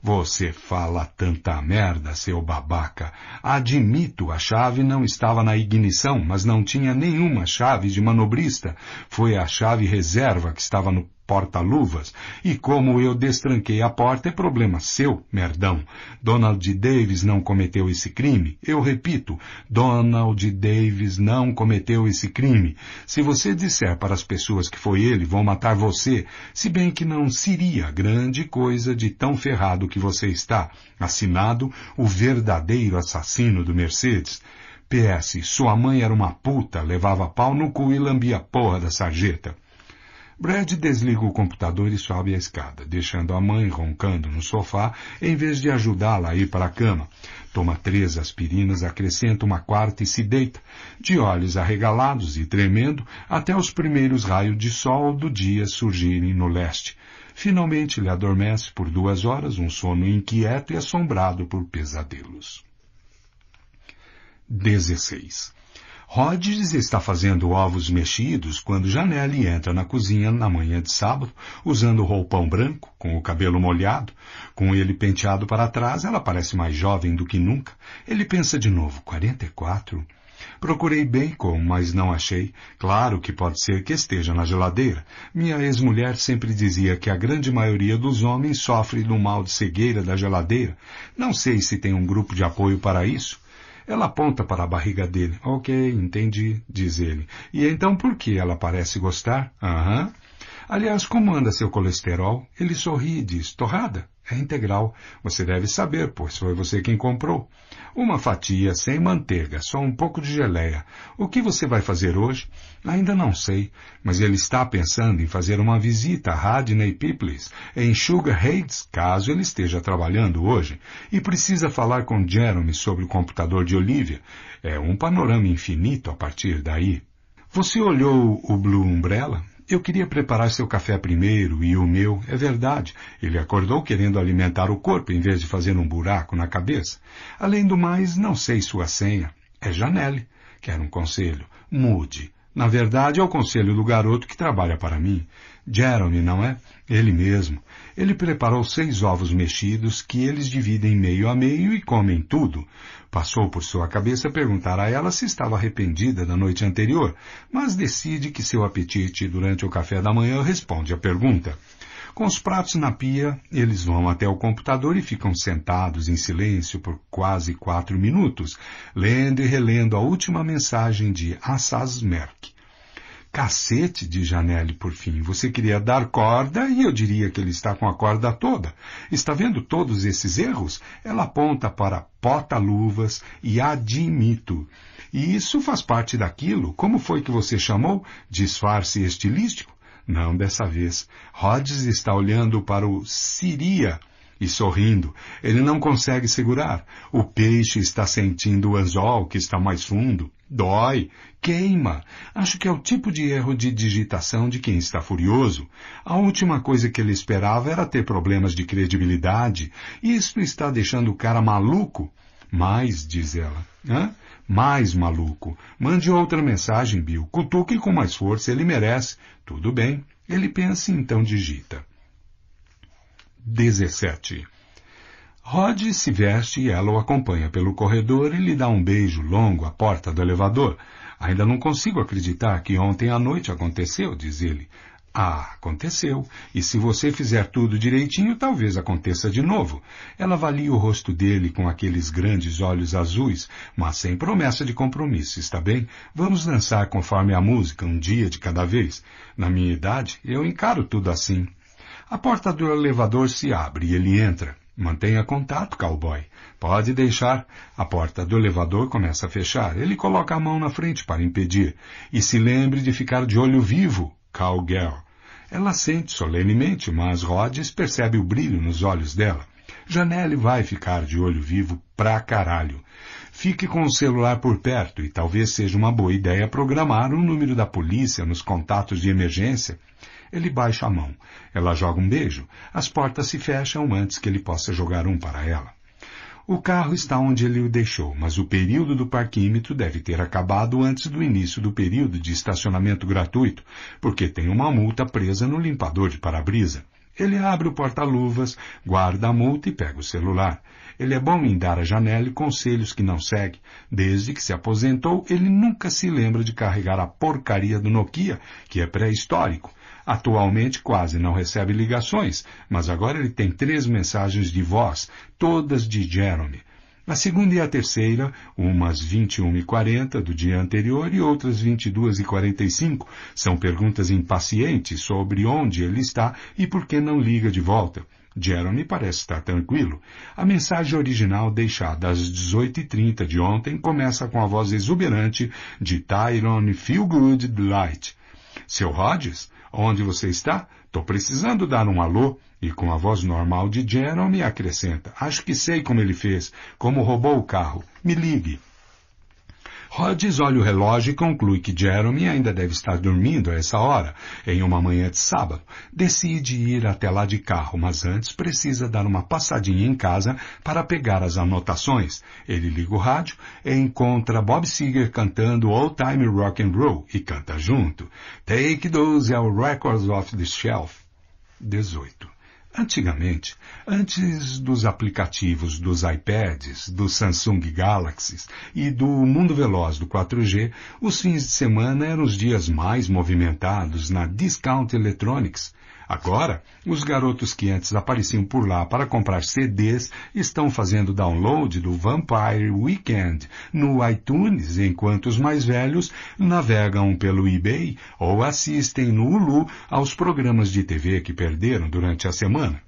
Você fala tanta merda, seu babaca. Admito, a chave não estava na ignição, mas não tinha nenhuma chave de manobrista. Foi a chave reserva que estava no porta-luvas. E como eu destranquei a porta, é problema seu, merdão. Donald Davis não cometeu esse crime. Eu repito, Donald Davis não cometeu esse crime. Se você disser para as pessoas que foi ele, vão matar você, se bem que não seria grande coisa de tão ferrado que você está. Assinado o verdadeiro assassino do Mercedes. PS, sua mãe era uma puta, levava pau no cu e lambia porra da sarjeta. Brad desliga o computador e sobe a escada, deixando a mãe roncando no sofá em vez de ajudá-la a ir para a cama. Toma três aspirinas, acrescenta uma quarta e se deita, de olhos arregalados e tremendo, até os primeiros raios de sol do dia surgirem no leste. Finalmente ele adormece por duas horas, um sono inquieto e assombrado por pesadelos. 16. Rodgers está fazendo ovos mexidos quando Janelle entra na cozinha na manhã de sábado, usando roupão branco, com o cabelo molhado, com ele penteado para trás, ela parece mais jovem do que nunca. Ele pensa de novo, 44? Procurei bacon, mas não achei. Claro que pode ser que esteja na geladeira. Minha ex-mulher sempre dizia que a grande maioria dos homens sofre do mal de cegueira da geladeira. Não sei se tem um grupo de apoio para isso. Ela aponta para a barriga dele. Ok, entendi, diz ele. E então por que ela parece gostar? Aham. Uhum. Aliás, como anda seu colesterol? Ele sorri e diz, torrada? É integral. Você deve saber, pois foi você quem comprou. Uma fatia sem manteiga, só um pouco de geleia. O que você vai fazer hoje? Ainda não sei, mas ele está pensando em fazer uma visita a Radney Piplis, em Sugar Heights, caso ele esteja trabalhando hoje, e precisa falar com Jeremy sobre o computador de Olivia. É um panorama infinito a partir daí. Você olhou o Blue Umbrella? Eu queria preparar seu café primeiro e o meu, é verdade. Ele acordou querendo alimentar o corpo em vez de fazer um buraco na cabeça. Além do mais, não sei sua senha. É Janelle. Quer um conselho? Mude. Na verdade, é o conselho do garoto que trabalha para mim. Jeremy, não é? Ele mesmo. Ele preparou seis ovos mexidos que eles dividem meio a meio e comem tudo. Passou por sua cabeça perguntar a ela se estava arrependida da noite anterior, mas decide que seu apetite durante o café da manhã responde à pergunta. Com os pratos na pia, eles vão até o computador e ficam sentados em silêncio por quase quatro minutos, lendo e relendo a última mensagem de Assas Merck. Cacete de Janelle, por fim. Você queria dar corda e eu diria que ele está com a corda toda. Está vendo todos esses erros? Ela aponta para pota-luvas e admito. E isso faz parte daquilo. Como foi que você chamou? Disfarce estilístico? Não dessa vez. Rhodes está olhando para o Siria e sorrindo. Ele não consegue segurar. O peixe está sentindo o anzol que está mais fundo. Dói, queima. Acho que é o tipo de erro de digitação de quem está furioso. A última coisa que ele esperava era ter problemas de credibilidade. Isso está deixando o cara maluco. Mais, diz ela. Hã? Mais maluco. Mande outra mensagem, Bill. Cutuque com mais força, ele merece. Tudo bem. Ele pensa e então digita. 17. Rod se veste e ela o acompanha pelo corredor e lhe dá um beijo longo à porta do elevador. Ainda não consigo acreditar que ontem à noite aconteceu, diz ele. Ah, aconteceu. E se você fizer tudo direitinho, talvez aconteça de novo. Ela avalia o rosto dele com aqueles grandes olhos azuis, mas sem promessa de compromisso, está bem? Vamos dançar conforme a música, um dia de cada vez. Na minha idade, eu encaro tudo assim. A porta do elevador se abre e ele entra. Mantenha contato, cowboy. Pode deixar. A porta do elevador começa a fechar. Ele coloca a mão na frente para impedir. E se lembre de ficar de olho vivo, cowgirl. Ela sente solenemente, mas Rhodes percebe o brilho nos olhos dela. Janelle vai ficar de olho vivo pra caralho. Fique com o celular por perto e talvez seja uma boa ideia programar o um número da polícia nos contatos de emergência ele baixa a mão. Ela joga um beijo. As portas se fecham antes que ele possa jogar um para ela. O carro está onde ele o deixou, mas o período do parquímetro deve ter acabado antes do início do período de estacionamento gratuito, porque tem uma multa presa no limpador de para-brisa. Ele abre o porta-luvas, guarda a multa e pega o celular. Ele é bom em dar à janela conselhos que não segue. Desde que se aposentou, ele nunca se lembra de carregar a porcaria do Nokia, que é pré-histórico, Atualmente quase não recebe ligações, mas agora ele tem três mensagens de voz, todas de Jeremy. A segunda e a terceira, umas 21h40 do dia anterior e outras 22h45, são perguntas impacientes sobre onde ele está e por que não liga de volta. Jeremy parece estar tranquilo. A mensagem original deixada às 18h30 de ontem começa com a voz exuberante de Tyrone Feelgood Light. Seu Rogers, Onde você está? Estou precisando dar um alô. E com a voz normal de Jeremy acrescenta. Acho que sei como ele fez, como roubou o carro. Me ligue. Rhodes olha o relógio e conclui que Jeremy ainda deve estar dormindo a essa hora, em uma manhã de sábado. Decide ir até lá de carro, mas antes precisa dar uma passadinha em casa para pegar as anotações. Ele liga o rádio e encontra Bob Seger cantando Old Time Rock and Roll e canta junto. Take Those é o Records off the Shelf 18. Antigamente, antes dos aplicativos dos iPads, do Samsung Galaxy e do mundo veloz do 4G, os fins de semana eram os dias mais movimentados na Discount Electronics, Agora, os garotos que antes apareciam por lá para comprar CDs estão fazendo download do Vampire Weekend no iTunes, enquanto os mais velhos navegam pelo eBay ou assistem no Hulu aos programas de TV que perderam durante a semana.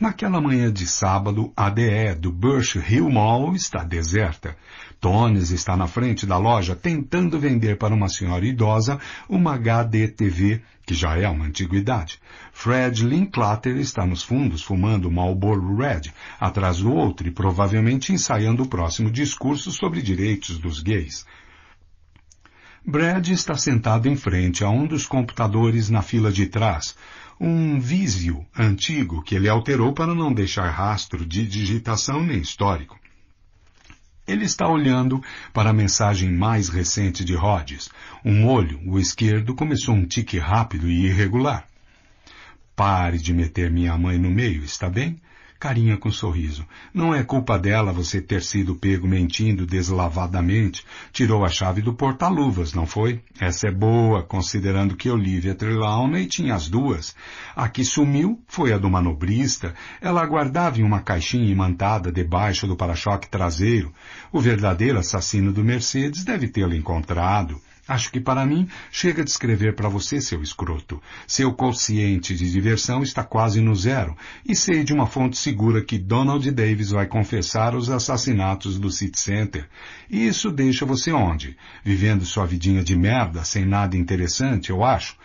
Naquela manhã de sábado, a DE do Bush Hill Mall está deserta. Tones está na frente da loja tentando vender para uma senhora idosa uma HDTV, que já é uma antiguidade. Fred Linklater está nos fundos fumando um Marlboro Red, atrás do outro e provavelmente ensaiando o próximo discurso sobre direitos dos gays. Brad está sentado em frente a um dos computadores na fila de trás, um Visio antigo que ele alterou para não deixar rastro de digitação nem histórico. Ele está olhando para a mensagem mais recente de Rhodes. Um olho, o esquerdo, começou um tique rápido e irregular. Pare de meter minha mãe no meio, está bem? carinha com sorriso. Não é culpa dela você ter sido pego mentindo deslavadamente. Tirou a chave do porta-luvas, não foi? Essa é boa, considerando que Olivia Trelawney tinha as duas. A que sumiu foi a do manobrista. Ela guardava em uma caixinha imantada debaixo do para-choque traseiro. O verdadeiro assassino do Mercedes deve tê-la encontrado. Acho que para mim chega de escrever para você, seu escroto. Seu consciente de diversão está quase no zero e sei de uma fonte segura que Donald Davis vai confessar os assassinatos do City Center. E isso deixa você onde? Vivendo sua vidinha de merda, sem nada interessante, eu acho.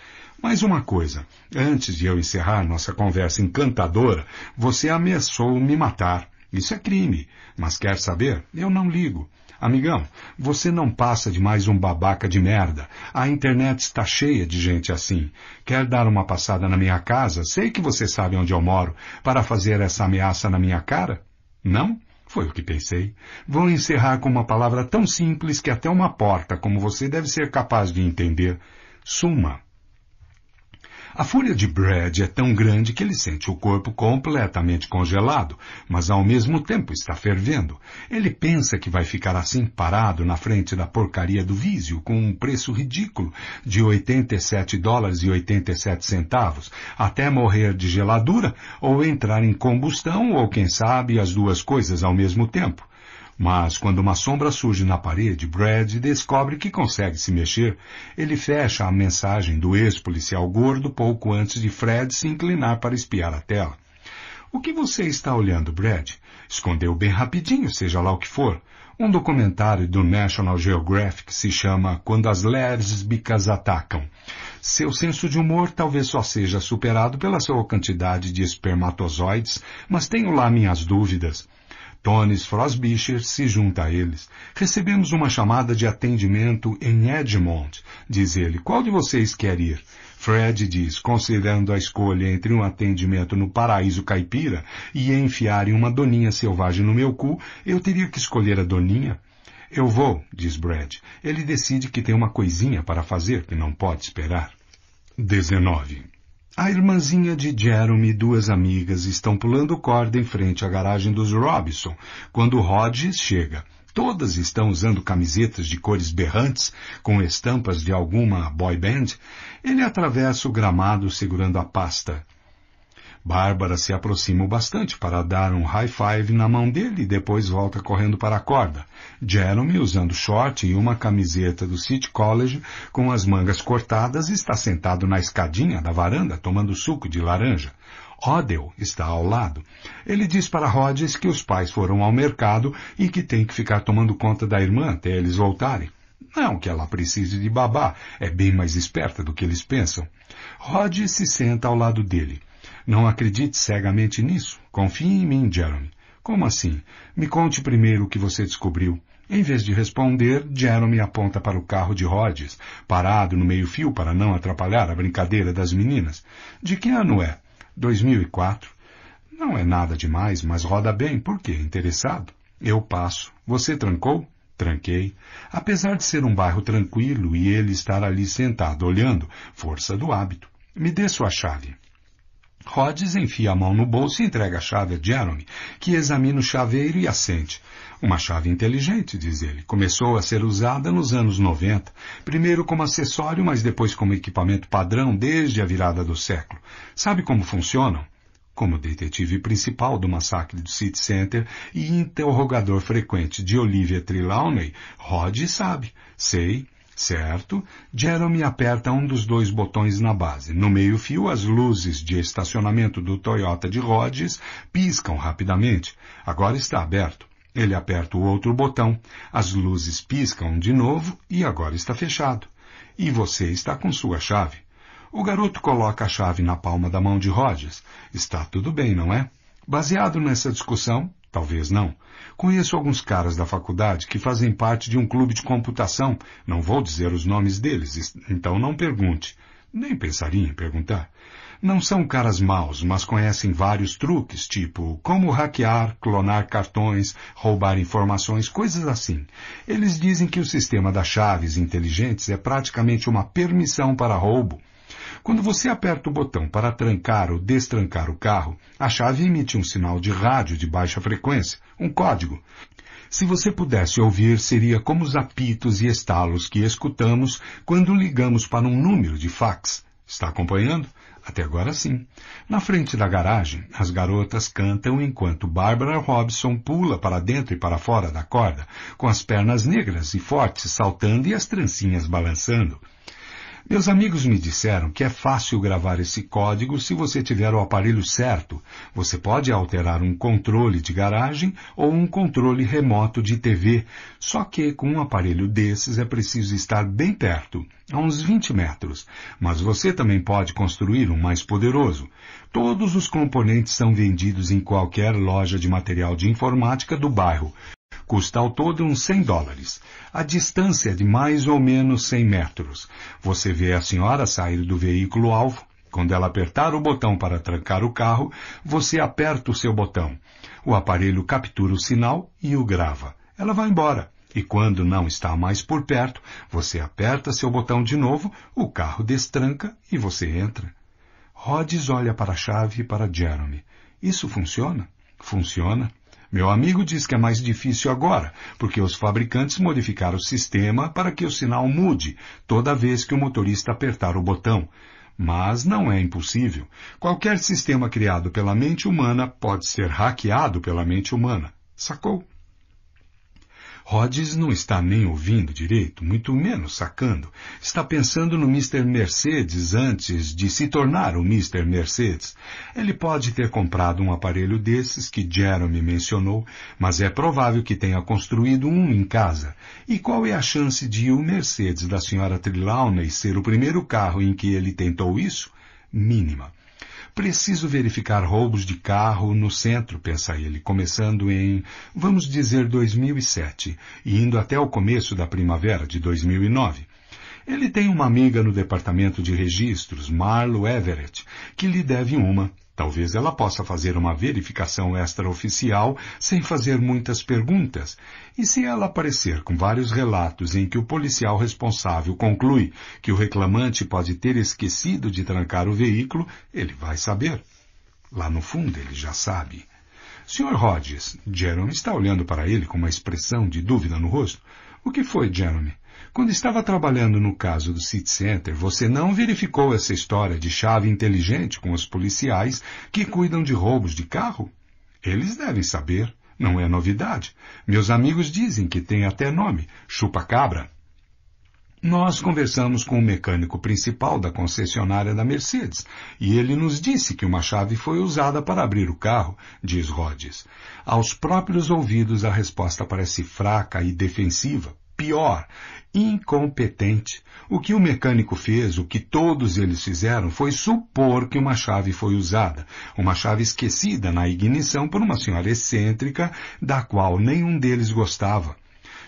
Mais uma coisa, antes de eu encerrar nossa conversa encantadora, você ameaçou me matar. Isso é crime. Mas quer saber? Eu não ligo. Amigão, você não passa de mais um babaca de merda. A internet está cheia de gente assim. Quer dar uma passada na minha casa? Sei que você sabe onde eu moro, para fazer essa ameaça na minha cara? Não? Foi o que pensei. Vou encerrar com uma palavra tão simples que até uma porta como você deve ser capaz de entender. Suma. A fúria de Brad é tão grande que ele sente o corpo completamente congelado, mas ao mesmo tempo está fervendo. Ele pensa que vai ficar assim parado na frente da porcaria do vízio com um preço ridículo de 87 dólares e 87 centavos, até morrer de geladura ou entrar em combustão ou quem sabe as duas coisas ao mesmo tempo. Mas quando uma sombra surge na parede, Brad descobre que consegue se mexer. Ele fecha a mensagem do ex-policial gordo pouco antes de Fred se inclinar para espiar a tela. O que você está olhando, Brad? Escondeu bem rapidinho, seja lá o que for. Um documentário do National Geographic se chama Quando as Lésbicas Atacam. Seu senso de humor talvez só seja superado pela sua quantidade de espermatozoides, mas tenho lá minhas dúvidas. Tones Frosbisher se junta a eles. Recebemos uma chamada de atendimento em Edmont. Diz ele, qual de vocês quer ir? Fred diz, considerando a escolha entre um atendimento no paraíso caipira e enfiarem uma doninha selvagem no meu cu, eu teria que escolher a doninha. Eu vou, diz Brad. Ele decide que tem uma coisinha para fazer que não pode esperar. 19. A irmãzinha de Jeremy e duas amigas estão pulando corda em frente à garagem dos Robinson quando Rod chega. Todas estão usando camisetas de cores berrantes com estampas de alguma boy band. Ele atravessa o gramado segurando a pasta. Bárbara se aproxima o bastante para dar um high five na mão dele e depois volta correndo para a corda. Jeremy, usando short e uma camiseta do City College com as mangas cortadas, está sentado na escadinha da varanda tomando suco de laranja. Odell está ao lado. Ele diz para Rhodes que os pais foram ao mercado e que tem que ficar tomando conta da irmã até eles voltarem. Não que ela precise de babá, é bem mais esperta do que eles pensam. Rhodes se senta ao lado dele. Não acredite cegamente nisso. Confie em mim, Jeremy. Como assim? Me conte primeiro o que você descobriu. Em vez de responder, Jeremy aponta para o carro de Rhodes, parado no meio-fio para não atrapalhar a brincadeira das meninas. De que ano é? 2004. Não é nada demais, mas roda bem. Por quê? Interessado? Eu passo. Você trancou? Tranquei. Apesar de ser um bairro tranquilo e ele estar ali sentado olhando, força do hábito. Me dê sua chave. Rhodes enfia a mão no bolso e entrega a chave a Jeremy, que examina o chaveiro e assente. Uma chave inteligente, diz ele. Começou a ser usada nos anos 90, primeiro como acessório, mas depois como equipamento padrão desde a virada do século. Sabe como funcionam? Como detetive principal do massacre do City Center e interrogador frequente de Olivia Trelawney, Rhodes sabe. Sei, Certo? Jeremy aperta um dos dois botões na base. No meio-fio, as luzes de estacionamento do Toyota de Rhodes piscam rapidamente. Agora está aberto. Ele aperta o outro botão. As luzes piscam de novo e agora está fechado. E você está com sua chave. O garoto coloca a chave na palma da mão de Rhodes. Está tudo bem, não é? Baseado nessa discussão, talvez não. Conheço alguns caras da faculdade que fazem parte de um clube de computação. Não vou dizer os nomes deles, então não pergunte. Nem pensaria em perguntar. Não são caras maus, mas conhecem vários truques, tipo como hackear, clonar cartões, roubar informações, coisas assim. Eles dizem que o sistema das chaves inteligentes é praticamente uma permissão para roubo. Quando você aperta o botão para trancar ou destrancar o carro, a chave emite um sinal de rádio de baixa frequência, um código. Se você pudesse ouvir, seria como os apitos e estalos que escutamos quando ligamos para um número de fax. Está acompanhando? Até agora sim. Na frente da garagem, as garotas cantam enquanto Barbara Robson pula para dentro e para fora da corda, com as pernas negras e fortes saltando e as trancinhas balançando. Meus amigos me disseram que é fácil gravar esse código se você tiver o aparelho certo. Você pode alterar um controle de garagem ou um controle remoto de TV. Só que com um aparelho desses é preciso estar bem perto, a uns 20 metros. Mas você também pode construir um mais poderoso. Todos os componentes são vendidos em qualquer loja de material de informática do bairro. Custa ao todo uns 100 dólares. A distância é de mais ou menos 100 metros. Você vê a senhora sair do veículo alvo. Quando ela apertar o botão para trancar o carro, você aperta o seu botão. O aparelho captura o sinal e o grava. Ela vai embora. E quando não está mais por perto, você aperta seu botão de novo, o carro destranca e você entra. Rhodes olha para a chave e para Jeremy. Isso funciona? Funciona. Meu amigo diz que é mais difícil agora, porque os fabricantes modificaram o sistema para que o sinal mude toda vez que o motorista apertar o botão. Mas não é impossível. Qualquer sistema criado pela mente humana pode ser hackeado pela mente humana. Sacou? Rhodes não está nem ouvindo direito, muito menos sacando. Está pensando no Mr. Mercedes antes de se tornar o Mr. Mercedes. Ele pode ter comprado um aparelho desses que Jeremy mencionou, mas é provável que tenha construído um em casa. E qual é a chance de o Mercedes da Sra. Trelawney ser o primeiro carro em que ele tentou isso? Mínima. Preciso verificar roubos de carro no centro, pensa ele, começando em, vamos dizer, 2007 e indo até o começo da primavera de 2009. Ele tem uma amiga no departamento de registros, Marlo Everett, que lhe deve uma. Talvez ela possa fazer uma verificação extraoficial sem fazer muitas perguntas. E se ela aparecer com vários relatos em que o policial responsável conclui que o reclamante pode ter esquecido de trancar o veículo, ele vai saber. Lá no fundo ele já sabe. Sr. Hodges, Jeremy está olhando para ele com uma expressão de dúvida no rosto. O que foi, Jeremy? Quando estava trabalhando no caso do City Center, você não verificou essa história de chave inteligente com os policiais que cuidam de roubos de carro? Eles devem saber. Não é novidade. Meus amigos dizem que tem até nome, chupa-cabra. Nós conversamos com o mecânico principal da concessionária da Mercedes e ele nos disse que uma chave foi usada para abrir o carro, diz Rhodes. Aos próprios ouvidos a resposta parece fraca e defensiva. Pior, incompetente. O que o mecânico fez, o que todos eles fizeram, foi supor que uma chave foi usada, uma chave esquecida na ignição por uma senhora excêntrica da qual nenhum deles gostava.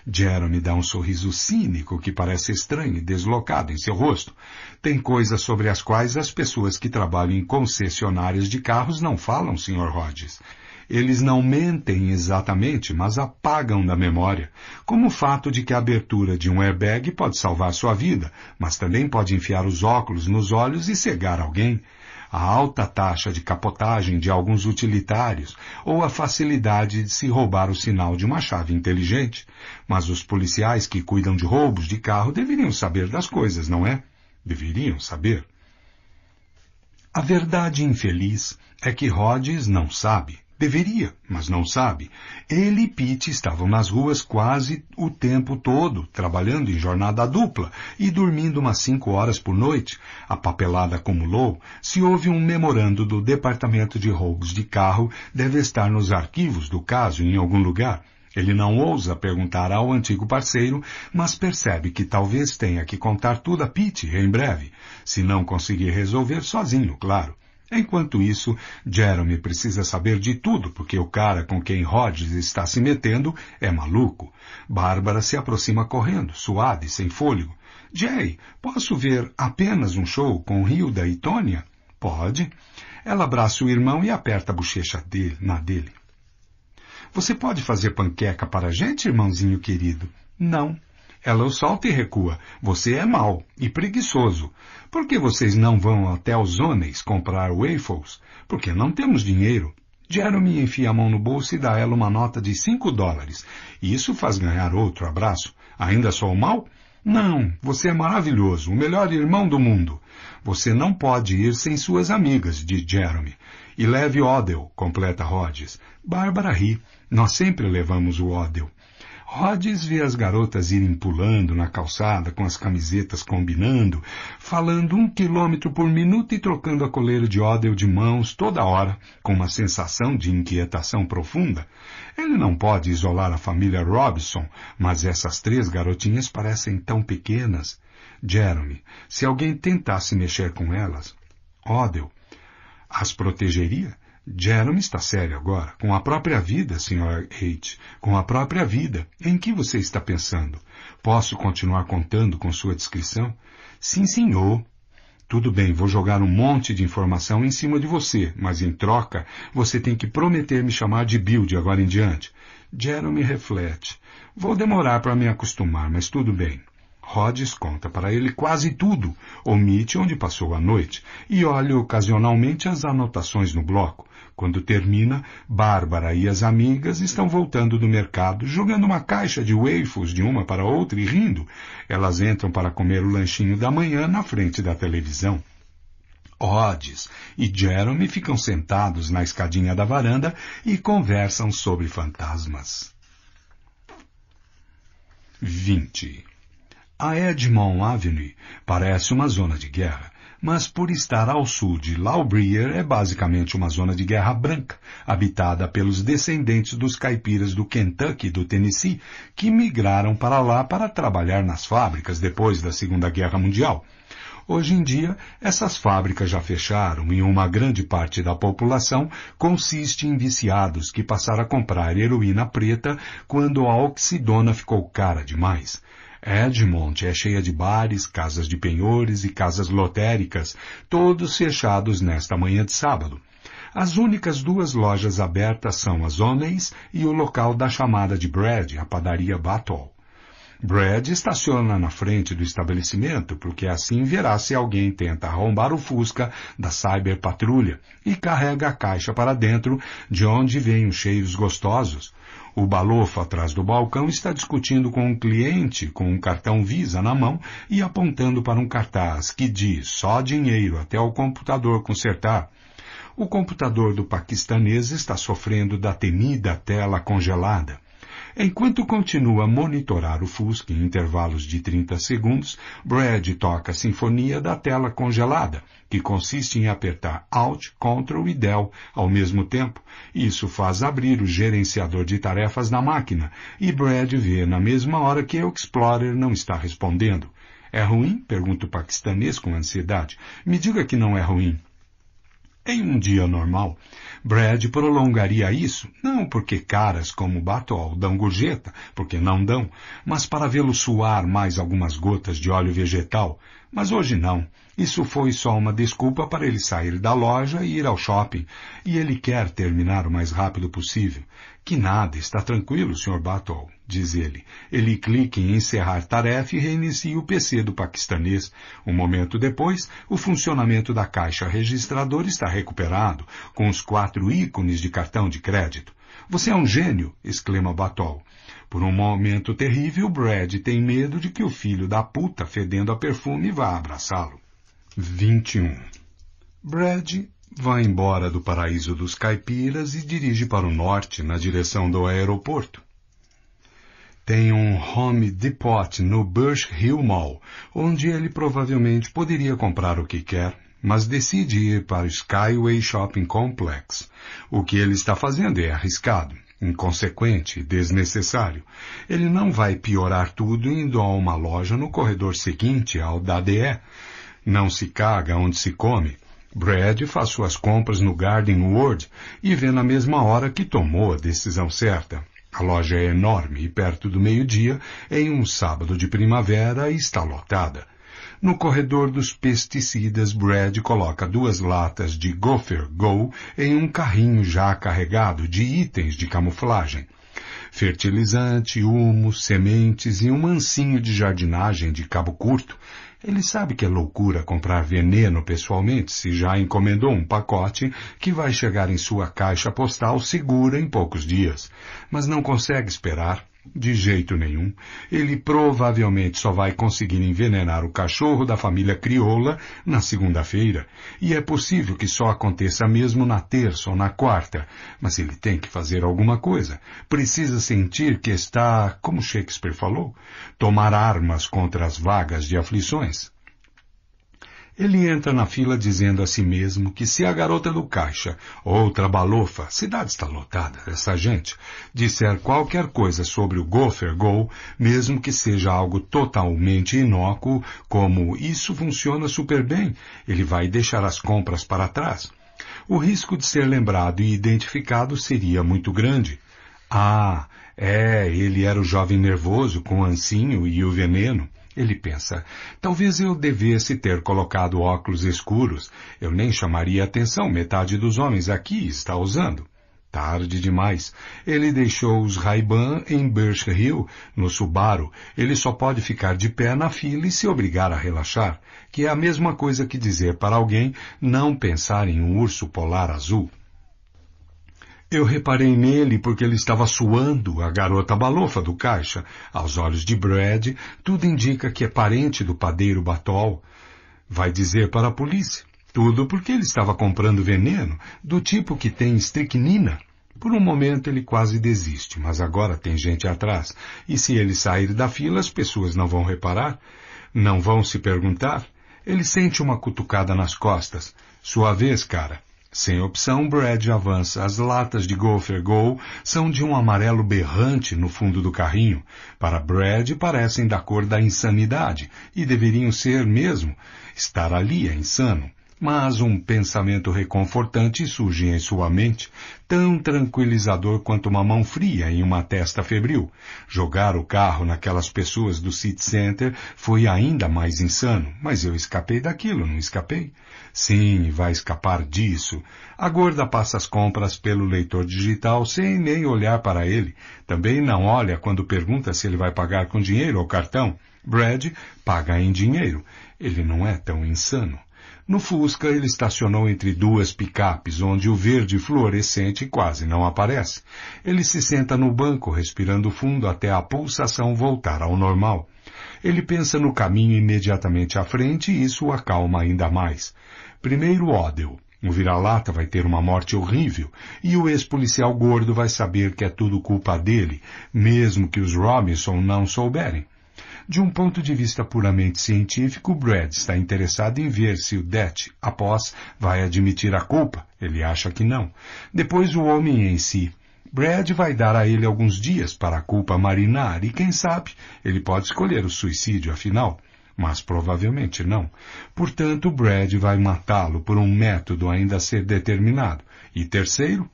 Jeremy dá um sorriso cínico que parece estranho e deslocado em seu rosto. Tem coisas sobre as quais as pessoas que trabalham em concessionárias de carros não falam, Sr. Rogers. Eles não mentem exatamente, mas apagam da memória, como o fato de que a abertura de um airbag pode salvar sua vida, mas também pode enfiar os óculos nos olhos e cegar alguém. A alta taxa de capotagem de alguns utilitários ou a facilidade de se roubar o sinal de uma chave inteligente. Mas os policiais que cuidam de roubos de carro deveriam saber das coisas, não é? Deveriam saber. A verdade infeliz é que Rhodes não sabe. Deveria, mas não sabe. Ele e Pete estavam nas ruas quase o tempo todo, trabalhando em jornada dupla e dormindo umas cinco horas por noite. A papelada acumulou. Se houve um memorando do Departamento de Roubos de Carro, deve estar nos arquivos do caso em algum lugar. Ele não ousa perguntar ao antigo parceiro, mas percebe que talvez tenha que contar tudo a Pete em breve, se não conseguir resolver sozinho, claro. Enquanto isso, Jeremy precisa saber de tudo, porque o cara com quem Rhodes está se metendo é maluco. Bárbara se aproxima correndo, suave, sem fôlego. Jay, posso ver apenas um show com Hilda e Tônia? Pode. Ela abraça o irmão e aperta a bochecha dele, na dele. Você pode fazer panqueca para a gente, irmãozinho querido? Não. Ela o salta e recua. Você é mau e preguiçoso. Por que vocês não vão até os Oneis comprar waffles? Porque não temos dinheiro. Jeremy enfia a mão no bolso e dá a ela uma nota de cinco dólares. E isso faz ganhar outro abraço. Ainda sou mau? Não, você é maravilhoso, o melhor irmão do mundo. Você não pode ir sem suas amigas, diz Jeremy. E leve Odell, completa Rhodes. Bárbara ri. Nós sempre levamos o Odell. Rhodes vê as garotas irem pulando na calçada com as camisetas combinando, falando um quilômetro por minuto e trocando a coleira de ódio de mãos toda hora, com uma sensação de inquietação profunda. Ele não pode isolar a família Robson, mas essas três garotinhas parecem tão pequenas. Jeremy, se alguém tentasse mexer com elas, Odell, as protegeria? Jeremy está sério agora, com a própria vida, Sr. Haight, com a própria vida. Em que você está pensando? Posso continuar contando com sua descrição? Sim, senhor. Tudo bem, vou jogar um monte de informação em cima de você, mas em troca, você tem que prometer me chamar de Bill de agora em diante. Jeremy reflete. Vou demorar para me acostumar, mas tudo bem. Rhodes conta para ele quase tudo, omite onde passou a noite e olha ocasionalmente as anotações no bloco, quando termina, Bárbara e as amigas estão voltando do mercado, jogando uma caixa de waifos de uma para outra e rindo. Elas entram para comer o lanchinho da manhã na frente da televisão. Odds e Jeremy ficam sentados na escadinha da varanda e conversam sobre fantasmas. 20. A Edmond Avenue parece uma zona de guerra mas por estar ao sul de Laubrier é basicamente uma zona de guerra branca, habitada pelos descendentes dos caipiras do Kentucky e do Tennessee, que migraram para lá para trabalhar nas fábricas depois da Segunda Guerra Mundial. Hoje em dia, essas fábricas já fecharam e uma grande parte da população consiste em viciados que passaram a comprar heroína preta quando a oxidona ficou cara demais. Edmont é cheia de bares, casas de penhores e casas lotéricas, todos fechados nesta manhã de sábado. As únicas duas lojas abertas são as Oneis e o local da chamada de Brad, a padaria Battle. Brad estaciona na frente do estabelecimento, porque assim verá se alguém tenta arrombar o Fusca da Cyber Patrulha e carrega a caixa para dentro, de onde vêm os cheiros gostosos, o balofo atrás do balcão está discutindo com um cliente com um cartão Visa na mão e apontando para um cartaz que diz só dinheiro até o computador consertar. O computador do paquistanês está sofrendo da temida tela congelada. Enquanto continua a monitorar o Fusca em intervalos de 30 segundos, Brad toca a sinfonia da tela congelada, que consiste em apertar Alt, Ctrl e Del ao mesmo tempo. Isso faz abrir o gerenciador de tarefas na máquina e Brad vê na mesma hora que o Explorer não está respondendo. É ruim? Pergunta o paquistanês com ansiedade. Me diga que não é ruim. Em um dia normal, Brad prolongaria isso, não porque caras como Bartol dão gorjeta, porque não dão, mas para vê-lo suar mais algumas gotas de óleo vegetal. Mas hoje não. Isso foi só uma desculpa para ele sair da loja e ir ao shopping, e ele quer terminar o mais rápido possível. Que nada, está tranquilo, Sr. Batol, diz ele. Ele clica em encerrar tarefa e reinicia o PC do paquistanês. Um momento depois, o funcionamento da caixa registradora está recuperado, com os quatro ícones de cartão de crédito. Você é um gênio! exclama Batol. Por um momento terrível, Brad tem medo de que o filho da puta, fedendo a perfume, vá abraçá-lo. 21. Brad Vai embora do paraíso dos caipiras e dirige para o norte, na direção do aeroporto. Tem um Home Depot no Bush Hill Mall, onde ele provavelmente poderia comprar o que quer, mas decide ir para o Skyway Shopping Complex. O que ele está fazendo é arriscado, inconsequente, desnecessário. Ele não vai piorar tudo indo a uma loja no corredor seguinte ao da DE. Não se caga onde se come Brad faz suas compras no Garden World e vê na mesma hora que tomou a decisão certa. A loja é enorme e perto do meio-dia, em um sábado de primavera, está lotada. No corredor dos pesticidas, Brad coloca duas latas de Gopher Go em um carrinho já carregado de itens de camuflagem. Fertilizante, humo, sementes e um mansinho de jardinagem de cabo curto ele sabe que é loucura comprar veneno pessoalmente se já encomendou um pacote que vai chegar em sua caixa postal segura em poucos dias, mas não consegue esperar de jeito nenhum. Ele provavelmente só vai conseguir envenenar o cachorro da família crioula na segunda-feira, e é possível que só aconteça mesmo na terça ou na quarta, mas ele tem que fazer alguma coisa. Precisa sentir que está, como Shakespeare falou, tomar armas contra as vagas de aflições. Ele entra na fila dizendo a si mesmo que se a garota do caixa, outra balofa, a cidade está lotada Essa gente, disser qualquer coisa sobre o Gopher Go, mesmo que seja algo totalmente inócuo, como isso funciona super bem, ele vai deixar as compras para trás. O risco de ser lembrado e identificado seria muito grande. Ah, é, ele era o jovem nervoso com o ancinho e o veneno. Ele pensa, talvez eu devesse ter colocado óculos escuros. Eu nem chamaria atenção, metade dos homens aqui está usando. Tarde demais. Ele deixou os Ray-Ban em Birch Hill, no Subaru. Ele só pode ficar de pé na fila e se obrigar a relaxar, que é a mesma coisa que dizer para alguém não pensar em um urso polar azul. Eu reparei nele porque ele estava suando, a garota balofa do caixa. Aos olhos de Brad, tudo indica que é parente do padeiro Batol. Vai dizer para a polícia. Tudo porque ele estava comprando veneno, do tipo que tem estricnina. Por um momento ele quase desiste, mas agora tem gente atrás. E se ele sair da fila, as pessoas não vão reparar? Não vão se perguntar? Ele sente uma cutucada nas costas. Sua vez, cara. Sem opção, Brad avança. As latas de Gopher Go são de um amarelo berrante no fundo do carrinho. Para Brad, parecem da cor da insanidade, e deveriam ser mesmo. Estar ali é insano. Mas um pensamento reconfortante surge em sua mente, tão tranquilizador quanto uma mão fria em uma testa febril. Jogar o carro naquelas pessoas do City Center foi ainda mais insano, mas eu escapei daquilo, não escapei? Sim, vai escapar disso. A gorda passa as compras pelo leitor digital sem nem olhar para ele. Também não olha quando pergunta se ele vai pagar com dinheiro ou cartão. Brad paga em dinheiro. Ele não é tão insano. No Fusca, ele estacionou entre duas picapes, onde o verde fluorescente quase não aparece. Ele se senta no banco, respirando fundo até a pulsação voltar ao normal. Ele pensa no caminho imediatamente à frente e isso o acalma ainda mais. Primeiro Odell. O vira-lata vai ter uma morte horrível e o ex-policial gordo vai saber que é tudo culpa dele, mesmo que os Robinson não souberem. De um ponto de vista puramente científico, Brad está interessado em ver se o Det, após, vai admitir a culpa. Ele acha que não. Depois o homem em si. Brad vai dar a ele alguns dias para a culpa marinar e, quem sabe, ele pode escolher o suicídio, afinal mas provavelmente não. Portanto, Brad vai matá-lo por um método ainda a ser determinado. E terceiro,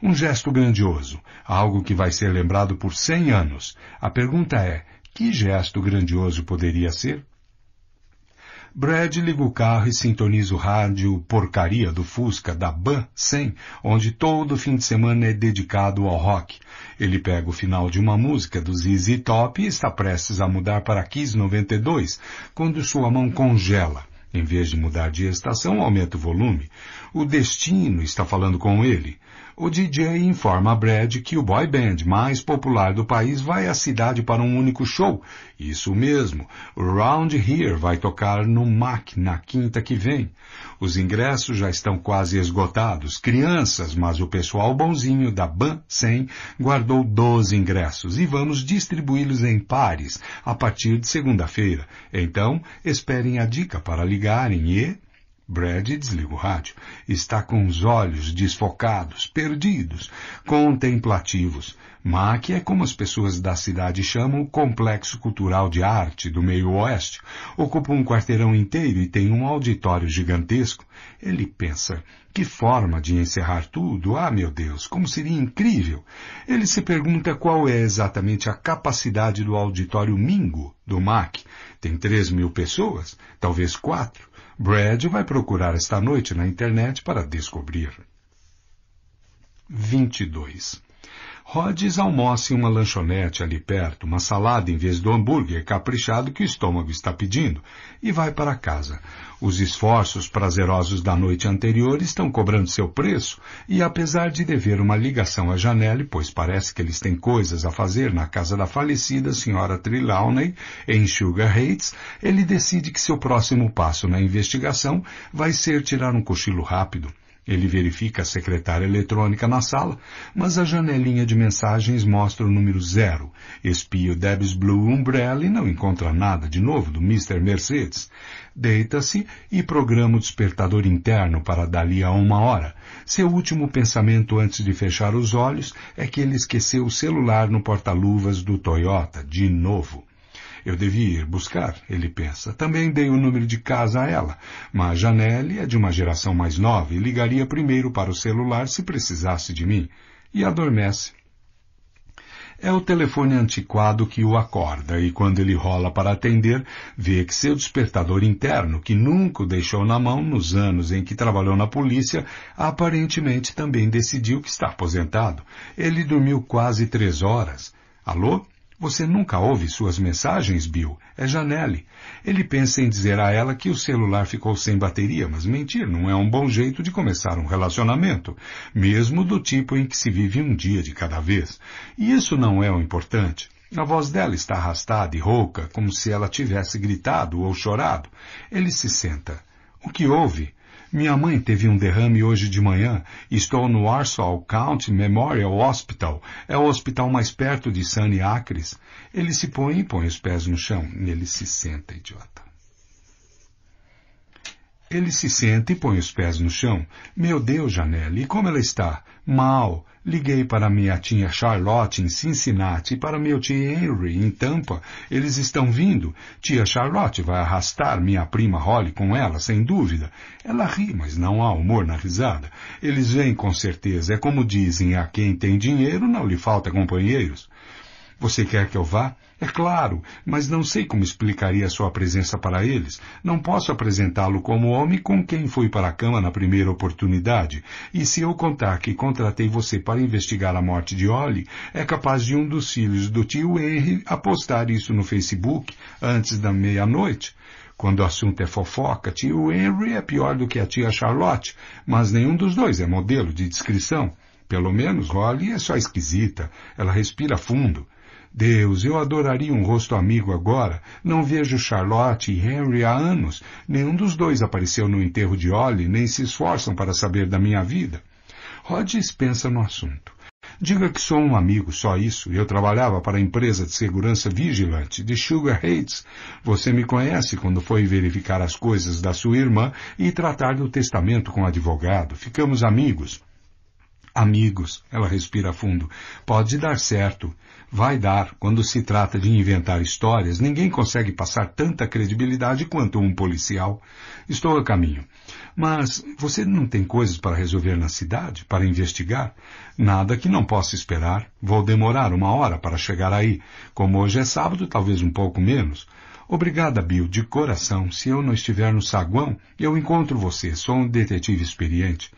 um gesto grandioso, algo que vai ser lembrado por cem anos. A pergunta é, que gesto grandioso poderia ser? Brad liga o carro e sintoniza o rádio Porcaria do Fusca da Ban 100, onde todo fim de semana é dedicado ao rock. Ele pega o final de uma música do ZZ Top e está prestes a mudar para Kiss 92, quando sua mão congela. Em vez de mudar de estação, aumenta o volume. O destino está falando com ele. O DJ informa a Brad que o boy band mais popular do país vai à cidade para um único show. Isso mesmo, Round Here vai tocar no MAC na quinta que vem. Os ingressos já estão quase esgotados, crianças, mas o pessoal bonzinho da Ban 100 guardou 12 ingressos e vamos distribuí-los em pares a partir de segunda-feira. Então, esperem a dica para ligarem e Brad desliga o rádio. Está com os olhos desfocados, perdidos, contemplativos. Mack é como as pessoas da cidade chamam o complexo cultural de arte do meio oeste. Ocupa um quarteirão inteiro e tem um auditório gigantesco. Ele pensa, que forma de encerrar tudo? Ah, meu Deus, como seria incrível! Ele se pergunta qual é exatamente a capacidade do auditório Mingo, do Mack. Tem três mil pessoas, talvez quatro Brad vai procurar esta noite na internet para descobrir. 22. Rhodes almoça em uma lanchonete ali perto, uma salada em vez do hambúrguer caprichado que o estômago está pedindo, e vai para casa. Os esforços prazerosos da noite anterior estão cobrando seu preço e, apesar de dever uma ligação a Janelle, pois parece que eles têm coisas a fazer na casa da falecida senhora Trelawney, em Sugar Heights, ele decide que seu próximo passo na investigação vai ser tirar um cochilo rápido. Ele verifica a secretária eletrônica na sala, mas a janelinha de mensagens mostra o número zero. Espia o Debs Blue Umbrella e não encontra nada de novo do Mr. Mercedes. Deita-se e programa o despertador interno para dali a uma hora. Seu último pensamento antes de fechar os olhos é que ele esqueceu o celular no porta-luvas do Toyota, de novo. Eu devia ir buscar, ele pensa. Também dei o número de casa a ela, mas Janelle é de uma geração mais nova e ligaria primeiro para o celular se precisasse de mim. E adormece. É o telefone antiquado que o acorda e quando ele rola para atender, vê que seu despertador interno, que nunca o deixou na mão nos anos em que trabalhou na polícia, aparentemente também decidiu que está aposentado. Ele dormiu quase três horas. Alô? Você nunca ouve suas mensagens, Bill. É Janelle. Ele pensa em dizer a ela que o celular ficou sem bateria, mas mentir não é um bom jeito de começar um relacionamento, mesmo do tipo em que se vive um dia de cada vez. E isso não é o importante. A voz dela está arrastada e rouca, como se ela tivesse gritado ou chorado. Ele se senta. O que houve? Minha mãe teve um derrame hoje de manhã. Estou no Warsaw County Memorial Hospital. É o hospital mais perto de Sunny Acres. Ele se põe e põe os pés no chão. Ele se senta, idiota. Ele se senta e põe os pés no chão. Meu Deus, Janelle, e como ela está? Mal. Liguei para minha tia Charlotte em Cincinnati e para meu tio Henry em Tampa. Eles estão vindo. Tia Charlotte vai arrastar minha prima Holly com ela, sem dúvida. Ela ri, mas não há humor na risada. Eles vêm com certeza. É como dizem, a quem tem dinheiro não lhe falta companheiros. Você quer que eu vá? É claro, mas não sei como explicaria sua presença para eles. Não posso apresentá-lo como homem com quem fui para a cama na primeira oportunidade. E se eu contar que contratei você para investigar a morte de Holly, é capaz de um dos filhos do tio Henry apostar isso no Facebook antes da meia-noite. Quando o assunto é fofoca, tio Henry é pior do que a tia Charlotte, mas nenhum dos dois é modelo de descrição. Pelo menos Holly é só esquisita. Ela respira fundo. Deus, eu adoraria um rosto amigo agora. Não vejo Charlotte e Henry há anos. Nenhum dos dois apareceu no enterro de Ollie, nem se esforçam para saber da minha vida. Rhodes pensa no assunto. Diga que sou um amigo, só isso. Eu trabalhava para a empresa de segurança vigilante de Sugar Heights. Você me conhece quando foi verificar as coisas da sua irmã e tratar do testamento com o advogado. Ficamos amigos. Amigos, ela respira fundo. Pode dar certo vai dar quando se trata de inventar histórias. Ninguém consegue passar tanta credibilidade quanto um policial. Estou a caminho. Mas você não tem coisas para resolver na cidade, para investigar? Nada que não possa esperar. Vou demorar uma hora para chegar aí. Como hoje é sábado, talvez um pouco menos. Obrigada, Bill, de coração. Se eu não estiver no saguão, eu encontro você. Sou um detetive experiente.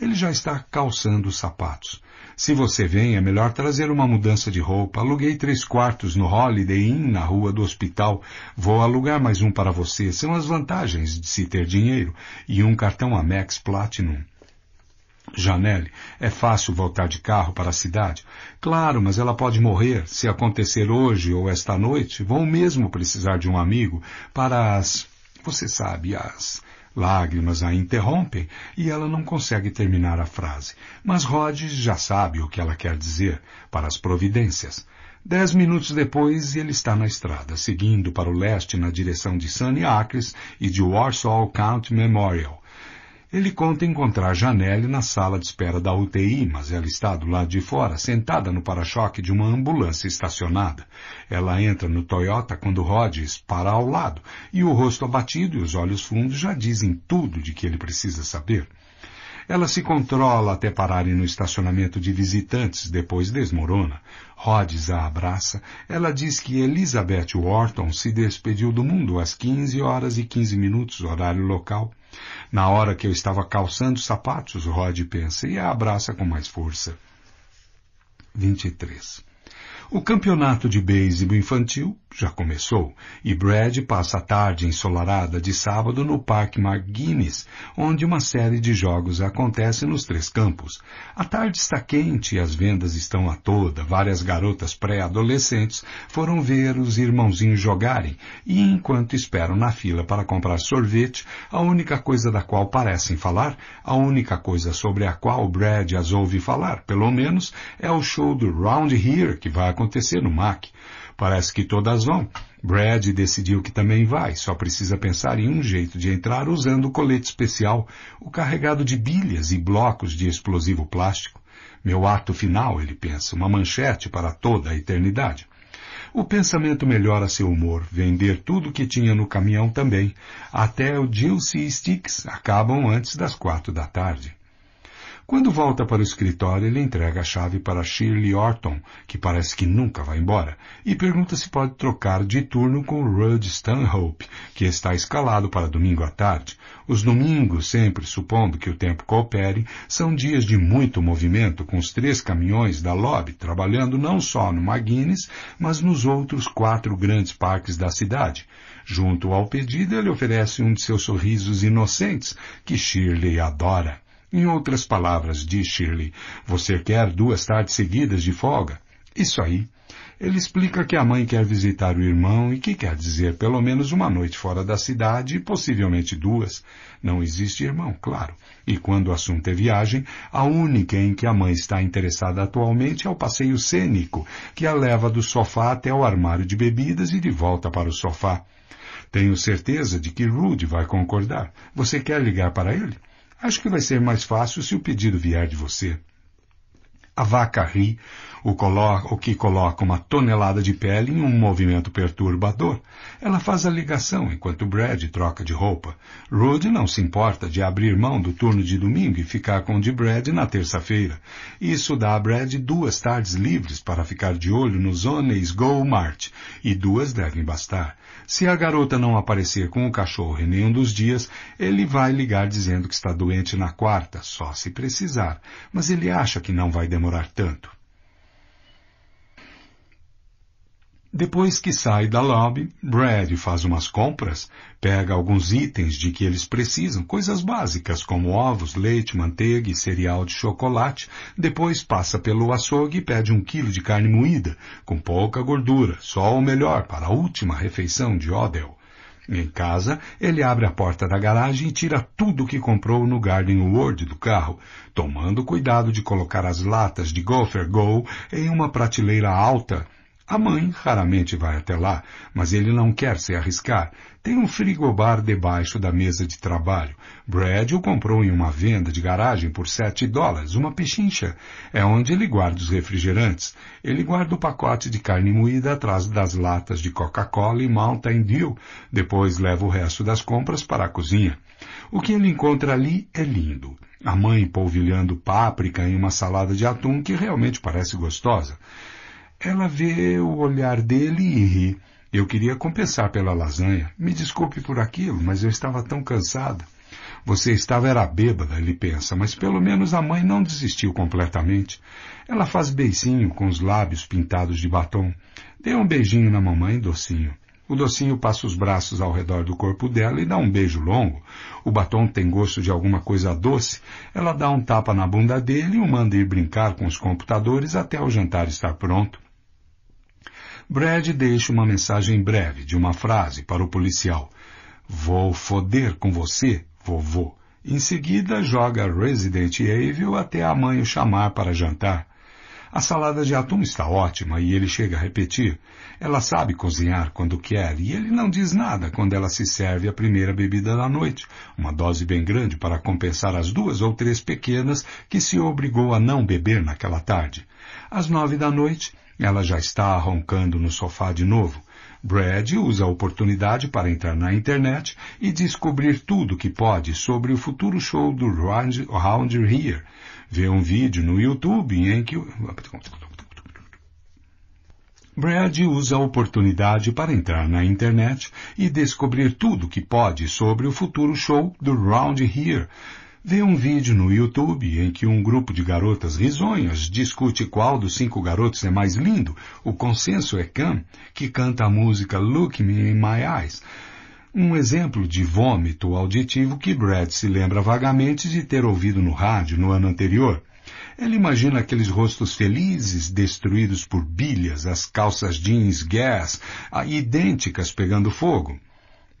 Ele já está calçando os sapatos. Se você vem, é melhor trazer uma mudança de roupa. Aluguei três quartos no Holiday Inn, na rua do hospital. Vou alugar mais um para você. São as vantagens de se ter dinheiro e um cartão Amex Platinum. Janelle, é fácil voltar de carro para a cidade? Claro, mas ela pode morrer. Se acontecer hoje ou esta noite, Vou mesmo precisar de um amigo para as. Você sabe, as Lágrimas a interrompem e ela não consegue terminar a frase. Mas Rhodes já sabe o que ela quer dizer para as providências. Dez minutos depois, ele está na estrada, seguindo para o leste na direção de Sunny Acres e de Warsaw County Memorial, ele conta encontrar Janelle na sala de espera da UTI, mas ela está do lado de fora, sentada no para-choque de uma ambulância estacionada. Ela entra no Toyota quando Rhodes para ao lado, e o rosto abatido e os olhos fundos já dizem tudo de que ele precisa saber. Ela se controla até pararem no estacionamento de visitantes, depois desmorona. Rhodes a abraça. Ela diz que Elizabeth Wharton se despediu do mundo às 15 horas e 15 minutos, horário local, na hora que eu estava calçando os sapatos, Rod pensa e a abraça com mais força. 23. O campeonato de beisebol infantil já começou, e Brad passa a tarde ensolarada de sábado no Parque McGuinness, onde uma série de jogos acontece nos três campos. A tarde está quente e as vendas estão a toda. Várias garotas pré-adolescentes foram ver os irmãozinhos jogarem e, enquanto esperam na fila para comprar sorvete, a única coisa da qual parecem falar, a única coisa sobre a qual Brad as ouve falar, pelo menos, é o show do Round Here que vai acontecer no Mac. Parece que todas vão. Brad decidiu que também vai, só precisa pensar em um jeito de entrar usando o colete especial, o carregado de bilhas e blocos de explosivo plástico. Meu ato final, ele pensa, uma manchete para toda a eternidade. O pensamento melhora seu humor, vender tudo que tinha no caminhão também. Até o Juicy Sticks acabam antes das quatro da tarde. Quando volta para o escritório, ele entrega a chave para Shirley Orton, que parece que nunca vai embora, e pergunta se pode trocar de turno com Rudd Stanhope, que está escalado para domingo à tarde. Os domingos, sempre supondo que o tempo coopere, são dias de muito movimento, com os três caminhões da lobby trabalhando não só no McGuinness, mas nos outros quatro grandes parques da cidade. Junto ao pedido, ele oferece um de seus sorrisos inocentes, que Shirley adora. Em outras palavras, diz Shirley, você quer duas tardes seguidas de folga? Isso aí. Ele explica que a mãe quer visitar o irmão e que quer dizer pelo menos uma noite fora da cidade e possivelmente duas. Não existe irmão, claro. E quando o assunto é viagem, a única em que a mãe está interessada atualmente é o passeio cênico, que a leva do sofá até o armário de bebidas e de volta para o sofá. Tenho certeza de que Rude vai concordar. Você quer ligar para ele? Acho que vai ser mais fácil se o pedido vier de você. A vaca ri, o, o que coloca uma tonelada de pele em um movimento perturbador. Ela faz a ligação enquanto Brad troca de roupa. Rude não se importa de abrir mão do turno de domingo e ficar com o de Brad na terça-feira. Isso dá a Brad duas tardes livres para ficar de olho nos Oneys Go Mart, e duas devem bastar. Se a garota não aparecer com o cachorro em nenhum dos dias, ele vai ligar dizendo que está doente na quarta, só se precisar, mas ele acha que não vai demorar tanto. Depois que sai da lobby, Brad faz umas compras, pega alguns itens de que eles precisam, coisas básicas como ovos, leite, manteiga e cereal de chocolate, depois passa pelo açougue e pede um quilo de carne moída, com pouca gordura, só o melhor para a última refeição de Odell. Em casa, ele abre a porta da garagem e tira tudo o que comprou no Garden World do carro, tomando cuidado de colocar as latas de Gopher Go em uma prateleira alta a mãe raramente vai até lá, mas ele não quer se arriscar. Tem um frigobar debaixo da mesa de trabalho. Brad o comprou em uma venda de garagem por sete dólares, uma pechincha. É onde ele guarda os refrigerantes. Ele guarda o pacote de carne moída atrás das latas de Coca-Cola e Mountain Dew. Depois leva o resto das compras para a cozinha. O que ele encontra ali é lindo. A mãe polvilhando páprica em uma salada de atum que realmente parece gostosa. Ela vê o olhar dele e ri. Eu queria compensar pela lasanha. Me desculpe por aquilo, mas eu estava tão cansada. Você estava era bêbada, ele pensa, mas pelo menos a mãe não desistiu completamente. Ela faz beicinho com os lábios pintados de batom. Dê um beijinho na mamãe, docinho. O docinho passa os braços ao redor do corpo dela e dá um beijo longo. O batom tem gosto de alguma coisa doce. Ela dá um tapa na bunda dele e o manda ir brincar com os computadores até o jantar estar pronto. Brad deixa uma mensagem breve de uma frase para o policial. Vou foder com você, vovô. Em seguida, joga Resident Evil até a mãe o chamar para jantar. A salada de atum está ótima e ele chega a repetir. Ela sabe cozinhar quando quer e ele não diz nada quando ela se serve a primeira bebida da noite, uma dose bem grande para compensar as duas ou três pequenas que se obrigou a não beber naquela tarde. Às nove da noite, ela já está roncando no sofá de novo. Brad usa a oportunidade para entrar na internet e descobrir tudo que pode sobre o futuro show do Round, Round Here. Vê um vídeo no YouTube em que... Brad usa a oportunidade para entrar na internet e descobrir tudo que pode sobre o futuro show do Round Here. Vê um vídeo no YouTube em que um grupo de garotas risonhas discute qual dos cinco garotos é mais lindo. O consenso é Cam, que canta a música Look Me in My Eyes. Um exemplo de vômito auditivo que Brad se lembra vagamente de ter ouvido no rádio no ano anterior. Ele imagina aqueles rostos felizes destruídos por bilhas, as calças jeans gas, ah, idênticas pegando fogo.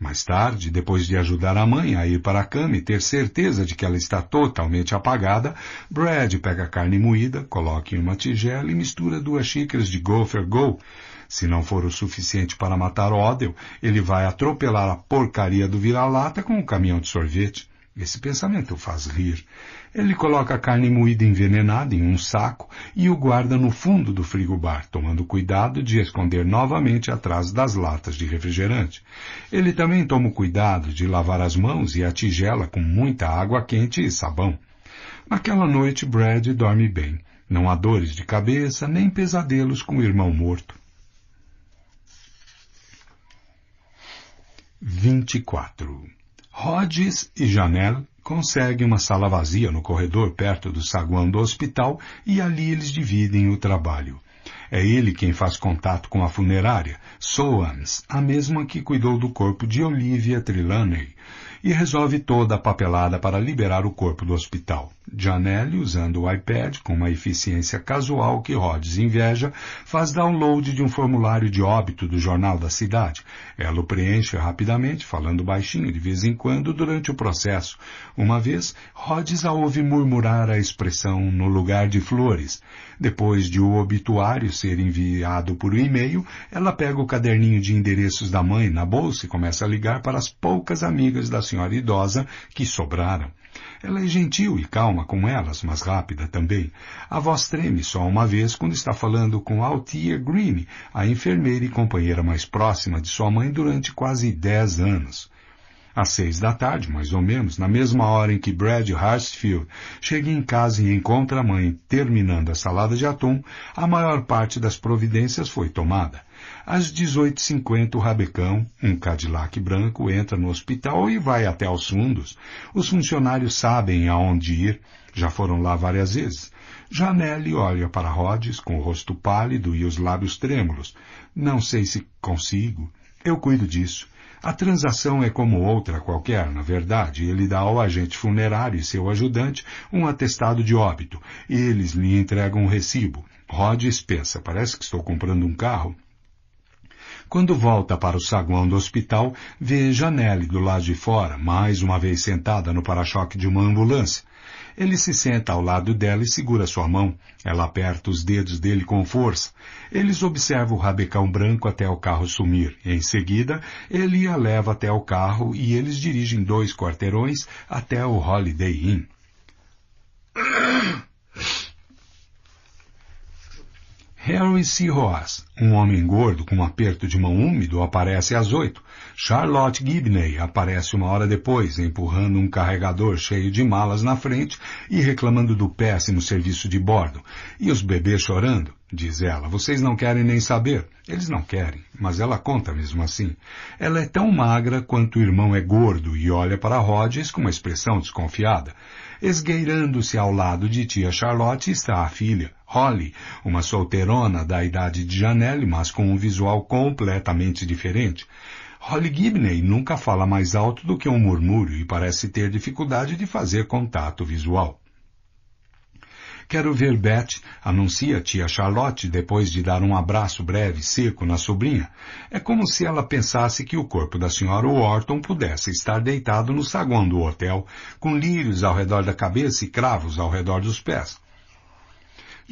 Mais tarde, depois de ajudar a mãe a ir para a cama e ter certeza de que ela está totalmente apagada, Brad pega a carne moída, coloca em uma tigela e mistura duas xícaras de Gopher Go. Se não for o suficiente para matar Odell, ele vai atropelar a porcaria do vira-lata com um caminhão de sorvete. Esse pensamento o faz rir. Ele coloca a carne moída envenenada em um saco e o guarda no fundo do frigobar, tomando cuidado de esconder novamente atrás das latas de refrigerante. Ele também toma o cuidado de lavar as mãos e a tigela com muita água quente e sabão. Naquela noite, Brad dorme bem. Não há dores de cabeça nem pesadelos com o irmão morto. 24. Hodges e Janelle. Consegue uma sala vazia no corredor perto do saguão do hospital e ali eles dividem o trabalho. É ele quem faz contato com a funerária, Soans, a mesma que cuidou do corpo de Olivia Trelawney, e resolve toda a papelada para liberar o corpo do hospital. Janelli, usando o iPad com uma eficiência casual que Rhodes inveja, faz download de um formulário de óbito do jornal da cidade. Ela o preenche rapidamente, falando baixinho de vez em quando durante o processo. Uma vez, Rhodes a ouve murmurar a expressão no lugar de flores. Depois de o obituário ser enviado por e-mail, ela pega o caderninho de endereços da mãe na bolsa e começa a ligar para as poucas amigas da senhora idosa que sobraram. Ela é gentil e calma calma com elas, mas rápida também. A voz treme só uma vez quando está falando com Altia Green, a enfermeira e companheira mais próxima de sua mãe durante quase dez anos. Às seis da tarde, mais ou menos, na mesma hora em que Brad Hartsfield chega em casa e encontra a mãe terminando a salada de atum, a maior parte das providências foi tomada. Às 18h50, o Rabecão, um Cadillac branco, entra no hospital e vai até aos fundos. Os funcionários sabem aonde ir, já foram lá várias vezes. Janelle olha para Rhodes com o rosto pálido e os lábios trêmulos. Não sei se consigo. Eu cuido disso. A transação é como outra qualquer, na verdade. Ele dá ao agente funerário e seu ajudante um atestado de óbito. Eles lhe entregam um recibo. Rhodes pensa, parece que estou comprando um carro. Quando volta para o saguão do hospital, vê Janelle do lado de fora, mais uma vez sentada no para-choque de uma ambulância. Ele se senta ao lado dela e segura sua mão. Ela aperta os dedos dele com força. Eles observam o rabecão branco até o carro sumir. Em seguida, ele a leva até o carro e eles dirigem dois quarteirões até o Holiday Inn. Harry Ross, um homem gordo com um aperto de mão úmido, aparece às oito. Charlotte Gibney aparece uma hora depois, empurrando um carregador cheio de malas na frente e reclamando do péssimo serviço de bordo. E os bebês chorando, diz ela. Vocês não querem nem saber. Eles não querem, mas ela conta mesmo assim. Ela é tão magra quanto o irmão é gordo e olha para Rogers com uma expressão desconfiada. Esgueirando-se ao lado de tia Charlotte está a filha, Holly, uma solteirona da idade de Janelle, mas com um visual completamente diferente. Holly Gibney nunca fala mais alto do que um murmúrio e parece ter dificuldade de fazer contato visual. Quero ver Beth, anuncia a tia Charlotte depois de dar um abraço breve e seco na sobrinha. É como se ela pensasse que o corpo da senhora Wharton pudesse estar deitado no saguão do hotel, com lírios ao redor da cabeça e cravos ao redor dos pés.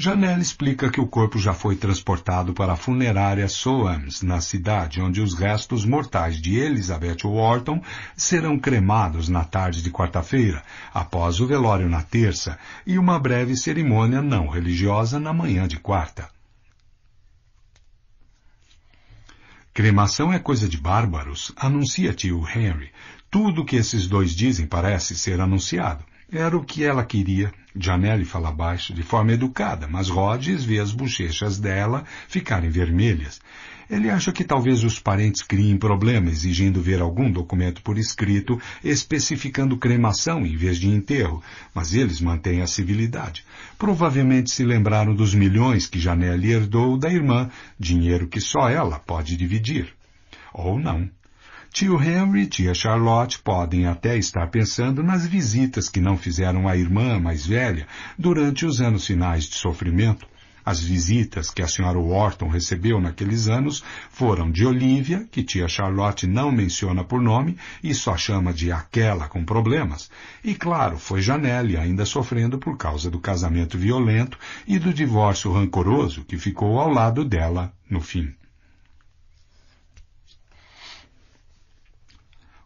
Janela explica que o corpo já foi transportado para a funerária Soames, na cidade onde os restos mortais de Elizabeth Wharton serão cremados na tarde de quarta-feira, após o velório na terça, e uma breve cerimônia não religiosa na manhã de quarta. Cremação é coisa de bárbaros, anuncia tio Henry. Tudo o que esses dois dizem parece ser anunciado. Era o que ela queria Janelli fala baixo, de forma educada, mas Rhodes vê as bochechas dela ficarem vermelhas. Ele acha que talvez os parentes criem problema exigindo ver algum documento por escrito especificando cremação em vez de enterro, mas eles mantêm a civilidade. Provavelmente se lembraram dos milhões que Janelli herdou da irmã, dinheiro que só ela pode dividir. Ou não. Tio Henry e tia Charlotte podem até estar pensando nas visitas que não fizeram à irmã mais velha durante os anos finais de sofrimento. As visitas que a senhora Wharton recebeu naqueles anos foram de Olivia, que tia Charlotte não menciona por nome e só chama de aquela com problemas, e claro, foi Janelle ainda sofrendo por causa do casamento violento e do divórcio rancoroso que ficou ao lado dela no fim.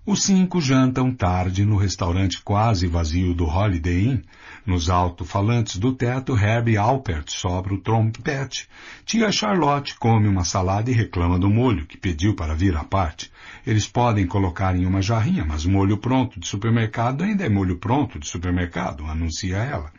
Os cinco jantam tarde no restaurante quase vazio do Holiday Inn. Nos alto-falantes do teto, Herbie Alpert sobra o trompete. Tia Charlotte come uma salada e reclama do molho, que pediu para vir à parte. Eles podem colocar em uma jarrinha, mas molho pronto de supermercado ainda é molho pronto de supermercado, anuncia ela.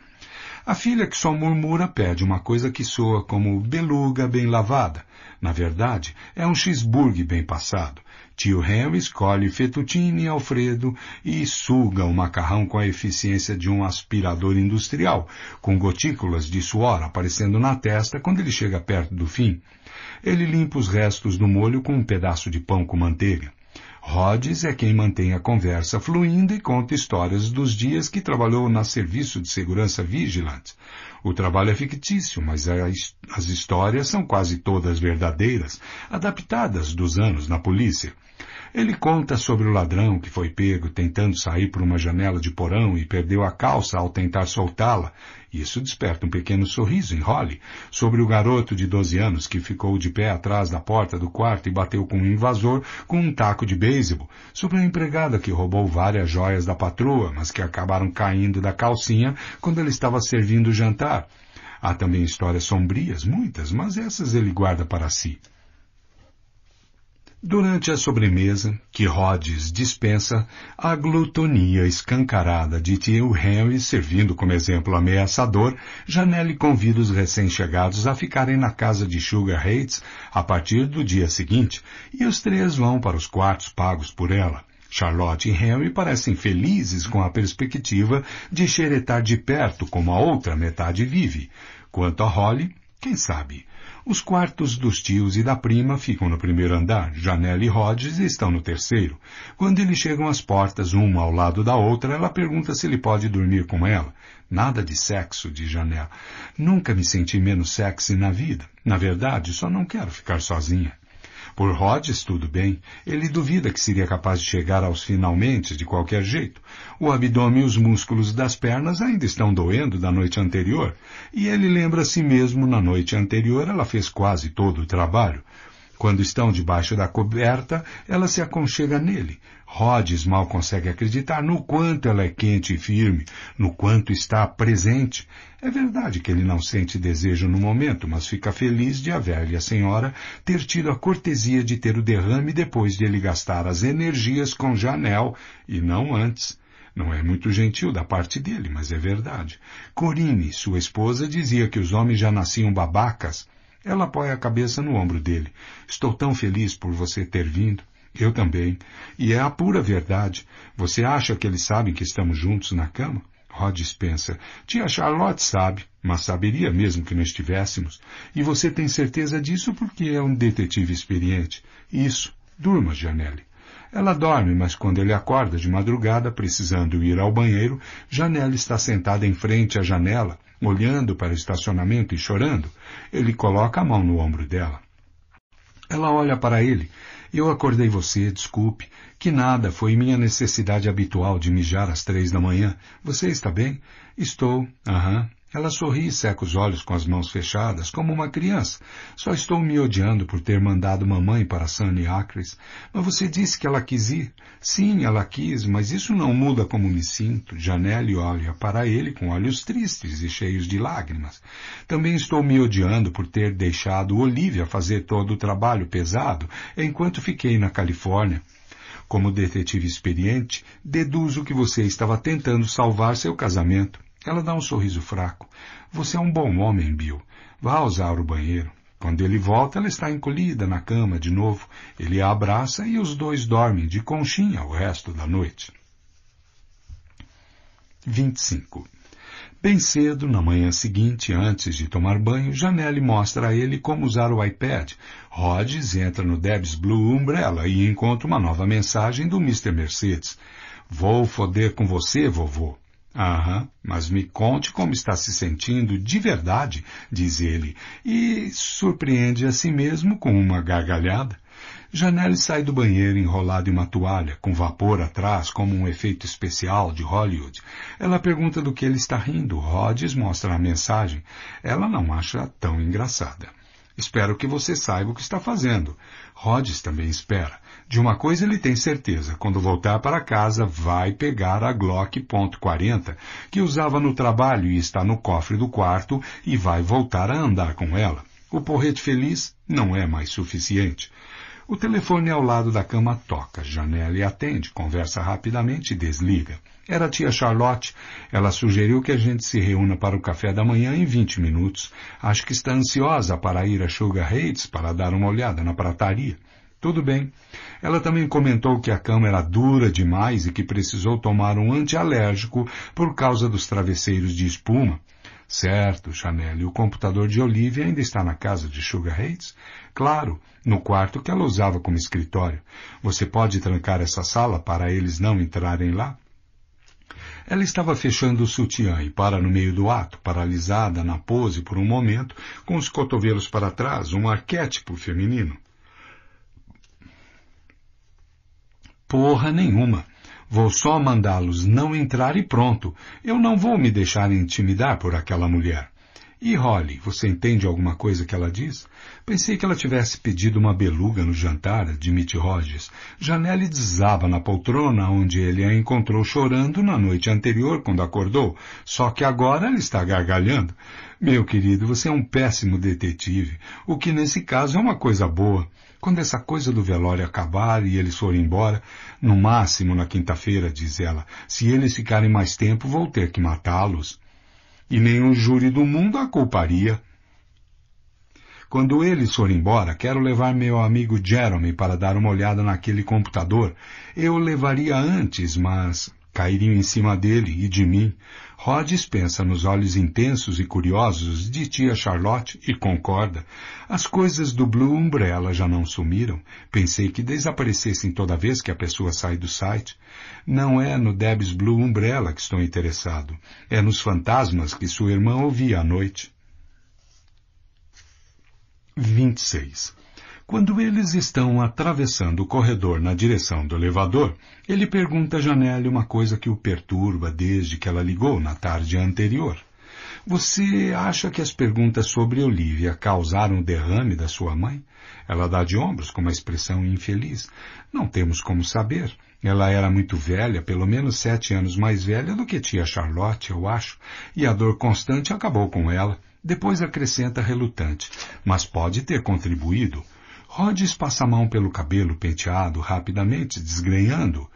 A filha que só murmura pede uma coisa que soa como beluga bem lavada. Na verdade, é um cheeseburger bem passado. Tio Harry escolhe fettuccine e alfredo e suga o macarrão com a eficiência de um aspirador industrial, com gotículas de suor aparecendo na testa quando ele chega perto do fim. Ele limpa os restos do molho com um pedaço de pão com manteiga. Rhodes é quem mantém a conversa fluindo e conta histórias dos dias que trabalhou na Serviço de Segurança vigilante. O trabalho é fictício, mas as histórias são quase todas verdadeiras, adaptadas dos anos na polícia. Ele conta sobre o ladrão que foi pego tentando sair por uma janela de porão e perdeu a calça ao tentar soltá-la. Isso desperta um pequeno sorriso em Holly sobre o garoto de 12 anos que ficou de pé atrás da porta do quarto e bateu com um invasor com um taco de beisebol, sobre a empregada que roubou várias joias da patroa, mas que acabaram caindo da calcinha quando ele estava servindo o jantar. Há também histórias sombrias, muitas, mas essas ele guarda para si. Durante a sobremesa, que Rhodes dispensa, a glutonia escancarada de tio Henry servindo como exemplo ameaçador, Janelle convida os recém-chegados a ficarem na casa de Sugar Hates a partir do dia seguinte, e os três vão para os quartos pagos por ela. Charlotte e Henry parecem felizes com a perspectiva de xeretar de perto como a outra metade vive. Quanto a Holly, quem sabe? Os quartos dos tios e da prima ficam no primeiro andar, Janela e Rhodes estão no terceiro. Quando eles chegam às portas, uma ao lado da outra, ela pergunta se ele pode dormir com ela. Nada de sexo, diz Janela. Nunca me senti menos sexy na vida. Na verdade, só não quero ficar sozinha. Por Rhodes, tudo bem. Ele duvida que seria capaz de chegar aos finalmente de qualquer jeito. O abdômen e os músculos das pernas ainda estão doendo da noite anterior. E ele lembra a si mesmo, na noite anterior ela fez quase todo o trabalho. Quando estão debaixo da coberta, ela se aconchega nele, Rhodes mal consegue acreditar no quanto ela é quente e firme, no quanto está presente. É verdade que ele não sente desejo no momento, mas fica feliz de a velha senhora ter tido a cortesia de ter o derrame depois de ele gastar as energias com Janel, e não antes. Não é muito gentil da parte dele, mas é verdade. Corine, sua esposa, dizia que os homens já nasciam babacas. Ela apoia a cabeça no ombro dele. Estou tão feliz por você ter vindo. Eu também. E é a pura verdade. Você acha que eles sabem que estamos juntos na cama? Rod pensa. Tia Charlotte sabe, mas saberia mesmo que não estivéssemos. E você tem certeza disso porque é um detetive experiente. Isso. Durma, Janelle. Ela dorme, mas quando ele acorda de madrugada, precisando ir ao banheiro, Janelle está sentada em frente à janela, olhando para o estacionamento e chorando. Ele coloca a mão no ombro dela. Ela olha para ele, eu acordei você, desculpe. Que nada, foi minha necessidade habitual de mijar às três da manhã. Você está bem? Estou. Aham. Ela sorri e seca os olhos com as mãos fechadas, como uma criança. Só estou me odiando por ter mandado mamãe para Sunny Acres. Mas você disse que ela quis ir. Sim, ela quis, mas isso não muda como me sinto. Janelle olha para ele com olhos tristes e cheios de lágrimas. Também estou me odiando por ter deixado Olivia fazer todo o trabalho pesado enquanto fiquei na Califórnia. Como detetive experiente, deduzo que você estava tentando salvar seu casamento. Ela dá um sorriso fraco. Você é um bom homem, Bill. Vá usar o banheiro. Quando ele volta, ela está encolhida na cama de novo. Ele a abraça e os dois dormem de conchinha o resto da noite. 25. Bem cedo, na manhã seguinte, antes de tomar banho, Janelle mostra a ele como usar o iPad. Rhodes entra no Debs Blue Umbrella e encontra uma nova mensagem do Mr. Mercedes. Vou foder com você, vovô. Aham, mas me conte como está se sentindo de verdade, diz ele, e surpreende a si mesmo com uma gargalhada. Janelle sai do banheiro enrolada em uma toalha, com vapor atrás, como um efeito especial de Hollywood. Ela pergunta do que ele está rindo. Rhodes mostra a mensagem. Ela não acha tão engraçada. Espero que você saiba o que está fazendo. Rhodes também espera. De uma coisa ele tem certeza, quando voltar para casa vai pegar a Glock .40 que usava no trabalho e está no cofre do quarto e vai voltar a andar com ela. O porrete feliz não é mais suficiente. O telefone ao lado da cama toca, e atende, conversa rapidamente e desliga. Era a tia Charlotte. Ela sugeriu que a gente se reúna para o café da manhã em 20 minutos. Acho que está ansiosa para ir a Sugar Heights para dar uma olhada na prataria. Tudo bem. Ela também comentou que a cama era dura demais e que precisou tomar um antialérgico por causa dos travesseiros de espuma. Certo, Chanel, e o computador de Olivia ainda está na casa de Sugar Hates? Claro, no quarto que ela usava como escritório. Você pode trancar essa sala para eles não entrarem lá? Ela estava fechando o sutiã e para no meio do ato, paralisada na pose por um momento, com os cotovelos para trás, um arquétipo feminino. Porra nenhuma. Vou só mandá-los não entrar e pronto. Eu não vou me deixar intimidar por aquela mulher. E Holly, você entende alguma coisa que ela diz? Pensei que ela tivesse pedido uma beluga no jantar, admite Rogers. Janelle desaba na poltrona onde ele a encontrou chorando na noite anterior quando acordou, só que agora ela está gargalhando. Meu querido, você é um péssimo detetive, o que nesse caso é uma coisa boa. Quando essa coisa do velório acabar e eles forem embora, no máximo na quinta-feira, diz ela, se eles ficarem mais tempo, vou ter que matá-los. E nenhum júri do mundo a culparia. Quando eles forem embora, quero levar meu amigo Jeremy para dar uma olhada naquele computador. Eu levaria antes, mas cairiam em cima dele e de mim. Rhodes pensa nos olhos intensos e curiosos de tia Charlotte e concorda. As coisas do Blue Umbrella já não sumiram. Pensei que desaparecessem toda vez que a pessoa sai do site. Não é no Debs Blue Umbrella que estou interessado. É nos fantasmas que sua irmã ouvia à noite. 26. Quando eles estão atravessando o corredor na direção do elevador, ele pergunta a Janelle uma coisa que o perturba desde que ela ligou na tarde anterior. Você acha que as perguntas sobre Olivia causaram o derrame da sua mãe? Ela dá de ombros com uma expressão infeliz. Não temos como saber. Ela era muito velha, pelo menos sete anos mais velha do que tia Charlotte, eu acho, e a dor constante acabou com ela. Depois acrescenta relutante, mas pode ter contribuído Rhodes passa a mão pelo cabelo penteado rapidamente, desgrenhando.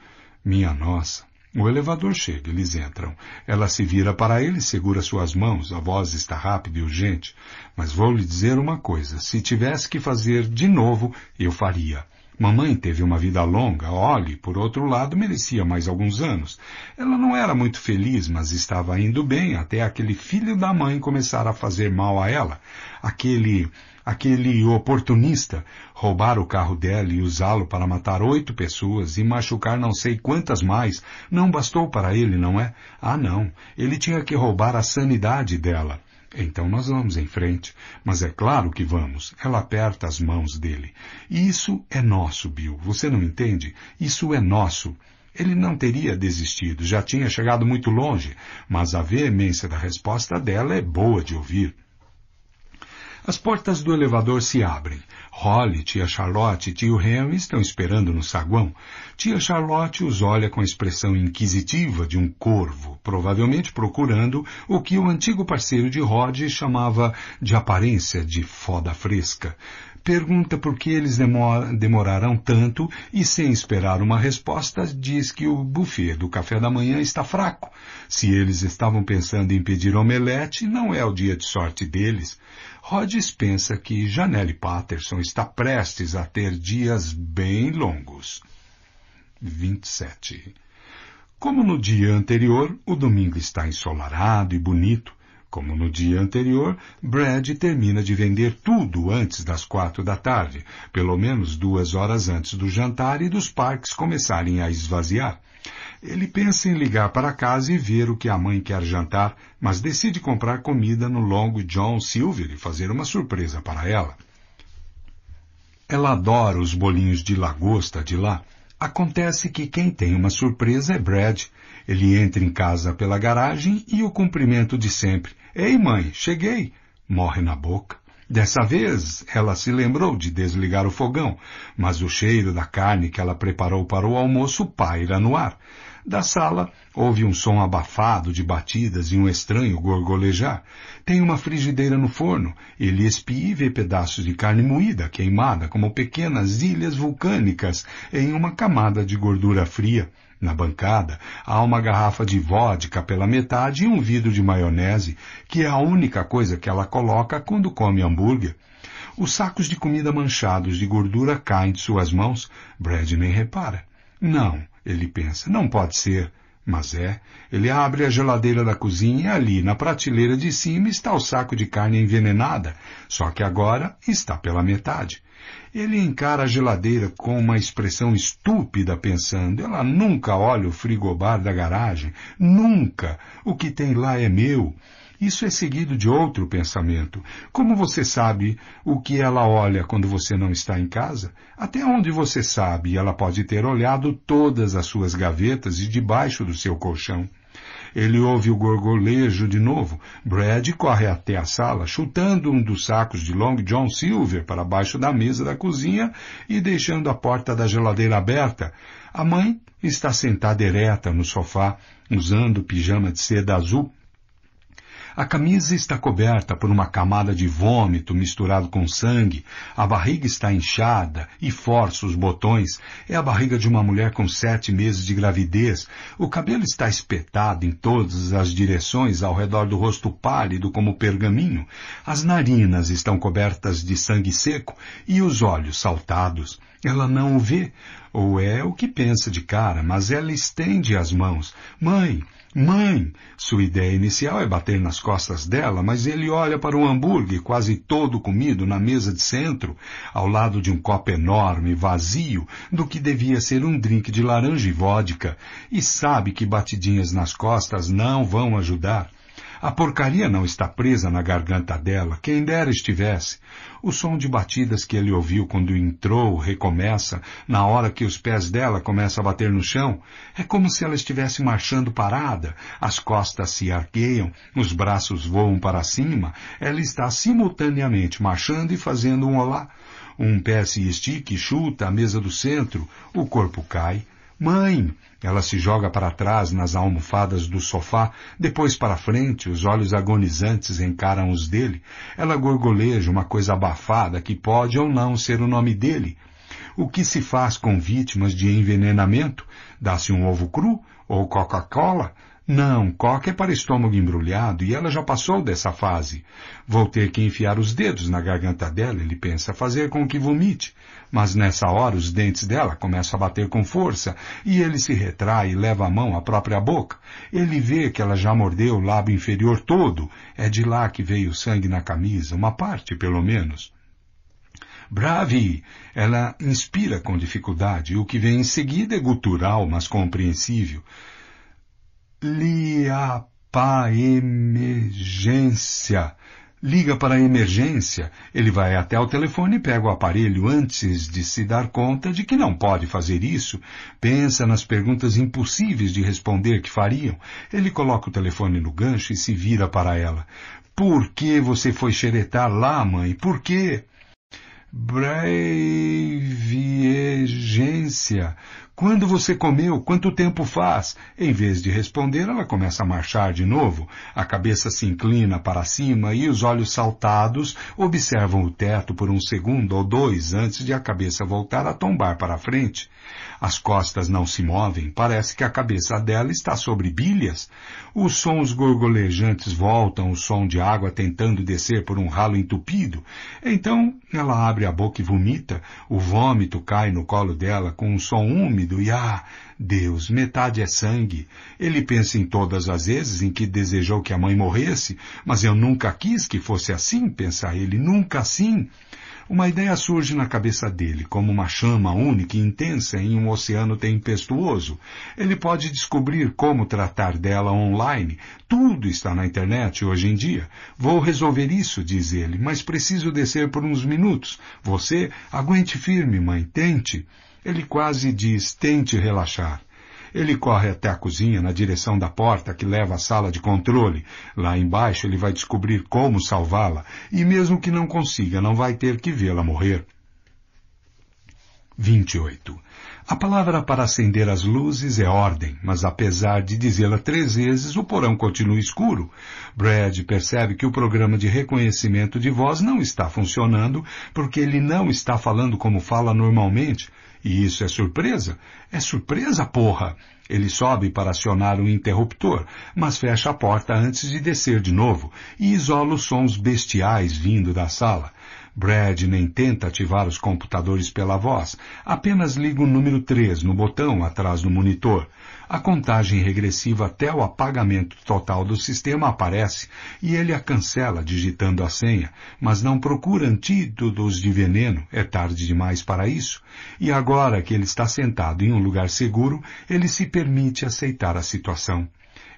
Minha nossa. O elevador chega, eles entram. Ela se vira para ele, segura suas mãos, a voz está rápida e urgente. Mas vou lhe dizer uma coisa, se tivesse que fazer de novo, eu faria. Mamãe teve uma vida longa, Olhe, por outro lado, merecia mais alguns anos. Ela não era muito feliz, mas estava indo bem até aquele filho da mãe começar a fazer mal a ela. Aquele aquele oportunista, roubar o carro dela e usá-lo para matar oito pessoas e machucar não sei quantas mais, não bastou para ele, não é? Ah, não. Ele tinha que roubar a sanidade dela. Então nós vamos em frente. Mas é claro que vamos. Ela aperta as mãos dele. isso é nosso, Bill. Você não entende? Isso é nosso. Ele não teria desistido, já tinha chegado muito longe, mas a veemência da resposta dela é boa de ouvir. As portas do elevador se abrem. Holly, tia Charlotte e tio Henry estão esperando no saguão. Tia Charlotte os olha com a expressão inquisitiva de um corvo, provavelmente procurando o que o antigo parceiro de Rod chamava de aparência de foda fresca. Pergunta por que eles demor demoraram tanto e, sem esperar uma resposta, diz que o buffet do café da manhã está fraco. Se eles estavam pensando em pedir omelete, não é o dia de sorte deles. Rhodes pensa que Janelle Patterson está prestes a ter dias bem longos. 27. Como no dia anterior, o domingo está ensolarado e bonito, como no dia anterior, Brad termina de vender tudo antes das quatro da tarde, pelo menos duas horas antes do jantar e dos parques começarem a esvaziar. Ele pensa em ligar para casa e ver o que a mãe quer jantar, mas decide comprar comida no Long John Silver e fazer uma surpresa para ela. Ela adora os bolinhos de lagosta de lá. Acontece que quem tem uma surpresa é Brad. Ele entra em casa pela garagem e o cumprimento de sempre. Ei, mãe, cheguei! Morre na boca. Dessa vez, ela se lembrou de desligar o fogão, mas o cheiro da carne que ela preparou para o almoço paira no ar. Da sala, houve um som abafado de batidas e um estranho gorgolejar. Tem uma frigideira no forno. Ele espia e vê pedaços de carne moída, queimada, como pequenas ilhas vulcânicas, em uma camada de gordura fria. Na bancada, há uma garrafa de vodka pela metade e um vidro de maionese, que é a única coisa que ela coloca quando come hambúrguer. Os sacos de comida manchados de gordura caem de suas mãos. Brad nem repara. Não, ele pensa, não pode ser, mas é. Ele abre a geladeira da cozinha e ali, na prateleira de cima, está o saco de carne envenenada, só que agora está pela metade. Ele encara a geladeira com uma expressão estúpida, pensando: ela nunca olha o frigobar da garagem, nunca. O que tem lá é meu. Isso é seguido de outro pensamento. Como você sabe o que ela olha quando você não está em casa? Até onde você sabe, ela pode ter olhado todas as suas gavetas e debaixo do seu colchão. Ele ouve o gorgolejo de novo. Brad corre até a sala, chutando um dos sacos de Long John Silver para baixo da mesa da cozinha e deixando a porta da geladeira aberta. A mãe está sentada ereta no sofá, usando pijama de seda azul a camisa está coberta por uma camada de vômito misturado com sangue, a barriga está inchada e força os botões. É a barriga de uma mulher com sete meses de gravidez. O cabelo está espetado em todas as direções ao redor do rosto pálido como pergaminho. As narinas estão cobertas de sangue seco e os olhos saltados. Ela não o vê, ou é o que pensa de cara, mas ela estende as mãos. Mãe, Mãe! Sua ideia inicial é bater nas costas dela, mas ele olha para o um hambúrguer quase todo comido na mesa de centro, ao lado de um copo enorme, vazio, do que devia ser um drink de laranja e vodka, e sabe que batidinhas nas costas não vão ajudar. A porcaria não está presa na garganta dela, quem dera estivesse. O som de batidas que ele ouviu quando entrou recomeça na hora que os pés dela começam a bater no chão. É como se ela estivesse marchando parada. As costas se arqueiam, os braços voam para cima. Ela está simultaneamente marchando e fazendo um olá. Um pé se estica e chuta a mesa do centro. O corpo cai, Mãe! Ela se joga para trás nas almofadas do sofá, depois para frente, os olhos agonizantes encaram os dele. Ela gorgoleja uma coisa abafada que pode ou não ser o nome dele. O que se faz com vítimas de envenenamento? Dá-se um ovo cru? Ou Coca-Cola? Não, coca é para estômago embrulhado e ela já passou dessa fase. Vou ter que enfiar os dedos na garganta dela, ele pensa, fazer com que vomite. Mas nessa hora os dentes dela começam a bater com força e ele se retrai e leva a mão à própria boca. Ele vê que ela já mordeu o lábio inferior todo. É de lá que veio o sangue na camisa, uma parte pelo menos. Brave! Ela inspira com dificuldade. O que vem em seguida é gutural, mas compreensível. emergência liga para a emergência, ele vai até o telefone e pega o aparelho antes de se dar conta de que não pode fazer isso, pensa nas perguntas impossíveis de responder que fariam, ele coloca o telefone no gancho e se vira para ela. Por que você foi xeretar lá, mãe? Por quê? Breviegência. Quando você comeu? Quanto tempo faz? Em vez de responder, ela começa a marchar de novo. A cabeça se inclina para cima e os olhos saltados observam o teto por um segundo ou dois antes de a cabeça voltar a tombar para a frente. As costas não se movem, parece que a cabeça dela está sobre bilhas. Os sons gorgolejantes voltam, o som de água tentando descer por um ralo entupido. Então ela abre a boca e vomita, o vômito cai no colo dela com um som úmido e ah, Deus, metade é sangue. Ele pensa em todas as vezes em que desejou que a mãe morresse, mas eu nunca quis que fosse assim, pensa ele, nunca assim. Uma ideia surge na cabeça dele, como uma chama única e intensa em um oceano tempestuoso. Ele pode descobrir como tratar dela online. Tudo está na internet hoje em dia. Vou resolver isso, diz ele, mas preciso descer por uns minutos. Você, aguente firme, mãe, tente. Ele quase diz, tente relaxar. Ele corre até a cozinha na direção da porta que leva à sala de controle. Lá embaixo ele vai descobrir como salvá-la, e mesmo que não consiga, não vai ter que vê-la morrer. 28. A palavra para acender as luzes é ordem, mas apesar de dizê-la três vezes, o porão continua escuro. Brad percebe que o programa de reconhecimento de voz não está funcionando porque ele não está falando como fala normalmente. E isso é surpresa? É surpresa, porra! Ele sobe para acionar o interruptor, mas fecha a porta antes de descer de novo e isola os sons bestiais vindo da sala. Brad nem tenta ativar os computadores pela voz, apenas liga o número 3 no botão atrás do monitor. A contagem regressiva até o apagamento total do sistema aparece e ele a cancela digitando a senha, mas não procura antídotos de veneno, é tarde demais para isso. E agora que ele está sentado em um lugar seguro, ele se permite aceitar a situação.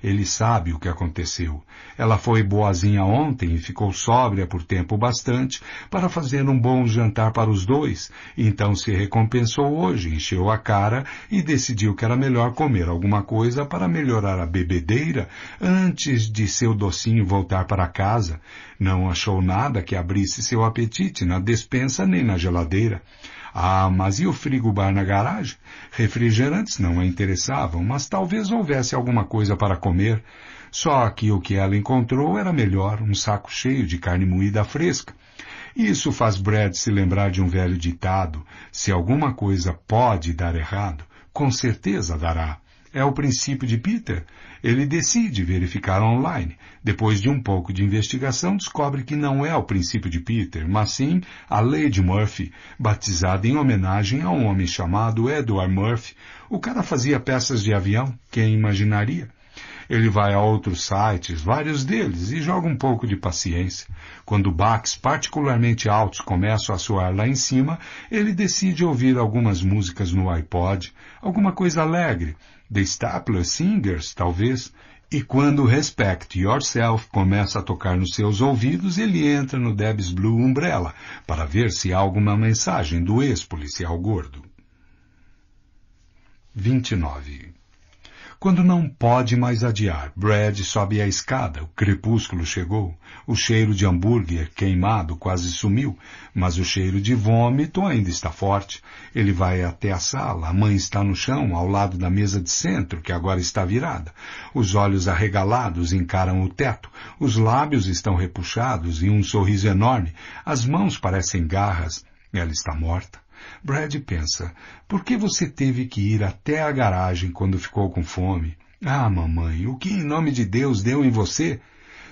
Ele sabe o que aconteceu. Ela foi boazinha ontem e ficou sóbria por tempo bastante para fazer um bom jantar para os dois, então se recompensou hoje, encheu a cara e decidiu que era melhor comer alguma coisa para melhorar a bebedeira antes de seu docinho voltar para casa. Não achou nada que abrisse seu apetite na despensa nem na geladeira. Ah, mas e o frigobar na garagem? Refrigerantes não a interessavam, mas talvez houvesse alguma coisa para comer. Só que o que ela encontrou era melhor, um saco cheio de carne moída fresca. Isso faz Brad se lembrar de um velho ditado: se alguma coisa pode dar errado, com certeza dará. É o princípio de Peter. Ele decide verificar online depois de um pouco de investigação, descobre que não é o princípio de Peter, mas sim a lei de Murphy, batizada em homenagem a um homem chamado Edward Murphy. O cara fazia peças de avião, quem imaginaria? Ele vai a outros sites, vários deles, e joga um pouco de paciência. Quando baques particularmente altos começam a soar lá em cima, ele decide ouvir algumas músicas no iPod, alguma coisa alegre, The Stapler Singers, talvez, e quando Respect Yourself começa a tocar nos seus ouvidos, ele entra no Debs Blue Umbrella para ver se há alguma mensagem do ex-policial gordo. 29. Quando não pode mais adiar, Brad sobe a escada, o crepúsculo chegou. O cheiro de hambúrguer queimado quase sumiu, mas o cheiro de vômito ainda está forte. Ele vai até a sala, a mãe está no chão, ao lado da mesa de centro, que agora está virada. Os olhos arregalados encaram o teto, os lábios estão repuxados e um sorriso enorme, as mãos parecem garras. Ela está morta. Brad pensa, por que você teve que ir até a garagem quando ficou com fome? Ah, mamãe, o que em nome de Deus deu em você?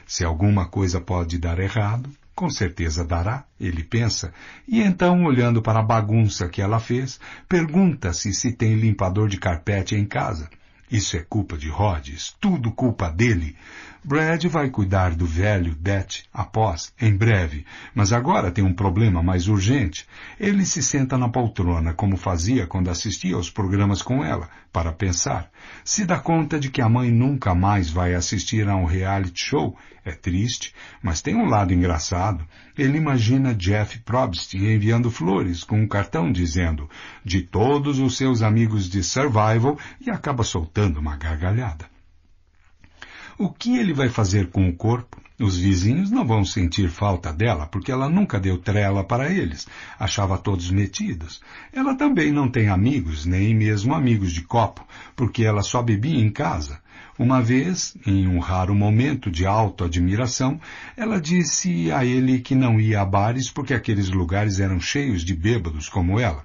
Se alguma coisa pode dar errado, com certeza dará, ele pensa, e então, olhando para a bagunça que ela fez, pergunta-se se tem limpador de carpete em casa. Isso é culpa de Rhodes, tudo culpa dele. Brad vai cuidar do velho Det após, em breve, mas agora tem um problema mais urgente. Ele se senta na poltrona, como fazia quando assistia aos programas com ela, para pensar. Se dá conta de que a mãe nunca mais vai assistir a um reality show, é triste, mas tem um lado engraçado. Ele imagina Jeff Probst enviando flores com um cartão dizendo de todos os seus amigos de Survival e acaba soltando uma gargalhada. O que ele vai fazer com o corpo? Os vizinhos não vão sentir falta dela, porque ela nunca deu trela para eles, achava todos metidos. Ela também não tem amigos, nem mesmo amigos de copo, porque ela só bebia em casa. Uma vez, em um raro momento de auto-admiração, ela disse a ele que não ia a bares porque aqueles lugares eram cheios de bêbados como ela,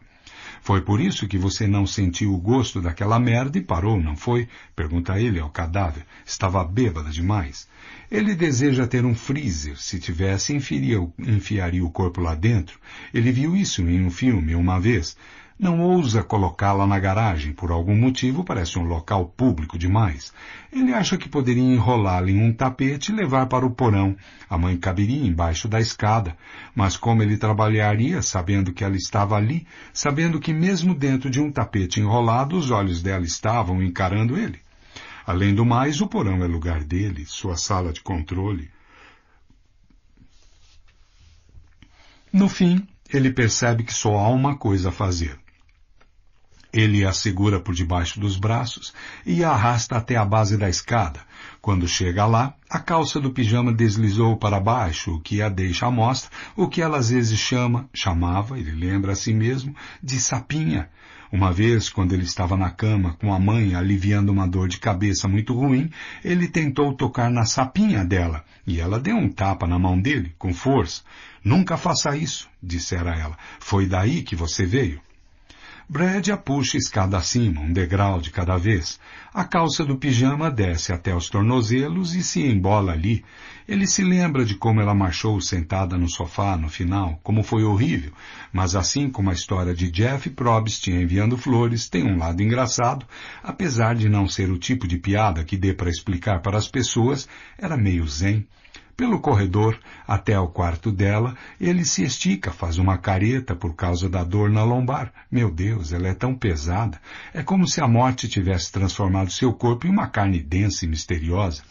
foi por isso que você não sentiu o gosto daquela merda e parou, não foi? Pergunta ele ao cadáver. Estava bêbada demais. Ele deseja ter um freezer. Se tivesse, enfiaria, o corpo lá dentro. Ele viu isso em um filme uma vez. Não ousa colocá-la na garagem, por algum motivo parece um local público demais. Ele acha que poderia enrolá-la em um tapete e levar para o porão. A mãe caberia embaixo da escada, mas como ele trabalharia sabendo que ela estava ali, sabendo que mesmo dentro de um tapete enrolado os olhos dela estavam encarando ele? Além do mais, o porão é lugar dele, sua sala de controle. No fim, ele percebe que só há uma coisa a fazer. Ele a segura por debaixo dos braços e a arrasta até a base da escada. Quando chega lá, a calça do pijama deslizou para baixo, o que a deixa à mostra, o que ela às vezes chama, chamava, ele lembra a si mesmo, de sapinha. Uma vez, quando ele estava na cama com a mãe aliviando uma dor de cabeça muito ruim, ele tentou tocar na sapinha dela e ela deu um tapa na mão dele, com força. Nunca faça isso, dissera ela. Foi daí que você veio a puxa escada acima, um degrau de cada vez. A calça do pijama desce até os tornozelos e se embola ali. Ele se lembra de como ela marchou sentada no sofá no final, como foi horrível, mas assim como a história de Jeff Probst enviando flores tem um lado engraçado, apesar de não ser o tipo de piada que dê para explicar para as pessoas, era meio zen. Pelo corredor até ao quarto dela, ele se estica, faz uma careta por causa da dor na lombar. Meu Deus, ela é tão pesada. É como se a morte tivesse transformado seu corpo em uma carne densa e misteriosa.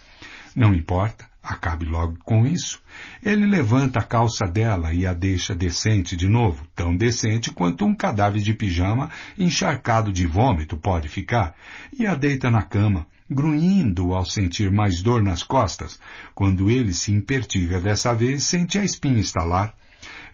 Não importa, acabe logo com isso. Ele levanta a calça dela e a deixa decente de novo, tão decente quanto um cadáver de pijama encharcado de vômito pode ficar, e a deita na cama, grunhindo ao sentir mais dor nas costas. Quando ele se impertiga dessa vez, sente a espinha estalar.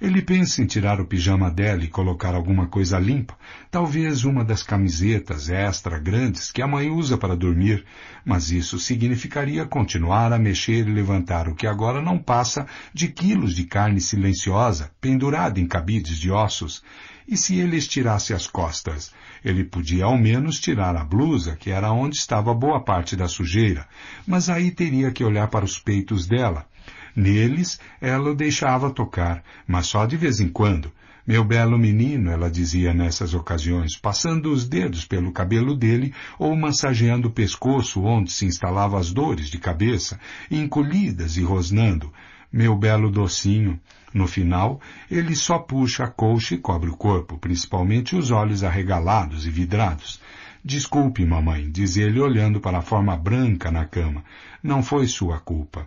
Ele pensa em tirar o pijama dela e colocar alguma coisa limpa, talvez uma das camisetas extra grandes que a mãe usa para dormir, mas isso significaria continuar a mexer e levantar o que agora não passa de quilos de carne silenciosa pendurada em cabides de ossos, e se ele estirasse as costas? Ele podia ao menos tirar a blusa, que era onde estava boa parte da sujeira, mas aí teria que olhar para os peitos dela. Neles, ela o deixava tocar, mas só de vez em quando. Meu belo menino, ela dizia nessas ocasiões, passando os dedos pelo cabelo dele ou massageando o pescoço onde se instalavam as dores de cabeça, encolhidas e rosnando. Meu belo docinho, no final, ele só puxa a colcha e cobre o corpo, principalmente os olhos arregalados e vidrados. Desculpe, mamãe, diz ele olhando para a forma branca na cama. Não foi sua culpa.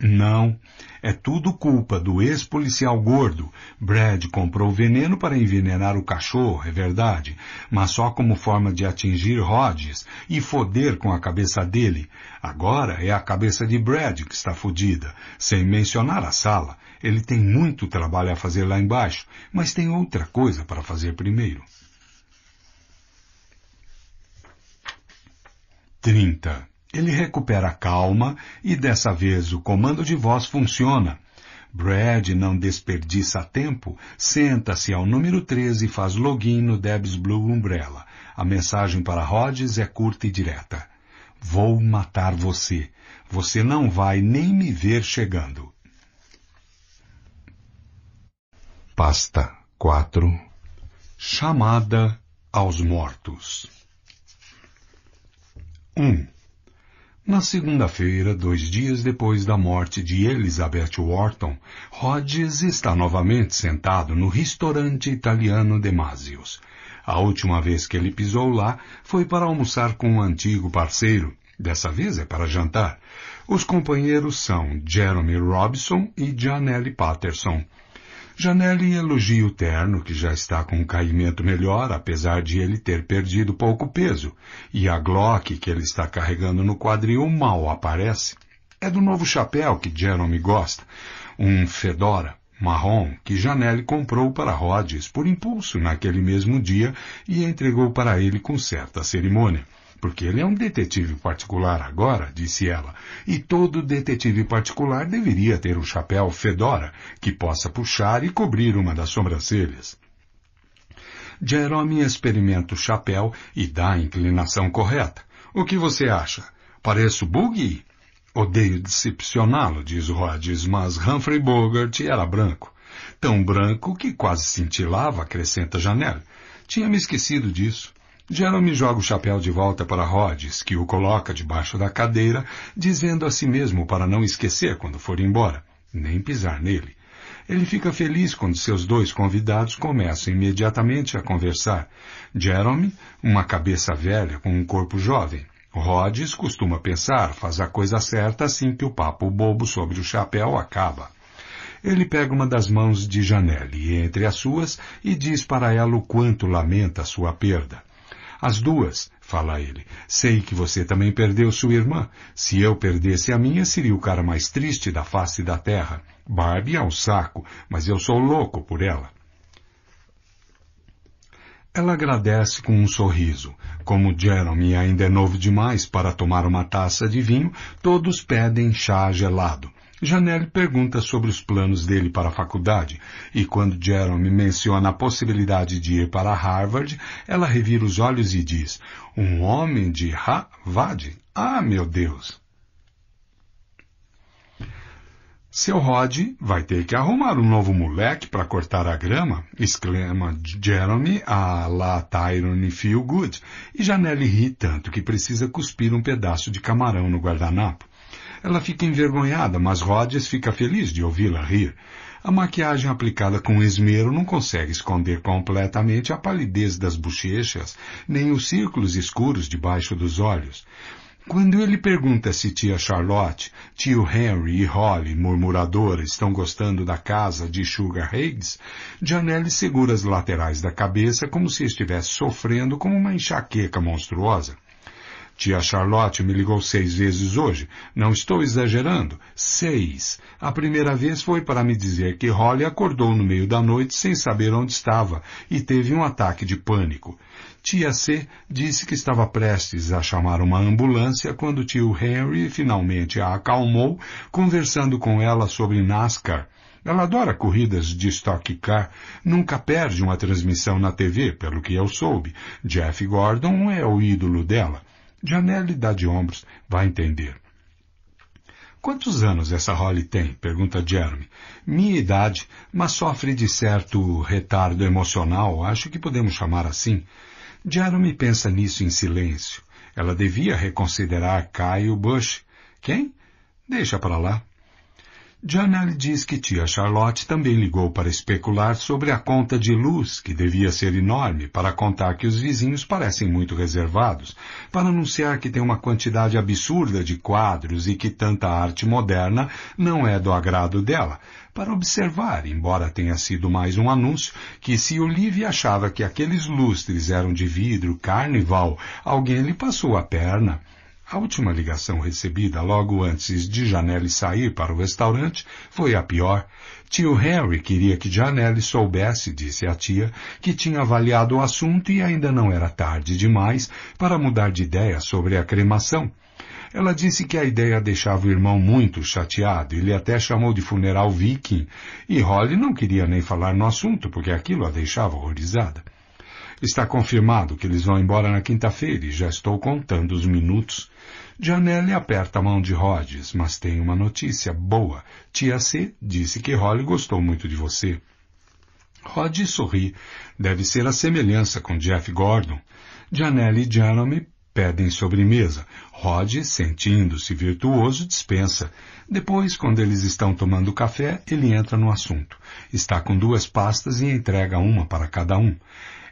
Não, é tudo culpa do ex-policial gordo. Brad comprou o veneno para envenenar o cachorro, é verdade, mas só como forma de atingir Rhodes e foder com a cabeça dele. Agora é a cabeça de Brad que está fodida, sem mencionar a sala. Ele tem muito trabalho a fazer lá embaixo, mas tem outra coisa para fazer primeiro. 30. Ele recupera a calma e dessa vez o comando de voz funciona. Brad não desperdiça tempo, senta-se ao número 13 e faz login no Debs Blue Umbrella. A mensagem para Rhodes é curta e direta. Vou matar você. Você não vai nem me ver chegando. pasta 4 Chamada aos mortos. 1. Na segunda-feira, dois dias depois da morte de Elizabeth Wharton, Rhodes está novamente sentado no restaurante italiano de Masios. A última vez que ele pisou lá foi para almoçar com um antigo parceiro. Dessa vez é para jantar. Os companheiros são Jeremy Robson e Janelle Patterson. Janelli elogia o terno, que já está com um caimento melhor, apesar de ele ter perdido pouco peso, e a Glock que ele está carregando no quadril mal aparece. É do novo chapéu que Jeremy gosta, um fedora marrom que Janelli comprou para Rhodes por impulso naquele mesmo dia e entregou para ele com certa cerimônia. Porque ele é um detetive particular agora, disse ela, e todo detetive particular deveria ter um chapéu fedora que possa puxar e cobrir uma das sobrancelhas. Jerome experimenta o chapéu e dá a inclinação correta. O que você acha? Pareço Boogie? Odeio decepcioná-lo, diz Rhodes, mas Humphrey Bogart era branco. Tão branco que quase cintilava, acrescenta Janelle. Tinha me esquecido disso. Jerome joga o chapéu de volta para Rhodes, que o coloca debaixo da cadeira, dizendo a si mesmo para não esquecer quando for embora, nem pisar nele. Ele fica feliz quando seus dois convidados começam imediatamente a conversar. Jerome, uma cabeça velha com um corpo jovem. Rhodes costuma pensar, faz a coisa certa assim que o papo bobo sobre o chapéu acaba. Ele pega uma das mãos de Janelle entre as suas e diz para ela o quanto lamenta sua perda. As duas, fala ele. Sei que você também perdeu sua irmã. Se eu perdesse a minha, seria o cara mais triste da face da terra. Barbie é um saco, mas eu sou louco por ela. Ela agradece com um sorriso. Como Jeremy ainda é novo demais para tomar uma taça de vinho, todos pedem chá gelado. Janelle pergunta sobre os planos dele para a faculdade, e quando Jeremy menciona a possibilidade de ir para Harvard, ela revira os olhos e diz, um homem de Harvard? Ah, meu Deus! Seu Rod vai ter que arrumar um novo moleque para cortar a grama, exclama Jeremy a la Tyrone Feelgood, e Janelle ri tanto que precisa cuspir um pedaço de camarão no guardanapo. Ela fica envergonhada, mas Rhodes fica feliz de ouvi-la rir. A maquiagem aplicada com esmero não consegue esconder completamente a palidez das bochechas, nem os círculos escuros debaixo dos olhos. Quando ele pergunta se tia Charlotte, tio Henry e Holly, murmuradora, estão gostando da casa de Sugar Higgs, Janelle segura as laterais da cabeça como se estivesse sofrendo com uma enxaqueca monstruosa. Tia Charlotte me ligou seis vezes hoje. Não estou exagerando. Seis. A primeira vez foi para me dizer que Holly acordou no meio da noite sem saber onde estava e teve um ataque de pânico. Tia C disse que estava prestes a chamar uma ambulância quando tio Henry finalmente a acalmou, conversando com ela sobre NASCAR. Ela adora corridas de Stock Car, nunca perde uma transmissão na TV, pelo que eu soube. Jeff Gordon é o ídolo dela. Janelle lhe dá de ombros, vai entender. Quantos anos essa Holly tem? pergunta Jeremy. Minha idade, mas sofre de certo retardo emocional, acho que podemos chamar assim. Jeremy pensa nisso em silêncio. Ela devia reconsiderar Caio Bush. Quem? Deixa para lá. Janelle diz que tia Charlotte também ligou para especular sobre a conta de luz, que devia ser enorme, para contar que os vizinhos parecem muito reservados, para anunciar que tem uma quantidade absurda de quadros e que tanta arte moderna não é do agrado dela, para observar, embora tenha sido mais um anúncio, que se Olivia achava que aqueles lustres eram de vidro, carnival, alguém lhe passou a perna. A última ligação recebida logo antes de Janelle sair para o restaurante foi a pior. Tio Harry queria que Janelle soubesse, disse a tia, que tinha avaliado o assunto e ainda não era tarde demais para mudar de ideia sobre a cremação. Ela disse que a ideia deixava o irmão muito chateado, ele até chamou de funeral viking, e Holly não queria nem falar no assunto, porque aquilo a deixava horrorizada. Está confirmado que eles vão embora na quinta-feira e já estou contando os minutos. Janelle aperta a mão de Rhodes, mas tem uma notícia boa. Tia C disse que Holly gostou muito de você. Rhodes sorri. Deve ser a semelhança com Jeff Gordon. Janelle e Janome pedem sobremesa. Rhodes, sentindo-se virtuoso, dispensa. Depois, quando eles estão tomando café, ele entra no assunto. Está com duas pastas e entrega uma para cada um.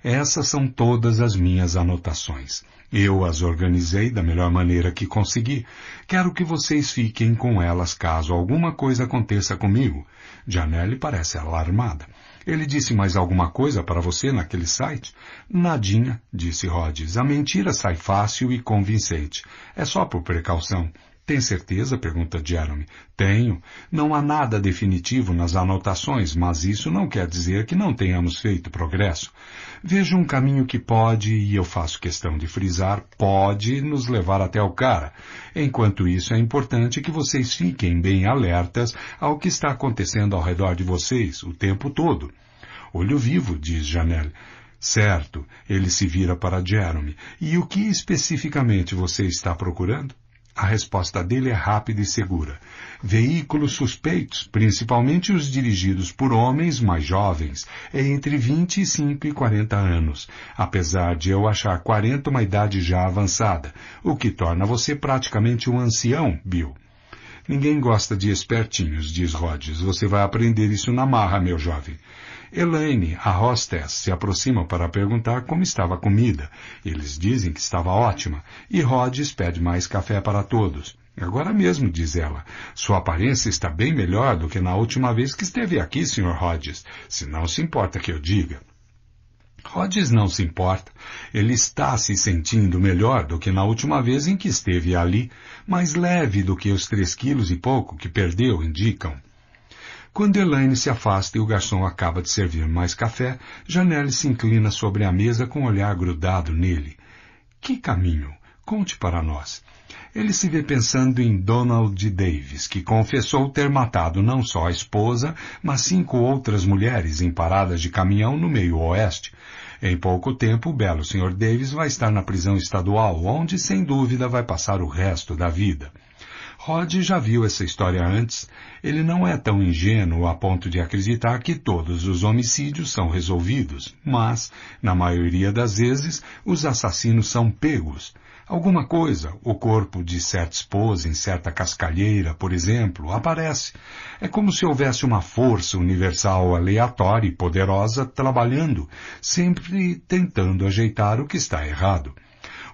Essas são todas as minhas anotações. Eu as organizei da melhor maneira que consegui. Quero que vocês fiquem com elas caso alguma coisa aconteça comigo. Janelle parece alarmada. Ele disse mais alguma coisa para você naquele site? Nadinha, disse Rhodes. A mentira sai fácil e convincente. É só por precaução. Tem certeza? pergunta Jeremy. Tenho. Não há nada definitivo nas anotações, mas isso não quer dizer que não tenhamos feito progresso. Vejo um caminho que pode, e eu faço questão de frisar, pode nos levar até o cara. Enquanto isso, é importante que vocês fiquem bem alertas ao que está acontecendo ao redor de vocês o tempo todo. Olho vivo, diz Janelle. Certo, ele se vira para Jeremy. E o que especificamente você está procurando? A resposta dele é rápida e segura. Veículos suspeitos, principalmente os dirigidos por homens mais jovens, é entre 25 e 40 anos, apesar de eu achar 40 uma idade já avançada, o que torna você praticamente um ancião, Bill. Ninguém gosta de espertinhos, diz Rhodes. Você vai aprender isso na marra, meu jovem. Elaine, a hostess, se aproxima para perguntar como estava a comida. Eles dizem que estava ótima. E Rhodes pede mais café para todos. Agora mesmo, diz ela. Sua aparência está bem melhor do que na última vez que esteve aqui, Sr. Rhodes. Se não se importa que eu diga. Rhodes não se importa. Ele está se sentindo melhor do que na última vez em que esteve ali, mais leve do que os três quilos e pouco que perdeu indicam. Quando Elaine se afasta e o garçom acaba de servir mais café, Janelle se inclina sobre a mesa com o um olhar grudado nele. Que caminho? Conte para nós. Ele se vê pensando em Donald Davis, que confessou ter matado não só a esposa, mas cinco outras mulheres em paradas de caminhão no meio oeste. Em pouco tempo, o belo Sr. Davis vai estar na prisão estadual, onde, sem dúvida, vai passar o resto da vida. Rod já viu essa história antes. Ele não é tão ingênuo a ponto de acreditar que todos os homicídios são resolvidos, mas, na maioria das vezes, os assassinos são pegos. Alguma coisa, o corpo de certa esposa em certa cascalheira, por exemplo, aparece. É como se houvesse uma força universal aleatória e poderosa trabalhando, sempre tentando ajeitar o que está errado.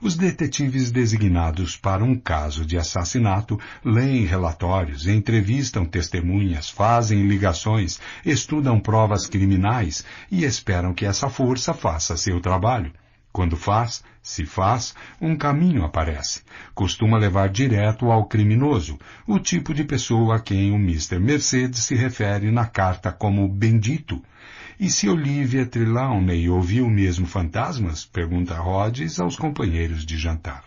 Os detetives designados para um caso de assassinato leem relatórios, entrevistam testemunhas, fazem ligações, estudam provas criminais e esperam que essa força faça seu trabalho. Quando faz, se faz, um caminho aparece. Costuma levar direto ao criminoso, o tipo de pessoa a quem o Mr. Mercedes se refere na carta como bendito. E se Olivia Trelawney ouviu mesmo fantasmas? Pergunta Rhodes aos companheiros de jantar.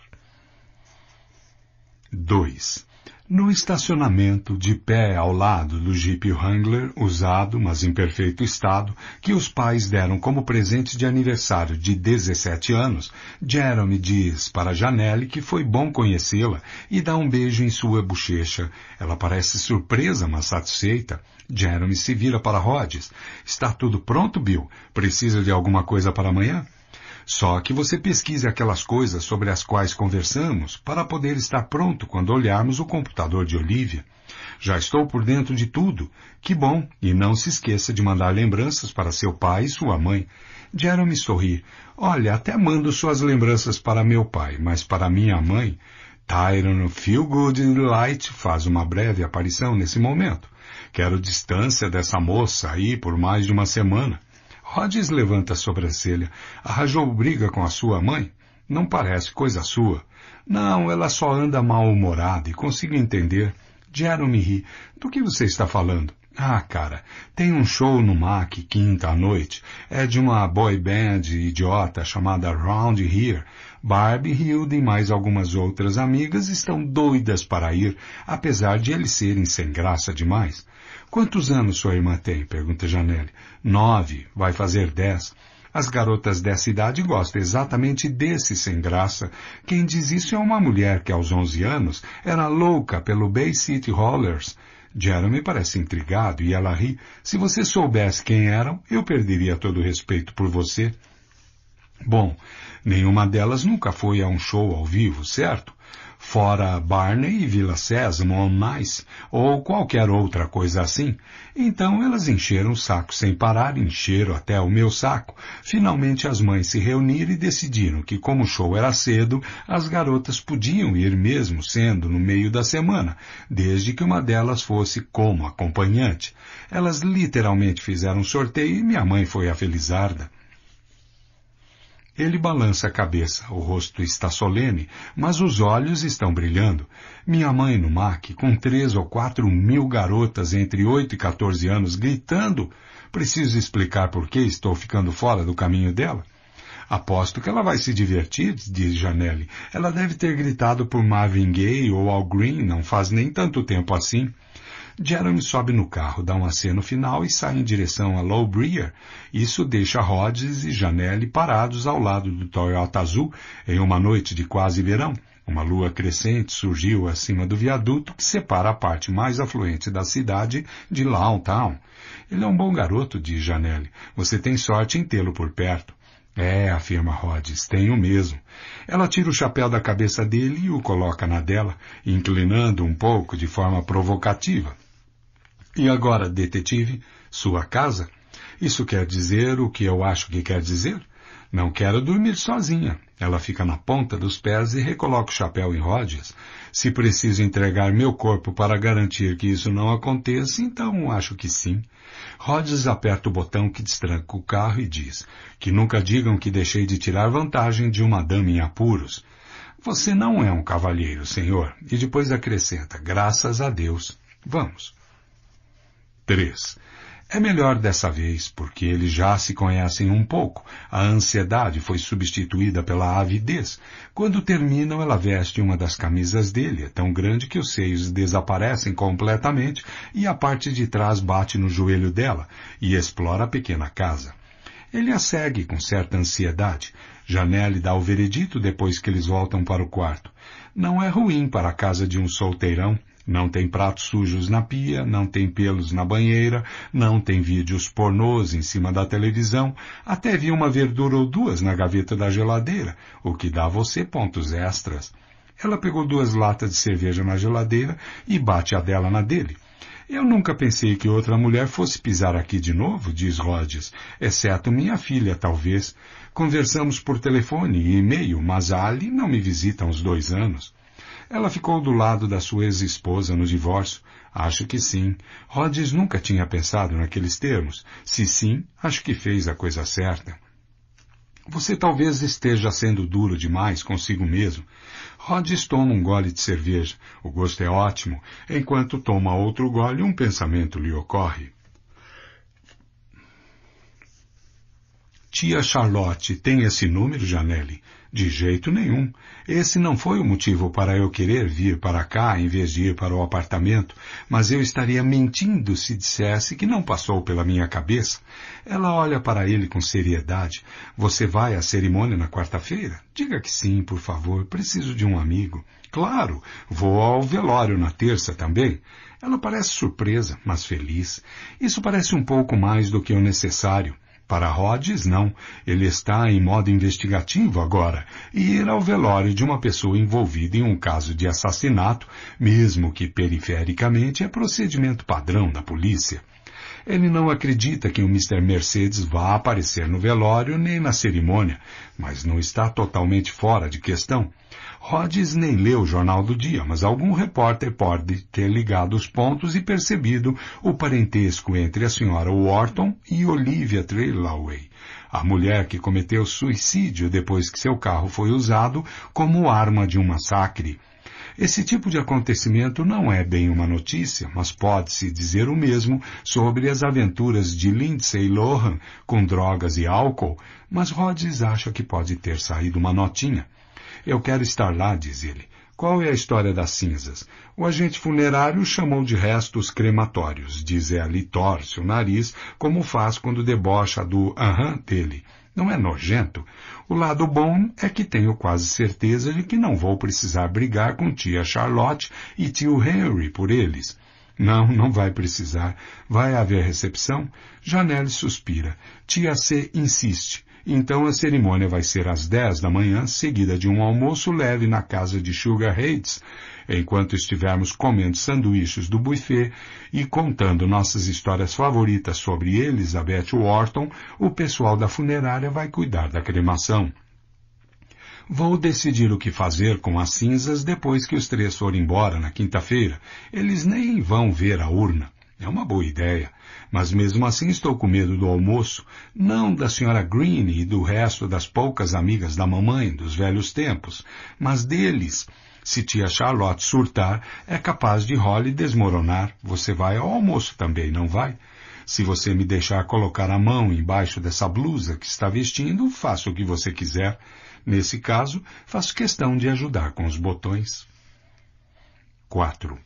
2. No estacionamento, de pé ao lado do Jeep Wrangler, usado, mas em perfeito estado, que os pais deram como presente de aniversário de 17 anos, Jeremy diz para Janelle que foi bom conhecê-la e dá um beijo em sua bochecha. Ela parece surpresa, mas satisfeita. Jeremy se vira para Rhodes. Está tudo pronto, Bill? Precisa de alguma coisa para amanhã? Só que você pesquise aquelas coisas sobre as quais conversamos para poder estar pronto quando olharmos o computador de Olivia. Já estou por dentro de tudo. Que bom! E não se esqueça de mandar lembranças para seu pai e sua mãe. Jeremy sorri. Olha, até mando suas lembranças para meu pai, mas para minha mãe, Tyron Feelgood Light faz uma breve aparição nesse momento. Quero distância dessa moça aí por mais de uma semana. Rhodes levanta a sobrancelha. Arranjou briga com a sua mãe? Não parece coisa sua. Não, ela só anda mal-humorada e consigo entender. Jeremy ri. Do que você está falando? Ah, cara, tem um show no MAC quinta à noite. É de uma boy band idiota chamada Round Here. Barbie, Hilda e mais algumas outras amigas estão doidas para ir, apesar de eles serem sem graça demais. Quantos anos sua irmã tem? Pergunta Janelle. Nove. Vai fazer dez. As garotas dessa idade gostam exatamente desse sem graça. Quem diz isso é uma mulher que aos onze anos era louca pelo Bay City Rollers. Jeremy parece intrigado e ela ri. Se você soubesse quem eram, eu perderia todo o respeito por você. Bom, nenhuma delas nunca foi a um show ao vivo, certo? fora Barney e Vila Sésamo on Mais, ou qualquer outra coisa assim. Então elas encheram o saco sem parar, encheram até o meu saco. Finalmente as mães se reuniram e decidiram que, como o show era cedo, as garotas podiam ir mesmo sendo no meio da semana, desde que uma delas fosse como acompanhante. Elas literalmente fizeram um sorteio e minha mãe foi a felizarda. Ele balança a cabeça, o rosto está solene, mas os olhos estão brilhando. Minha mãe no MAC, com três ou quatro mil garotas entre oito e quatorze anos gritando, preciso explicar por que estou ficando fora do caminho dela? Aposto que ela vai se divertir, diz Janelle. Ela deve ter gritado por Marvin Gaye ou Al Green, não faz nem tanto tempo assim. Jeremy sobe no carro, dá um aceno final e sai em direção a Lowbrier. Isso deixa Rhodes e Janelle parados ao lado do Toyota azul em uma noite de quase verão. Uma lua crescente surgiu acima do viaduto que separa a parte mais afluente da cidade de Longtown. Ele é um bom garoto, diz Janelle. Você tem sorte em tê-lo por perto. É, afirma Rhodes, tenho mesmo. Ela tira o chapéu da cabeça dele e o coloca na dela, inclinando um pouco de forma provocativa. E agora, detetive, sua casa? Isso quer dizer o que eu acho que quer dizer? Não quero dormir sozinha. Ela fica na ponta dos pés e recoloca o chapéu em Rogers. Se preciso entregar meu corpo para garantir que isso não aconteça, então acho que sim. Rogers aperta o botão que destranca o carro e diz que nunca digam que deixei de tirar vantagem de uma dama em apuros. Você não é um cavalheiro, senhor. E depois acrescenta, graças a Deus. Vamos. 3. É melhor dessa vez, porque eles já se conhecem um pouco. A ansiedade foi substituída pela avidez. Quando terminam, ela veste uma das camisas dele. É tão grande que os seios desaparecem completamente e a parte de trás bate no joelho dela e explora a pequena casa. Ele a segue com certa ansiedade. Janelle dá o veredito depois que eles voltam para o quarto. Não é ruim para a casa de um solteirão. Não tem pratos sujos na pia, não tem pelos na banheira, não tem vídeos pornôs em cima da televisão, até vi uma verdura ou duas na gaveta da geladeira, o que dá a você pontos extras. Ela pegou duas latas de cerveja na geladeira e bate a dela na dele. Eu nunca pensei que outra mulher fosse pisar aqui de novo, diz Rhodes, exceto minha filha, talvez. Conversamos por telefone e e-mail, mas a Ali não me visita há uns dois anos. Ela ficou do lado da sua ex-esposa no divórcio? Acho que sim. Rhodes nunca tinha pensado naqueles termos. Se sim, acho que fez a coisa certa. Você talvez esteja sendo duro demais consigo mesmo. Rhodes toma um gole de cerveja. O gosto é ótimo. Enquanto toma outro gole, um pensamento lhe ocorre. Tia Charlotte tem esse número, Janelle? De jeito nenhum. Esse não foi o motivo para eu querer vir para cá em vez de ir para o apartamento, mas eu estaria mentindo se dissesse que não passou pela minha cabeça. Ela olha para ele com seriedade. Você vai à cerimônia na quarta-feira? Diga que sim, por favor. Preciso de um amigo. Claro, vou ao velório na terça também. Ela parece surpresa, mas feliz. Isso parece um pouco mais do que o necessário. Para Rhodes, não. Ele está em modo investigativo agora e ir ao velório de uma pessoa envolvida em um caso de assassinato, mesmo que perifericamente é procedimento padrão da polícia. Ele não acredita que o Mr. Mercedes vá aparecer no velório nem na cerimônia, mas não está totalmente fora de questão. Rhodes nem leu o jornal do dia, mas algum repórter pode ter ligado os pontos e percebido o parentesco entre a senhora Wharton e Olivia Trelawney, a mulher que cometeu suicídio depois que seu carro foi usado como arma de um massacre. Esse tipo de acontecimento não é bem uma notícia, mas pode-se dizer o mesmo sobre as aventuras de Lindsay Lohan com drogas e álcool, mas Rhodes acha que pode ter saído uma notinha. Eu quero estar lá, diz ele. Qual é a história das cinzas? O agente funerário chamou de restos crematórios, diz ele, torce o nariz, como faz quando debocha do aham dele. Não é nojento? O lado bom é que tenho quase certeza de que não vou precisar brigar com tia Charlotte e tio Henry por eles. Não, não vai precisar. Vai haver recepção? Janelle suspira. Tia C insiste. Então a cerimônia vai ser às 10 da manhã, seguida de um almoço leve na casa de Sugar Hates, enquanto estivermos comendo sanduíches do buffet e contando nossas histórias favoritas sobre Elizabeth Wharton, o pessoal da funerária vai cuidar da cremação. Vou decidir o que fazer com as cinzas depois que os três forem embora na quinta-feira. Eles nem vão ver a urna. É uma boa ideia. Mas mesmo assim estou com medo do almoço, não da senhora Green e do resto das poucas amigas da mamãe dos velhos tempos, mas deles. Se tia Charlotte surtar, é capaz de Holly desmoronar. Você vai ao almoço também, não vai? Se você me deixar colocar a mão embaixo dessa blusa que está vestindo, faço o que você quiser. Nesse caso, faço questão de ajudar com os botões. 4.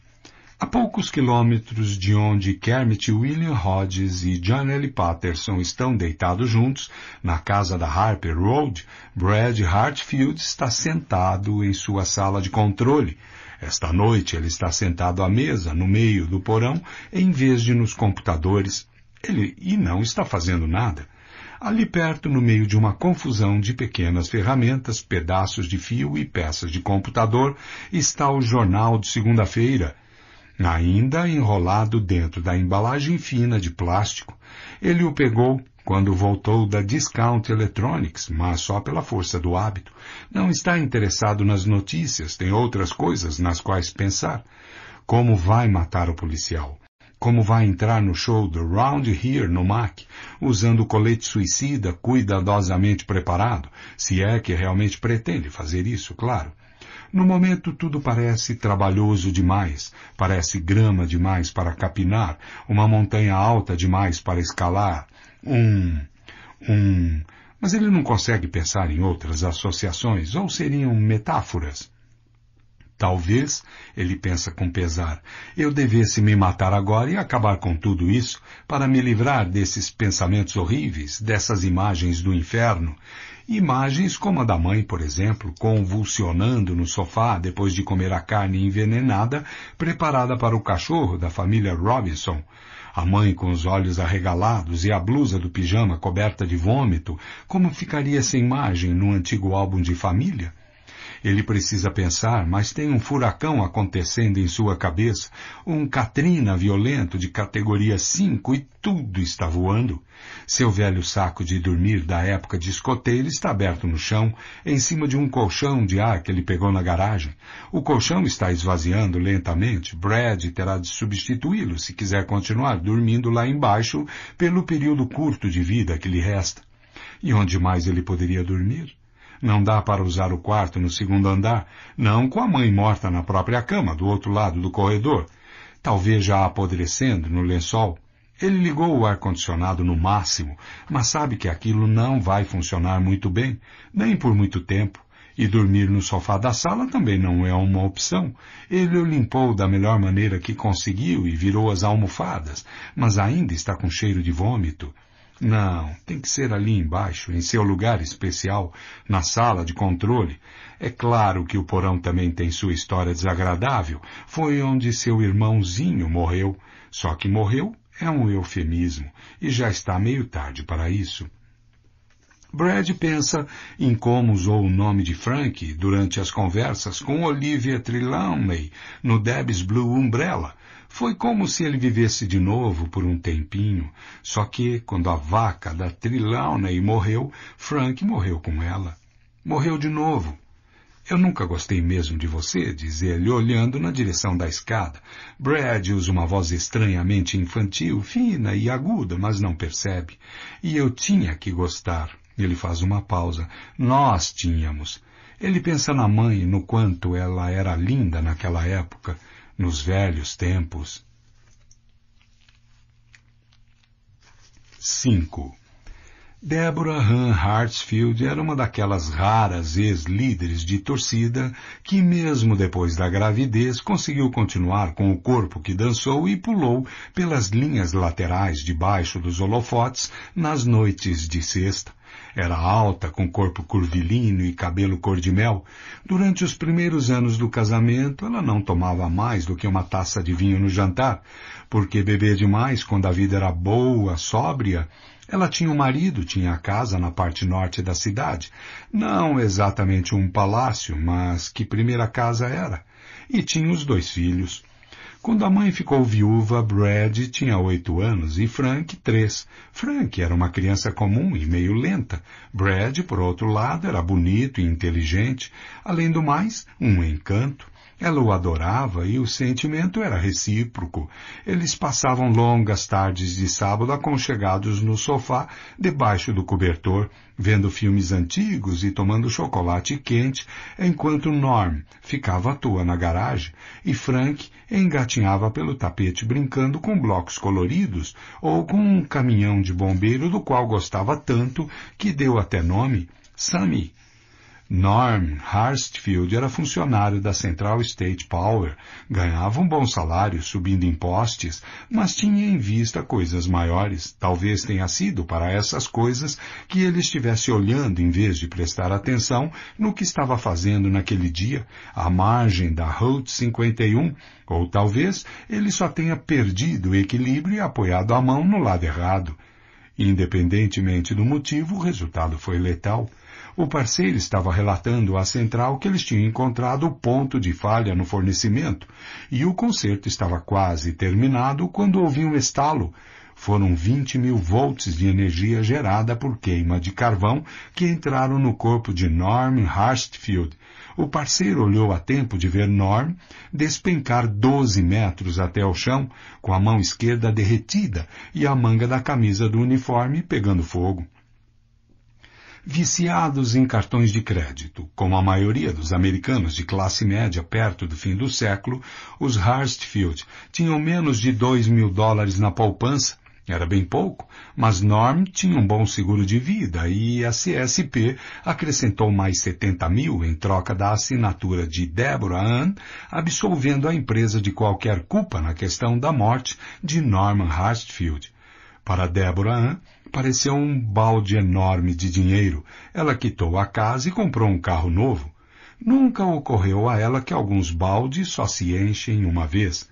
A poucos quilômetros de onde Kermit William Hodges e John L. Patterson estão deitados juntos, na casa da Harper Road, Brad Hartfield está sentado em sua sala de controle. Esta noite ele está sentado à mesa, no meio do porão, em vez de nos computadores. Ele e não está fazendo nada. Ali perto, no meio de uma confusão de pequenas ferramentas, pedaços de fio e peças de computador, está o jornal de segunda-feira, Ainda enrolado dentro da embalagem fina de plástico, ele o pegou quando voltou da Discount Electronics, mas só pela força do hábito. Não está interessado nas notícias, tem outras coisas nas quais pensar. Como vai matar o policial? Como vai entrar no show do Round Here no MAC, usando o colete suicida cuidadosamente preparado, se é que realmente pretende fazer isso, claro. No momento tudo parece trabalhoso demais, parece grama demais para capinar, uma montanha alta demais para escalar, um, um, mas ele não consegue pensar em outras associações, ou seriam metáforas. Talvez, ele pensa com pesar, eu devesse me matar agora e acabar com tudo isso para me livrar desses pensamentos horríveis, dessas imagens do inferno, Imagens como a da mãe, por exemplo, convulsionando no sofá depois de comer a carne envenenada preparada para o cachorro da família Robinson. A mãe com os olhos arregalados e a blusa do pijama coberta de vômito, como ficaria essa imagem num antigo álbum de família? Ele precisa pensar, mas tem um furacão acontecendo em sua cabeça, um Katrina violento de categoria 5 e tudo está voando. Seu velho saco de dormir da época de escoteiro está aberto no chão, em cima de um colchão de ar que ele pegou na garagem. O colchão está esvaziando lentamente. Brad terá de substituí-lo se quiser continuar dormindo lá embaixo pelo período curto de vida que lhe resta. E onde mais ele poderia dormir? Não dá para usar o quarto no segundo andar, não com a mãe morta na própria cama, do outro lado do corredor, talvez já apodrecendo no lençol. Ele ligou o ar-condicionado no máximo, mas sabe que aquilo não vai funcionar muito bem, nem por muito tempo. E dormir no sofá da sala também não é uma opção. Ele o limpou da melhor maneira que conseguiu e virou as almofadas, mas ainda está com cheiro de vômito. Não, tem que ser ali embaixo, em seu lugar especial, na sala de controle. É claro que o porão também tem sua história desagradável. Foi onde seu irmãozinho morreu. Só que morreu é um eufemismo, e já está meio tarde para isso. Brad pensa em como usou o nome de Frank durante as conversas com Olivia Trelawney no Deb's Blue Umbrella, foi como se ele vivesse de novo por um tempinho, só que, quando a vaca da e morreu, Frank morreu com ela. Morreu de novo. Eu nunca gostei mesmo de você, diz ele, olhando na direção da escada. Brad usa uma voz estranhamente infantil, fina e aguda, mas não percebe. E eu tinha que gostar. Ele faz uma pausa. Nós tínhamos. Ele pensa na mãe, no quanto ela era linda naquela época nos velhos tempos. 5. Deborah Han Hartsfield era uma daquelas raras ex-líderes de torcida que, mesmo depois da gravidez, conseguiu continuar com o corpo que dançou e pulou pelas linhas laterais debaixo dos holofotes nas noites de sexta era alta, com corpo curvilíneo e cabelo cor de mel. Durante os primeiros anos do casamento, ela não tomava mais do que uma taça de vinho no jantar, porque beber demais quando a vida era boa, sóbria, ela tinha um marido, tinha a casa na parte norte da cidade. Não exatamente um palácio, mas que primeira casa era. E tinha os dois filhos. Quando a mãe ficou viúva, Brad tinha oito anos e Frank três. Frank era uma criança comum e meio lenta. Brad, por outro lado, era bonito e inteligente, além do mais, um encanto. Ela o adorava e o sentimento era recíproco. Eles passavam longas tardes de sábado aconchegados no sofá, debaixo do cobertor, vendo filmes antigos e tomando chocolate quente, enquanto Norm ficava à toa na garagem e Frank engatinhava pelo tapete brincando com blocos coloridos ou com um caminhão de bombeiro do qual gostava tanto que deu até nome Sammy, Norm Harstfield era funcionário da Central State Power, ganhava um bom salário subindo impostos, mas tinha em vista coisas maiores. Talvez tenha sido para essas coisas que ele estivesse olhando em vez de prestar atenção no que estava fazendo naquele dia, à margem da Route 51, ou talvez ele só tenha perdido o equilíbrio e apoiado a mão no lado errado. Independentemente do motivo, o resultado foi letal. O parceiro estava relatando à central que eles tinham encontrado o ponto de falha no fornecimento e o conserto estava quase terminado quando houve um estalo. Foram 20 mil volts de energia gerada por queima de carvão que entraram no corpo de Norm Harstfield. O parceiro olhou a tempo de ver Norm despencar 12 metros até o chão, com a mão esquerda derretida e a manga da camisa do uniforme pegando fogo viciados em cartões de crédito. Como a maioria dos americanos de classe média perto do fim do século, os Harstfield tinham menos de 2 mil dólares na poupança. Era bem pouco, mas Norm tinha um bom seguro de vida e a CSP acrescentou mais 70 mil em troca da assinatura de Deborah Ann, absolvendo a empresa de qualquer culpa na questão da morte de Norman Hartfield. Para Deborah Ann, pareceu um balde enorme de dinheiro. Ela quitou a casa e comprou um carro novo. Nunca ocorreu a ela que alguns baldes só se enchem uma vez.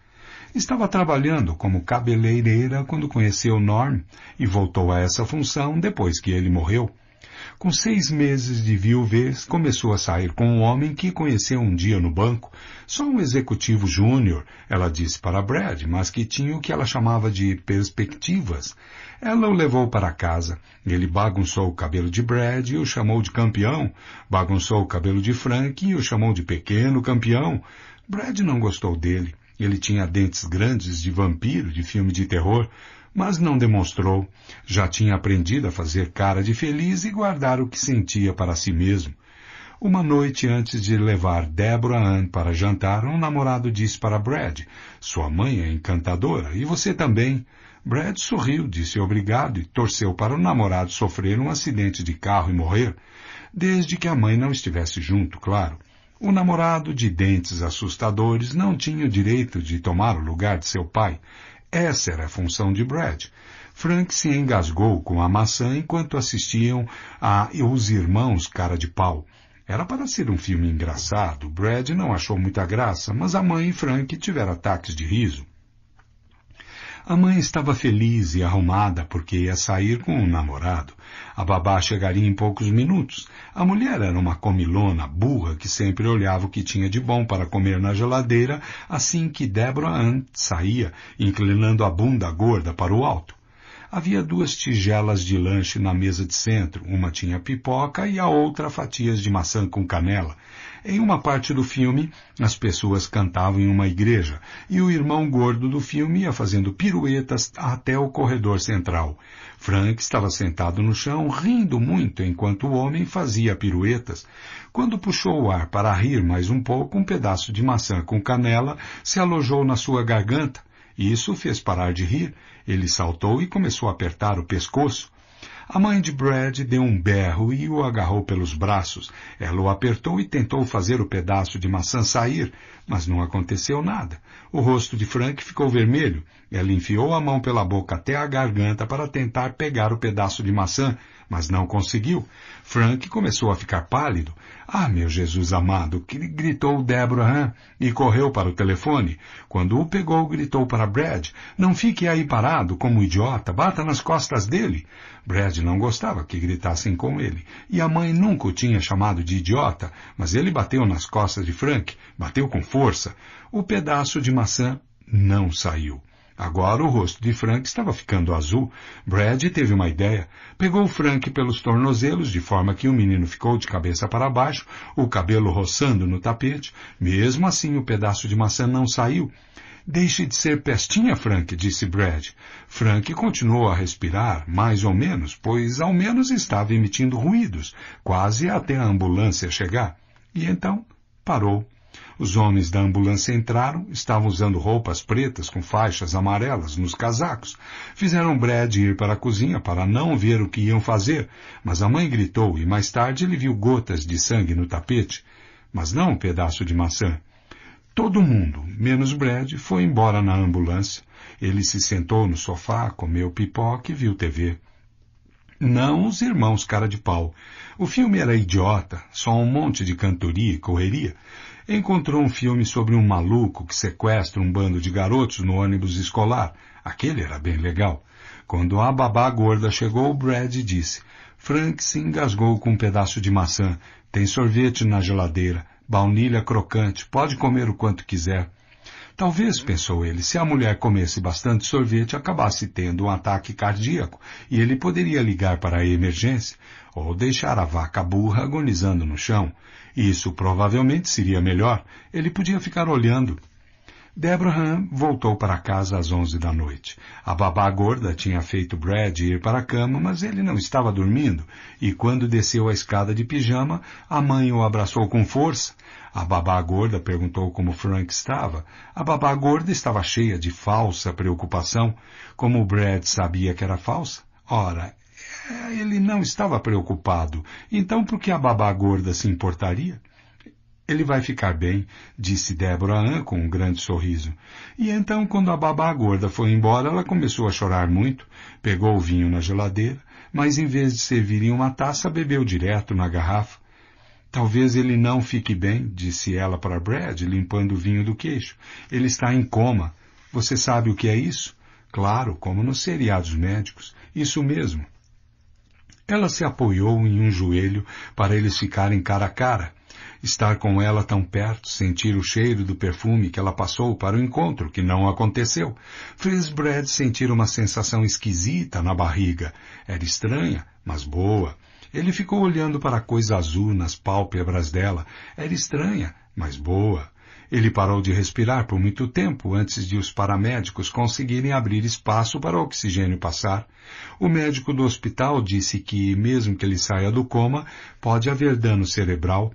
Estava trabalhando como cabeleireira quando conheceu Norm e voltou a essa função depois que ele morreu. Com seis meses de viuvez, começou a sair com um homem que conheceu um dia no banco, só um executivo júnior, ela disse para Brad, mas que tinha o que ela chamava de perspectivas. Ela o levou para casa. Ele bagunçou o cabelo de Brad e o chamou de campeão. Bagunçou o cabelo de Frank e o chamou de pequeno campeão. Brad não gostou dele. Ele tinha dentes grandes de vampiro de filme de terror, mas não demonstrou. Já tinha aprendido a fazer cara de feliz e guardar o que sentia para si mesmo. Uma noite antes de levar Deborah Ann para jantar, um namorado disse para Brad, sua mãe é encantadora e você também. Brad sorriu, disse obrigado e torceu para o namorado sofrer um acidente de carro e morrer, desde que a mãe não estivesse junto, claro. O namorado, de dentes assustadores, não tinha o direito de tomar o lugar de seu pai. Essa era a função de Brad. Frank se engasgou com a maçã enquanto assistiam a Os Irmãos Cara de Pau. Era para ser um filme engraçado. Brad não achou muita graça, mas a mãe e Frank tiveram ataques de riso. A mãe estava feliz e arrumada porque ia sair com o um namorado. A babá chegaria em poucos minutos. A mulher era uma comilona burra que sempre olhava o que tinha de bom para comer na geladeira assim que Débora Ann saía, inclinando a bunda gorda para o alto. Havia duas tigelas de lanche na mesa de centro, uma tinha pipoca e a outra fatias de maçã com canela. Em uma parte do filme, as pessoas cantavam em uma igreja e o irmão gordo do filme ia fazendo piruetas até o corredor central. Frank estava sentado no chão, rindo muito enquanto o homem fazia piruetas. Quando puxou o ar para rir mais um pouco, um pedaço de maçã com canela se alojou na sua garganta. Isso fez parar de rir. Ele saltou e começou a apertar o pescoço. A mãe de Brad deu um berro e o agarrou pelos braços. Ela o apertou e tentou fazer o pedaço de maçã sair, mas não aconteceu nada. O rosto de Frank ficou vermelho. Ela enfiou a mão pela boca até a garganta para tentar pegar o pedaço de maçã, mas não conseguiu. Frank começou a ficar pálido. Ah, meu Jesus amado! que gritou Deborah e correu para o telefone. Quando o pegou, gritou para Brad: Não fique aí parado como um idiota, bata nas costas dele. Brad não gostava que gritassem com ele, e a mãe nunca o tinha chamado de idiota, mas ele bateu nas costas de Frank, bateu com força. O pedaço de maçã não saiu. Agora o rosto de Frank estava ficando azul. Brad teve uma ideia. Pegou Frank pelos tornozelos, de forma que o menino ficou de cabeça para baixo, o cabelo roçando no tapete. Mesmo assim, o pedaço de maçã não saiu. Deixe de ser pestinha, Frank, disse Brad. Frank continuou a respirar, mais ou menos, pois ao menos estava emitindo ruídos, quase até a ambulância chegar. E então parou. Os homens da ambulância entraram, estavam usando roupas pretas com faixas amarelas nos casacos. Fizeram Brad ir para a cozinha para não ver o que iam fazer, mas a mãe gritou e mais tarde ele viu gotas de sangue no tapete, mas não um pedaço de maçã. Todo mundo, menos Brad, foi embora na ambulância. Ele se sentou no sofá, comeu pipoca e viu TV. Não os irmãos cara de pau. O filme era idiota, só um monte de cantoria e correria. Encontrou um filme sobre um maluco que sequestra um bando de garotos no ônibus escolar. Aquele era bem legal. Quando a babá gorda chegou, Brad disse: Frank se engasgou com um pedaço de maçã. Tem sorvete na geladeira baunilha crocante, pode comer o quanto quiser. Talvez, pensou ele, se a mulher comesse bastante sorvete, acabasse tendo um ataque cardíaco e ele poderia ligar para a emergência ou deixar a vaca burra agonizando no chão. Isso provavelmente seria melhor. Ele podia ficar olhando. Debra voltou para casa às onze da noite. A babá gorda tinha feito Brad ir para a cama, mas ele não estava dormindo, e quando desceu a escada de pijama, a mãe o abraçou com força. A babá gorda perguntou como Frank estava. A babá gorda estava cheia de falsa preocupação. Como Brad sabia que era falsa? Ora, eh, ele não estava preocupado. Então por que a babá gorda se importaria? Ele vai ficar bem, disse Débora Ann com um grande sorriso. E então, quando a babá gorda foi embora, ela começou a chorar muito, pegou o vinho na geladeira, mas em vez de servir em uma taça, bebeu direto na garrafa. Talvez ele não fique bem, disse ela para Brad, limpando o vinho do queixo. Ele está em coma. Você sabe o que é isso? Claro, como nos seriados médicos. Isso mesmo. Ela se apoiou em um joelho para eles ficarem cara a cara estar com ela tão perto, sentir o cheiro do perfume que ela passou para o encontro, que não aconteceu, fez Brad sentir uma sensação esquisita na barriga. Era estranha, mas boa. Ele ficou olhando para a coisa azul nas pálpebras dela. Era estranha, mas boa. Ele parou de respirar por muito tempo antes de os paramédicos conseguirem abrir espaço para o oxigênio passar. O médico do hospital disse que, mesmo que ele saia do coma, pode haver dano cerebral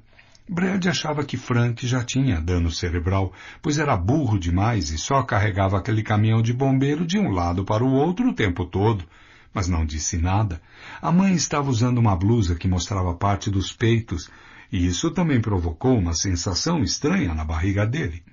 Brad achava que Frank já tinha dano cerebral, pois era burro demais e só carregava aquele caminhão de bombeiro de um lado para o outro o tempo todo. Mas não disse nada. A mãe estava usando uma blusa que mostrava parte dos peitos, e isso também provocou uma sensação estranha na barriga dele.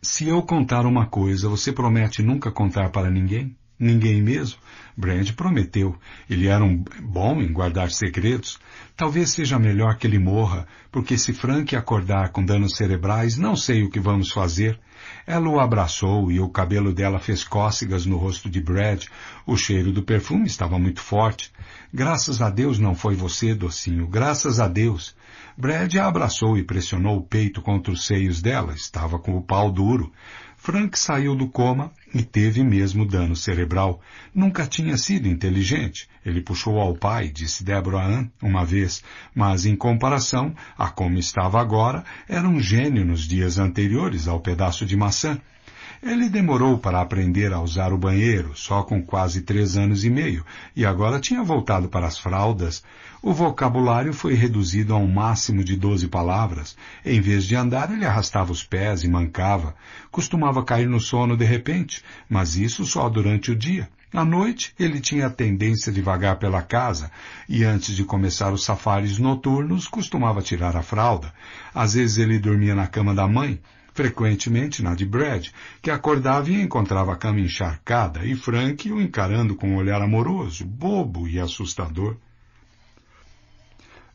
Se eu contar uma coisa, você promete nunca contar para ninguém? Ninguém mesmo? Brand prometeu. Ele era um bom em guardar segredos. Talvez seja melhor que ele morra, porque se Frank acordar com danos cerebrais, não sei o que vamos fazer. Ela o abraçou e o cabelo dela fez cócegas no rosto de Brad. O cheiro do perfume estava muito forte. Graças a Deus não foi você, docinho. Graças a Deus. Brad a abraçou e pressionou o peito contra os seios dela. Estava com o pau duro. Frank saiu do coma e teve mesmo dano cerebral. Nunca tinha sido inteligente. Ele puxou ao pai, disse Deborah Ann uma vez, mas em comparação a como estava agora, era um gênio nos dias anteriores ao pedaço de maçã. Ele demorou para aprender a usar o banheiro, só com quase três anos e meio, e agora tinha voltado para as fraldas. O vocabulário foi reduzido a um máximo de doze palavras. Em vez de andar, ele arrastava os pés e mancava. Costumava cair no sono de repente, mas isso só durante o dia. À noite, ele tinha a tendência de vagar pela casa e, antes de começar os safaris noturnos, costumava tirar a fralda. Às vezes ele dormia na cama da mãe, frequentemente na de Brad, que acordava e encontrava a cama encharcada e Frank o encarando com um olhar amoroso, bobo e assustador.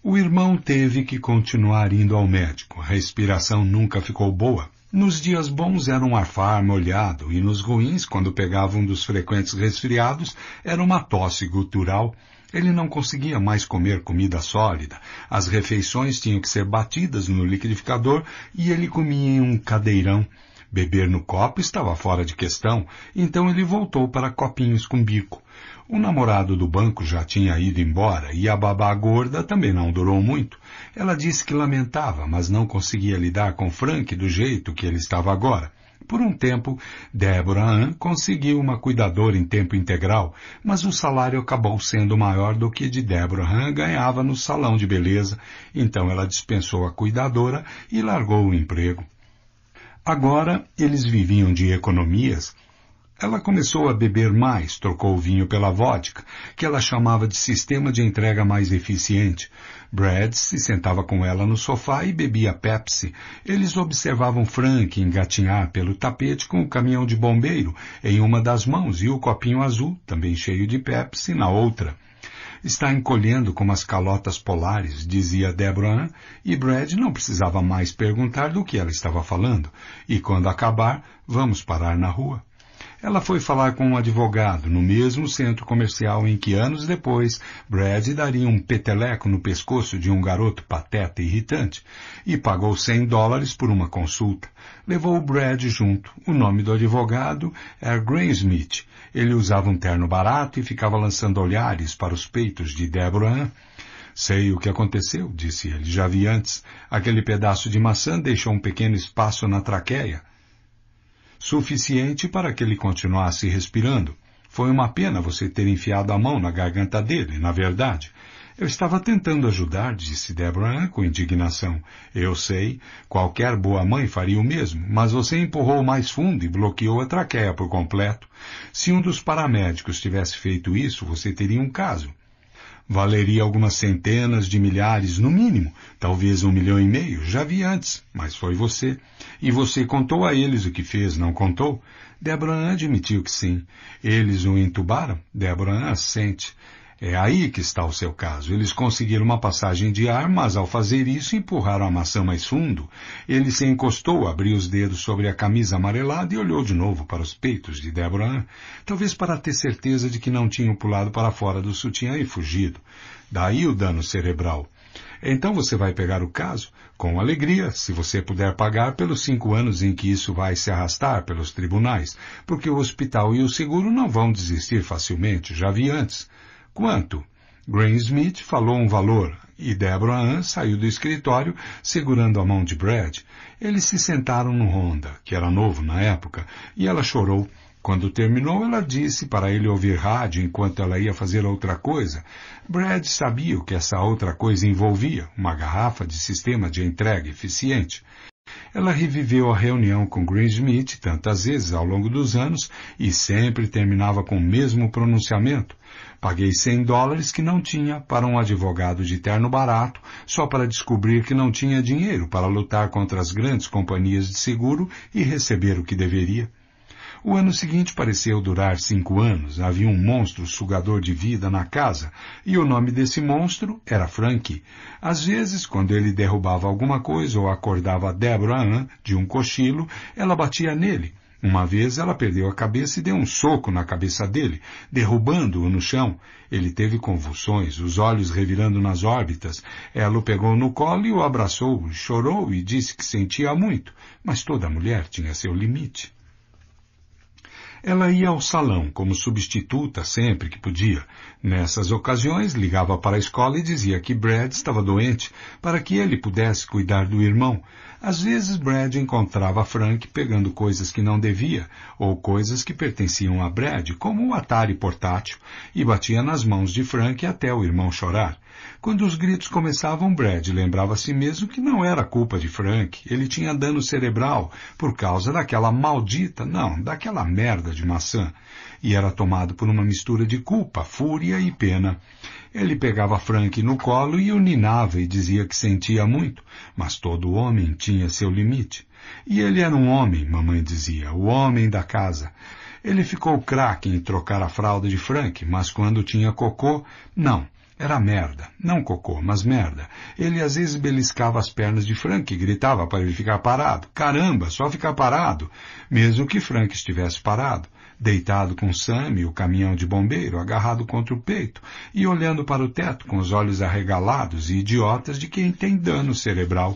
O irmão teve que continuar indo ao médico. A respiração nunca ficou boa. Nos dias bons era um arfar molhado e nos ruins, quando pegava um dos frequentes resfriados, era uma tosse gutural. Ele não conseguia mais comer comida sólida. As refeições tinham que ser batidas no liquidificador e ele comia em um cadeirão. Beber no copo estava fora de questão, então ele voltou para copinhos com bico. O namorado do banco já tinha ido embora e a babá gorda também não durou muito. Ela disse que lamentava, mas não conseguia lidar com Frank do jeito que ele estava agora. Por um tempo, Débora Ann conseguiu uma cuidadora em tempo integral, mas o salário acabou sendo maior do que de Débora Ann ganhava no salão de beleza, então ela dispensou a cuidadora e largou o emprego. Agora, eles viviam de economias ela começou a beber mais, trocou o vinho pela vodka, que ela chamava de sistema de entrega mais eficiente. Brad se sentava com ela no sofá e bebia Pepsi. Eles observavam Frank engatinhar pelo tapete com o caminhão de bombeiro em uma das mãos e o copinho azul, também cheio de Pepsi, na outra. Está encolhendo como as calotas polares, dizia Deborah, e Brad não precisava mais perguntar do que ela estava falando. E quando acabar, vamos parar na rua. Ela foi falar com um advogado no mesmo centro comercial em que anos depois Brad daria um peteleco no pescoço de um garoto pateta e irritante e pagou 100 dólares por uma consulta. Levou o Brad junto. O nome do advogado era é Graysmith. Ele usava um terno barato e ficava lançando olhares para os peitos de Deborah. Sei o que aconteceu, disse ele. Já vi antes. Aquele pedaço de maçã deixou um pequeno espaço na traqueia suficiente para que ele continuasse respirando. Foi uma pena você ter enfiado a mão na garganta dele, na verdade. Eu estava tentando ajudar, disse Deborah com indignação. Eu sei, qualquer boa mãe faria o mesmo, mas você empurrou mais fundo e bloqueou a traqueia por completo. Se um dos paramédicos tivesse feito isso, você teria um caso. Valeria algumas centenas de milhares, no mínimo, talvez um milhão e meio, já vi antes, mas foi você. E você contou a eles o que fez, não contou? Débora Ann admitiu que sim. Eles o entubaram? Débora Ann assente. É aí que está o seu caso. Eles conseguiram uma passagem de ar, mas ao fazer isso empurraram a maçã mais fundo. Ele se encostou, abriu os dedos sobre a camisa amarelada e olhou de novo para os peitos de Débora, talvez para ter certeza de que não tinham pulado para fora do sutiã e fugido. Daí o dano cerebral. Então você vai pegar o caso com alegria, se você puder pagar pelos cinco anos em que isso vai se arrastar pelos tribunais, porque o hospital e o seguro não vão desistir facilmente, já vi antes. Quanto? Greensmith falou um valor e Deborah Ann saiu do escritório segurando a mão de Brad. Eles se sentaram no Honda, que era novo na época, e ela chorou. Quando terminou, ela disse para ele ouvir rádio enquanto ela ia fazer outra coisa. Brad sabia o que essa outra coisa envolvia, uma garrafa de sistema de entrega eficiente. Ela reviveu a reunião com Greensmith tantas vezes ao longo dos anos e sempre terminava com o mesmo pronunciamento. Paguei 100 dólares que não tinha para um advogado de terno barato, só para descobrir que não tinha dinheiro para lutar contra as grandes companhias de seguro e receber o que deveria. O ano seguinte pareceu durar cinco anos. Havia um monstro sugador de vida na casa, e o nome desse monstro era Frank. Às vezes, quando ele derrubava alguma coisa ou acordava Deborah Ann de um cochilo, ela batia nele, uma vez ela perdeu a cabeça e deu um soco na cabeça dele, derrubando-o no chão. Ele teve convulsões, os olhos revirando nas órbitas. Ela o pegou no colo e o abraçou, chorou e disse que sentia muito, mas toda mulher tinha seu limite. Ela ia ao salão como substituta sempre que podia. Nessas ocasiões, ligava para a escola e dizia que Brad estava doente para que ele pudesse cuidar do irmão. Às vezes Brad encontrava Frank pegando coisas que não devia ou coisas que pertenciam a Brad, como um Atari portátil, e batia nas mãos de Frank até o irmão chorar. Quando os gritos começavam, Brad lembrava a si mesmo que não era culpa de Frank, ele tinha dano cerebral por causa daquela maldita, não, daquela merda de maçã, e era tomado por uma mistura de culpa, fúria e pena. Ele pegava Frank no colo e o ninava e dizia que sentia muito, mas todo homem tinha seu limite. E ele era um homem, mamãe dizia, o homem da casa. Ele ficou craque em trocar a fralda de Frank, mas quando tinha cocô, não. Era merda. Não cocô, mas merda. Ele às vezes beliscava as pernas de Frank e gritava para ele ficar parado. Caramba, só ficar parado. Mesmo que Frank estivesse parado deitado com Sammy, o caminhão de bombeiro, agarrado contra o peito e olhando para o teto com os olhos arregalados e idiotas de quem tem dano cerebral.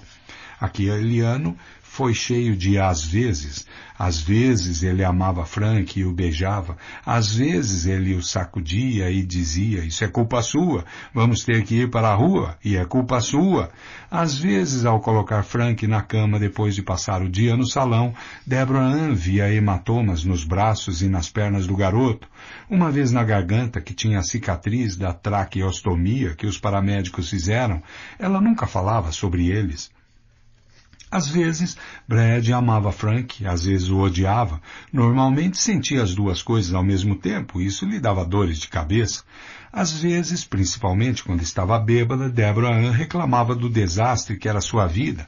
Aquele é ano foi cheio de às vezes. Às vezes ele amava Frank e o beijava. Às vezes ele o sacudia e dizia, isso é culpa sua, vamos ter que ir para a rua, e é culpa sua. Às vezes, ao colocar Frank na cama depois de passar o dia no salão, Deborah Ann via hematomas nos braços e nas pernas do garoto, uma vez na garganta que tinha a cicatriz da traqueostomia que os paramédicos fizeram, ela nunca falava sobre eles. Às vezes, Brad amava Frank, às vezes o odiava. Normalmente sentia as duas coisas ao mesmo tempo, e isso lhe dava dores de cabeça. Às vezes, principalmente quando estava bêbada, Deborah Ann reclamava do desastre que era sua vida,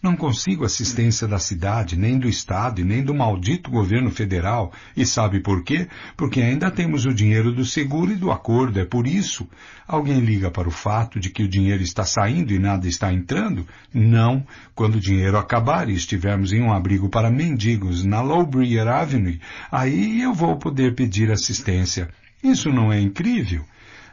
não consigo assistência da cidade, nem do Estado e nem do maldito governo federal. E sabe por quê? Porque ainda temos o dinheiro do seguro e do acordo. É por isso. Alguém liga para o fato de que o dinheiro está saindo e nada está entrando? Não. Quando o dinheiro acabar e estivermos em um abrigo para mendigos na Lowbrier Avenue, aí eu vou poder pedir assistência. Isso não é incrível?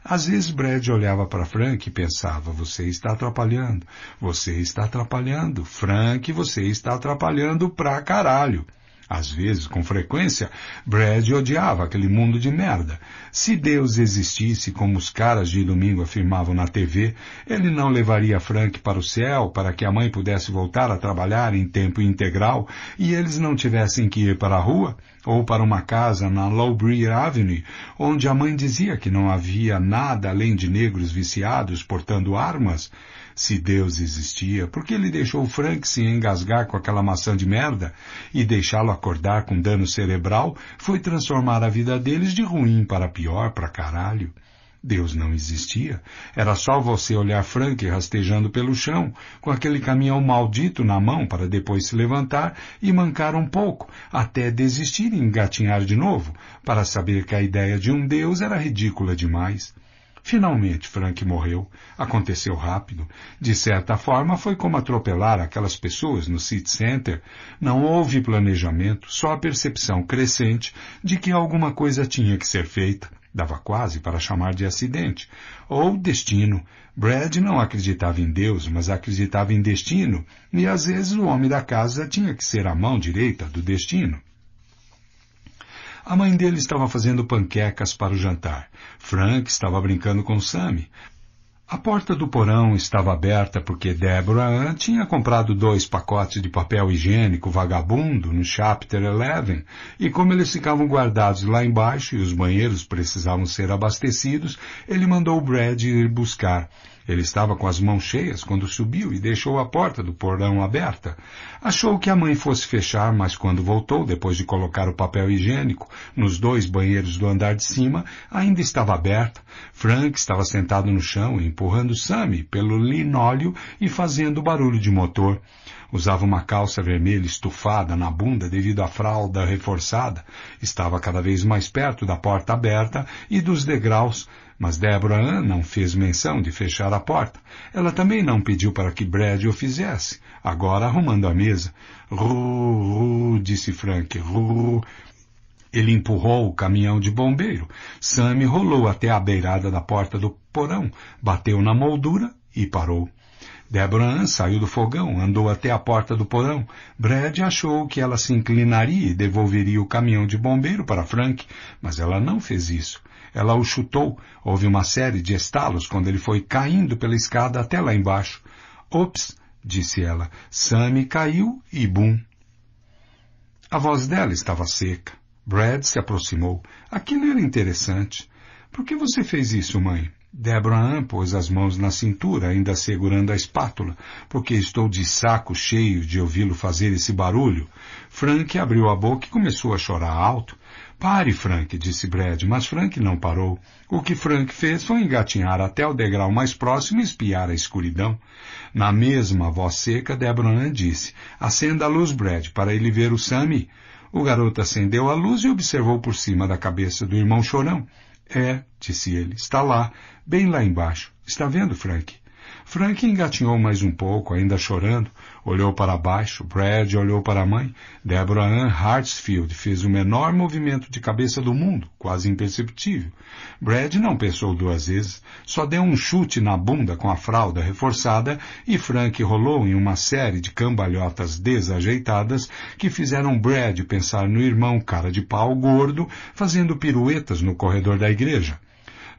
Às vezes Brad olhava para Frank e pensava, você está atrapalhando, você está atrapalhando, Frank, você está atrapalhando pra caralho. Às vezes, com frequência, Brad odiava aquele mundo de merda. Se Deus existisse, como os caras de domingo afirmavam na TV, ele não levaria Frank para o céu para que a mãe pudesse voltar a trabalhar em tempo integral e eles não tivessem que ir para a rua ou para uma casa na Lowbury Avenue, onde a mãe dizia que não havia nada além de negros viciados portando armas se Deus existia, por que ele deixou Frank se engasgar com aquela maçã de merda e deixá-lo acordar com dano cerebral foi transformar a vida deles de ruim para pior, para caralho. Deus não existia. Era só você olhar Frank rastejando pelo chão, com aquele caminhão maldito na mão para depois se levantar e mancar um pouco, até desistir e engatinhar de novo, para saber que a ideia de um Deus era ridícula demais. Finalmente, Frank morreu. Aconteceu rápido. De certa forma, foi como atropelar aquelas pessoas no City Center. Não houve planejamento, só a percepção crescente de que alguma coisa tinha que ser feita. Dava quase para chamar de acidente. Ou destino. Brad não acreditava em Deus, mas acreditava em destino, e às vezes o homem da casa tinha que ser a mão direita do destino. A mãe dele estava fazendo panquecas para o jantar. Frank estava brincando com Sammy. A porta do porão estava aberta porque Deborah tinha comprado dois pacotes de papel higiênico vagabundo no Chapter 11, e como eles ficavam guardados lá embaixo e os banheiros precisavam ser abastecidos, ele mandou o Brad ir buscar. Ele estava com as mãos cheias quando subiu e deixou a porta do porão aberta. Achou que a mãe fosse fechar, mas quando voltou, depois de colocar o papel higiênico nos dois banheiros do andar de cima, ainda estava aberta. Frank estava sentado no chão, empurrando Sammy pelo linóleo e fazendo barulho de motor. Usava uma calça vermelha estufada na bunda devido à fralda reforçada. Estava cada vez mais perto da porta aberta e dos degraus, mas Deborah Ann não fez menção de fechar a porta. Ela também não pediu para que Brad o fizesse, agora arrumando a mesa. Ru, ru, disse Frank, ru. Ele empurrou o caminhão de bombeiro. Sammy rolou até a beirada da porta do porão, bateu na moldura e parou. Deborah Ann saiu do fogão, andou até a porta do porão. Brad achou que ela se inclinaria e devolveria o caminhão de bombeiro para Frank, mas ela não fez isso. Ela o chutou. Houve uma série de estalos quando ele foi caindo pela escada até lá embaixo. Ops, disse ela. Sammy caiu e bum. A voz dela estava seca. Brad se aproximou. Aquilo era interessante. Por que você fez isso, mãe? Deborah Ann pôs as mãos na cintura, ainda segurando a espátula, porque estou de saco cheio de ouvi-lo fazer esse barulho. Frank abriu a boca e começou a chorar alto. Pare, Frank, disse Brad, mas Frank não parou. O que Frank fez foi engatinhar até o degrau mais próximo e espiar a escuridão. Na mesma voz seca, Deborah disse, acenda a luz, Brad, para ele ver o Sammy. O garoto acendeu a luz e observou por cima da cabeça do irmão chorão. É, disse ele, está lá, bem lá embaixo. Está vendo, Frank? Frank engatinhou mais um pouco, ainda chorando, olhou para baixo, Brad olhou para a mãe. Deborah Ann Hartsfield fez o menor movimento de cabeça do mundo, quase imperceptível. Brad não pensou duas vezes, só deu um chute na bunda com a fralda reforçada e Frank rolou em uma série de cambalhotas desajeitadas que fizeram Brad pensar no irmão cara de pau gordo fazendo piruetas no corredor da igreja.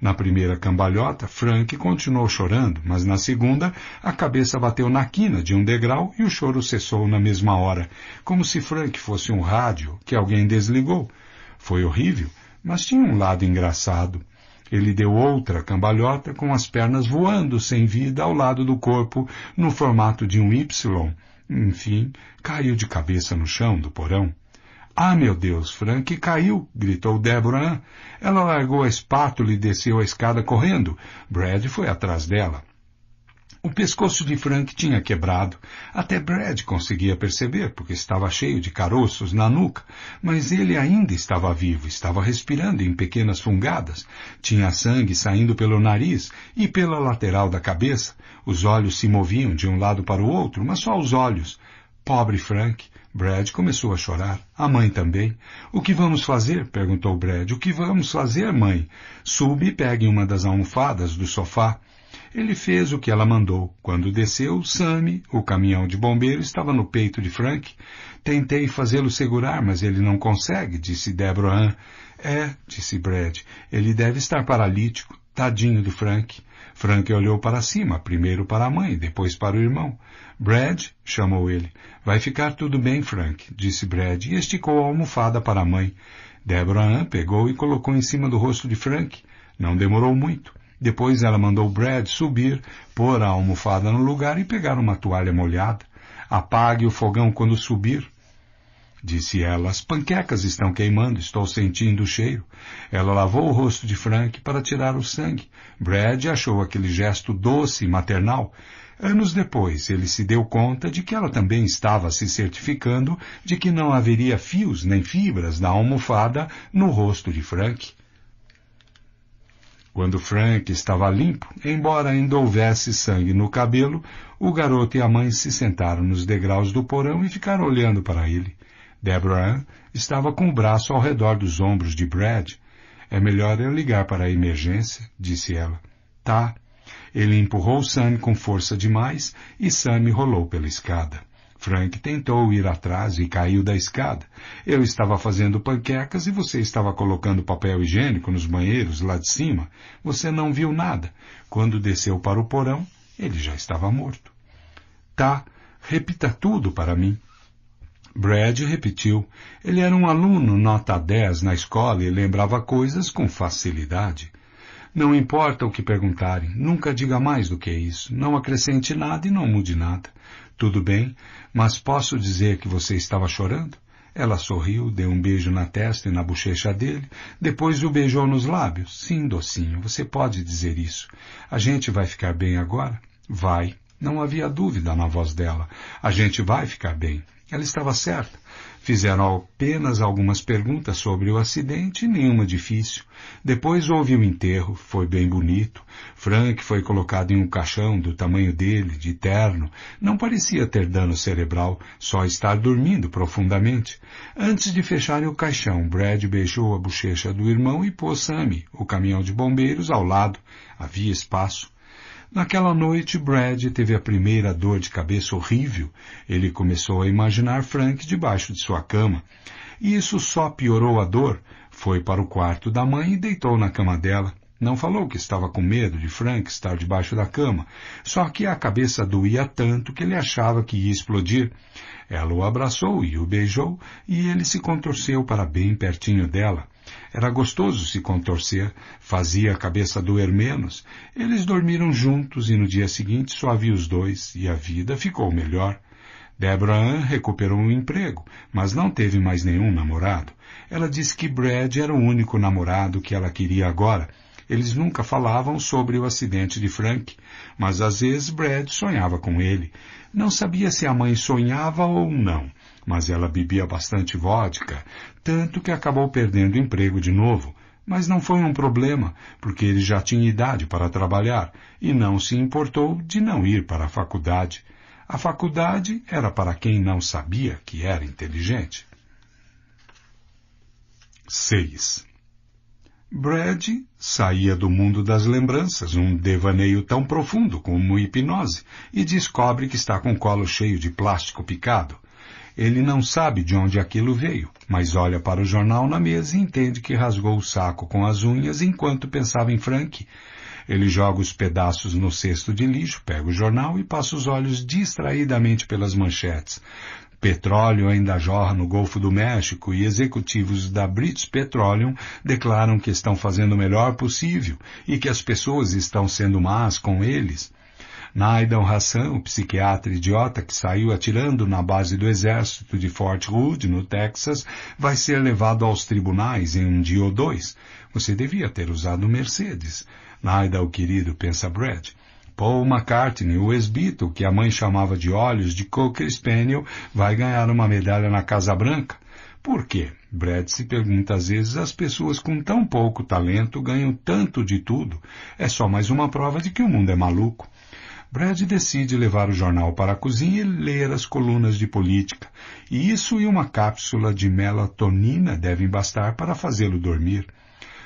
Na primeira cambalhota, Frank continuou chorando, mas na segunda, a cabeça bateu na quina de um degrau e o choro cessou na mesma hora, como se Frank fosse um rádio que alguém desligou. Foi horrível, mas tinha um lado engraçado. Ele deu outra cambalhota com as pernas voando sem vida ao lado do corpo, no formato de um Y. Enfim, caiu de cabeça no chão do porão. Ah, meu Deus, Frank caiu, gritou Deborah. Ela largou a espátula e desceu a escada correndo. Brad foi atrás dela. O pescoço de Frank tinha quebrado. Até Brad conseguia perceber, porque estava cheio de caroços na nuca, mas ele ainda estava vivo, estava respirando em pequenas fungadas. Tinha sangue saindo pelo nariz e pela lateral da cabeça. Os olhos se moviam de um lado para o outro, mas só os olhos. Pobre Frank, Brad começou a chorar. A mãe também. O que vamos fazer? perguntou Brad. O que vamos fazer, mãe? Sube e pegue uma das almofadas do sofá. Ele fez o que ela mandou. Quando desceu, Sammy, o caminhão de bombeiro, estava no peito de Frank. Tentei fazê-lo segurar, mas ele não consegue, disse Deborah. É, disse Brad. Ele deve estar paralítico. Tadinho do Frank. Frank olhou para cima, primeiro para a mãe, depois para o irmão. Brad, chamou ele. Vai ficar tudo bem, Frank, disse Brad e esticou a almofada para a mãe. Deborah Ann pegou e colocou em cima do rosto de Frank. Não demorou muito. Depois ela mandou Brad subir, pôr a almofada no lugar e pegar uma toalha molhada. Apague o fogão quando subir. Disse ela, as panquecas estão queimando, estou sentindo o cheiro. Ela lavou o rosto de Frank para tirar o sangue. Brad achou aquele gesto doce e maternal. Anos depois, ele se deu conta de que ela também estava se certificando de que não haveria fios nem fibras na almofada no rosto de Frank. Quando Frank estava limpo, embora ainda houvesse sangue no cabelo, o garoto e a mãe se sentaram nos degraus do porão e ficaram olhando para ele. Deborah estava com o braço ao redor dos ombros de Brad. É melhor eu ligar para a emergência, disse ela. Tá, ele empurrou Sam com força demais e Sam rolou pela escada. Frank tentou ir atrás e caiu da escada. Eu estava fazendo panquecas e você estava colocando papel higiênico nos banheiros lá de cima. Você não viu nada. Quando desceu para o porão, ele já estava morto. Tá, repita tudo para mim. Brad repetiu. Ele era um aluno nota 10 na escola e lembrava coisas com facilidade. Não importa o que perguntarem, nunca diga mais do que isso. Não acrescente nada e não mude nada. Tudo bem, mas posso dizer que você estava chorando? Ela sorriu, deu um beijo na testa e na bochecha dele, depois o beijou nos lábios. Sim, docinho, você pode dizer isso. A gente vai ficar bem agora? Vai. Não havia dúvida na voz dela. A gente vai ficar bem. Ela estava certa. Fizeram apenas algumas perguntas sobre o acidente, nenhuma difícil. Depois houve o enterro, foi bem bonito. Frank foi colocado em um caixão do tamanho dele, de terno. Não parecia ter dano cerebral, só estar dormindo profundamente. Antes de fecharem o caixão, Brad beijou a bochecha do irmão e pôs Sammy, o caminhão de bombeiros, ao lado. Havia espaço. Naquela noite, Brad teve a primeira dor de cabeça horrível. Ele começou a imaginar Frank debaixo de sua cama. E isso só piorou a dor. Foi para o quarto da mãe e deitou na cama dela. Não falou que estava com medo de Frank estar debaixo da cama, só que a cabeça doía tanto que ele achava que ia explodir. Ela o abraçou e o beijou, e ele se contorceu para bem pertinho dela. Era gostoso se contorcer, fazia a cabeça doer menos. Eles dormiram juntos e no dia seguinte só havia os dois e a vida ficou melhor. Deborah Ann recuperou um emprego, mas não teve mais nenhum namorado. Ela disse que Brad era o único namorado que ela queria agora. Eles nunca falavam sobre o acidente de Frank, mas às vezes Brad sonhava com ele. Não sabia se a mãe sonhava ou não mas ela bebia bastante vodka, tanto que acabou perdendo o emprego de novo. Mas não foi um problema, porque ele já tinha idade para trabalhar e não se importou de não ir para a faculdade. A faculdade era para quem não sabia que era inteligente. 6. Brad saía do mundo das lembranças, um devaneio tão profundo como hipnose, e descobre que está com o colo cheio de plástico picado. Ele não sabe de onde aquilo veio, mas olha para o jornal na mesa e entende que rasgou o saco com as unhas enquanto pensava em Frank. Ele joga os pedaços no cesto de lixo, pega o jornal e passa os olhos distraidamente pelas manchetes. Petróleo ainda jorra no Golfo do México e executivos da British Petroleum declaram que estão fazendo o melhor possível e que as pessoas estão sendo más com eles. Naidan Hassan, o psiquiatra idiota que saiu atirando na base do exército de Fort Hood, no Texas, vai ser levado aos tribunais em um dia ou dois. Você devia ter usado Mercedes. Naidan, o querido, pensa Brad. Paul McCartney, o Esbito, que a mãe chamava de olhos de Cocker Spaniel, vai ganhar uma medalha na Casa Branca. Por quê? Brad se pergunta às vezes, as pessoas com tão pouco talento ganham tanto de tudo. É só mais uma prova de que o mundo é maluco. Brad decide levar o jornal para a cozinha e ler as colunas de política, e isso e uma cápsula de melatonina devem bastar para fazê-lo dormir.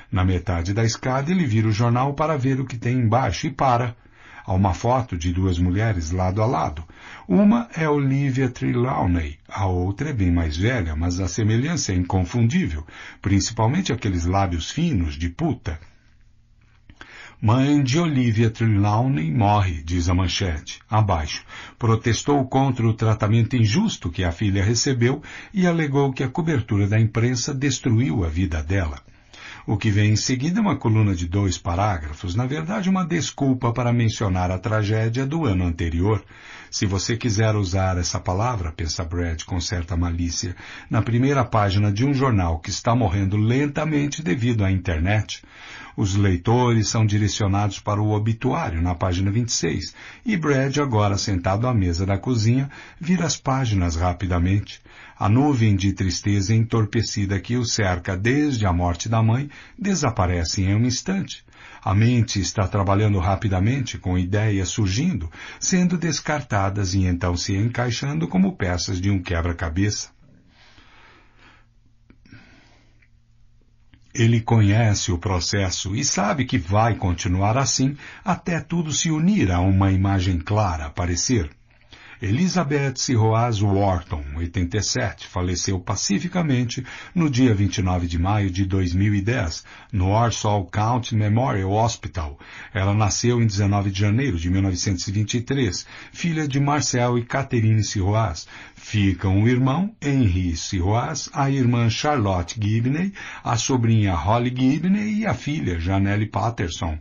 Na metade da escada, ele vira o jornal para ver o que tem embaixo e para. Há uma foto de duas mulheres lado a lado. Uma é Olivia Trelawney, a outra é bem mais velha, mas a semelhança é inconfundível, principalmente aqueles lábios finos de puta. Mãe de Olivia Trelawney morre, diz a manchete, abaixo. Protestou contra o tratamento injusto que a filha recebeu e alegou que a cobertura da imprensa destruiu a vida dela. O que vem em seguida é uma coluna de dois parágrafos, na verdade uma desculpa para mencionar a tragédia do ano anterior, se você quiser usar essa palavra, pensa Brad com certa malícia, na primeira página de um jornal que está morrendo lentamente devido à internet, os leitores são direcionados para o obituário, na página 26, e Brad, agora sentado à mesa da cozinha, vira as páginas rapidamente. A nuvem de tristeza entorpecida que o cerca desde a morte da mãe desaparece em um instante. A mente está trabalhando rapidamente com ideias surgindo, sendo descartadas e então se encaixando como peças de um quebra-cabeça. Ele conhece o processo e sabe que vai continuar assim até tudo se unir a uma imagem clara aparecer. Elizabeth Siroaz Wharton, 87, faleceu pacificamente no dia 29 de maio de 2010, no Warsaw County Memorial Hospital. Ela nasceu em 19 de janeiro de 1923, filha de Marcel e Catherine Siroaz. Ficam o irmão Henry Siroaz, a irmã Charlotte Gibney, a sobrinha Holly Gibney e a filha Janelle Patterson.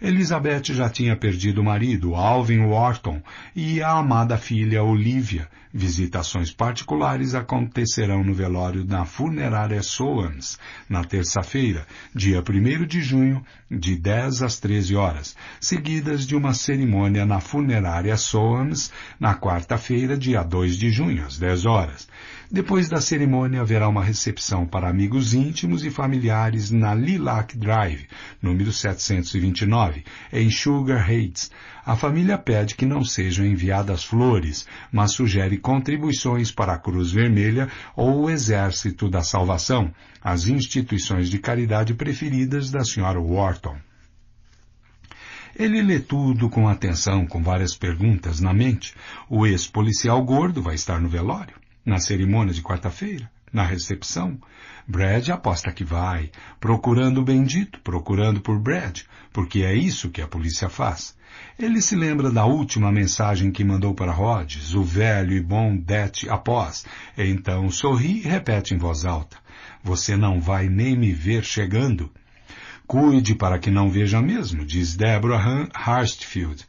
Elizabeth já tinha perdido o marido, Alvin Wharton, e a amada filha Olivia. Visitações particulares acontecerão no velório na funerária Soans, na terça-feira, dia 1 de junho, de 10 às 13 horas, seguidas de uma cerimônia na funerária Soans, na quarta-feira, dia 2 de junho, às 10 horas. Depois da cerimônia, haverá uma recepção para amigos íntimos e familiares na Lilac Drive, número 729, em Sugar Heights. A família pede que não sejam enviadas flores, mas sugere contribuições para a Cruz Vermelha ou o Exército da Salvação, as instituições de caridade preferidas da Sra. Wharton. Ele lê tudo com atenção, com várias perguntas na mente. O ex-policial gordo vai estar no velório. Na cerimônia de quarta-feira, na recepção, Brad aposta que vai, procurando o bendito, procurando por Brad, porque é isso que a polícia faz. Ele se lembra da última mensagem que mandou para Rhodes, o velho e bom Det após. Então sorri e repete em voz alta. Você não vai nem me ver chegando. Cuide para que não veja mesmo, diz Deborah Harstfield.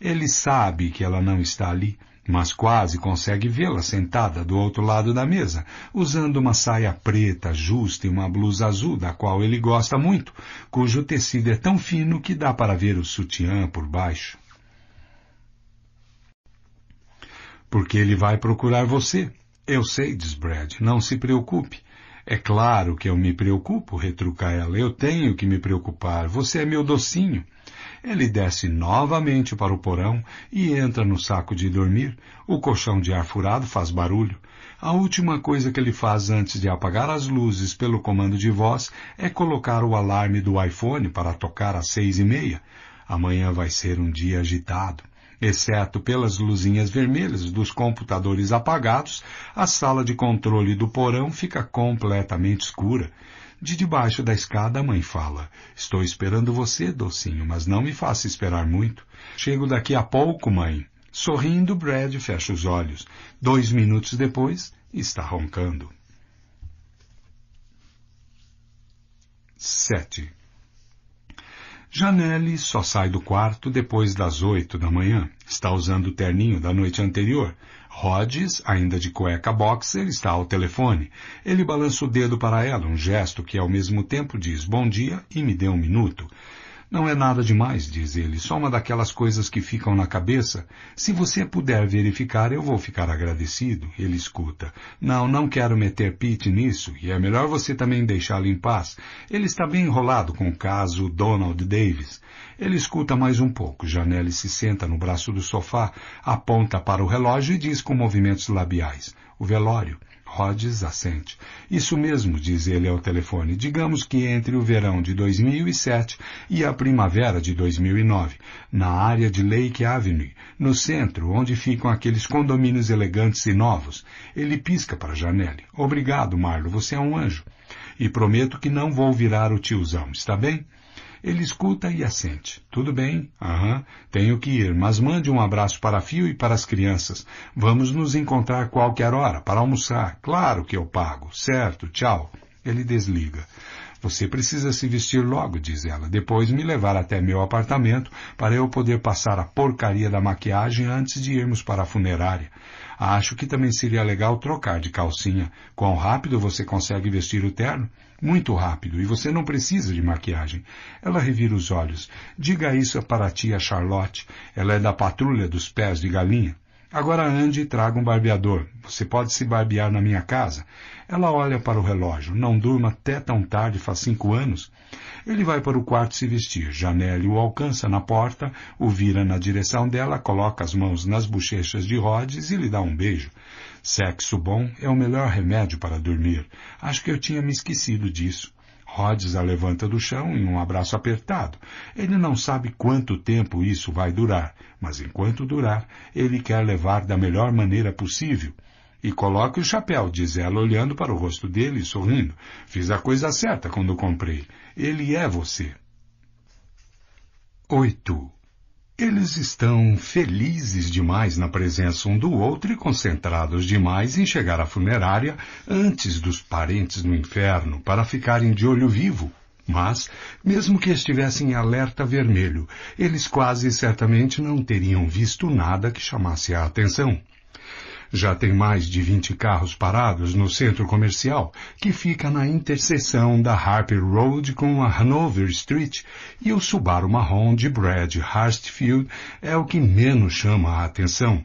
Ele sabe que ela não está ali, mas quase consegue vê-la sentada do outro lado da mesa, usando uma saia preta justa e uma blusa azul, da qual ele gosta muito, cujo tecido é tão fino que dá para ver o sutiã por baixo. Porque ele vai procurar você. Eu sei, diz Brad, não se preocupe. É claro que eu me preocupo, retruca ela. Eu tenho que me preocupar. Você é meu docinho. Ele desce novamente para o porão e entra no saco de dormir. O colchão de ar furado faz barulho. A última coisa que ele faz antes de apagar as luzes pelo comando de voz é colocar o alarme do iPhone para tocar às seis e meia. Amanhã vai ser um dia agitado. Exceto pelas luzinhas vermelhas dos computadores apagados, a sala de controle do porão fica completamente escura. De debaixo da escada, a mãe fala: Estou esperando você, docinho, mas não me faça esperar muito. Chego daqui a pouco, mãe. Sorrindo, Brad fecha os olhos. Dois minutos depois, está roncando. 7. Janelle só sai do quarto depois das oito da manhã. Está usando o terninho da noite anterior, Rhodes, ainda de cueca boxer, está ao telefone. Ele balança o dedo para ela, um gesto que ao mesmo tempo diz bom dia e me dê um minuto. Não é nada demais, diz ele, só uma daquelas coisas que ficam na cabeça. Se você puder verificar, eu vou ficar agradecido. Ele escuta. Não, não quero meter Pete nisso, e é melhor você também deixá-lo em paz. Ele está bem enrolado com o caso Donald Davis. Ele escuta mais um pouco. Janelle se senta no braço do sofá, aponta para o relógio e diz com movimentos labiais. O velório. Rhodes assente. Isso mesmo, diz ele ao telefone. Digamos que entre o verão de 2007 e a primavera de 2009, na área de Lake Avenue, no centro, onde ficam aqueles condomínios elegantes e novos, ele pisca para a janela. Obrigado, Marlo, você é um anjo. E prometo que não vou virar o tiozão, está bem? Ele escuta e assente. Tudo bem, aham, tenho que ir, mas mande um abraço para Fio e para as crianças. Vamos nos encontrar qualquer hora para almoçar. Claro que eu pago. Certo, tchau. Ele desliga. Você precisa se vestir logo, diz ela, depois me levar até meu apartamento para eu poder passar a porcaria da maquiagem antes de irmos para a funerária. Acho que também seria legal trocar de calcinha. Quão rápido você consegue vestir o terno? muito rápido e você não precisa de maquiagem. Ela revira os olhos. Diga isso para a tia Charlotte. Ela é da patrulha dos pés de galinha. Agora ande e traga um barbeador. Você pode se barbear na minha casa. Ela olha para o relógio. Não durma até tão tarde, faz cinco anos. Ele vai para o quarto se vestir. Janelle o alcança na porta, o vira na direção dela, coloca as mãos nas bochechas de Rhodes e lhe dá um beijo. Sexo bom é o melhor remédio para dormir. Acho que eu tinha me esquecido disso. Rhodes a levanta do chão em um abraço apertado. Ele não sabe quanto tempo isso vai durar, mas enquanto durar, ele quer levar da melhor maneira possível. E coloque o chapéu, diz ela, olhando para o rosto dele e sorrindo. Fiz a coisa certa quando comprei. Ele é você. 8. Eles estão felizes demais na presença um do outro e concentrados demais em chegar à funerária antes dos parentes no inferno para ficarem de olho vivo. Mas, mesmo que estivessem em alerta vermelho, eles quase certamente não teriam visto nada que chamasse a atenção. Já tem mais de 20 carros parados no centro comercial, que fica na interseção da Harper Road com a Hanover Street, e o Subaru marrom de Brad Harstfield é o que menos chama a atenção.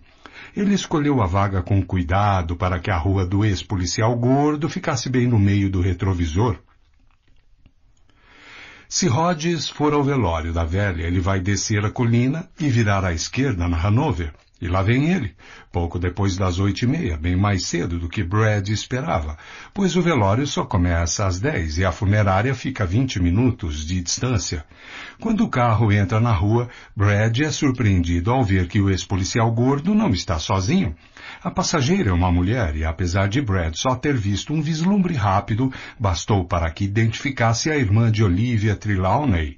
Ele escolheu a vaga com cuidado para que a rua do ex-policial gordo ficasse bem no meio do retrovisor. Se Rhodes for ao velório da velha, ele vai descer a colina e virar à esquerda na Hanover. E lá vem ele, pouco depois das oito e meia, bem mais cedo do que Brad esperava, pois o velório só começa às dez e a funerária fica a vinte minutos de distância. Quando o carro entra na rua, Brad é surpreendido ao ver que o ex-policial gordo não está sozinho. A passageira é uma mulher e, apesar de Brad só ter visto um vislumbre rápido, bastou para que identificasse a irmã de Olivia Trelawney,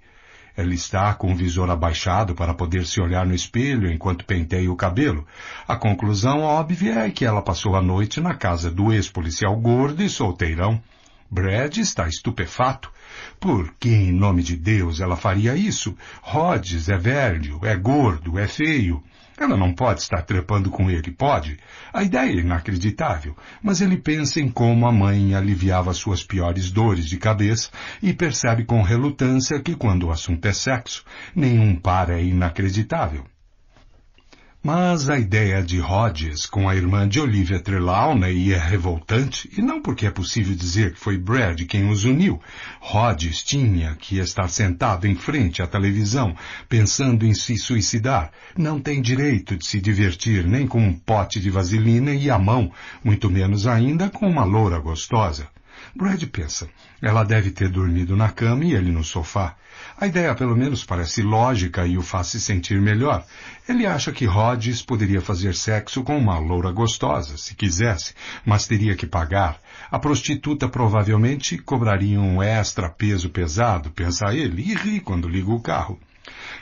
ela está com o visor abaixado para poder se olhar no espelho enquanto penteia o cabelo. A conclusão óbvia é que ela passou a noite na casa do ex-policial gordo e solteirão. Brad está estupefato. Por que, em nome de Deus, ela faria isso? Rhodes é velho, é gordo, é feio. Ela não pode estar trepando com ele, pode? A ideia é inacreditável, mas ele pensa em como a mãe aliviava suas piores dores de cabeça e percebe com relutância que quando o assunto é sexo, nenhum par é inacreditável. Mas a ideia de Rhodes com a irmã de Olivia Trelawney né, é revoltante, e não porque é possível dizer que foi Brad quem os uniu. Rhodes tinha que estar sentado em frente à televisão, pensando em se suicidar. Não tem direito de se divertir nem com um pote de vaselina e a mão, muito menos ainda com uma loura gostosa. Brad pensa, ela deve ter dormido na cama e ele no sofá. A ideia pelo menos parece lógica e o faz se sentir melhor, ele acha que Rhodes poderia fazer sexo com uma loura gostosa, se quisesse, mas teria que pagar. A prostituta provavelmente cobraria um extra peso pesado, pensa ele, e ri quando liga o carro.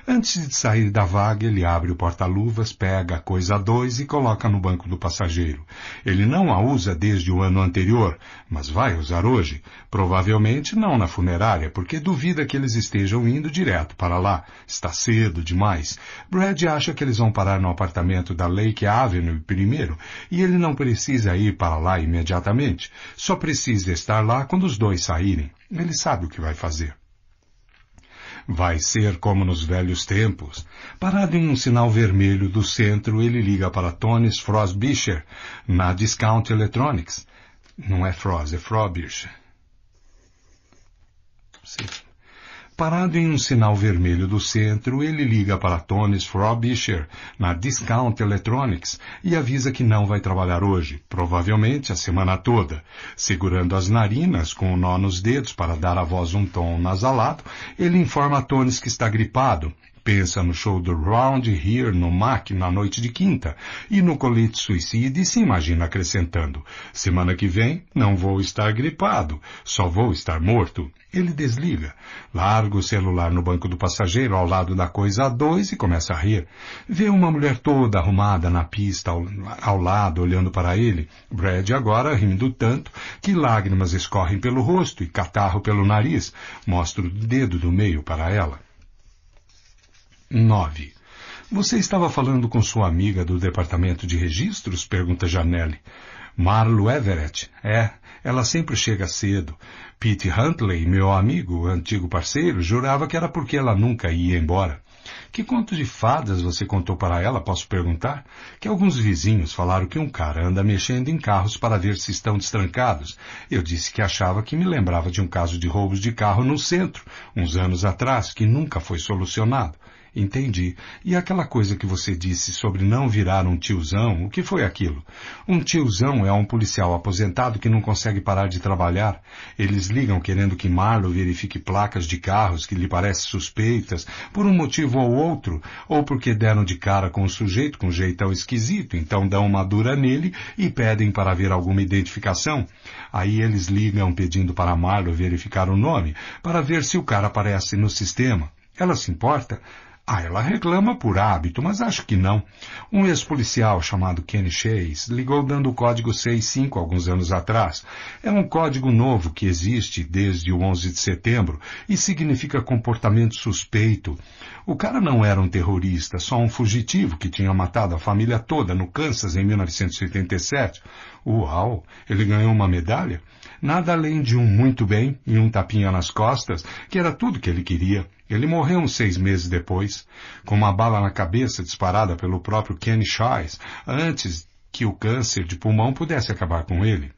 Antes de sair da vaga, ele abre o porta-luvas, pega a coisa a dois e coloca no banco do passageiro. Ele não a usa desde o ano anterior, mas vai usar hoje. Provavelmente não na funerária, porque duvida que eles estejam indo direto para lá. Está cedo demais. Brad acha que eles vão parar no apartamento da Lake Avenue primeiro, e ele não precisa ir para lá imediatamente. Só precisa estar lá quando os dois saírem. Ele sabe o que vai fazer. Vai ser como nos velhos tempos. Parado em um sinal vermelho do centro, ele liga para Tonis Frostbisher, na Discount Electronics. Não é Frost, é Frobisher. Sim. Parado em um sinal vermelho do centro, ele liga para Tones Frobisher, na Discount Electronics, e avisa que não vai trabalhar hoje, provavelmente a semana toda. Segurando as narinas com o um nó nos dedos para dar à voz um tom nasalado, ele informa a que está gripado Pensa no show do Round Here no MAC na noite de quinta e no colete suicida e se imagina acrescentando semana que vem não vou estar gripado, só vou estar morto. Ele desliga, larga o celular no banco do passageiro ao lado da coisa a dois e começa a rir. Vê uma mulher toda arrumada na pista ao, ao lado olhando para ele. Brad agora rindo tanto que lágrimas escorrem pelo rosto e catarro pelo nariz. Mostra o dedo do meio para ela. 9. Você estava falando com sua amiga do departamento de registros? Pergunta Janelle. Marlo Everett. É, ela sempre chega cedo. Pete Huntley, meu amigo, antigo parceiro, jurava que era porque ela nunca ia embora. Que conto de fadas você contou para ela, posso perguntar? Que alguns vizinhos falaram que um cara anda mexendo em carros para ver se estão destrancados. Eu disse que achava que me lembrava de um caso de roubos de carro no centro, uns anos atrás, que nunca foi solucionado. Entendi. E aquela coisa que você disse sobre não virar um tiozão, o que foi aquilo? Um tiozão é um policial aposentado que não consegue parar de trabalhar. Eles ligam querendo que Marlow verifique placas de carros que lhe parecem suspeitas, por um motivo ou outro, ou porque deram de cara com o sujeito com um jeitão esquisito, então dão uma dura nele e pedem para ver alguma identificação. Aí eles ligam pedindo para Marlow verificar o nome, para ver se o cara aparece no sistema. Ela se importa? Ah, ela reclama por hábito, mas acho que não. Um ex-policial chamado Kenny Chase ligou dando o código 65 alguns anos atrás. É um código novo que existe desde o 11 de setembro e significa comportamento suspeito. O cara não era um terrorista, só um fugitivo que tinha matado a família toda no Kansas em 1987. Uau! Ele ganhou uma medalha? Nada além de um muito bem e um tapinha nas costas, que era tudo que ele queria. Ele morreu uns seis meses depois, com uma bala na cabeça disparada pelo próprio Kenny Shays, antes que o câncer de pulmão pudesse acabar com ele.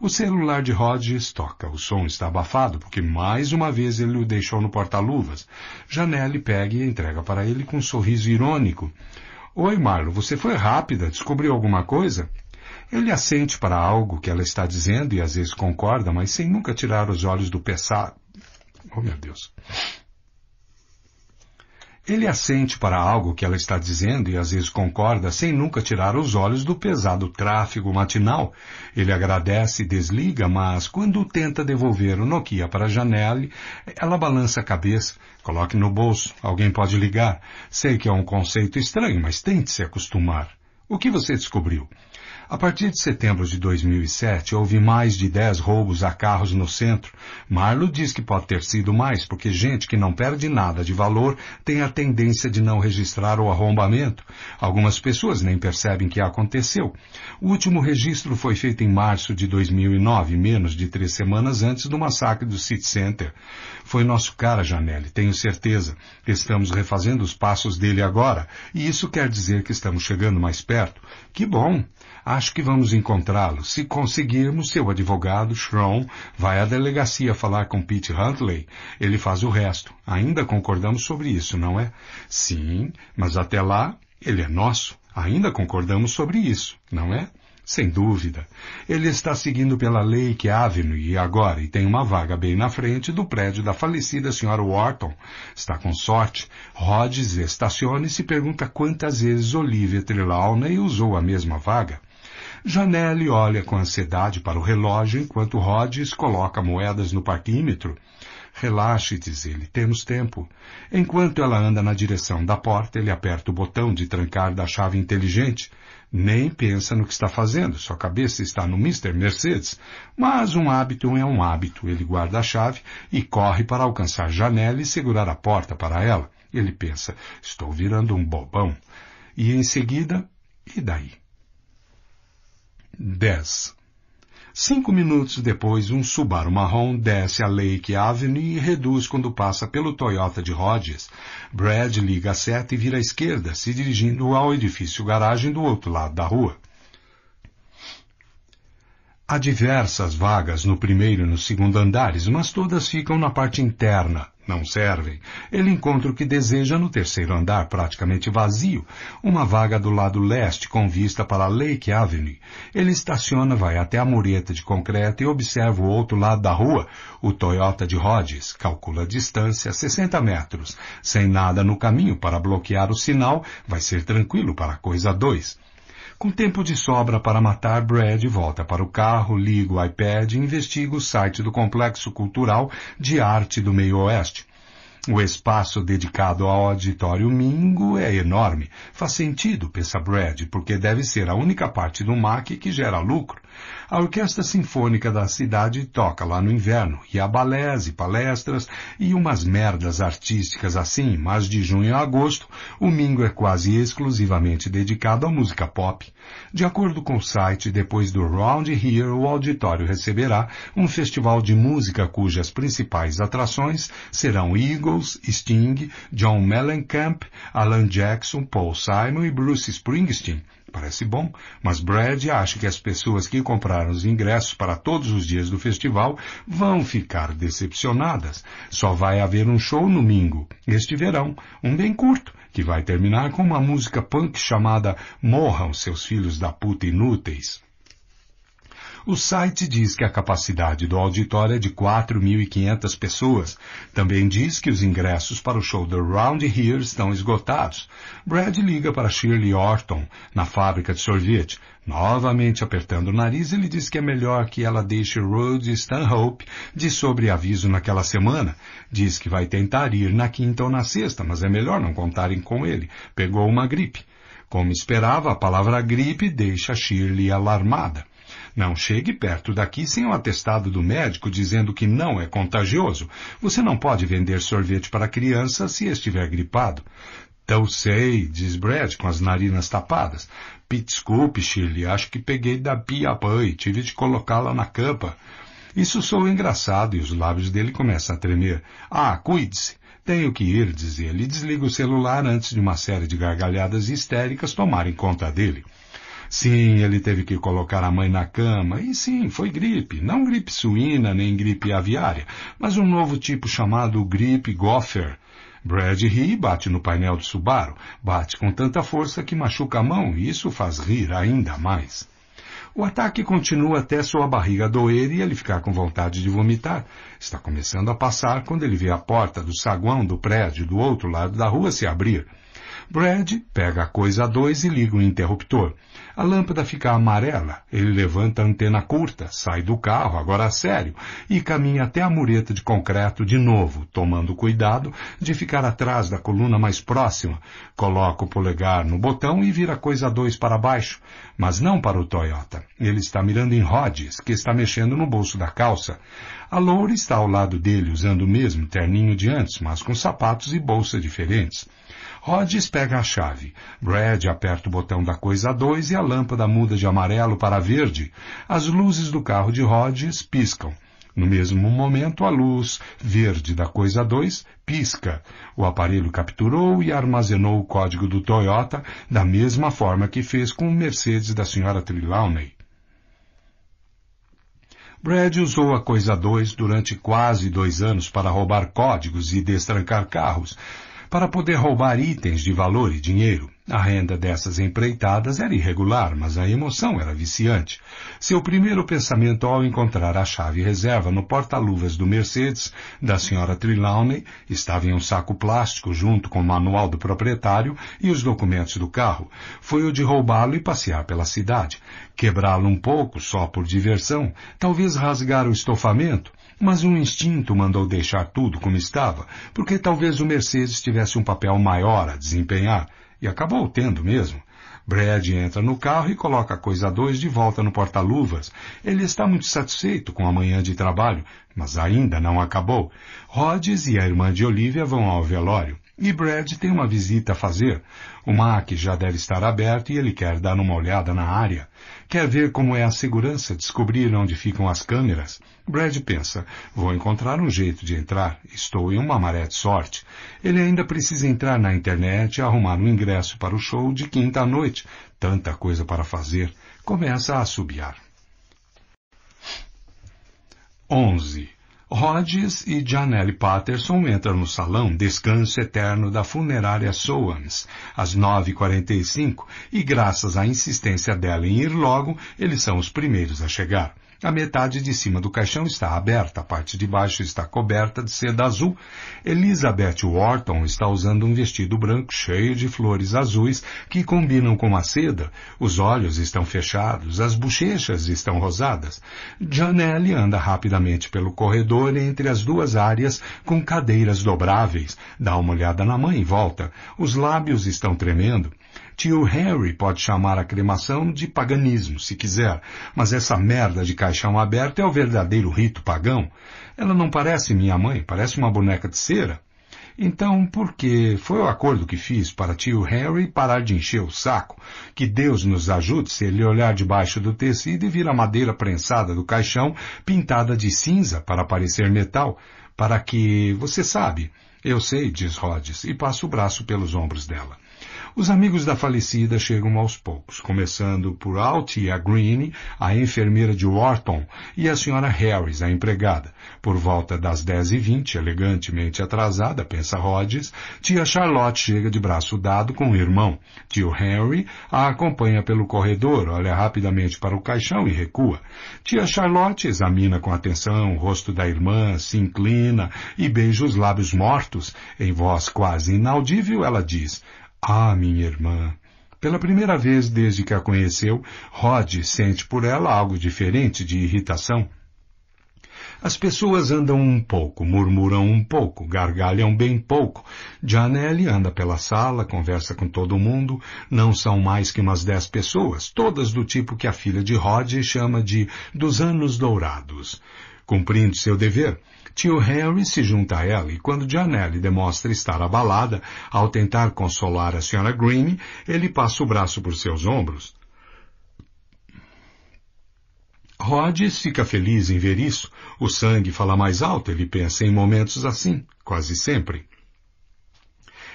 O celular de Rodgers toca. O som está abafado porque mais uma vez ele o deixou no porta-luvas. Janelle pega e entrega para ele com um sorriso irônico. Oi, Marlo, você foi rápida. Descobriu alguma coisa? Ele assente para algo que ela está dizendo e às vezes concorda, mas sem nunca tirar os olhos do pesado. Oh, meu Deus. Ele assente para algo que ela está dizendo e às vezes concorda, sem nunca tirar os olhos do pesado tráfego matinal. Ele agradece e desliga, mas quando tenta devolver o Nokia para a janela, ela balança a cabeça. Coloque no bolso, alguém pode ligar. Sei que é um conceito estranho, mas tente se acostumar. O que você descobriu? A partir de setembro de 2007, houve mais de 10 roubos a carros no centro. Marlo diz que pode ter sido mais, porque gente que não perde nada de valor tem a tendência de não registrar o arrombamento. Algumas pessoas nem percebem que aconteceu. O último registro foi feito em março de 2009, menos de três semanas antes do massacre do City Center. Foi nosso cara, Janelle, tenho certeza. Estamos refazendo os passos dele agora, e isso quer dizer que estamos chegando mais perto. Que bom! Acho que vamos encontrá-lo. Se conseguirmos, seu advogado, Sean, vai à delegacia falar com Pete Huntley. Ele faz o resto. Ainda concordamos sobre isso, não é? Sim, mas até lá, ele é nosso. Ainda concordamos sobre isso, não é? Sem dúvida. Ele está seguindo pela lei que Avenue agora e tem uma vaga bem na frente do prédio da falecida senhora Wharton. Está com sorte. Rhodes estaciona e se pergunta quantas vezes Olivia Trelawney usou a mesma vaga. Janelle olha com ansiedade para o relógio enquanto Rhodes coloca moedas no parquímetro. Relaxe, diz ele, temos tempo. Enquanto ela anda na direção da porta, ele aperta o botão de trancar da chave inteligente. Nem pensa no que está fazendo, sua cabeça está no Mr. Mercedes. Mas um hábito é um hábito. Ele guarda a chave e corre para alcançar janela e segurar a porta para ela. Ele pensa, estou virando um bobão. E em seguida, e daí? 10. Cinco minutos depois, um Subaru marrom desce a Lake Avenue e reduz quando passa pelo Toyota de Rogers. Brad liga a seta e vira à esquerda, se dirigindo ao edifício garagem do outro lado da rua. Há diversas vagas no primeiro e no segundo andares, mas todas ficam na parte interna não servem. Ele encontra o que deseja no terceiro andar, praticamente vazio, uma vaga do lado leste com vista para Lake Avenue. Ele estaciona, vai até a mureta de concreto e observa o outro lado da rua, o Toyota de Rhodes. Calcula a distância, 60 metros. Sem nada no caminho para bloquear o sinal, vai ser tranquilo para a coisa 2. Com tempo de sobra para matar, Brad volta para o carro, liga o iPad e investiga o site do Complexo Cultural de Arte do Meio Oeste. O espaço dedicado ao auditório Mingo é enorme. Faz sentido, pensa Brad, porque deve ser a única parte do MAC que gera lucro. A Orquestra Sinfônica da cidade toca lá no inverno, e há balés e palestras e umas merdas artísticas assim, mas de junho a agosto, o Mingo é quase exclusivamente dedicado à música pop. De acordo com o site, depois do Round Here, o auditório receberá um festival de música cujas principais atrações serão Eagle, Beatles, Sting, John Mellencamp, Alan Jackson, Paul Simon e Bruce Springsteen. Parece bom, mas Brad acha que as pessoas que compraram os ingressos para todos os dias do festival vão ficar decepcionadas. Só vai haver um show no domingo, este verão, um bem curto, que vai terminar com uma música punk chamada Morram Seus Filhos da Puta Inúteis. O site diz que a capacidade do auditório é de 4.500 pessoas. Também diz que os ingressos para o show The Round Here estão esgotados. Brad liga para Shirley Orton, na fábrica de sorvete. Novamente apertando o nariz, ele diz que é melhor que ela deixe Rhodes Stanhope de sobreaviso naquela semana. Diz que vai tentar ir na quinta ou na sexta, mas é melhor não contarem com ele. Pegou uma gripe. Como esperava, a palavra gripe deixa Shirley alarmada. Não chegue perto daqui sem o um atestado do médico dizendo que não é contagioso. Você não pode vender sorvete para criança se estiver gripado. Então sei, diz Brad, com as narinas tapadas. Me desculpe, Shirley, acho que peguei da pia e tive de colocá-la na capa. Isso sou engraçado e os lábios dele começam a tremer. Ah, cuide-se. Tenho que ir, diz ele, e desliga o celular antes de uma série de gargalhadas histéricas tomarem conta dele. Sim, ele teve que colocar a mãe na cama, e sim, foi gripe, não gripe suína nem gripe aviária, mas um novo tipo chamado gripe gopher. Brad ri e bate no painel do Subaru, bate com tanta força que machuca a mão e isso faz rir ainda mais. O ataque continua até sua barriga doer e ele ficar com vontade de vomitar. Está começando a passar quando ele vê a porta do saguão do prédio do outro lado da rua se abrir. Brad pega a coisa a dois e liga o interruptor. A lâmpada fica amarela, ele levanta a antena curta, sai do carro, agora a sério, e caminha até a mureta de concreto de novo, tomando cuidado de ficar atrás da coluna mais próxima. Coloca o polegar no botão e vira coisa dois para baixo, mas não para o Toyota. Ele está mirando em Rhodes, que está mexendo no bolso da calça. A Loura está ao lado dele, usando o mesmo terninho de antes, mas com sapatos e bolsa diferentes. Rhodes pega a chave. Brad aperta o botão da coisa 2 e a lâmpada muda de amarelo para verde. As luzes do carro de Rhodes piscam. No mesmo momento, a luz verde da coisa 2 pisca. O aparelho capturou e armazenou o código do Toyota da mesma forma que fez com o Mercedes da senhora Trelawney. Brad usou a coisa 2 durante quase dois anos para roubar códigos e destrancar carros, para poder roubar itens de valor e dinheiro. A renda dessas empreitadas era irregular, mas a emoção era viciante. Seu primeiro pensamento ao encontrar a chave reserva no porta-luvas do Mercedes da senhora Trelawney estava em um saco plástico junto com o manual do proprietário e os documentos do carro. Foi o de roubá-lo e passear pela cidade, quebrá-lo um pouco só por diversão, talvez rasgar o estofamento, mas um instinto mandou deixar tudo como estava, porque talvez o Mercedes tivesse um papel maior a desempenhar, e acabou tendo mesmo. Brad entra no carro e coloca a coisa dois de volta no porta-luvas. Ele está muito satisfeito com a manhã de trabalho, mas ainda não acabou. Rhodes e a irmã de Olivia vão ao velório. E Brad tem uma visita a fazer. O MAC já deve estar aberto e ele quer dar uma olhada na área. Quer ver como é a segurança, descobrir onde ficam as câmeras. Brad pensa, vou encontrar um jeito de entrar. Estou em uma maré de sorte. Ele ainda precisa entrar na internet e arrumar um ingresso para o show de quinta à noite. Tanta coisa para fazer. Começa a assobiar. 11. Hodges e Janelle Patterson entram no salão Descanso Eterno da funerária Soans às 9h45 e graças à insistência dela em ir logo, eles são os primeiros a chegar. A metade de cima do caixão está aberta, a parte de baixo está coberta de seda azul. Elizabeth Wharton está usando um vestido branco cheio de flores azuis que combinam com a seda. Os olhos estão fechados, as bochechas estão rosadas. Janelle anda rapidamente pelo corredor entre as duas áreas com cadeiras dobráveis. Dá uma olhada na mãe e volta. Os lábios estão tremendo. Tio Harry pode chamar a cremação de paganismo, se quiser, mas essa merda de caixão aberto é o verdadeiro rito pagão. Ela não parece minha mãe, parece uma boneca de cera. Então, por que foi o acordo que fiz para tio Harry parar de encher o saco? Que Deus nos ajude se ele olhar debaixo do tecido e vir a madeira prensada do caixão pintada de cinza para parecer metal, para que, você sabe, eu sei, diz Rhodes, e passa o braço pelos ombros dela. Os amigos da falecida chegam aos poucos, começando por Altia Green, a enfermeira de Wharton, e a senhora Harris, a empregada. Por volta das 10h20, elegantemente atrasada, pensa Rhodes, tia Charlotte chega de braço dado com o irmão. Tio Henry a acompanha pelo corredor, olha rapidamente para o caixão e recua. Tia Charlotte examina com atenção o rosto da irmã, se inclina e beija os lábios mortos. Em voz quase inaudível, ela diz, ah, minha irmã! Pela primeira vez desde que a conheceu, Rod sente por ela algo diferente de irritação. As pessoas andam um pouco, murmuram um pouco, gargalham bem pouco. Janelle anda pela sala, conversa com todo mundo. Não são mais que umas dez pessoas, todas do tipo que a filha de Rod chama de dos anos dourados. Cumprindo seu dever, Tio Henry se junta a ela e quando Janelle demonstra estar abalada ao tentar consolar a Sra. Green, ele passa o braço por seus ombros. Rhodes fica feliz em ver isso. O sangue fala mais alto, ele pensa em momentos assim, quase sempre.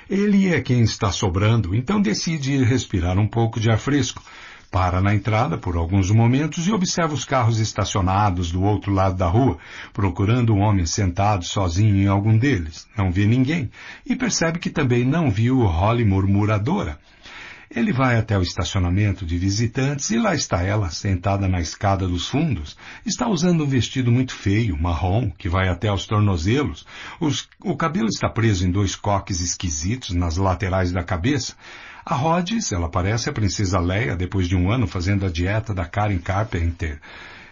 Ele é quem está sobrando, então decide ir respirar um pouco de ar fresco, para na entrada por alguns momentos e observa os carros estacionados do outro lado da rua, procurando um homem sentado sozinho em algum deles. Não vê ninguém e percebe que também não viu o Holly murmuradora. Ele vai até o estacionamento de visitantes e lá está ela, sentada na escada dos fundos. Está usando um vestido muito feio, marrom, que vai até aos tornozelos. Os, o cabelo está preso em dois coques esquisitos nas laterais da cabeça. A Rhodes, ela parece a princesa Leia depois de um ano fazendo a dieta da Karen Carpenter.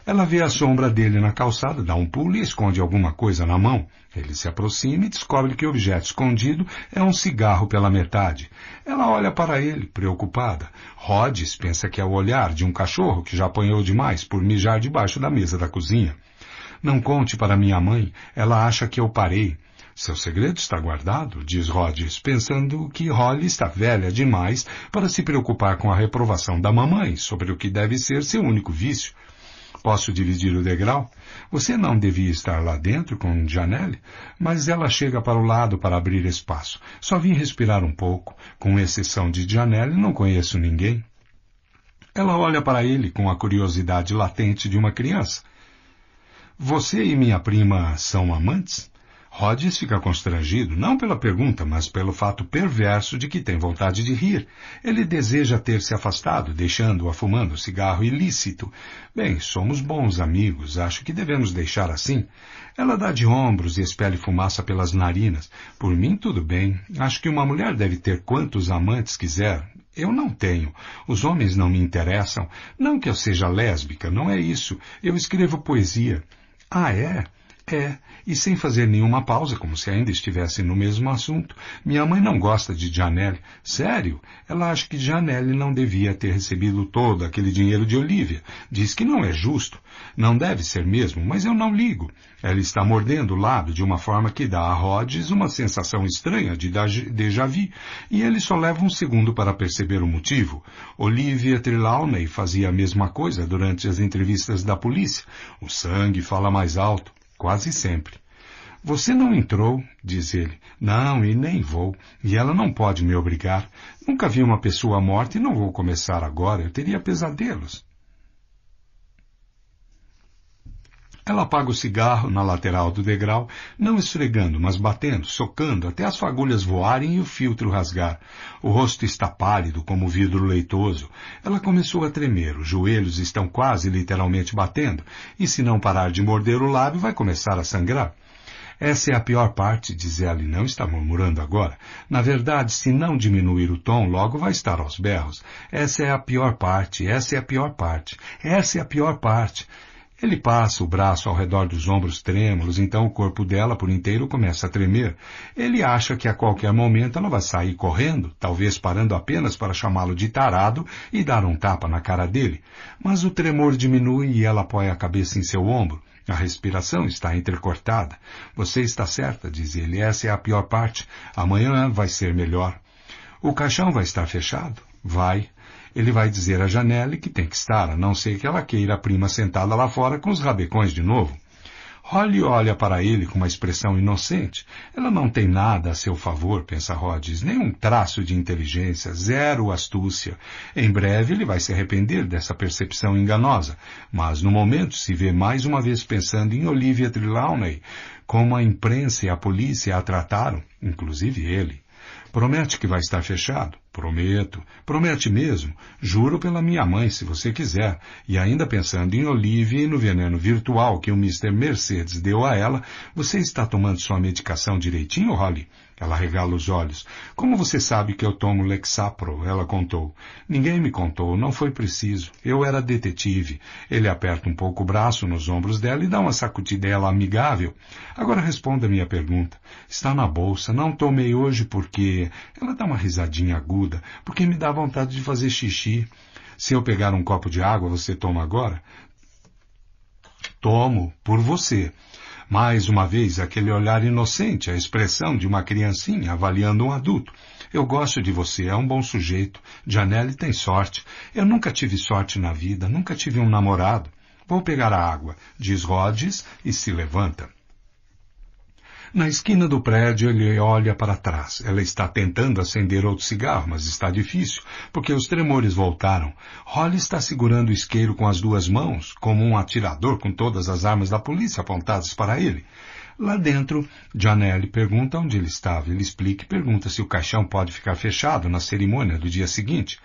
Ela vê a sombra dele na calçada, dá um pulo e esconde alguma coisa na mão. Ele se aproxima e descobre que o objeto escondido é um cigarro pela metade. Ela olha para ele, preocupada. Rhodes pensa que é o olhar de um cachorro que já apanhou demais por mijar debaixo da mesa da cozinha. Não conte para minha mãe, ela acha que eu parei. Seu segredo está guardado, diz Rhodes, pensando que Holly está velha demais para se preocupar com a reprovação da mamãe sobre o que deve ser seu único vício. Posso dividir o degrau? Você não devia estar lá dentro com Janelle, mas ela chega para o lado para abrir espaço. Só vim respirar um pouco. Com exceção de Janelle, não conheço ninguém. Ela olha para ele com a curiosidade latente de uma criança. Você e minha prima são amantes? Rhodes fica constrangido não pela pergunta, mas pelo fato perverso de que tem vontade de rir. Ele deseja ter se afastado, deixando-a fumando cigarro ilícito. Bem, somos bons amigos, acho que devemos deixar assim. Ela dá de ombros e expele fumaça pelas narinas. Por mim, tudo bem. Acho que uma mulher deve ter quantos amantes quiser. Eu não tenho. Os homens não me interessam. Não que eu seja lésbica, não é isso. Eu escrevo poesia. Ah, é? É, e sem fazer nenhuma pausa, como se ainda estivesse no mesmo assunto, minha mãe não gosta de Janelle. Sério, ela acha que Janelle não devia ter recebido todo aquele dinheiro de Olivia. Diz que não é justo. Não deve ser mesmo, mas eu não ligo. Ela está mordendo o lábio de uma forma que dá a Rhodes uma sensação estranha de déjà vu, e ele só leva um segundo para perceber o motivo. Olivia Trelawney fazia a mesma coisa durante as entrevistas da polícia. O sangue fala mais alto quase sempre. Você não entrou, diz ele. Não, e nem vou. E ela não pode me obrigar. Nunca vi uma pessoa morta e não vou começar agora. Eu teria pesadelos. Ela apaga o cigarro na lateral do degrau, não esfregando, mas batendo, socando, até as fagulhas voarem e o filtro rasgar. O rosto está pálido, como vidro leitoso. Ela começou a tremer, os joelhos estão quase literalmente batendo, e se não parar de morder o lábio, vai começar a sangrar. Essa é a pior parte, diz ela, e não está murmurando agora. Na verdade, se não diminuir o tom, logo vai estar aos berros. Essa é a pior parte, essa é a pior parte, essa é a pior parte. Ele passa o braço ao redor dos ombros trêmulos, então o corpo dela por inteiro começa a tremer. Ele acha que a qualquer momento ela vai sair correndo, talvez parando apenas para chamá-lo de tarado e dar um tapa na cara dele. Mas o tremor diminui e ela apoia a cabeça em seu ombro. A respiração está entrecortada. Você está certa, diz ele, essa é a pior parte. Amanhã vai ser melhor. O caixão vai estar fechado? Vai ele vai dizer à Janelle que tem que estar, a não ser que ela queira a prima sentada lá fora com os rabecões de novo. Holly olha para ele com uma expressão inocente. Ela não tem nada a seu favor, pensa Rhodes, nenhum traço de inteligência, zero astúcia. Em breve ele vai se arrepender dessa percepção enganosa, mas no momento se vê mais uma vez pensando em Olivia Trelawney, como a imprensa e a polícia a trataram, inclusive ele. Promete que vai estar fechado? Prometo. Promete mesmo? Juro pela minha mãe, se você quiser. E ainda pensando em Olivia e no veneno virtual que o Mr. Mercedes deu a ela, você está tomando sua medicação direitinho, Holly? Ela regala os olhos. Como você sabe que eu tomo Lexapro? Ela contou. Ninguém me contou, não foi preciso. Eu era detetive. Ele aperta um pouco o braço nos ombros dela e dá uma sacudidela amigável. Agora responda a minha pergunta. Está na bolsa, não tomei hoje porque... Ela dá uma risadinha aguda, porque me dá vontade de fazer xixi. Se eu pegar um copo de água, você toma agora? Tomo, por você. Mais uma vez, aquele olhar inocente, a expressão de uma criancinha avaliando um adulto. Eu gosto de você, é um bom sujeito. Janelle tem sorte. Eu nunca tive sorte na vida, nunca tive um namorado. Vou pegar a água, diz Rhodes e se levanta. Na esquina do prédio, ele olha para trás. Ela está tentando acender outro cigarro, mas está difícil, porque os tremores voltaram. Holly está segurando o isqueiro com as duas mãos, como um atirador com todas as armas da polícia apontadas para ele. Lá dentro, Gianelli pergunta onde ele estava. Ele explica e pergunta se o caixão pode ficar fechado na cerimônia do dia seguinte.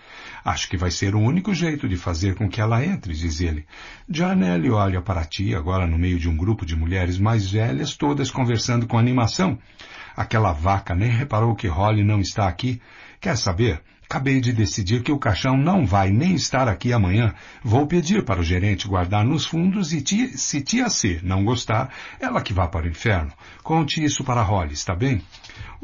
Acho que vai ser o único jeito de fazer com que ela entre, diz ele. Gianelli olha para ti agora no meio de um grupo de mulheres mais velhas, todas conversando com animação. Aquela vaca nem reparou que Holly não está aqui. Quer saber? Acabei de decidir que o caixão não vai nem estar aqui amanhã. Vou pedir para o gerente guardar nos fundos e tia, se tia C não gostar, ela que vá para o inferno. Conte isso para Holly, está bem?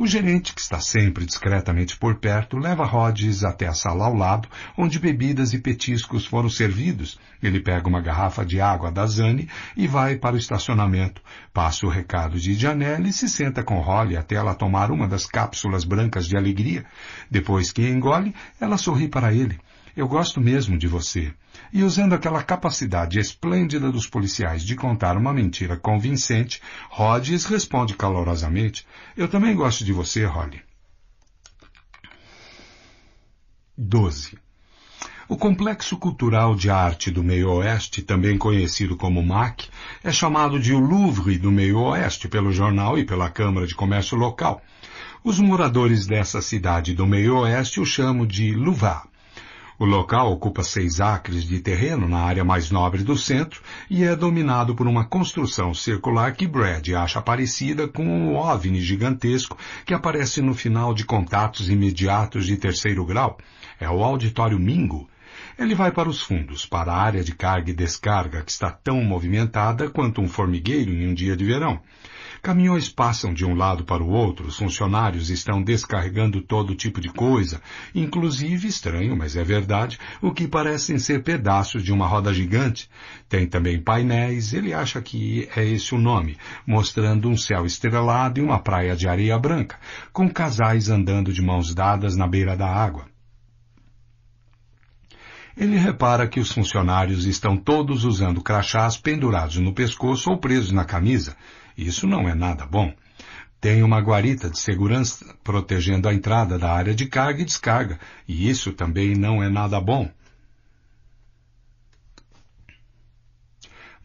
O gerente, que está sempre discretamente por perto, leva Rhodes até a sala ao lado, onde bebidas e petiscos foram servidos. Ele pega uma garrafa de água da Zane e vai para o estacionamento. Passa o recado de Janelle e se senta com Holly até ela tomar uma das cápsulas brancas de alegria. Depois que engole, ela sorri para ele. Eu gosto mesmo de você e usando aquela capacidade esplêndida dos policiais de contar uma mentira convincente, Rhodes responde calorosamente: Eu também gosto de você, Holly. 12. O Complexo Cultural de Arte do Meio Oeste, também conhecido como MAC, é chamado de o Louvre do Meio Oeste pelo jornal e pela Câmara de Comércio Local. Os moradores dessa cidade do Meio Oeste o chamam de Louvre. O local ocupa seis acres de terreno na área mais nobre do centro e é dominado por uma construção circular que Brad acha parecida com um OVNI gigantesco que aparece no final de contatos imediatos de terceiro grau. É o Auditório Mingo. Ele vai para os fundos, para a área de carga e descarga que está tão movimentada quanto um formigueiro em um dia de verão. Caminhões passam de um lado para o outro, funcionários estão descarregando todo tipo de coisa, inclusive, estranho, mas é verdade, o que parecem ser pedaços de uma roda gigante. Tem também painéis, ele acha que é esse o nome, mostrando um céu estrelado e uma praia de areia branca, com casais andando de mãos dadas na beira da água. Ele repara que os funcionários estão todos usando crachás pendurados no pescoço ou presos na camisa, isso não é nada bom. Tem uma guarita de segurança protegendo a entrada da área de carga e descarga, e isso também não é nada bom.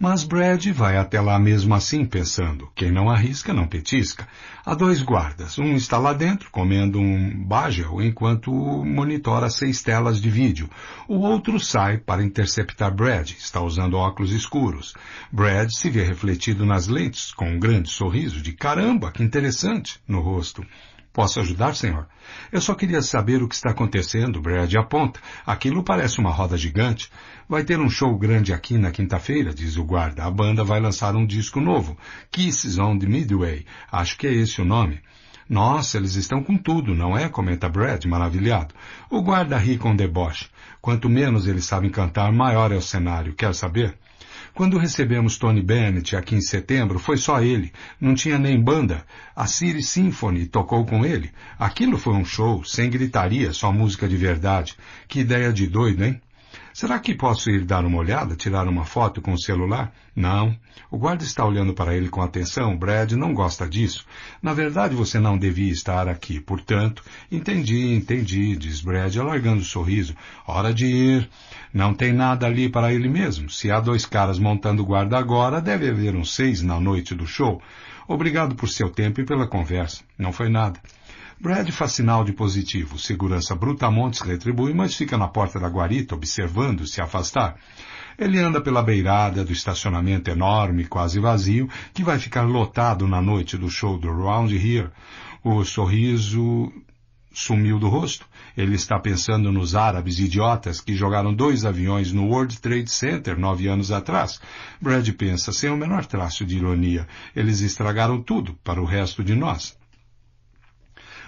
Mas Brad vai até lá mesmo assim, pensando, quem não arrisca não petisca. Há dois guardas, um está lá dentro comendo um bagel enquanto monitora seis telas de vídeo. O outro sai para interceptar Brad, está usando óculos escuros. Brad se vê refletido nas lentes com um grande sorriso de caramba, que interessante, no rosto. Posso ajudar, senhor? Eu só queria saber o que está acontecendo, Brad aponta. Aquilo parece uma roda gigante. Vai ter um show grande aqui na quinta-feira, diz o guarda. A banda vai lançar um disco novo, Kisses on the Midway. Acho que é esse o nome. Nossa, eles estão com tudo, não é? Comenta Brad, maravilhado. O guarda ri com deboche. Quanto menos eles sabem cantar, maior é o cenário. Quer saber? Quando recebemos Tony Bennett aqui em setembro, foi só ele. Não tinha nem banda. A Siri Symphony tocou com ele. Aquilo foi um show, sem gritaria, só música de verdade. Que ideia de doido, hein? Será que posso ir dar uma olhada, tirar uma foto com o celular? Não. O guarda está olhando para ele com atenção. Brad não gosta disso. Na verdade, você não devia estar aqui. Portanto, entendi, entendi, diz Brad, alargando o sorriso. Hora de ir. Não tem nada ali para ele mesmo. Se há dois caras montando guarda agora, deve haver uns seis na noite do show. Obrigado por seu tempo e pela conversa. Não foi nada. Brad faz sinal de positivo. Segurança Brutamontes retribui, mas fica na porta da guarita observando se afastar. Ele anda pela beirada do estacionamento enorme, quase vazio, que vai ficar lotado na noite do show do Round Here. O sorriso sumiu do rosto. Ele está pensando nos árabes idiotas que jogaram dois aviões no World Trade Center nove anos atrás. Brad pensa sem o menor traço de ironia. Eles estragaram tudo para o resto de nós.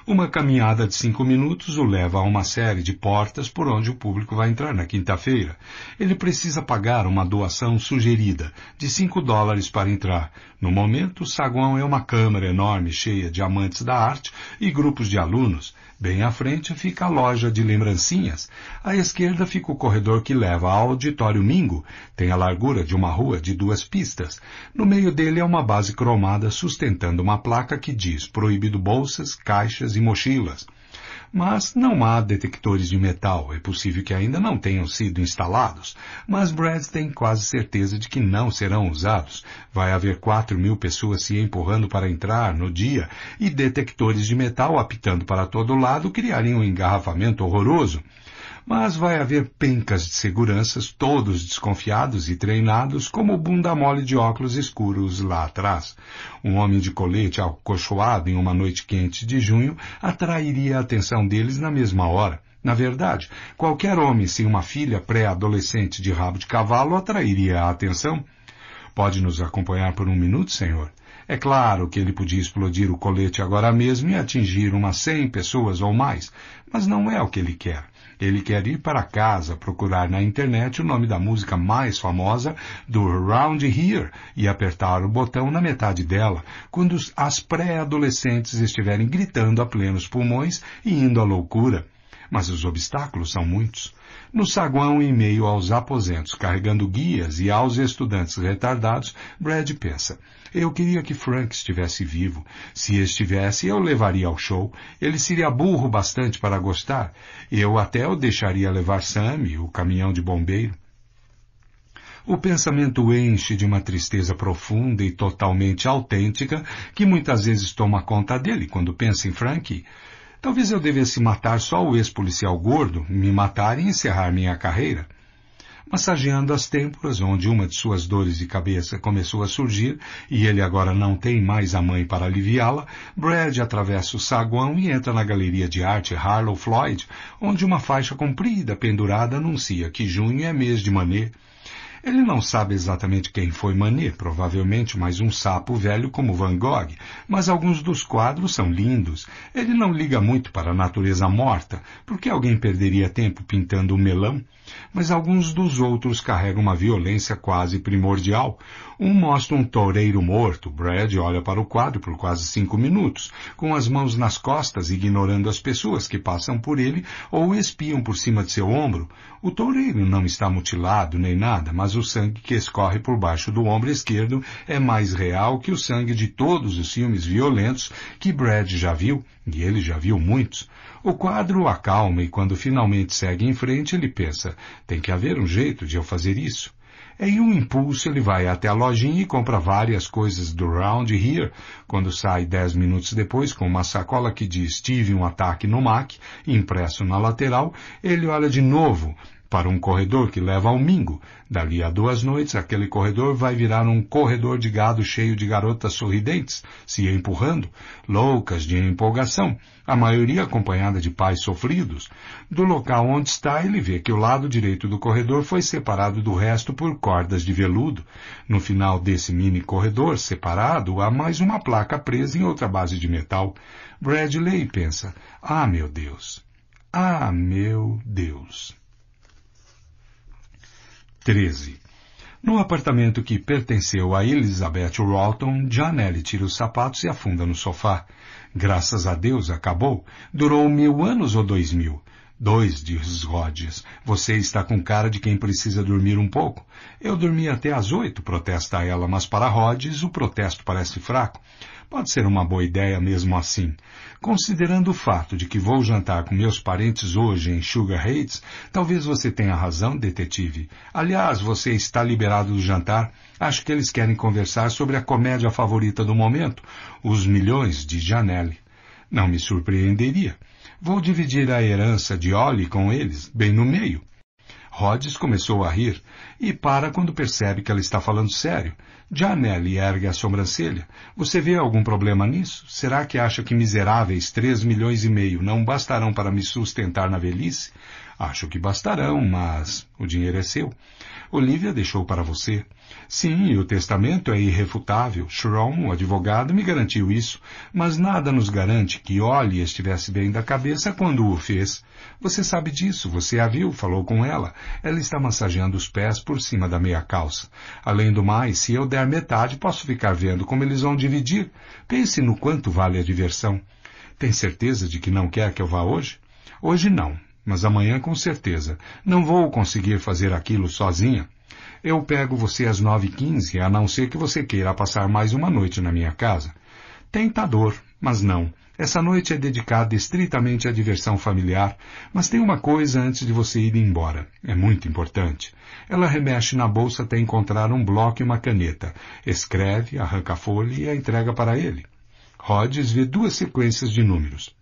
Uma caminhada de cinco minutos o leva a uma série de portas por onde o público vai entrar na quinta-feira. Ele precisa pagar uma doação sugerida de cinco dólares para entrar. No momento, o saguão é uma câmara enorme cheia de amantes da arte e grupos de alunos Bem à frente fica a loja de lembrancinhas. À esquerda fica o corredor que leva ao Auditório Mingo. Tem a largura de uma rua de duas pistas. No meio dele é uma base cromada sustentando uma placa que diz proibido bolsas, caixas e mochilas. Mas não há detectores de metal, é possível que ainda não tenham sido instalados, mas Brad tem quase certeza de que não serão usados. Vai haver 4 mil pessoas se empurrando para entrar no dia e detectores de metal apitando para todo lado criariam um engarrafamento horroroso. Mas vai haver pencas de seguranças, todos desconfiados e treinados, como bunda mole de óculos escuros lá atrás. Um homem de colete alcochoado em uma noite quente de junho atrairia a atenção deles na mesma hora. Na verdade, qualquer homem sem uma filha pré-adolescente de rabo de cavalo atrairia a atenção. Pode nos acompanhar por um minuto, senhor? É claro que ele podia explodir o colete agora mesmo e atingir umas cem pessoas ou mais, mas não é o que ele quer. Ele quer ir para casa procurar na internet o nome da música mais famosa do Round Here e apertar o botão na metade dela, quando as pré-adolescentes estiverem gritando a plenos pulmões e indo à loucura. Mas os obstáculos são muitos no saguão em meio aos aposentos, carregando guias e aos estudantes retardados, Brad pensa: eu queria que Frank estivesse vivo. Se estivesse, eu levaria ao show. Ele seria burro bastante para gostar. Eu até o deixaria levar Sammy, o caminhão de bombeiro. O pensamento enche de uma tristeza profunda e totalmente autêntica que muitas vezes toma conta dele quando pensa em Frank. Talvez eu devesse matar só o ex-policial gordo, me matar e encerrar minha carreira massageando as têmporas, onde uma de suas dores de cabeça começou a surgir e ele agora não tem mais a mãe para aliviá-la, Brad atravessa o saguão e entra na galeria de arte Harlow Floyd, onde uma faixa comprida pendurada anuncia que junho é mês de Manet. Ele não sabe exatamente quem foi Manet, provavelmente mais um sapo velho como Van Gogh, mas alguns dos quadros são lindos. Ele não liga muito para a natureza morta, porque alguém perderia tempo pintando um melão mas alguns dos outros carregam uma violência quase primordial. Um mostra um toureiro morto. Brad olha para o quadro por quase cinco minutos, com as mãos nas costas, ignorando as pessoas que passam por ele ou espiam por cima de seu ombro. O toureiro não está mutilado nem nada, mas o sangue que escorre por baixo do ombro esquerdo é mais real que o sangue de todos os filmes violentos que Brad já viu, e ele já viu muitos. O quadro acalma e quando finalmente segue em frente, ele pensa, tem que haver um jeito de eu fazer isso. Em um impulso, ele vai até a lojinha e compra várias coisas do Round Here, quando sai dez minutos depois com uma sacola que diz tive um ataque no MAC, impresso na lateral, ele olha de novo para um corredor que leva ao mingo. Dali a duas noites, aquele corredor vai virar um corredor de gado cheio de garotas sorridentes, se empurrando, loucas de empolgação, a maioria acompanhada de pais sofridos. Do local onde está, ele vê que o lado direito do corredor foi separado do resto por cordas de veludo. No final desse mini corredor separado, há mais uma placa presa em outra base de metal. Bradley pensa, ah, meu Deus! Ah, meu Deus! 13. No apartamento que pertenceu a Elizabeth Walton, Janelle tira os sapatos e afunda no sofá. Graças a Deus acabou. Durou mil anos ou dois mil. Dois, diz Rhodes. Você está com cara de quem precisa dormir um pouco. Eu dormi até às oito, protesta ela, mas para Rhodes o protesto parece fraco. Pode ser uma boa ideia mesmo assim. Considerando o fato de que vou jantar com meus parentes hoje em Sugar Heights, talvez você tenha razão, detetive. Aliás, você está liberado do jantar. Acho que eles querem conversar sobre a comédia favorita do momento, Os Milhões de Janelle. Não me surpreenderia. Vou dividir a herança de Ollie com eles, bem no meio. Rhodes começou a rir e para quando percebe que ela está falando sério. Janelle ergue a sobrancelha. Você vê algum problema nisso? Será que acha que miseráveis três milhões e meio não bastarão para me sustentar na velhice? Acho que bastarão, mas o dinheiro é seu. Olivia deixou para você. Sim, o testamento é irrefutável. Sharon, o advogado, me garantiu isso, mas nada nos garante que Ollie estivesse bem da cabeça quando o fez. Você sabe disso, você a viu, falou com ela. Ela está massageando os pés por cima da meia calça. Além do mais, se eu der metade, posso ficar vendo como eles vão dividir. Pense no quanto vale a diversão. Tem certeza de que não quer que eu vá hoje? Hoje não mas amanhã com certeza. Não vou conseguir fazer aquilo sozinha. Eu pego você às nove e quinze, a não ser que você queira passar mais uma noite na minha casa. Tentador, mas não. Essa noite é dedicada estritamente à diversão familiar, mas tem uma coisa antes de você ir embora. É muito importante. Ela remexe na bolsa até encontrar um bloco e uma caneta. Escreve, arranca a folha e a entrega para ele. Rhodes vê duas sequências de números.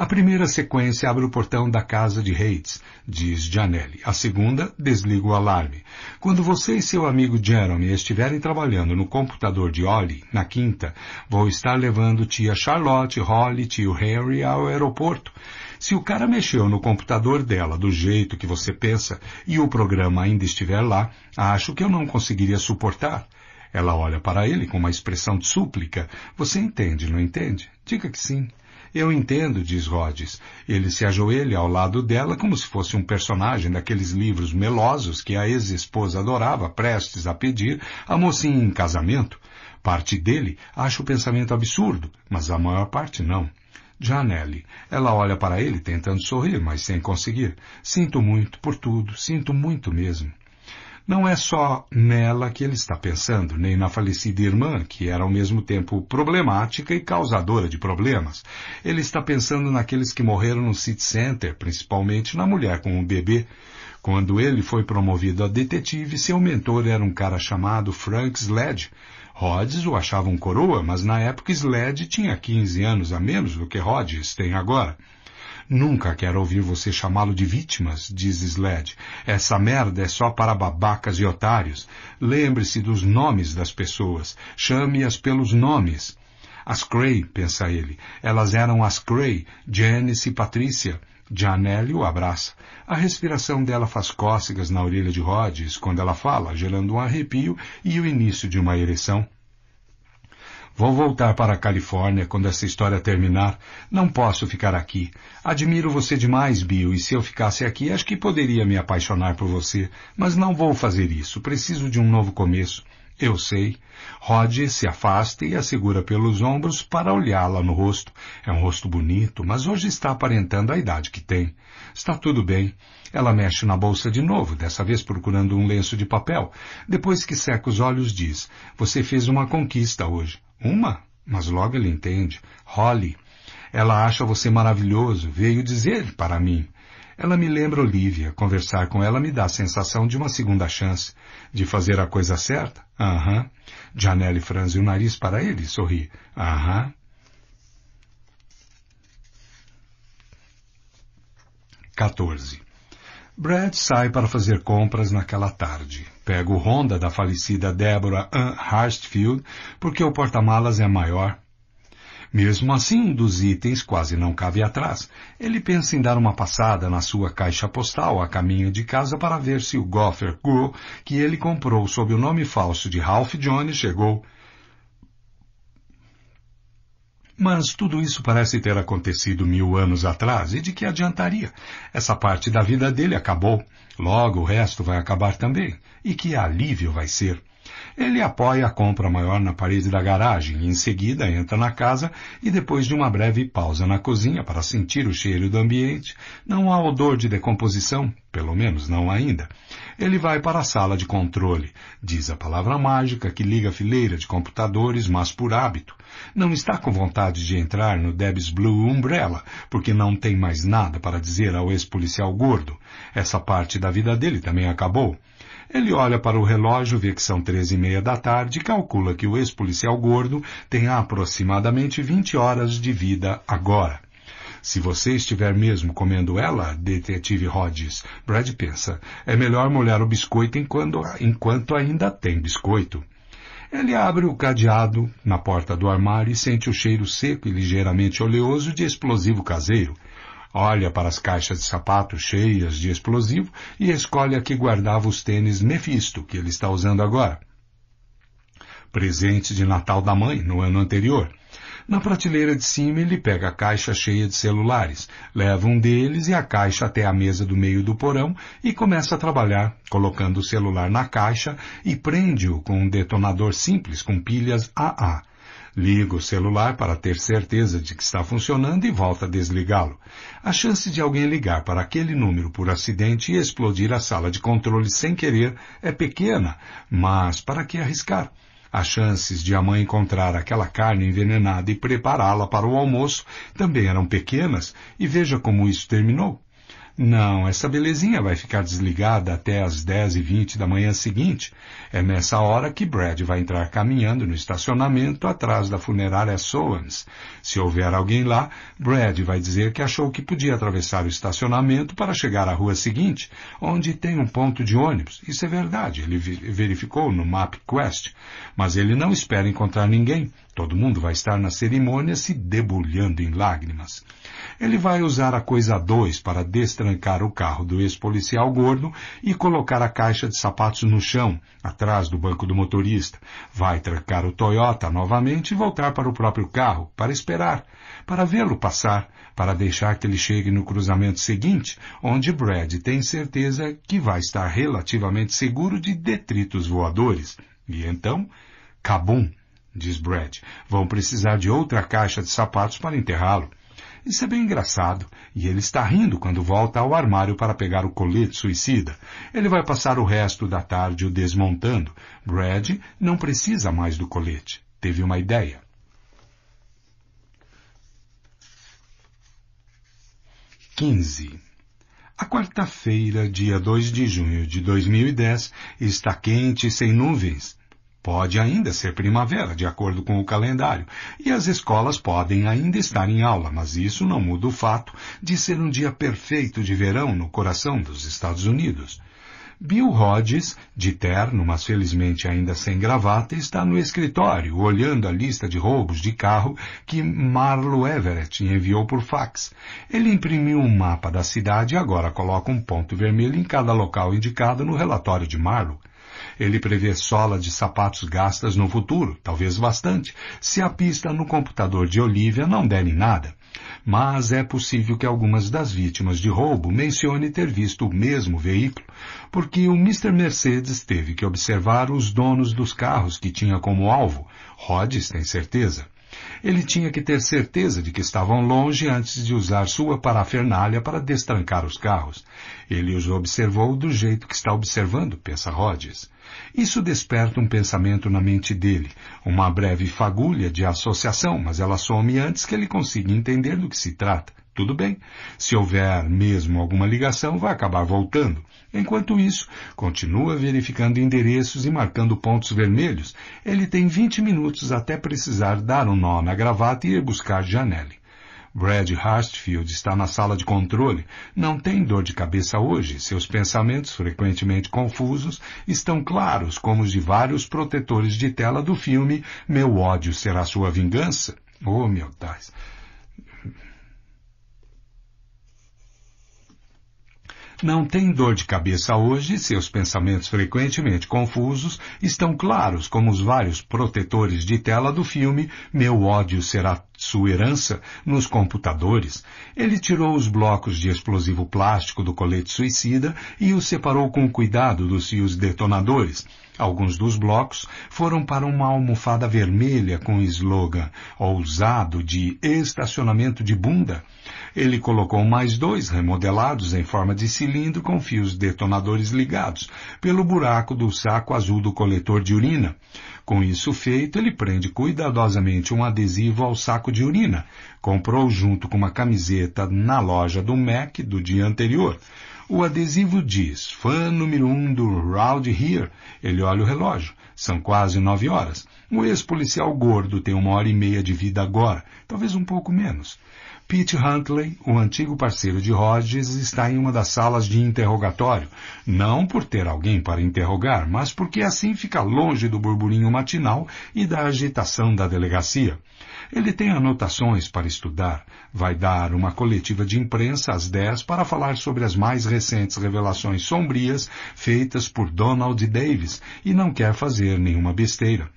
A primeira sequência abre o portão da casa de Hates, diz Janelli. A segunda desliga o alarme. Quando você e seu amigo Jeremy estiverem trabalhando no computador de Ollie, na quinta, vou estar levando tia Charlotte, Holly, tio Harry ao aeroporto. Se o cara mexeu no computador dela do jeito que você pensa e o programa ainda estiver lá, acho que eu não conseguiria suportar. Ela olha para ele com uma expressão de súplica. Você entende, não entende? Diga que sim. Eu entendo, diz Rhodes. Ele se ajoelha ao lado dela como se fosse um personagem daqueles livros melosos que a ex-esposa adorava, prestes a pedir a mocinha em casamento. Parte dele acha o pensamento absurdo, mas a maior parte não. Janelle. Ela olha para ele tentando sorrir, mas sem conseguir. Sinto muito por tudo, sinto muito mesmo. Não é só nela que ele está pensando, nem na falecida irmã, que era ao mesmo tempo problemática e causadora de problemas. Ele está pensando naqueles que morreram no City Center, principalmente na mulher com o bebê. Quando ele foi promovido a detetive, seu mentor era um cara chamado Frank Sledge. Rhodes o achava um coroa, mas na época Sledge tinha 15 anos a menos do que Rhodes tem agora. Nunca quero ouvir você chamá-lo de vítimas, diz Sled. Essa merda é só para babacas e otários. Lembre-se dos nomes das pessoas. Chame-as pelos nomes. As Cray, pensa ele. Elas eram as Cray, Janice e Patrícia. Janelle o abraça. A respiração dela faz cócegas na orelha de Rhodes quando ela fala, gerando um arrepio e o início de uma ereção. Vou voltar para a Califórnia quando essa história terminar. Não posso ficar aqui. Admiro você demais, Bill, e se eu ficasse aqui, acho que poderia me apaixonar por você, mas não vou fazer isso. Preciso de um novo começo. Eu sei. Rod se afasta e a segura pelos ombros para olhá-la no rosto. É um rosto bonito, mas hoje está aparentando a idade que tem. Está tudo bem. Ela mexe na bolsa de novo, dessa vez procurando um lenço de papel. Depois que seca os olhos, diz: Você fez uma conquista hoje. Uma, mas logo ele entende. Holly, ela acha você maravilhoso, veio dizer para mim. Ela me lembra Olivia. Conversar com ela me dá a sensação de uma segunda chance. De fazer a coisa certa? Aham. Uhum. Janelle franze o nariz para ele e sorri. Aham. Uhum. Quatorze. Brad sai para fazer compras naquela tarde pego o Honda da falecida Deborah Ann Hartfield porque o porta-malas é maior. Mesmo assim, um dos itens quase não cabe atrás. Ele pensa em dar uma passada na sua caixa postal a caminho de casa para ver se o Gopher Girl que ele comprou sob o nome falso de Ralph Jones chegou. Mas tudo isso parece ter acontecido mil anos atrás, e de que adiantaria? Essa parte da vida dele acabou. Logo, o resto vai acabar também. E que alívio vai ser! Ele apoia a compra maior na parede da garagem, em seguida entra na casa e depois de uma breve pausa na cozinha para sentir o cheiro do ambiente, não há odor de decomposição, pelo menos não ainda. Ele vai para a sala de controle, diz a palavra mágica que liga a fileira de computadores, mas por hábito, não está com vontade de entrar no Debs Blue Umbrella, porque não tem mais nada para dizer ao ex-policial gordo. Essa parte da vida dele também acabou. Ele olha para o relógio, vê que são três e meia da tarde e calcula que o ex-policial gordo tem aproximadamente 20 horas de vida agora. Se você estiver mesmo comendo ela, detetive Rhodes, Brad pensa, é melhor molhar o biscoito enquanto, enquanto ainda tem biscoito. Ele abre o cadeado na porta do armário e sente o cheiro seco e ligeiramente oleoso de explosivo caseiro. Olha para as caixas de sapatos cheias de explosivo e escolhe a que guardava os tênis Mefisto que ele está usando agora. Presente de Natal da mãe no ano anterior. Na prateleira de cima, ele pega a caixa cheia de celulares, leva um deles e a caixa até a mesa do meio do porão e começa a trabalhar, colocando o celular na caixa e prende-o com um detonador simples com pilhas AA. Liga o celular para ter certeza de que está funcionando e volta a desligá-lo. A chance de alguém ligar para aquele número por acidente e explodir a sala de controle sem querer é pequena, mas para que arriscar? As chances de a mãe encontrar aquela carne envenenada e prepará-la para o almoço também eram pequenas, e veja como isso terminou. Não, essa belezinha vai ficar desligada até as 10h20 da manhã seguinte. É nessa hora que Brad vai entrar caminhando no estacionamento atrás da funerária Soans. Se houver alguém lá, Brad vai dizer que achou que podia atravessar o estacionamento para chegar à rua seguinte, onde tem um ponto de ônibus. Isso é verdade, ele verificou no MapQuest. Mas ele não espera encontrar ninguém. Todo mundo vai estar na cerimônia se debulhando em lágrimas. Ele vai usar a coisa 2 para destrancar o carro do ex-policial gordo e colocar a caixa de sapatos no chão, atrás do banco do motorista. Vai trancar o Toyota novamente e voltar para o próprio carro, para esperar, para vê-lo passar, para deixar que ele chegue no cruzamento seguinte, onde Brad tem certeza que vai estar relativamente seguro de detritos voadores. E então, cabum, diz Brad. Vão precisar de outra caixa de sapatos para enterrá-lo. Isso é bem engraçado, e ele está rindo quando volta ao armário para pegar o colete suicida. Ele vai passar o resto da tarde o desmontando. Brad não precisa mais do colete. Teve uma ideia. Quinze. A quarta-feira, dia 2 de junho de 2010, está quente e sem nuvens. Pode ainda ser primavera, de acordo com o calendário, e as escolas podem ainda estar em aula, mas isso não muda o fato de ser um dia perfeito de verão no coração dos Estados Unidos. Bill Rhodes, de terno, mas felizmente ainda sem gravata, está no escritório olhando a lista de roubos de carro que Marlo Everett enviou por fax. Ele imprimiu um mapa da cidade e agora coloca um ponto vermelho em cada local indicado no relatório de Marlo. Ele prevê sola de sapatos gastas no futuro, talvez bastante, se a pista no computador de Olivia não der em nada. Mas é possível que algumas das vítimas de roubo mencione ter visto o mesmo veículo, porque o Mr. Mercedes teve que observar os donos dos carros que tinha como alvo. Rhodes tem certeza. Ele tinha que ter certeza de que estavam longe antes de usar sua parafernália para destrancar os carros. Ele os observou do jeito que está observando, pensa Rhodes. Isso desperta um pensamento na mente dele, uma breve fagulha de associação, mas ela some antes que ele consiga entender do que se trata. Tudo bem, se houver mesmo alguma ligação, vai acabar voltando. Enquanto isso, continua verificando endereços e marcando pontos vermelhos. Ele tem 20 minutos até precisar dar um nó na gravata e ir buscar Janelle. Brad Hartfield está na sala de controle. Não tem dor de cabeça hoje. Seus pensamentos, frequentemente confusos, estão claros como os de vários protetores de tela do filme Meu ódio será sua vingança. Oh, meu Deus. Não tem dor de cabeça hoje, seus pensamentos frequentemente confusos estão claros como os vários protetores de tela do filme Meu ódio será sua herança nos computadores. Ele tirou os blocos de explosivo plástico do colete suicida e os separou com cuidado dos fios detonadores. Alguns dos blocos foram para uma almofada vermelha com o slogan ousado de estacionamento de bunda. Ele colocou mais dois remodelados em forma de cilindro com fios detonadores ligados pelo buraco do saco azul do coletor de urina. Com isso feito, ele prende cuidadosamente um adesivo ao saco de urina. Comprou junto com uma camiseta na loja do Mac do dia anterior. O adesivo diz, fã número um do Round Here. Ele olha o relógio. São quase nove horas. O ex-policial gordo tem uma hora e meia de vida agora, talvez um pouco menos. Pete Huntley, o antigo parceiro de Rogers, está em uma das salas de interrogatório, não por ter alguém para interrogar, mas porque assim fica longe do burburinho matinal e da agitação da delegacia. Ele tem anotações para estudar, vai dar uma coletiva de imprensa às 10 para falar sobre as mais recentes revelações sombrias feitas por Donald Davis e não quer fazer nenhuma besteira.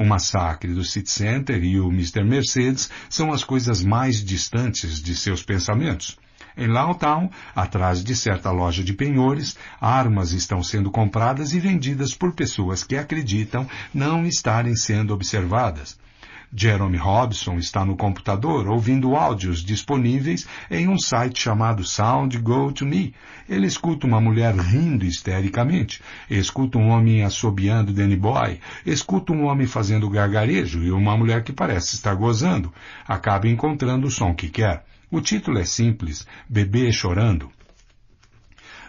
O massacre do City Center e o Mr. Mercedes são as coisas mais distantes de seus pensamentos. Em Lawtown, atrás de certa loja de penhores, armas estão sendo compradas e vendidas por pessoas que acreditam não estarem sendo observadas. Jeremy Robson está no computador ouvindo áudios disponíveis em um site chamado Sound Go To Me. Ele escuta uma mulher rindo histericamente, escuta um homem assobiando Danny Boy, escuta um homem fazendo gargarejo e uma mulher que parece estar gozando. Acaba encontrando o som que quer. O título é simples, Bebê Chorando.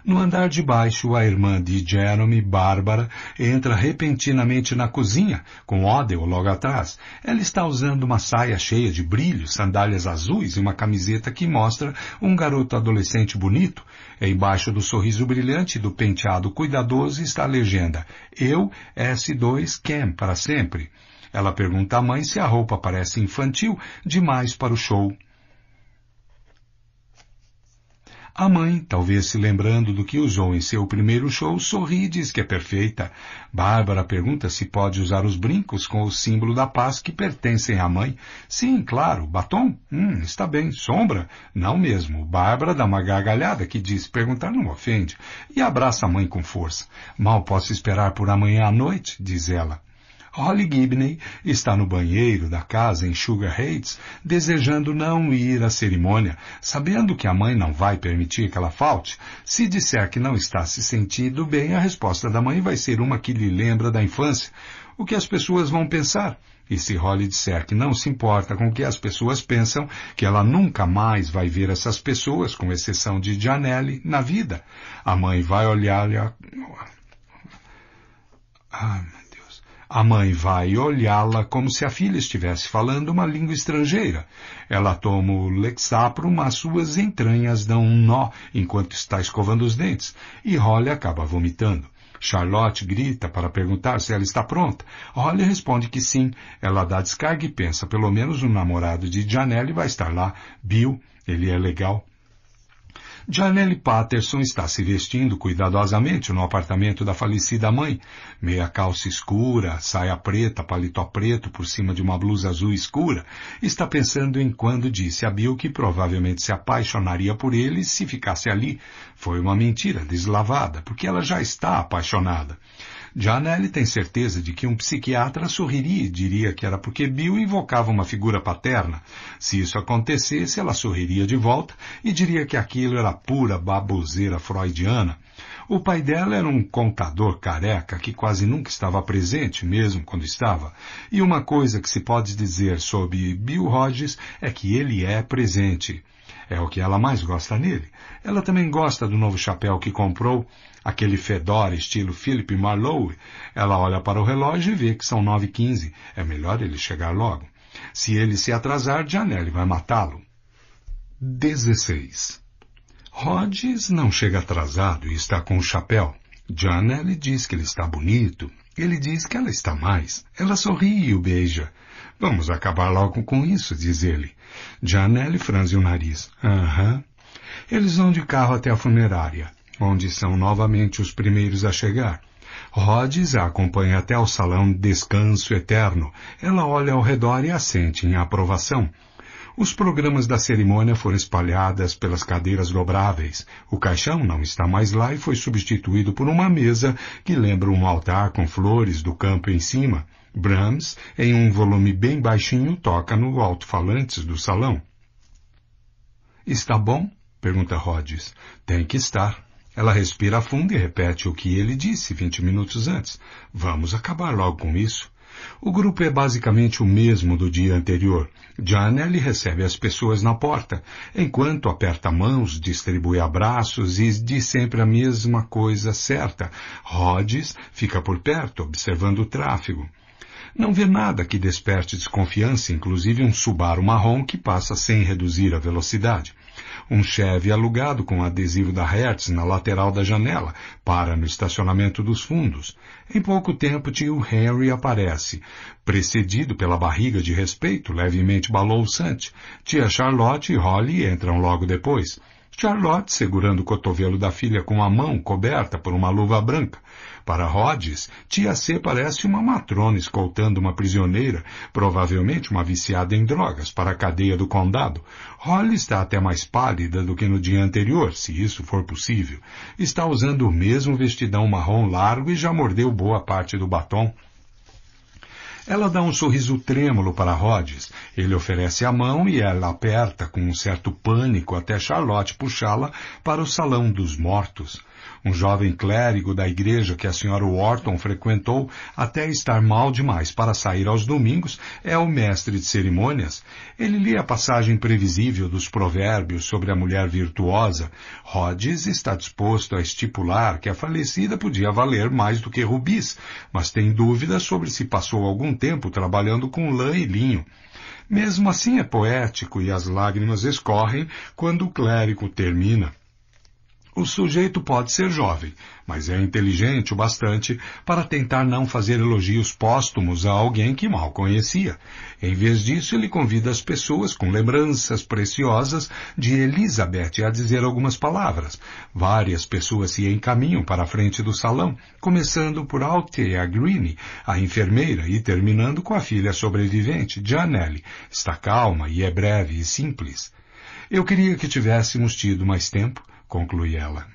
No andar de baixo, a irmã de Jeremy, Bárbara, entra repentinamente na cozinha, com Odell logo atrás. Ela está usando uma saia cheia de brilhos, sandálias azuis e uma camiseta que mostra um garoto adolescente bonito. Embaixo do sorriso brilhante e do penteado cuidadoso está a legenda Eu, S2, Cam, para sempre. Ela pergunta à mãe se a roupa parece infantil demais para o show. A mãe, talvez se lembrando do que usou em seu primeiro show, sorri e diz que é perfeita. Bárbara pergunta se pode usar os brincos com o símbolo da paz que pertencem à mãe. Sim, claro. Batom? Hum, está bem. Sombra? Não mesmo. Bárbara dá uma gargalhada que diz perguntar não ofende e abraça a mãe com força. Mal posso esperar por amanhã à noite, diz ela. Holly Gibney está no banheiro da casa em Sugar Heights, desejando não ir à cerimônia, sabendo que a mãe não vai permitir que ela falte. Se disser que não está se sentindo bem, a resposta da mãe vai ser uma que lhe lembra da infância. O que as pessoas vão pensar? E se Holly disser que não se importa com o que as pessoas pensam, que ela nunca mais vai ver essas pessoas, com exceção de Janelle, na vida, a mãe vai olhar... A... Ah. A mãe vai olhá-la como se a filha estivesse falando uma língua estrangeira. Ela toma o lexapro, mas suas entranhas dão um nó enquanto está escovando os dentes, e Holly acaba vomitando. Charlotte grita para perguntar se ela está pronta. Holly responde que sim. Ela dá descarga e pensa, pelo menos o namorado de Janelle vai estar lá. Bill, ele é legal. Janelle Patterson está se vestindo cuidadosamente no apartamento da falecida mãe. Meia calça escura, saia preta, paletó preto por cima de uma blusa azul escura. Está pensando em quando disse a Bill que provavelmente se apaixonaria por ele se ficasse ali. Foi uma mentira deslavada, porque ela já está apaixonada. Janelli tem certeza de que um psiquiatra sorriria e diria que era porque Bill invocava uma figura paterna. Se isso acontecesse, ela sorriria de volta e diria que aquilo era pura baboseira freudiana. O pai dela era um contador careca que quase nunca estava presente, mesmo quando estava. E uma coisa que se pode dizer sobre Bill Hodges é que ele é presente. É o que ela mais gosta nele. Ela também gosta do novo chapéu que comprou aquele fedor estilo Philip Marlowe, ela olha para o relógio e vê que são nove quinze. É melhor ele chegar logo. Se ele se atrasar, Janelle vai matá-lo. 16. Rhodes não chega atrasado e está com o chapéu. Janelle diz que ele está bonito. Ele diz que ela está mais. Ela sorri e o beija. Vamos acabar logo com isso, diz ele. Janelle franze o nariz. Aham. Uhum. Eles vão de carro até a funerária onde são novamente os primeiros a chegar. Rhodes a acompanha até o salão Descanso Eterno. Ela olha ao redor e assente em aprovação. Os programas da cerimônia foram espalhadas pelas cadeiras dobráveis. O caixão não está mais lá e foi substituído por uma mesa que lembra um altar com flores do campo em cima. Brahms, em um volume bem baixinho, toca no alto-falantes do salão. Está bom? pergunta Rhodes. Tem que estar, ela respira fundo e repete o que ele disse 20 minutos antes. Vamos acabar logo com isso. O grupo é basicamente o mesmo do dia anterior. Janelle recebe as pessoas na porta, enquanto aperta mãos, distribui abraços e diz sempre a mesma coisa certa. Rhodes fica por perto, observando o tráfego. Não vê nada que desperte desconfiança, inclusive um Subaru marrom que passa sem reduzir a velocidade um Chevy alugado com adesivo da Hertz na lateral da janela, para no estacionamento dos fundos. Em pouco tempo, tio Harry aparece, precedido pela barriga de respeito levemente balouçante. Tia Charlotte e Holly entram logo depois. Charlotte segurando o cotovelo da filha com a mão coberta por uma luva branca, para Rhodes, Tia C parece uma matrona escoltando uma prisioneira, provavelmente uma viciada em drogas, para a cadeia do condado. Holly está até mais pálida do que no dia anterior, se isso for possível. Está usando o mesmo vestidão marrom largo e já mordeu boa parte do batom. Ela dá um sorriso trêmulo para Rhodes. Ele oferece a mão e ela aperta com um certo pânico até Charlotte puxá-la para o salão dos mortos um jovem clérigo da igreja que a senhora Wharton frequentou até estar mal demais para sair aos domingos, é o mestre de cerimônias. Ele lê a passagem previsível dos provérbios sobre a mulher virtuosa. Rhodes está disposto a estipular que a falecida podia valer mais do que rubis, mas tem dúvidas sobre se passou algum tempo trabalhando com lã e linho. Mesmo assim é poético e as lágrimas escorrem quando o clérigo termina. O sujeito pode ser jovem, mas é inteligente o bastante para tentar não fazer elogios póstumos a alguém que mal conhecia. Em vez disso, ele convida as pessoas com lembranças preciosas de Elizabeth a dizer algumas palavras. Várias pessoas se encaminham para a frente do salão, começando por Althea Greene, a enfermeira, e terminando com a filha sobrevivente, Janelle. Está calma e é breve e simples. Eu queria que tivéssemos tido mais tempo conclui ela.